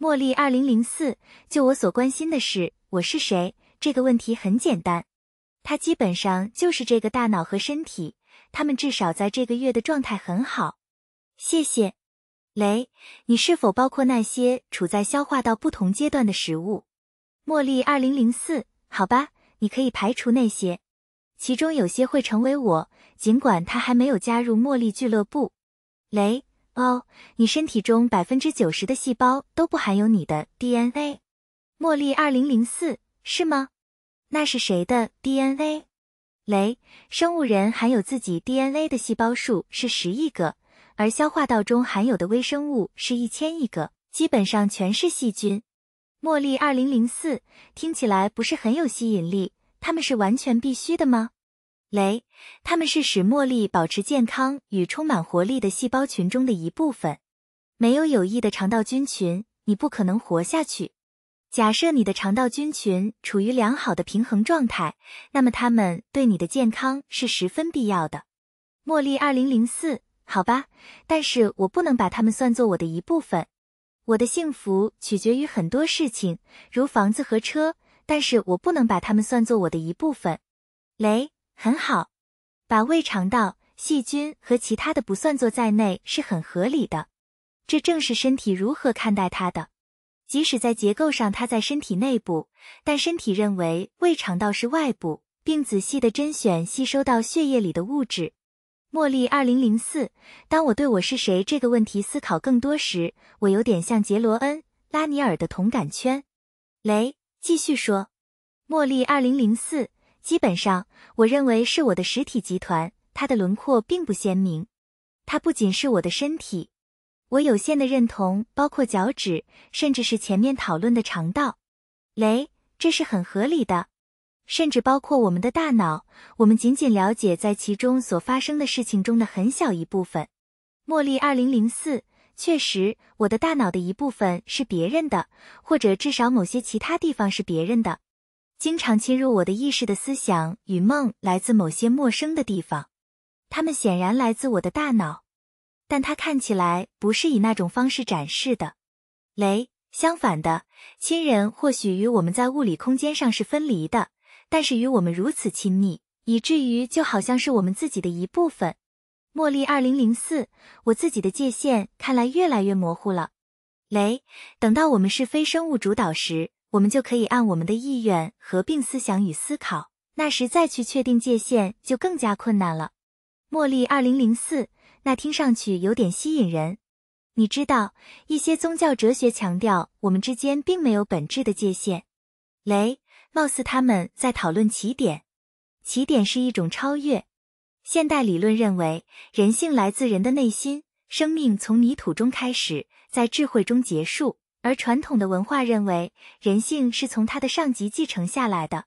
茉莉，二零零四。就我所关心的是，我是谁这个问题很简单，它基本上就是这个大脑和身体。他们至少在这个月的状态很好。谢谢。雷，你是否包括那些处在消化道不同阶段的食物？茉莉二零零四，好吧，你可以排除那些，其中有些会成为我，尽管他还没有加入茉莉俱乐部。雷，哦，你身体中百分之九十的细胞都不含有你的 DNA。茉莉二零零四，是吗？那是谁的 DNA？雷，生物人含有自己 DNA 的细胞数是十亿个。而消化道中含有的微生物是一千亿个，基本上全是细菌。茉莉二零零四，听起来不是很有吸引力。它们是完全必须的吗？雷，他们是使茉莉保持健康与充满活力的细胞群中的一部分。没有有益的肠道菌群，你不可能活下去。假设你的肠道菌群处于良好的平衡状态，那么它们对你的健康是十分必要的。茉莉二零零四。好吧，但是我不能把他们算作我的一部分。我的幸福取决于很多事情，如房子和车，但是我不能把他们算作我的一部分。雷，很好，把胃肠道细菌和其他的不算作在内是很合理的。这正是身体如何看待它的。即使在结构上它在身体内部，但身体认为胃肠道是外部，并仔细的甄选吸收到血液里的物质。茉莉二零零四，当我对我是谁这个问题思考更多时，我有点像杰罗恩·拉尼尔的同感圈。雷继续说：“茉莉二零零四，基本上我认为是我的实体集团，它的轮廓并不鲜明。它不仅是我的身体，我有限的认同包括脚趾，甚至是前面讨论的肠道。”雷，这是很合理的。甚至包括我们的大脑，我们仅仅了解在其中所发生的事情中的很小一部分。茉莉二零零四，确实，我的大脑的一部分是别人的，或者至少某些其他地方是别人的。经常侵入我的意识的思想与梦来自某些陌生的地方，它们显然来自我的大脑，但它看起来不是以那种方式展示的。雷，相反的，亲人或许与我们在物理空间上是分离的。但是与我们如此亲密，以至于就好像是我们自己的一部分。茉莉二零零四，我自己的界限看来越来越模糊了。雷，等到我们是非生物主导时，我们就可以按我们的意愿合并思想与思考，那时再去确定界限就更加困难了。茉莉二零零四，那听上去有点吸引人。你知道，一些宗教哲学强调我们之间并没有本质的界限。雷。貌似他们在讨论起点，起点是一种超越。现代理论认为人性来自人的内心，生命从泥土中开始，在智慧中结束；而传统的文化认为人性是从他的上级继承下来的。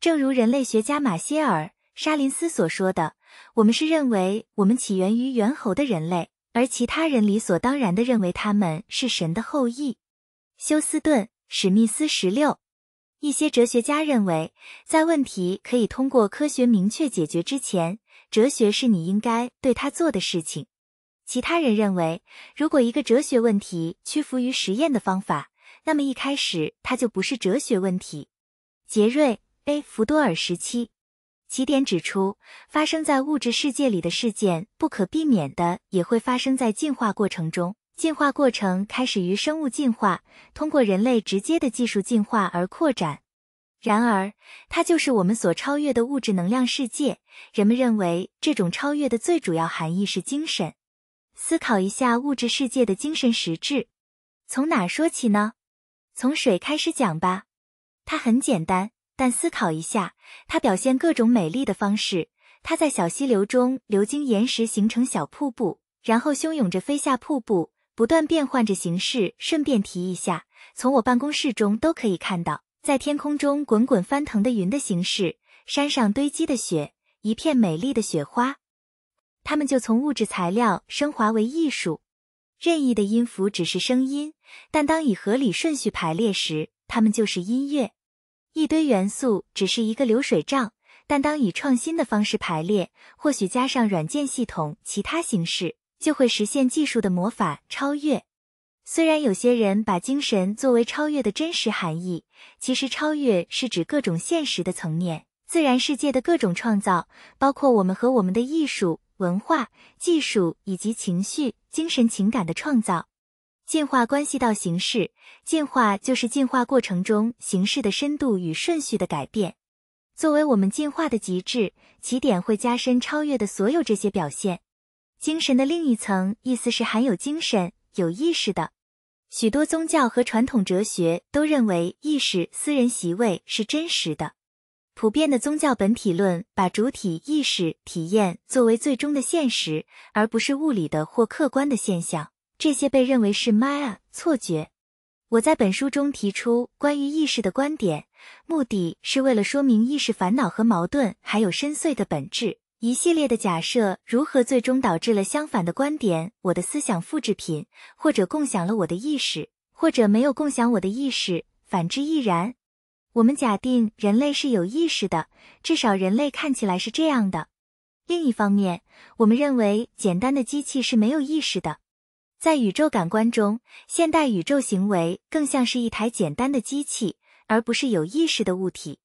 正如人类学家马歇尔·沙林斯所说的：“我们是认为我们起源于猿猴的人类，而其他人理所当然的认为他们是神的后裔。”休斯顿·史密斯十六。一些哲学家认为，在问题可以通过科学明确解决之前，哲学是你应该对他做的事情。其他人认为，如果一个哲学问题屈服于实验的方法，那么一开始它就不是哲学问题。杰瑞 ·A· 福多尔时期，起点指出，发生在物质世界里的事件不可避免的也会发生在进化过程中。进化过程开始于生物进化，通过人类直接的技术进化而扩展。然而，它就是我们所超越的物质能量世界。人们认为这种超越的最主要含义是精神。思考一下物质世界的精神实质，从哪说起呢？从水开始讲吧。它很简单，但思考一下，它表现各种美丽的方式。它在小溪流中流经岩石，形成小瀑布，然后汹涌着飞下瀑布。不断变换着形式。顺便提一下，从我办公室中都可以看到，在天空中滚滚翻腾的云的形式，山上堆积的雪，一片美丽的雪花。它们就从物质材料升华为艺术。任意的音符只是声音，但当以合理顺序排列时，它们就是音乐。一堆元素只是一个流水账，但当以创新的方式排列，或许加上软件系统，其他形式。就会实现技术的魔法超越。虽然有些人把精神作为超越的真实含义，其实超越是指各种现实的层面、自然世界的各种创造，包括我们和我们的艺术、文化、技术以及情绪、精神情感的创造。进化关系到形式，进化就是进化过程中形式的深度与顺序的改变。作为我们进化的极致起点，会加深超越的所有这些表现。精神的另一层意思是含有精神、有意识的。许多宗教和传统哲学都认为意识、私人席位是真实的。普遍的宗教本体论把主体意识体验作为最终的现实，而不是物理的或客观的现象。这些被认为是 Maya 错觉。我在本书中提出关于意识的观点，目的是为了说明意识烦恼和矛盾，还有深邃的本质。一系列的假设如何最终导致了相反的观点？我的思想复制品，或者共享了我的意识，或者没有共享我的意识，反之亦然。我们假定人类是有意识的，至少人类看起来是这样的。另一方面，我们认为简单的机器是没有意识的。在宇宙感官中，现代宇宙行为更像是一台简单的机器，而不是有意识的物体。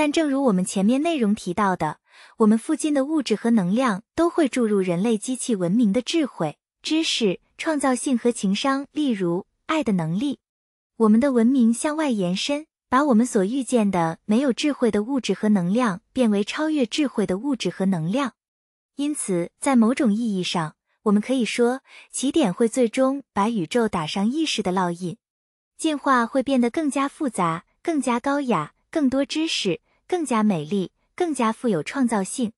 但正如我们前面内容提到的，我们附近的物质和能量都会注入人类机器文明的智慧、知识、创造性和情商，例如爱的能力。我们的文明向外延伸，把我们所遇见的没有智慧的物质和能量变为超越智慧的物质和能量。因此，在某种意义上，我们可以说，起点会最终把宇宙打上意识的烙印，进化会变得更加复杂、更加高雅、更多知识。更加美丽，更加富有创造性。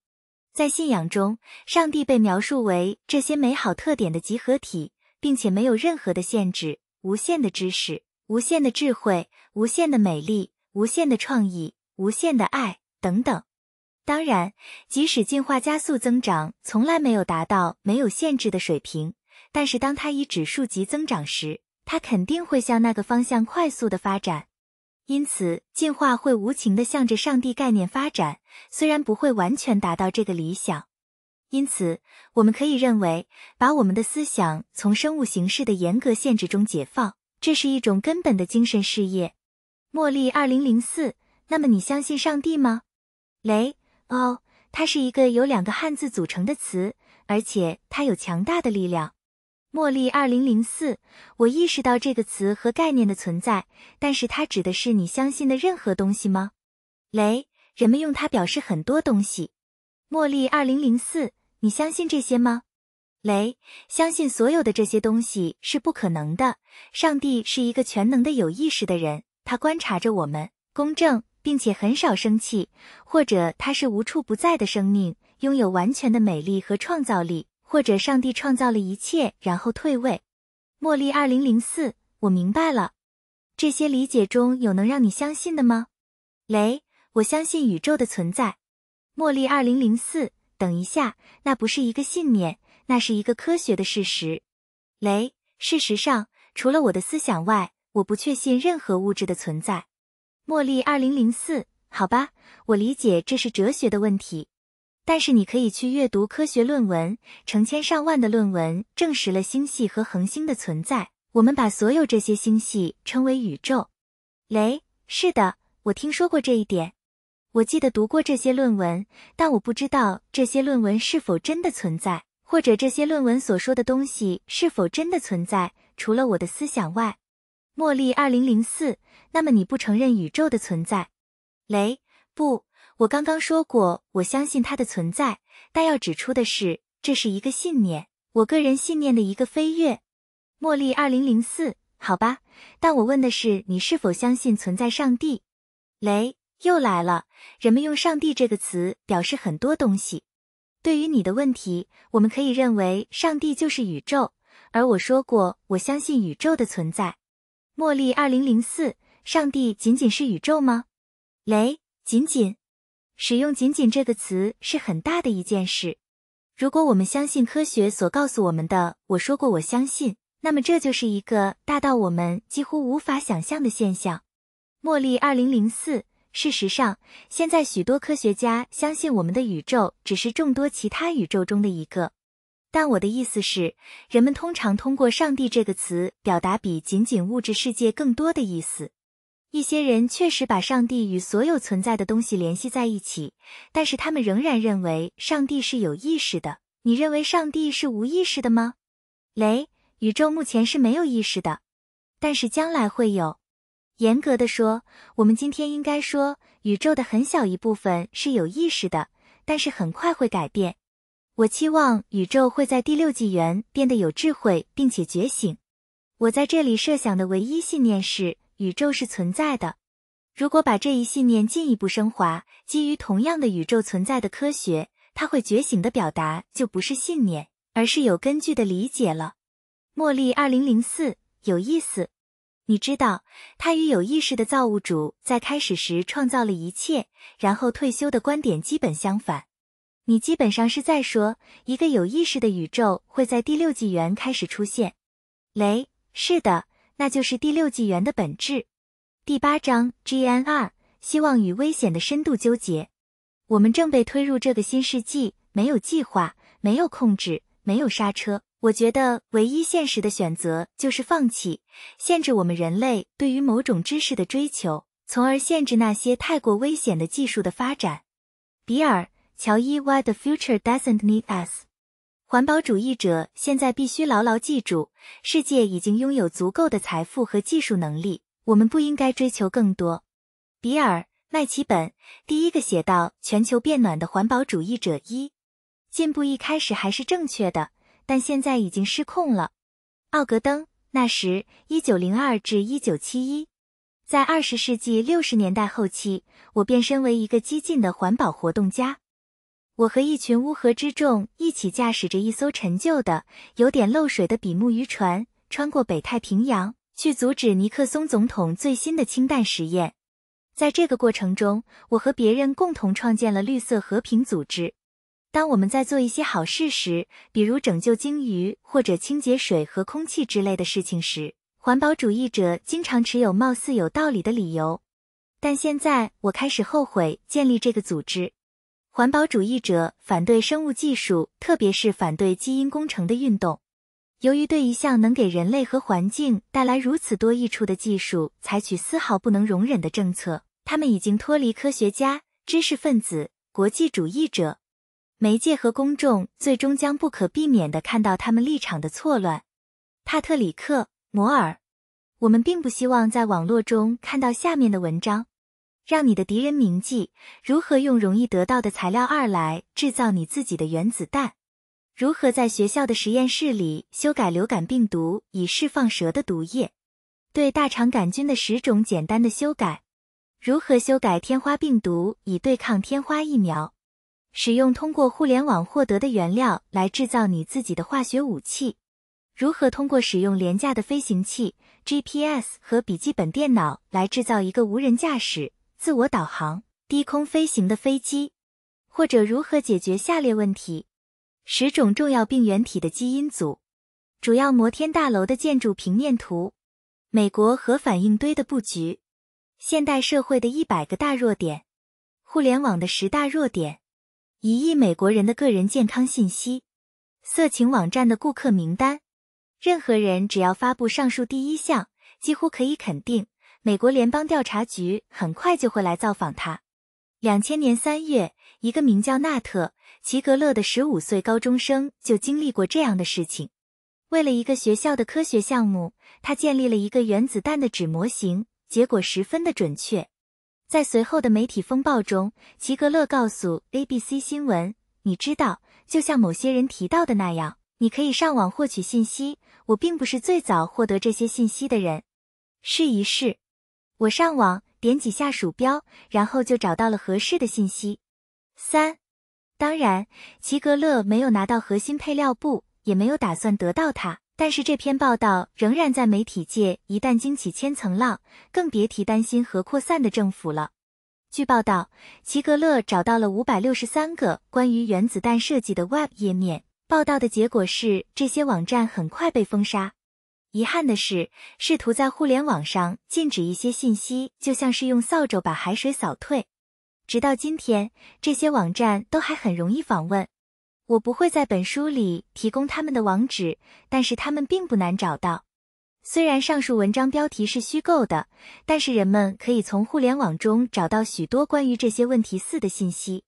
在信仰中，上帝被描述为这些美好特点的集合体，并且没有任何的限制：无限的知识、无限的智慧、无限的美丽、无限的创意、无限的爱等等。当然，即使进化加速增长从来没有达到没有限制的水平，但是当它以指数级增长时，它肯定会向那个方向快速的发展。因此，进化会无情地向着上帝概念发展，虽然不会完全达到这个理想。因此，我们可以认为，把我们的思想从生物形式的严格限制中解放，这是一种根本的精神事业。茉莉，二零零四。那么，你相信上帝吗？雷，哦，它是一个由两个汉字组成的词，而且它有强大的力量。茉莉二零零四，我意识到这个词和概念的存在，但是它指的是你相信的任何东西吗？雷，人们用它表示很多东西。茉莉二零零四，你相信这些吗？雷，相信所有的这些东西是不可能的。上帝是一个全能的有意识的人，他观察着我们，公正，并且很少生气，或者他是无处不在的生命，拥有完全的美丽和创造力。或者上帝创造了一切，然后退位。茉莉二零零四，我明白了。这些理解中有能让你相信的吗？雷，我相信宇宙的存在。茉莉二零零四，等一下，那不是一个信念，那是一个科学的事实。雷，事实上，除了我的思想外，我不确信任何物质的存在。茉莉二零零四，好吧，我理解这是哲学的问题。但是你可以去阅读科学论文，成千上万的论文证实了星系和恒星的存在。我们把所有这些星系称为宇宙。雷，是的，我听说过这一点。我记得读过这些论文，但我不知道这些论文是否真的存在，或者这些论文所说的东西是否真的存在。除了我的思想外，茉莉二零零四。那么你不承认宇宙的存在？雷，不。我刚刚说过，我相信它的存在，但要指出的是，这是一个信念，我个人信念的一个飞跃。茉莉二零零四，好吧，但我问的是你是否相信存在上帝。雷又来了，人们用上帝这个词表示很多东西。对于你的问题，我们可以认为上帝就是宇宙，而我说过我相信宇宙的存在。茉莉二零零四，上帝仅仅是宇宙吗？雷仅仅。使用“仅仅”这个词是很大的一件事。如果我们相信科学所告诉我们的，我说过我相信，那么这就是一个大到我们几乎无法想象的现象。茉莉，二零零四。事实上，现在许多科学家相信我们的宇宙只是众多其他宇宙中的一个。但我的意思是，人们通常通过“上帝”这个词表达比仅仅物质世界更多的意思。一些人确实把上帝与所有存在的东西联系在一起，但是他们仍然认为上帝是有意识的。你认为上帝是无意识的吗？雷，宇宙目前是没有意识的，但是将来会有。严格的说，我们今天应该说，宇宙的很小一部分是有意识的，但是很快会改变。我期望宇宙会在第六纪元变得有智慧并且觉醒。我在这里设想的唯一信念是。宇宙是存在的。如果把这一信念进一步升华，基于同样的宇宙存在的科学，它会觉醒的表达就不是信念，而是有根据的理解了。茉莉二零零四有意思，你知道，它与有意识的造物主在开始时创造了一切，然后退休的观点基本相反。你基本上是在说，一个有意识的宇宙会在第六纪元开始出现。雷，是的。那就是第六纪元的本质。第八章，GN 二，希望与危险的深度纠结。我们正被推入这个新世纪，没有计划，没有控制，没有刹车。我觉得唯一现实的选择就是放弃，限制我们人类对于某种知识的追求，从而限制那些太过危险的技术的发展。比尔，乔伊，Why the future doesn't need us。环保主义者现在必须牢牢记住，世界已经拥有足够的财富和技术能力，我们不应该追求更多。比尔·麦奇本，第一个写到全球变暖的环保主义者。一进步一开始还是正确的，但现在已经失控了。奥格登，那时一九零二至一九七一，在二十世纪六十年代后期，我变身为一个激进的环保活动家。我和一群乌合之众一起驾驶着一艘陈旧的、有点漏水的比目鱼船，穿过北太平洋，去阻止尼克松总统最新的氢弹实验。在这个过程中，我和别人共同创建了绿色和平组织。当我们在做一些好事时，比如拯救鲸鱼或者清洁水和空气之类的事情时，环保主义者经常持有貌似有道理的理由。但现在我开始后悔建立这个组织。环保主义者反对生物技术，特别是反对基因工程的运动。由于对一项能给人类和环境带来如此多益处的技术采取丝毫不能容忍的政策，他们已经脱离科学家、知识分子、国际主义者、媒介和公众。最终将不可避免地看到他们立场的错乱。帕特里克·摩尔，我们并不希望在网络中看到下面的文章。让你的敌人铭记如何用容易得到的材料二来制造你自己的原子弹，如何在学校的实验室里修改流感病毒以释放蛇的毒液，对大肠杆菌的十种简单的修改，如何修改天花病毒以对抗天花疫苗，使用通过互联网获得的原料来制造你自己的化学武器，如何通过使用廉价的飞行器、GPS 和笔记本电脑来制造一个无人驾驶。自我导航、低空飞行的飞机，或者如何解决下列问题：十种重要病原体的基因组，主要摩天大楼的建筑平面图，美国核反应堆的布局，现代社会的一百个大弱点，互联网的十大弱点，一亿美国人的个人健康信息，色情网站的顾客名单。任何人只要发布上述第一项，几乎可以肯定。美国联邦调查局很快就会来造访他。两千年三月，一个名叫纳特·齐格勒的十五岁高中生就经历过这样的事情。为了一个学校的科学项目，他建立了一个原子弹的纸模型，结果十分的准确。在随后的媒体风暴中，齐格勒告诉 ABC 新闻：“你知道，就像某些人提到的那样，你可以上网获取信息。我并不是最早获得这些信息的人。试一试。”我上网点几下鼠标，然后就找到了合适的信息。三，当然，齐格勒没有拿到核心配料布，也没有打算得到它。但是这篇报道仍然在媒体界一旦惊起千层浪，更别提担心核扩散的政府了。据报道，齐格勒找到了五百六十三个关于原子弹设计的 Web 页面。报道的结果是，这些网站很快被封杀。遗憾的是，试图在互联网上禁止一些信息，就像是用扫帚把海水扫退。直到今天，这些网站都还很容易访问。我不会在本书里提供他们的网址，但是他们并不难找到。虽然上述文章标题是虚构的，但是人们可以从互联网中找到许多关于这些问题四的信息。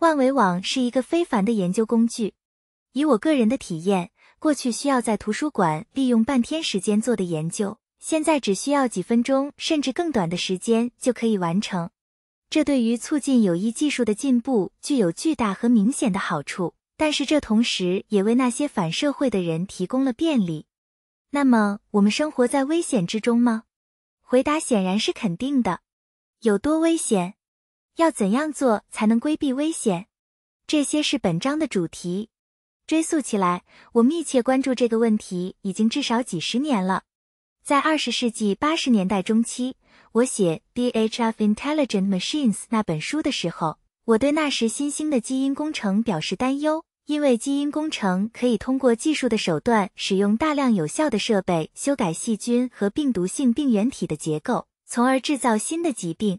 万维网是一个非凡的研究工具。以我个人的体验。过去需要在图书馆利用半天时间做的研究，现在只需要几分钟甚至更短的时间就可以完成。这对于促进有益技术的进步具有巨大和明显的好处，但是这同时也为那些反社会的人提供了便利。那么，我们生活在危险之中吗？回答显然是肯定的。有多危险？要怎样做才能规避危险？这些是本章的主题。追溯起来，我密切关注这个问题已经至少几十年了。在二十世纪八十年代中期，我写《DHF Intelligent Machines》那本书的时候，我对那时新兴的基因工程表示担忧，因为基因工程可以通过技术的手段，使用大量有效的设备，修改细菌和病毒性病原体的结构，从而制造新的疾病。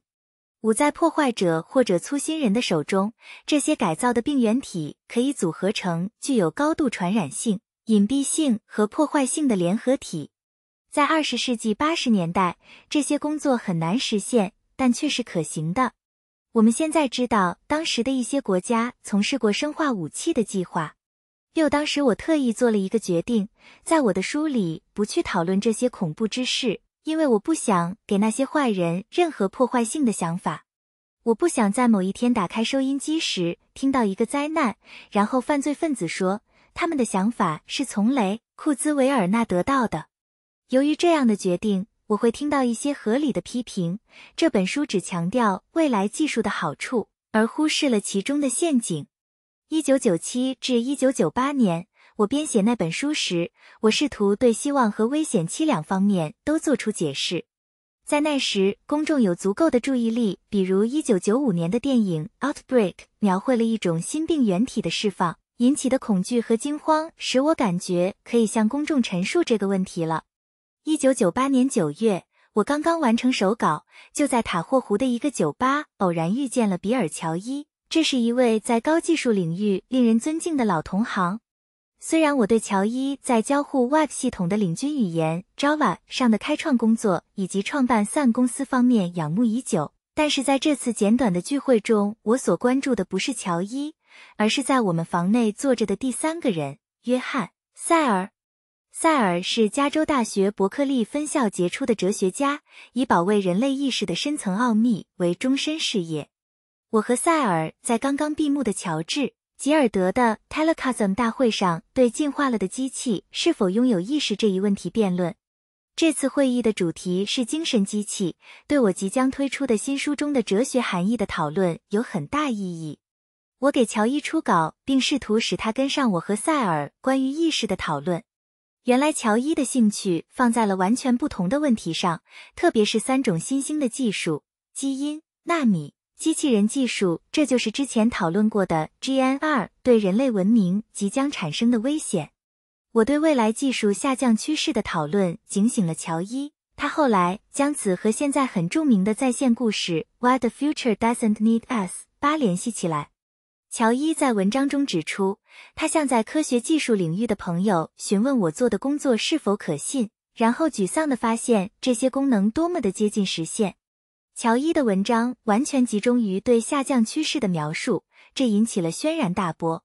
五，在破坏者或者粗心人的手中，这些改造的病原体可以组合成具有高度传染性、隐蔽性和破坏性的联合体。在二十世纪八十年代，这些工作很难实现，但却是可行的。我们现在知道，当时的一些国家从事过生化武器的计划。六，当时我特意做了一个决定，在我的书里不去讨论这些恐怖之事。因为我不想给那些坏人任何破坏性的想法，我不想在某一天打开收音机时听到一个灾难，然后犯罪分子说他们的想法是从雷库兹维尔那得到的。由于这样的决定，我会听到一些合理的批评。这本书只强调未来技术的好处，而忽视了其中的陷阱。一九九七至一九九八年。我编写那本书时，我试图对希望和危险、期两方面都做出解释。在那时，公众有足够的注意力，比如1995年的电影《Outbreak》描绘了一种新病原体的释放引起的恐惧和惊慌，使我感觉可以向公众陈述这个问题了。1998年9月，我刚刚完成手稿，就在塔霍湖的一个酒吧偶然遇见了比尔·乔伊，这是一位在高技术领域令人尊敬的老同行。虽然我对乔伊在交互 Web 系统的领军语言 Java 上的开创工作以及创办 Sun 公司方面仰慕已久，但是在这次简短的聚会中，我所关注的不是乔伊，而是在我们房内坐着的第三个人——约翰·塞尔。塞尔是加州大学伯克利分校杰出的哲学家，以保卫人类意识的深层奥秘为终身事业。我和塞尔在刚刚闭幕的乔治。吉尔德的 Telecosm 大会上对进化了的机器是否拥有意识这一问题辩论。这次会议的主题是精神机器，对我即将推出的新书中的哲学含义的讨论有很大意义。我给乔伊初稿，并试图使他跟上我和塞尔关于意识的讨论。原来乔伊的兴趣放在了完全不同的问题上，特别是三种新兴的技术：基因、纳米。机器人技术，这就是之前讨论过的 G N R 对人类文明即将产生的危险。我对未来技术下降趋势的讨论警醒了乔伊，他后来将此和现在很著名的在线故事 Why the Future Doesn't Need Us 八联系起来。乔伊在文章中指出，他向在科学技术领域的朋友询问我做的工作是否可信，然后沮丧地发现这些功能多么的接近实现。乔伊的文章完全集中于对下降趋势的描述，这引起了轩然大波。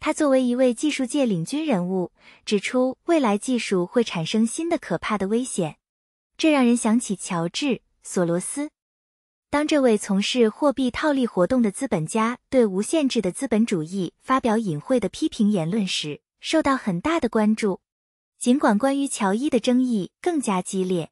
他作为一位技术界领军人物，指出未来技术会产生新的可怕的危险，这让人想起乔治·索罗斯。当这位从事货币套利活动的资本家对无限制的资本主义发表隐晦的批评言论时，受到很大的关注。尽管关于乔伊的争议更加激烈。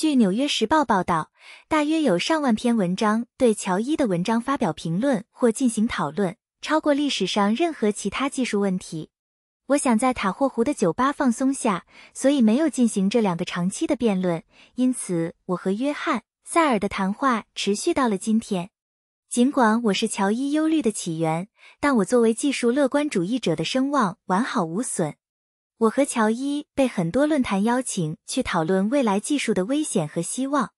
据《纽约时报》报道，大约有上万篇文章对乔伊的文章发表评论或进行讨论，超过历史上任何其他技术问题。我想在塔霍湖的酒吧放松下，所以没有进行这两个长期的辩论。因此，我和约翰·塞尔的谈话持续到了今天。尽管我是乔伊忧虑的起源，但我作为技术乐观主义者的声望完好无损。我和乔伊被很多论坛邀请去讨论未来技术的危险和希望。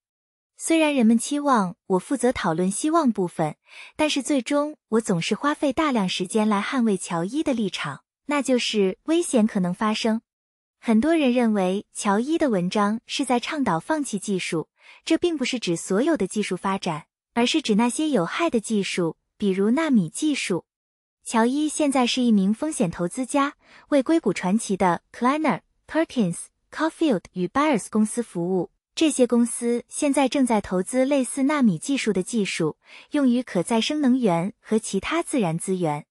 虽然人们期望我负责讨论希望部分，但是最终我总是花费大量时间来捍卫乔伊的立场，那就是危险可能发生。很多人认为乔伊的文章是在倡导放弃技术，这并不是指所有的技术发展，而是指那些有害的技术，比如纳米技术。乔伊现在是一名风险投资家，为硅谷传奇的 Kleiner Perkins Caulfield 与 Byers 公司服务。这些公司现在正在投资类似纳米技术的技术，用于可再生能源和其他自然资源。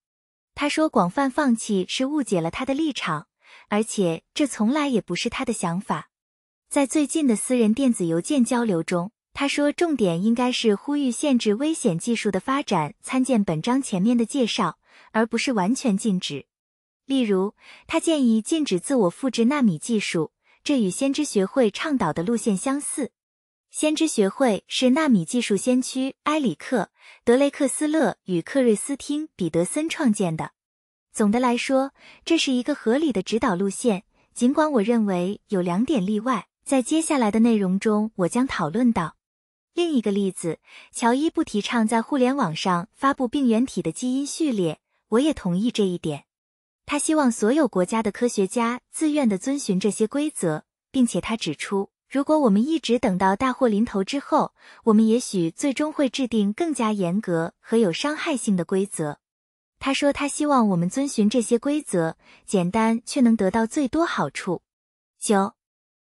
他说：“广泛放弃是误解了他的立场，而且这从来也不是他的想法。”在最近的私人电子邮件交流中，他说：“重点应该是呼吁限制危险技术的发展。”参见本章前面的介绍。而不是完全禁止。例如，他建议禁止自我复制纳米技术，这与先知学会倡导的路线相似。先知学会是纳米技术先驱埃里克·德雷克斯勒与克瑞斯汀·彼得森创建的。总的来说，这是一个合理的指导路线，尽管我认为有两点例外。在接下来的内容中，我将讨论到另一个例子。乔伊不提倡在互联网上发布病原体的基因序列。我也同意这一点。他希望所有国家的科学家自愿的遵循这些规则，并且他指出，如果我们一直等到大祸临头之后，我们也许最终会制定更加严格和有伤害性的规则。他说，他希望我们遵循这些规则，简单却能得到最多好处。九，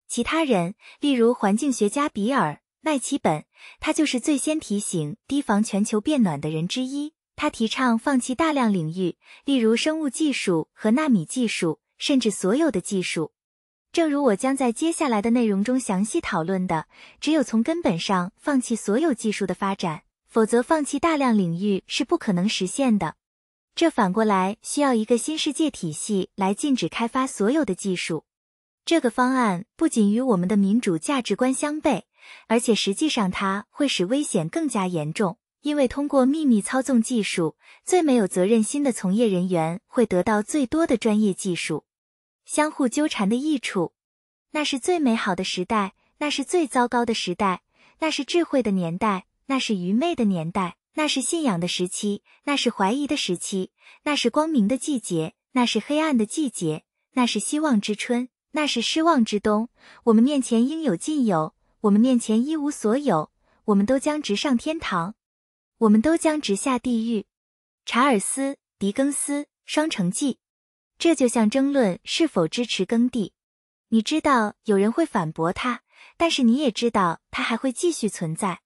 其他人，例如环境学家比尔·麦奇本，他就是最先提醒提防全球变暖的人之一。他提倡放弃大量领域，例如生物技术和纳米技术，甚至所有的技术。正如我将在接下来的内容中详细讨论的，只有从根本上放弃所有技术的发展，否则放弃大量领域是不可能实现的。这反过来需要一个新世界体系来禁止开发所有的技术。这个方案不仅与我们的民主价值观相悖，而且实际上它会使危险更加严重。因为通过秘密操纵技术，最没有责任心的从业人员会得到最多的专业技术。相互纠缠的益处，那是最美好的时代，那是最糟糕的时代，那是智慧的年代，那是愚昧的年代，那是信仰的时期，那是怀疑的时期，那是光明的季节，那是黑暗的季节，那是希望之春，那是失望之冬。我们面前应有尽有，我们面前一无所有，我们都将直上天堂。我们都将直下地狱，查尔斯·狄更斯《双城记》。这就像争论是否支持耕地，你知道有人会反驳他，但是你也知道他还会继续存在。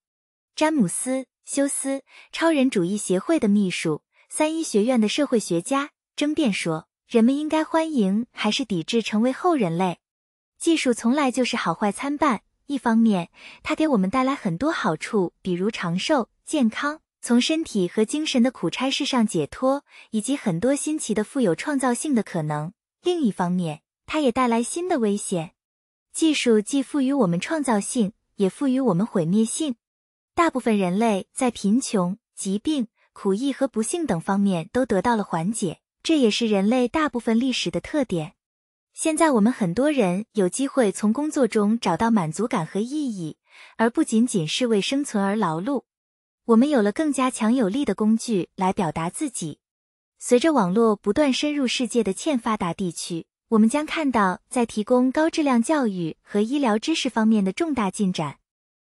詹姆斯·休斯，超人主义协会的秘书，三一学院的社会学家争辩说，人们应该欢迎还是抵制成为后人类？技术从来就是好坏参半，一方面，它给我们带来很多好处，比如长寿、健康。从身体和精神的苦差事上解脱，以及很多新奇的富有创造性的可能。另一方面，它也带来新的危险。技术既赋予我们创造性，也赋予我们毁灭性。大部分人类在贫穷、疾病、苦役和不幸等方面都得到了缓解，这也是人类大部分历史的特点。现在，我们很多人有机会从工作中找到满足感和意义，而不仅仅是为生存而劳碌。我们有了更加强有力的工具来表达自己。随着网络不断深入世界的欠发达地区，我们将看到在提供高质量教育和医疗知识方面的重大进展。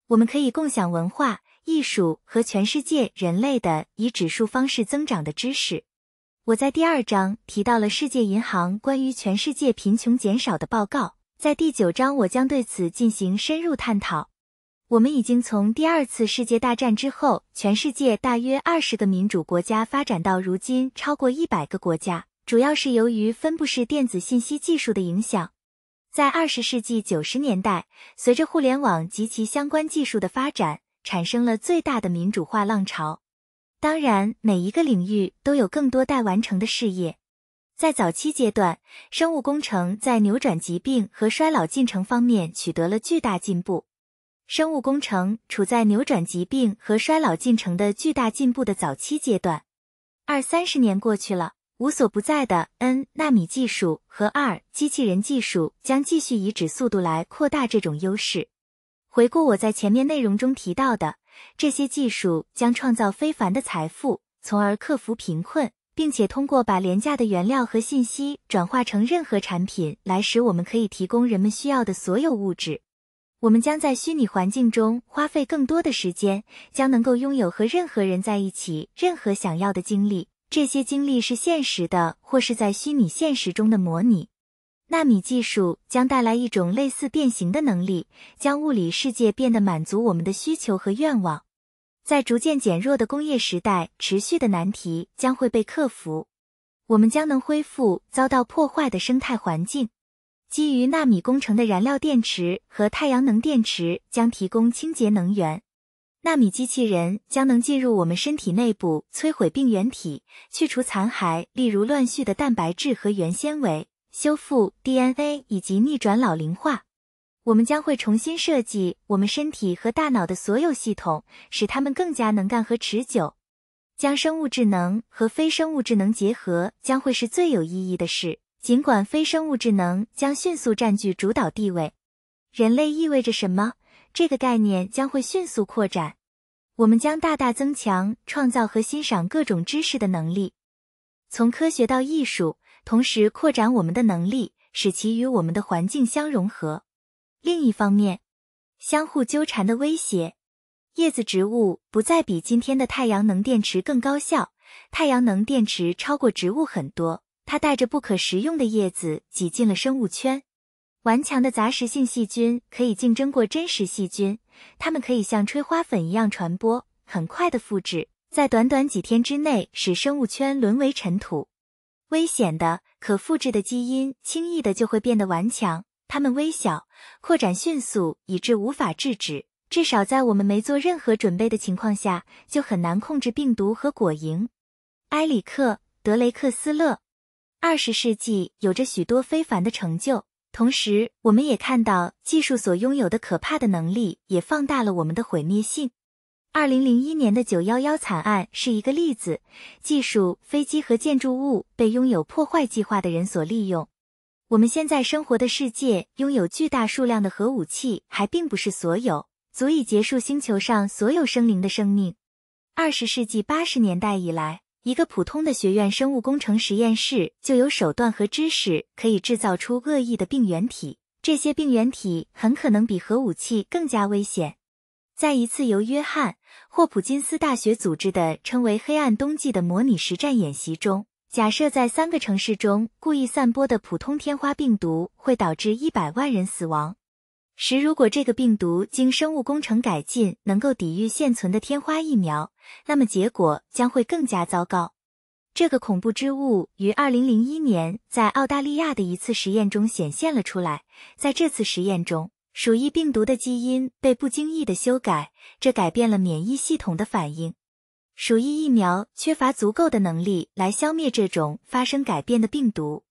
我们可以共享文化艺术和全世界人类的以指数方式增长的知识。我在第二章提到了世界银行关于全世界贫穷减少的报告。在第九章，我将对此进行深入探讨。我们已经从第二次世界大战之后，全世界大约二十个民主国家发展到如今超过一百个国家，主要是由于分布式电子信息技术的影响。在二十世纪九十年代，随着互联网及其相关技术的发展，产生了最大的民主化浪潮。当然，每一个领域都有更多待完成的事业。在早期阶段，生物工程在扭转疾病和衰老进程方面取得了巨大进步。生物工程处在扭转疾病和衰老进程的巨大进步的早期阶段，二三十年过去了，无所不在的 N 纳米技术和 R 机器人技术将继续以指速度来扩大这种优势。回顾我在前面内容中提到的，这些技术将创造非凡的财富，从而克服贫困，并且通过把廉价的原料和信息转化成任何产品，来使我们可以提供人们需要的所有物质。我们将在虚拟环境中花费更多的时间，将能够拥有和任何人在一起任何想要的经历。这些经历是现实的，或是在虚拟现实中的模拟。纳米技术将带来一种类似变形的能力，将物理世界变得满足我们的需求和愿望。在逐渐减弱的工业时代，持续的难题将会被克服。我们将能恢复遭到破坏的生态环境。基于纳米工程的燃料电池和太阳能电池将提供清洁能源。纳米机器人将能进入我们身体内部，摧毁病原体，去除残骸，例如乱序的蛋白质和原纤维，修复 DNA 以及逆转老龄化。我们将会重新设计我们身体和大脑的所有系统，使它们更加能干和持久。将生物智能和非生物智能结合将会是最有意义的事。尽管非生物智能将迅速占据主导地位，人类意味着什么？这个概念将会迅速扩展。我们将大大增强创造和欣赏各种知识的能力，从科学到艺术，同时扩展我们的能力，使其与我们的环境相融合。另一方面，相互纠缠的威胁：叶子植物不再比今天的太阳能电池更高效，太阳能电池超过植物很多。它带着不可食用的叶子挤进了生物圈。顽强的杂食性细菌可以竞争过真实细菌。它们可以像吹花粉一样传播，很快的复制，在短短几天之内使生物圈沦为尘土。危险的可复制的基因轻易的就会变得顽强。它们微小，扩展迅速，以致无法制止。至少在我们没做任何准备的情况下，就很难控制病毒和果蝇。埃里克·德雷克斯勒。二十世纪有着许多非凡的成就，同时我们也看到技术所拥有的可怕的能力也放大了我们的毁灭性。二零零一年的九幺幺惨案是一个例子，技术、飞机和建筑物被拥有破坏计划的人所利用。我们现在生活的世界拥有巨大数量的核武器，还并不是所有足以结束星球上所有生灵的生命。二十世纪八十年代以来。一个普通的学院生物工程实验室就有手段和知识可以制造出恶意的病原体，这些病原体很可能比核武器更加危险。在一次由约翰霍普金斯大学组织的称为“黑暗冬季”的模拟实战演习中，假设在三个城市中故意散播的普通天花病毒会导致一百万人死亡。十，如果这个病毒经生物工程改进，能够抵御现存的天花疫苗，那么结果将会更加糟糕。这个恐怖之物于二零零一年在澳大利亚的一次实验中显现了出来。在这次实验中，鼠疫病毒的基因被不经意的修改，这改变了免疫系统的反应。鼠疫疫苗缺乏足够的能力来消灭这种发生改变的病毒。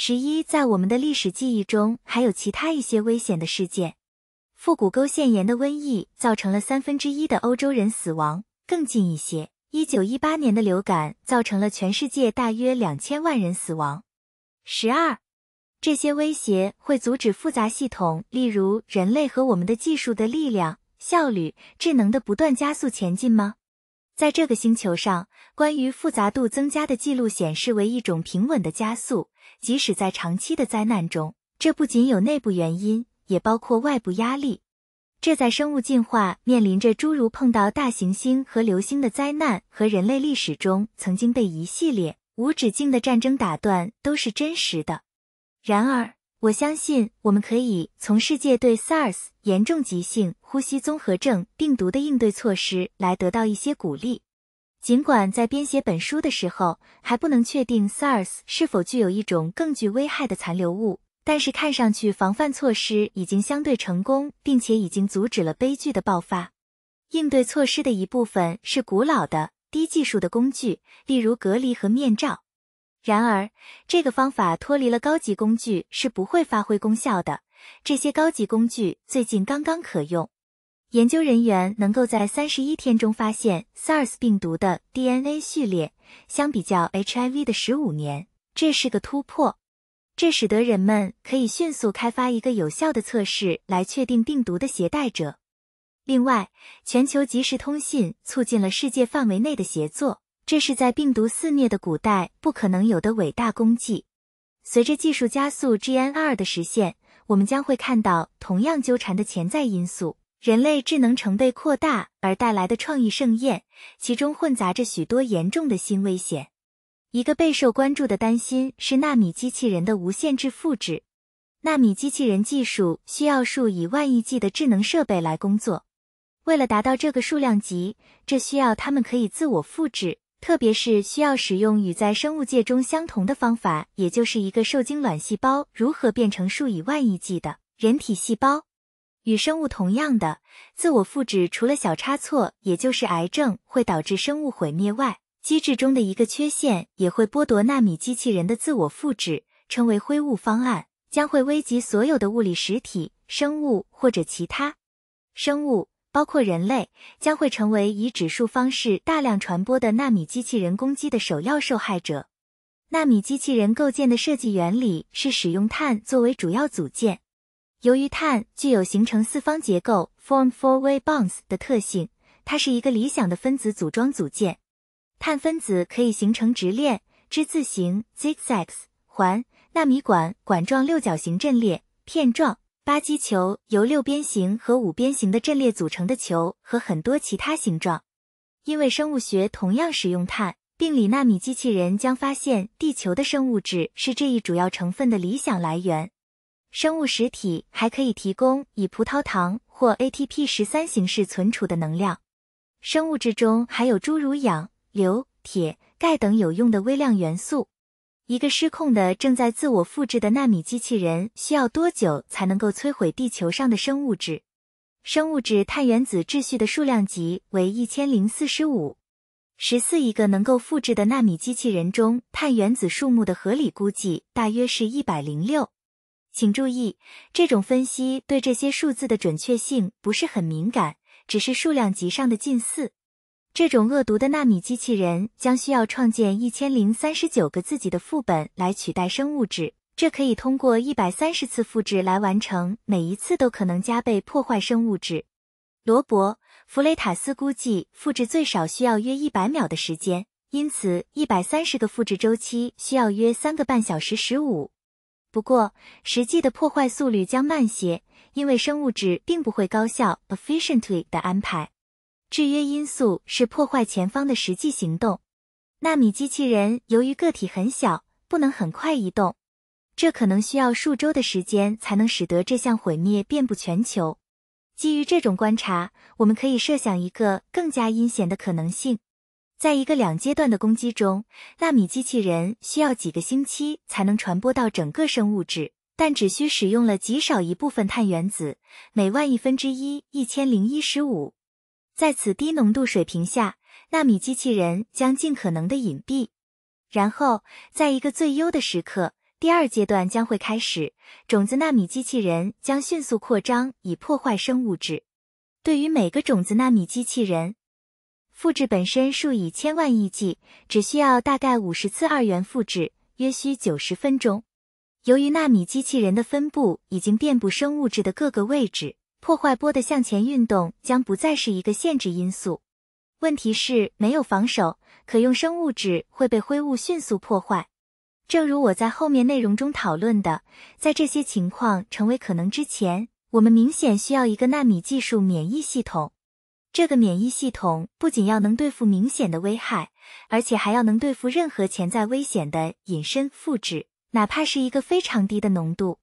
十一，在我们的历史记忆中，还有其他一些危险的事件。腹股沟腺炎的瘟疫造成了三分之一的欧洲人死亡。更近一些，一九一八年的流感造成了全世界大约两千万人死亡。十二，这些威胁会阻止复杂系统，例如人类和我们的技术的力量、效率、智能的不断加速前进吗？在这个星球上，关于复杂度增加的记录显示为一种平稳的加速。即使在长期的灾难中，这不仅有内部原因，也包括外部压力。这在生物进化面临着诸如碰到大行星和流星的灾难，和人类历史中曾经被一系列无止境的战争打断，都是真实的。然而，我相信我们可以从世界对 SARS 严重急性呼吸综合症病毒的应对措施来得到一些鼓励。尽管在编写本书的时候还不能确定 SARS 是否具有一种更具危害的残留物，但是看上去防范措施已经相对成功，并且已经阻止了悲剧的爆发。应对措施的一部分是古老的低技术的工具，例如隔离和面罩。然而，这个方法脱离了高级工具是不会发挥功效的。这些高级工具最近刚刚可用。研究人员能够在三十一天中发现 SARS 病毒的 DNA 序列，相比较 HIV 的十五年，这是个突破。这使得人们可以迅速开发一个有效的测试来确定病毒的携带者。另外，全球即时通信促进了世界范围内的协作，这是在病毒肆虐的古代不可能有的伟大功绩。随着技术加速 GNR 的实现，我们将会看到同样纠缠的潜在因素。人类智能成倍扩大而带来的创意盛宴，其中混杂着许多严重的新危险。一个备受关注的担心是纳米机器人的无限制复制。纳米机器人技术需要数以万亿计的智能设备来工作。为了达到这个数量级，这需要它们可以自我复制，特别是需要使用与在生物界中相同的方法，也就是一个受精卵细胞如何变成数以万亿计的人体细胞。与生物同样的自我复制，除了小差错，也就是癌症会导致生物毁灭外，机制中的一个缺陷也会剥夺纳米机器人的自我复制，称为灰雾方案，将会危及所有的物理实体生物或者其他生物，包括人类，将会成为以指数方式大量传播的纳米机器人攻击的首要受害者。纳米机器人构建的设计原理是使用碳作为主要组件。由于碳具有形成四方结构 （form four-way bonds） 的特性，它是一个理想的分子组装组件。碳分子可以形成直链、之字形 （zigzag）、环、纳米管、管状六角形阵列、片状、巴基球（由六边形和五边形的阵列组成的球）和很多其他形状。因为生物学同样使用碳，病理纳米机器人将发现地球的生物质是这一主要成分的理想来源。生物实体还可以提供以葡萄糖或 ATP 十三形式存储的能量。生物质中还有诸如氧、硫、铁、钙等有用的微量元素。一个失控的正在自我复制的纳米机器人需要多久才能够摧毁地球上的生物质？生物质碳原子秩序的数量级为一千零四十五十四。一个能够复制的纳米机器人中碳原子数目的合理估计大约是一百零六。请注意，这种分析对这些数字的准确性不是很敏感，只是数量级上的近似。这种恶毒的纳米机器人将需要创建一千零三十九个自己的副本来取代生物质，这可以通过一百三十次复制来完成，每一次都可能加倍破坏生物质。罗伯·弗雷塔斯估计，复制最少需要约一百秒的时间，因此一百三十个复制周期需要约三个半小时十五。不过，实际的破坏速率将慢些，因为生物质并不会高效 efficiently 的安排。制约因素是破坏前方的实际行动。纳米机器人由于个体很小，不能很快移动，这可能需要数周的时间才能使得这项毁灭遍布全球。基于这种观察，我们可以设想一个更加阴险的可能性。在一个两阶段的攻击中，纳米机器人需要几个星期才能传播到整个生物质，但只需使用了极少一部分碳原子，每万亿分之一一千零一十五。在此低浓度水平下，纳米机器人将尽可能的隐蔽，然后在一个最优的时刻，第二阶段将会开始。种子纳米机器人将迅速扩张以破坏生物质。对于每个种子纳米机器人。复制本身数以千万亿计，只需要大概五十次二元复制，约需九十分钟。由于纳米机器人的分布已经遍布生物质的各个位置，破坏波的向前运动将不再是一个限制因素。问题是，没有防守，可用生物质会被灰雾迅速破坏。正如我在后面内容中讨论的，在这些情况成为可能之前，我们明显需要一个纳米技术免疫系统。这个免疫系统不仅要能对付明显的危害，而且还要能对付任何潜在危险的隐身复制，哪怕是一个非常低的浓度。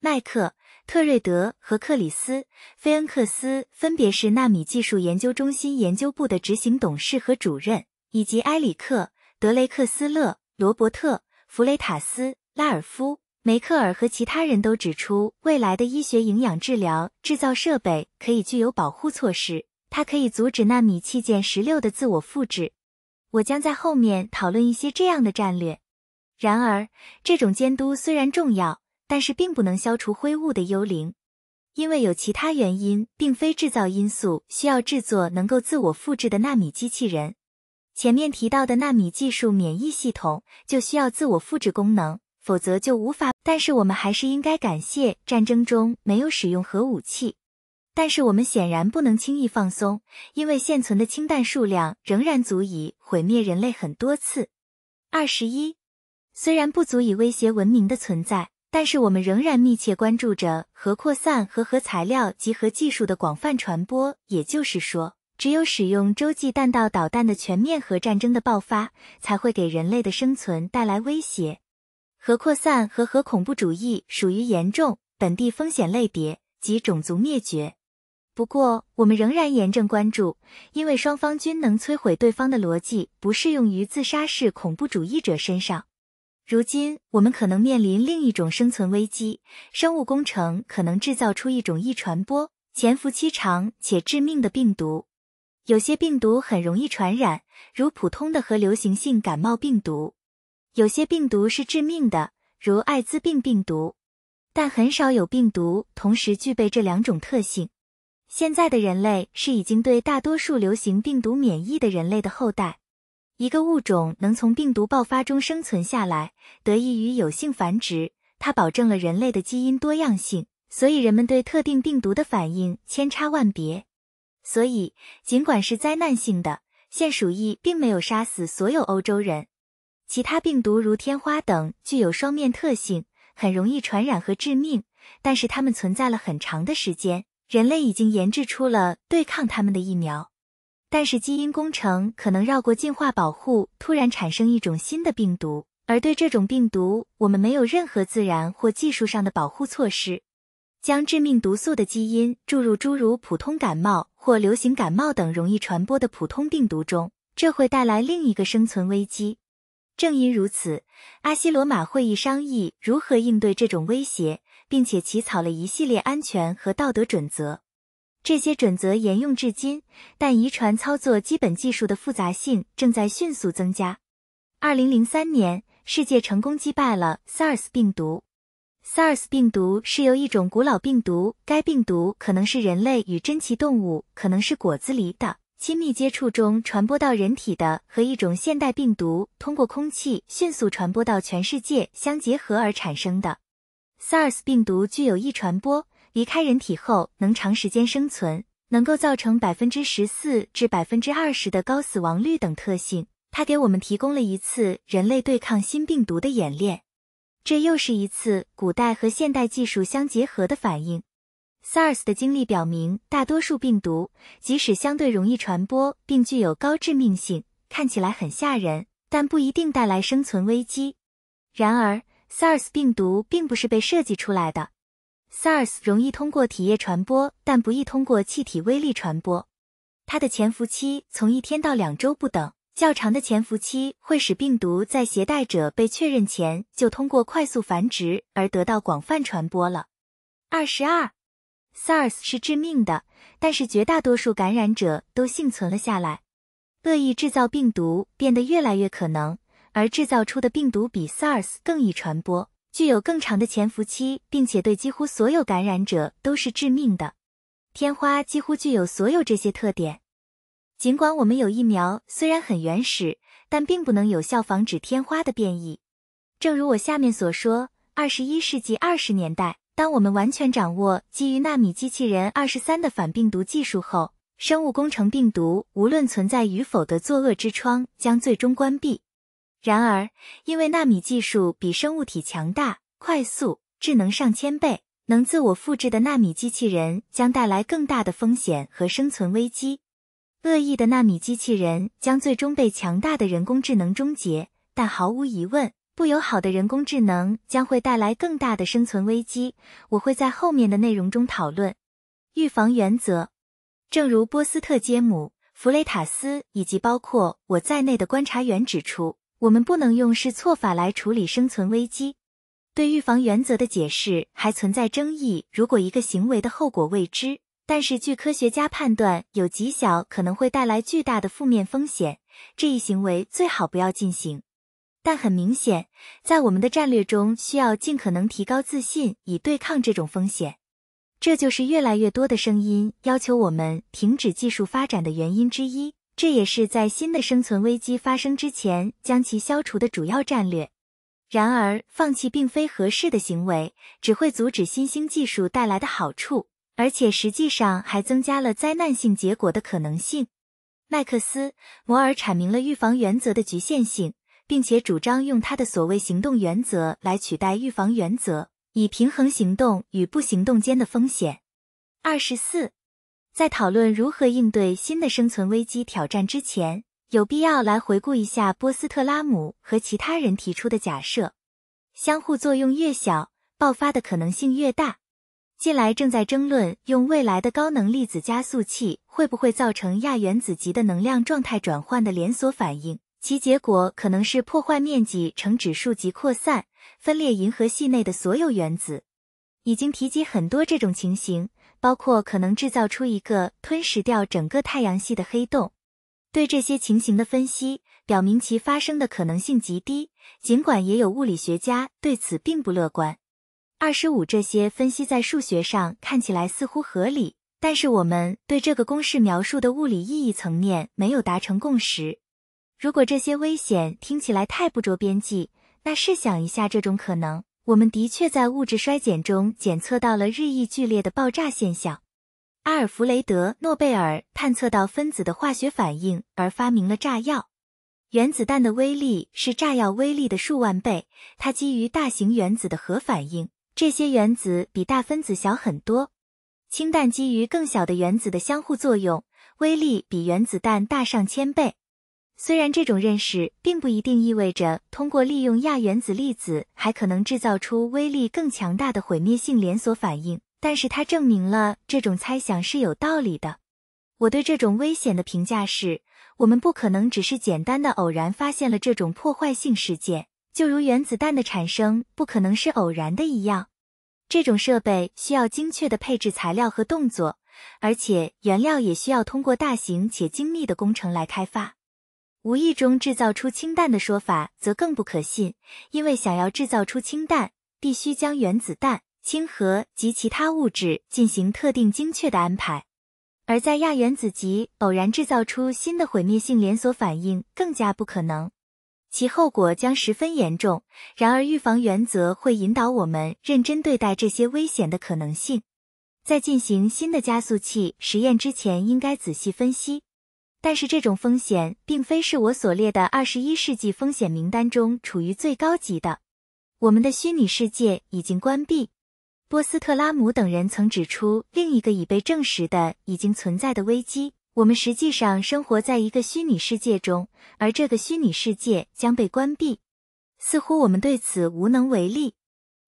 麦克特瑞德和克里斯菲恩克斯分别是纳米技术研究中心研究部的执行董事和主任，以及埃里克德雷克斯勒、罗伯特弗雷塔斯、拉尔夫梅克尔和其他人都指出，未来的医学营养治疗制造设备可以具有保护措施。它可以阻止纳米器件十六的自我复制。我将在后面讨论一些这样的战略。然而，这种监督虽然重要，但是并不能消除灰雾的幽灵，因为有其他原因，并非制造因素需要制作能够自我复制的纳米机器人。前面提到的纳米技术免疫系统就需要自我复制功能，否则就无法。但是我们还是应该感谢战争中没有使用核武器。但是我们显然不能轻易放松，因为现存的氢弹数量仍然足以毁灭人类很多次。二十一，虽然不足以威胁文明的存在，但是我们仍然密切关注着核扩散和核材料及核技术的广泛传播。也就是说，只有使用洲际弹道导弹的全面核战争的爆发，才会给人类的生存带来威胁。核扩散和核恐怖主义属于严重本地风险类别及种族灭绝。不过，我们仍然严正关注，因为双方均能摧毁对方的逻辑不适用于自杀式恐怖主义者身上。如今，我们可能面临另一种生存危机：生物工程可能制造出一种易传播、潜伏期长且致命的病毒。有些病毒很容易传染，如普通的和流行性感冒病毒；有些病毒是致命的，如艾滋病病毒。但很少有病毒同时具备这两种特性。现在的人类是已经对大多数流行病毒免疫的人类的后代。一个物种能从病毒爆发中生存下来，得益于有性繁殖，它保证了人类的基因多样性。所以，人们对特定病毒的反应千差万别。所以，尽管是灾难性的，现鼠疫并没有杀死所有欧洲人。其他病毒如天花等具有双面特性，很容易传染和致命，但是它们存在了很长的时间。人类已经研制出了对抗它们的疫苗，但是基因工程可能绕过进化保护，突然产生一种新的病毒，而对这种病毒，我们没有任何自然或技术上的保护措施。将致命毒素的基因注入诸如普通感冒或流行感冒等容易传播的普通病毒中，这会带来另一个生存危机。正因如此，阿西罗马会议商议如何应对这种威胁。并且起草了一系列安全和道德准则，这些准则沿用至今。但遗传操作基本技术的复杂性正在迅速增加。二零零三年，世界成功击败了 SARS 病毒。SARS 病毒是由一种古老病毒，该病毒可能是人类与珍奇动物（可能是果子狸的亲密接触中传播到人体的）和一种现代病毒通过空气迅速传播到全世界相结合而产生的。SARS 病毒具有易传播、离开人体后能长时间生存、能够造成百分之十四至百分之二十的高死亡率等特性。它给我们提供了一次人类对抗新病毒的演练。这又是一次古代和现代技术相结合的反应。SARS 的经历表明，大多数病毒即使相对容易传播并具有高致命性，看起来很吓人，但不一定带来生存危机。然而，SARS 病毒并不是被设计出来的。SARS 容易通过体液传播，但不易通过气体微粒传播。它的潜伏期从一天到两周不等，较长的潜伏期会使病毒在携带者被确认前就通过快速繁殖而得到广泛传播了。二十二，SARS 是致命的，但是绝大多数感染者都幸存了下来。恶意制造病毒变得越来越可能。而制造出的病毒比 SARS 更易传播，具有更长的潜伏期，并且对几乎所有感染者都是致命的。天花几乎具有所有这些特点。尽管我们有疫苗，虽然很原始，但并不能有效防止天花的变异。正如我下面所说，二十一世纪二十年代，当我们完全掌握基于纳米机器人二十三的反病毒技术后，生物工程病毒无论存在与否的作恶之窗将最终关闭。然而，因为纳米技术比生物体强大、快速、智能上千倍，能自我复制的纳米机器人将带来更大的风险和生存危机。恶意的纳米机器人将最终被强大的人工智能终结，但毫无疑问，不友好的人工智能将会带来更大的生存危机。我会在后面的内容中讨论预防原则。正如波斯特、杰姆、弗雷塔斯以及包括我在内的观察员指出。我们不能用试错法来处理生存危机。对预防原则的解释还存在争议。如果一个行为的后果未知，但是据科学家判断有极小可能会带来巨大的负面风险，这一行为最好不要进行。但很明显，在我们的战略中，需要尽可能提高自信以对抗这种风险。这就是越来越多的声音要求我们停止技术发展的原因之一。这也是在新的生存危机发生之前将其消除的主要战略。然而，放弃并非合适的行为，只会阻止新兴技术带来的好处，而且实际上还增加了灾难性结果的可能性。麦克斯·摩尔阐明了预防原则的局限性，并且主张用他的所谓行动原则来取代预防原则，以平衡行动与不行动间的风险。二十四。在讨论如何应对新的生存危机挑战之前，有必要来回顾一下波斯特拉姆和其他人提出的假设：相互作用越小，爆发的可能性越大。近来正在争论，用未来的高能粒子加速器会不会造成亚原子级的能量状态转换的连锁反应，其结果可能是破坏面积呈指数级扩散，分裂银河系内的所有原子。已经提及很多这种情形。包括可能制造出一个吞噬掉整个太阳系的黑洞。对这些情形的分析表明其发生的可能性极低，尽管也有物理学家对此并不乐观。二十五，这些分析在数学上看起来似乎合理，但是我们对这个公式描述的物理意义层面没有达成共识。如果这些危险听起来太不着边际，那试想一下这种可能。我们的确在物质衰减中检测到了日益剧烈的爆炸现象。阿尔弗雷德·诺贝尔探测到分子的化学反应而发明了炸药。原子弹的威力是炸药威力的数万倍，它基于大型原子的核反应。这些原子比大分子小很多。氢弹基于更小的原子的相互作用，威力比原子弹大上千倍。虽然这种认识并不一定意味着通过利用亚原子粒子还可能制造出威力更强大的毁灭性连锁反应，但是它证明了这种猜想是有道理的。我对这种危险的评价是：我们不可能只是简单的偶然发现了这种破坏性事件，就如原子弹的产生不可能是偶然的一样。这种设备需要精确的配置材料和动作，而且原料也需要通过大型且精密的工程来开发。无意中制造出氢弹的说法则更不可信，因为想要制造出氢弹，必须将原子弹、氢核及其他物质进行特定精确的安排；而在亚原子级偶然制造出新的毁灭性连锁反应更加不可能，其后果将十分严重。然而，预防原则会引导我们认真对待这些危险的可能性，在进行新的加速器实验之前，应该仔细分析。但是这种风险并非是我所列的二十一世纪风险名单中处于最高级的。我们的虚拟世界已经关闭。波斯特拉姆等人曾指出另一个已被证实的已经存在的危机：我们实际上生活在一个虚拟世界中，而这个虚拟世界将被关闭。似乎我们对此无能为力。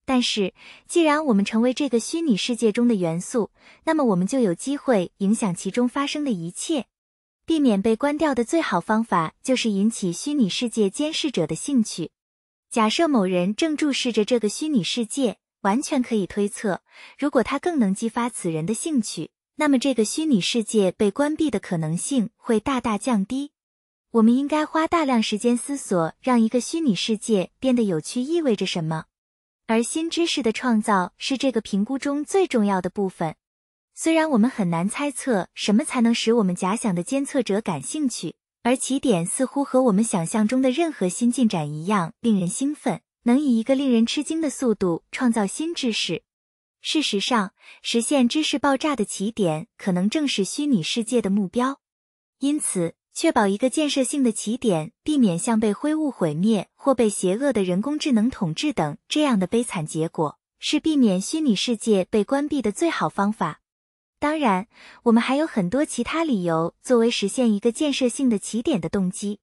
但是，既然我们成为这个虚拟世界中的元素，那么我们就有机会影响其中发生的一切。避免被关掉的最好方法就是引起虚拟世界监视者的兴趣。假设某人正注视着这个虚拟世界，完全可以推测，如果它更能激发此人的兴趣，那么这个虚拟世界被关闭的可能性会大大降低。我们应该花大量时间思索，让一个虚拟世界变得有趣意味着什么，而新知识的创造是这个评估中最重要的部分。虽然我们很难猜测什么才能使我们假想的监测者感兴趣，而起点似乎和我们想象中的任何新进展一样令人兴奋，能以一个令人吃惊的速度创造新知识。事实上，实现知识爆炸的起点可能正是虚拟世界的目标。因此，确保一个建设性的起点，避免像被灰雾毁灭或被邪恶的人工智能统治等这样的悲惨结果，是避免虚拟世界被关闭的最好方法。当然，我们还有很多其他理由作为实现一个建设性的起点的动机。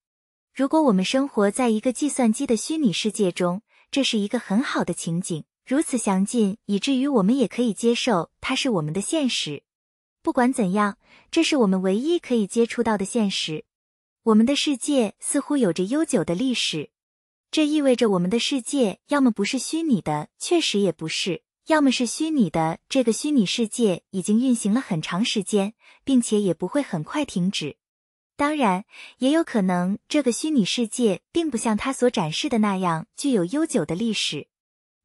如果我们生活在一个计算机的虚拟世界中，这是一个很好的情景，如此详尽以至于我们也可以接受它是我们的现实。不管怎样，这是我们唯一可以接触到的现实。我们的世界似乎有着悠久的历史，这意味着我们的世界要么不是虚拟的，确实也不是。要么是虚拟的，这个虚拟世界已经运行了很长时间，并且也不会很快停止。当然，也有可能这个虚拟世界并不像它所展示的那样具有悠久的历史。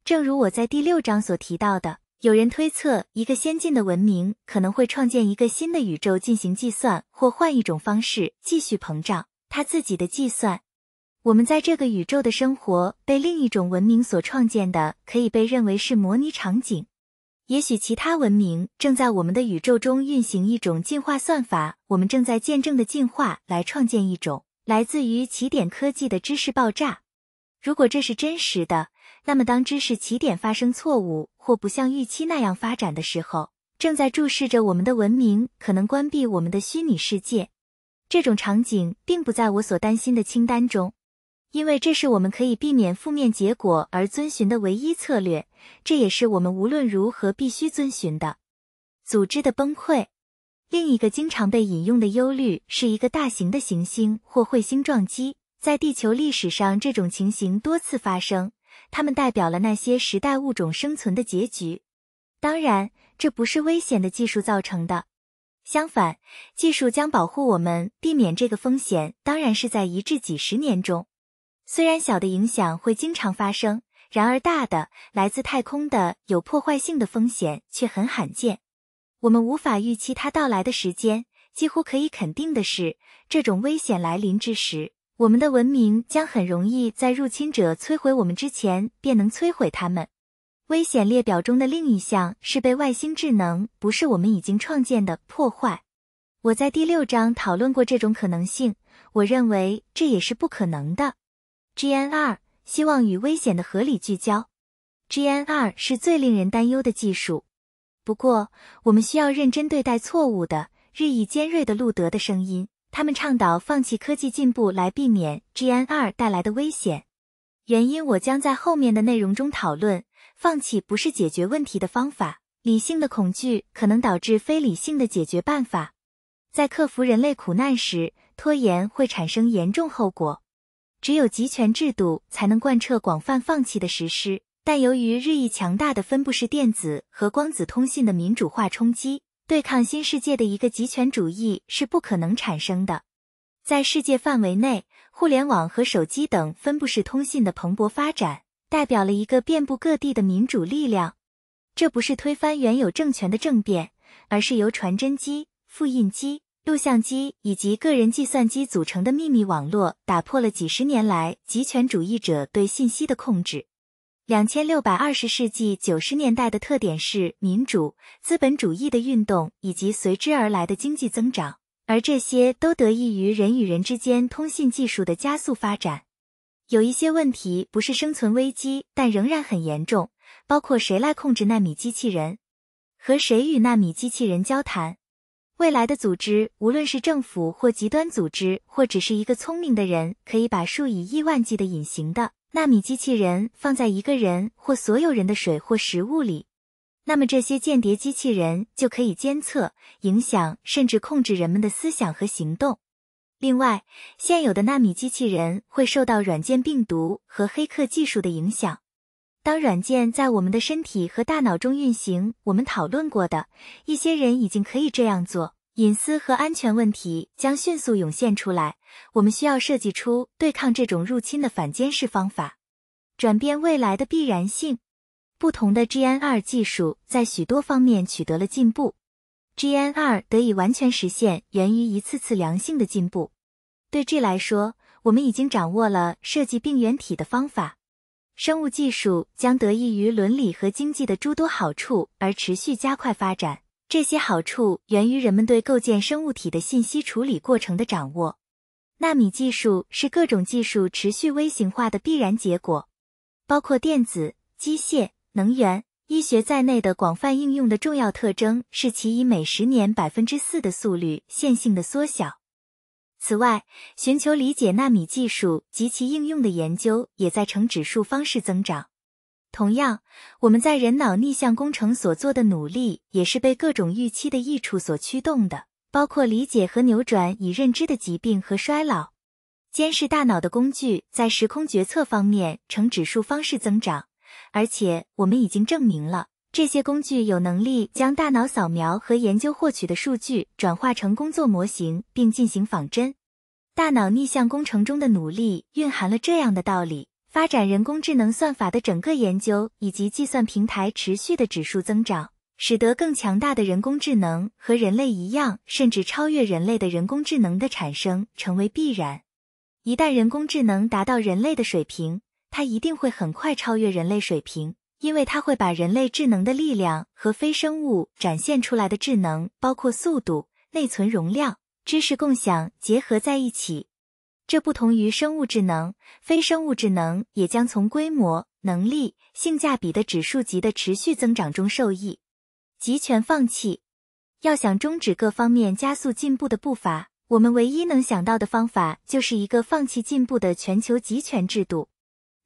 正如我在第六章所提到的，有人推测一个先进的文明可能会创建一个新的宇宙进行计算，或换一种方式继续膨胀它自己的计算。我们在这个宇宙的生活被另一种文明所创建的，可以被认为是模拟场景。也许其他文明正在我们的宇宙中运行一种进化算法，我们正在见证的进化来创建一种来自于起点科技的知识爆炸。如果这是真实的，那么当知识起点发生错误或不像预期那样发展的时候，正在注视着我们的文明可能关闭我们的虚拟世界。这种场景并不在我所担心的清单中。因为这是我们可以避免负面结果而遵循的唯一策略，这也是我们无论如何必须遵循的。组织的崩溃。另一个经常被引用的忧虑是一个大型的行星或彗星撞击。在地球历史上，这种情形多次发生，它们代表了那些时代物种生存的结局。当然，这不是危险的技术造成的。相反，技术将保护我们避免这个风险，当然是在一至几十年中。虽然小的影响会经常发生，然而大的来自太空的有破坏性的风险却很罕见。我们无法预期它到来的时间。几乎可以肯定的是，这种危险来临之时，我们的文明将很容易在入侵者摧毁我们之前便能摧毁他们。危险列表中的另一项是被外星智能（不是我们已经创建的）破坏。我在第六章讨论过这种可能性。我认为这也是不可能的。G N 二希望与危险的合理聚焦。G N 二是最令人担忧的技术。不过，我们需要认真对待错误的、日益尖锐的路德的声音。他们倡导放弃科技进步来避免 G N 二带来的危险。原因我将在后面的内容中讨论。放弃不是解决问题的方法。理性的恐惧可能导致非理性的解决办法。在克服人类苦难时，拖延会产生严重后果。只有集权制度才能贯彻广泛放弃的实施，但由于日益强大的分布式电子和光子通信的民主化冲击，对抗新世界的一个集权主义是不可能产生的。在世界范围内，互联网和手机等分布式通信的蓬勃发展，代表了一个遍布各地的民主力量。这不是推翻原有政权的政变，而是由传真机、复印机。录像机以及个人计算机组成的秘密网络，打破了几十年来极权主义者对信息的控制。两千六百二十世纪九十年代的特点是民主资本主义的运动以及随之而来的经济增长，而这些都得益于人与人之间通信技术的加速发展。有一些问题不是生存危机，但仍然很严重，包括谁来控制纳米机器人，和谁与纳米机器人交谈。未来的组织，无论是政府或极端组织，或只是一个聪明的人，可以把数以亿万计的隐形的纳米机器人放在一个人或所有人的水或食物里。那么这些间谍机器人就可以监测、影响甚至控制人们的思想和行动。另外，现有的纳米机器人会受到软件病毒和黑客技术的影响。当软件在我们的身体和大脑中运行，我们讨论过的一些人已经可以这样做。隐私和安全问题将迅速涌现出来，我们需要设计出对抗这种入侵的反监视方法。转变未来的必然性，不同的 GNR 技术在许多方面取得了进步。GNR 得以完全实现，源于一次次良性的进步。对 G 来说，我们已经掌握了设计病原体的方法。生物技术将得益于伦理和经济的诸多好处而持续加快发展，这些好处源于人们对构建生物体的信息处理过程的掌握。纳米技术是各种技术持续微型化的必然结果，包括电子、机械、能源、医学在内的广泛应用的重要特征是其以每十年百分之四的速率线性的缩小。此外，寻求理解纳米技术及其应用的研究也在呈指数方式增长。同样，我们在人脑逆向工程所做的努力也是被各种预期的益处所驱动的，包括理解和扭转已认知的疾病和衰老。监视大脑的工具在时空决策方面呈指数方式增长，而且我们已经证明了这些工具有能力将大脑扫描和研究获取的数据转化成工作模型，并进行仿真。大脑逆向工程中的努力蕴含了这样的道理：发展人工智能算法的整个研究以及计算平台持续的指数增长，使得更强大的人工智能和人类一样，甚至超越人类的人工智能的产生成为必然。一旦人工智能达到人类的水平，它一定会很快超越人类水平，因为它会把人类智能的力量和非生物展现出来的智能，包括速度、内存容量。知识共享结合在一起，这不同于生物智能，非生物智能也将从规模、能力、性价比的指数级的持续增长中受益。集权放弃，要想终止各方面加速进步的步伐，我们唯一能想到的方法就是一个放弃进步的全球集权制度。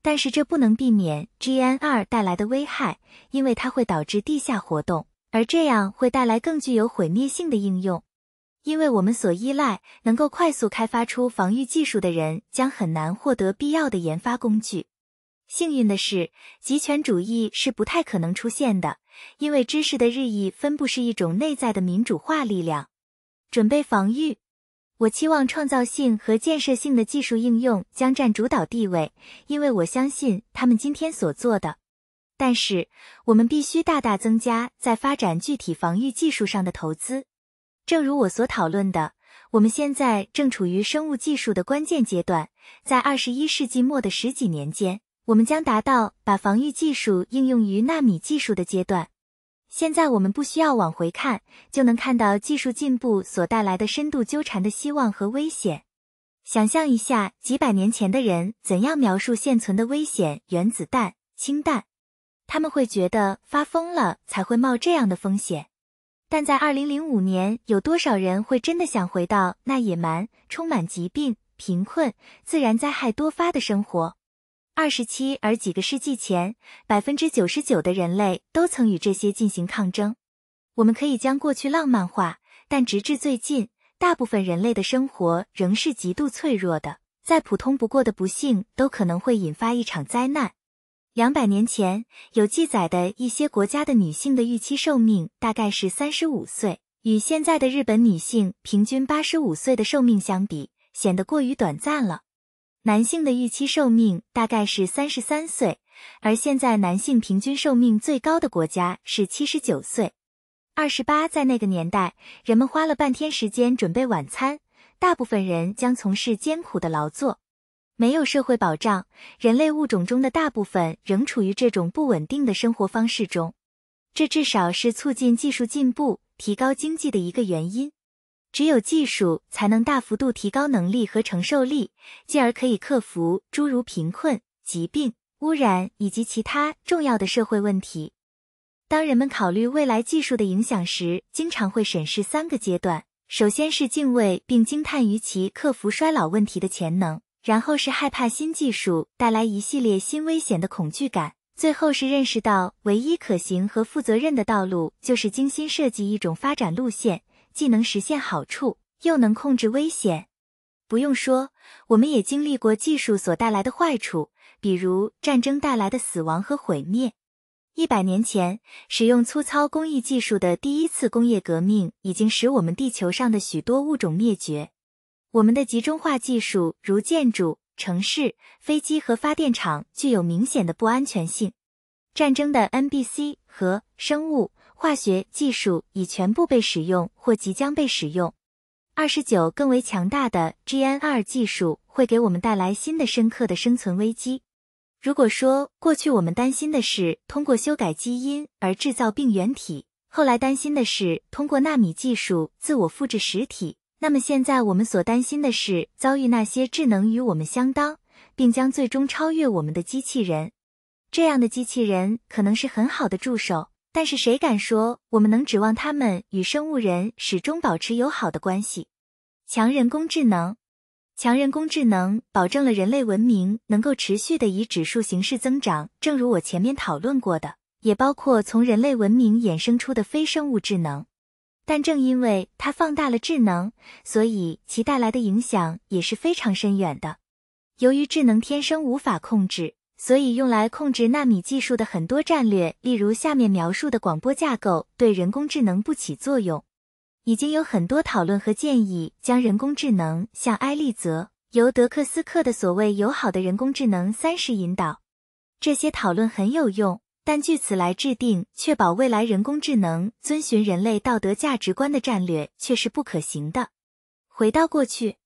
但是这不能避免 G N r 带来的危害，因为它会导致地下活动，而这样会带来更具有毁灭性的应用。因为我们所依赖能够快速开发出防御技术的人将很难获得必要的研发工具。幸运的是，极权主义是不太可能出现的，因为知识的日益分布是一种内在的民主化力量。准备防御，我期望创造性和建设性的技术应用将占主导地位，因为我相信他们今天所做的。但是，我们必须大大增加在发展具体防御技术上的投资。正如我所讨论的，我们现在正处于生物技术的关键阶段。在二十一世纪末的十几年间，我们将达到把防御技术应用于纳米技术的阶段。现在我们不需要往回看，就能看到技术进步所带来的深度纠缠的希望和危险。想象一下，几百年前的人怎样描述现存的危险——原子弹、氢弹？他们会觉得发疯了才会冒这样的风险。但在二零零五年，有多少人会真的想回到那野蛮、充满疾病、贫困、自然灾害多发的生活？二十七，而几个世纪前，百分之九十九的人类都曾与这些进行抗争。我们可以将过去浪漫化，但直至最近，大部分人类的生活仍是极度脆弱的。再普通不过的不幸，都可能会引发一场灾难。两百年前有记载的一些国家的女性的预期寿命大概是三十五岁，与现在的日本女性平均八十五岁的寿命相比，显得过于短暂了。男性的预期寿命大概是三十三岁，而现在男性平均寿命最高的国家是七十九岁。二十八，在那个年代，人们花了半天时间准备晚餐，大部分人将从事艰苦的劳作。没有社会保障，人类物种中的大部分仍处于这种不稳定的生活方式中。这至少是促进技术进步、提高经济的一个原因。只有技术才能大幅度提高能力和承受力，进而可以克服诸如贫困、疾病、污染以及其他重要的社会问题。当人们考虑未来技术的影响时，经常会审视三个阶段：首先是敬畏并惊叹于其克服衰老问题的潜能。然后是害怕新技术带来一系列新危险的恐惧感，最后是认识到唯一可行和负责任的道路就是精心设计一种发展路线，既能实现好处，又能控制危险。不用说，我们也经历过技术所带来的坏处，比如战争带来的死亡和毁灭。一百年前，使用粗糙工艺技术的第一次工业革命已经使我们地球上的许多物种灭绝。我们的集中化技术，如建筑、城市、飞机和发电厂，具有明显的不安全性。战争的 NBC 和生物化学技术已全部被使用或即将被使用。二十九，更为强大的 GnR 技术会给我们带来新的深刻的生存危机。如果说过去我们担心的是通过修改基因而制造病原体，后来担心的是通过纳米技术自我复制实体。那么现在我们所担心的是遭遇那些智能与我们相当，并将最终超越我们的机器人。这样的机器人可能是很好的助手，但是谁敢说我们能指望他们与生物人始终保持友好的关系？强人工智能，强人工智能保证了人类文明能够持续的以指数形式增长。正如我前面讨论过的，也包括从人类文明衍生出的非生物智能。但正因为它放大了智能，所以其带来的影响也是非常深远的。由于智能天生无法控制，所以用来控制纳米技术的很多战略，例如下面描述的广播架构，对人工智能不起作用。已经有很多讨论和建议将人工智能向埃利泽由德克斯克的所谓友好的人工智能三十引导。这些讨论很有用。但据此来制定确保未来人工智能遵循人类道德价值观的战略却是不可行的。回到过去，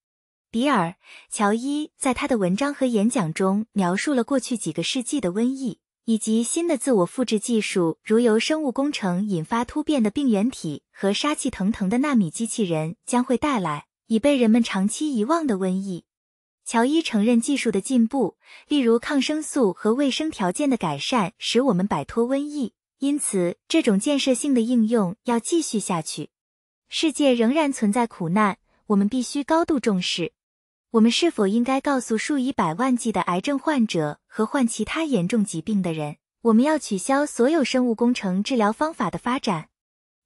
比尔·乔伊在他的文章和演讲中描述了过去几个世纪的瘟疫，以及新的自我复制技术，如由生物工程引发突变的病原体和杀气腾腾的纳米机器人，将会带来已被人们长期遗忘的瘟疫。乔伊承认，技术的进步，例如抗生素和卫生条件的改善，使我们摆脱瘟疫。因此，这种建设性的应用要继续下去。世界仍然存在苦难，我们必须高度重视。我们是否应该告诉数以百万计的癌症患者和患其他严重疾病的人，我们要取消所有生物工程治疗方法的发展，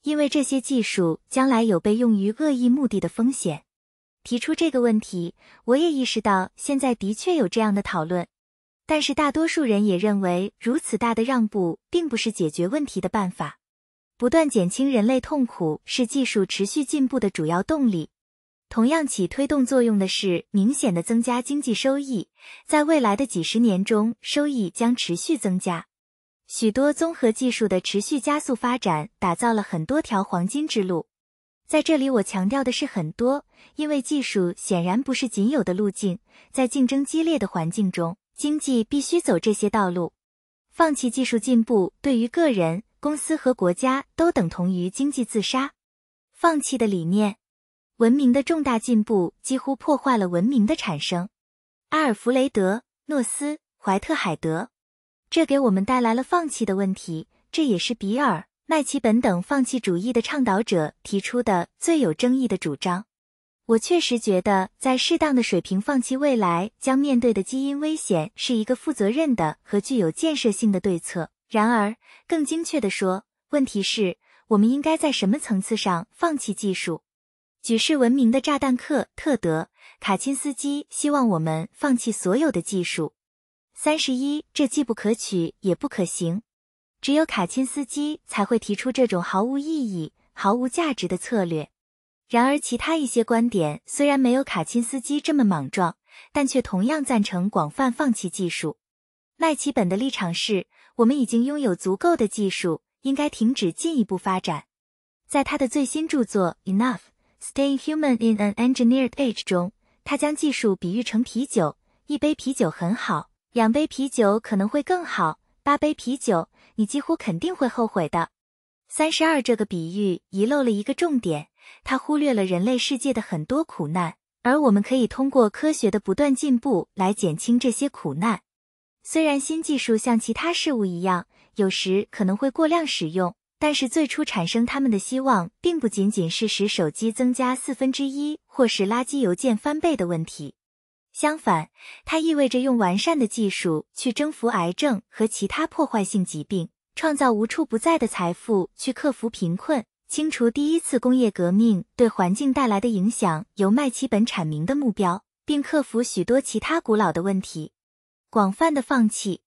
因为这些技术将来有被用于恶意目的的风险？提出这个问题，我也意识到现在的确有这样的讨论，但是大多数人也认为，如此大的让步并不是解决问题的办法。不断减轻人类痛苦是技术持续进步的主要动力。同样起推动作用的是明显的增加经济收益，在未来的几十年中，收益将持续增加。许多综合技术的持续加速发展，打造了很多条黄金之路。在这里，我强调的是很多，因为技术显然不是仅有的路径。在竞争激烈的环境中，经济必须走这些道路。放弃技术进步，对于个人、公司和国家都等同于经济自杀。放弃的理念，文明的重大进步几乎破坏了文明的产生。阿尔弗雷德·诺斯·怀特海德，这给我们带来了放弃的问题。这也是比尔。麦奇本等放弃主义的倡导者提出的最有争议的主张，我确实觉得在适当的水平放弃未来将面对的基因危险是一个负责任的和具有建设性的对策。然而，更精确地说，问题是我们应该在什么层次上放弃技术？举世闻名的炸弹客特德·卡钦斯基希望我们放弃所有的技术。三十一，这既不可取也不可行。只有卡钦斯基才会提出这种毫无意义、毫无价值的策略。然而，其他一些观点虽然没有卡钦斯基这么莽撞，但却同样赞成广泛放弃技术。麦奇本的立场是：我们已经拥有足够的技术，应该停止进一步发展。在他的最新著作《Enough Staying Human in an Engineered Age》中，他将技术比喻成啤酒：一杯啤酒很好，两杯啤酒可能会更好，八杯啤酒。你几乎肯定会后悔的。三十二这个比喻遗漏了一个重点，它忽略了人类世界的很多苦难，而我们可以通过科学的不断进步来减轻这些苦难。虽然新技术像其他事物一样，有时可能会过量使用，但是最初产生它们的希望，并不仅仅是使手机增加四分之一或是垃圾邮件翻倍的问题。相反，它意味着用完善的技术去征服癌症和其他破坏性疾病，创造无处不在的财富去克服贫困，清除第一次工业革命对环境带来的影响。由麦奇本阐明的目标，并克服许多其他古老的问题。广泛的放弃，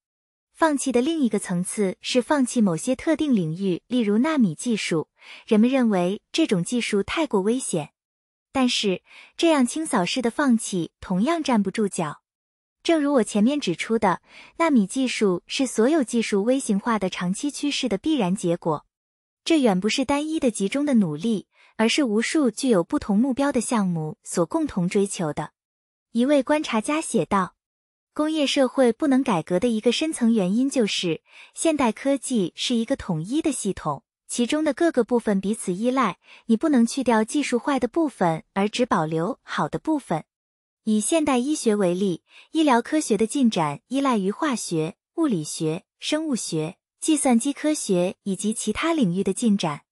放弃的另一个层次是放弃某些特定领域，例如纳米技术。人们认为这种技术太过危险。但是，这样清扫式的放弃同样站不住脚。正如我前面指出的，纳米技术是所有技术微型化的长期趋势的必然结果。这远不是单一的、集中的努力，而是无数具有不同目标的项目所共同追求的。一位观察家写道：“工业社会不能改革的一个深层原因，就是现代科技是一个统一的系统。”其中的各个部分彼此依赖，你不能去掉技术坏的部分，而只保留好的部分。以现代医学为例，医疗科学的进展依赖于化学、物理学、生物学、计算机科学以及其他领域的进展。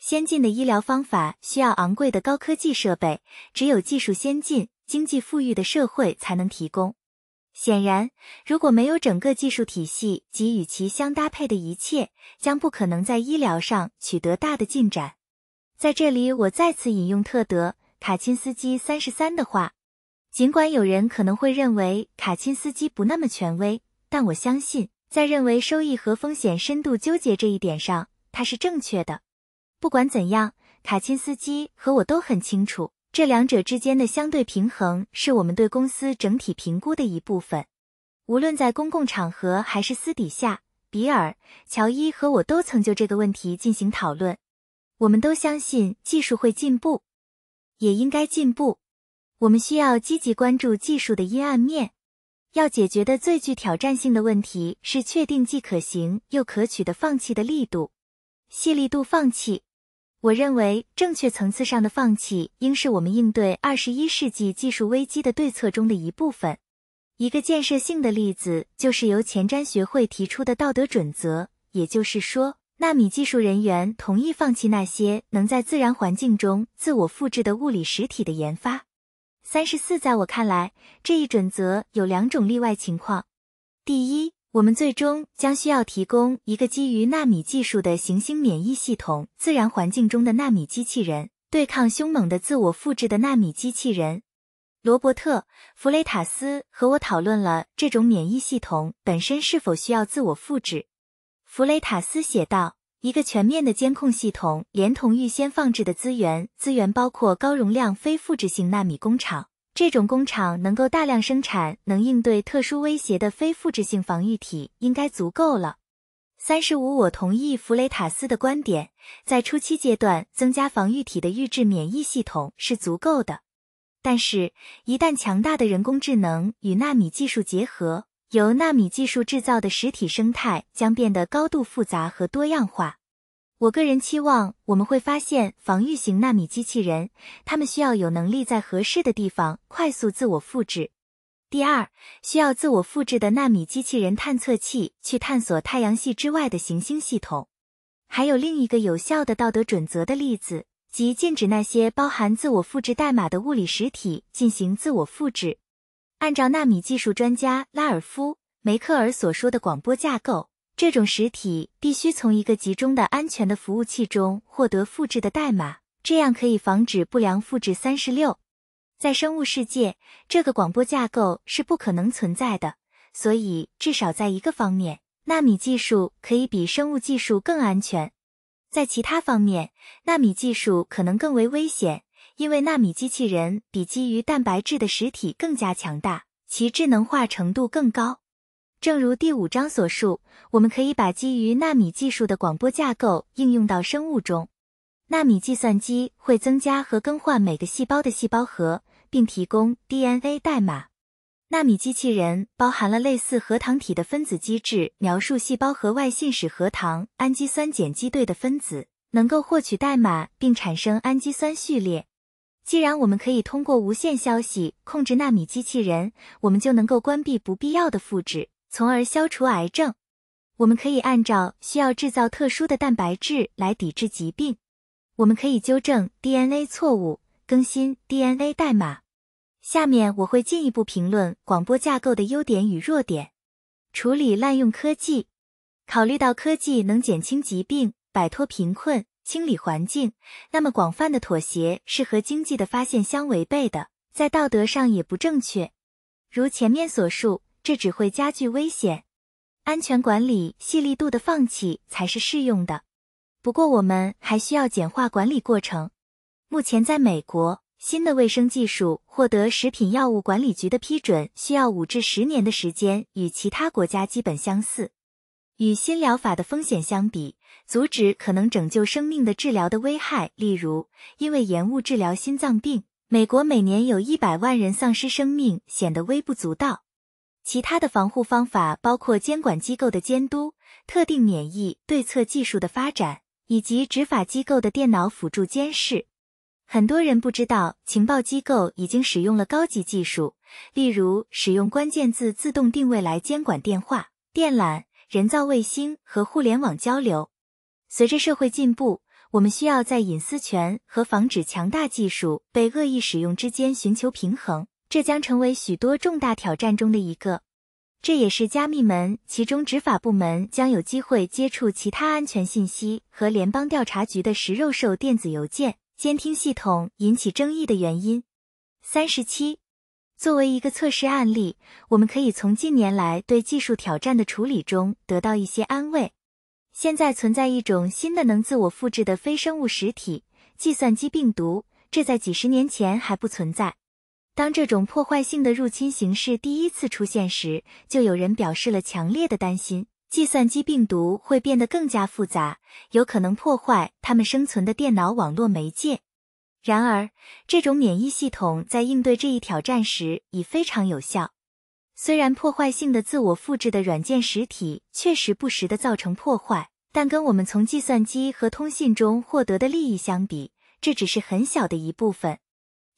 先进的医疗方法需要昂贵的高科技设备，只有技术先进、经济富裕的社会才能提供。显然，如果没有整个技术体系及与其相搭配的一切，将不可能在医疗上取得大的进展。在这里，我再次引用特德·卡钦斯基三十三的话。尽管有人可能会认为卡钦斯基不那么权威，但我相信，在认为收益和风险深度纠结这一点上，他是正确的。不管怎样，卡钦斯基和我都很清楚。这两者之间的相对平衡是我们对公司整体评估的一部分。无论在公共场合还是私底下，比尔、乔伊和我都曾就这个问题进行讨论。我们都相信技术会进步，也应该进步。我们需要积极关注技术的阴暗面。要解决的最具挑战性的问题是确定既可行又可取的放弃的力度、细力度放弃。我认为，正确层次上的放弃应是我们应对二十一世纪技术危机的对策中的一部分。一个建设性的例子就是由前瞻学会提出的道德准则，也就是说，纳米技术人员同意放弃那些能在自然环境中自我复制的物理实体的研发。三十四，在我看来，这一准则有两种例外情况：第一，我们最终将需要提供一个基于纳米技术的行星免疫系统，自然环境中的纳米机器人对抗凶猛的自我复制的纳米机器人。罗伯特·弗雷塔斯和我讨论了这种免疫系统本身是否需要自我复制。弗雷塔斯写道：“一个全面的监控系统，连同预先放置的资源，资源包括高容量非复制性纳米工厂。”这种工厂能够大量生产能应对特殊威胁的非复制性防御体，应该足够了。三十五，我同意弗雷塔斯的观点，在初期阶段增加防御体的预制免疫系统是足够的。但是，一旦强大的人工智能与纳米技术结合，由纳米技术制造的实体生态将变得高度复杂和多样化。我个人期望我们会发现防御型纳米机器人，他们需要有能力在合适的地方快速自我复制。第二，需要自我复制的纳米机器人探测器去探索太阳系之外的行星系统。还有另一个有效的道德准则的例子，即禁止那些包含自我复制代码的物理实体进行自我复制。按照纳米技术专家拉尔夫·梅克尔所说的广播架构。这种实体必须从一个集中的、安全的服务器中获得复制的代码，这样可以防止不良复制。三十六，在生物世界，这个广播架构是不可能存在的，所以至少在一个方面，纳米技术可以比生物技术更安全。在其他方面，纳米技术可能更为危险，因为纳米机器人比基于蛋白质的实体更加强大，其智能化程度更高。正如第五章所述，我们可以把基于纳米技术的广播架构应用到生物中。纳米计算机会增加和更换每个细胞的细胞核，并提供 DNA 代码。纳米机器人包含了类似核糖体的分子机制，描述细胞核外信使核糖氨基酸碱基对的分子，能够获取代码并产生氨基酸序列。既然我们可以通过无线消息控制纳米机器人，我们就能够关闭不必要的复制。从而消除癌症，我们可以按照需要制造特殊的蛋白质来抵制疾病，我们可以纠正 DNA 错误，更新 DNA 代码。下面我会进一步评论广播架构的优点与弱点，处理滥用科技。考虑到科技能减轻疾病、摆脱贫困、清理环境，那么广泛的妥协是和经济的发现相违背的，在道德上也不正确。如前面所述。这只会加剧危险，安全管理细力度的放弃才是适用的。不过，我们还需要简化管理过程。目前，在美国，新的卫生技术获得食品药物管理局的批准需要五至十年的时间，与其他国家基本相似。与新疗法的风险相比，阻止可能拯救生命的治疗的危害，例如因为延误治疗心脏病，美国每年有一百万人丧失生命，显得微不足道。其他的防护方法包括监管机构的监督、特定免疫对策技术的发展，以及执法机构的电脑辅助监视。很多人不知道，情报机构已经使用了高级技术，例如使用关键字自动定位来监管电话、电缆、人造卫星和互联网交流。随着社会进步，我们需要在隐私权和防止强大技术被恶意使用之间寻求平衡。这将成为许多重大挑战中的一个，这也是加密门其中执法部门将有机会接触其他安全信息和联邦调查局的食肉兽电子邮件监听系统引起争议的原因。三十七，作为一个测试案例，我们可以从近年来对技术挑战的处理中得到一些安慰。现在存在一种新的能自我复制的非生物实体——计算机病毒，这在几十年前还不存在。当这种破坏性的入侵形式第一次出现时，就有人表示了强烈的担心：计算机病毒会变得更加复杂，有可能破坏他们生存的电脑网络媒介。然而，这种免疫系统在应对这一挑战时已非常有效。虽然破坏性的自我复制的软件实体确实不时的造成破坏，但跟我们从计算机和通信中获得的利益相比，这只是很小的一部分。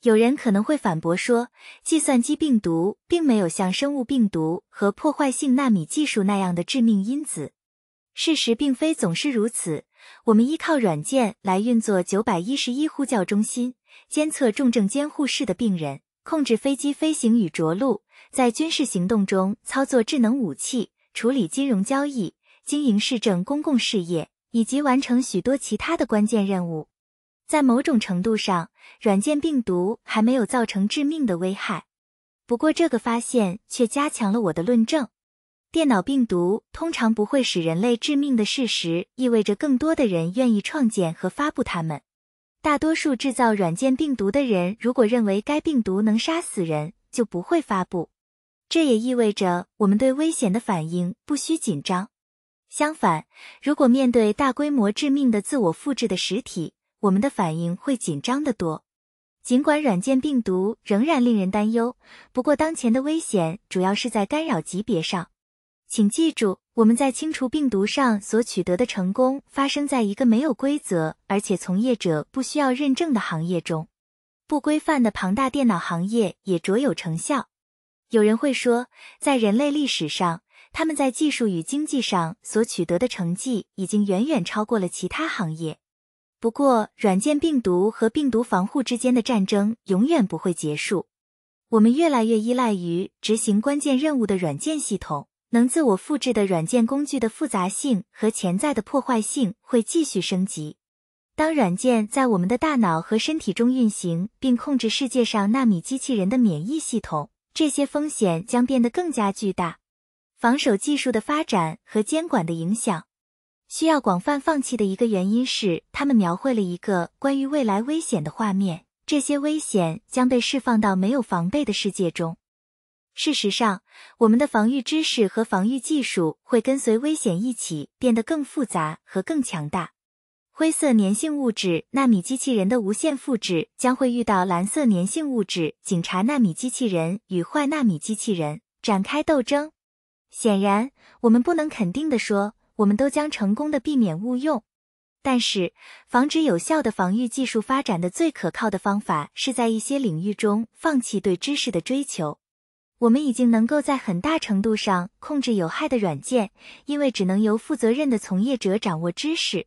有人可能会反驳说，计算机病毒并没有像生物病毒和破坏性纳米技术那样的致命因子。事实并非总是如此。我们依靠软件来运作九百一十一呼叫中心，监测重症监护室的病人，控制飞机飞行与着陆，在军事行动中操作智能武器，处理金融交易，经营市政公共事业，以及完成许多其他的关键任务。在某种程度上，软件病毒还没有造成致命的危害。不过，这个发现却加强了我的论证：电脑病毒通常不会使人类致命的事实，意味着更多的人愿意创建和发布它们。大多数制造软件病毒的人，如果认为该病毒能杀死人，就不会发布。这也意味着我们对危险的反应不需紧张。相反，如果面对大规模致命的自我复制的实体，我们的反应会紧张得多。尽管软件病毒仍然令人担忧，不过当前的危险主要是在干扰级别上。请记住，我们在清除病毒上所取得的成功，发生在一个没有规则，而且从业者不需要认证的行业中——不规范的庞大电脑行业，也卓有成效。有人会说，在人类历史上，他们在技术与经济上所取得的成绩，已经远远超过了其他行业。不过，软件病毒和病毒防护之间的战争永远不会结束。我们越来越依赖于执行关键任务的软件系统，能自我复制的软件工具的复杂性和潜在的破坏性会继续升级。当软件在我们的大脑和身体中运行，并控制世界上纳米机器人的免疫系统，这些风险将变得更加巨大。防守技术的发展和监管的影响。需要广泛放弃的一个原因是，他们描绘了一个关于未来危险的画面，这些危险将被释放到没有防备的世界中。事实上，我们的防御知识和防御技术会跟随危险一起变得更复杂和更强大。灰色粘性物质纳米机器人的无限复制将会遇到蓝色粘性物质警察纳米机器人与坏纳米机器人展开斗争。显然，我们不能肯定地说。我们都将成功的避免误用，但是防止有效的防御技术发展的最可靠的方法是在一些领域中放弃对知识的追求。我们已经能够在很大程度上控制有害的软件，因为只能由负责任的从业者掌握知识。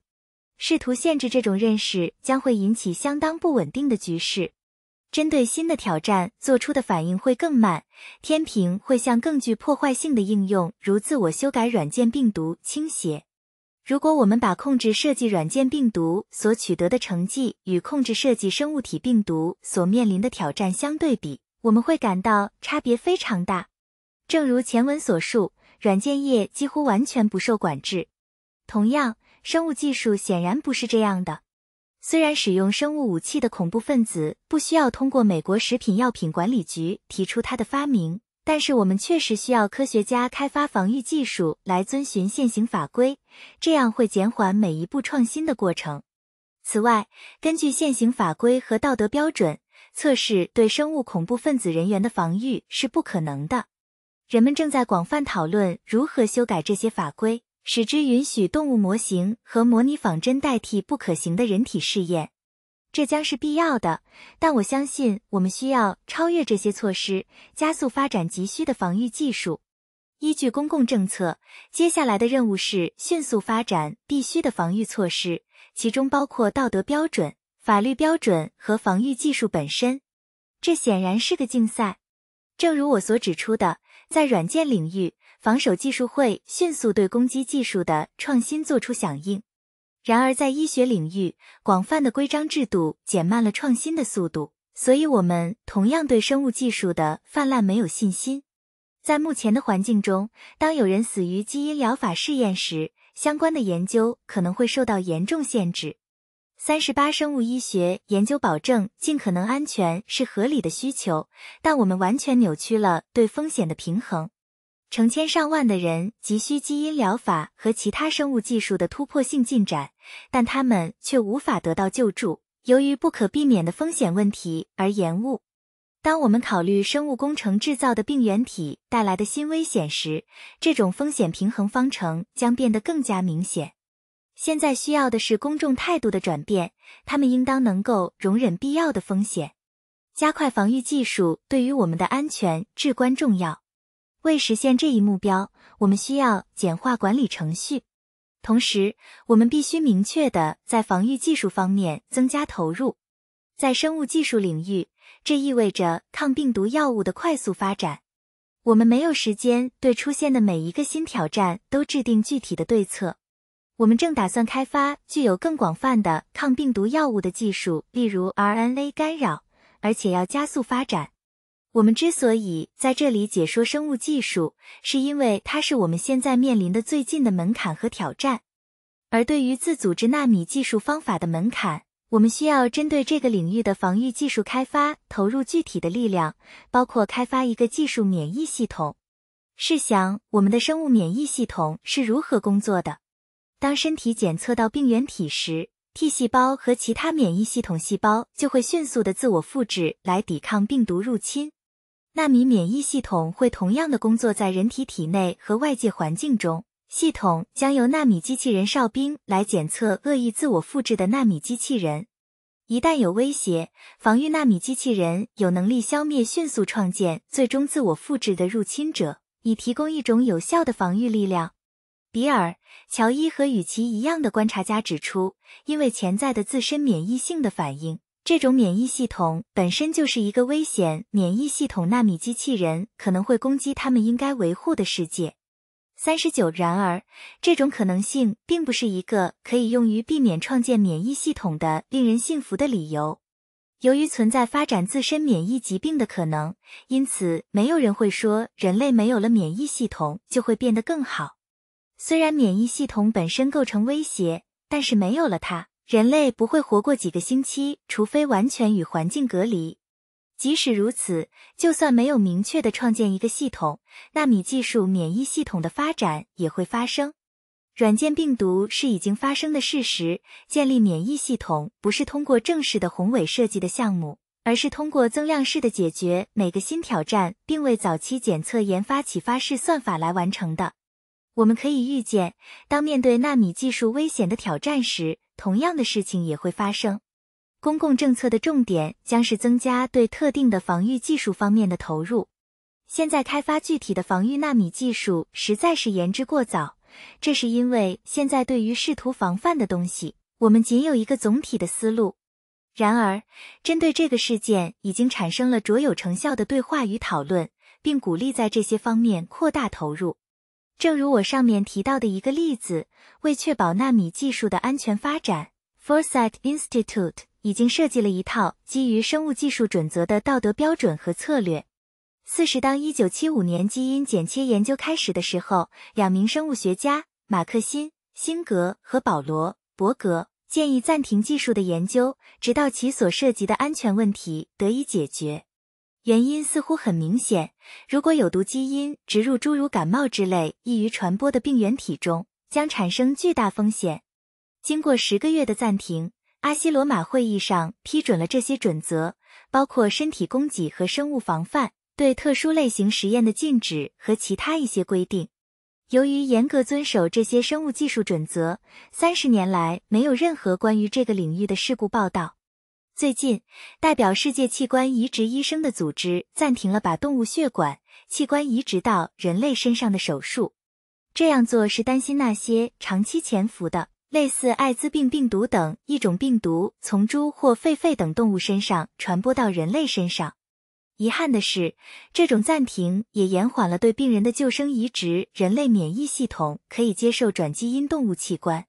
试图限制这种认识将会引起相当不稳定的局势。针对新的挑战做出的反应会更慢，天平会向更具破坏性的应用，如自我修改软件病毒倾斜。如果我们把控制设计软件病毒所取得的成绩与控制设计生物体病毒所面临的挑战相对比，我们会感到差别非常大。正如前文所述，软件业几乎完全不受管制，同样，生物技术显然不是这样的。虽然使用生物武器的恐怖分子不需要通过美国食品药品管理局提出他的发明，但是我们确实需要科学家开发防御技术来遵循现行法规，这样会减缓每一步创新的过程。此外，根据现行法规和道德标准，测试对生物恐怖分子人员的防御是不可能的。人们正在广泛讨论如何修改这些法规。使之允许动物模型和模拟仿真代替不可行的人体试验，这将是必要的。但我相信，我们需要超越这些措施，加速发展急需的防御技术。依据公共政策，接下来的任务是迅速发展必须的防御措施，其中包括道德标准、法律标准和防御技术本身。这显然是个竞赛，正如我所指出的，在软件领域。防守技术会迅速对攻击技术的创新做出响应。然而，在医学领域，广泛的规章制度减慢了创新的速度。所以，我们同样对生物技术的泛滥没有信心。在目前的环境中，当有人死于基因疗法试验时，相关的研究可能会受到严重限制。三十八，生物医学研究保证尽可能安全是合理的需求，但我们完全扭曲了对风险的平衡。成千上万的人急需基因疗法和其他生物技术的突破性进展，但他们却无法得到救助，由于不可避免的风险问题而延误。当我们考虑生物工程制造的病原体带来的新危险时，这种风险平衡方程将变得更加明显。现在需要的是公众态度的转变，他们应当能够容忍必要的风险。加快防御技术对于我们的安全至关重要。为实现这一目标，我们需要简化管理程序，同时我们必须明确的在防御技术方面增加投入。在生物技术领域，这意味着抗病毒药物的快速发展。我们没有时间对出现的每一个新挑战都制定具体的对策。我们正打算开发具有更广泛的抗病毒药物的技术，例如 RNA 干扰，而且要加速发展。我们之所以在这里解说生物技术，是因为它是我们现在面临的最近的门槛和挑战。而对于自组织纳米技术方法的门槛，我们需要针对这个领域的防御技术开发投入具体的力量，包括开发一个技术免疫系统。试想，我们的生物免疫系统是如何工作的？当身体检测到病原体时，T 细胞和其他免疫系统细胞就会迅速的自我复制来抵抗病毒入侵。纳米免疫系统会同样的工作在人体体内和外界环境中。系统将由纳米机器人哨兵来检测恶意自我复制的纳米机器人。一旦有威胁，防御纳米机器人有能力消灭迅速创建最终自我复制的入侵者，以提供一种有效的防御力量。比尔、乔伊和与其一样的观察家指出，因为潜在的自身免疫性的反应。这种免疫系统本身就是一个危险。免疫系统纳米机器人可能会攻击他们应该维护的世界。三十九，然而，这种可能性并不是一个可以用于避免创建免疫系统的令人信服的理由。由于存在发展自身免疫疾病的可能，因此没有人会说人类没有了免疫系统就会变得更好。虽然免疫系统本身构成威胁，但是没有了它。人类不会活过几个星期，除非完全与环境隔离。即使如此，就算没有明确的创建一个系统，纳米技术免疫系统的发展也会发生。软件病毒是已经发生的事实。建立免疫系统不是通过正式的宏伟设计的项目，而是通过增量式的解决每个新挑战，并为早期检测研发启发式算法来完成的。我们可以预见，当面对纳米技术危险的挑战时。同样的事情也会发生。公共政策的重点将是增加对特定的防御技术方面的投入。现在开发具体的防御纳米技术实在是言之过早，这是因为现在对于试图防范的东西，我们仅有一个总体的思路。然而，针对这个事件已经产生了卓有成效的对话与讨论，并鼓励在这些方面扩大投入。正如我上面提到的一个例子，为确保纳米技术的安全发展 f o r s h t Institute 已经设计了一套基于生物技术准则的道德标准和策略。四是，当1975年基因剪切研究开始的时候，两名生物学家马克·辛辛格和保罗·伯格建议暂停技术的研究，直到其所涉及的安全问题得以解决。原因似乎很明显，如果有毒基因植入诸如感冒之类易于传播的病原体中，将产生巨大风险。经过十个月的暂停，阿西罗马会议上批准了这些准则，包括身体供给和生物防范对特殊类型实验的禁止和其他一些规定。由于严格遵守这些生物技术准则，三十年来没有任何关于这个领域的事故报道。最近，代表世界器官移植医生的组织暂停了把动物血管器官移植到人类身上的手术。这样做是担心那些长期潜伏的，类似艾滋病病毒等一种病毒从猪或狒狒等动物身上传播到人类身上。遗憾的是，这种暂停也延缓了对病人的救生移植。人类免疫系统可以接受转基因动物器官。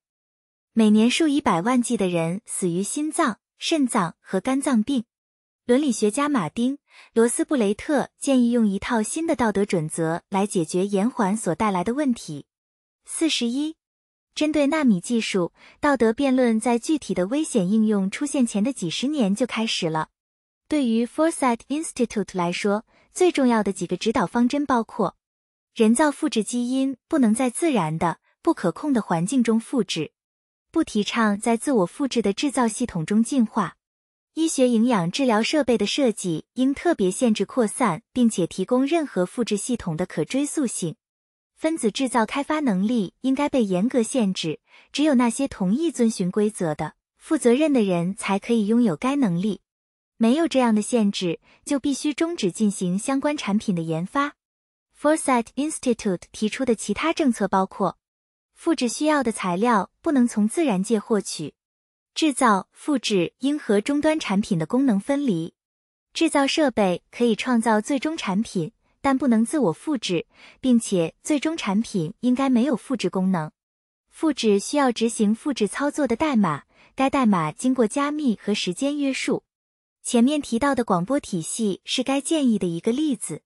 每年数以百万计的人死于心脏。肾脏和肝脏病，伦理学家马丁·罗斯布雷特建议用一套新的道德准则来解决延缓所带来的问题。四十一，针对纳米技术道德辩论在具体的危险应用出现前的几十年就开始了。对于 foresight institute 来说，最重要的几个指导方针包括：人造复制基因不能在自然的、不可控的环境中复制。不提倡在自我复制的制造系统中进化。医学营养治疗设备的设计应特别限制扩散，并且提供任何复制系统的可追溯性。分子制造开发能力应该被严格限制，只有那些同意遵循规则的负责任的人才可以拥有该能力。没有这样的限制，就必须终止进行相关产品的研发。f o r s h t Institute 提出的其他政策包括。复制需要的材料不能从自然界获取，制造复制应和终端产品的功能分离。制造设备可以创造最终产品，但不能自我复制，并且最终产品应该没有复制功能。复制需要执行复制操作的代码，该代码经过加密和时间约束。前面提到的广播体系是该建议的一个例子。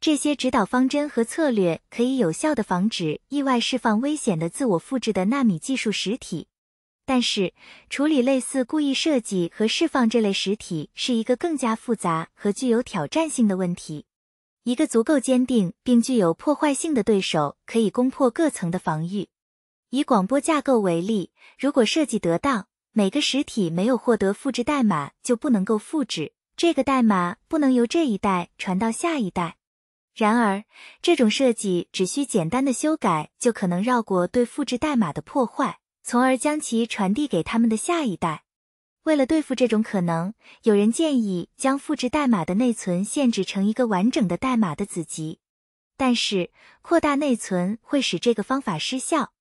这些指导方针和策略可以有效地防止意外释放危险的自我复制的纳米技术实体，但是处理类似故意设计和释放这类实体是一个更加复杂和具有挑战性的问题。一个足够坚定并具有破坏性的对手可以攻破各层的防御。以广播架构为例，如果设计得当，每个实体没有获得复制代码就不能够复制，这个代码不能由这一代传到下一代。然而，这种设计只需简单的修改，就可能绕过对复制代码的破坏，从而将其传递给他们的下一代。为了对付这种可能，有人建议将复制代码的内存限制成一个完整的代码的子集，但是扩大内存会使这个方法失效。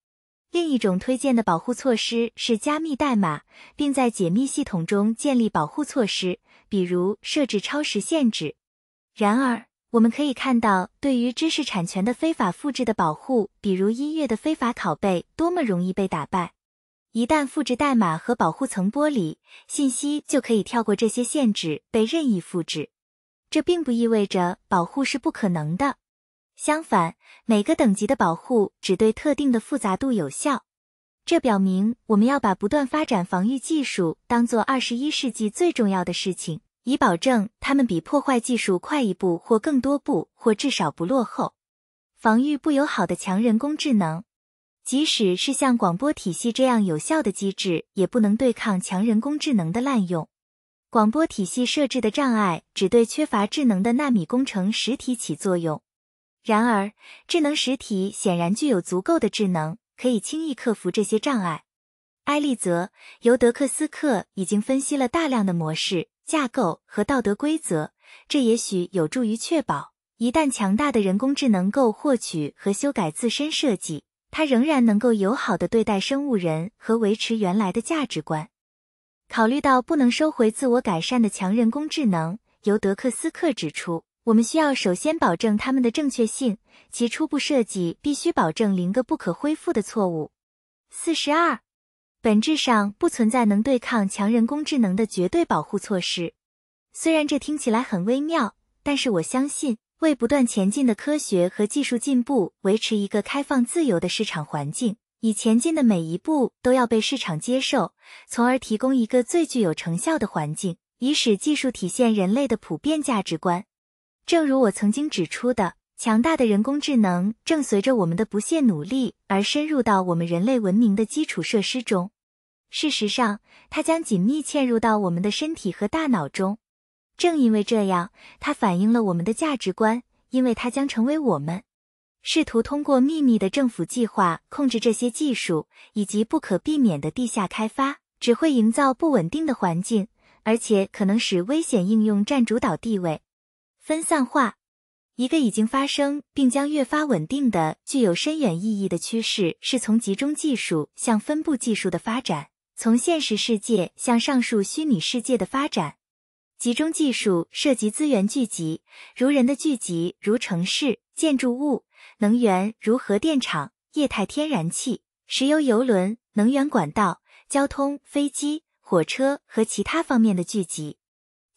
另一种推荐的保护措施是加密代码，并在解密系统中建立保护措施，比如设置超时限制。然而，我们可以看到，对于知识产权的非法复制的保护，比如音乐的非法拷贝，多么容易被打败。一旦复制代码和保护层剥离，信息就可以跳过这些限制，被任意复制。这并不意味着保护是不可能的。相反，每个等级的保护只对特定的复杂度有效。这表明，我们要把不断发展防御技术，当做二十一世纪最重要的事情。以保证他们比破坏技术快一步或更多步，或至少不落后。防御不友好的强人工智能，即使是像广播体系这样有效的机制，也不能对抗强人工智能的滥用。广播体系设置的障碍只对缺乏智能的纳米工程实体起作用。然而，智能实体显然具有足够的智能，可以轻易克服这些障碍。埃利泽由德克斯克已经分析了大量的模式。架构和道德规则，这也许有助于确保，一旦强大的人工智能够获取和修改自身设计，它仍然能够友好的对待生物人和维持原来的价值观。考虑到不能收回自我改善的强人工智能，由德克斯克指出，我们需要首先保证它们的正确性，其初步设计必须保证零个不可恢复的错误。四十二。本质上不存在能对抗强人工智能的绝对保护措施，虽然这听起来很微妙，但是我相信，为不断前进的科学和技术进步维持一个开放自由的市场环境，以前进的每一步都要被市场接受，从而提供一个最具有成效的环境，以使技术体现人类的普遍价值观。正如我曾经指出的。强大的人工智能正随着我们的不懈努力而深入到我们人类文明的基础设施中。事实上，它将紧密嵌入到我们的身体和大脑中。正因为这样，它反映了我们的价值观，因为它将成为我们。试图通过秘密的政府计划控制这些技术，以及不可避免的地下开发，只会营造不稳定的环境，而且可能使危险应用占主导地位。分散化。一个已经发生并将越发稳定的、具有深远意义的趋势，是从集中技术向分布技术的发展，从现实世界向上述虚拟世界的发展。集中技术涉及资源聚集，如人的聚集，如城市、建筑物、能源，如核电厂、液态天然气、石油、油轮、能源管道、交通、飞机、火车和其他方面的聚集。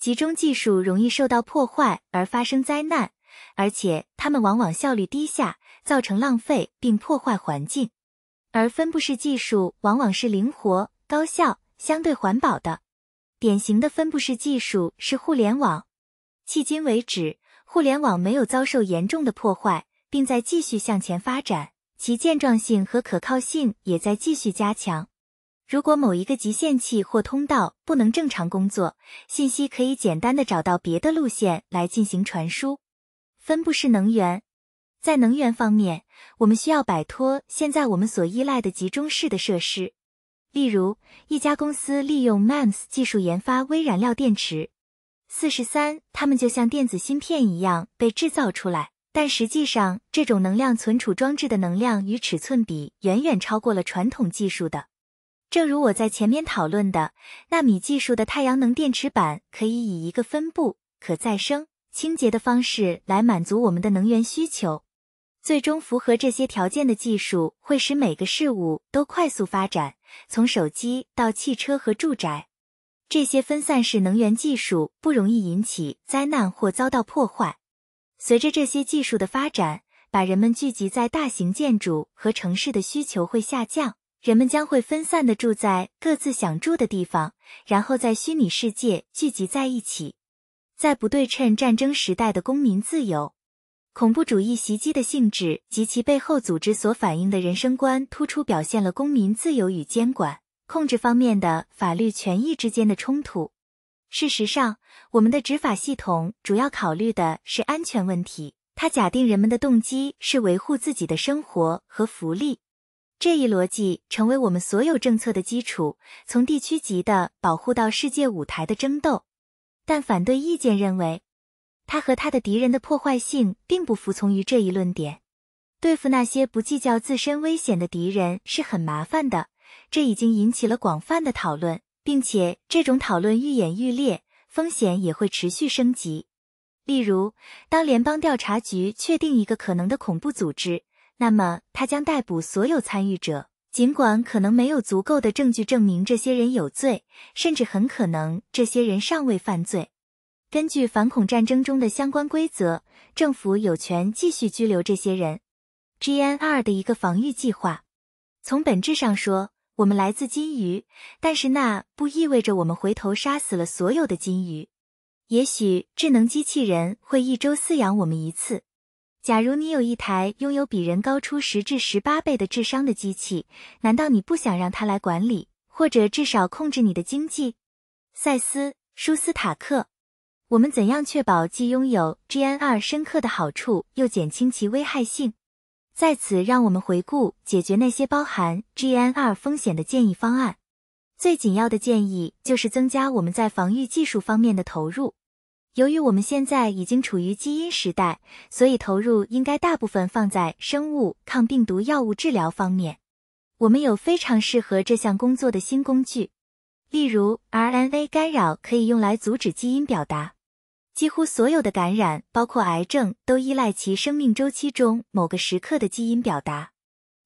集中技术容易受到破坏而发生灾难。而且它们往往效率低下，造成浪费并破坏环境，而分布式技术往往是灵活、高效、相对环保的。典型的分布式技术是互联网。迄今为止，互联网没有遭受严重的破坏，并在继续向前发展，其健壮性和可靠性也在继续加强。如果某一个集线器或通道不能正常工作，信息可以简单的找到别的路线来进行传输。分布式能源，在能源方面，我们需要摆脱现在我们所依赖的集中式的设施。例如，一家公司利用 MEMS 技术研发微燃料电池。四十三，它们就像电子芯片一样被制造出来，但实际上，这种能量存储装置的能量与尺寸比远远超过了传统技术的。正如我在前面讨论的，纳米技术的太阳能电池板可以以一个分布、可再生。清洁的方式来满足我们的能源需求，最终符合这些条件的技术会使每个事物都快速发展，从手机到汽车和住宅。这些分散式能源技术不容易引起灾难或遭到破坏。随着这些技术的发展，把人们聚集在大型建筑和城市的需求会下降，人们将会分散的住在各自想住的地方，然后在虚拟世界聚集在一起。在不对称战争时代的公民自由，恐怖主义袭击的性质及其背后组织所反映的人生观，突出表现了公民自由与监管控制方面的法律权益之间的冲突。事实上，我们的执法系统主要考虑的是安全问题，它假定人们的动机是维护自己的生活和福利。这一逻辑成为我们所有政策的基础，从地区级的保护到世界舞台的争斗。但反对意见认为，他和他的敌人的破坏性并不服从于这一论点。对付那些不计较自身危险的敌人是很麻烦的，这已经引起了广泛的讨论，并且这种讨论愈演愈烈，风险也会持续升级。例如，当联邦调查局确定一个可能的恐怖组织，那么他将逮捕所有参与者。尽管可能没有足够的证据证明这些人有罪，甚至很可能这些人尚未犯罪，根据反恐战争中的相关规则，政府有权继续拘留这些人。GNR 的一个防御计划。从本质上说，我们来自金鱼，但是那不意味着我们回头杀死了所有的金鱼。也许智能机器人会一周饲养我们一次。假如你有一台拥有比人高出十至十八倍的智商的机器，难道你不想让它来管理，或者至少控制你的经济？塞斯·舒斯塔克，我们怎样确保既拥有 G N R 深刻的好处，又减轻其危害性？在此，让我们回顾解决那些包含 G N R 风险的建议方案。最紧要的建议就是增加我们在防御技术方面的投入。由于我们现在已经处于基因时代，所以投入应该大部分放在生物抗病毒药物治疗方面。我们有非常适合这项工作的新工具，例如 RNA 干扰可以用来阻止基因表达。几乎所有的感染，包括癌症，都依赖其生命周期中某个时刻的基因表达。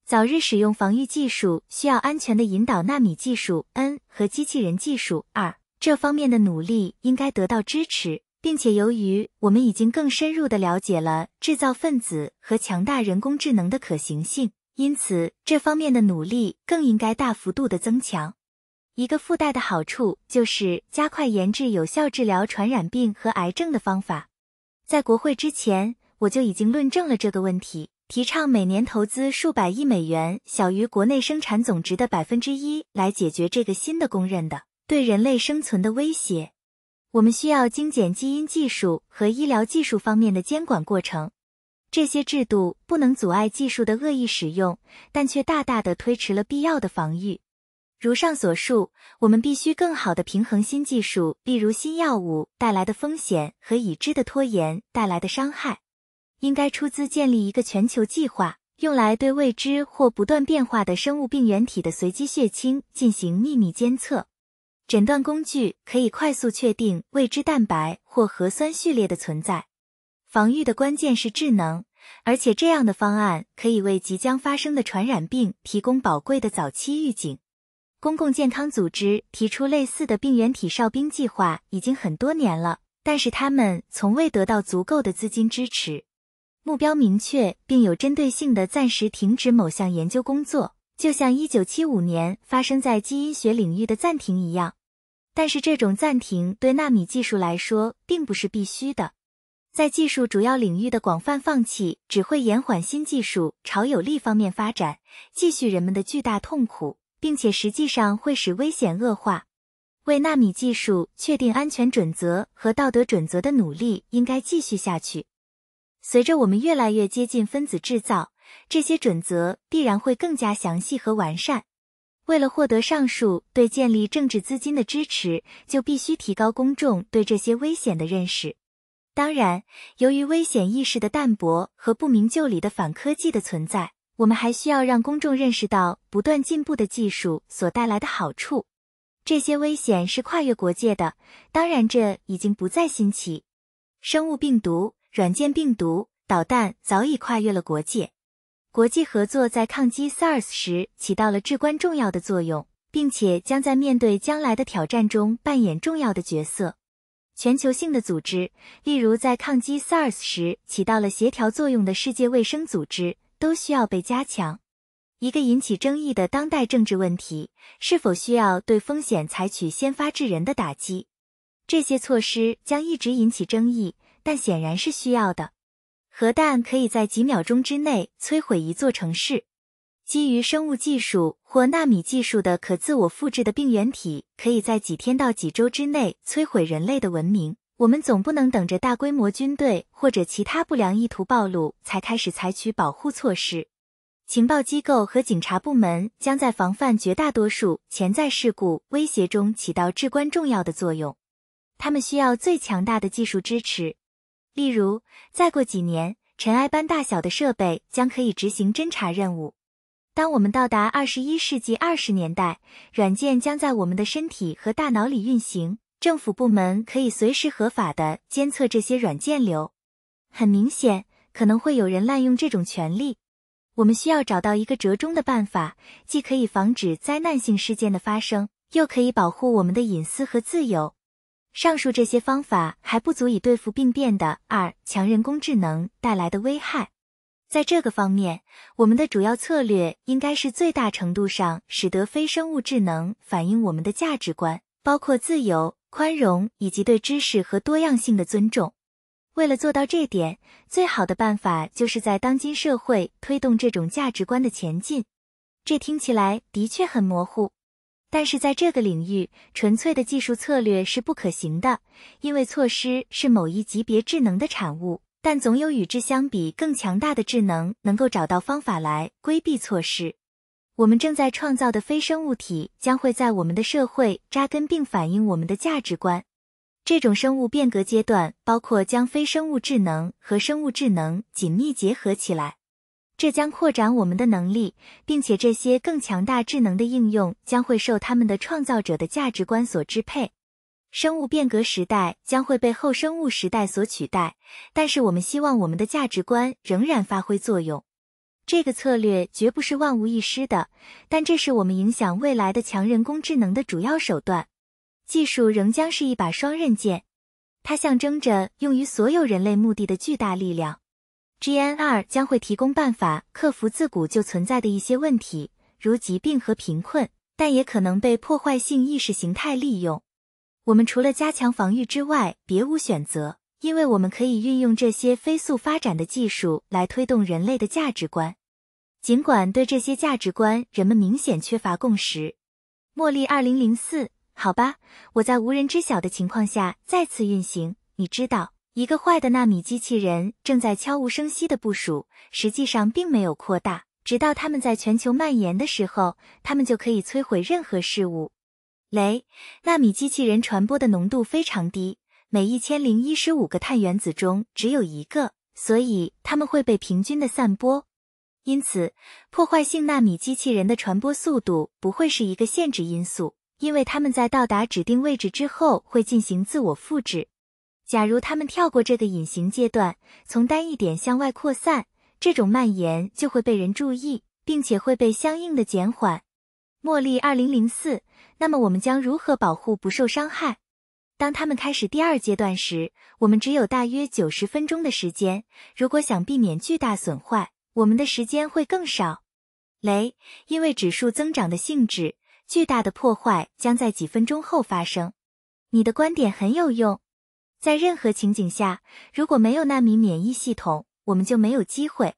早日使用防御技术需要安全的引导纳米技术 N 和机器人技术 R。这方面的努力应该得到支持。并且，由于我们已经更深入的了解了制造分子和强大人工智能的可行性，因此这方面的努力更应该大幅度的增强。一个附带的好处就是加快研制有效治疗传染病和癌症的方法。在国会之前，我就已经论证了这个问题，提倡每年投资数百亿美元（小于国内生产总值的百分之一）来解决这个新的公认的对人类生存的威胁。我们需要精简基因技术和医疗技术方面的监管过程，这些制度不能阻碍技术的恶意使用，但却大大的推迟了必要的防御。如上所述，我们必须更好的平衡新技术，例如新药物带来的风险和已知的拖延带来的伤害。应该出资建立一个全球计划，用来对未知或不断变化的生物病原体的随机血清进行秘密监测。诊断工具可以快速确定未知蛋白或核酸序列的存在。防御的关键是智能，而且这样的方案可以为即将发生的传染病提供宝贵的早期预警。公共健康组织提出类似的病原体哨兵计划已经很多年了，但是他们从未得到足够的资金支持。目标明确并有针对性的暂时停止某项研究工作。就像一九七五年发生在基因学领域的暂停一样，但是这种暂停对纳米技术来说并不是必须的。在技术主要领域的广泛放弃只会延缓新技术朝有利方面发展，继续人们的巨大痛苦，并且实际上会使危险恶化。为纳米技术确定安全准则和道德准则的努力应该继续下去。随着我们越来越接近分子制造。这些准则必然会更加详细和完善。为了获得上述对建立政治资金的支持，就必须提高公众对这些危险的认识。当然，由于危险意识的淡薄和不明就里的反科技的存在，我们还需要让公众认识到不断进步的技术所带来的好处。这些危险是跨越国界的，当然这已经不再新奇。生物病毒、软件病毒、导弹早已跨越了国界。国际合作在抗击 SARS 时起到了至关重要的作用，并且将在面对将来的挑战中扮演重要的角色。全球性的组织，例如在抗击 SARS 时起到了协调作用的世界卫生组织，都需要被加强。一个引起争议的当代政治问题，是否需要对风险采取先发制人的打击？这些措施将一直引起争议，但显然是需要的。核弹可以在几秒钟之内摧毁一座城市。基于生物技术或纳米技术的可自我复制的病原体，可以在几天到几周之内摧毁人类的文明。我们总不能等着大规模军队或者其他不良意图暴露才开始采取保护措施。情报机构和警察部门将在防范绝大多数潜在事故威胁中起到至关重要的作用。他们需要最强大的技术支持。例如，再过几年，尘埃般大小的设备将可以执行侦察任务。当我们到达二十一世纪二十年代，软件将在我们的身体和大脑里运行。政府部门可以随时合法的监测这些软件流。很明显，可能会有人滥用这种权利。我们需要找到一个折中的办法，既可以防止灾难性事件的发生，又可以保护我们的隐私和自由。上述这些方法还不足以对付病变的二强人工智能带来的危害。在这个方面，我们的主要策略应该是最大程度上使得非生物智能反映我们的价值观，包括自由、宽容以及对知识和多样性的尊重。为了做到这点，最好的办法就是在当今社会推动这种价值观的前进。这听起来的确很模糊。但是在这个领域，纯粹的技术策略是不可行的，因为措施是某一级别智能的产物，但总有与之相比更强大的智能能够找到方法来规避措施。我们正在创造的非生物体将会在我们的社会扎根并反映我们的价值观。这种生物变革阶段包括将非生物智能和生物智能紧密结合起来。这将扩展我们的能力，并且这些更强大、智能的应用将会受他们的创造者的价值观所支配。生物变革时代将会被后生物时代所取代，但是我们希望我们的价值观仍然发挥作用。这个策略绝不是万无一失的，但这是我们影响未来的强人工智能的主要手段。技术仍将是一把双刃剑，它象征着用于所有人类目的的巨大力量。GN r 将会提供办法克服自古就存在的一些问题，如疾病和贫困，但也可能被破坏性意识形态利用。我们除了加强防御之外别无选择，因为我们可以运用这些飞速发展的技术来推动人类的价值观，尽管对这些价值观人们明显缺乏共识。茉莉二零零四，好吧，我在无人知晓的情况下再次运行，你知道。一个坏的纳米机器人正在悄无声息的部署，实际上并没有扩大。直到他们在全球蔓延的时候，他们就可以摧毁任何事物。雷，纳米机器人传播的浓度非常低，每一千零一十五个碳原子中只有一个，所以它们会被平均的散播。因此，破坏性纳米机器人的传播速度不会是一个限制因素，因为他们在到达指定位置之后会进行自我复制。假如他们跳过这个隐形阶段，从单一点向外扩散，这种蔓延就会被人注意，并且会被相应的减缓。茉莉二零零四，那么我们将如何保护不受伤害？当他们开始第二阶段时，我们只有大约九十分钟的时间。如果想避免巨大损坏，我们的时间会更少。雷，因为指数增长的性质，巨大的破坏将在几分钟后发生。你的观点很有用。在任何情景下，如果没有纳米免疫系统，我们就没有机会。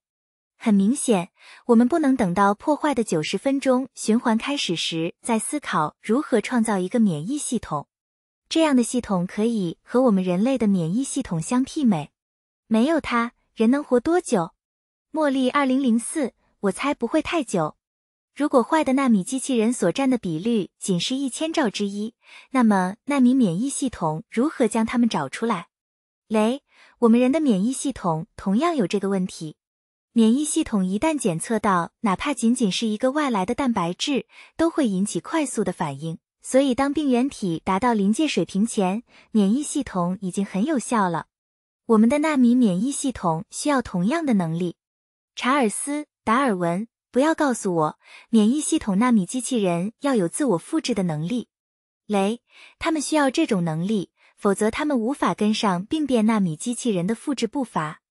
很明显，我们不能等到破坏的九十分钟循环开始时，再思考如何创造一个免疫系统。这样的系统可以和我们人类的免疫系统相媲美。没有它，人能活多久？茉莉二零零四，我猜不会太久。如果坏的纳米机器人所占的比率仅是一千兆之一，那么纳米免疫系统如何将它们找出来？雷，我们人的免疫系统同样有这个问题。免疫系统一旦检测到哪怕仅仅是一个外来的蛋白质，都会引起快速的反应。所以当病原体达到临界水平前，免疫系统已经很有效了。我们的纳米免疫系统需要同样的能力。查尔斯·达尔文。不要告诉我，免疫系统纳米机器人要有自我复制的能力。雷，他们需要这种能力，否则他们无法跟上病变纳米机器人的复制步伐。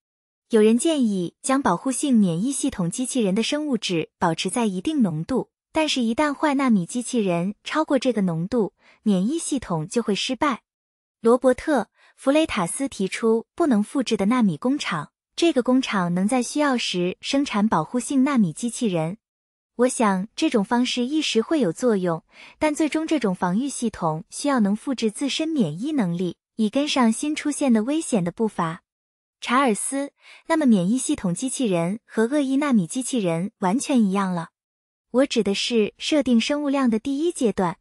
有人建议将保护性免疫系统机器人的生物质保持在一定浓度，但是，一旦坏纳米机器人超过这个浓度，免疫系统就会失败。罗伯特·弗雷塔斯提出，不能复制的纳米工厂。这个工厂能在需要时生产保护性纳米机器人。我想这种方式一时会有作用，但最终这种防御系统需要能复制自身免疫能力，以跟上新出现的危险的步伐。查尔斯，那么免疫系统机器人和恶意纳米机器人完全一样了？我指的是设定生物量的第一阶段。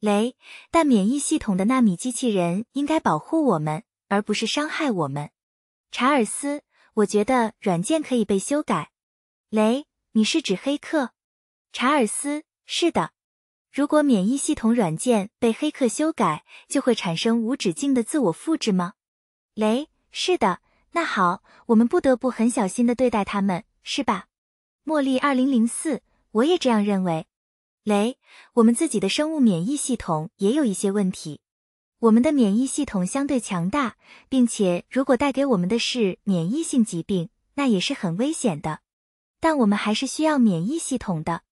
雷，但免疫系统的纳米机器人应该保护我们，而不是伤害我们。查尔斯。我觉得软件可以被修改，雷，你是指黑客？查尔斯，是的。如果免疫系统软件被黑客修改，就会产生无止境的自我复制吗？雷，是的。那好，我们不得不很小心的对待他们，是吧？茉莉二零零四，我也这样认为。雷，我们自己的生物免疫系统也有一些问题。我们的免疫系统相对强大，并且如果带给我们的是免疫性疾病，那也是很危险的。但我们还是需要免疫系统的。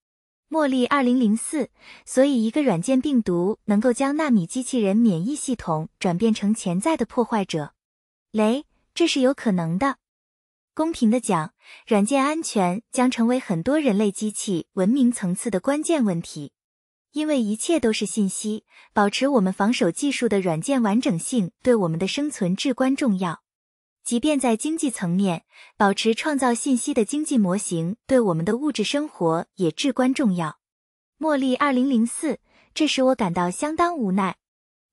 茉莉二零零四，所以一个软件病毒能够将纳米机器人免疫系统转变成潜在的破坏者。雷，这是有可能的。公平的讲，软件安全将成为很多人类机器文明层次的关键问题。因为一切都是信息，保持我们防守技术的软件完整性对我们的生存至关重要。即便在经济层面，保持创造信息的经济模型对我们的物质生活也至关重要。茉莉，二零零四，这使我感到相当无奈。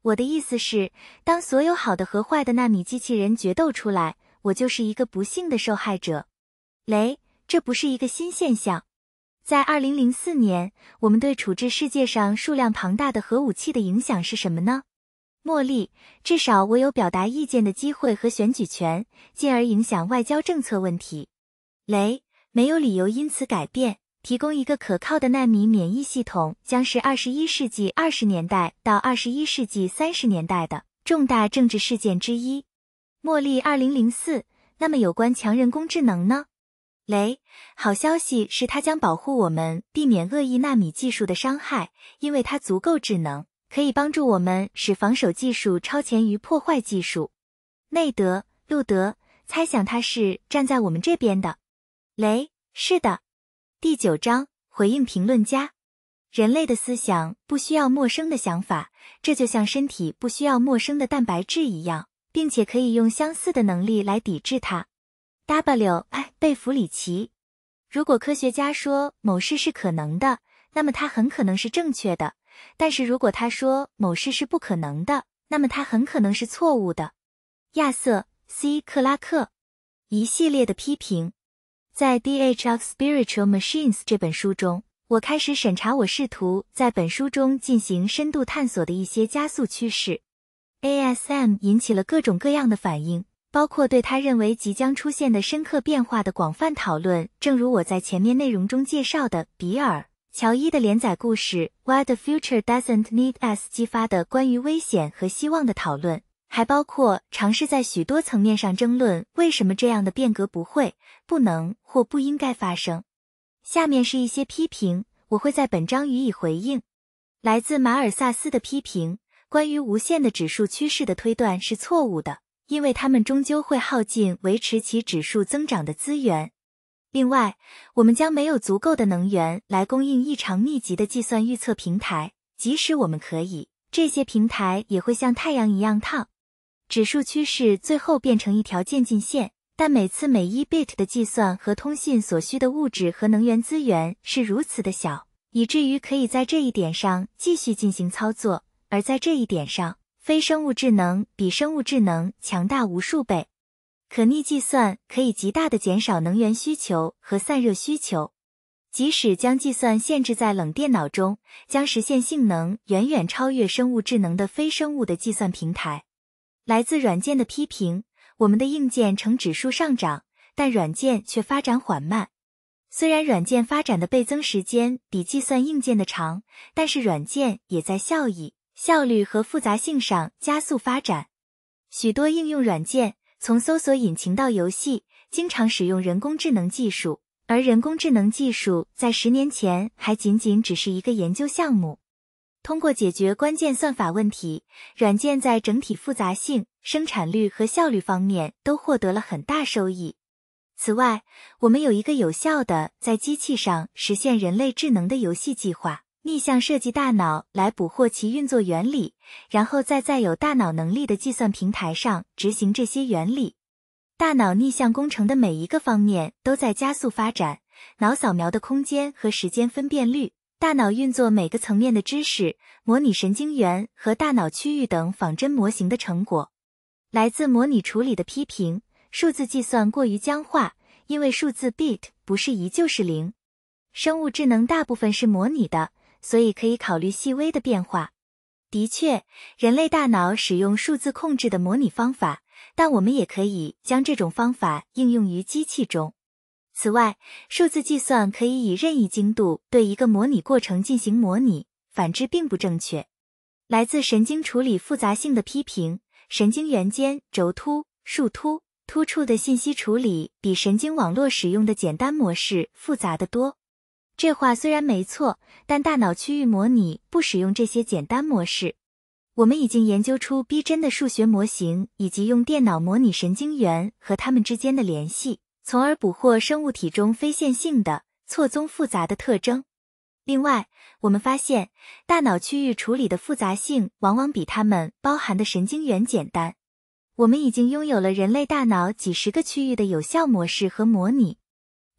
我的意思是，当所有好的和坏的纳米机器人决斗出来，我就是一个不幸的受害者。雷，这不是一个新现象。在二零零四年，我们对处置世界上数量庞大的核武器的影响是什么呢？茉莉，至少我有表达意见的机会和选举权，进而影响外交政策问题。雷，没有理由因此改变。提供一个可靠的纳米免疫系统将是二十一世纪二十年代到二十一世纪三十年代的重大政治事件之一。茉莉，二零零四。那么有关强人工智能呢？雷，好消息是它将保护我们，避免恶意纳米技术的伤害，因为它足够智能，可以帮助我们使防守技术超前于破坏技术。内德，路德，猜想他是站在我们这边的。雷，是的。第九章，回应评论家，人类的思想不需要陌生的想法，这就像身体不需要陌生的蛋白质一样，并且可以用相似的能力来抵制它。W i 贝弗里奇，如果科学家说某事是可能的，那么它很可能是正确的；但是如果他说某事是不可能的，那么他很可能是错误的。亚瑟 C 克拉克一系列的批评，在 DHF o Spiritual Machines 这本书中，我开始审查我试图在本书中进行深度探索的一些加速趋势。ASM 引起了各种各样的反应。包括对他认为即将出现的深刻变化的广泛讨论，正如我在前面内容中介绍的，比尔·乔伊的连载故事《Why the Future Doesn't Need Us》激发的关于危险和希望的讨论，还包括尝试在许多层面上争论为什么这样的变革不会、不能或不应该发生。下面是一些批评，我会在本章予以回应。来自马尔萨斯的批评，关于无限的指数趋势的推断是错误的。因为他们终究会耗尽维持其指数增长的资源。另外，我们将没有足够的能源来供应异常密集的计算预测平台，即使我们可以，这些平台也会像太阳一样烫。指数趋势最后变成一条渐进线，但每次每一 bit 的计算和通信所需的物质和能源资源是如此的小，以至于可以在这一点上继续进行操作，而在这一点上。非生物智能比生物智能强大无数倍，可逆计算可以极大的减少能源需求和散热需求。即使将计算限制在冷电脑中，将实现性能远远超越生物智能的非生物的计算平台。来自软件的批评：我们的硬件呈指数上涨，但软件却发展缓慢。虽然软件发展的倍增时间比计算硬件的长，但是软件也在效益。效率和复杂性上加速发展，许多应用软件从搜索引擎到游戏，经常使用人工智能技术。而人工智能技术在十年前还仅仅只是一个研究项目。通过解决关键算法问题，软件在整体复杂性、生产率和效率方面都获得了很大收益。此外，我们有一个有效的在机器上实现人类智能的游戏计划。逆向设计大脑来捕获其运作原理，然后再在有大脑能力的计算平台上执行这些原理。大脑逆向工程的每一个方面都在加速发展。脑扫描的空间和时间分辨率，大脑运作每个层面的知识，模拟神经元和大脑区域等仿真模型的成果，来自模拟处理的批评：数字计算过于僵化，因为数字 bit 不是一就是零。生物智能大部分是模拟的。所以可以考虑细微的变化。的确，人类大脑使用数字控制的模拟方法，但我们也可以将这种方法应用于机器中。此外，数字计算可以以任意精度对一个模拟过程进行模拟，反之并不正确。来自神经处理复杂性的批评：神经元间轴突、树突、突触的信息处理比神经网络使用的简单模式复杂的多。这话虽然没错，但大脑区域模拟不使用这些简单模式。我们已经研究出逼真的数学模型，以及用电脑模拟神经元和它们之间的联系，从而捕获生物体中非线性的、错综复杂的特征。另外，我们发现大脑区域处理的复杂性往往比它们包含的神经元简单。我们已经拥有了人类大脑几十个区域的有效模式和模拟。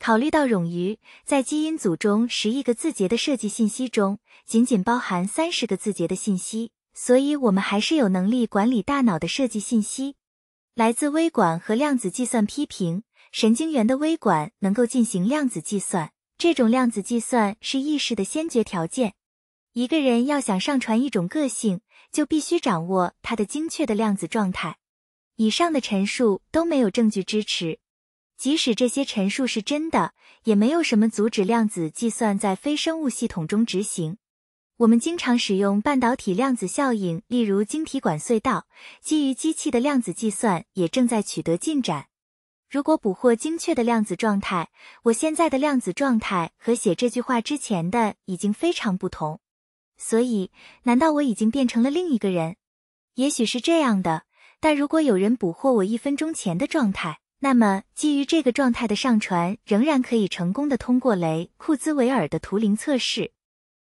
考虑到冗余，在基因组中十亿个字节的设计信息中，仅仅包含三十个字节的信息，所以我们还是有能力管理大脑的设计信息。来自微管和量子计算批评：神经元的微管能够进行量子计算，这种量子计算是意识的先决条件。一个人要想上传一种个性，就必须掌握它的精确的量子状态。以上的陈述都没有证据支持。即使这些陈述是真的，也没有什么阻止量子计算在非生物系统中执行。我们经常使用半导体量子效应，例如晶体管隧道。基于机器的量子计算也正在取得进展。如果捕获精确的量子状态，我现在的量子状态和写这句话之前的已经非常不同。所以，难道我已经变成了另一个人？也许是这样的。但如果有人捕获我一分钟前的状态，那么，基于这个状态的上传仍然可以成功的通过雷库兹维尔的图灵测试。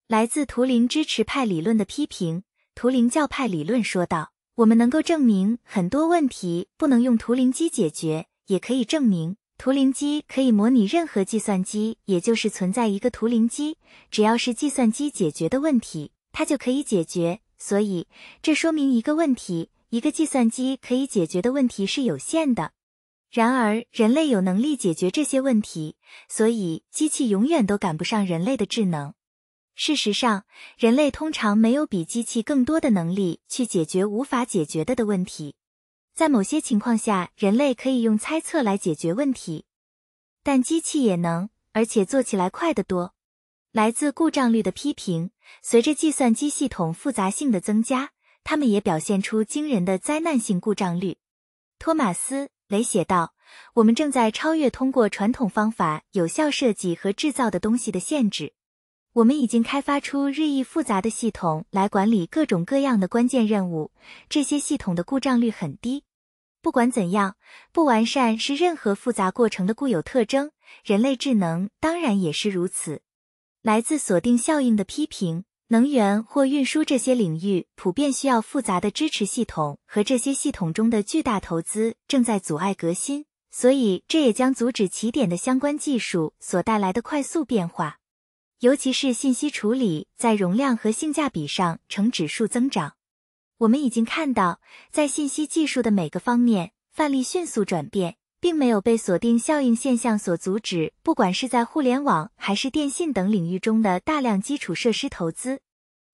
来自图灵支持派理论的批评，图灵教派理论说道：我们能够证明很多问题不能用图灵机解决，也可以证明图灵机可以模拟任何计算机，也就是存在一个图灵机，只要是计算机解决的问题，它就可以解决。所以，这说明一个问题：一个计算机可以解决的问题是有限的。然而，人类有能力解决这些问题，所以机器永远都赶不上人类的智能。事实上，人类通常没有比机器更多的能力去解决无法解决的的问题。在某些情况下，人类可以用猜测来解决问题，但机器也能，而且做起来快得多。来自故障率的批评，随着计算机系统复杂性的增加，它们也表现出惊人的灾难性故障率。托马斯。雷写道：“我们正在超越通过传统方法有效设计和制造的东西的限制。我们已经开发出日益复杂的系统来管理各种各样的关键任务，这些系统的故障率很低。不管怎样，不完善是任何复杂过程的固有特征，人类智能当然也是如此。”来自锁定效应的批评。能源或运输这些领域普遍需要复杂的支持系统，和这些系统中的巨大投资正在阻碍革新，所以这也将阻止起点的相关技术所带来的快速变化，尤其是信息处理在容量和性价比上呈指数增长。我们已经看到，在信息技术的每个方面，范例迅速转变。并没有被锁定效应现象所阻止，不管是在互联网还是电信等领域中的大量基础设施投资，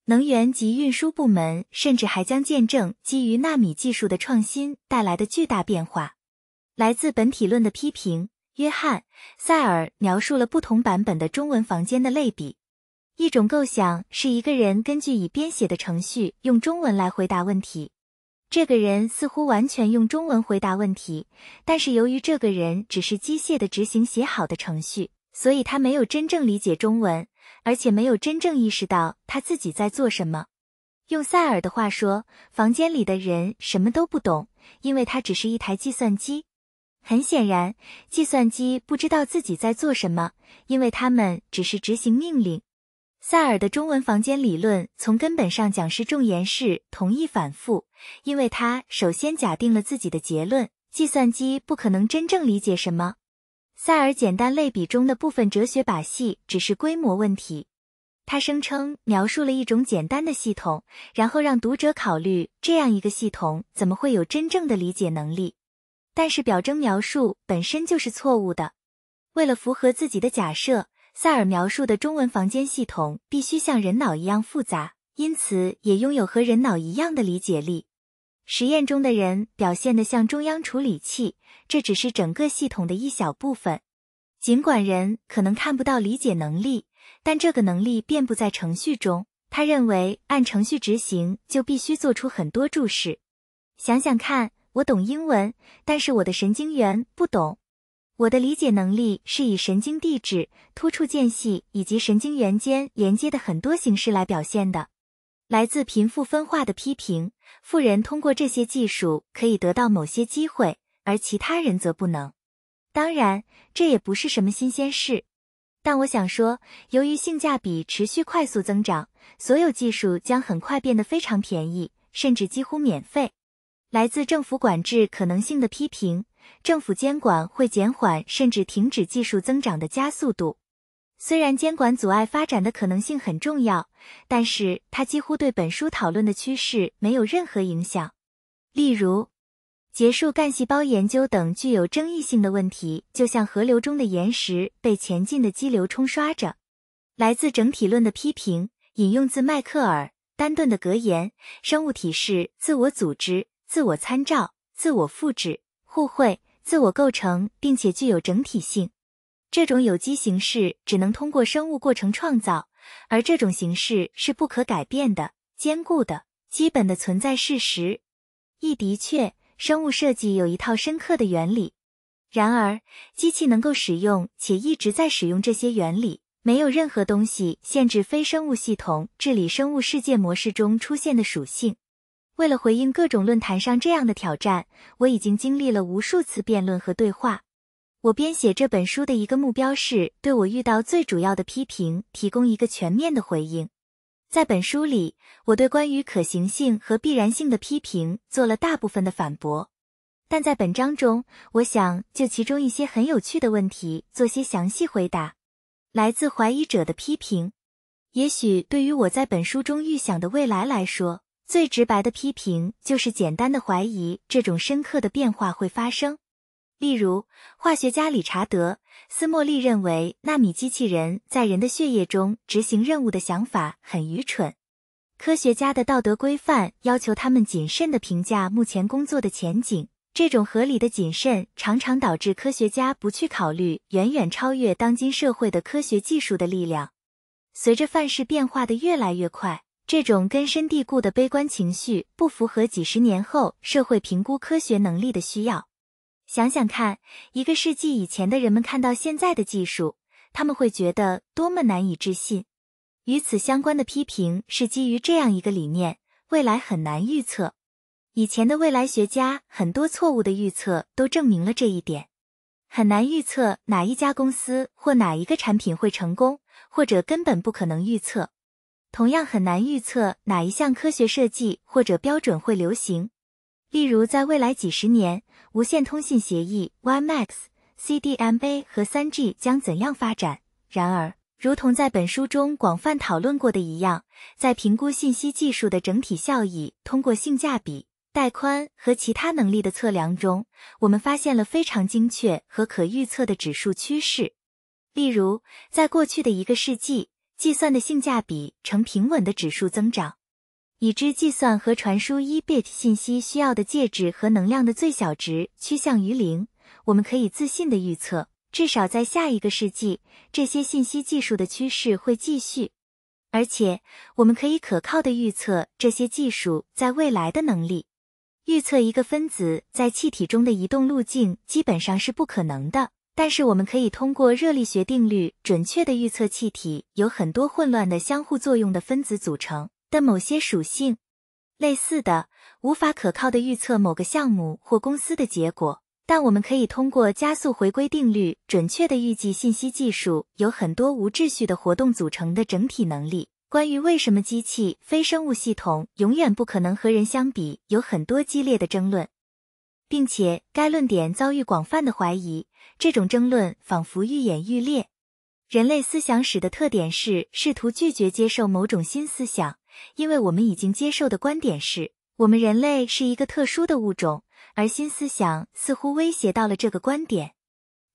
能源及运输部门甚至还将见证基于纳米技术的创新带来的巨大变化。来自本体论的批评，约翰·塞尔描述了不同版本的中文房间的类比。一种构想是一个人根据已编写的程序用中文来回答问题。这个人似乎完全用中文回答问题，但是由于这个人只是机械的执行写好的程序，所以他没有真正理解中文，而且没有真正意识到他自己在做什么。用塞尔的话说，房间里的人什么都不懂，因为他只是一台计算机。很显然，计算机不知道自己在做什么，因为他们只是执行命令。塞尔的中文房间理论从根本上讲是重言式，同意反复，因为他首先假定了自己的结论：计算机不可能真正理解什么。塞尔简单类比中的部分哲学把戏只是规模问题。他声称描述了一种简单的系统，然后让读者考虑这样一个系统怎么会有真正的理解能力。但是表征描述本身就是错误的，为了符合自己的假设。塞尔描述的中文房间系统必须像人脑一样复杂，因此也拥有和人脑一样的理解力。实验中的人表现得像中央处理器，这只是整个系统的一小部分。尽管人可能看不到理解能力，但这个能力遍布在程序中。他认为，按程序执行就必须做出很多注释。想想看，我懂英文，但是我的神经元不懂。我的理解能力是以神经递质、突触间隙以及神经元间连接的很多形式来表现的。来自贫富分化的批评：富人通过这些技术可以得到某些机会，而其他人则不能。当然，这也不是什么新鲜事。但我想说，由于性价比持续快速增长，所有技术将很快变得非常便宜，甚至几乎免费。来自政府管制可能性的批评。政府监管会减缓甚至停止技术增长的加速度。虽然监管阻碍发展的可能性很重要，但是它几乎对本书讨论的趋势没有任何影响。例如，结束干细胞研究等具有争议性的问题，就像河流中的岩石被前进的激流冲刷着。来自整体论的批评，引用自迈克尔·丹顿的格言：“生物体是自我组织、自我参照、自我复制。”互惠、自我构成，并且具有整体性，这种有机形式只能通过生物过程创造，而这种形式是不可改变的、坚固的、基本的存在事实。一的确，生物设计有一套深刻的原理。然而，机器能够使用且一直在使用这些原理，没有任何东西限制非生物系统治理生物世界模式中出现的属性。为了回应各种论坛上这样的挑战，我已经经历了无数次辩论和对话。我编写这本书的一个目标是对我遇到最主要的批评提供一个全面的回应。在本书里，我对关于可行性和必然性的批评做了大部分的反驳，但在本章中，我想就其中一些很有趣的问题做些详细回答。来自怀疑者的批评，也许对于我在本书中预想的未来来说。最直白的批评就是简单的怀疑这种深刻的变化会发生。例如，化学家理查德·斯莫利认为纳米机器人在人的血液中执行任务的想法很愚蠢。科学家的道德规范要求他们谨慎地评价目前工作的前景，这种合理的谨慎常常导致科学家不去考虑远远超越当今社会的科学技术的力量。随着范式变化的越来越快。这种根深蒂固的悲观情绪不符合几十年后社会评估科学能力的需要。想想看，一个世纪以前的人们看到现在的技术，他们会觉得多么难以置信。与此相关的批评是基于这样一个理念：未来很难预测。以前的未来学家很多错误的预测都证明了这一点。很难预测哪一家公司或哪一个产品会成功，或者根本不可能预测。同样很难预测哪一项科学设计或者标准会流行。例如，在未来几十年，无线通信协议 WiMAX、CDMA 和 3G 将怎样发展？然而，如同在本书中广泛讨论过的一样，在评估信息技术的整体效益，通过性价比、带宽和其他能力的测量中，我们发现了非常精确和可预测的指数趋势。例如，在过去的一个世纪。计算的性价比呈平稳的指数增长。已知计算和传输一 bit 信息需要的介质和能量的最小值趋向于零，我们可以自信的预测，至少在下一个世纪，这些信息技术的趋势会继续。而且，我们可以可靠的预测这些技术在未来的能力。预测一个分子在气体中的移动路径基本上是不可能的。但是我们可以通过热力学定律准确的预测气体由很多混乱的相互作用的分子组成的某些属性。类似的，无法可靠的预测某个项目或公司的结果。但我们可以通过加速回归定律准确的预计信息技术由很多无秩序的活动组成的整体能力。关于为什么机器非生物系统永远不可能和人相比，有很多激烈的争论，并且该论点遭遇广泛的怀疑。这种争论仿佛愈演愈烈。人类思想史的特点是试图拒绝接受某种新思想，因为我们已经接受的观点是我们人类是一个特殊的物种，而新思想似乎威胁到了这个观点。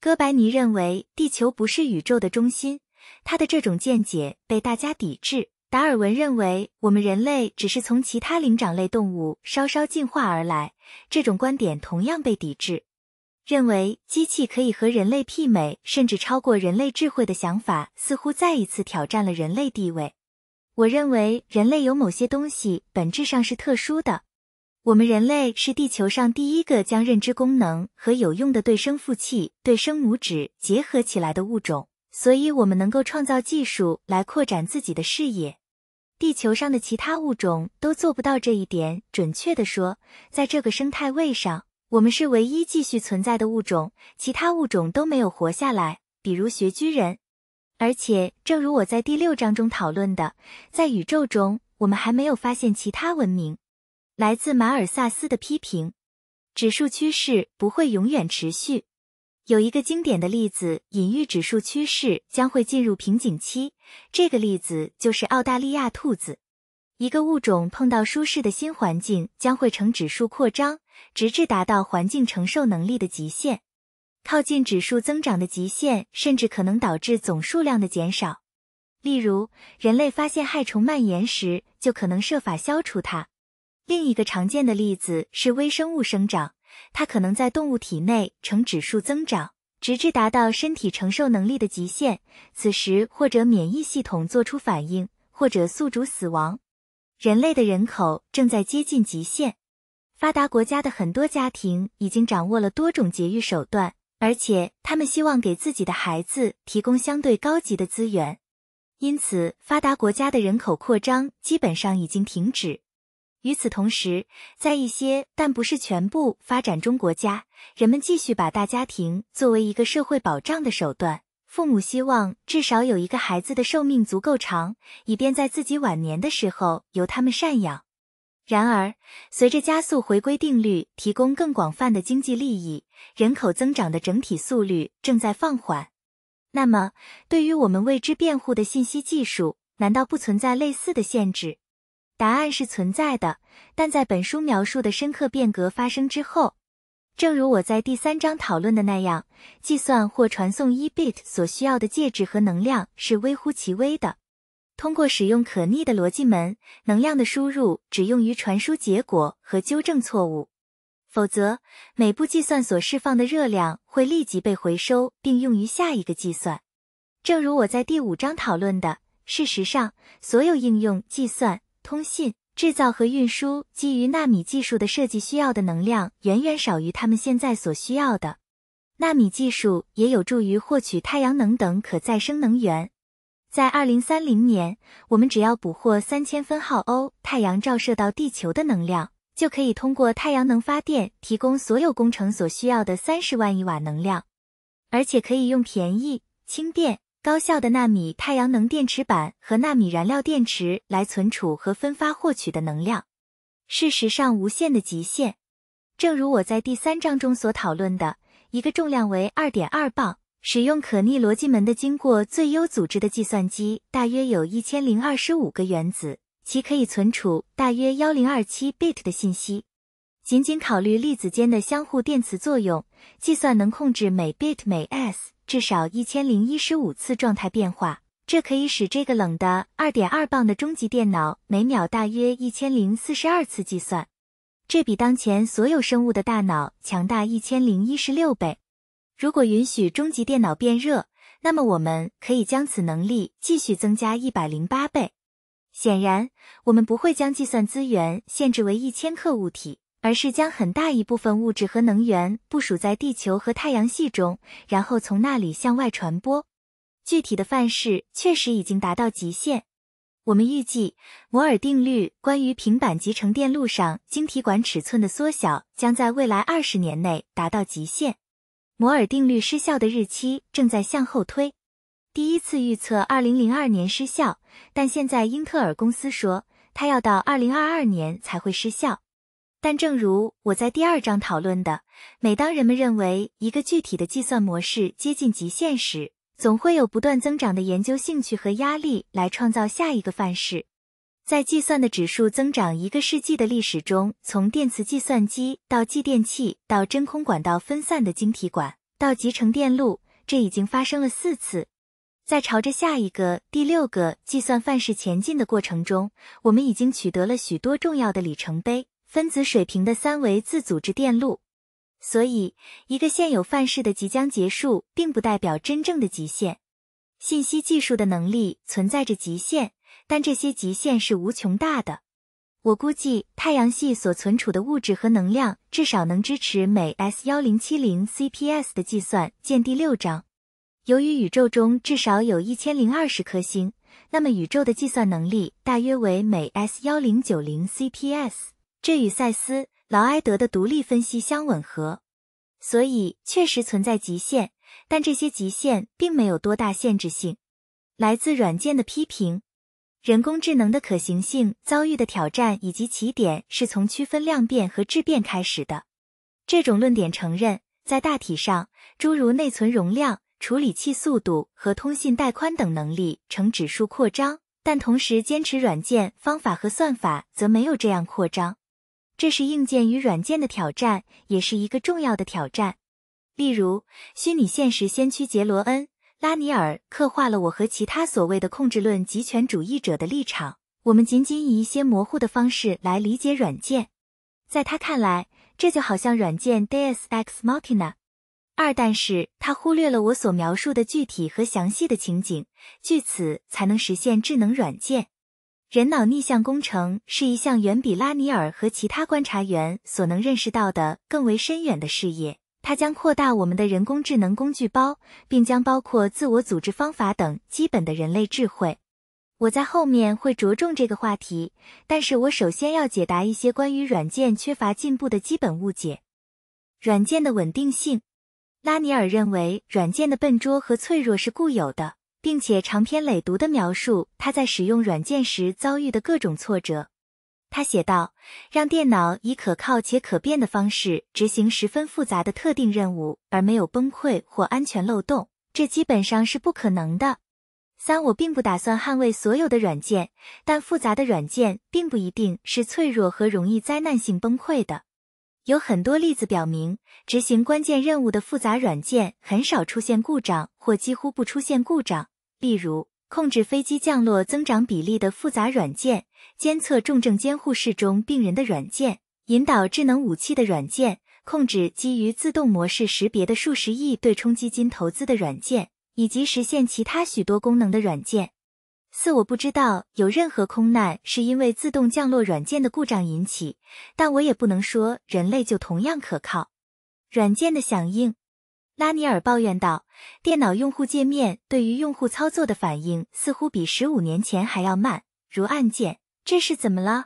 哥白尼认为地球不是宇宙的中心，他的这种见解被大家抵制。达尔文认为我们人类只是从其他灵长类动物稍稍进化而来，这种观点同样被抵制。认为机器可以和人类媲美，甚至超过人类智慧的想法，似乎再一次挑战了人类地位。我认为人类有某些东西本质上是特殊的。我们人类是地球上第一个将认知功能和有用的对生父器、对生拇指结合起来的物种，所以我们能够创造技术来扩展自己的视野。地球上的其他物种都做不到这一点。准确的说，在这个生态位上。我们是唯一继续存在的物种，其他物种都没有活下来，比如穴居人。而且，正如我在第六章中讨论的，在宇宙中我们还没有发现其他文明。来自马尔萨斯的批评：指数趋势不会永远持续。有一个经典的例子，隐喻指数趋势将会进入瓶颈期。这个例子就是澳大利亚兔子。一个物种碰到舒适的新环境，将会呈指数扩张。直至达到环境承受能力的极限，靠近指数增长的极限，甚至可能导致总数量的减少。例如，人类发现害虫蔓延时，就可能设法消除它。另一个常见的例子是微生物生长，它可能在动物体内呈指数增长，直至达到身体承受能力的极限，此时或者免疫系统做出反应，或者宿主死亡。人类的人口正在接近极限。发达国家的很多家庭已经掌握了多种节育手段，而且他们希望给自己的孩子提供相对高级的资源，因此发达国家的人口扩张基本上已经停止。与此同时，在一些但不是全部发展中国家，人们继续把大家庭作为一个社会保障的手段，父母希望至少有一个孩子的寿命足够长，以便在自己晚年的时候由他们赡养。然而，随着加速回归定律提供更广泛的经济利益，人口增长的整体速率正在放缓。那么，对于我们为之辩护的信息技术，难道不存在类似的限制？答案是存在的，但在本书描述的深刻变革发生之后，正如我在第三章讨论的那样，计算或传送一 bit 所需要的介质和能量是微乎其微的。通过使用可逆的逻辑门，能量的输入只用于传输结果和纠正错误；否则，每步计算所释放的热量会立即被回收并用于下一个计算。正如我在第五章讨论的，事实上，所有应用计算、通信、制造和运输基于纳米技术的设计需要的能量远远少于他们现在所需要的。纳米技术也有助于获取太阳能等可再生能源。在二零三零年，我们只要捕获三千分号欧太阳照射到地球的能量，就可以通过太阳能发电提供所有工程所需要的三十万亿瓦能量，而且可以用便宜、轻便、高效的纳米太阳能电池板和纳米燃料电池来存储和分发获取的能量。事实上，无限的极限，正如我在第三章中所讨论的，一个重量为二点二磅。使用可逆逻辑门的经过最优组织的计算机，大约有一千零二十五个原子，其可以存储大约幺零二七 bit 的信息。仅仅考虑粒子间的相互电磁作用，计算能控制每 bit 每 s 至少一千零一十五次状态变化，这可以使这个冷的二点二磅的终极电脑每秒大约一千零四十二次计算，这比当前所有生物的大脑强大一千零一十六倍。如果允许中级电脑变热，那么我们可以将此能力继续增加一百零八倍。显然，我们不会将计算资源限制为一千克物体，而是将很大一部分物质和能源部署在地球和太阳系中，然后从那里向外传播。具体的范式确实已经达到极限。我们预计，摩尔定律关于平板集成电路上晶体管尺寸的缩小将在未来二十年内达到极限。摩尔定律失效的日期正在向后推，第一次预测2002年失效，但现在英特尔公司说，它要到2022年才会失效。但正如我在第二章讨论的，每当人们认为一个具体的计算模式接近极限时，总会有不断增长的研究兴趣和压力来创造下一个范式。在计算的指数增长一个世纪的历史中，从电磁计算机到继电器，到真空管，道分散的晶体管，到集成电路，这已经发生了四次。在朝着下一个第六个计算范式前进的过程中，我们已经取得了许多重要的里程碑：分子水平的三维自组织电路。所以，一个现有范式的即将结束，并不代表真正的极限。信息技术的能力存在着极限。但这些极限是无穷大的。我估计太阳系所存储的物质和能量至少能支持每 s 幺零七零 c p s 的计算。见第六章。由于宇宙中至少有一千零二十颗星，那么宇宙的计算能力大约为每 s 幺零九零 c p s。这与塞斯·劳埃德的独立分析相吻合。所以确实存在极限，但这些极限并没有多大限制性。来自软件的批评。人工智能的可行性遭遇的挑战以及起点是从区分量变和质变开始的。这种论点承认，在大体上，诸如内存容量、处理器速度和通信带宽等能力呈指数扩张，但同时坚持软件方法和算法则没有这样扩张。这是硬件与软件的挑战，也是一个重要的挑战。例如，虚拟现实先驱杰罗恩。拉尼尔刻画了我和其他所谓的控制论集权主义者的立场。我们仅仅以一些模糊的方式来理解软件，在他看来，这就好像软件 Deus Ex Machina。二，但是他忽略了我所描述的具体和详细的情景，据此才能实现智能软件。人脑逆向工程是一项远比拉尼尔和其他观察员所能认识到的更为深远的事业。它将扩大我们的人工智能工具包，并将包括自我组织方法等基本的人类智慧。我在后面会着重这个话题，但是我首先要解答一些关于软件缺乏进步的基本误解。软件的稳定性，拉尼尔认为软件的笨拙和脆弱是固有的，并且长篇累牍地描述他在使用软件时遭遇的各种挫折。他写道：“让电脑以可靠且可变的方式执行十分复杂的特定任务，而没有崩溃或安全漏洞，这基本上是不可能的。”三，我并不打算捍卫所有的软件，但复杂的软件并不一定是脆弱和容易灾难性崩溃的。有很多例子表明，执行关键任务的复杂软件很少出现故障或几乎不出现故障。例如。控制飞机降落增长比例的复杂软件，监测重症监护室中病人的软件，引导智能武器的软件，控制基于自动模式识别的数十亿对冲基金投资的软件，以及实现其他许多功能的软件。四，我不知道有任何空难是因为自动降落软件的故障引起，但我也不能说人类就同样可靠。软件的响应。拉尼尔抱怨道：“电脑用户界面对于用户操作的反应似乎比十五年前还要慢，如按键，这是怎么了？”“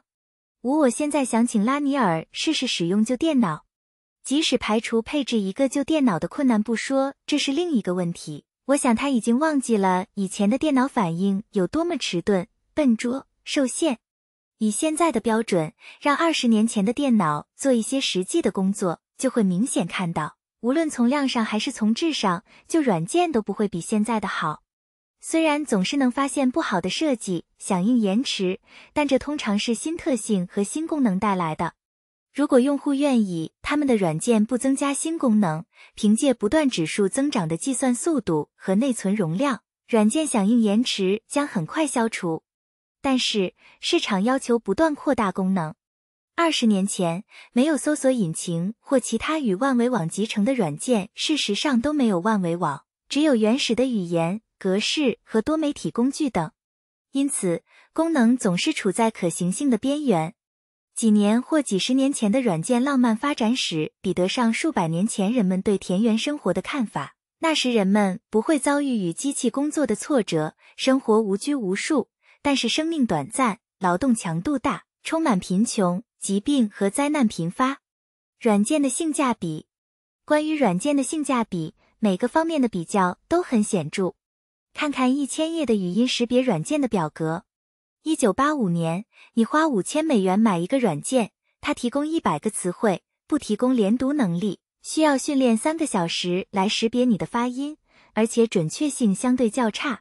无，我现在想请拉尼尔试试使用旧电脑。即使排除配置一个旧电脑的困难不说，这是另一个问题。我想他已经忘记了以前的电脑反应有多么迟钝、笨拙、受限。以现在的标准，让二十年前的电脑做一些实际的工作，就会明显看到。”无论从量上还是从质上，就软件都不会比现在的好。虽然总是能发现不好的设计、响应延迟，但这通常是新特性和新功能带来的。如果用户愿意，他们的软件不增加新功能，凭借不断指数增长的计算速度和内存容量，软件响应延迟将很快消除。但是市场要求不断扩大功能。二十年前，没有搜索引擎或其他与万维网集成的软件，事实上都没有万维网，只有原始的语言、格式和多媒体工具等，因此功能总是处在可行性的边缘。几年或几十年前的软件浪漫发展史，比得上数百年前人们对田园生活的看法。那时人们不会遭遇与机器工作的挫折，生活无拘无束，但是生命短暂，劳动强度大，充满贫穷。疾病和灾难频发，软件的性价比。关于软件的性价比，每个方面的比较都很显著。看看一千页的语音识别软件的表格。一九八五年，你花五千美元买一个软件，它提供一百个词汇，不提供连读能力，需要训练三个小时来识别你的发音，而且准确性相对较差。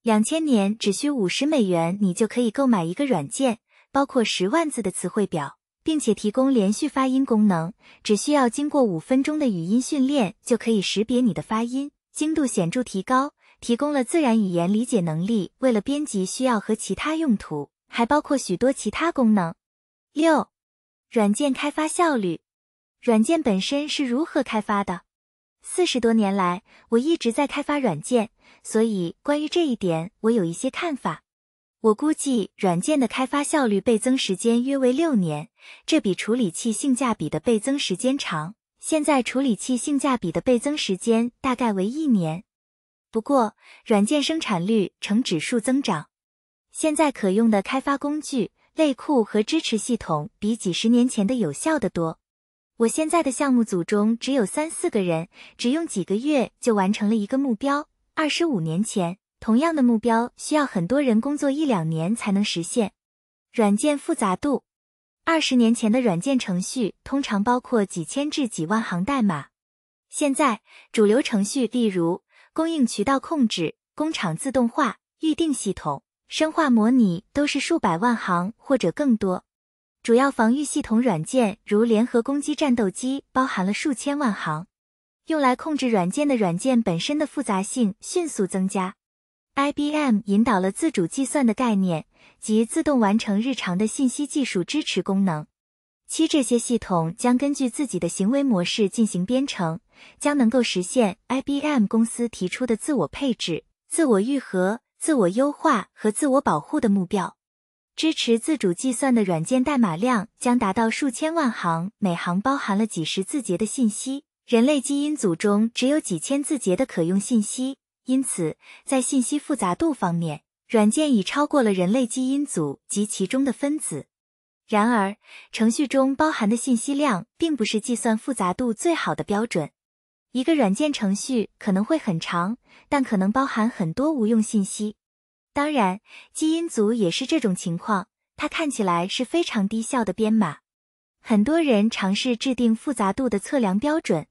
两千年，只需五十美元，你就可以购买一个软件，包括十万字的词汇表。并且提供连续发音功能，只需要经过五分钟的语音训练就可以识别你的发音，精度显著提高，提供了自然语言理解能力。为了编辑需要和其他用途，还包括许多其他功能。六、软件开发效率，软件本身是如何开发的？四十多年来，我一直在开发软件，所以关于这一点，我有一些看法。我估计软件的开发效率倍增时间约为六年，这比处理器性价比的倍增时间长。现在处理器性价比的倍增时间大概为一年。不过，软件生产率呈指数增长。现在可用的开发工具、类库和支持系统比几十年前的有效得多。我现在的项目组中只有三四个人，只用几个月就完成了一个目标。二十五年前。同样的目标需要很多人工作一两年才能实现。软件复杂度，二十年前的软件程序通常包括几千至几万行代码，现在主流程序，例如供应渠道控制、工厂自动化、预定系统、生化模拟，都是数百万行或者更多。主要防御系统软件，如联合攻击战斗机，包含了数千万行。用来控制软件的软件本身的复杂性迅速增加。IBM 引导了自主计算的概念，及自动完成日常的信息技术支持功能。七，这些系统将根据自己的行为模式进行编程，将能够实现 IBM 公司提出的自我配置、自我愈合、自我优化和自我保护的目标。支持自主计算的软件代码量将达到数千万行，每行包含了几十字节的信息，人类基因组中只有几千字节的可用信息。因此，在信息复杂度方面，软件已超过了人类基因组及其中的分子。然而，程序中包含的信息量并不是计算复杂度最好的标准。一个软件程序可能会很长，但可能包含很多无用信息。当然，基因组也是这种情况，它看起来是非常低效的编码。很多人尝试制定复杂度的测量标准。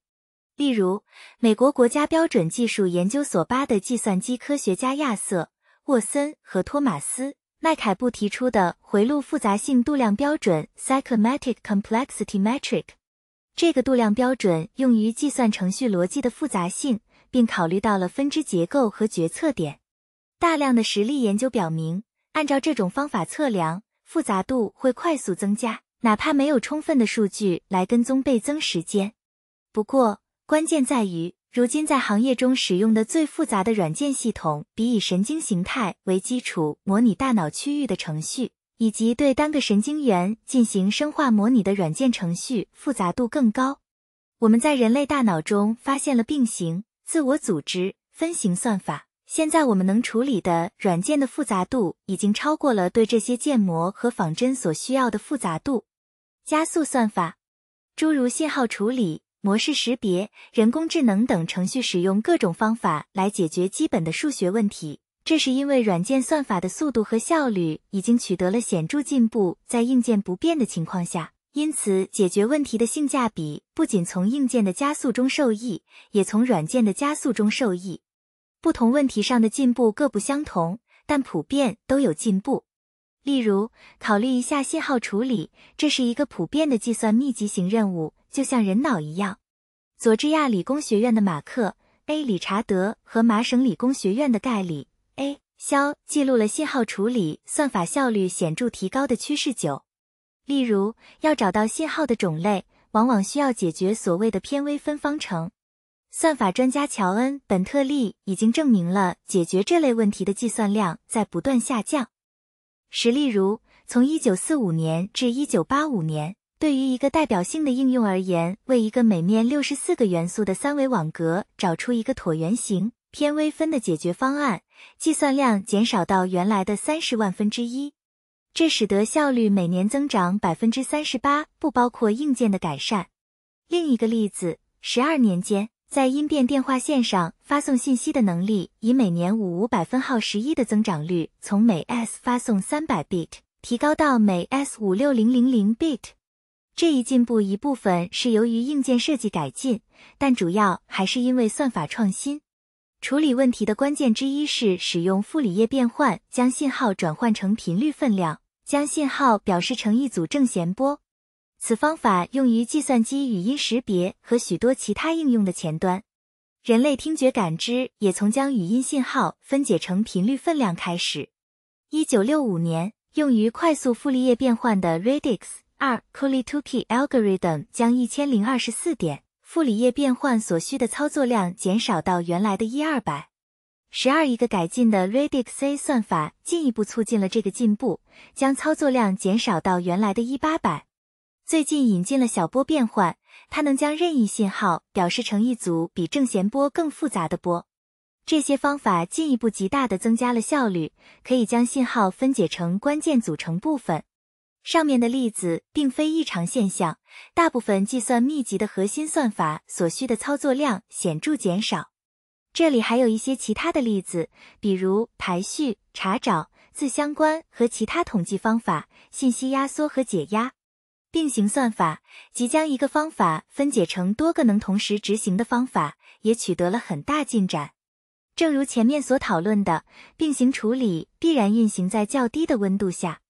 例如，美国国家标准技术研究所八的计算机科学家亚瑟·沃森和托马斯·麦凯布提出的回路复杂性度量标准 c o m a t i c Complexity Metric） 这个度量标准用于计算程序逻辑的复杂性，并考虑到了分支结构和决策点。大量的实例研究表明，按照这种方法测量复杂度会快速增加，哪怕没有充分的数据来跟踪倍增时间。不过，关键在于，如今在行业中使用的最复杂的软件系统，比以神经形态为基础模拟大脑区域的程序，以及对单个神经元进行生化模拟的软件程序复杂度更高。我们在人类大脑中发现了并行、自我组织、分形算法。现在我们能处理的软件的复杂度，已经超过了对这些建模和仿真所需要的复杂度。加速算法，诸如信号处理。模式识别、人工智能等程序使用各种方法来解决基本的数学问题，这是因为软件算法的速度和效率已经取得了显著进步，在硬件不变的情况下，因此解决问题的性价比不仅从硬件的加速中受益，也从软件的加速中受益。不同问题上的进步各不相同，但普遍都有进步。例如，考虑一下信号处理，这是一个普遍的计算密集型任务。就像人脑一样，佐治亚理工学院的马克 ·A· 理查德和麻省理工学院的盖里 ·A· 肖记录了信号处理算法效率显著提高的趋势九。例如，要找到信号的种类，往往需要解决所谓的偏微分方程。算法专家乔恩·本特利已经证明了解决这类问题的计算量在不断下降。实例如从一九四五年至一九八五年。对于一个代表性的应用而言，为一个每面六十四个元素的三维网格找出一个椭圆形偏微分的解决方案，计算量减少到原来的三十万分之一，这使得效率每年增长百分之三十八，不包括硬件的改善。另一个例子，十二年间，在音变电话线上发送信息的能力以每年五五百分号十一的增长率，从每 s 发送三百 bit 提高到每 s 五六零零零 bit。这一进步一部分是由于硬件设计改进，但主要还是因为算法创新。处理问题的关键之一是使用傅里叶变换将信号转换成频率分量，将信号表示成一组正弦波。此方法用于计算机语音识别和许多其他应用的前端。人类听觉感知也从将语音信号分解成频率分量开始。1965年，用于快速傅里叶变换的 radix。二 c o l i t u k i algorithm 将一千零二十四点傅里叶变换所需的操作量减少到原来的一二百。十二一个改进的 Radix-2 算法进一步促进了这个进步，将操作量减少到原来的一八百。最近引进了小波变换，它能将任意信号表示成一组比正弦波更复杂的波。这些方法进一步极大的增加了效率，可以将信号分解成关键组成部分。上面的例子并非异常现象，大部分计算密集的核心算法所需的操作量显著减少。这里还有一些其他的例子，比如排序、查找、自相关和其他统计方法、信息压缩和解压、并行算法，即将一个方法分解成多个能同时执行的方法，也取得了很大进展。正如前面所讨论的，并行处理必然运行在较低的温度下。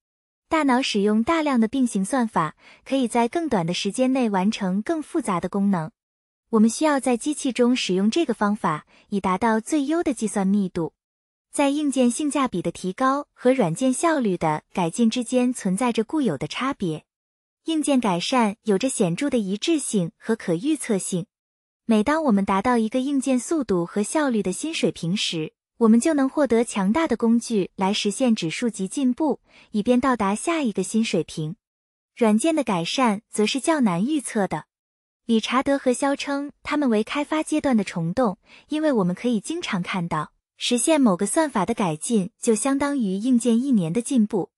大脑使用大量的并行算法，可以在更短的时间内完成更复杂的功能。我们需要在机器中使用这个方法，以达到最优的计算密度。在硬件性价比的提高和软件效率的改进之间存在着固有的差别。硬件改善有着显著的一致性和可预测性。每当我们达到一个硬件速度和效率的新水平时，我们就能获得强大的工具来实现指数级进步，以便到达下一个新水平。软件的改善则是较难预测的。理查德和肖称他们为开发阶段的虫洞，因为我们可以经常看到实现某个算法的改进就相当于硬件一年的进步。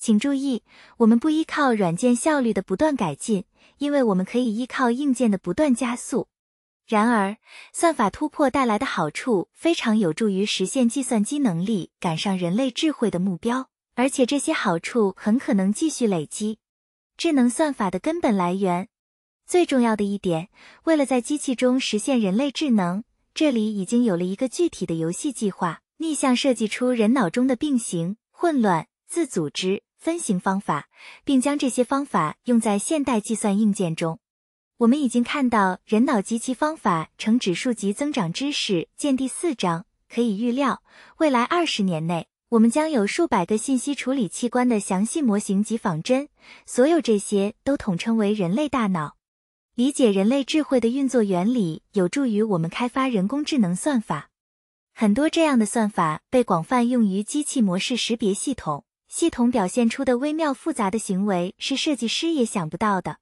请注意，我们不依靠软件效率的不断改进，因为我们可以依靠硬件的不断加速。然而，算法突破带来的好处非常有助于实现计算机能力赶上人类智慧的目标，而且这些好处很可能继续累积。智能算法的根本来源，最重要的一点，为了在机器中实现人类智能，这里已经有了一个具体的游戏计划：逆向设计出人脑中的并行、混乱、自组织、分型方法，并将这些方法用在现代计算硬件中。我们已经看到人脑及其方法呈指数级增长。知识见第四章。可以预料，未来二十年内，我们将有数百个信息处理器官的详细模型及仿真。所有这些都统称为人类大脑。理解人类智慧的运作原理，有助于我们开发人工智能算法。很多这样的算法被广泛用于机器模式识别系统。系统表现出的微妙复杂的行为，是设计师也想不到的。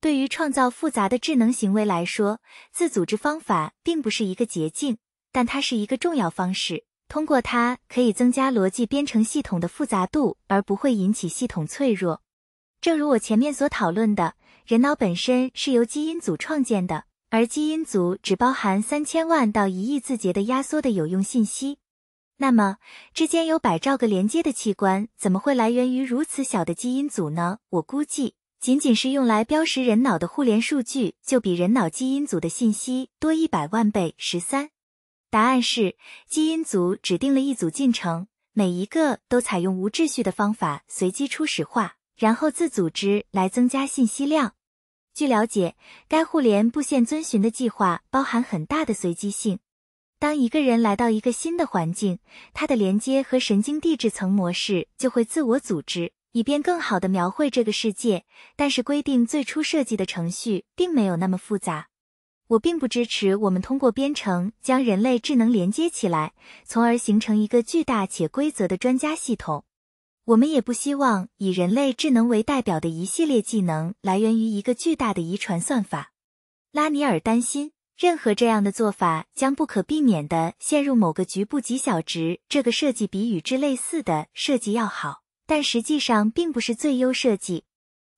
对于创造复杂的智能行为来说，自组织方法并不是一个捷径，但它是一个重要方式。通过它，可以增加逻辑编程系统的复杂度，而不会引起系统脆弱。正如我前面所讨论的，人脑本身是由基因组创建的，而基因组只包含三千万到一亿字节的压缩的有用信息。那么，之间有百兆个连接的器官，怎么会来源于如此小的基因组呢？我估计。仅仅是用来标识人脑的互联数据，就比人脑基因组的信息多一百万倍。十三，答案是基因组指定了一组进程，每一个都采用无秩序的方法随机初始化，然后自组织来增加信息量。据了解，该互联布线遵循的计划包含很大的随机性。当一个人来到一个新的环境，他的连接和神经递质层模式就会自我组织。以便更好的描绘这个世界，但是规定最初设计的程序并没有那么复杂。我并不支持我们通过编程将人类智能连接起来，从而形成一个巨大且规则的专家系统。我们也不希望以人类智能为代表的一系列技能来源于一个巨大的遗传算法。拉尼尔担心，任何这样的做法将不可避免的陷入某个局部极小值。这个设计比与之类似的设计要好。但实际上并不是最优设计。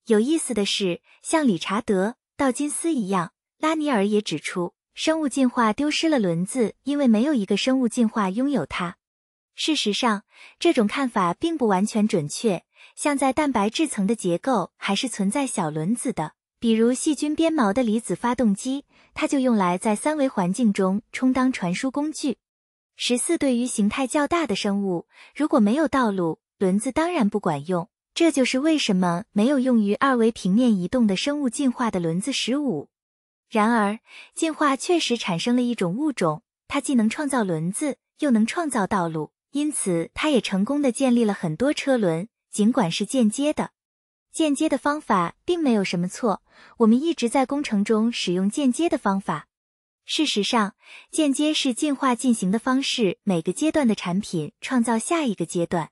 有意思的是，像理查德·道金斯一样，拉尼尔也指出，生物进化丢失了轮子，因为没有一个生物进化拥有它。事实上，这种看法并不完全准确。像在蛋白质层的结构，还是存在小轮子的，比如细菌鞭毛的离子发动机，它就用来在三维环境中充当传输工具。十四，对于形态较大的生物，如果没有道路，轮子当然不管用，这就是为什么没有用于二维平面移动的生物进化的轮子十五。然而，进化确实产生了一种物种，它既能创造轮子，又能创造道路，因此它也成功的建立了很多车轮，尽管是间接的。间接的方法并没有什么错，我们一直在工程中使用间接的方法。事实上，间接是进化进行的方式，每个阶段的产品创造下一个阶段。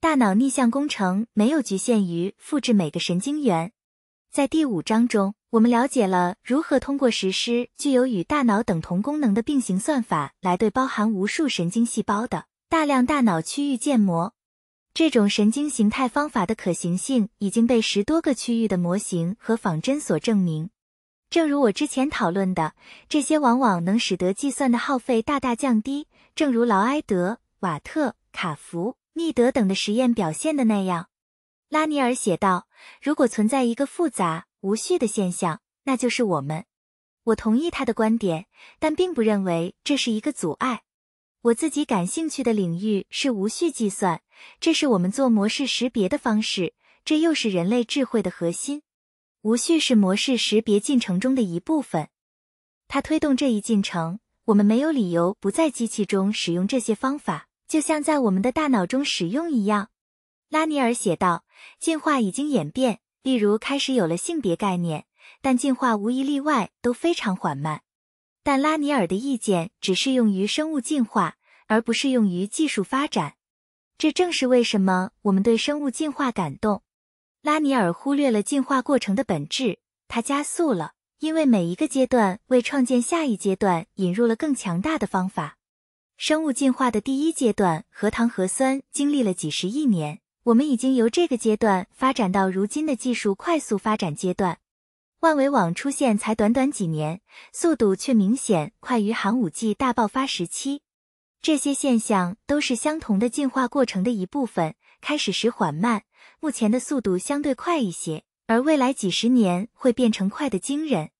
大脑逆向工程没有局限于复制每个神经元。在第五章中，我们了解了如何通过实施具有与大脑等同功能的并行算法来对包含无数神经细胞的大量大脑区域建模。这种神经形态方法的可行性已经被十多个区域的模型和仿真所证明。正如我之前讨论的，这些往往能使得计算的耗费大大降低。正如劳埃德·瓦特·卡福。密德等的实验表现的那样，拉尼尔写道：“如果存在一个复杂无序的现象，那就是我们。”我同意他的观点，但并不认为这是一个阻碍。我自己感兴趣的领域是无序计算，这是我们做模式识别的方式，这又是人类智慧的核心。无序是模式识别进程中的一部分，它推动这一进程。我们没有理由不在机器中使用这些方法。就像在我们的大脑中使用一样，拉尼尔写道：“进化已经演变，例如开始有了性别概念，但进化无一例外都非常缓慢。”但拉尼尔的意见只适用于生物进化，而不适用于技术发展。这正是为什么我们对生物进化感动。拉尼尔忽略了进化过程的本质，它加速了，因为每一个阶段为创建下一阶段引入了更强大的方法。生物进化的第一阶段，核糖核酸经历了几十亿年。我们已经由这个阶段发展到如今的技术快速发展阶段。万维网出现才短短几年，速度却明显快于寒武纪大爆发时期。这些现象都是相同的进化过程的一部分。开始时缓慢，目前的速度相对快一些，而未来几十年会变成快的惊人。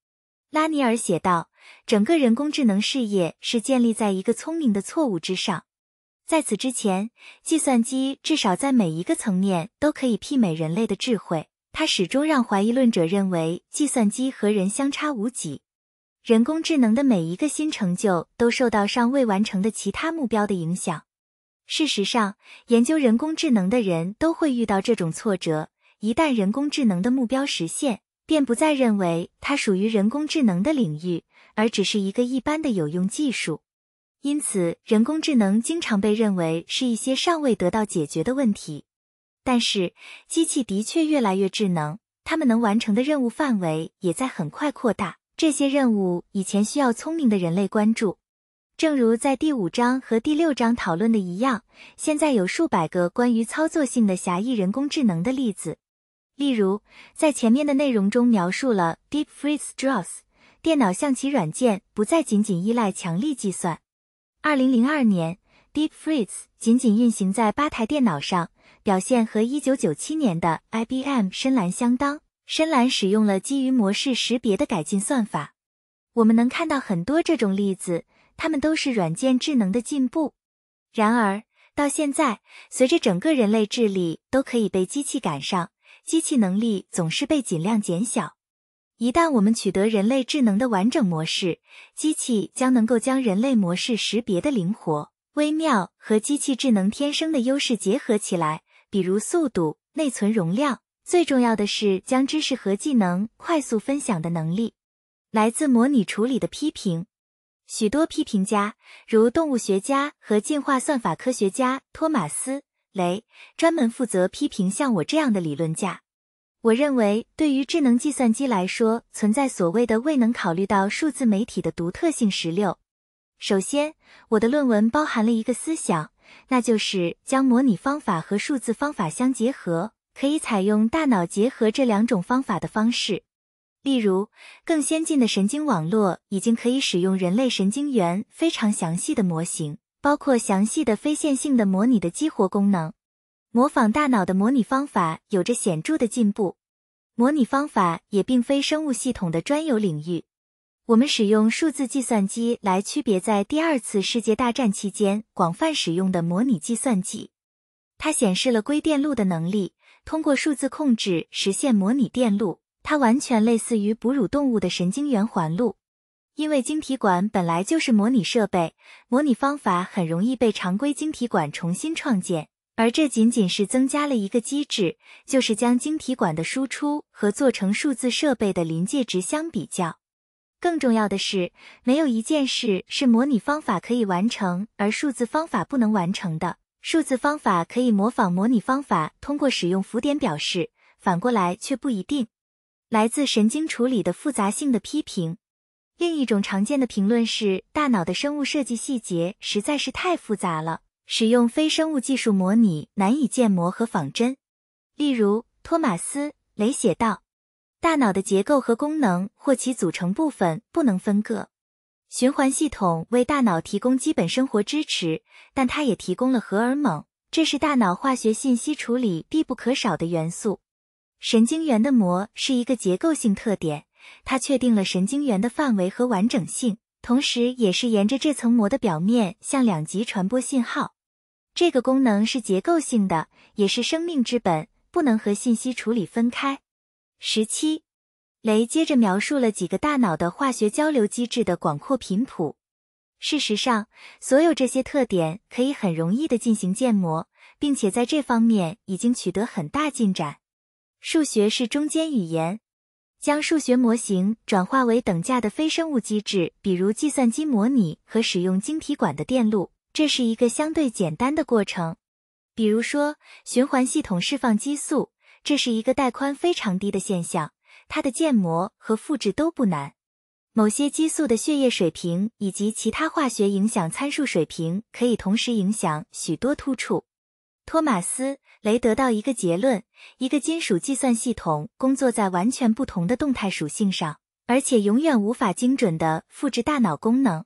拉尼尔写道。整个人工智能事业是建立在一个聪明的错误之上。在此之前，计算机至少在每一个层面都可以媲美人类的智慧，它始终让怀疑论者认为计算机和人相差无几。人工智能的每一个新成就都受到尚未完成的其他目标的影响。事实上，研究人工智能的人都会遇到这种挫折。一旦人工智能的目标实现，便不再认为它属于人工智能的领域。而只是一个一般的有用技术，因此人工智能经常被认为是一些尚未得到解决的问题。但是，机器的确越来越智能，它们能完成的任务范围也在很快扩大。这些任务以前需要聪明的人类关注，正如在第五章和第六章讨论的一样。现在有数百个关于操作性的狭义人工智能的例子，例如在前面的内容中描述了 Deep Freeze Draws。电脑象棋软件不再仅仅依赖强力计算。2002年，Deep Fritz 仅仅运行在八台电脑上，表现和1997年的 IBM 深蓝相当。深蓝使用了基于模式识别的改进算法。我们能看到很多这种例子，它们都是软件智能的进步。然而，到现在，随着整个人类智力都可以被机器赶上，机器能力总是被尽量减小。一旦我们取得人类智能的完整模式，机器将能够将人类模式识别的灵活、微妙和机器智能天生的优势结合起来，比如速度、内存容量。最重要的是，将知识和技能快速分享的能力。来自模拟处理的批评，许多批评家，如动物学家和进化算法科学家托马斯·雷，专门负责批评像我这样的理论家。我认为，对于智能计算机来说，存在所谓的未能考虑到数字媒体的独特性。十六，首先，我的论文包含了一个思想，那就是将模拟方法和数字方法相结合，可以采用大脑结合这两种方法的方式。例如，更先进的神经网络已经可以使用人类神经元非常详细的模型，包括详细的非线性的模拟的激活功能。模仿大脑的模拟方法有着显著的进步。模拟方法也并非生物系统的专有领域。我们使用数字计算机来区别在第二次世界大战期间广泛使用的模拟计算机。它显示了硅电路的能力，通过数字控制实现模拟电路。它完全类似于哺乳动物的神经元环路，因为晶体管本来就是模拟设备。模拟方法很容易被常规晶体管重新创建。而这仅仅是增加了一个机制，就是将晶体管的输出和做成数字设备的临界值相比较。更重要的是，没有一件事是模拟方法可以完成而数字方法不能完成的。数字方法可以模仿模拟方法，通过使用浮点表示；反过来却不一定。来自神经处理的复杂性的批评。另一种常见的评论是，大脑的生物设计细节实在是太复杂了。使用非生物技术模拟难以建模和仿真，例如托马斯·雷写道：“大脑的结构和功能或其组成部分不能分割。循环系统为大脑提供基本生活支持，但它也提供了荷尔蒙，这是大脑化学信息处理必不可少的元素。神经元的膜是一个结构性特点，它确定了神经元的范围和完整性，同时也是沿着这层膜的表面向两极传播信号。”这个功能是结构性的，也是生命之本，不能和信息处理分开。十七，雷接着描述了几个大脑的化学交流机制的广阔频谱。事实上，所有这些特点可以很容易的进行建模，并且在这方面已经取得很大进展。数学是中间语言，将数学模型转化为等价的非生物机制，比如计算机模拟和使用晶体管的电路。这是一个相对简单的过程，比如说循环系统释放激素，这是一个带宽非常低的现象，它的建模和复制都不难。某些激素的血液水平以及其他化学影响参数水平可以同时影响许多突触。托马斯雷得到一个结论：一个金属计算系统工作在完全不同的动态属性上，而且永远无法精准的复制大脑功能。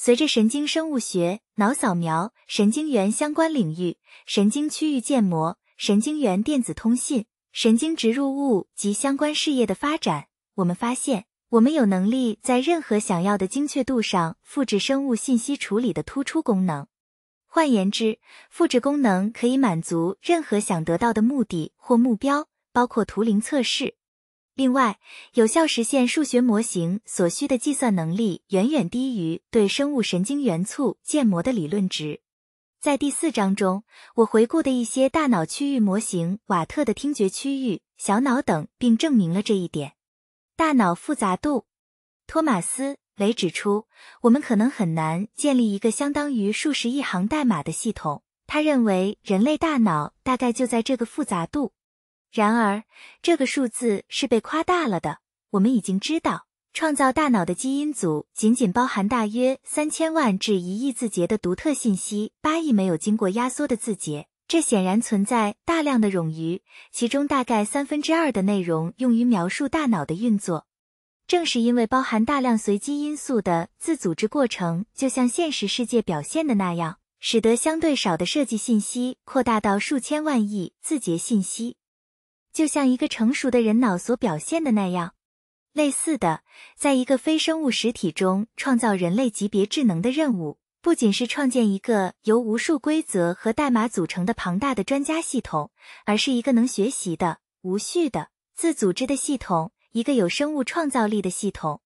随着神经生物学、脑扫描、神经元相关领域、神经区域建模、神经元电子通信、神经植入物及相关事业的发展，我们发现，我们有能力在任何想要的精确度上复制生物信息处理的突出功能。换言之，复制功能可以满足任何想得到的目的或目标，包括图灵测试。另外，有效实现数学模型所需的计算能力远远低于对生物神经元簇建模的理论值。在第四章中，我回顾的一些大脑区域模型，瓦特的听觉区域、小脑等，并证明了这一点。大脑复杂度，托马斯·雷指出，我们可能很难建立一个相当于数十亿行代码的系统。他认为，人类大脑大概就在这个复杂度。然而，这个数字是被夸大了的。我们已经知道，创造大脑的基因组仅仅包含大约三千万至一亿字节的独特信息，八亿没有经过压缩的字节。这显然存在大量的冗余，其中大概三分之二的内容用于描述大脑的运作。正是因为包含大量随机因素的自组织过程，就像现实世界表现的那样，使得相对少的设计信息扩大到数千万亿字节信息。就像一个成熟的人脑所表现的那样，类似的，在一个非生物实体中创造人类级别智能的任务，不仅是创建一个由无数规则和代码组成的庞大的专家系统，而是一个能学习的、无序的、自组织的系统，一个有生物创造力的系统。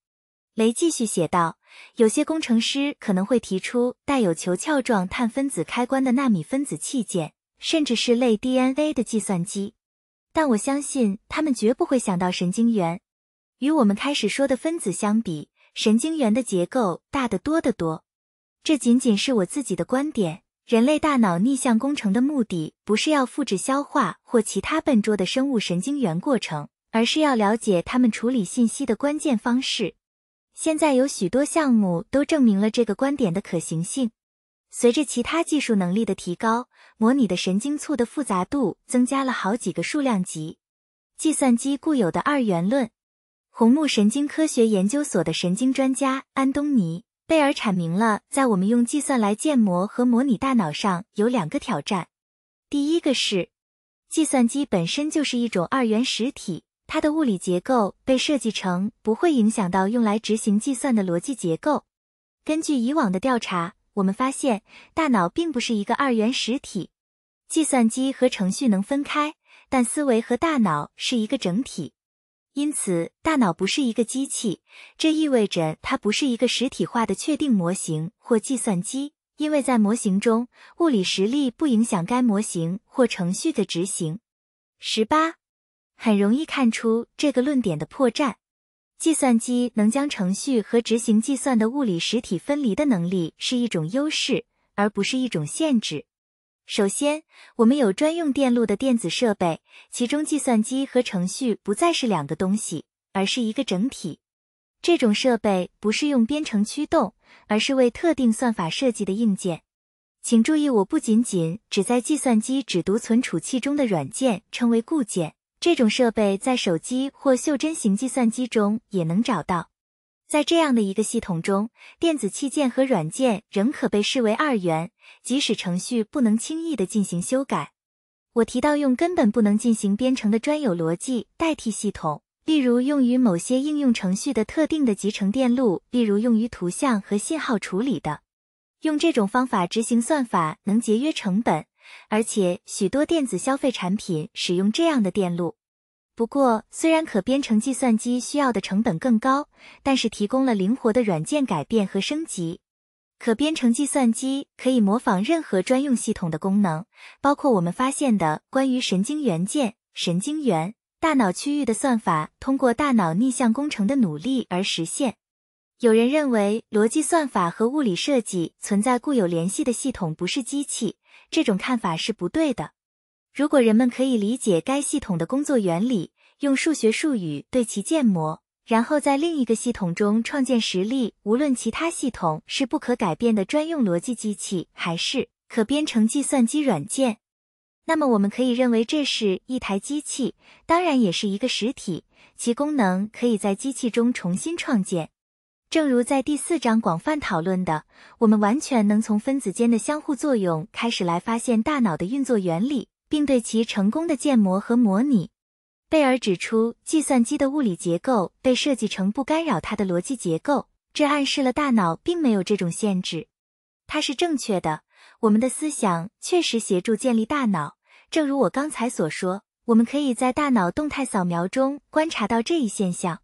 雷继续写道：“有些工程师可能会提出带有球壳状碳分子开关的纳米分子器件，甚至是类 DNA 的计算机。”但我相信他们绝不会想到神经元。与我们开始说的分子相比，神经元的结构大得多得多。这仅仅是我自己的观点。人类大脑逆向工程的目的不是要复制消化或其他笨拙的生物神经元过程，而是要了解他们处理信息的关键方式。现在有许多项目都证明了这个观点的可行性。随着其他技术能力的提高，模拟的神经簇的复杂度增加了好几个数量级。计算机固有的二元论，红木神经科学研究所的神经专家安东尼·贝尔阐明了，在我们用计算来建模和模拟大脑上有两个挑战。第一个是，计算机本身就是一种二元实体，它的物理结构被设计成不会影响到用来执行计算的逻辑结构。根据以往的调查。我们发现，大脑并不是一个二元实体，计算机和程序能分开，但思维和大脑是一个整体。因此，大脑不是一个机器，这意味着它不是一个实体化的确定模型或计算机，因为在模型中，物理实力不影响该模型或程序的执行。十八，很容易看出这个论点的破绽。计算机能将程序和执行计算的物理实体分离的能力是一种优势，而不是一种限制。首先，我们有专用电路的电子设备，其中计算机和程序不再是两个东西，而是一个整体。这种设备不是用编程驱动，而是为特定算法设计的硬件。请注意，我不仅仅只在计算机只读存储器中的软件，称为固件。这种设备在手机或袖珍型计算机中也能找到。在这样的一个系统中，电子器件和软件仍可被视为二元，即使程序不能轻易的进行修改。我提到用根本不能进行编程的专有逻辑代替系统，例如用于某些应用程序的特定的集成电路，例如用于图像和信号处理的。用这种方法执行算法能节约成本。而且许多电子消费产品使用这样的电路。不过，虽然可编程计算机需要的成本更高，但是提供了灵活的软件改变和升级。可编程计算机可以模仿任何专用系统的功能，包括我们发现的关于神经元件、神经元、大脑区域的算法，通过大脑逆向工程的努力而实现。有人认为，逻辑算法和物理设计存在固有联系的系统不是机器。这种看法是不对的。如果人们可以理解该系统的工作原理，用数学术语对其建模，然后在另一个系统中创建实例，无论其他系统是不可改变的专用逻辑机器，还是可编程计算机软件，那么我们可以认为这是一台机器，当然也是一个实体，其功能可以在机器中重新创建。正如在第四章广泛讨论的，我们完全能从分子间的相互作用开始来发现大脑的运作原理，并对其成功的建模和模拟。贝尔指出，计算机的物理结构被设计成不干扰它的逻辑结构，这暗示了大脑并没有这种限制。它是正确的，我们的思想确实协助建立大脑。正如我刚才所说，我们可以在大脑动态扫描中观察到这一现象。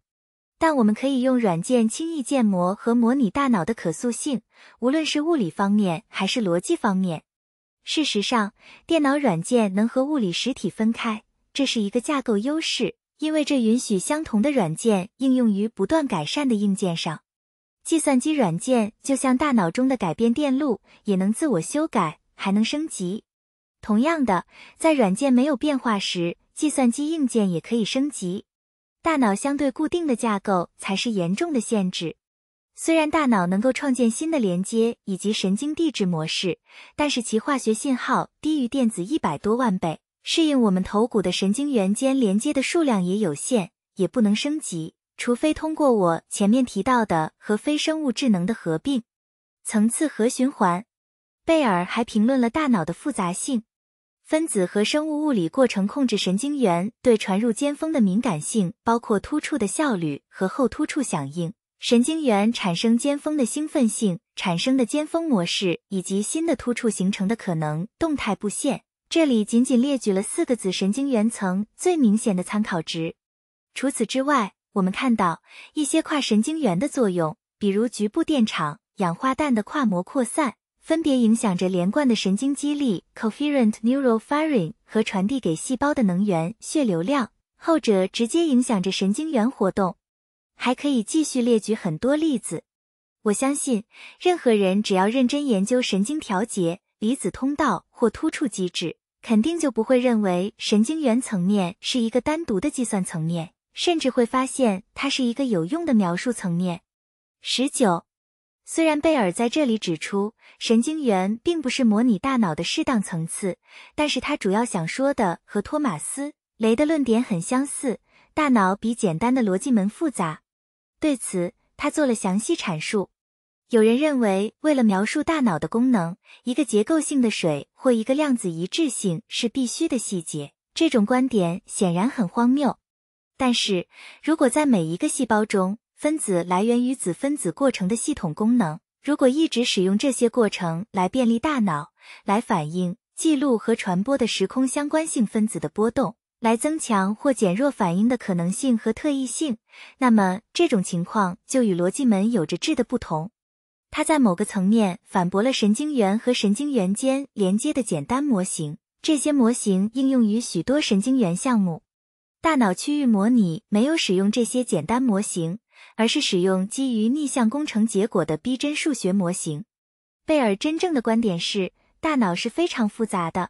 但我们可以用软件轻易建模和模拟大脑的可塑性，无论是物理方面还是逻辑方面。事实上，电脑软件能和物理实体分开，这是一个架构优势，因为这允许相同的软件应用于不断改善的硬件上。计算机软件就像大脑中的改变电路，也能自我修改，还能升级。同样的，在软件没有变化时，计算机硬件也可以升级。大脑相对固定的架构才是严重的限制。虽然大脑能够创建新的连接以及神经递质模式，但是其化学信号低于电子一百多万倍。适应我们头骨的神经元间连接的数量也有限，也不能升级，除非通过我前面提到的和非生物智能的合并层次和循环。贝尔还评论了大脑的复杂性。分子和生物物理过程控制神经元对传入尖峰的敏感性，包括突触的效率和后突触响应，神经元产生尖峰的兴奋性，产生的尖峰模式，以及新的突触形成的可能动态布线。这里仅仅列举了四个子神经元层最明显的参考值。除此之外，我们看到一些跨神经元的作用，比如局部电场、氧化氮的跨膜扩散。分别影响着连贯的神经激励 （coherent neural firing） 和传递给细胞的能源（血流量），后者直接影响着神经元活动。还可以继续列举很多例子。我相信，任何人只要认真研究神经调节、离子通道或突触机制，肯定就不会认为神经元层面是一个单独的计算层面，甚至会发现它是一个有用的描述层面。十九。虽然贝尔在这里指出神经元并不是模拟大脑的适当层次，但是他主要想说的和托马斯·雷的论点很相似：大脑比简单的逻辑门复杂。对此，他做了详细阐述。有人认为，为了描述大脑的功能，一个结构性的水或一个量子一致性是必须的细节。这种观点显然很荒谬。但是如果在每一个细胞中，分子来源于子分子过程的系统功能。如果一直使用这些过程来便利大脑来反映、记录和传播的时空相关性分子的波动，来增强或减弱反应的可能性和特异性，那么这种情况就与逻辑门有着质的不同。它在某个层面反驳了神经元和神经元间连接的简单模型。这些模型应用于许多神经元项目、大脑区域模拟，没有使用这些简单模型。而是使用基于逆向工程结果的逼真数学模型。贝尔真正的观点是，大脑是非常复杂的，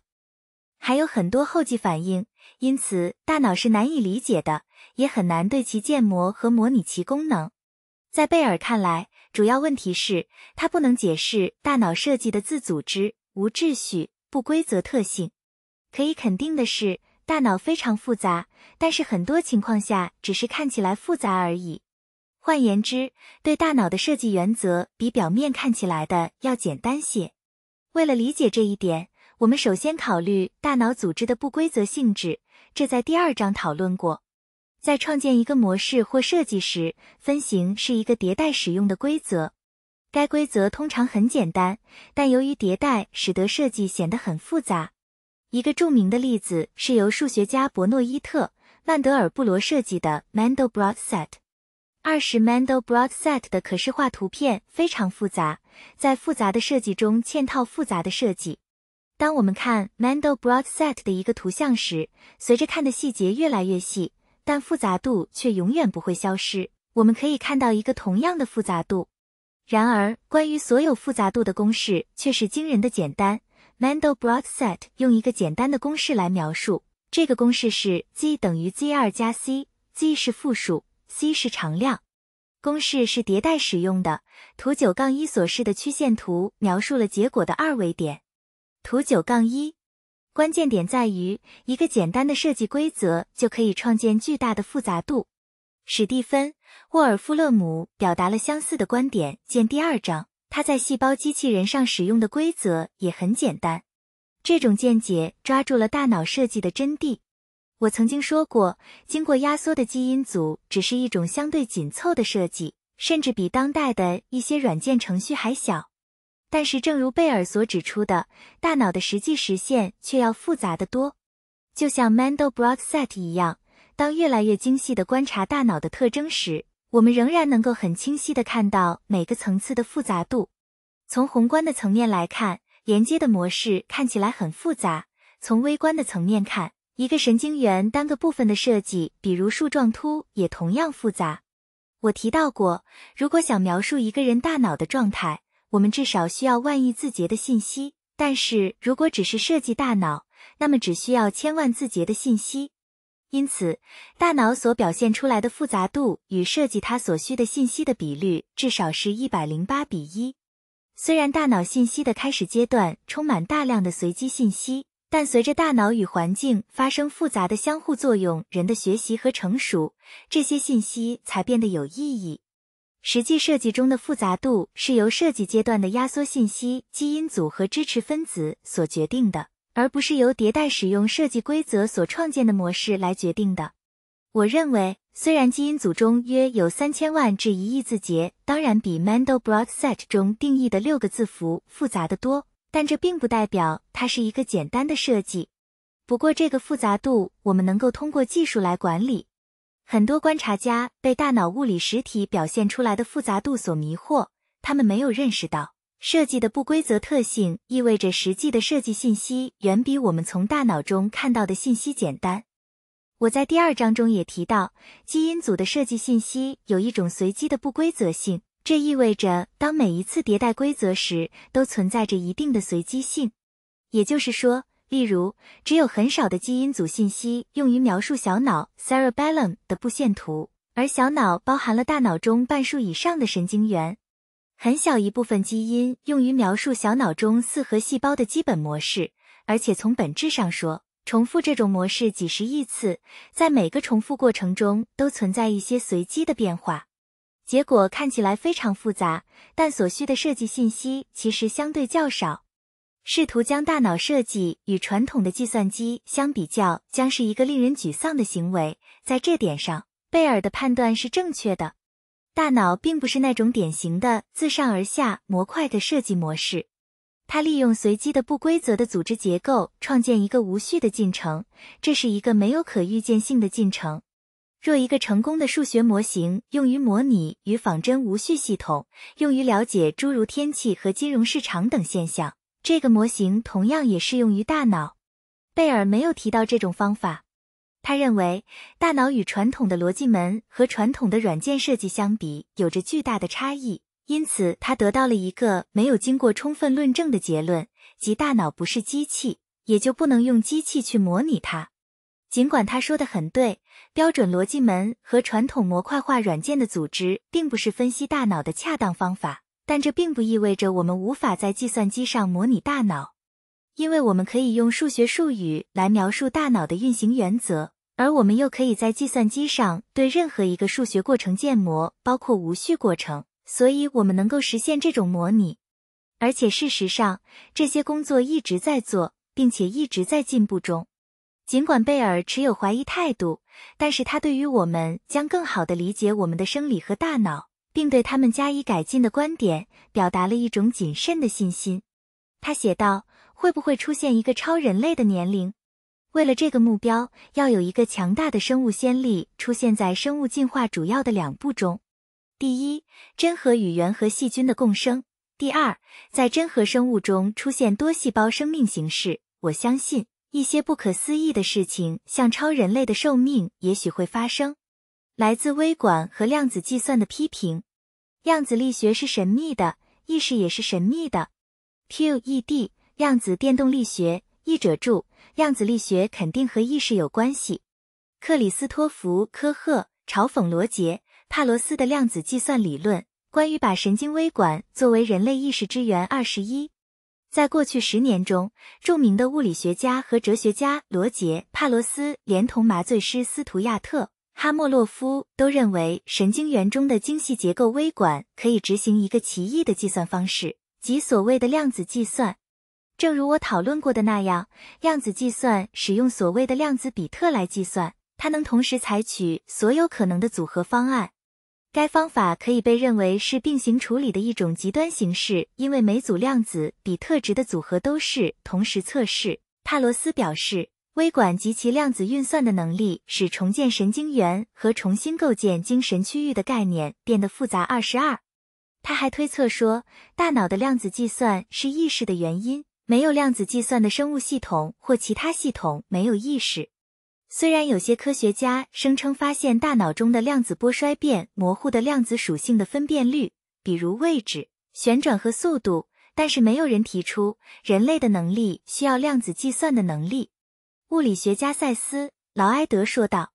还有很多后继反应，因此大脑是难以理解的，也很难对其建模和模拟其功能。在贝尔看来，主要问题是它不能解释大脑设计的自组织、无秩序、不规则特性。可以肯定的是，大脑非常复杂，但是很多情况下只是看起来复杂而已。换言之，对大脑的设计原则比表面看起来的要简单些。为了理解这一点，我们首先考虑大脑组织的不规则性质，这在第二章讨论过。在创建一个模式或设计时，分型是一个迭代使用的规则。该规则通常很简单，但由于迭代，使得设计显得很复杂。一个著名的例子是由数学家伯诺伊特·曼德尔布罗设计的 Mandelbrot set。二是 Mandelbrot set 的可视化图片非常复杂，在复杂的设计中嵌套复杂的设计。当我们看 Mandelbrot set 的一个图像时，随着看的细节越来越细，但复杂度却永远不会消失。我们可以看到一个同样的复杂度，然而关于所有复杂度的公式却是惊人的简单。Mandelbrot set 用一个简单的公式来描述，这个公式是 z 等于 z 二加 c，z 是复数。c 是常量，公式是迭代使用的。图九杠一所示的曲线图描述了结果的二维点。图九杠一，关键点在于一个简单的设计规则就可以创建巨大的复杂度。史蒂芬·沃尔夫勒姆表达了相似的观点，见第二章。他在细胞机器人上使用的规则也很简单。这种见解抓住了大脑设计的真谛。我曾经说过，经过压缩的基因组只是一种相对紧凑的设计，甚至比当代的一些软件程序还小。但是，正如贝尔所指出的，大脑的实际实现却要复杂的多。就像 Mandelbrot set 一样，当越来越精细的观察大脑的特征时，我们仍然能够很清晰的看到每个层次的复杂度。从宏观的层面来看，连接的模式看起来很复杂；从微观的层面看，一个神经元单个部分的设计，比如树状突，也同样复杂。我提到过，如果想描述一个人大脑的状态，我们至少需要万亿字节的信息；但是如果只是设计大脑，那么只需要千万字节的信息。因此，大脑所表现出来的复杂度与设计它所需的信息的比率至少是一百零八比一。虽然大脑信息的开始阶段充满大量的随机信息。但随着大脑与环境发生复杂的相互作用，人的学习和成熟，这些信息才变得有意义。实际设计中的复杂度是由设计阶段的压缩信息基因组和支持分子所决定的，而不是由迭代使用设计规则所创建的模式来决定的。我认为，虽然基因组中约有三千万至一亿字节，当然比 Mandelbrot set 中定义的六个字符复杂的多。但这并不代表它是一个简单的设计。不过，这个复杂度我们能够通过技术来管理。很多观察家被大脑物理实体表现出来的复杂度所迷惑，他们没有认识到设计的不规则特性意味着实际的设计信息远比我们从大脑中看到的信息简单。我在第二章中也提到，基因组的设计信息有一种随机的不规则性。这意味着，当每一次迭代规则时，都存在着一定的随机性。也就是说，例如，只有很少的基因组信息用于描述小脑 （cerebellum） 的布线图，而小脑包含了大脑中半数以上的神经元。很小一部分基因用于描述小脑中四核细胞的基本模式，而且从本质上说，重复这种模式几十亿次，在每个重复过程中都存在一些随机的变化。结果看起来非常复杂，但所需的设计信息其实相对较少。试图将大脑设计与传统的计算机相比较，将是一个令人沮丧的行为。在这点上，贝尔的判断是正确的。大脑并不是那种典型的自上而下模块的设计模式，它利用随机的不规则的组织结构创建一个无序的进程，这是一个没有可预见性的进程。若一个成功的数学模型用于模拟与仿真无序系统，用于了解诸如天气和金融市场等现象，这个模型同样也适用于大脑。贝尔没有提到这种方法。他认为，大脑与传统的逻辑门和传统的软件设计相比，有着巨大的差异，因此他得到了一个没有经过充分论证的结论，即大脑不是机器，也就不能用机器去模拟它。尽管他说的很对，标准逻辑门和传统模块化软件的组织并不是分析大脑的恰当方法，但这并不意味着我们无法在计算机上模拟大脑，因为我们可以用数学术语来描述大脑的运行原则，而我们又可以在计算机上对任何一个数学过程建模，包括无序过程，所以我们能够实现这种模拟，而且事实上，这些工作一直在做，并且一直在进步中。尽管贝尔持有怀疑态度，但是他对于我们将更好地理解我们的生理和大脑，并对它们加以改进的观点，表达了一种谨慎的信心。他写道：“会不会出现一个超人类的年龄？为了这个目标，要有一个强大的生物先例出现在生物进化主要的两步中：第一，真核与原核细菌的共生；第二，在真核生物中出现多细胞生命形式。我相信。”一些不可思议的事情，像超人类的寿命，也许会发生。来自微管和量子计算的批评。量子力学是神秘的，意识也是神秘的。QED，量子电动力学。译者注：量子力学肯定和意识有关系。克里斯托弗·科赫嘲讽罗杰·帕罗斯的量子计算理论，关于把神经微管作为人类意识之源。二十一。在过去十年中，著名的物理学家和哲学家罗杰·帕罗斯，连同麻醉师斯图亚特·哈莫洛夫，都认为神经元中的精细结构微管可以执行一个奇异的计算方式，即所谓的量子计算。正如我讨论过的那样，量子计算使用所谓的量子比特来计算，它能同时采取所有可能的组合方案。该方法可以被认为是并行处理的一种极端形式，因为每组量子比特值的组合都是同时测试。帕罗斯表示，微管及其量子运算的能力使重建神经元和重新构建精神区域的概念变得复杂。二十二，他还推测说，大脑的量子计算是意识的原因，没有量子计算的生物系统或其他系统没有意识。虽然有些科学家声称发现大脑中的量子波衰变模糊的量子属性的分辨率，比如位置、旋转和速度，但是没有人提出人类的能力需要量子计算的能力。物理学家塞斯·劳埃德说道：“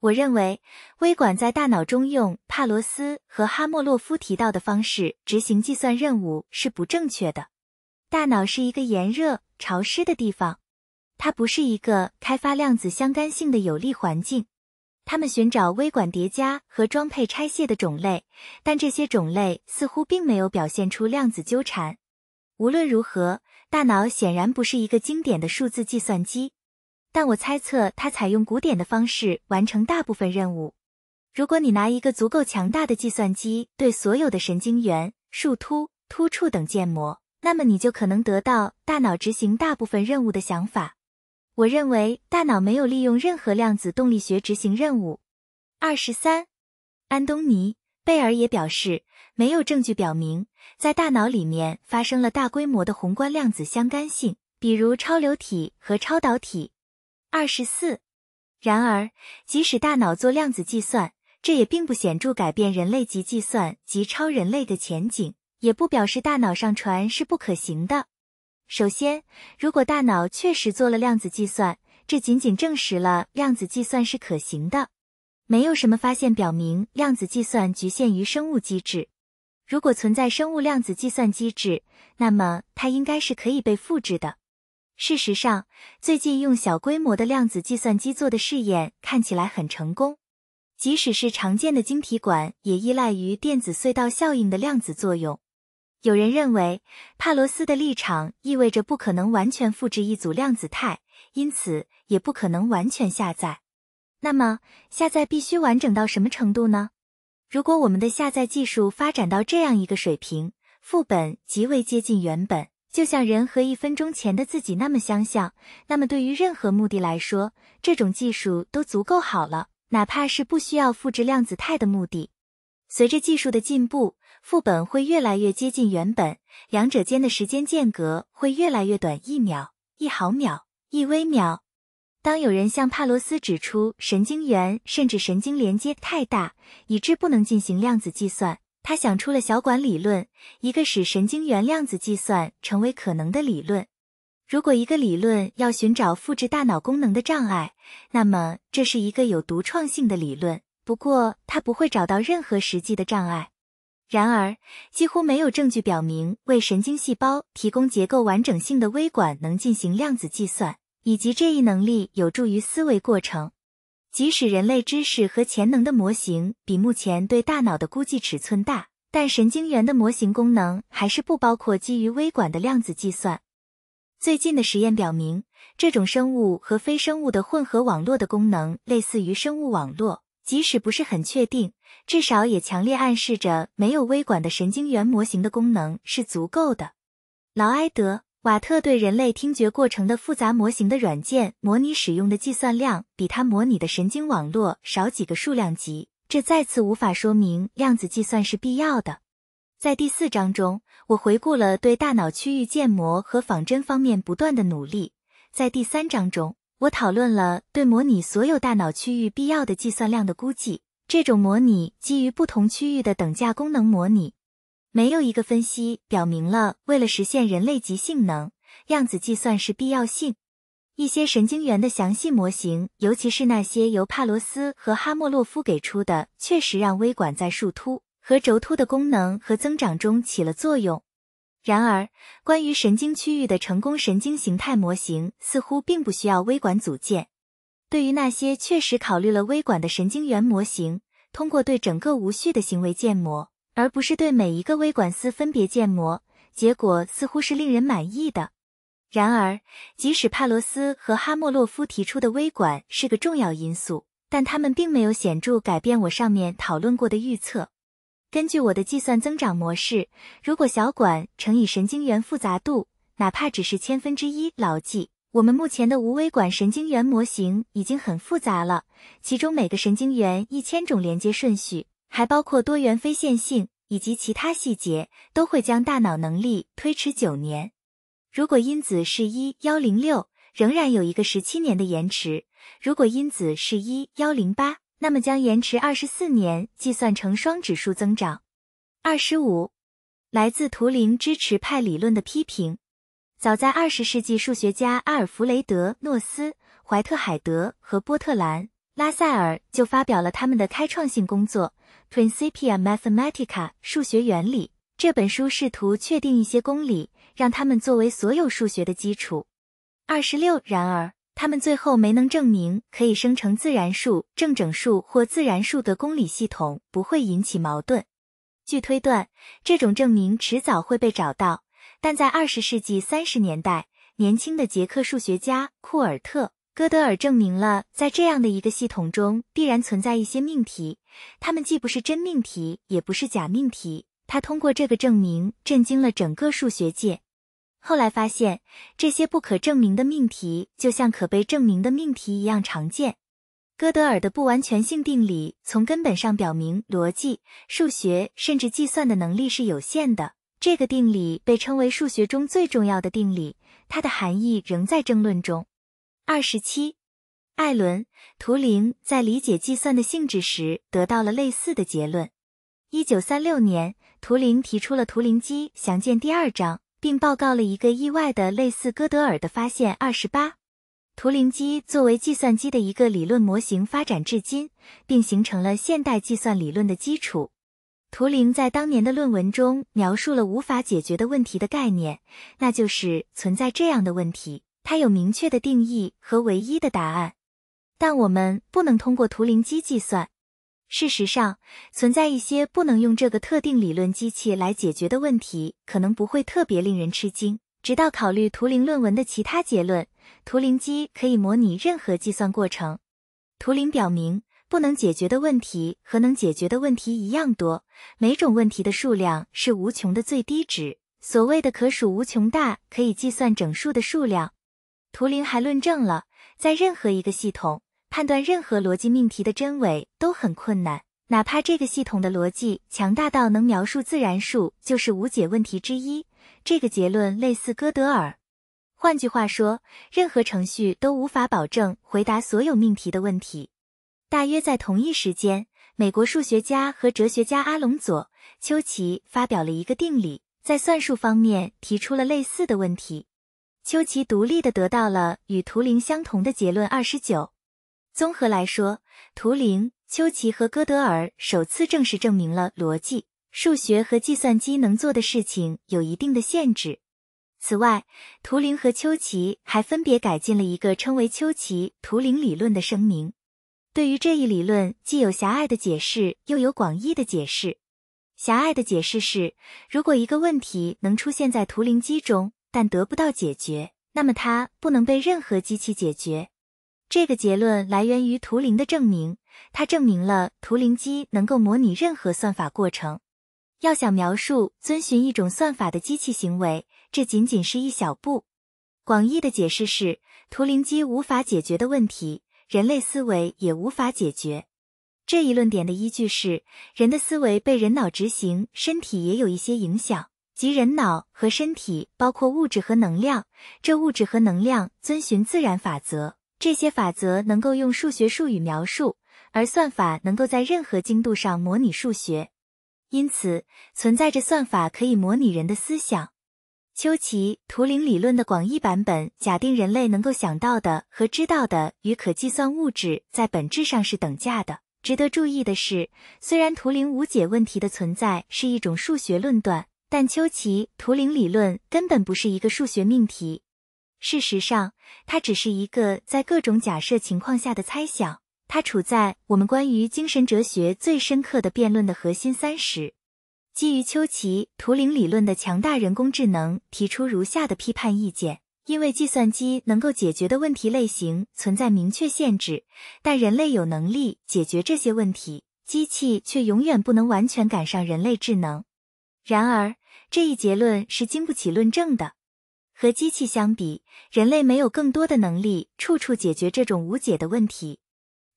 我认为微管在大脑中用帕罗斯和哈莫洛夫提到的方式执行计算任务是不正确的。大脑是一个炎热潮湿的地方。”它不是一个开发量子相干性的有利环境。他们寻找微管叠加和装配拆卸的种类，但这些种类似乎并没有表现出量子纠缠。无论如何，大脑显然不是一个经典的数字计算机。但我猜测它采用古典的方式完成大部分任务。如果你拿一个足够强大的计算机对所有的神经元、树突、突触等建模，那么你就可能得到大脑执行大部分任务的想法。我认为大脑没有利用任何量子动力学执行任务。二十三，安东尼·贝尔也表示，没有证据表明在大脑里面发生了大规模的宏观量子相干性，比如超流体和超导体。二十四，然而，即使大脑做量子计算，这也并不显著改变人类及计算及超人类的前景，也不表示大脑上传是不可行的。首先，如果大脑确实做了量子计算，这仅仅证实了量子计算是可行的，没有什么发现表明量子计算局限于生物机制。如果存在生物量子计算机制，那么它应该是可以被复制的。事实上，最近用小规模的量子计算机做的试验看起来很成功。即使是常见的晶体管，也依赖于电子隧道效应的量子作用。有人认为，帕罗斯的立场意味着不可能完全复制一组量子态，因此也不可能完全下载。那么，下载必须完整到什么程度呢？如果我们的下载技术发展到这样一个水平，副本极为接近原本，就像人和一分钟前的自己那么相像，那么对于任何目的来说，这种技术都足够好了，哪怕是不需要复制量子态的目的。随着技术的进步。副本会越来越接近原本，两者间的时间间隔会越来越短，一秒、一毫秒、一微秒。当有人向帕罗斯指出神经元甚至神经连接太大，以致不能进行量子计算，他想出了小管理论，一个使神经元量子计算成为可能的理论。如果一个理论要寻找复制大脑功能的障碍，那么这是一个有独创性的理论。不过，它不会找到任何实际的障碍。然而，几乎没有证据表明为神经细胞提供结构完整性的微管能进行量子计算，以及这一能力有助于思维过程。即使人类知识和潜能的模型比目前对大脑的估计尺寸大，但神经元的模型功能还是不包括基于微管的量子计算。最近的实验表明，这种生物和非生物的混合网络的功能类似于生物网络，即使不是很确定。至少也强烈暗示着没有微管的神经元模型的功能是足够的。劳埃德·瓦特对人类听觉过程的复杂模型的软件模拟使用的计算量比他模拟的神经网络少几个数量级，这再次无法说明量子计算是必要的。在第四章中，我回顾了对大脑区域建模和仿真方面不断的努力。在第三章中，我讨论了对模拟所有大脑区域必要的计算量的估计。这种模拟基于不同区域的等价功能模拟，没有一个分析表明了为了实现人类级性能，量子计算是必要性。一些神经元的详细模型，尤其是那些由帕罗斯和哈莫洛夫给出的，确实让微管在树突和轴突的功能和增长中起了作用。然而，关于神经区域的成功神经形态模型似乎并不需要微管组件。对于那些确实考虑了微管的神经元模型，通过对整个无序的行为建模，而不是对每一个微管丝分别建模，结果似乎是令人满意的。然而，即使帕罗斯和哈莫洛夫提出的微管是个重要因素，但他们并没有显著改变我上面讨论过的预测。根据我的计算增长模式，如果小管乘以神经元复杂度，哪怕只是千分之一，牢记。我们目前的无微管神经元模型已经很复杂了，其中每个神经元一千种连接顺序，还包括多元非线性以及其他细节，都会将大脑能力推迟九年。如果因子是一幺零六，仍然有一个十七年的延迟；如果因子是一幺零八，那么将延迟二十四年。计算成双指数增长。二十五，来自图灵支持派理论的批评。早在二十世纪，数学家阿尔弗雷德·诺斯·怀特海德和波特兰·拉塞尔就发表了他们的开创性工作《Principia Mathematica》（数学原理）。这本书试图确定一些公理，让他们作为所有数学的基础。二十六，然而他们最后没能证明可以生成自然数、正整数或自然数的公理系统不会引起矛盾。据推断，这种证明迟早会被找到。但在二十世纪三十年代，年轻的捷克数学家库尔特·戈德尔证明了，在这样的一个系统中，必然存在一些命题，它们既不是真命题，也不是假命题。他通过这个证明震惊了整个数学界。后来发现，这些不可证明的命题就像可被证明的命题一样常见。戈德尔的不完全性定理从根本上表明，逻辑、数学甚至计算的能力是有限的。这个定理被称为数学中最重要的定理，它的含义仍在争论中。二十七，艾伦·图灵在理解计算的性质时得到了类似的结论。一九三六年，图灵提出了图灵机（详见第二章），并报告了一个意外的类似哥德尔的发现。二十八，图灵机作为计算机的一个理论模型发展至今，并形成了现代计算理论的基础。图灵在当年的论文中描述了无法解决的问题的概念，那就是存在这样的问题，它有明确的定义和唯一的答案，但我们不能通过图灵机计算。事实上，存在一些不能用这个特定理论机器来解决的问题，可能不会特别令人吃惊。直到考虑图灵论文的其他结论，图灵机可以模拟任何计算过程。图灵表明。不能解决的问题和能解决的问题一样多，每种问题的数量是无穷的最低值。所谓的可数无穷大可以计算整数的数量。图灵还论证了，在任何一个系统，判断任何逻辑命题的真伪都很困难，哪怕这个系统的逻辑强大到能描述自然数，就是无解问题之一。这个结论类似哥德尔。换句话说，任何程序都无法保证回答所有命题的问题。大约在同一时间，美国数学家和哲学家阿隆佐·丘奇发表了一个定理，在算术方面提出了类似的问题。丘奇独立的得到了与图灵相同的结论。二十九，综合来说，图灵、丘奇和哥德尔首次正式证明了逻辑、数学和计算机能做的事情有一定的限制。此外，图灵和丘奇还分别改进了一个称为“丘奇图灵理论”的声明。对于这一理论，既有狭隘的解释，又有广义的解释。狭隘的解释是，如果一个问题能出现在图灵机中，但得不到解决，那么它不能被任何机器解决。这个结论来源于图灵的证明，它证明了图灵机能够模拟任何算法过程。要想描述遵循一种算法的机器行为，这仅仅是一小步。广义的解释是，图灵机无法解决的问题。人类思维也无法解决这一论点的依据是，人的思维被人脑执行，身体也有一些影响。即人脑和身体包括物质和能量，这物质和能量遵循自然法则，这些法则能够用数学术语描述，而算法能够在任何精度上模拟数学，因此存在着算法可以模拟人的思想。丘奇图灵理论的广义版本假定人类能够想到的和知道的与可计算物质在本质上是等价的。值得注意的是，虽然图灵无解问题的存在是一种数学论断，但丘奇图灵理论根本不是一个数学命题。事实上，它只是一个在各种假设情况下的猜想。它处在我们关于精神哲学最深刻的辩论的核心三十。基于丘奇图灵理论的强大人工智能提出如下的批判意见：因为计算机能够解决的问题类型存在明确限制，但人类有能力解决这些问题，机器却永远不能完全赶上人类智能。然而，这一结论是经不起论证的。和机器相比，人类没有更多的能力处处解决这种无解的问题。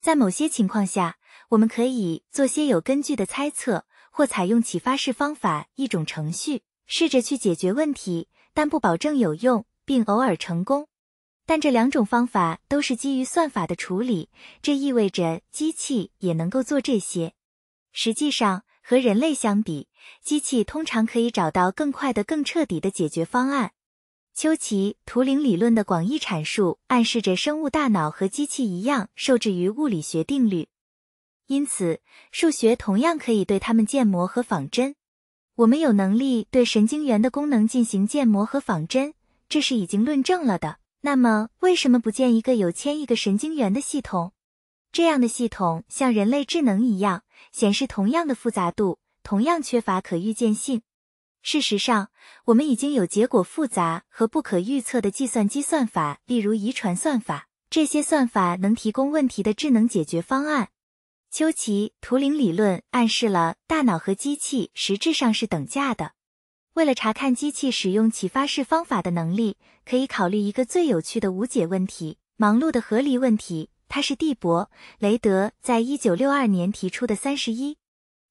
在某些情况下，我们可以做些有根据的猜测。或采用启发式方法，一种程序，试着去解决问题，但不保证有用，并偶尔成功。但这两种方法都是基于算法的处理，这意味着机器也能够做这些。实际上，和人类相比，机器通常可以找到更快的、更彻底的解决方案。丘奇图灵理论的广义阐述暗示着生物大脑和机器一样，受制于物理学定律。因此，数学同样可以对它们建模和仿真。我们有能力对神经元的功能进行建模和仿真，这是已经论证了的。那么，为什么不建一个有千亿个神经元的系统？这样的系统像人类智能一样，显示同样的复杂度，同样缺乏可预见性。事实上，我们已经有结果复杂和不可预测的计算机算法，例如遗传算法。这些算法能提供问题的智能解决方案。丘奇图灵理论暗示了大脑和机器实质上是等价的。为了查看机器使用启发式方法的能力，可以考虑一个最有趣的无解问题——忙碌的合理问题。它是蒂伯·雷德在一九六二年提出的三十一。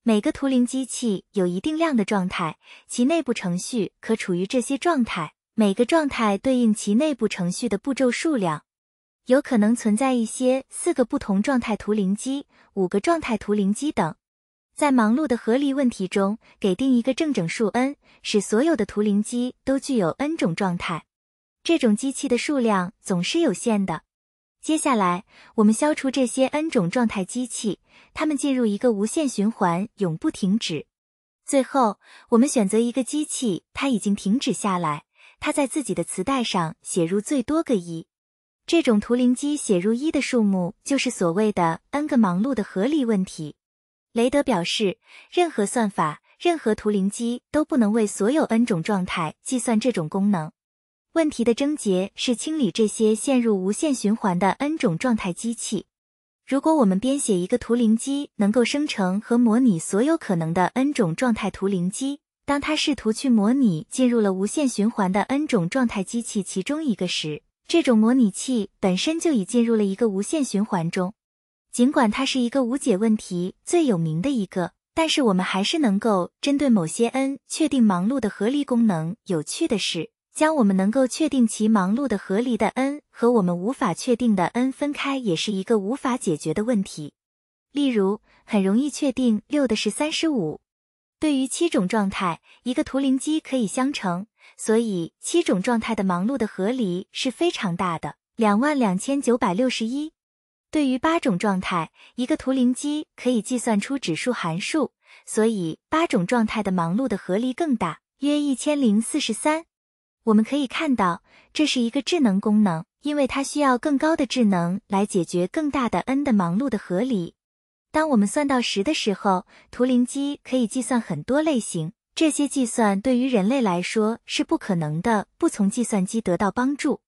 每个图灵机器有一定量的状态，其内部程序可处于这些状态。每个状态对应其内部程序的步骤数量。有可能存在一些四个不同状态图灵机、五个状态图灵机等。在忙碌的合力问题中，给定一个正整数 n，使所有的图灵机都具有 n 种状态。这种机器的数量总是有限的。接下来，我们消除这些 n 种状态机器，它们进入一个无限循环，永不停止。最后，我们选择一个机器，它已经停止下来，它在自己的磁带上写入最多个一。这种图灵机写入一的数目就是所谓的 n 个忙碌的合理问题。雷德表示，任何算法、任何图灵机都不能为所有 n 种状态计算这种功能。问题的症结是清理这些陷入无限循环的 n 种状态机器。如果我们编写一个图灵机能够生成和模拟所有可能的 n 种状态图灵机，当它试图去模拟进入了无限循环的 n 种状态机器其中一个时，这种模拟器本身就已进入了一个无限循环中，尽管它是一个无解问题最有名的一个，但是我们还是能够针对某些 n 确定忙碌的合理功能。有趣的是，将我们能够确定其忙碌的合理的 n 和我们无法确定的 n 分开，也是一个无法解决的问题。例如，很容易确定六的是三十五。对于七种状态，一个图灵机可以相乘。所以七种状态的忙碌的和离是非常大的，两万两千九百六十一。对于八种状态，一个图灵机可以计算出指数函数，所以八种状态的忙碌的和离更大，约一千零四十三。我们可以看到，这是一个智能功能，因为它需要更高的智能来解决更大的 n 的忙碌的和离。当我们算到十的时候，图灵机可以计算很多类型。这些计算对于人类来说是不可能的，不从计算机得到帮助。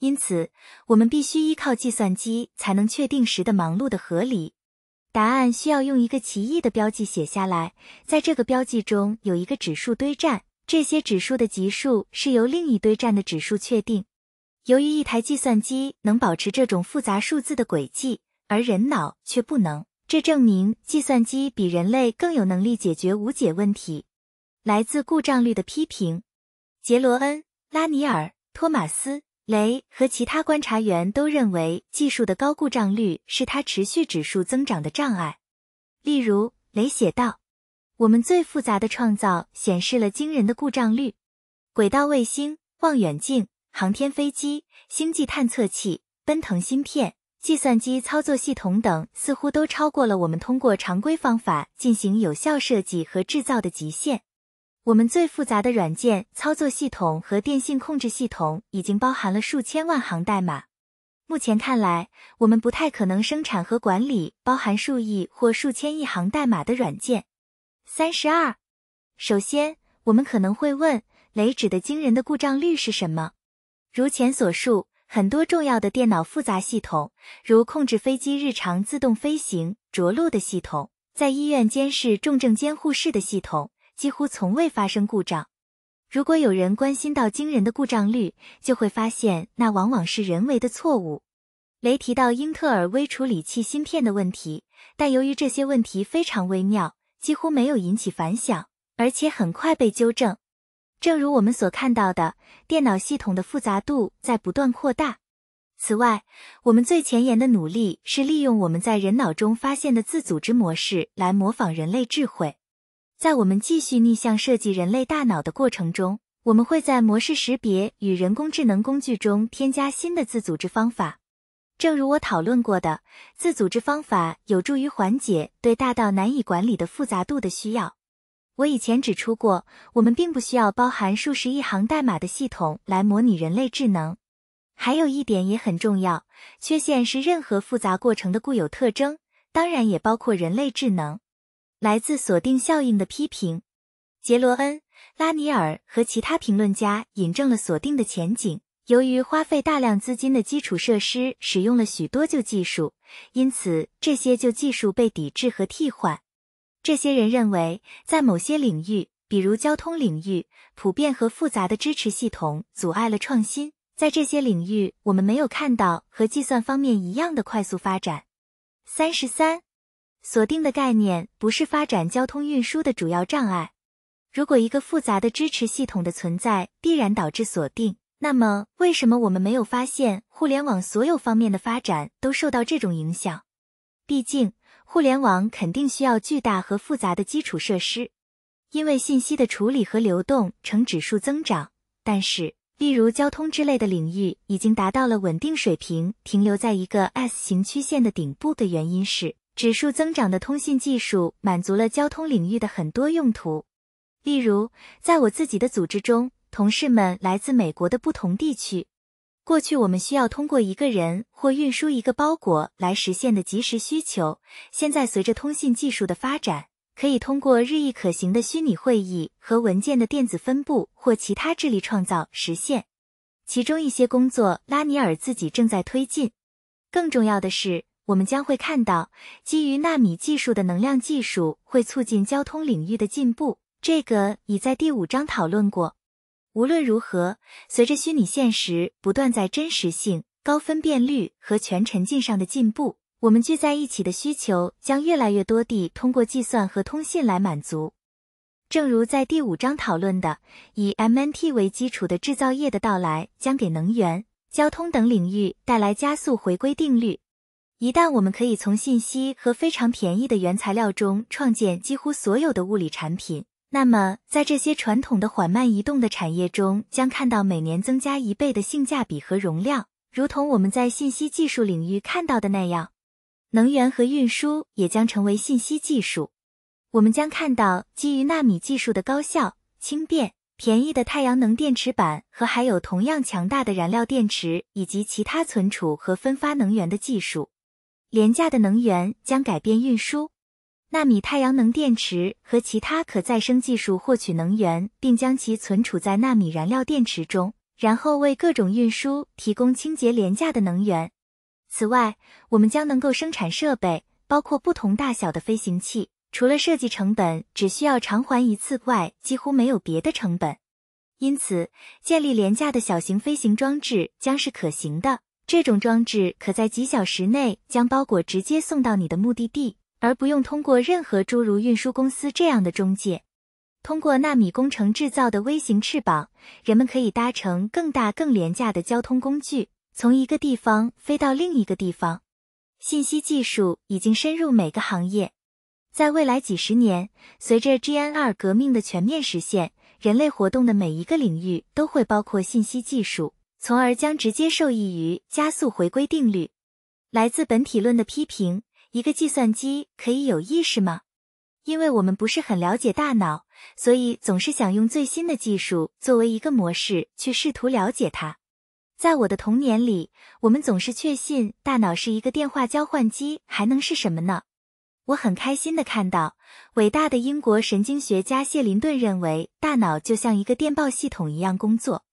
因此，我们必须依靠计算机才能确定时的忙碌的合理答案，需要用一个奇异的标记写下来。在这个标记中有一个指数堆栈，这些指数的级数是由另一堆栈的指数确定。由于一台计算机能保持这种复杂数字的轨迹，而人脑却不能，这证明计算机比人类更有能力解决无解问题。来自故障率的批评，杰罗恩·拉尼尔、托马斯·雷和其他观察员都认为，技术的高故障率是它持续指数增长的障碍。例如，雷写道：“我们最复杂的创造显示了惊人的故障率。轨道卫星、望远镜、航天飞机、星际探测器、奔腾芯片、计算机操作系统等，似乎都超过了我们通过常规方法进行有效设计和制造的极限。”我们最复杂的软件操作系统和电信控制系统已经包含了数千万行代码。目前看来，我们不太可能生产和管理包含数亿或数千亿行代码的软件。三十二，首先，我们可能会问，雷指的惊人的故障率是什么？如前所述，很多重要的电脑复杂系统，如控制飞机日常自动飞行着陆的系统，在医院监视重症监护室的系统。几乎从未发生故障。如果有人关心到惊人的故障率，就会发现那往往是人为的错误。雷提到英特尔微处理器芯片的问题，但由于这些问题非常微妙，几乎没有引起反响，而且很快被纠正。正如我们所看到的，电脑系统的复杂度在不断扩大。此外，我们最前沿的努力是利用我们在人脑中发现的自组织模式来模仿人类智慧。在我们继续逆向设计人类大脑的过程中，我们会在模式识别与人工智能工具中添加新的自组织方法。正如我讨论过的，自组织方法有助于缓解对大到难以管理的复杂度的需要。我以前指出过，我们并不需要包含数十亿行代码的系统来模拟人类智能。还有一点也很重要：缺陷是任何复杂过程的固有特征，当然也包括人类智能。来自锁定效应的批评，杰罗恩·拉尼尔和其他评论家引证了锁定的前景。由于花费大量资金的基础设施使用了许多旧技术，因此这些旧技术被抵制和替换。这些人认为，在某些领域，比如交通领域，普遍和复杂的支持系统阻碍了创新。在这些领域，我们没有看到和计算方面一样的快速发展。三十三。锁定的概念不是发展交通运输的主要障碍。如果一个复杂的支持系统的存在必然导致锁定，那么为什么我们没有发现互联网所有方面的发展都受到这种影响？毕竟，互联网肯定需要巨大和复杂的基础设施，因为信息的处理和流动呈指数增长。但是，例如交通之类的领域已经达到了稳定水平，停留在一个 S 型曲线的顶部的原因是。指数增长的通信技术满足了交通领域的很多用途，例如，在我自己的组织中，同事们来自美国的不同地区。过去，我们需要通过一个人或运输一个包裹来实现的即时需求，现在随着通信技术的发展，可以通过日益可行的虚拟会议和文件的电子分布或其他智力创造实现。其中一些工作，拉尼尔自己正在推进。更重要的是。我们将会看到，基于纳米技术的能量技术会促进交通领域的进步。这个已在第五章讨论过。无论如何，随着虚拟现实不断在真实性、高分辨率和全沉浸上的进步，我们聚在一起的需求将越来越多地通过计算和通信来满足。正如在第五章讨论的，以 MNT 为基础的制造业的到来将给能源、交通等领域带来加速回归定律。一旦我们可以从信息和非常便宜的原材料中创建几乎所有的物理产品，那么在这些传统的缓慢移动的产业中，将看到每年增加一倍的性价比和容量，如同我们在信息技术领域看到的那样。能源和运输也将成为信息技术。我们将看到基于纳米技术的高效、轻便、便宜的太阳能电池板，和还有同样强大的燃料电池，以及其他存储和分发能源的技术。廉价的能源将改变运输。纳米太阳能电池和其他可再生技术获取能源，并将其存储在纳米燃料电池中，然后为各种运输提供清洁、廉价的能源。此外，我们将能够生产设备，包括不同大小的飞行器。除了设计成本只需要偿还一次外，几乎没有别的成本。因此，建立廉价的小型飞行装置将是可行的。这种装置可在几小时内将包裹直接送到你的目的地，而不用通过任何诸如运输公司这样的中介。通过纳米工程制造的微型翅膀，人们可以搭乘更大、更廉价的交通工具，从一个地方飞到另一个地方。信息技术已经深入每个行业，在未来几十年，随着 G N R 革命的全面实现，人类活动的每一个领域都会包括信息技术。从而将直接受益于加速回归定律。来自本体论的批评：一个计算机可以有意识吗？因为我们不是很了解大脑，所以总是想用最新的技术作为一个模式去试图了解它。在我的童年里，我们总是确信大脑是一个电话交换机，还能是什么呢？我很开心的看到，伟大的英国神经学家谢林顿认为，大脑就像一个电报系统一样工作。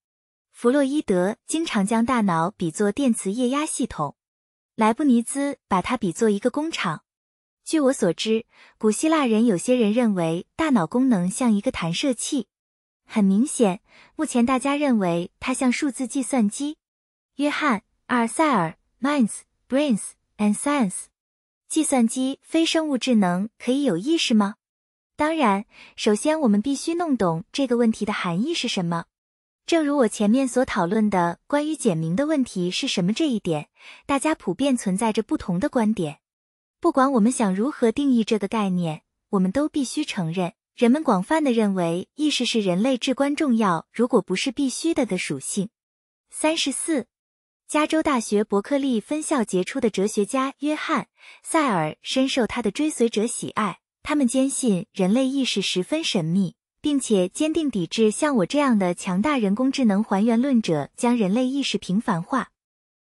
弗洛伊德经常将大脑比作电磁液压系统，莱布尼兹把它比作一个工厂。据我所知，古希腊人有些人认为大脑功能像一个弹射器。很明显，目前大家认为它像数字计算机。约翰·阿尔塞尔，Minds, Brains, and Science。计算机非生物智能可以有意识吗？当然，首先我们必须弄懂这个问题的含义是什么。正如我前面所讨论的，关于简明的问题是什么这一点，大家普遍存在着不同的观点。不管我们想如何定义这个概念，我们都必须承认，人们广泛的认为意识是人类至关重要，如果不是必须的的属性。三十四，加州大学伯克利分校杰出的哲学家约翰·塞尔深受他的追随者喜爱，他们坚信人类意识十分神秘。并且坚定抵制像我这样的强大人工智能还原论者将人类意识平凡化。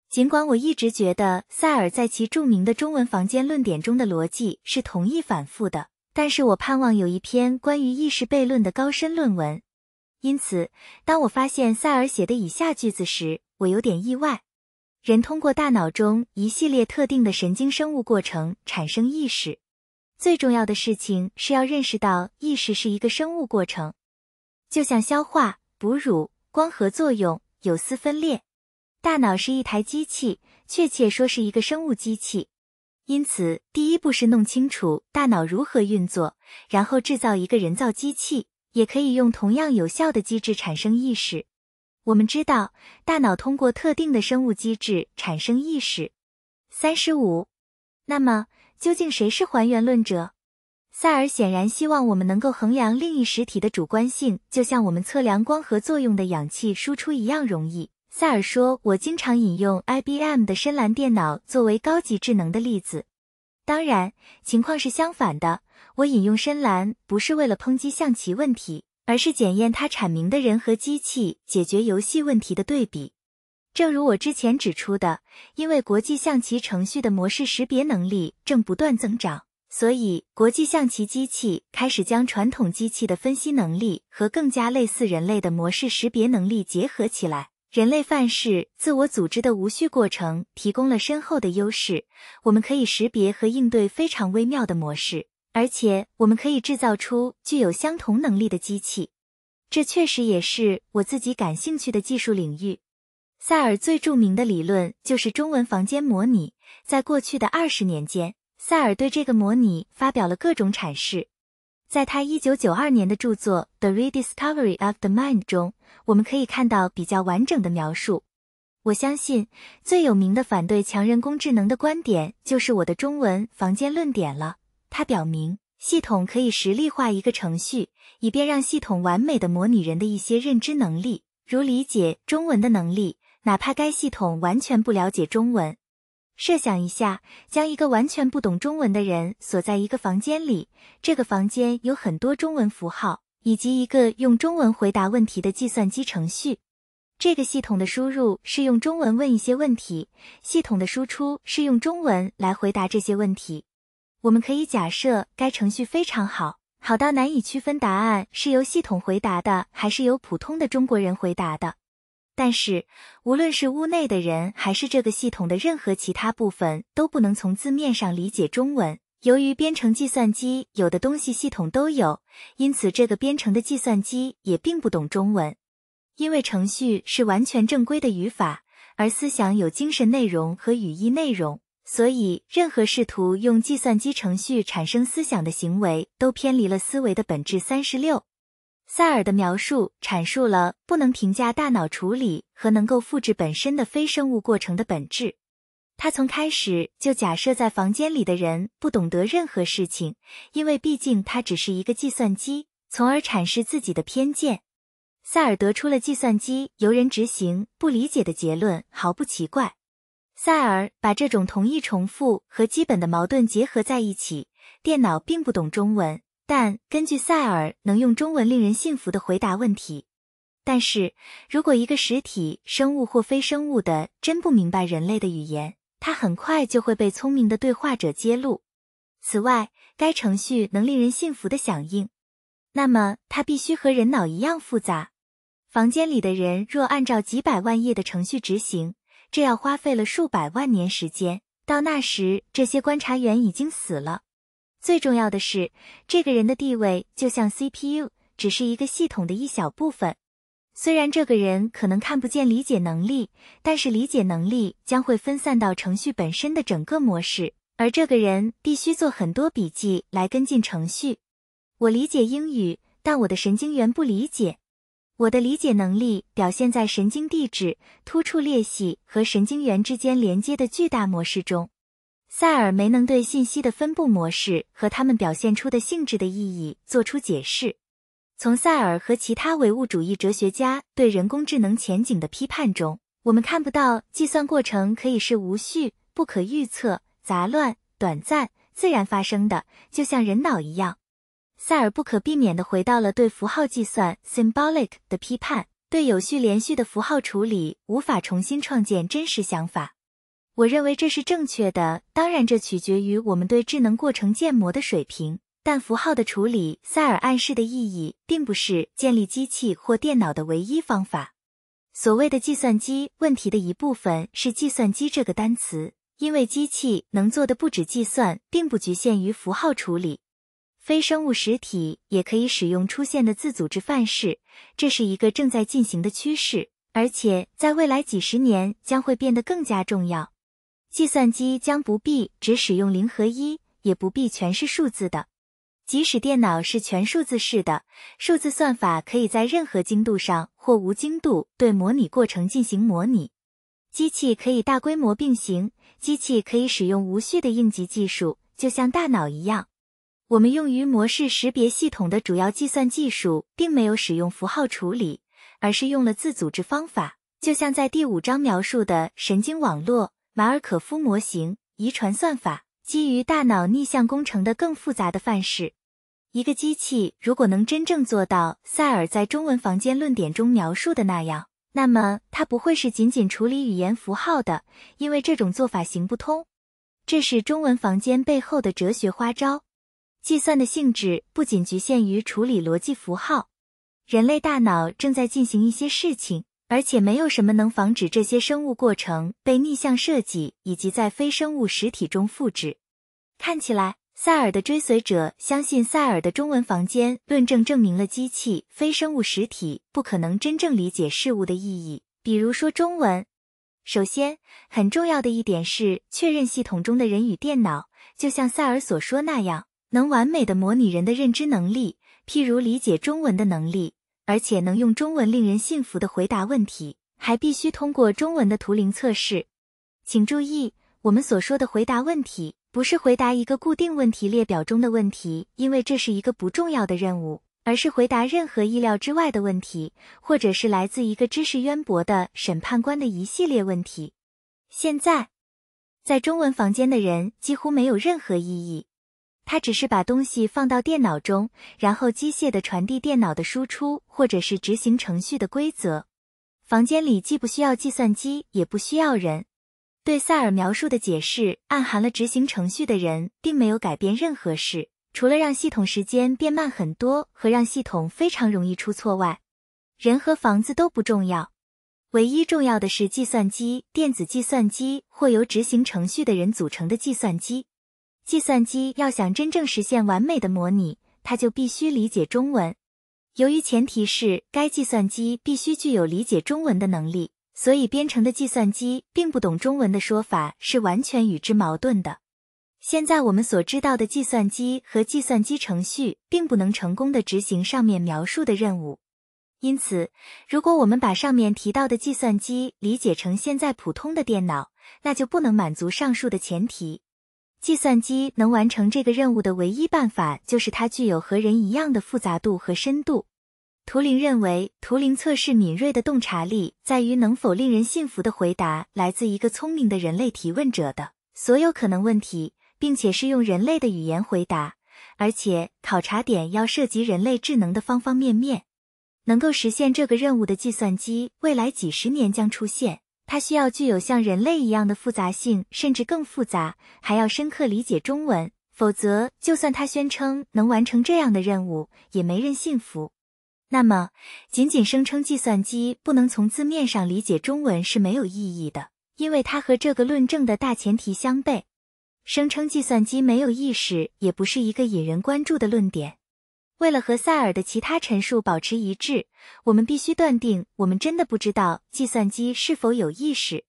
尽管我一直觉得塞尔在其著名的中文房间论点中的逻辑是同意反复的，但是我盼望有一篇关于意识悖论的高深论文。因此，当我发现塞尔写的以下句子时，我有点意外：人通过大脑中一系列特定的神经生物过程产生意识。最重要的事情是要认识到意识是一个生物过程，就像消化、哺乳、光合作用、有丝分裂。大脑是一台机器，确切说是一个生物机器。因此，第一步是弄清楚大脑如何运作，然后制造一个人造机器，也可以用同样有效的机制产生意识。我们知道，大脑通过特定的生物机制产生意识。三十五，那么。究竟谁是还原论者？塞尔显然希望我们能够衡量另一实体的主观性，就像我们测量光合作用的氧气输出一样容易。塞尔说：“我经常引用 IBM 的深蓝电脑作为高级智能的例子。当然，情况是相反的。我引用深蓝不是为了抨击象棋问题，而是检验它阐明的人和机器解决游戏问题的对比。”正如我之前指出的，因为国际象棋程序的模式识别能力正不断增长，所以国际象棋机器开始将传统机器的分析能力和更加类似人类的模式识别能力结合起来。人类范式、自我组织的无序过程提供了深厚的优势。我们可以识别和应对非常微妙的模式，而且我们可以制造出具有相同能力的机器。这确实也是我自己感兴趣的技术领域。塞尔最著名的理论就是中文房间模拟。在过去的二十年间，塞尔对这个模拟发表了各种阐释。在他一九九二年的著作《The Rediscovery of the Mind》中，我们可以看到比较完整的描述。我相信最有名的反对强人工智能的观点就是我的中文房间论点了。它表明系统可以实例化一个程序，以便让系统完美的模拟人的一些认知能力，如理解中文的能力。哪怕该系统完全不了解中文，设想一下，将一个完全不懂中文的人锁在一个房间里，这个房间有很多中文符号，以及一个用中文回答问题的计算机程序。这个系统的输入是用中文问一些问题，系统的输出是用中文来回答这些问题。我们可以假设该程序非常好，好到难以区分答案是由系统回答的还是由普通的中国人回答的。但是，无论是屋内的人，还是这个系统的任何其他部分，都不能从字面上理解中文。由于编程计算机有的东西系统都有，因此这个编程的计算机也并不懂中文。因为程序是完全正规的语法，而思想有精神内容和语义内容，所以任何试图用计算机程序产生思想的行为都偏离了思维的本质。三十六。塞尔的描述阐述了不能评价大脑处理和能够复制本身的非生物过程的本质。他从开始就假设在房间里的人不懂得任何事情，因为毕竟他只是一个计算机，从而阐释自己的偏见。塞尔得出了计算机由人执行不理解的结论，毫不奇怪。塞尔把这种同意重复和基本的矛盾结合在一起：电脑并不懂中文。但根据塞尔，能用中文令人信服的回答问题。但是如果一个实体生物或非生物的真不明白人类的语言，它很快就会被聪明的对话者揭露。此外，该程序能令人信服的响应，那么它必须和人脑一样复杂。房间里的人若按照几百万页的程序执行，这要花费了数百万年时间。到那时，这些观察员已经死了。最重要的是，这个人的地位就像 CPU，只是一个系统的一小部分。虽然这个人可能看不见理解能力，但是理解能力将会分散到程序本身的整个模式，而这个人必须做很多笔记来跟进程序。我理解英语，但我的神经元不理解。我的理解能力表现在神经递质、突触裂隙和神经元之间连接的巨大模式中。塞尔没能对信息的分布模式和它们表现出的性质的意义做出解释。从塞尔和其他唯物主义哲学家对人工智能前景的批判中，我们看不到计算过程可以是无序、不可预测、杂乱、短暂、自然发生的，就像人脑一样。塞尔不可避免地回到了对符号计算 （symbolic） 的批判，对有序连续的符号处理无法重新创建真实想法。我认为这是正确的。当然，这取决于我们对智能过程建模的水平。但符号的处理，塞尔暗示的意义，并不是建立机器或电脑的唯一方法。所谓的计算机问题的一部分是“计算机”这个单词，因为机器能做的不止计算，并不局限于符号处理。非生物实体也可以使用出现的自组织范式，这是一个正在进行的趋势，而且在未来几十年将会变得更加重要。计算机将不必只使用零和一，也不必全是数字的。即使电脑是全数字式的，数字算法可以在任何精度上或无精度对模拟过程进行模拟。机器可以大规模并行，机器可以使用无序的应急技术，就像大脑一样。我们用于模式识别系统的主要计算技术，并没有使用符号处理，而是用了自组织方法，就像在第五章描述的神经网络。马尔可夫模型、遗传算法，基于大脑逆向工程的更复杂的范式。一个机器如果能真正做到塞尔在中文房间论点中描述的那样，那么它不会是仅仅处理语言符号的，因为这种做法行不通。这是中文房间背后的哲学花招。计算的性质不仅局限于处理逻辑符号。人类大脑正在进行一些事情。而且没有什么能防止这些生物过程被逆向设计，以及在非生物实体中复制。看起来塞尔的追随者相信塞尔的中文房间论证证明了机器非生物实体不可能真正理解事物的意义，比如说中文。首先，很重要的一点是确认系统中的人与电脑，就像塞尔所说那样，能完美的模拟人的认知能力，譬如理解中文的能力。而且能用中文令人信服的回答问题，还必须通过中文的图灵测试。请注意，我们所说的回答问题，不是回答一个固定问题列表中的问题，因为这是一个不重要的任务，而是回答任何意料之外的问题，或者是来自一个知识渊博的审判官的一系列问题。现在，在中文房间的人几乎没有任何异议。他只是把东西放到电脑中，然后机械地传递电脑的输出，或者是执行程序的规则。房间里既不需要计算机，也不需要人。对塞尔描述的解释暗含了执行程序的人并没有改变任何事，除了让系统时间变慢很多和让系统非常容易出错外，人和房子都不重要。唯一重要的，是计算机、电子计算机或由执行程序的人组成的计算机。计算机要想真正实现完美的模拟，它就必须理解中文。由于前提是该计算机必须具有理解中文的能力，所以“编程的计算机并不懂中文”的说法是完全与之矛盾的。现在我们所知道的计算机和计算机程序并不能成功的执行上面描述的任务，因此，如果我们把上面提到的计算机理解成现在普通的电脑，那就不能满足上述的前提。计算机能完成这个任务的唯一办法，就是它具有和人一样的复杂度和深度。图灵认为，图灵测试敏锐的洞察力在于能否令人信服的回答来自一个聪明的人类提问者的所有可能问题，并且是用人类的语言回答，而且考察点要涉及人类智能的方方面面。能够实现这个任务的计算机，未来几十年将出现。它需要具有像人类一样的复杂性，甚至更复杂，还要深刻理解中文，否则就算它宣称能完成这样的任务，也没人信服。那么，仅仅声称计算机不能从字面上理解中文是没有意义的，因为它和这个论证的大前提相悖。声称计算机没有意识也不是一个引人关注的论点。为了和塞尔的其他陈述保持一致，我们必须断定，我们真的不知道计算机是否有意识。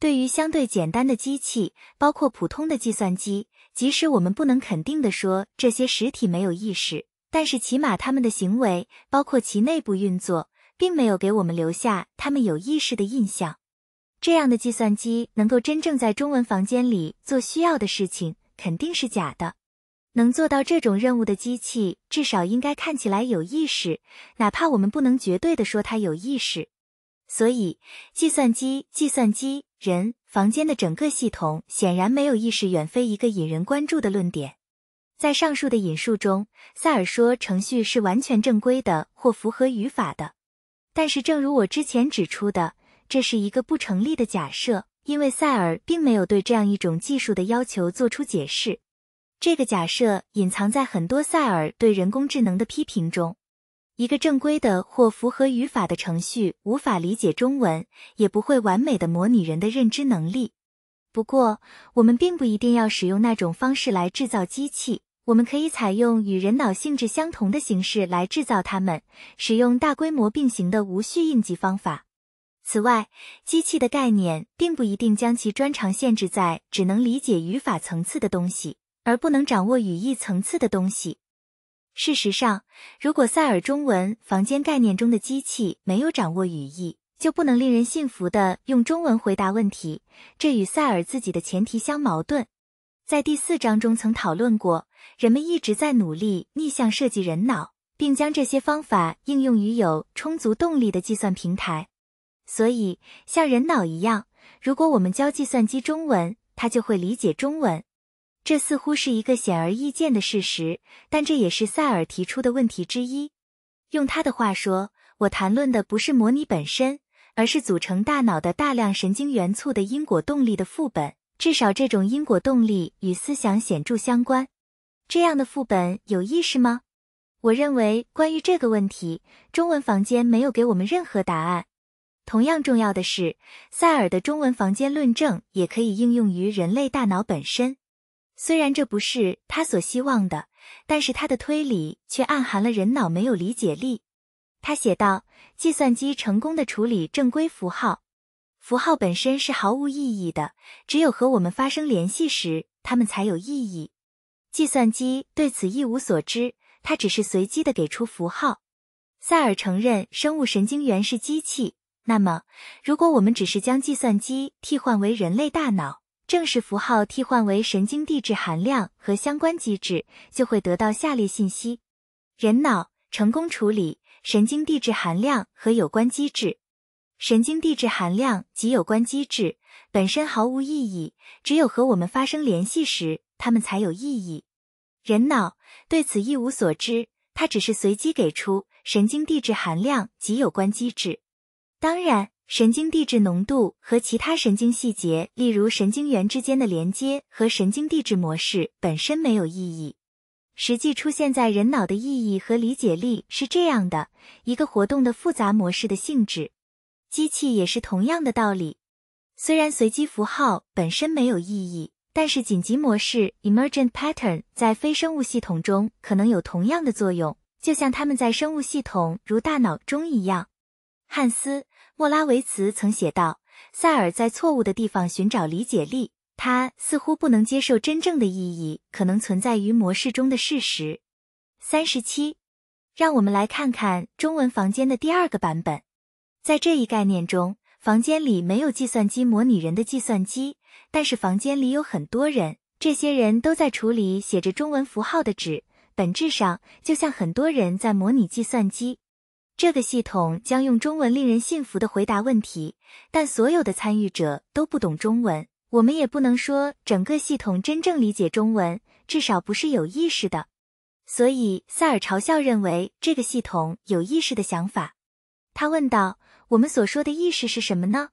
对于相对简单的机器，包括普通的计算机，即使我们不能肯定地说这些实体没有意识，但是起码他们的行为，包括其内部运作，并没有给我们留下他们有意识的印象。这样的计算机能够真正在中文房间里做需要的事情，肯定是假的。能做到这种任务的机器，至少应该看起来有意识，哪怕我们不能绝对的说它有意识。所以，计算机、计算机人房间的整个系统显然没有意识，远非一个引人关注的论点。在上述的引述中，塞尔说程序是完全正规的或符合语法的，但是正如我之前指出的，这是一个不成立的假设，因为塞尔并没有对这样一种技术的要求做出解释。这个假设隐藏在很多塞尔对人工智能的批评中。一个正规的或符合语法的程序无法理解中文，也不会完美的模拟人的认知能力。不过，我们并不一定要使用那种方式来制造机器。我们可以采用与人脑性质相同的形式来制造它们，使用大规模并行的无序应激方法。此外，机器的概念并不一定将其专长限制在只能理解语法层次的东西。而不能掌握语义层次的东西。事实上，如果塞尔中文房间概念中的机器没有掌握语义，就不能令人信服的用中文回答问题，这与塞尔自己的前提相矛盾。在第四章中曾讨论过，人们一直在努力逆向设计人脑，并将这些方法应用于有充足动力的计算平台。所以，像人脑一样，如果我们教计算机中文，它就会理解中文。这似乎是一个显而易见的事实，但这也是塞尔提出的问题之一。用他的话说，我谈论的不是模拟本身，而是组成大脑的大量神经元簇的因果动力的副本。至少这种因果动力与思想显著相关。这样的副本有意识吗？我认为关于这个问题，中文房间没有给我们任何答案。同样重要的是，塞尔的中文房间论证也可以应用于人类大脑本身。虽然这不是他所希望的，但是他的推理却暗含了人脑没有理解力。他写道：“计算机成功的处理正规符号，符号本身是毫无意义的，只有和我们发生联系时，它们才有意义。计算机对此一无所知，它只是随机的给出符号。”塞尔承认，生物神经元是机器。那么，如果我们只是将计算机替换为人类大脑？正式符号替换为神经递质含量和相关机制，就会得到下列信息：人脑成功处理神经递质含量和有关机制。神经递质含量及有关机制本身毫无意义，只有和我们发生联系时，它们才有意义。人脑对此一无所知，它只是随机给出神经递质含量及有关机制。当然。神经递质浓度和其他神经细节，例如神经元之间的连接和神经递质模式本身没有意义。实际出现在人脑的意义和理解力是这样的一个活动的复杂模式的性质。机器也是同样的道理。虽然随机符号本身没有意义，但是紧急模式 （emergent pattern） 在非生物系统中可能有同样的作用，就像它们在生物系统如大脑中一样。汉斯。莫拉维茨曾写道：“塞尔在错误的地方寻找理解力，他似乎不能接受真正的意义可能存在于模式中的事实。”三十七，让我们来看看中文房间的第二个版本。在这一概念中，房间里没有计算机模拟人的计算机，但是房间里有很多人，这些人都在处理写着中文符号的纸，本质上就像很多人在模拟计算机。这个系统将用中文令人信服的回答问题，但所有的参与者都不懂中文，我们也不能说整个系统真正理解中文，至少不是有意识的。所以塞尔嘲笑认为这个系统有意识的想法。他问道：“我们所说的意识是什么呢？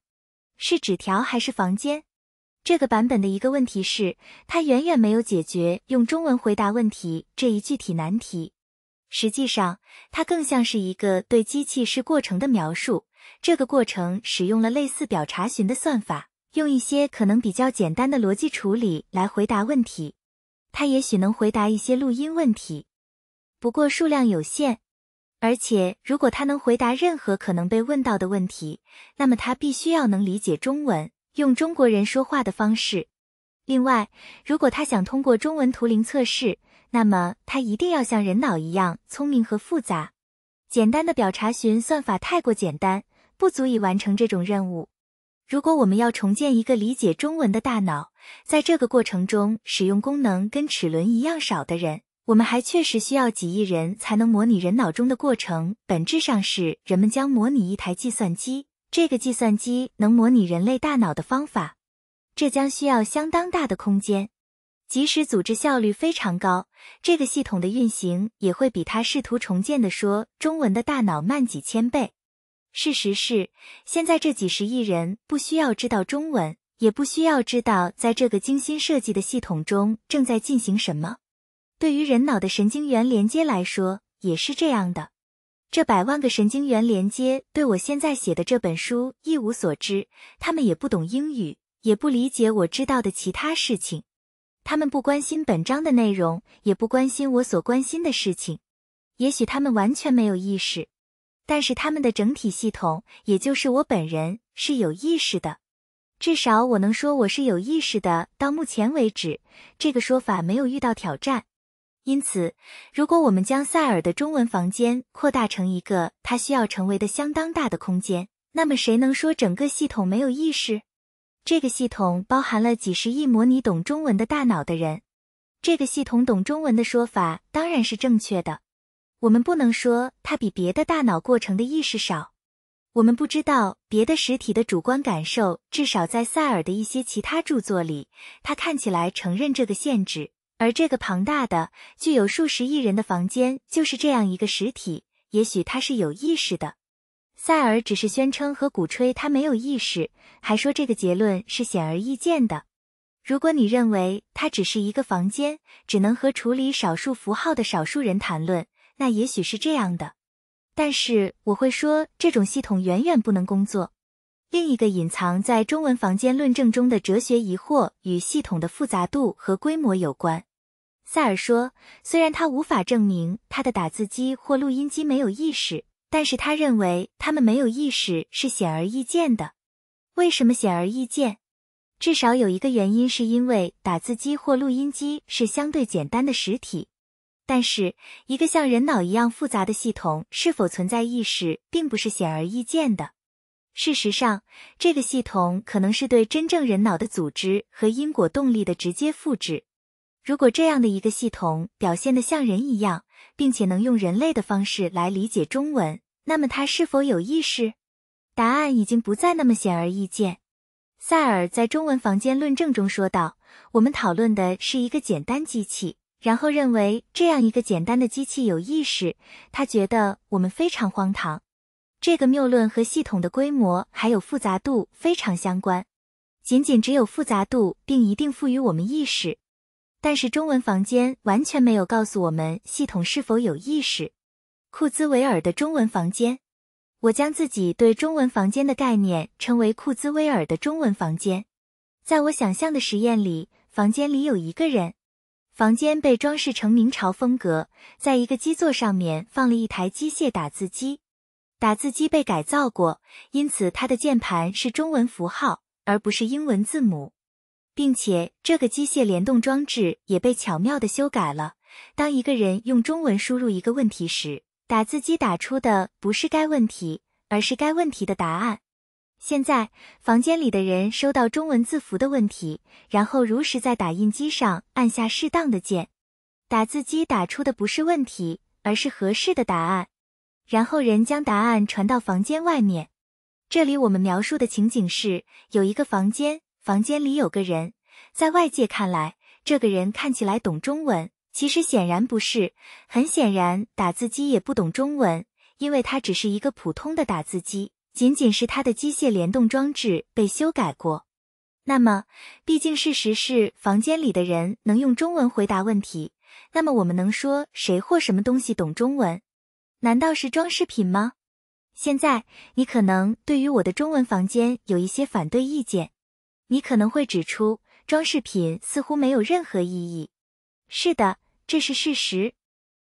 是纸条还是房间？”这个版本的一个问题是，它远远没有解决用中文回答问题这一具体难题。实际上，它更像是一个对机器式过程的描述。这个过程使用了类似表查询的算法，用一些可能比较简单的逻辑处理来回答问题。它也许能回答一些录音问题，不过数量有限。而且，如果它能回答任何可能被问到的问题，那么它必须要能理解中文，用中国人说话的方式。另外，如果它想通过中文图灵测试，那么它一定要像人脑一样聪明和复杂。简单的表查询算法太过简单，不足以完成这种任务。如果我们要重建一个理解中文的大脑，在这个过程中使用功能跟齿轮一样少的人，我们还确实需要几亿人才能模拟人脑中的过程。本质上是人们将模拟一台计算机，这个计算机能模拟人类大脑的方法。这将需要相当大的空间。即使组织效率非常高，这个系统的运行也会比他试图重建的说中文的大脑慢几千倍。事实是，现在这几十亿人不需要知道中文，也不需要知道在这个精心设计的系统中正在进行什么。对于人脑的神经元连接来说，也是这样的。这百万个神经元连接对我现在写的这本书一无所知，他们也不懂英语，也不理解我知道的其他事情。他们不关心本章的内容，也不关心我所关心的事情。也许他们完全没有意识，但是他们的整体系统，也就是我本人，是有意识的。至少我能说我是有意识的。到目前为止，这个说法没有遇到挑战。因此，如果我们将塞尔的中文房间扩大成一个他需要成为的相当大的空间，那么谁能说整个系统没有意识？这个系统包含了几十亿模拟懂中文的大脑的人。这个系统懂中文的说法当然是正确的。我们不能说它比别的大脑过程的意识少。我们不知道别的实体的主观感受，至少在塞尔的一些其他著作里，他看起来承认这个限制。而这个庞大的、具有数十亿人的房间就是这样一个实体，也许它是有意识的。塞尔只是宣称和鼓吹他没有意识，还说这个结论是显而易见的。如果你认为它只是一个房间，只能和处理少数符号的少数人谈论，那也许是这样的。但是我会说这种系统远远不能工作。另一个隐藏在中文房间论证中的哲学疑惑与系统的复杂度和规模有关。塞尔说，虽然他无法证明他的打字机或录音机没有意识。但是他认为他们没有意识是显而易见的。为什么显而易见？至少有一个原因是因为打字机或录音机是相对简单的实体。但是一个像人脑一样复杂的系统是否存在意识，并不是显而易见的。事实上，这个系统可能是对真正人脑的组织和因果动力的直接复制。如果这样的一个系统表现得像人一样，并且能用人类的方式来理解中文，那么他是否有意识？答案已经不再那么显而易见。塞尔在中文房间论证中说道：“我们讨论的是一个简单机器，然后认为这样一个简单的机器有意识。他觉得我们非常荒唐。这个谬论和系统的规模还有复杂度非常相关。仅仅只有复杂度，并一定赋予我们意识。但是中文房间完全没有告诉我们系统是否有意识。”库兹韦尔的中文房间，我将自己对中文房间的概念称为库兹韦尔的中文房间。在我想象的实验里，房间里有一个人，房间被装饰成明朝风格，在一个基座上面放了一台机械打字机，打字机被改造过，因此它的键盘是中文符号而不是英文字母，并且这个机械联动装置也被巧妙的修改了。当一个人用中文输入一个问题时，打字机打出的不是该问题，而是该问题的答案。现在房间里的人收到中文字符的问题，然后如实在打印机上按下适当的键，打字机打出的不是问题，而是合适的答案。然后人将答案传到房间外面。这里我们描述的情景是：有一个房间，房间里有个人，在外界看来，这个人看起来懂中文。其实显然不是，很显然，打字机也不懂中文，因为它只是一个普通的打字机，仅仅是它的机械联动装置被修改过。那么，毕竟事实是房间里的人能用中文回答问题，那么我们能说谁或什么东西懂中文？难道是装饰品吗？现在你可能对于我的中文房间有一些反对意见，你可能会指出装饰品似乎没有任何意义。是的。这是事实，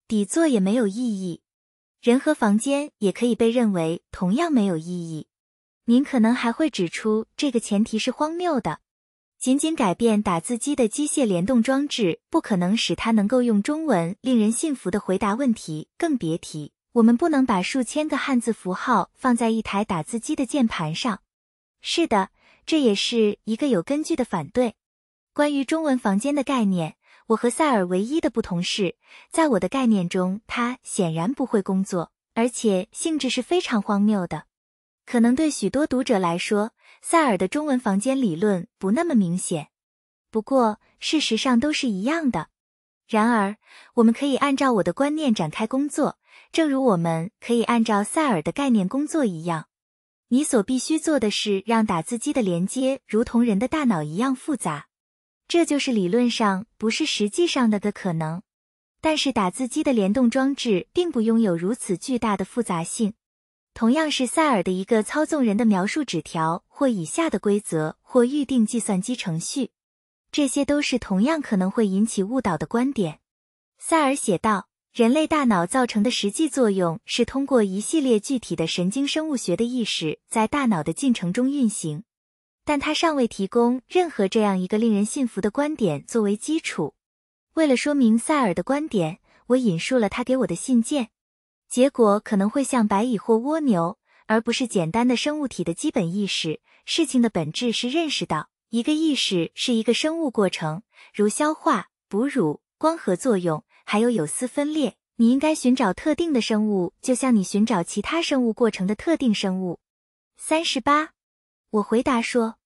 底座也没有意义，人和房间也可以被认为同样没有意义。您可能还会指出这个前提是荒谬的，仅仅改变打字机的机械联动装置不可能使它能够用中文令人信服的回答问题，更别提我们不能把数千个汉字符号放在一台打字机的键盘上。是的，这也是一个有根据的反对关于中文房间的概念。我和塞尔唯一的不同是，在我的概念中，他显然不会工作，而且性质是非常荒谬的。可能对许多读者来说，塞尔的中文房间理论不那么明显，不过事实上都是一样的。然而，我们可以按照我的观念展开工作，正如我们可以按照塞尔的概念工作一样。你所必须做的是让打字机的连接如同人的大脑一样复杂。这就是理论上不是实际上的的可能，但是打字机的联动装置并不拥有如此巨大的复杂性。同样是塞尔的一个操纵人的描述纸条，或以下的规则，或预定计算机程序，这些都是同样可能会引起误导的观点。塞尔写道：“人类大脑造成的实际作用是通过一系列具体的神经生物学的意识在大脑的进程中运行。”但他尚未提供任何这样一个令人信服的观点作为基础。为了说明塞尔的观点，我引述了他给我的信件。结果可能会像白蚁或蜗牛，而不是简单的生物体的基本意识。事情的本质是认识到一个意识是一个生物过程，如消化、哺乳、光合作用，还有有丝分裂。你应该寻找特定的生物，就像你寻找其他生物过程的特定生物。三十八，我回答说。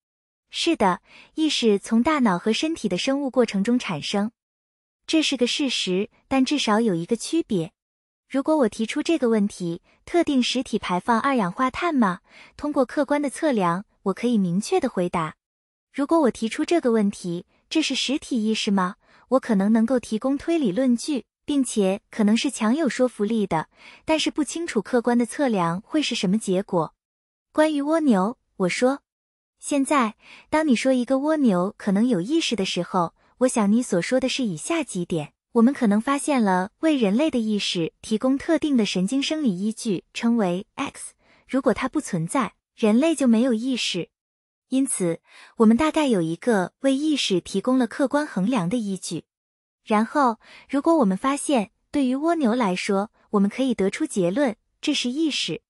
是的，意识从大脑和身体的生物过程中产生，这是个事实。但至少有一个区别：如果我提出这个问题，特定实体排放二氧化碳吗？通过客观的测量，我可以明确的回答。如果我提出这个问题，这是实体意识吗？我可能能够提供推理论据，并且可能是强有说服力的，但是不清楚客观的测量会是什么结果。关于蜗牛，我说。现在，当你说一个蜗牛可能有意识的时候，我想你所说的是以下几点：我们可能发现了为人类的意识提供特定的神经生理依据，称为 X。如果它不存在，人类就没有意识。因此，我们大概有一个为意识提供了客观衡量的依据。然后，如果我们发现对于蜗牛来说，我们可以得出结论，这是意识。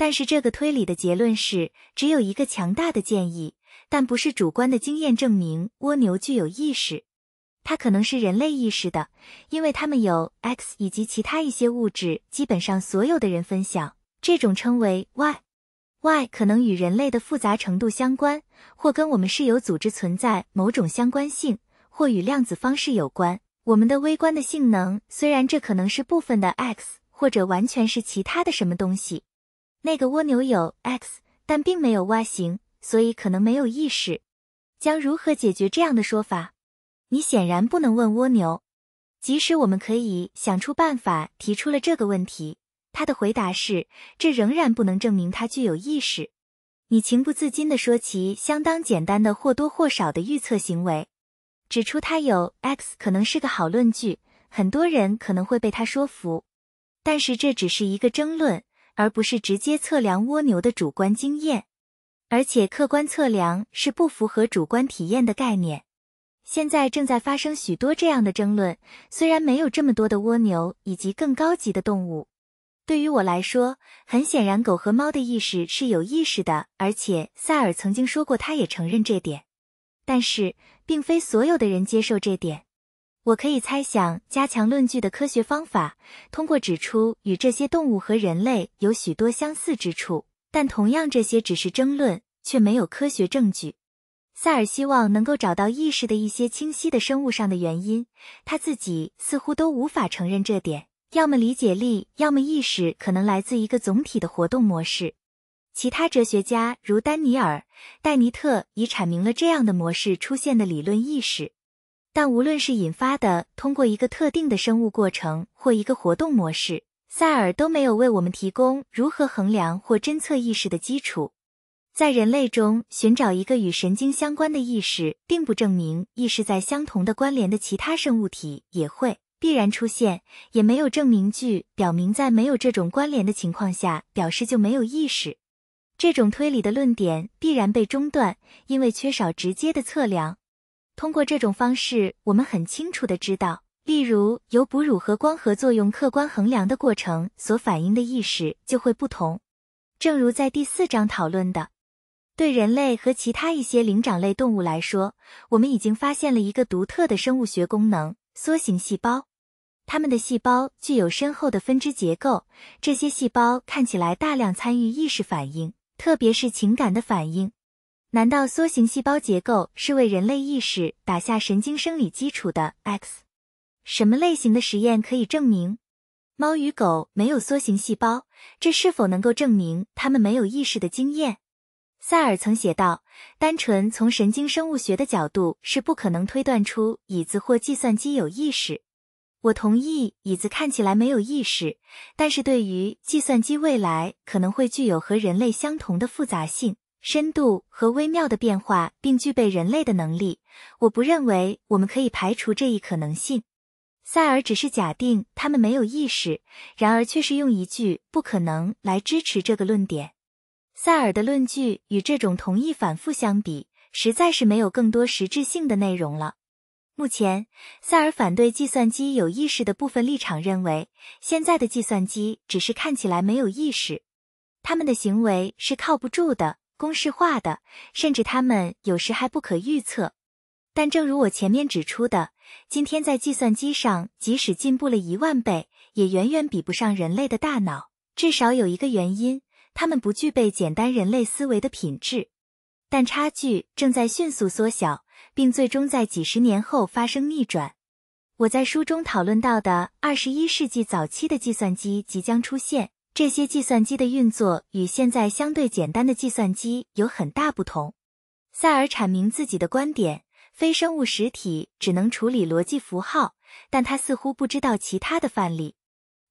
但是这个推理的结论是，只有一个强大的建议，但不是主观的经验证明蜗牛具有意识。它可能是人类意识的，因为它们有 X 以及其他一些物质，基本上所有的人分享这种称为 Y。Y 可能与人类的复杂程度相关，或跟我们是有组织存在某种相关性，或与量子方式有关。我们的微观的性能，虽然这可能是部分的 X，或者完全是其他的什么东西。那个蜗牛有 X，但并没有 Y 型，所以可能没有意识。将如何解决这样的说法？你显然不能问蜗牛，即使我们可以想出办法提出了这个问题，他的回答是这仍然不能证明它具有意识。你情不自禁地说起相当简单的或多或少的预测行为，指出它有 X 可能是个好论据，很多人可能会被他说服，但是这只是一个争论。而不是直接测量蜗牛的主观经验，而且客观测量是不符合主观体验的概念。现在正在发生许多这样的争论，虽然没有这么多的蜗牛以及更高级的动物。对于我来说，很显然狗和猫的意识是有意识的，而且萨尔曾经说过，他也承认这点。但是，并非所有的人接受这点。我可以猜想，加强论据的科学方法，通过指出与这些动物和人类有许多相似之处，但同样这些只是争论，却没有科学证据。塞尔希望能够找到意识的一些清晰的生物上的原因，他自己似乎都无法承认这点，要么理解力，要么意识可能来自一个总体的活动模式。其他哲学家如丹尼尔·戴尼特已阐明了这样的模式出现的理论意识。但无论是引发的，通过一个特定的生物过程或一个活动模式，塞尔都没有为我们提供如何衡量或侦测意识的基础。在人类中寻找一个与神经相关的意识，并不证明意识在相同的关联的其他生物体也会必然出现，也没有证明据表明在没有这种关联的情况下，表示就没有意识。这种推理的论点必然被中断，因为缺少直接的测量。通过这种方式，我们很清楚的知道，例如由哺乳和光合作用客观衡量的过程所反映的意识就会不同。正如在第四章讨论的，对人类和其他一些灵长类动物来说，我们已经发现了一个独特的生物学功能——梭形细胞。它们的细胞具有深厚的分支结构，这些细胞看起来大量参与意识反应，特别是情感的反应。难道梭形细胞结构是为人类意识打下神经生理基础的？X，什么类型的实验可以证明猫与狗没有梭形细胞？这是否能够证明它们没有意识的经验？塞尔曾写道：“单纯从神经生物学的角度是不可能推断出椅子或计算机有意识。”我同意椅子看起来没有意识，但是对于计算机未来可能会具有和人类相同的复杂性。深度和微妙的变化，并具备人类的能力，我不认为我们可以排除这一可能性。塞尔只是假定他们没有意识，然而却是用一句不可能来支持这个论点。塞尔的论据与这种同意反复相比，实在是没有更多实质性的内容了。目前，塞尔反对计算机有意识的部分立场认为，现在的计算机只是看起来没有意识，他们的行为是靠不住的。公式化的，甚至他们有时还不可预测。但正如我前面指出的，今天在计算机上即使进步了一万倍，也远远比不上人类的大脑。至少有一个原因，他们不具备简单人类思维的品质。但差距正在迅速缩小，并最终在几十年后发生逆转。我在书中讨论到的二十一世纪早期的计算机即将出现。这些计算机的运作与现在相对简单的计算机有很大不同。塞尔阐明自己的观点：非生物实体只能处理逻辑符号，但他似乎不知道其他的范例。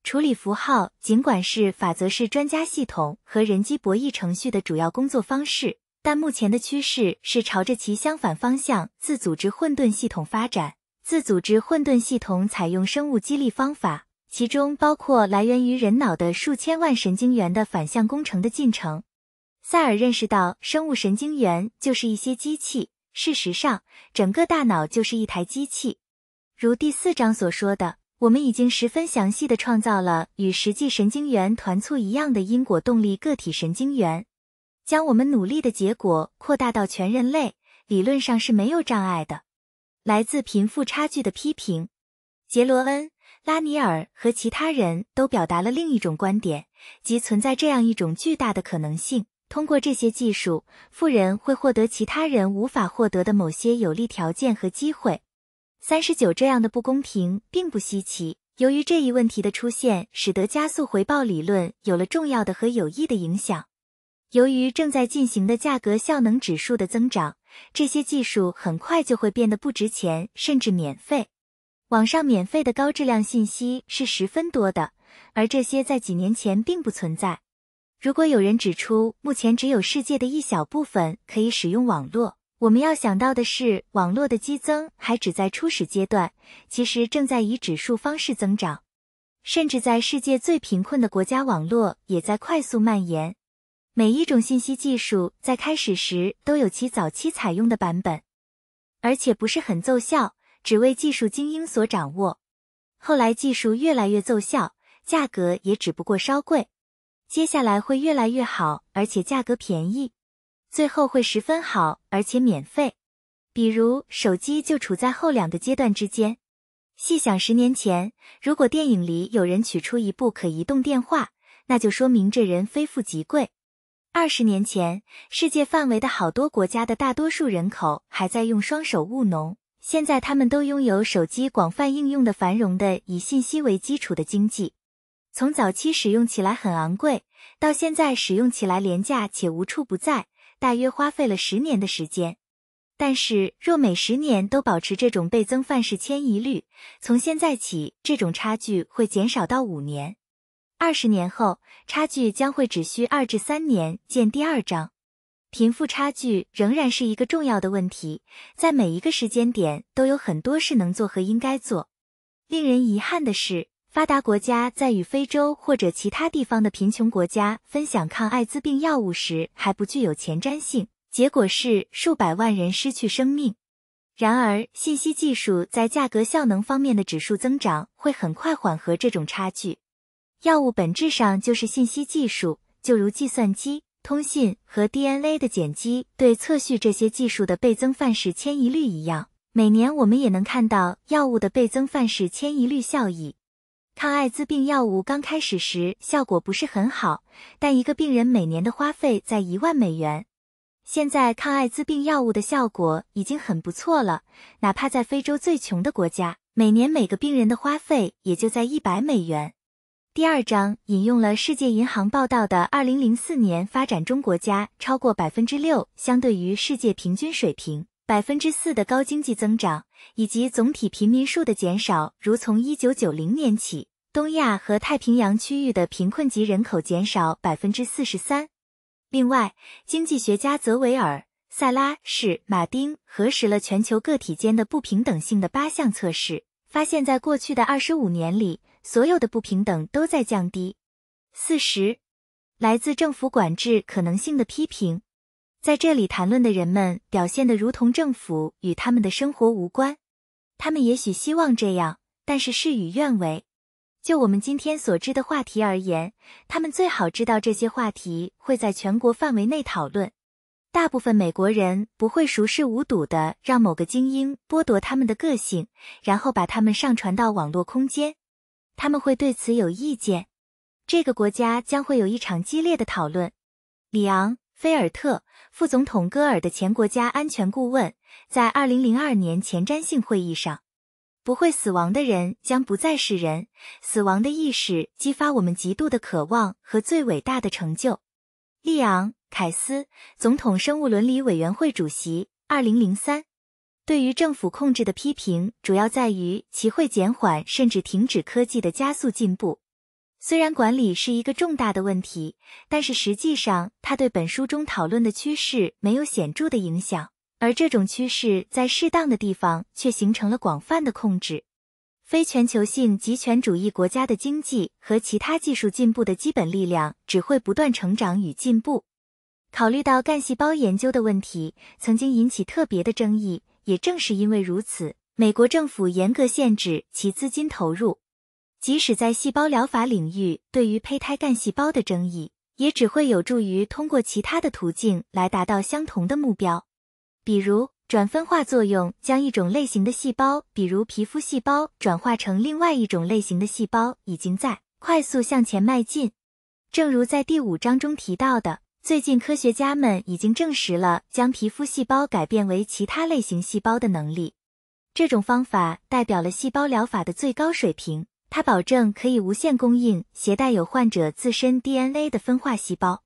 处理符号尽管是法则式专家系统和人机博弈程序的主要工作方式，但目前的趋势是朝着其相反方向——自组织混沌系统发展。自组织混沌系统采用生物激励方法。其中包括来源于人脑的数千万神经元的反向工程的进程。塞尔认识到，生物神经元就是一些机器。事实上，整个大脑就是一台机器。如第四章所说的，我们已经十分详细地创造了与实际神经元团簇一样的因果动力个体神经元，将我们努力的结果扩大到全人类，理论上是没有障碍的。来自贫富差距的批评，杰罗恩。拉尼尔和其他人都表达了另一种观点，即存在这样一种巨大的可能性：通过这些技术，富人会获得其他人无法获得的某些有利条件和机会。三十九，这样的不公平并不稀奇。由于这一问题的出现，使得加速回报理论有了重要的和有益的影响。由于正在进行的价格效能指数的增长，这些技术很快就会变得不值钱，甚至免费。网上免费的高质量信息是十分多的，而这些在几年前并不存在。如果有人指出目前只有世界的一小部分可以使用网络，我们要想到的是，网络的激增还只在初始阶段，其实正在以指数方式增长。甚至在世界最贫困的国家，网络也在快速蔓延。每一种信息技术在开始时都有其早期采用的版本，而且不是很奏效。只为技术精英所掌握。后来技术越来越奏效，价格也只不过稍贵。接下来会越来越好，而且价格便宜。最后会十分好，而且免费。比如手机就处在后两个阶段之间。细想，十年前如果电影里有人取出一部可移动电话，那就说明这人非富即贵。二十年前，世界范围的好多国家的大多数人口还在用双手务农。现在他们都拥有手机广泛应用的繁荣的以信息为基础的经济。从早期使用起来很昂贵，到现在使用起来廉价且无处不在，大约花费了十年的时间。但是若每十年都保持这种倍增范式迁移率，从现在起这种差距会减少到五年，二十年后差距将会只需二至三年。见第二章。贫富差距仍然是一个重要的问题，在每一个时间点都有很多事能做和应该做。令人遗憾的是，发达国家在与非洲或者其他地方的贫穷国家分享抗艾滋病药物时还不具有前瞻性，结果是数百万人失去生命。然而，信息技术在价格效能方面的指数增长会很快缓和这种差距。药物本质上就是信息技术，就如计算机。通信和 DNA 的碱基对测序这些技术的倍增范式迁移率一样，每年我们也能看到药物的倍增范式迁移率效益。抗艾滋病药物刚开始时效果不是很好，但一个病人每年的花费在一万美元。现在抗艾滋病药物的效果已经很不错了，哪怕在非洲最穷的国家，每年每个病人的花费也就在一百美元。第二章引用了世界银行报道的，二零零四年发展中国家超过百分之六，相对于世界平均水平百分之四的高经济增长，以及总体贫民数的减少。如从一九九零年起，东亚和太平洋区域的贫困级人口减少百分之四十三。另外，经济学家泽维尔·塞拉是马丁核实了全球个体间的不平等性的八项测试，发现，在过去的二十五年里。所有的不平等都在降低。四十，来自政府管制可能性的批评，在这里谈论的人们表现得如同政府与他们的生活无关。他们也许希望这样，但是事与愿违。就我们今天所知的话题而言，他们最好知道这些话题会在全国范围内讨论。大部分美国人不会熟视无睹地让某个精英剥夺他们的个性，然后把他们上传到网络空间。他们会对此有意见，这个国家将会有一场激烈的讨论。里昂·菲尔特，副总统戈尔的前国家安全顾问，在2002年前瞻性会议上，不会死亡的人将不再是人，死亡的意识激发我们极度的渴望和最伟大的成就。里昂·凯斯，总统生物伦理委员会主席，2003。对于政府控制的批评主要在于其会减缓甚至停止科技的加速进步。虽然管理是一个重大的问题，但是实际上它对本书中讨论的趋势没有显著的影响，而这种趋势在适当的地方却形成了广泛的控制。非全球性集权主义国家的经济和其他技术进步的基本力量只会不断成长与进步。考虑到干细胞研究的问题曾经引起特别的争议。也正是因为如此，美国政府严格限制其资金投入。即使在细胞疗法领域，对于胚胎干细胞的争议，也只会有助于通过其他的途径来达到相同的目标。比如，转分化作用将一种类型的细胞，比如皮肤细胞，转化成另外一种类型的细胞，已经在快速向前迈进。正如在第五章中提到的。最近，科学家们已经证实了将皮肤细胞改变为其他类型细胞的能力。这种方法代表了细胞疗法的最高水平。它保证可以无限供应携带有患者自身 DNA 的分化细胞。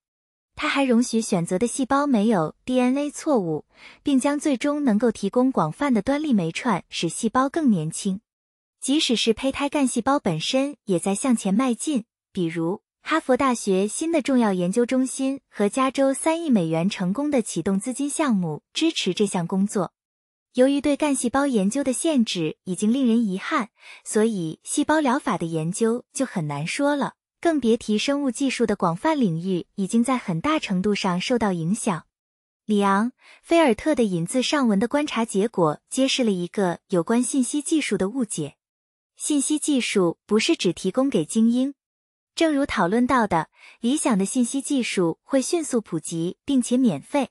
它还容许选择的细胞没有 DNA 错误，并将最终能够提供广泛的端粒酶串，使细胞更年轻。即使是胚胎干细胞本身也在向前迈进，比如。哈佛大学新的重要研究中心和加州三亿美元成功的启动资金项目支持这项工作。由于对干细胞研究的限制已经令人遗憾，所以细胞疗法的研究就很难说了，更别提生物技术的广泛领域已经在很大程度上受到影响。里昂·菲尔特的引自上文的观察结果揭示了一个有关信息技术的误解：信息技术不是只提供给精英。正如讨论到的，理想的信息技术会迅速普及并且免费。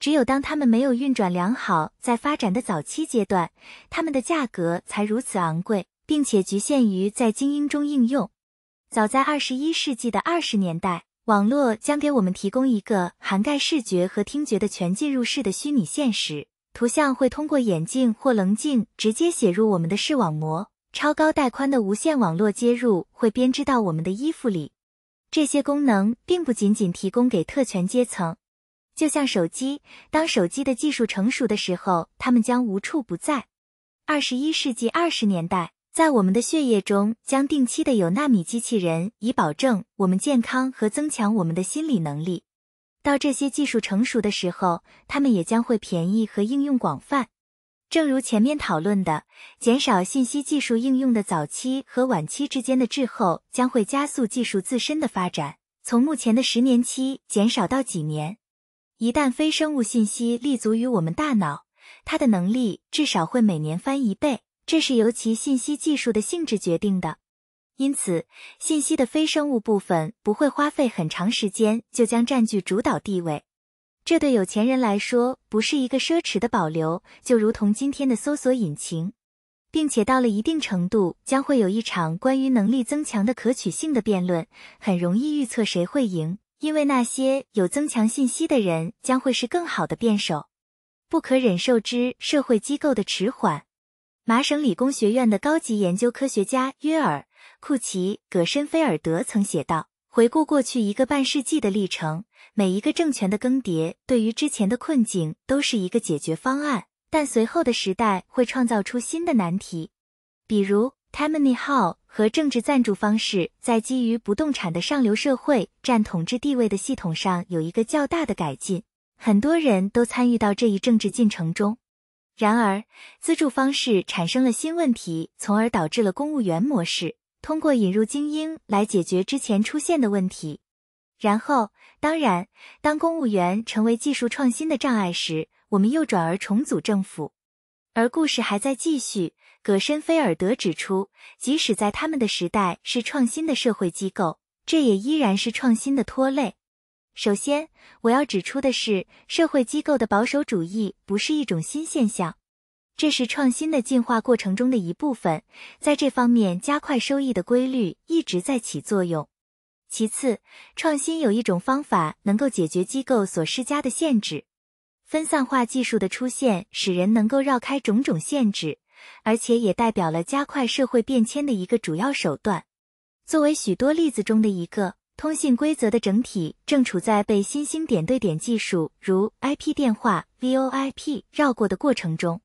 只有当它们没有运转良好，在发展的早期阶段，它们的价格才如此昂贵，并且局限于在精英中应用。早在二十一世纪的二十年代，网络将给我们提供一个涵盖视觉和听觉的全进入式的虚拟现实。图像会通过眼镜或棱镜直接写入我们的视网膜。超高带宽的无线网络接入会编织到我们的衣服里，这些功能并不仅仅提供给特权阶层。就像手机，当手机的技术成熟的时候，它们将无处不在。二十一世纪二十年代，在我们的血液中将定期的有纳米机器人，以保证我们健康和增强我们的心理能力。到这些技术成熟的时候，它们也将会便宜和应用广泛。正如前面讨论的，减少信息技术应用的早期和晚期之间的滞后，将会加速技术自身的发展，从目前的十年期减少到几年。一旦非生物信息立足于我们大脑，它的能力至少会每年翻一倍，这是由其信息技术的性质决定的。因此，信息的非生物部分不会花费很长时间就将占据主导地位。这对有钱人来说不是一个奢侈的保留，就如同今天的搜索引擎，并且到了一定程度，将会有一场关于能力增强的可取性的辩论。很容易预测谁会赢，因为那些有增强信息的人将会是更好的辩手。不可忍受之社会机构的迟缓。麻省理工学院的高级研究科学家约尔·库奇·葛申菲尔德曾写道：“回顾过去一个半世纪的历程。”每一个政权的更迭，对于之前的困境都是一个解决方案，但随后的时代会创造出新的难题。比如 t a m n l 号和政治赞助方式在基于不动产的上流社会占统治地位的系统上有一个较大的改进，很多人都参与到这一政治进程中。然而，资助方式产生了新问题，从而导致了公务员模式，通过引入精英来解决之前出现的问题。然后，当然，当公务员成为技术创新的障碍时，我们又转而重组政府，而故事还在继续。葛森菲尔德指出，即使在他们的时代是创新的社会机构，这也依然是创新的拖累。首先，我要指出的是，社会机构的保守主义不是一种新现象，这是创新的进化过程中的一部分。在这方面，加快收益的规律一直在起作用。其次，创新有一种方法能够解决机构所施加的限制。分散化技术的出现，使人能够绕开种种限制，而且也代表了加快社会变迁的一个主要手段。作为许多例子中的一个，通信规则的整体正处在被新兴点对点技术如 IP 电话、VOIP 绕过的过程中。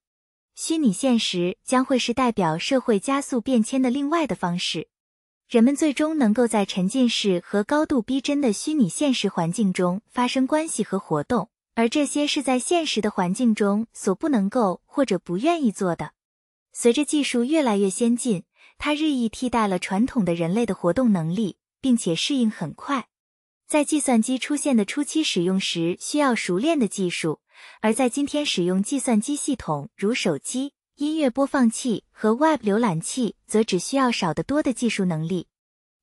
虚拟现实将会是代表社会加速变迁的另外的方式。人们最终能够在沉浸式和高度逼真的虚拟现实环境中发生关系和活动，而这些是在现实的环境中所不能够或者不愿意做的。随着技术越来越先进，它日益替代了传统的人类的活动能力，并且适应很快。在计算机出现的初期使用时，需要熟练的技术；而在今天使用计算机系统，如手机。音乐播放器和 Web 浏览器则只需要少得多的技术能力。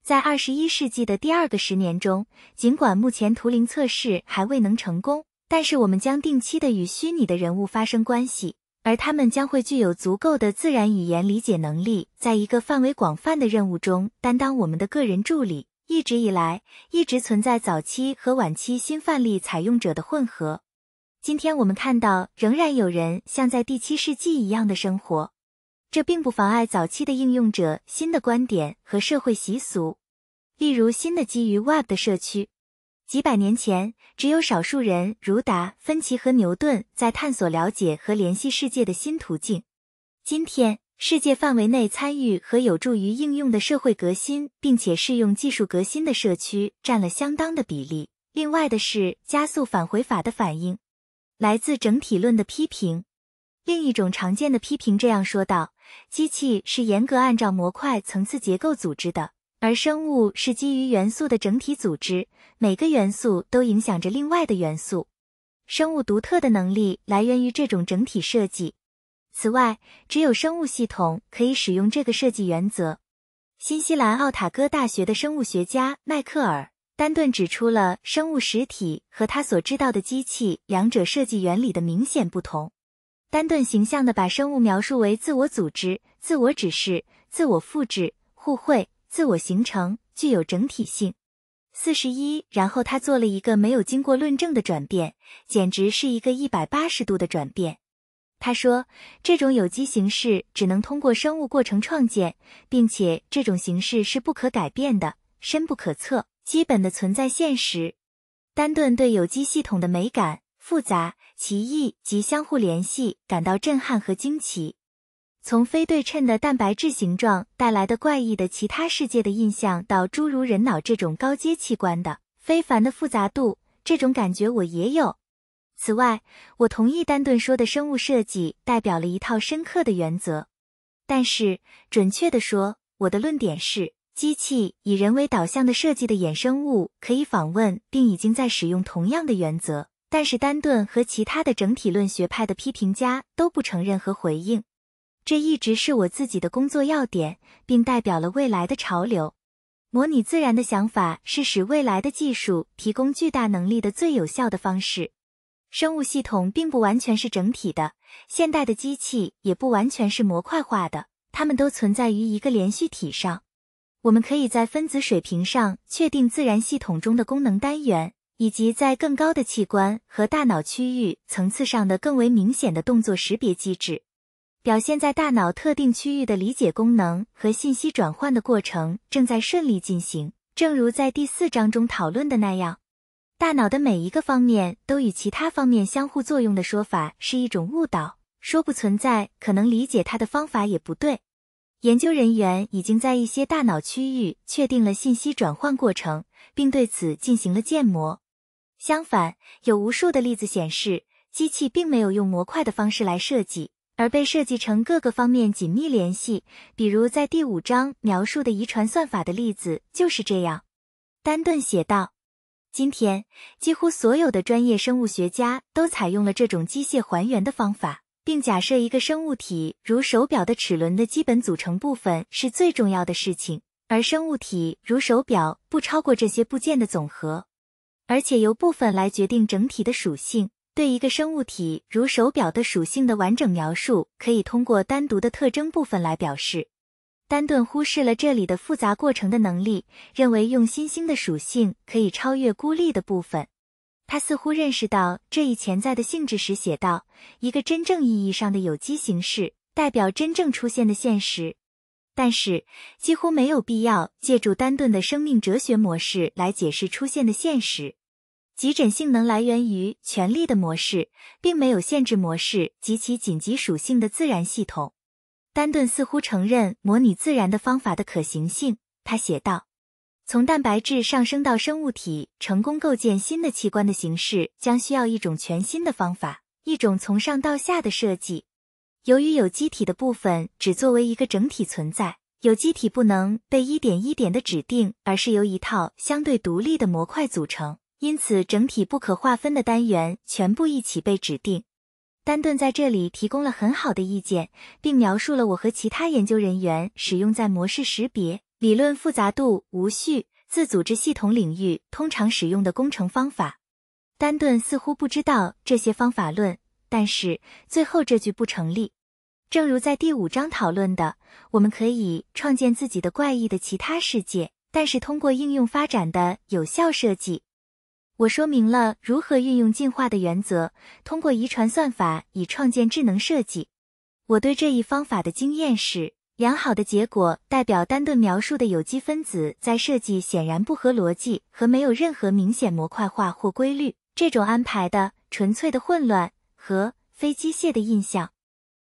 在二十一世纪的第二个十年中，尽管目前图灵测试还未能成功，但是我们将定期的与虚拟的人物发生关系，而他们将会具有足够的自然语言理解能力，在一个范围广泛的任务中担当我们的个人助理。一直以来，一直存在早期和晚期新范例采用者的混合。今天我们看到，仍然有人像在第七世纪一样的生活，这并不妨碍早期的应用者新的观点和社会习俗，例如新的基于 Web 的社区。几百年前，只有少数人如达芬奇和牛顿在探索了解和联系世界的新途径。今天，世界范围内参与和有助于应用的社会革新，并且适用技术革新的社区占了相当的比例。另外的是加速返回法的反应。来自整体论的批评，另一种常见的批评这样说道：机器是严格按照模块层次结构组织的，而生物是基于元素的整体组织，每个元素都影响着另外的元素。生物独特的能力来源于这种整体设计。此外，只有生物系统可以使用这个设计原则。新西兰奥塔哥大学的生物学家迈克尔。丹顿指出了生物实体和他所知道的机器两者设计原理的明显不同。丹顿形象地把生物描述为自我组织、自我指示、自我复制、互惠、自我形成，具有整体性。四十一，然后他做了一个没有经过论证的转变，简直是一个一百八十度的转变。他说，这种有机形式只能通过生物过程创建，并且这种形式是不可改变的，深不可测。基本的存在现实，丹顿对有机系统的美感、复杂、奇异及相互联系感到震撼和惊奇。从非对称的蛋白质形状带来的怪异的其他世界的印象，到诸如人脑这种高阶器官的非凡的复杂度，这种感觉我也有。此外，我同意丹顿说的生物设计代表了一套深刻的原则。但是，准确的说，我的论点是。机器以人为导向的设计的衍生物可以访问，并已经在使用同样的原则。但是，丹顿和其他的整体论学派的批评家都不承认和回应。这一直是我自己的工作要点，并代表了未来的潮流。模拟自然的想法是使未来的技术提供巨大能力的最有效的方式。生物系统并不完全是整体的，现代的机器也不完全是模块化的，它们都存在于一个连续体上。我们可以在分子水平上确定自然系统中的功能单元，以及在更高的器官和大脑区域层次上的更为明显的动作识别机制，表现在大脑特定区域的理解功能和信息转换的过程正在顺利进行。正如在第四章中讨论的那样，大脑的每一个方面都与其他方面相互作用的说法是一种误导，说不存在可能理解它的方法也不对。研究人员已经在一些大脑区域确定了信息转换过程，并对此进行了建模。相反，有无数的例子显示，机器并没有用模块的方式来设计，而被设计成各个方面紧密联系。比如，在第五章描述的遗传算法的例子就是这样。丹顿写道：“今天，几乎所有的专业生物学家都采用了这种机械还原的方法。”并假设一个生物体，如手表的齿轮的基本组成部分是最重要的事情，而生物体如手表不超过这些部件的总和，而且由部分来决定整体的属性。对一个生物体如手表的属性的完整描述，可以通过单独的特征部分来表示。丹顿忽视了这里的复杂过程的能力，认为用新兴的属性可以超越孤立的部分。他似乎认识到这一潜在的性质时，写道：“一个真正意义上的有机形式代表真正出现的现实，但是几乎没有必要借助丹顿的生命哲学模式来解释出现的现实。急诊性能来源于权力的模式，并没有限制模式及其紧急属性的自然系统。”丹顿似乎承认模拟自然的方法的可行性。他写道。从蛋白质上升到生物体，成功构建新的器官的形式将需要一种全新的方法，一种从上到下的设计。由于有机体的部分只作为一个整体存在，有机体不能被一点一点的指定，而是由一套相对独立的模块组成。因此，整体不可划分的单元全部一起被指定。丹顿在这里提供了很好的意见，并描述了我和其他研究人员使用在模式识别。理论复杂度无序自组织系统领域通常使用的工程方法，丹顿似乎不知道这些方法论。但是最后这句不成立，正如在第五章讨论的，我们可以创建自己的怪异的其他世界。但是通过应用发展的有效设计，我说明了如何运用进化的原则，通过遗传算法以创建智能设计。我对这一方法的经验是。良好的结果代表丹顿描述的有机分子在设计显然不合逻辑和没有任何明显模块化或规律。这种安排的纯粹的混乱和非机械的印象，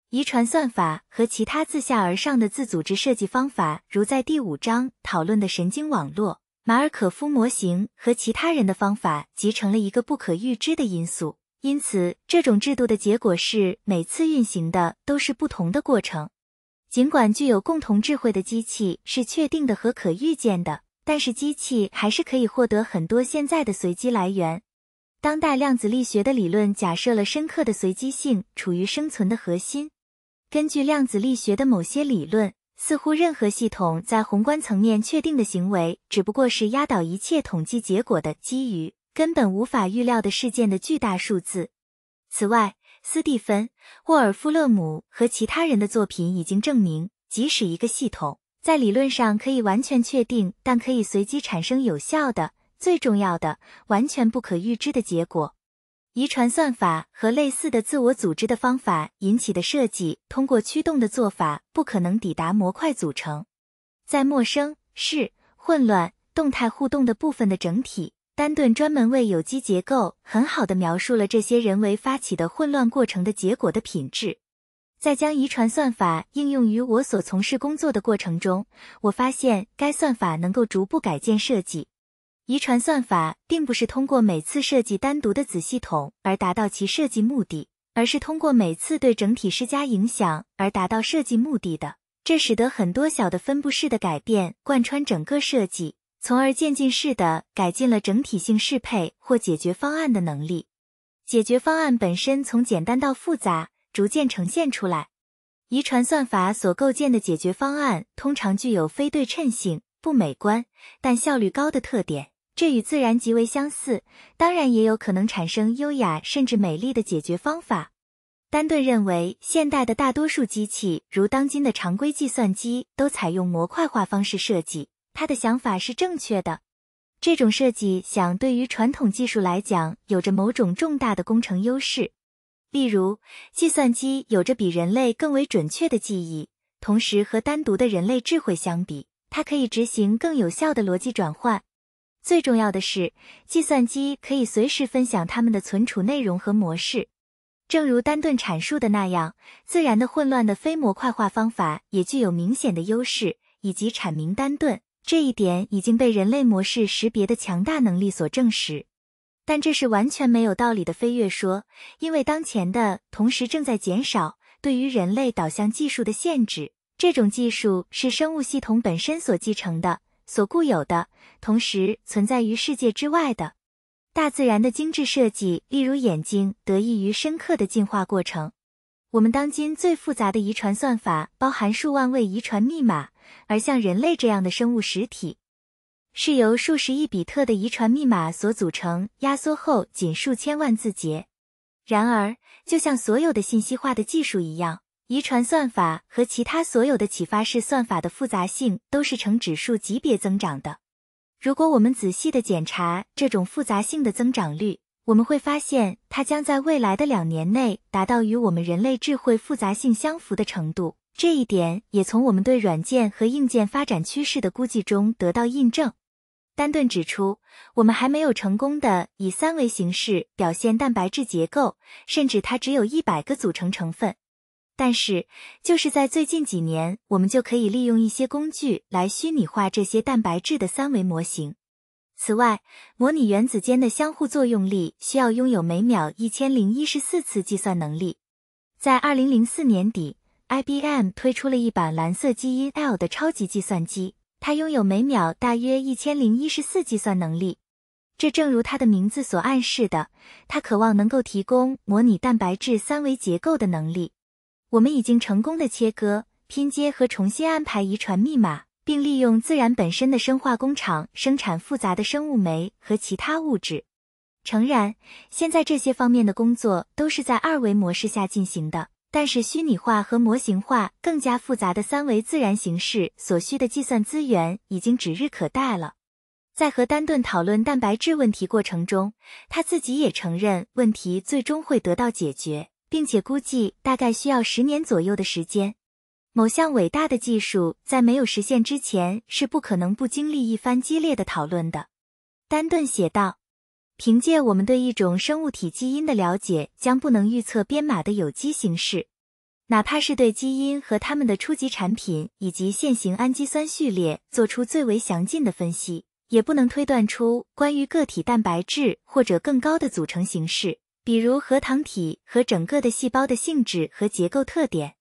遗传算法和其他自下而上的自组织设计方法，如在第五章讨论的神经网络、马尔可夫模型和其他人的方法，集成了一个不可预知的因素。因此，这种制度的结果是每次运行的都是不同的过程。尽管具有共同智慧的机器是确定的和可预见的，但是机器还是可以获得很多现在的随机来源。当代量子力学的理论假设了深刻的随机性处于生存的核心。根据量子力学的某些理论，似乎任何系统在宏观层面确定的行为，只不过是压倒一切统计结果的基于根本无法预料的事件的巨大数字。此外，斯蒂芬·沃尔夫勒姆和其他人的作品已经证明，即使一个系统在理论上可以完全确定，但可以随机产生有效的、最重要的、完全不可预知的结果。遗传算法和类似的自我组织的方法引起的设计，通过驱动的做法，不可能抵达模块组成在陌生、是混乱、动态互动的部分的整体。丹顿专门为有机结构很好地描述了这些人为发起的混乱过程的结果的品质。在将遗传算法应用于我所从事工作的过程中，我发现该算法能够逐步改建设计。遗传算法并不是通过每次设计单独的子系统而达到其设计目的，而是通过每次对整体施加影响而达到设计目的的。这使得很多小的分布式的改变贯穿整个设计。从而渐进式的改进了整体性适配或解决方案的能力，解决方案本身从简单到复杂逐渐呈现出来。遗传算法所构建的解决方案通常具有非对称性、不美观但效率高的特点，这与自然极为相似。当然，也有可能产生优雅甚至美丽的解决方法。丹顿认为，现代的大多数机器，如当今的常规计算机，都采用模块化方式设计。他的想法是正确的，这种设计想对于传统技术来讲有着某种重大的工程优势。例如，计算机有着比人类更为准确的记忆，同时和单独的人类智慧相比，它可以执行更有效的逻辑转换。最重要的是，计算机可以随时分享它们的存储内容和模式。正如丹顿阐述的那样，自然的混乱的非模块化方法也具有明显的优势，以及阐明丹顿。这一点已经被人类模式识别的强大能力所证实，但这是完全没有道理的飞跃。说，因为当前的同时正在减少对于人类导向技术的限制，这种技术是生物系统本身所继承的、所固有的，同时存在于世界之外的大自然的精致设计，例如眼睛，得益于深刻的进化过程。我们当今最复杂的遗传算法包含数万位遗传密码。而像人类这样的生物实体，是由数十亿比特的遗传密码所组成，压缩后仅数千万字节。然而，就像所有的信息化的技术一样，遗传算法和其他所有的启发式算法的复杂性都是呈指数级别增长的。如果我们仔细的检查这种复杂性的增长率，我们会发现，它将在未来的两年内达到与我们人类智慧复杂性相符的程度。这一点也从我们对软件和硬件发展趋势的估计中得到印证。丹顿指出，我们还没有成功的以三维形式表现蛋白质结构，甚至它只有一百个组成成分。但是，就是在最近几年，我们就可以利用一些工具来虚拟化这些蛋白质的三维模型。此外，模拟原子间的相互作用力需要拥有每秒一千零一十四次计算能力。在二零零四年底，IBM 推出了一版蓝色基因 L 的超级计算机，它拥有每秒大约一千零一十四计算能力。这正如它的名字所暗示的，它渴望能够提供模拟蛋白质三维结构的能力。我们已经成功的切割、拼接和重新安排遗传密码。并利用自然本身的生化工厂生产复杂的生物酶和其他物质。诚然，现在这些方面的工作都是在二维模式下进行的，但是虚拟化和模型化更加复杂的三维自然形式所需的计算资源已经指日可待了。在和丹顿讨论蛋白质问题过程中，他自己也承认问题最终会得到解决，并且估计大概需要十年左右的时间。某项伟大的技术在没有实现之前是不可能不经历一番激烈的讨论的，丹顿写道：“凭借我们对一种生物体基因的了解，将不能预测编码的有机形式，哪怕是对基因和它们的初级产品以及现行氨基酸序列做出最为详尽的分析，也不能推断出关于个体蛋白质或者更高的组成形式，比如核糖体和整个的细胞的性质和结构特点。”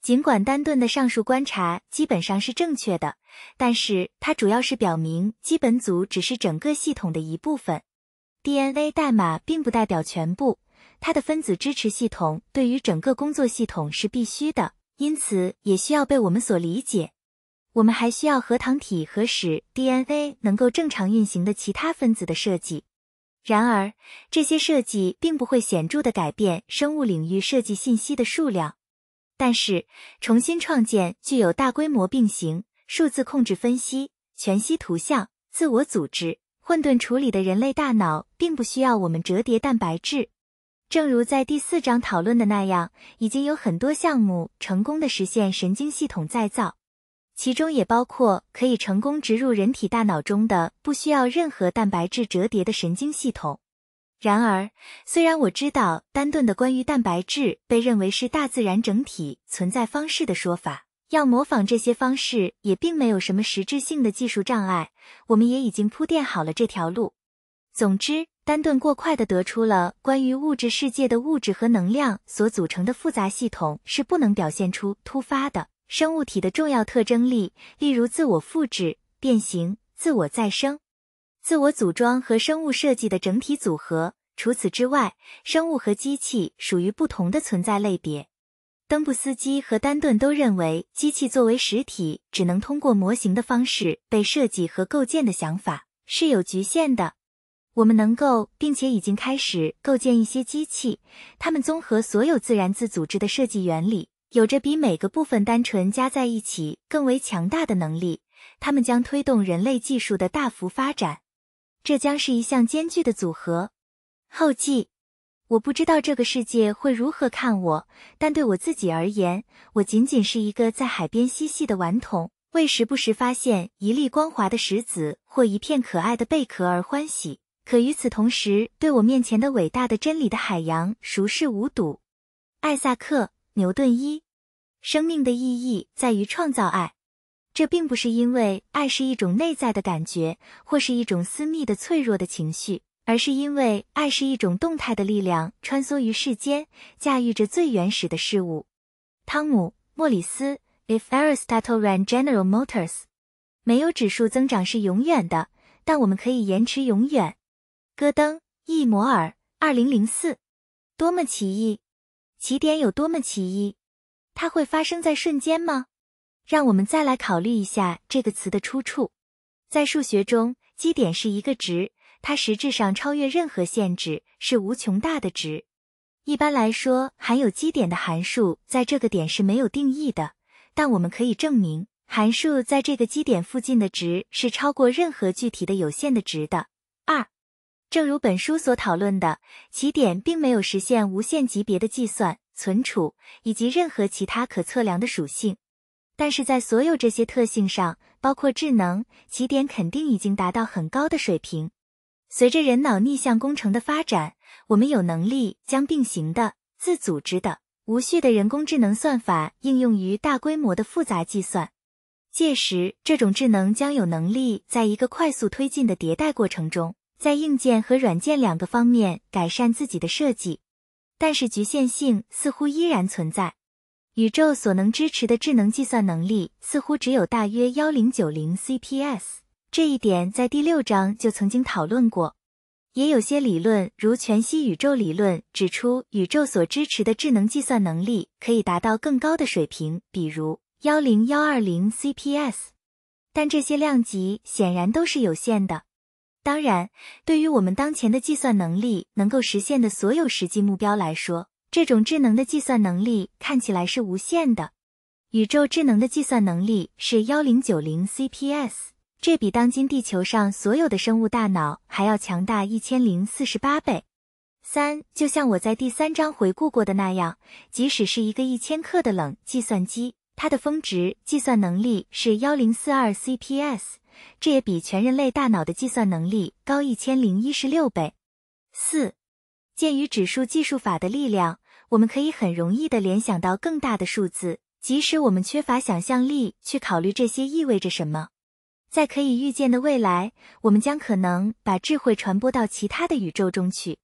尽管丹顿的上述观察基本上是正确的，但是它主要是表明基本组只是整个系统的一部分，DNA 代码并不代表全部，它的分子支持系统对于整个工作系统是必须的，因此也需要被我们所理解。我们还需要核糖体和使 DNA 能够正常运行的其他分子的设计。然而，这些设计并不会显著的改变生物领域设计信息的数量。但是，重新创建具有大规模并行、数字控制、分析、全息图像、自我组织、混沌处理的人类大脑，并不需要我们折叠蛋白质。正如在第四章讨论的那样，已经有很多项目成功的实现神经系统再造，其中也包括可以成功植入人体大脑中的不需要任何蛋白质折叠的神经系统。然而，虽然我知道丹顿的关于蛋白质被认为是大自然整体存在方式的说法，要模仿这些方式也并没有什么实质性的技术障碍。我们也已经铺垫好了这条路。总之，丹顿过快的得出了关于物质世界的物质和能量所组成的复杂系统是不能表现出突发的生物体的重要特征力，例如自我复制、变形、自我再生。自我组装和生物设计的整体组合。除此之外，生物和机器属于不同的存在类别。登布斯基和丹顿都认为，机器作为实体只能通过模型的方式被设计和构建的想法是有局限的。我们能够并且已经开始构建一些机器，它们综合所有自然自组织的设计原理，有着比每个部分单纯加在一起更为强大的能力。它们将推动人类技术的大幅发展。这将是一项艰巨的组合。后记，我不知道这个世界会如何看我，但对我自己而言，我仅仅是一个在海边嬉戏的顽童，为时不时发现一粒光滑的石子或一片可爱的贝壳而欢喜。可与此同时，对我面前的伟大的真理的海洋熟视无睹。艾萨克·牛顿一，生命的意义在于创造爱。这并不是因为爱是一种内在的感觉，或是一种私密的脆弱的情绪，而是因为爱是一种动态的力量，穿梭于世间，驾驭着最原始的事物。汤姆·莫里斯，If Aristotle ran General Motors，没有指数增长是永远的，但我们可以延迟永远。戈登·易摩尔，二零零四，多么奇异！起点有多么奇异？它会发生在瞬间吗？让我们再来考虑一下这个词的出处。在数学中，基点是一个值，它实质上超越任何限制，是无穷大的值。一般来说，含有基点的函数在这个点是没有定义的，但我们可以证明，函数在这个基点附近的值是超过任何具体的有限的值的。二，正如本书所讨论的，起点并没有实现无限级别的计算、存储以及任何其他可测量的属性。但是在所有这些特性上，包括智能，起点肯定已经达到很高的水平。随着人脑逆向工程的发展，我们有能力将并行的、自组织的、无序的人工智能算法应用于大规模的复杂计算。届时，这种智能将有能力在一个快速推进的迭代过程中，在硬件和软件两个方面改善自己的设计。但是，局限性似乎依然存在。宇宙所能支持的智能计算能力似乎只有大约幺零九零 CPS，这一点在第六章就曾经讨论过。也有些理论，如全息宇宙理论，指出宇宙所支持的智能计算能力可以达到更高的水平，比如幺零幺二零 CPS。但这些量级显然都是有限的。当然，对于我们当前的计算能力能够实现的所有实际目标来说，这种智能的计算能力看起来是无限的，宇宙智能的计算能力是幺零九零 CPS，这比当今地球上所有的生物大脑还要强大一千零四十八倍。三，就像我在第三章回顾过的那样，即使是一个一千克的冷计算机，它的峰值计算能力是幺零四二 CPS，这也比全人类大脑的计算能力高一千零一十六倍。四。鉴于指数计数法的力量，我们可以很容易的联想到更大的数字，即使我们缺乏想象力去考虑这些意味着什么。在可以预见的未来，我们将可能把智慧传播到其他的宇宙中去。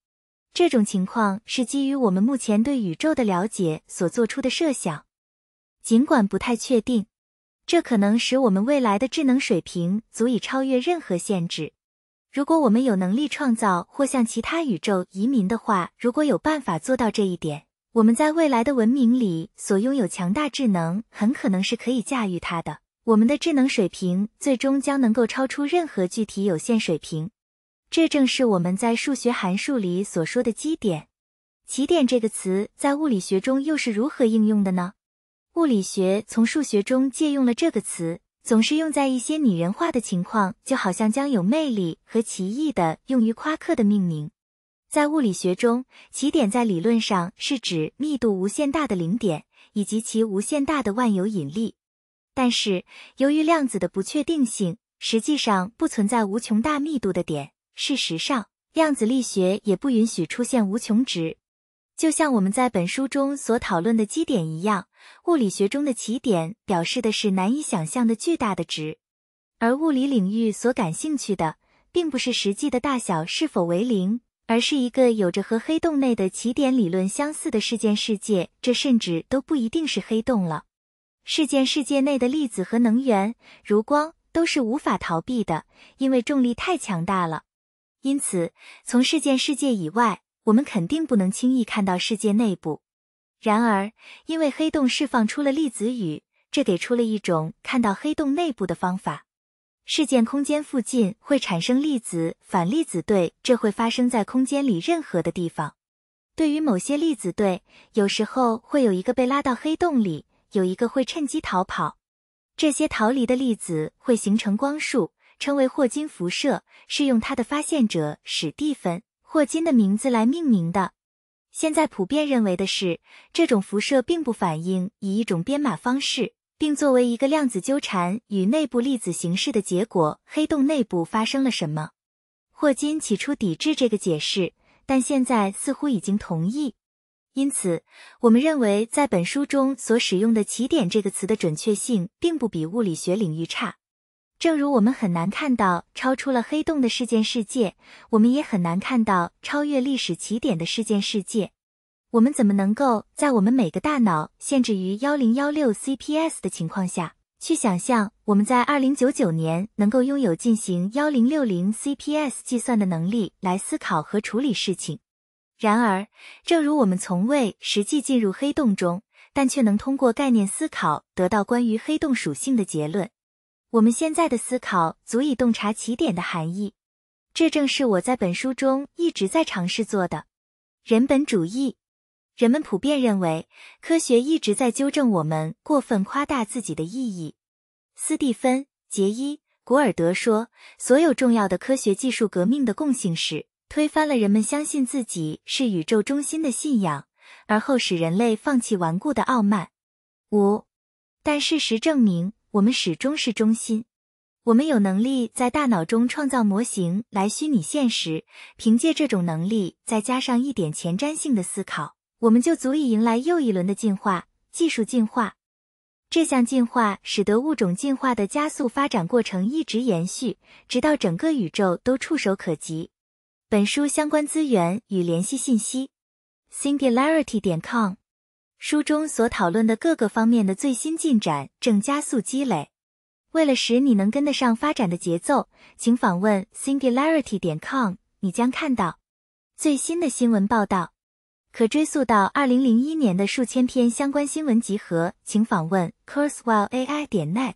这种情况是基于我们目前对宇宙的了解所做出的设想，尽管不太确定。这可能使我们未来的智能水平足以超越任何限制。如果我们有能力创造或向其他宇宙移民的话，如果有办法做到这一点，我们在未来的文明里所拥有强大智能，很可能是可以驾驭它的。我们的智能水平最终将能够超出任何具体有限水平，这正是我们在数学函数里所说的基点、起点。这个词在物理学中又是如何应用的呢？物理学从数学中借用了这个词。总是用在一些拟人化的情况，就好像将有魅力和奇异的用于夸克的命名。在物理学中，奇点在理论上是指密度无限大的零点以及其无限大的万有引力。但是，由于量子的不确定性，实际上不存在无穷大密度的点。事实上，量子力学也不允许出现无穷值，就像我们在本书中所讨论的基点一样。物理学中的奇点表示的是难以想象的巨大的值，而物理领域所感兴趣的，并不是实际的大小是否为零，而是一个有着和黑洞内的奇点理论相似的事件世界。这甚至都不一定是黑洞了。事件世界内的粒子和能源，如光，都是无法逃避的，因为重力太强大了。因此，从事件世界以外，我们肯定不能轻易看到世界内部。然而，因为黑洞释放出了粒子雨，这给出了一种看到黑洞内部的方法。事件空间附近会产生粒子反粒子对，这会发生在空间里任何的地方。对于某些粒子对，有时候会有一个被拉到黑洞里，有一个会趁机逃跑。这些逃离的粒子会形成光束，称为霍金辐射，是用它的发现者史蒂芬·霍金的名字来命名的。现在普遍认为的是，这种辐射并不反映以一种编码方式，并作为一个量子纠缠与内部粒子形式的结果。黑洞内部发生了什么？霍金起初抵制这个解释，但现在似乎已经同意。因此，我们认为在本书中所使用的“起点”这个词的准确性，并不比物理学领域差。正如我们很难看到超出了黑洞的事件世界，我们也很难看到超越历史起点的事件世界。我们怎么能够在我们每个大脑限制于幺零幺六 CPS 的情况下，去想象我们在二零九九年能够拥有进行幺零六零 CPS 计算的能力来思考和处理事情？然而，正如我们从未实际进入黑洞中，但却能通过概念思考得到关于黑洞属性的结论。我们现在的思考足以洞察起点的含义，这正是我在本书中一直在尝试做的。人本主义，人们普遍认为科学一直在纠正我们过分夸大自己的意义。斯蒂芬·杰伊·古尔德说：“所有重要的科学技术革命的共性是推翻了人们相信自己是宇宙中心的信仰，而后使人类放弃顽固的傲慢。”五，但事实证明。我们始终是中心，我们有能力在大脑中创造模型来虚拟现实。凭借这种能力，再加上一点前瞻性的思考，我们就足以迎来又一轮的进化，技术进化。这项进化使得物种进化的加速发展过程一直延续，直到整个宇宙都触手可及。本书相关资源与联系信息：singularity. 点 com。书中所讨论的各个方面的最新进展正加速积累。为了使你能跟得上发展的节奏，请访问 singularity.com，你将看到最新的新闻报道，可追溯到二零零一年的数千篇相关新闻集合。请访问 cursewellai.net，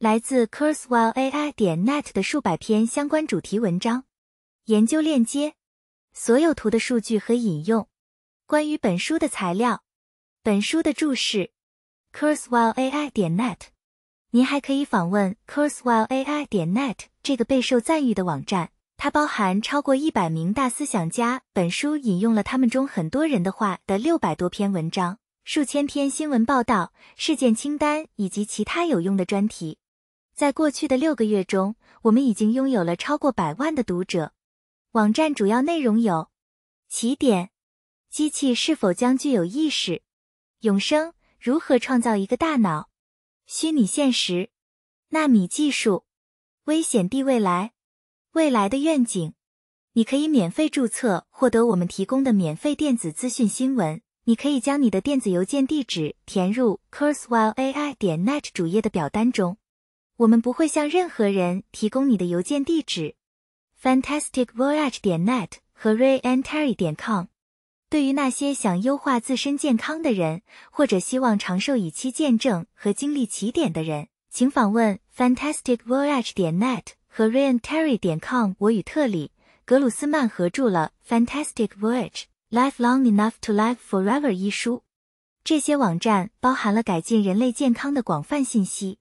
来自 cursewellai.net 的数百篇相关主题文章、研究链接、所有图的数据和引用、关于本书的材料。本书的注释 c u r s e w i l e a i 点 net。您还可以访问 c u r s e w i l e a i 点 net 这个备受赞誉的网站，它包含超过一百名大思想家。本书引用了他们中很多人的话的六百多篇文章、数千篇新闻报道、事件清单以及其他有用的专题。在过去的六个月中，我们已经拥有了超过百万的读者。网站主要内容有：起点，机器是否将具有意识？永生如何创造一个大脑？虚拟现实、纳米技术、危险地未来、未来的愿景。你可以免费注册，获得我们提供的免费电子资讯新闻。你可以将你的电子邮件地址填入 c u r s e w i l e a i 点 net 主页的表单中。我们不会向任何人提供你的邮件地址。fantasticvoyage 点 net 和 rayanterry 点 com。对于那些想优化自身健康的人，或者希望长寿以期见证和经历起点的人，请访问 fantasticvoyage.net 和 reanterry.com。我与特里格鲁斯曼合著了《Fantastic Voyage: Life Long Enough to Live Forever》一书。这些网站包含了改进人类健康的广泛信息。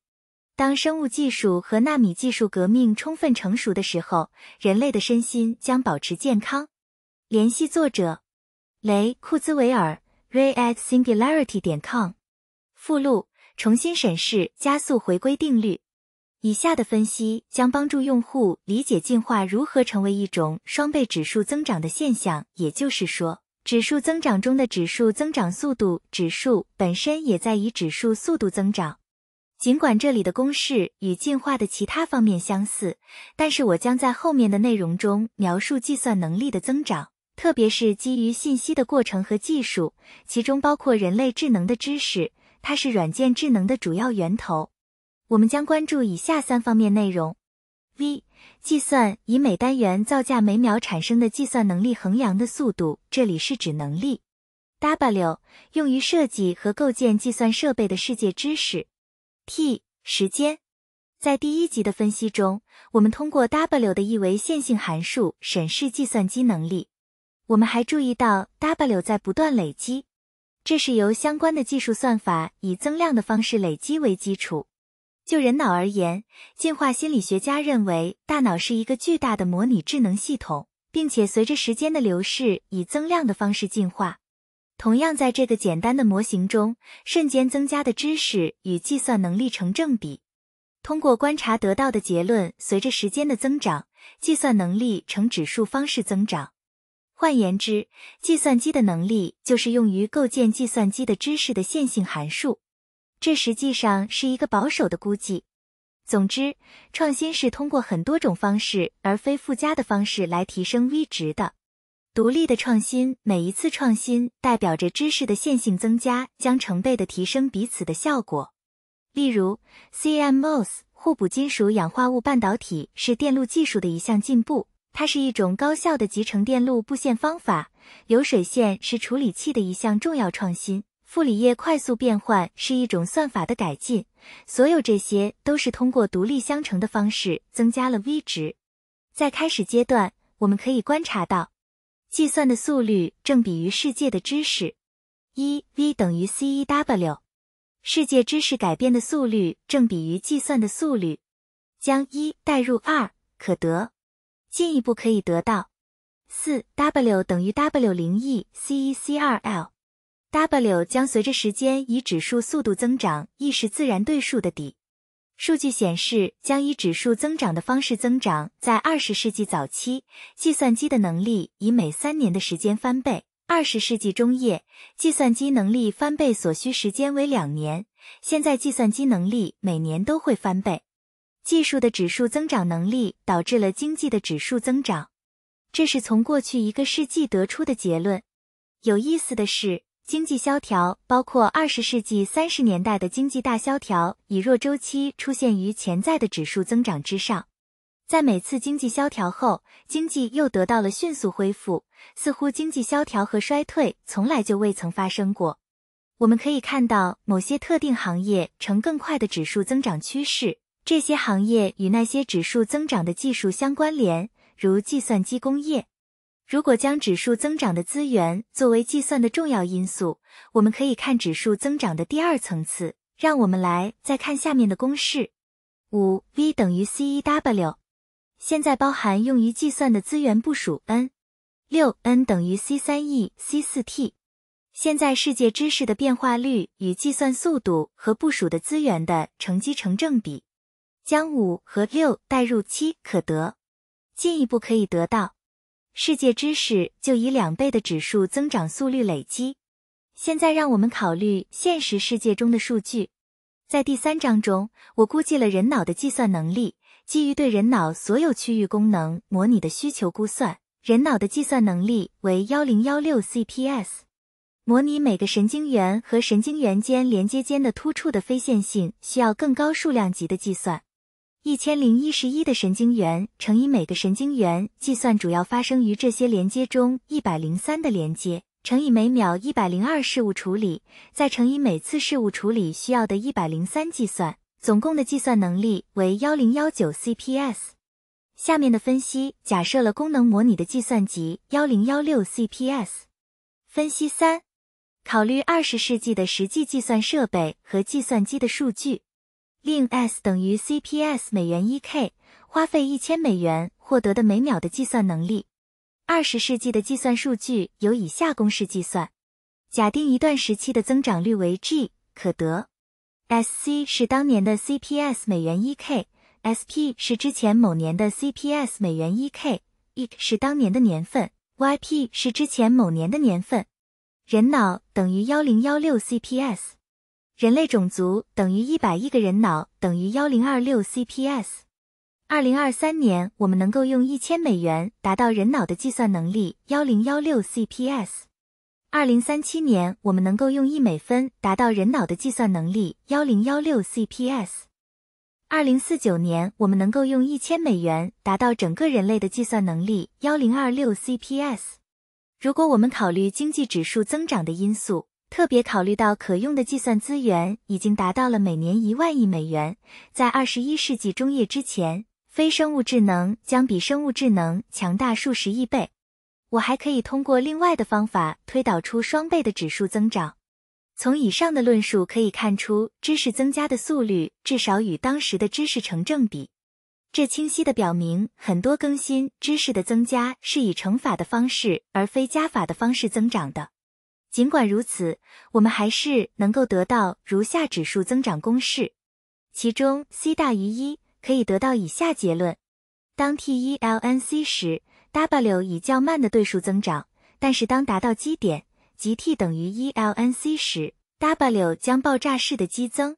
当生物技术和纳米技术革命充分成熟的时候，人类的身心将保持健康。联系作者。雷库兹维尔，rayatsingularity 点 com。附录：重新审视加速回归定律。以下的分析将帮助用户理解进化如何成为一种双倍指数增长的现象。也就是说，指数增长中的指数增长速度，指数本身也在以指数速度增长。尽管这里的公式与进化的其他方面相似，但是我将在后面的内容中描述计算能力的增长。特别是基于信息的过程和技术，其中包括人类智能的知识，它是软件智能的主要源头。我们将关注以下三方面内容：v 计算以每单元造价每秒产生的计算能力衡量的速度，这里是指能力；w 用于设计和构建计算设备的世界知识；t 时间。在第一集的分析中，我们通过 w 的一维线性函数审视计算机能力。我们还注意到，W 在不断累积，这是由相关的技术算法以增量的方式累积为基础。就人脑而言，进化心理学家认为，大脑是一个巨大的模拟智能系统，并且随着时间的流逝，以增量的方式进化。同样，在这个简单的模型中，瞬间增加的知识与计算能力成正比。通过观察得到的结论，随着时间的增长，计算能力呈指数方式增长。换言之，计算机的能力就是用于构建计算机的知识的线性函数。这实际上是一个保守的估计。总之，创新是通过很多种方式，而非附加的方式来提升 v 值的。独立的创新，每一次创新代表着知识的线性增加，将成倍的提升彼此的效果。例如，CMOS 互补金属氧化物半导体是电路技术的一项进步。它是一种高效的集成电路布线方法。流水线是处理器的一项重要创新。傅里叶快速变换是一种算法的改进。所有这些都是通过独立相乘的方式增加了 v 值。在开始阶段，我们可以观察到，计算的速率正比于世界的知识。一 v 等于 c 一 w，世界知识改变的速率正比于计算的速率。将一代入二，可得。进一步可以得到，四 W 等于 W 零 e c e c r l，W 将随着时间以指数速度增长，亦是自然对数的底。数据显示，将以指数增长的方式增长。在二十世纪早期，计算机的能力以每三年的时间翻倍；二十世纪中叶，计算机能力翻倍所需时间为两年；现在，计算机能力每年都会翻倍。技术的指数增长能力导致了经济的指数增长，这是从过去一个世纪得出的结论。有意思的是，经济萧条，包括二十世纪三十年代的经济大萧条，以弱周期出现于潜在的指数增长之上。在每次经济萧条后，经济又得到了迅速恢复，似乎经济萧条和衰退从来就未曾发生过。我们可以看到某些特定行业呈更快的指数增长趋势。这些行业与那些指数增长的技术相关联，如计算机工业。如果将指数增长的资源作为计算的重要因素，我们可以看指数增长的第二层次。让我们来再看下面的公式：五 V 等于 C 一 W，现在包含用于计算的资源部署 N。六 N 等于 C 三 E C 四 T，现在世界知识的变化率与计算速度和部署的资源的乘积成正比。将五和六代入七，可得。进一步可以得到，世界知识就以两倍的指数增长速率累积。现在让我们考虑现实世界中的数据。在第三章中，我估计了人脑的计算能力，基于对人脑所有区域功能模拟的需求估算，人脑的计算能力为幺零幺六 cps。模拟每个神经元和神经元间连接间的突触的非线性需要更高数量级的计算。一千零一十一的神经元乘以每个神经元计算主要发生于这些连接中一百零三的连接乘以每秒一百零二事物处理，再乘以每次事物处理需要的一百零三计算，总共的计算能力为幺零幺九 cps。下面的分析假设了功能模拟的计算机幺零幺六 cps。分析三，考虑二十世纪的实际计算设备和计算机的数据。令 s 等于 c p s 美元一 k，花费一千美元获得的每秒的计算能力。二十世纪的计算数据由以下公式计算：假定一段时期的增长率为 g，可得 s c 是当年的 c p s 美元一 k，s p 是之前某年的 c p s 美元一 k，e 是当年的年份，y p 是之前某年的年份。人脑等于幺零幺六 c p s。人类种族等于一百亿个人脑等于幺零二六 cps。二零二三年，我们能够用一千美元达到人脑的计算能力幺零幺六 cps。二零三七年，我们能够用一美分达到人脑的计算能力幺零幺六 cps。二零四九年，我们能够用一千美元达到整个人类的计算能力幺零二六 cps。如果我们考虑经济指数增长的因素。特别考虑到可用的计算资源已经达到了每年一万亿美元，在二十一世纪中叶之前，非生物智能将比生物智能强大数十亿倍。我还可以通过另外的方法推导出双倍的指数增长。从以上的论述可以看出，知识增加的速率至少与当时的知识成正比。这清晰地表明，很多更新知识的增加是以乘法的方式而非加法的方式增长的。尽管如此，我们还是能够得到如下指数增长公式，其中 c 大于一，可以得到以下结论：当 t 一 l n c 时，w 以较慢的对数增长；但是当达到基点，即 t 等于一 l n c 时，w 将爆炸式的激增。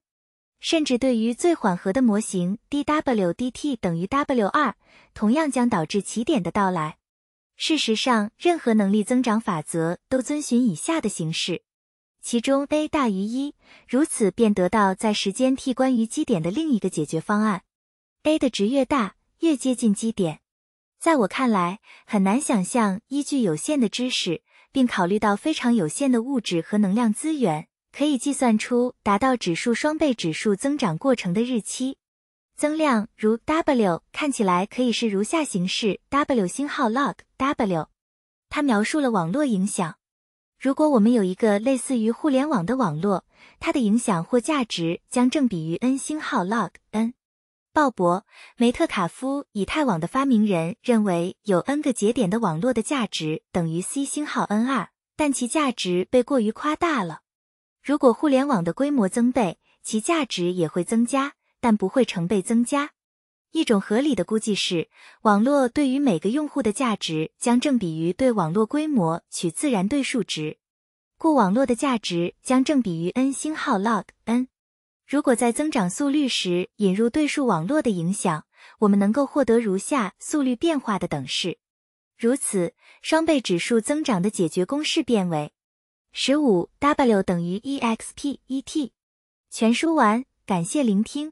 甚至对于最缓和的模型 d w d t 等于 w 二，同样将导致起点的到来。事实上，任何能力增长法则都遵循以下的形式，其中 a 大于一，如此便得到在时间 t 关于基点的另一个解决方案。a 的值越大，越接近基点。在我看来，很难想象依据有限的知识，并考虑到非常有限的物质和能量资源，可以计算出达到指数双倍指数增长过程的日期。增量如 W 看起来可以是如下形式 W 星号 log W，它描述了网络影响。如果我们有一个类似于互联网的网络，它的影响或价值将正比于 n 星号 log n。鲍勃，梅特卡夫以太网的发明人认为有 n 个节点的网络的价值等于 c 星号 n 二，但其价值被过于夸大了。如果互联网的规模增倍，其价值也会增加。但不会成倍增加。一种合理的估计是，网络对于每个用户的价值将正比于对网络规模取自然对数值，故网络的价值将正比于 n 星号 log n。如果在增长速率时引入对数网络的影响，我们能够获得如下速率变化的等式。如此，双倍指数增长的解决公式变为十五 w 等于 e x p e t。全书完，感谢聆听。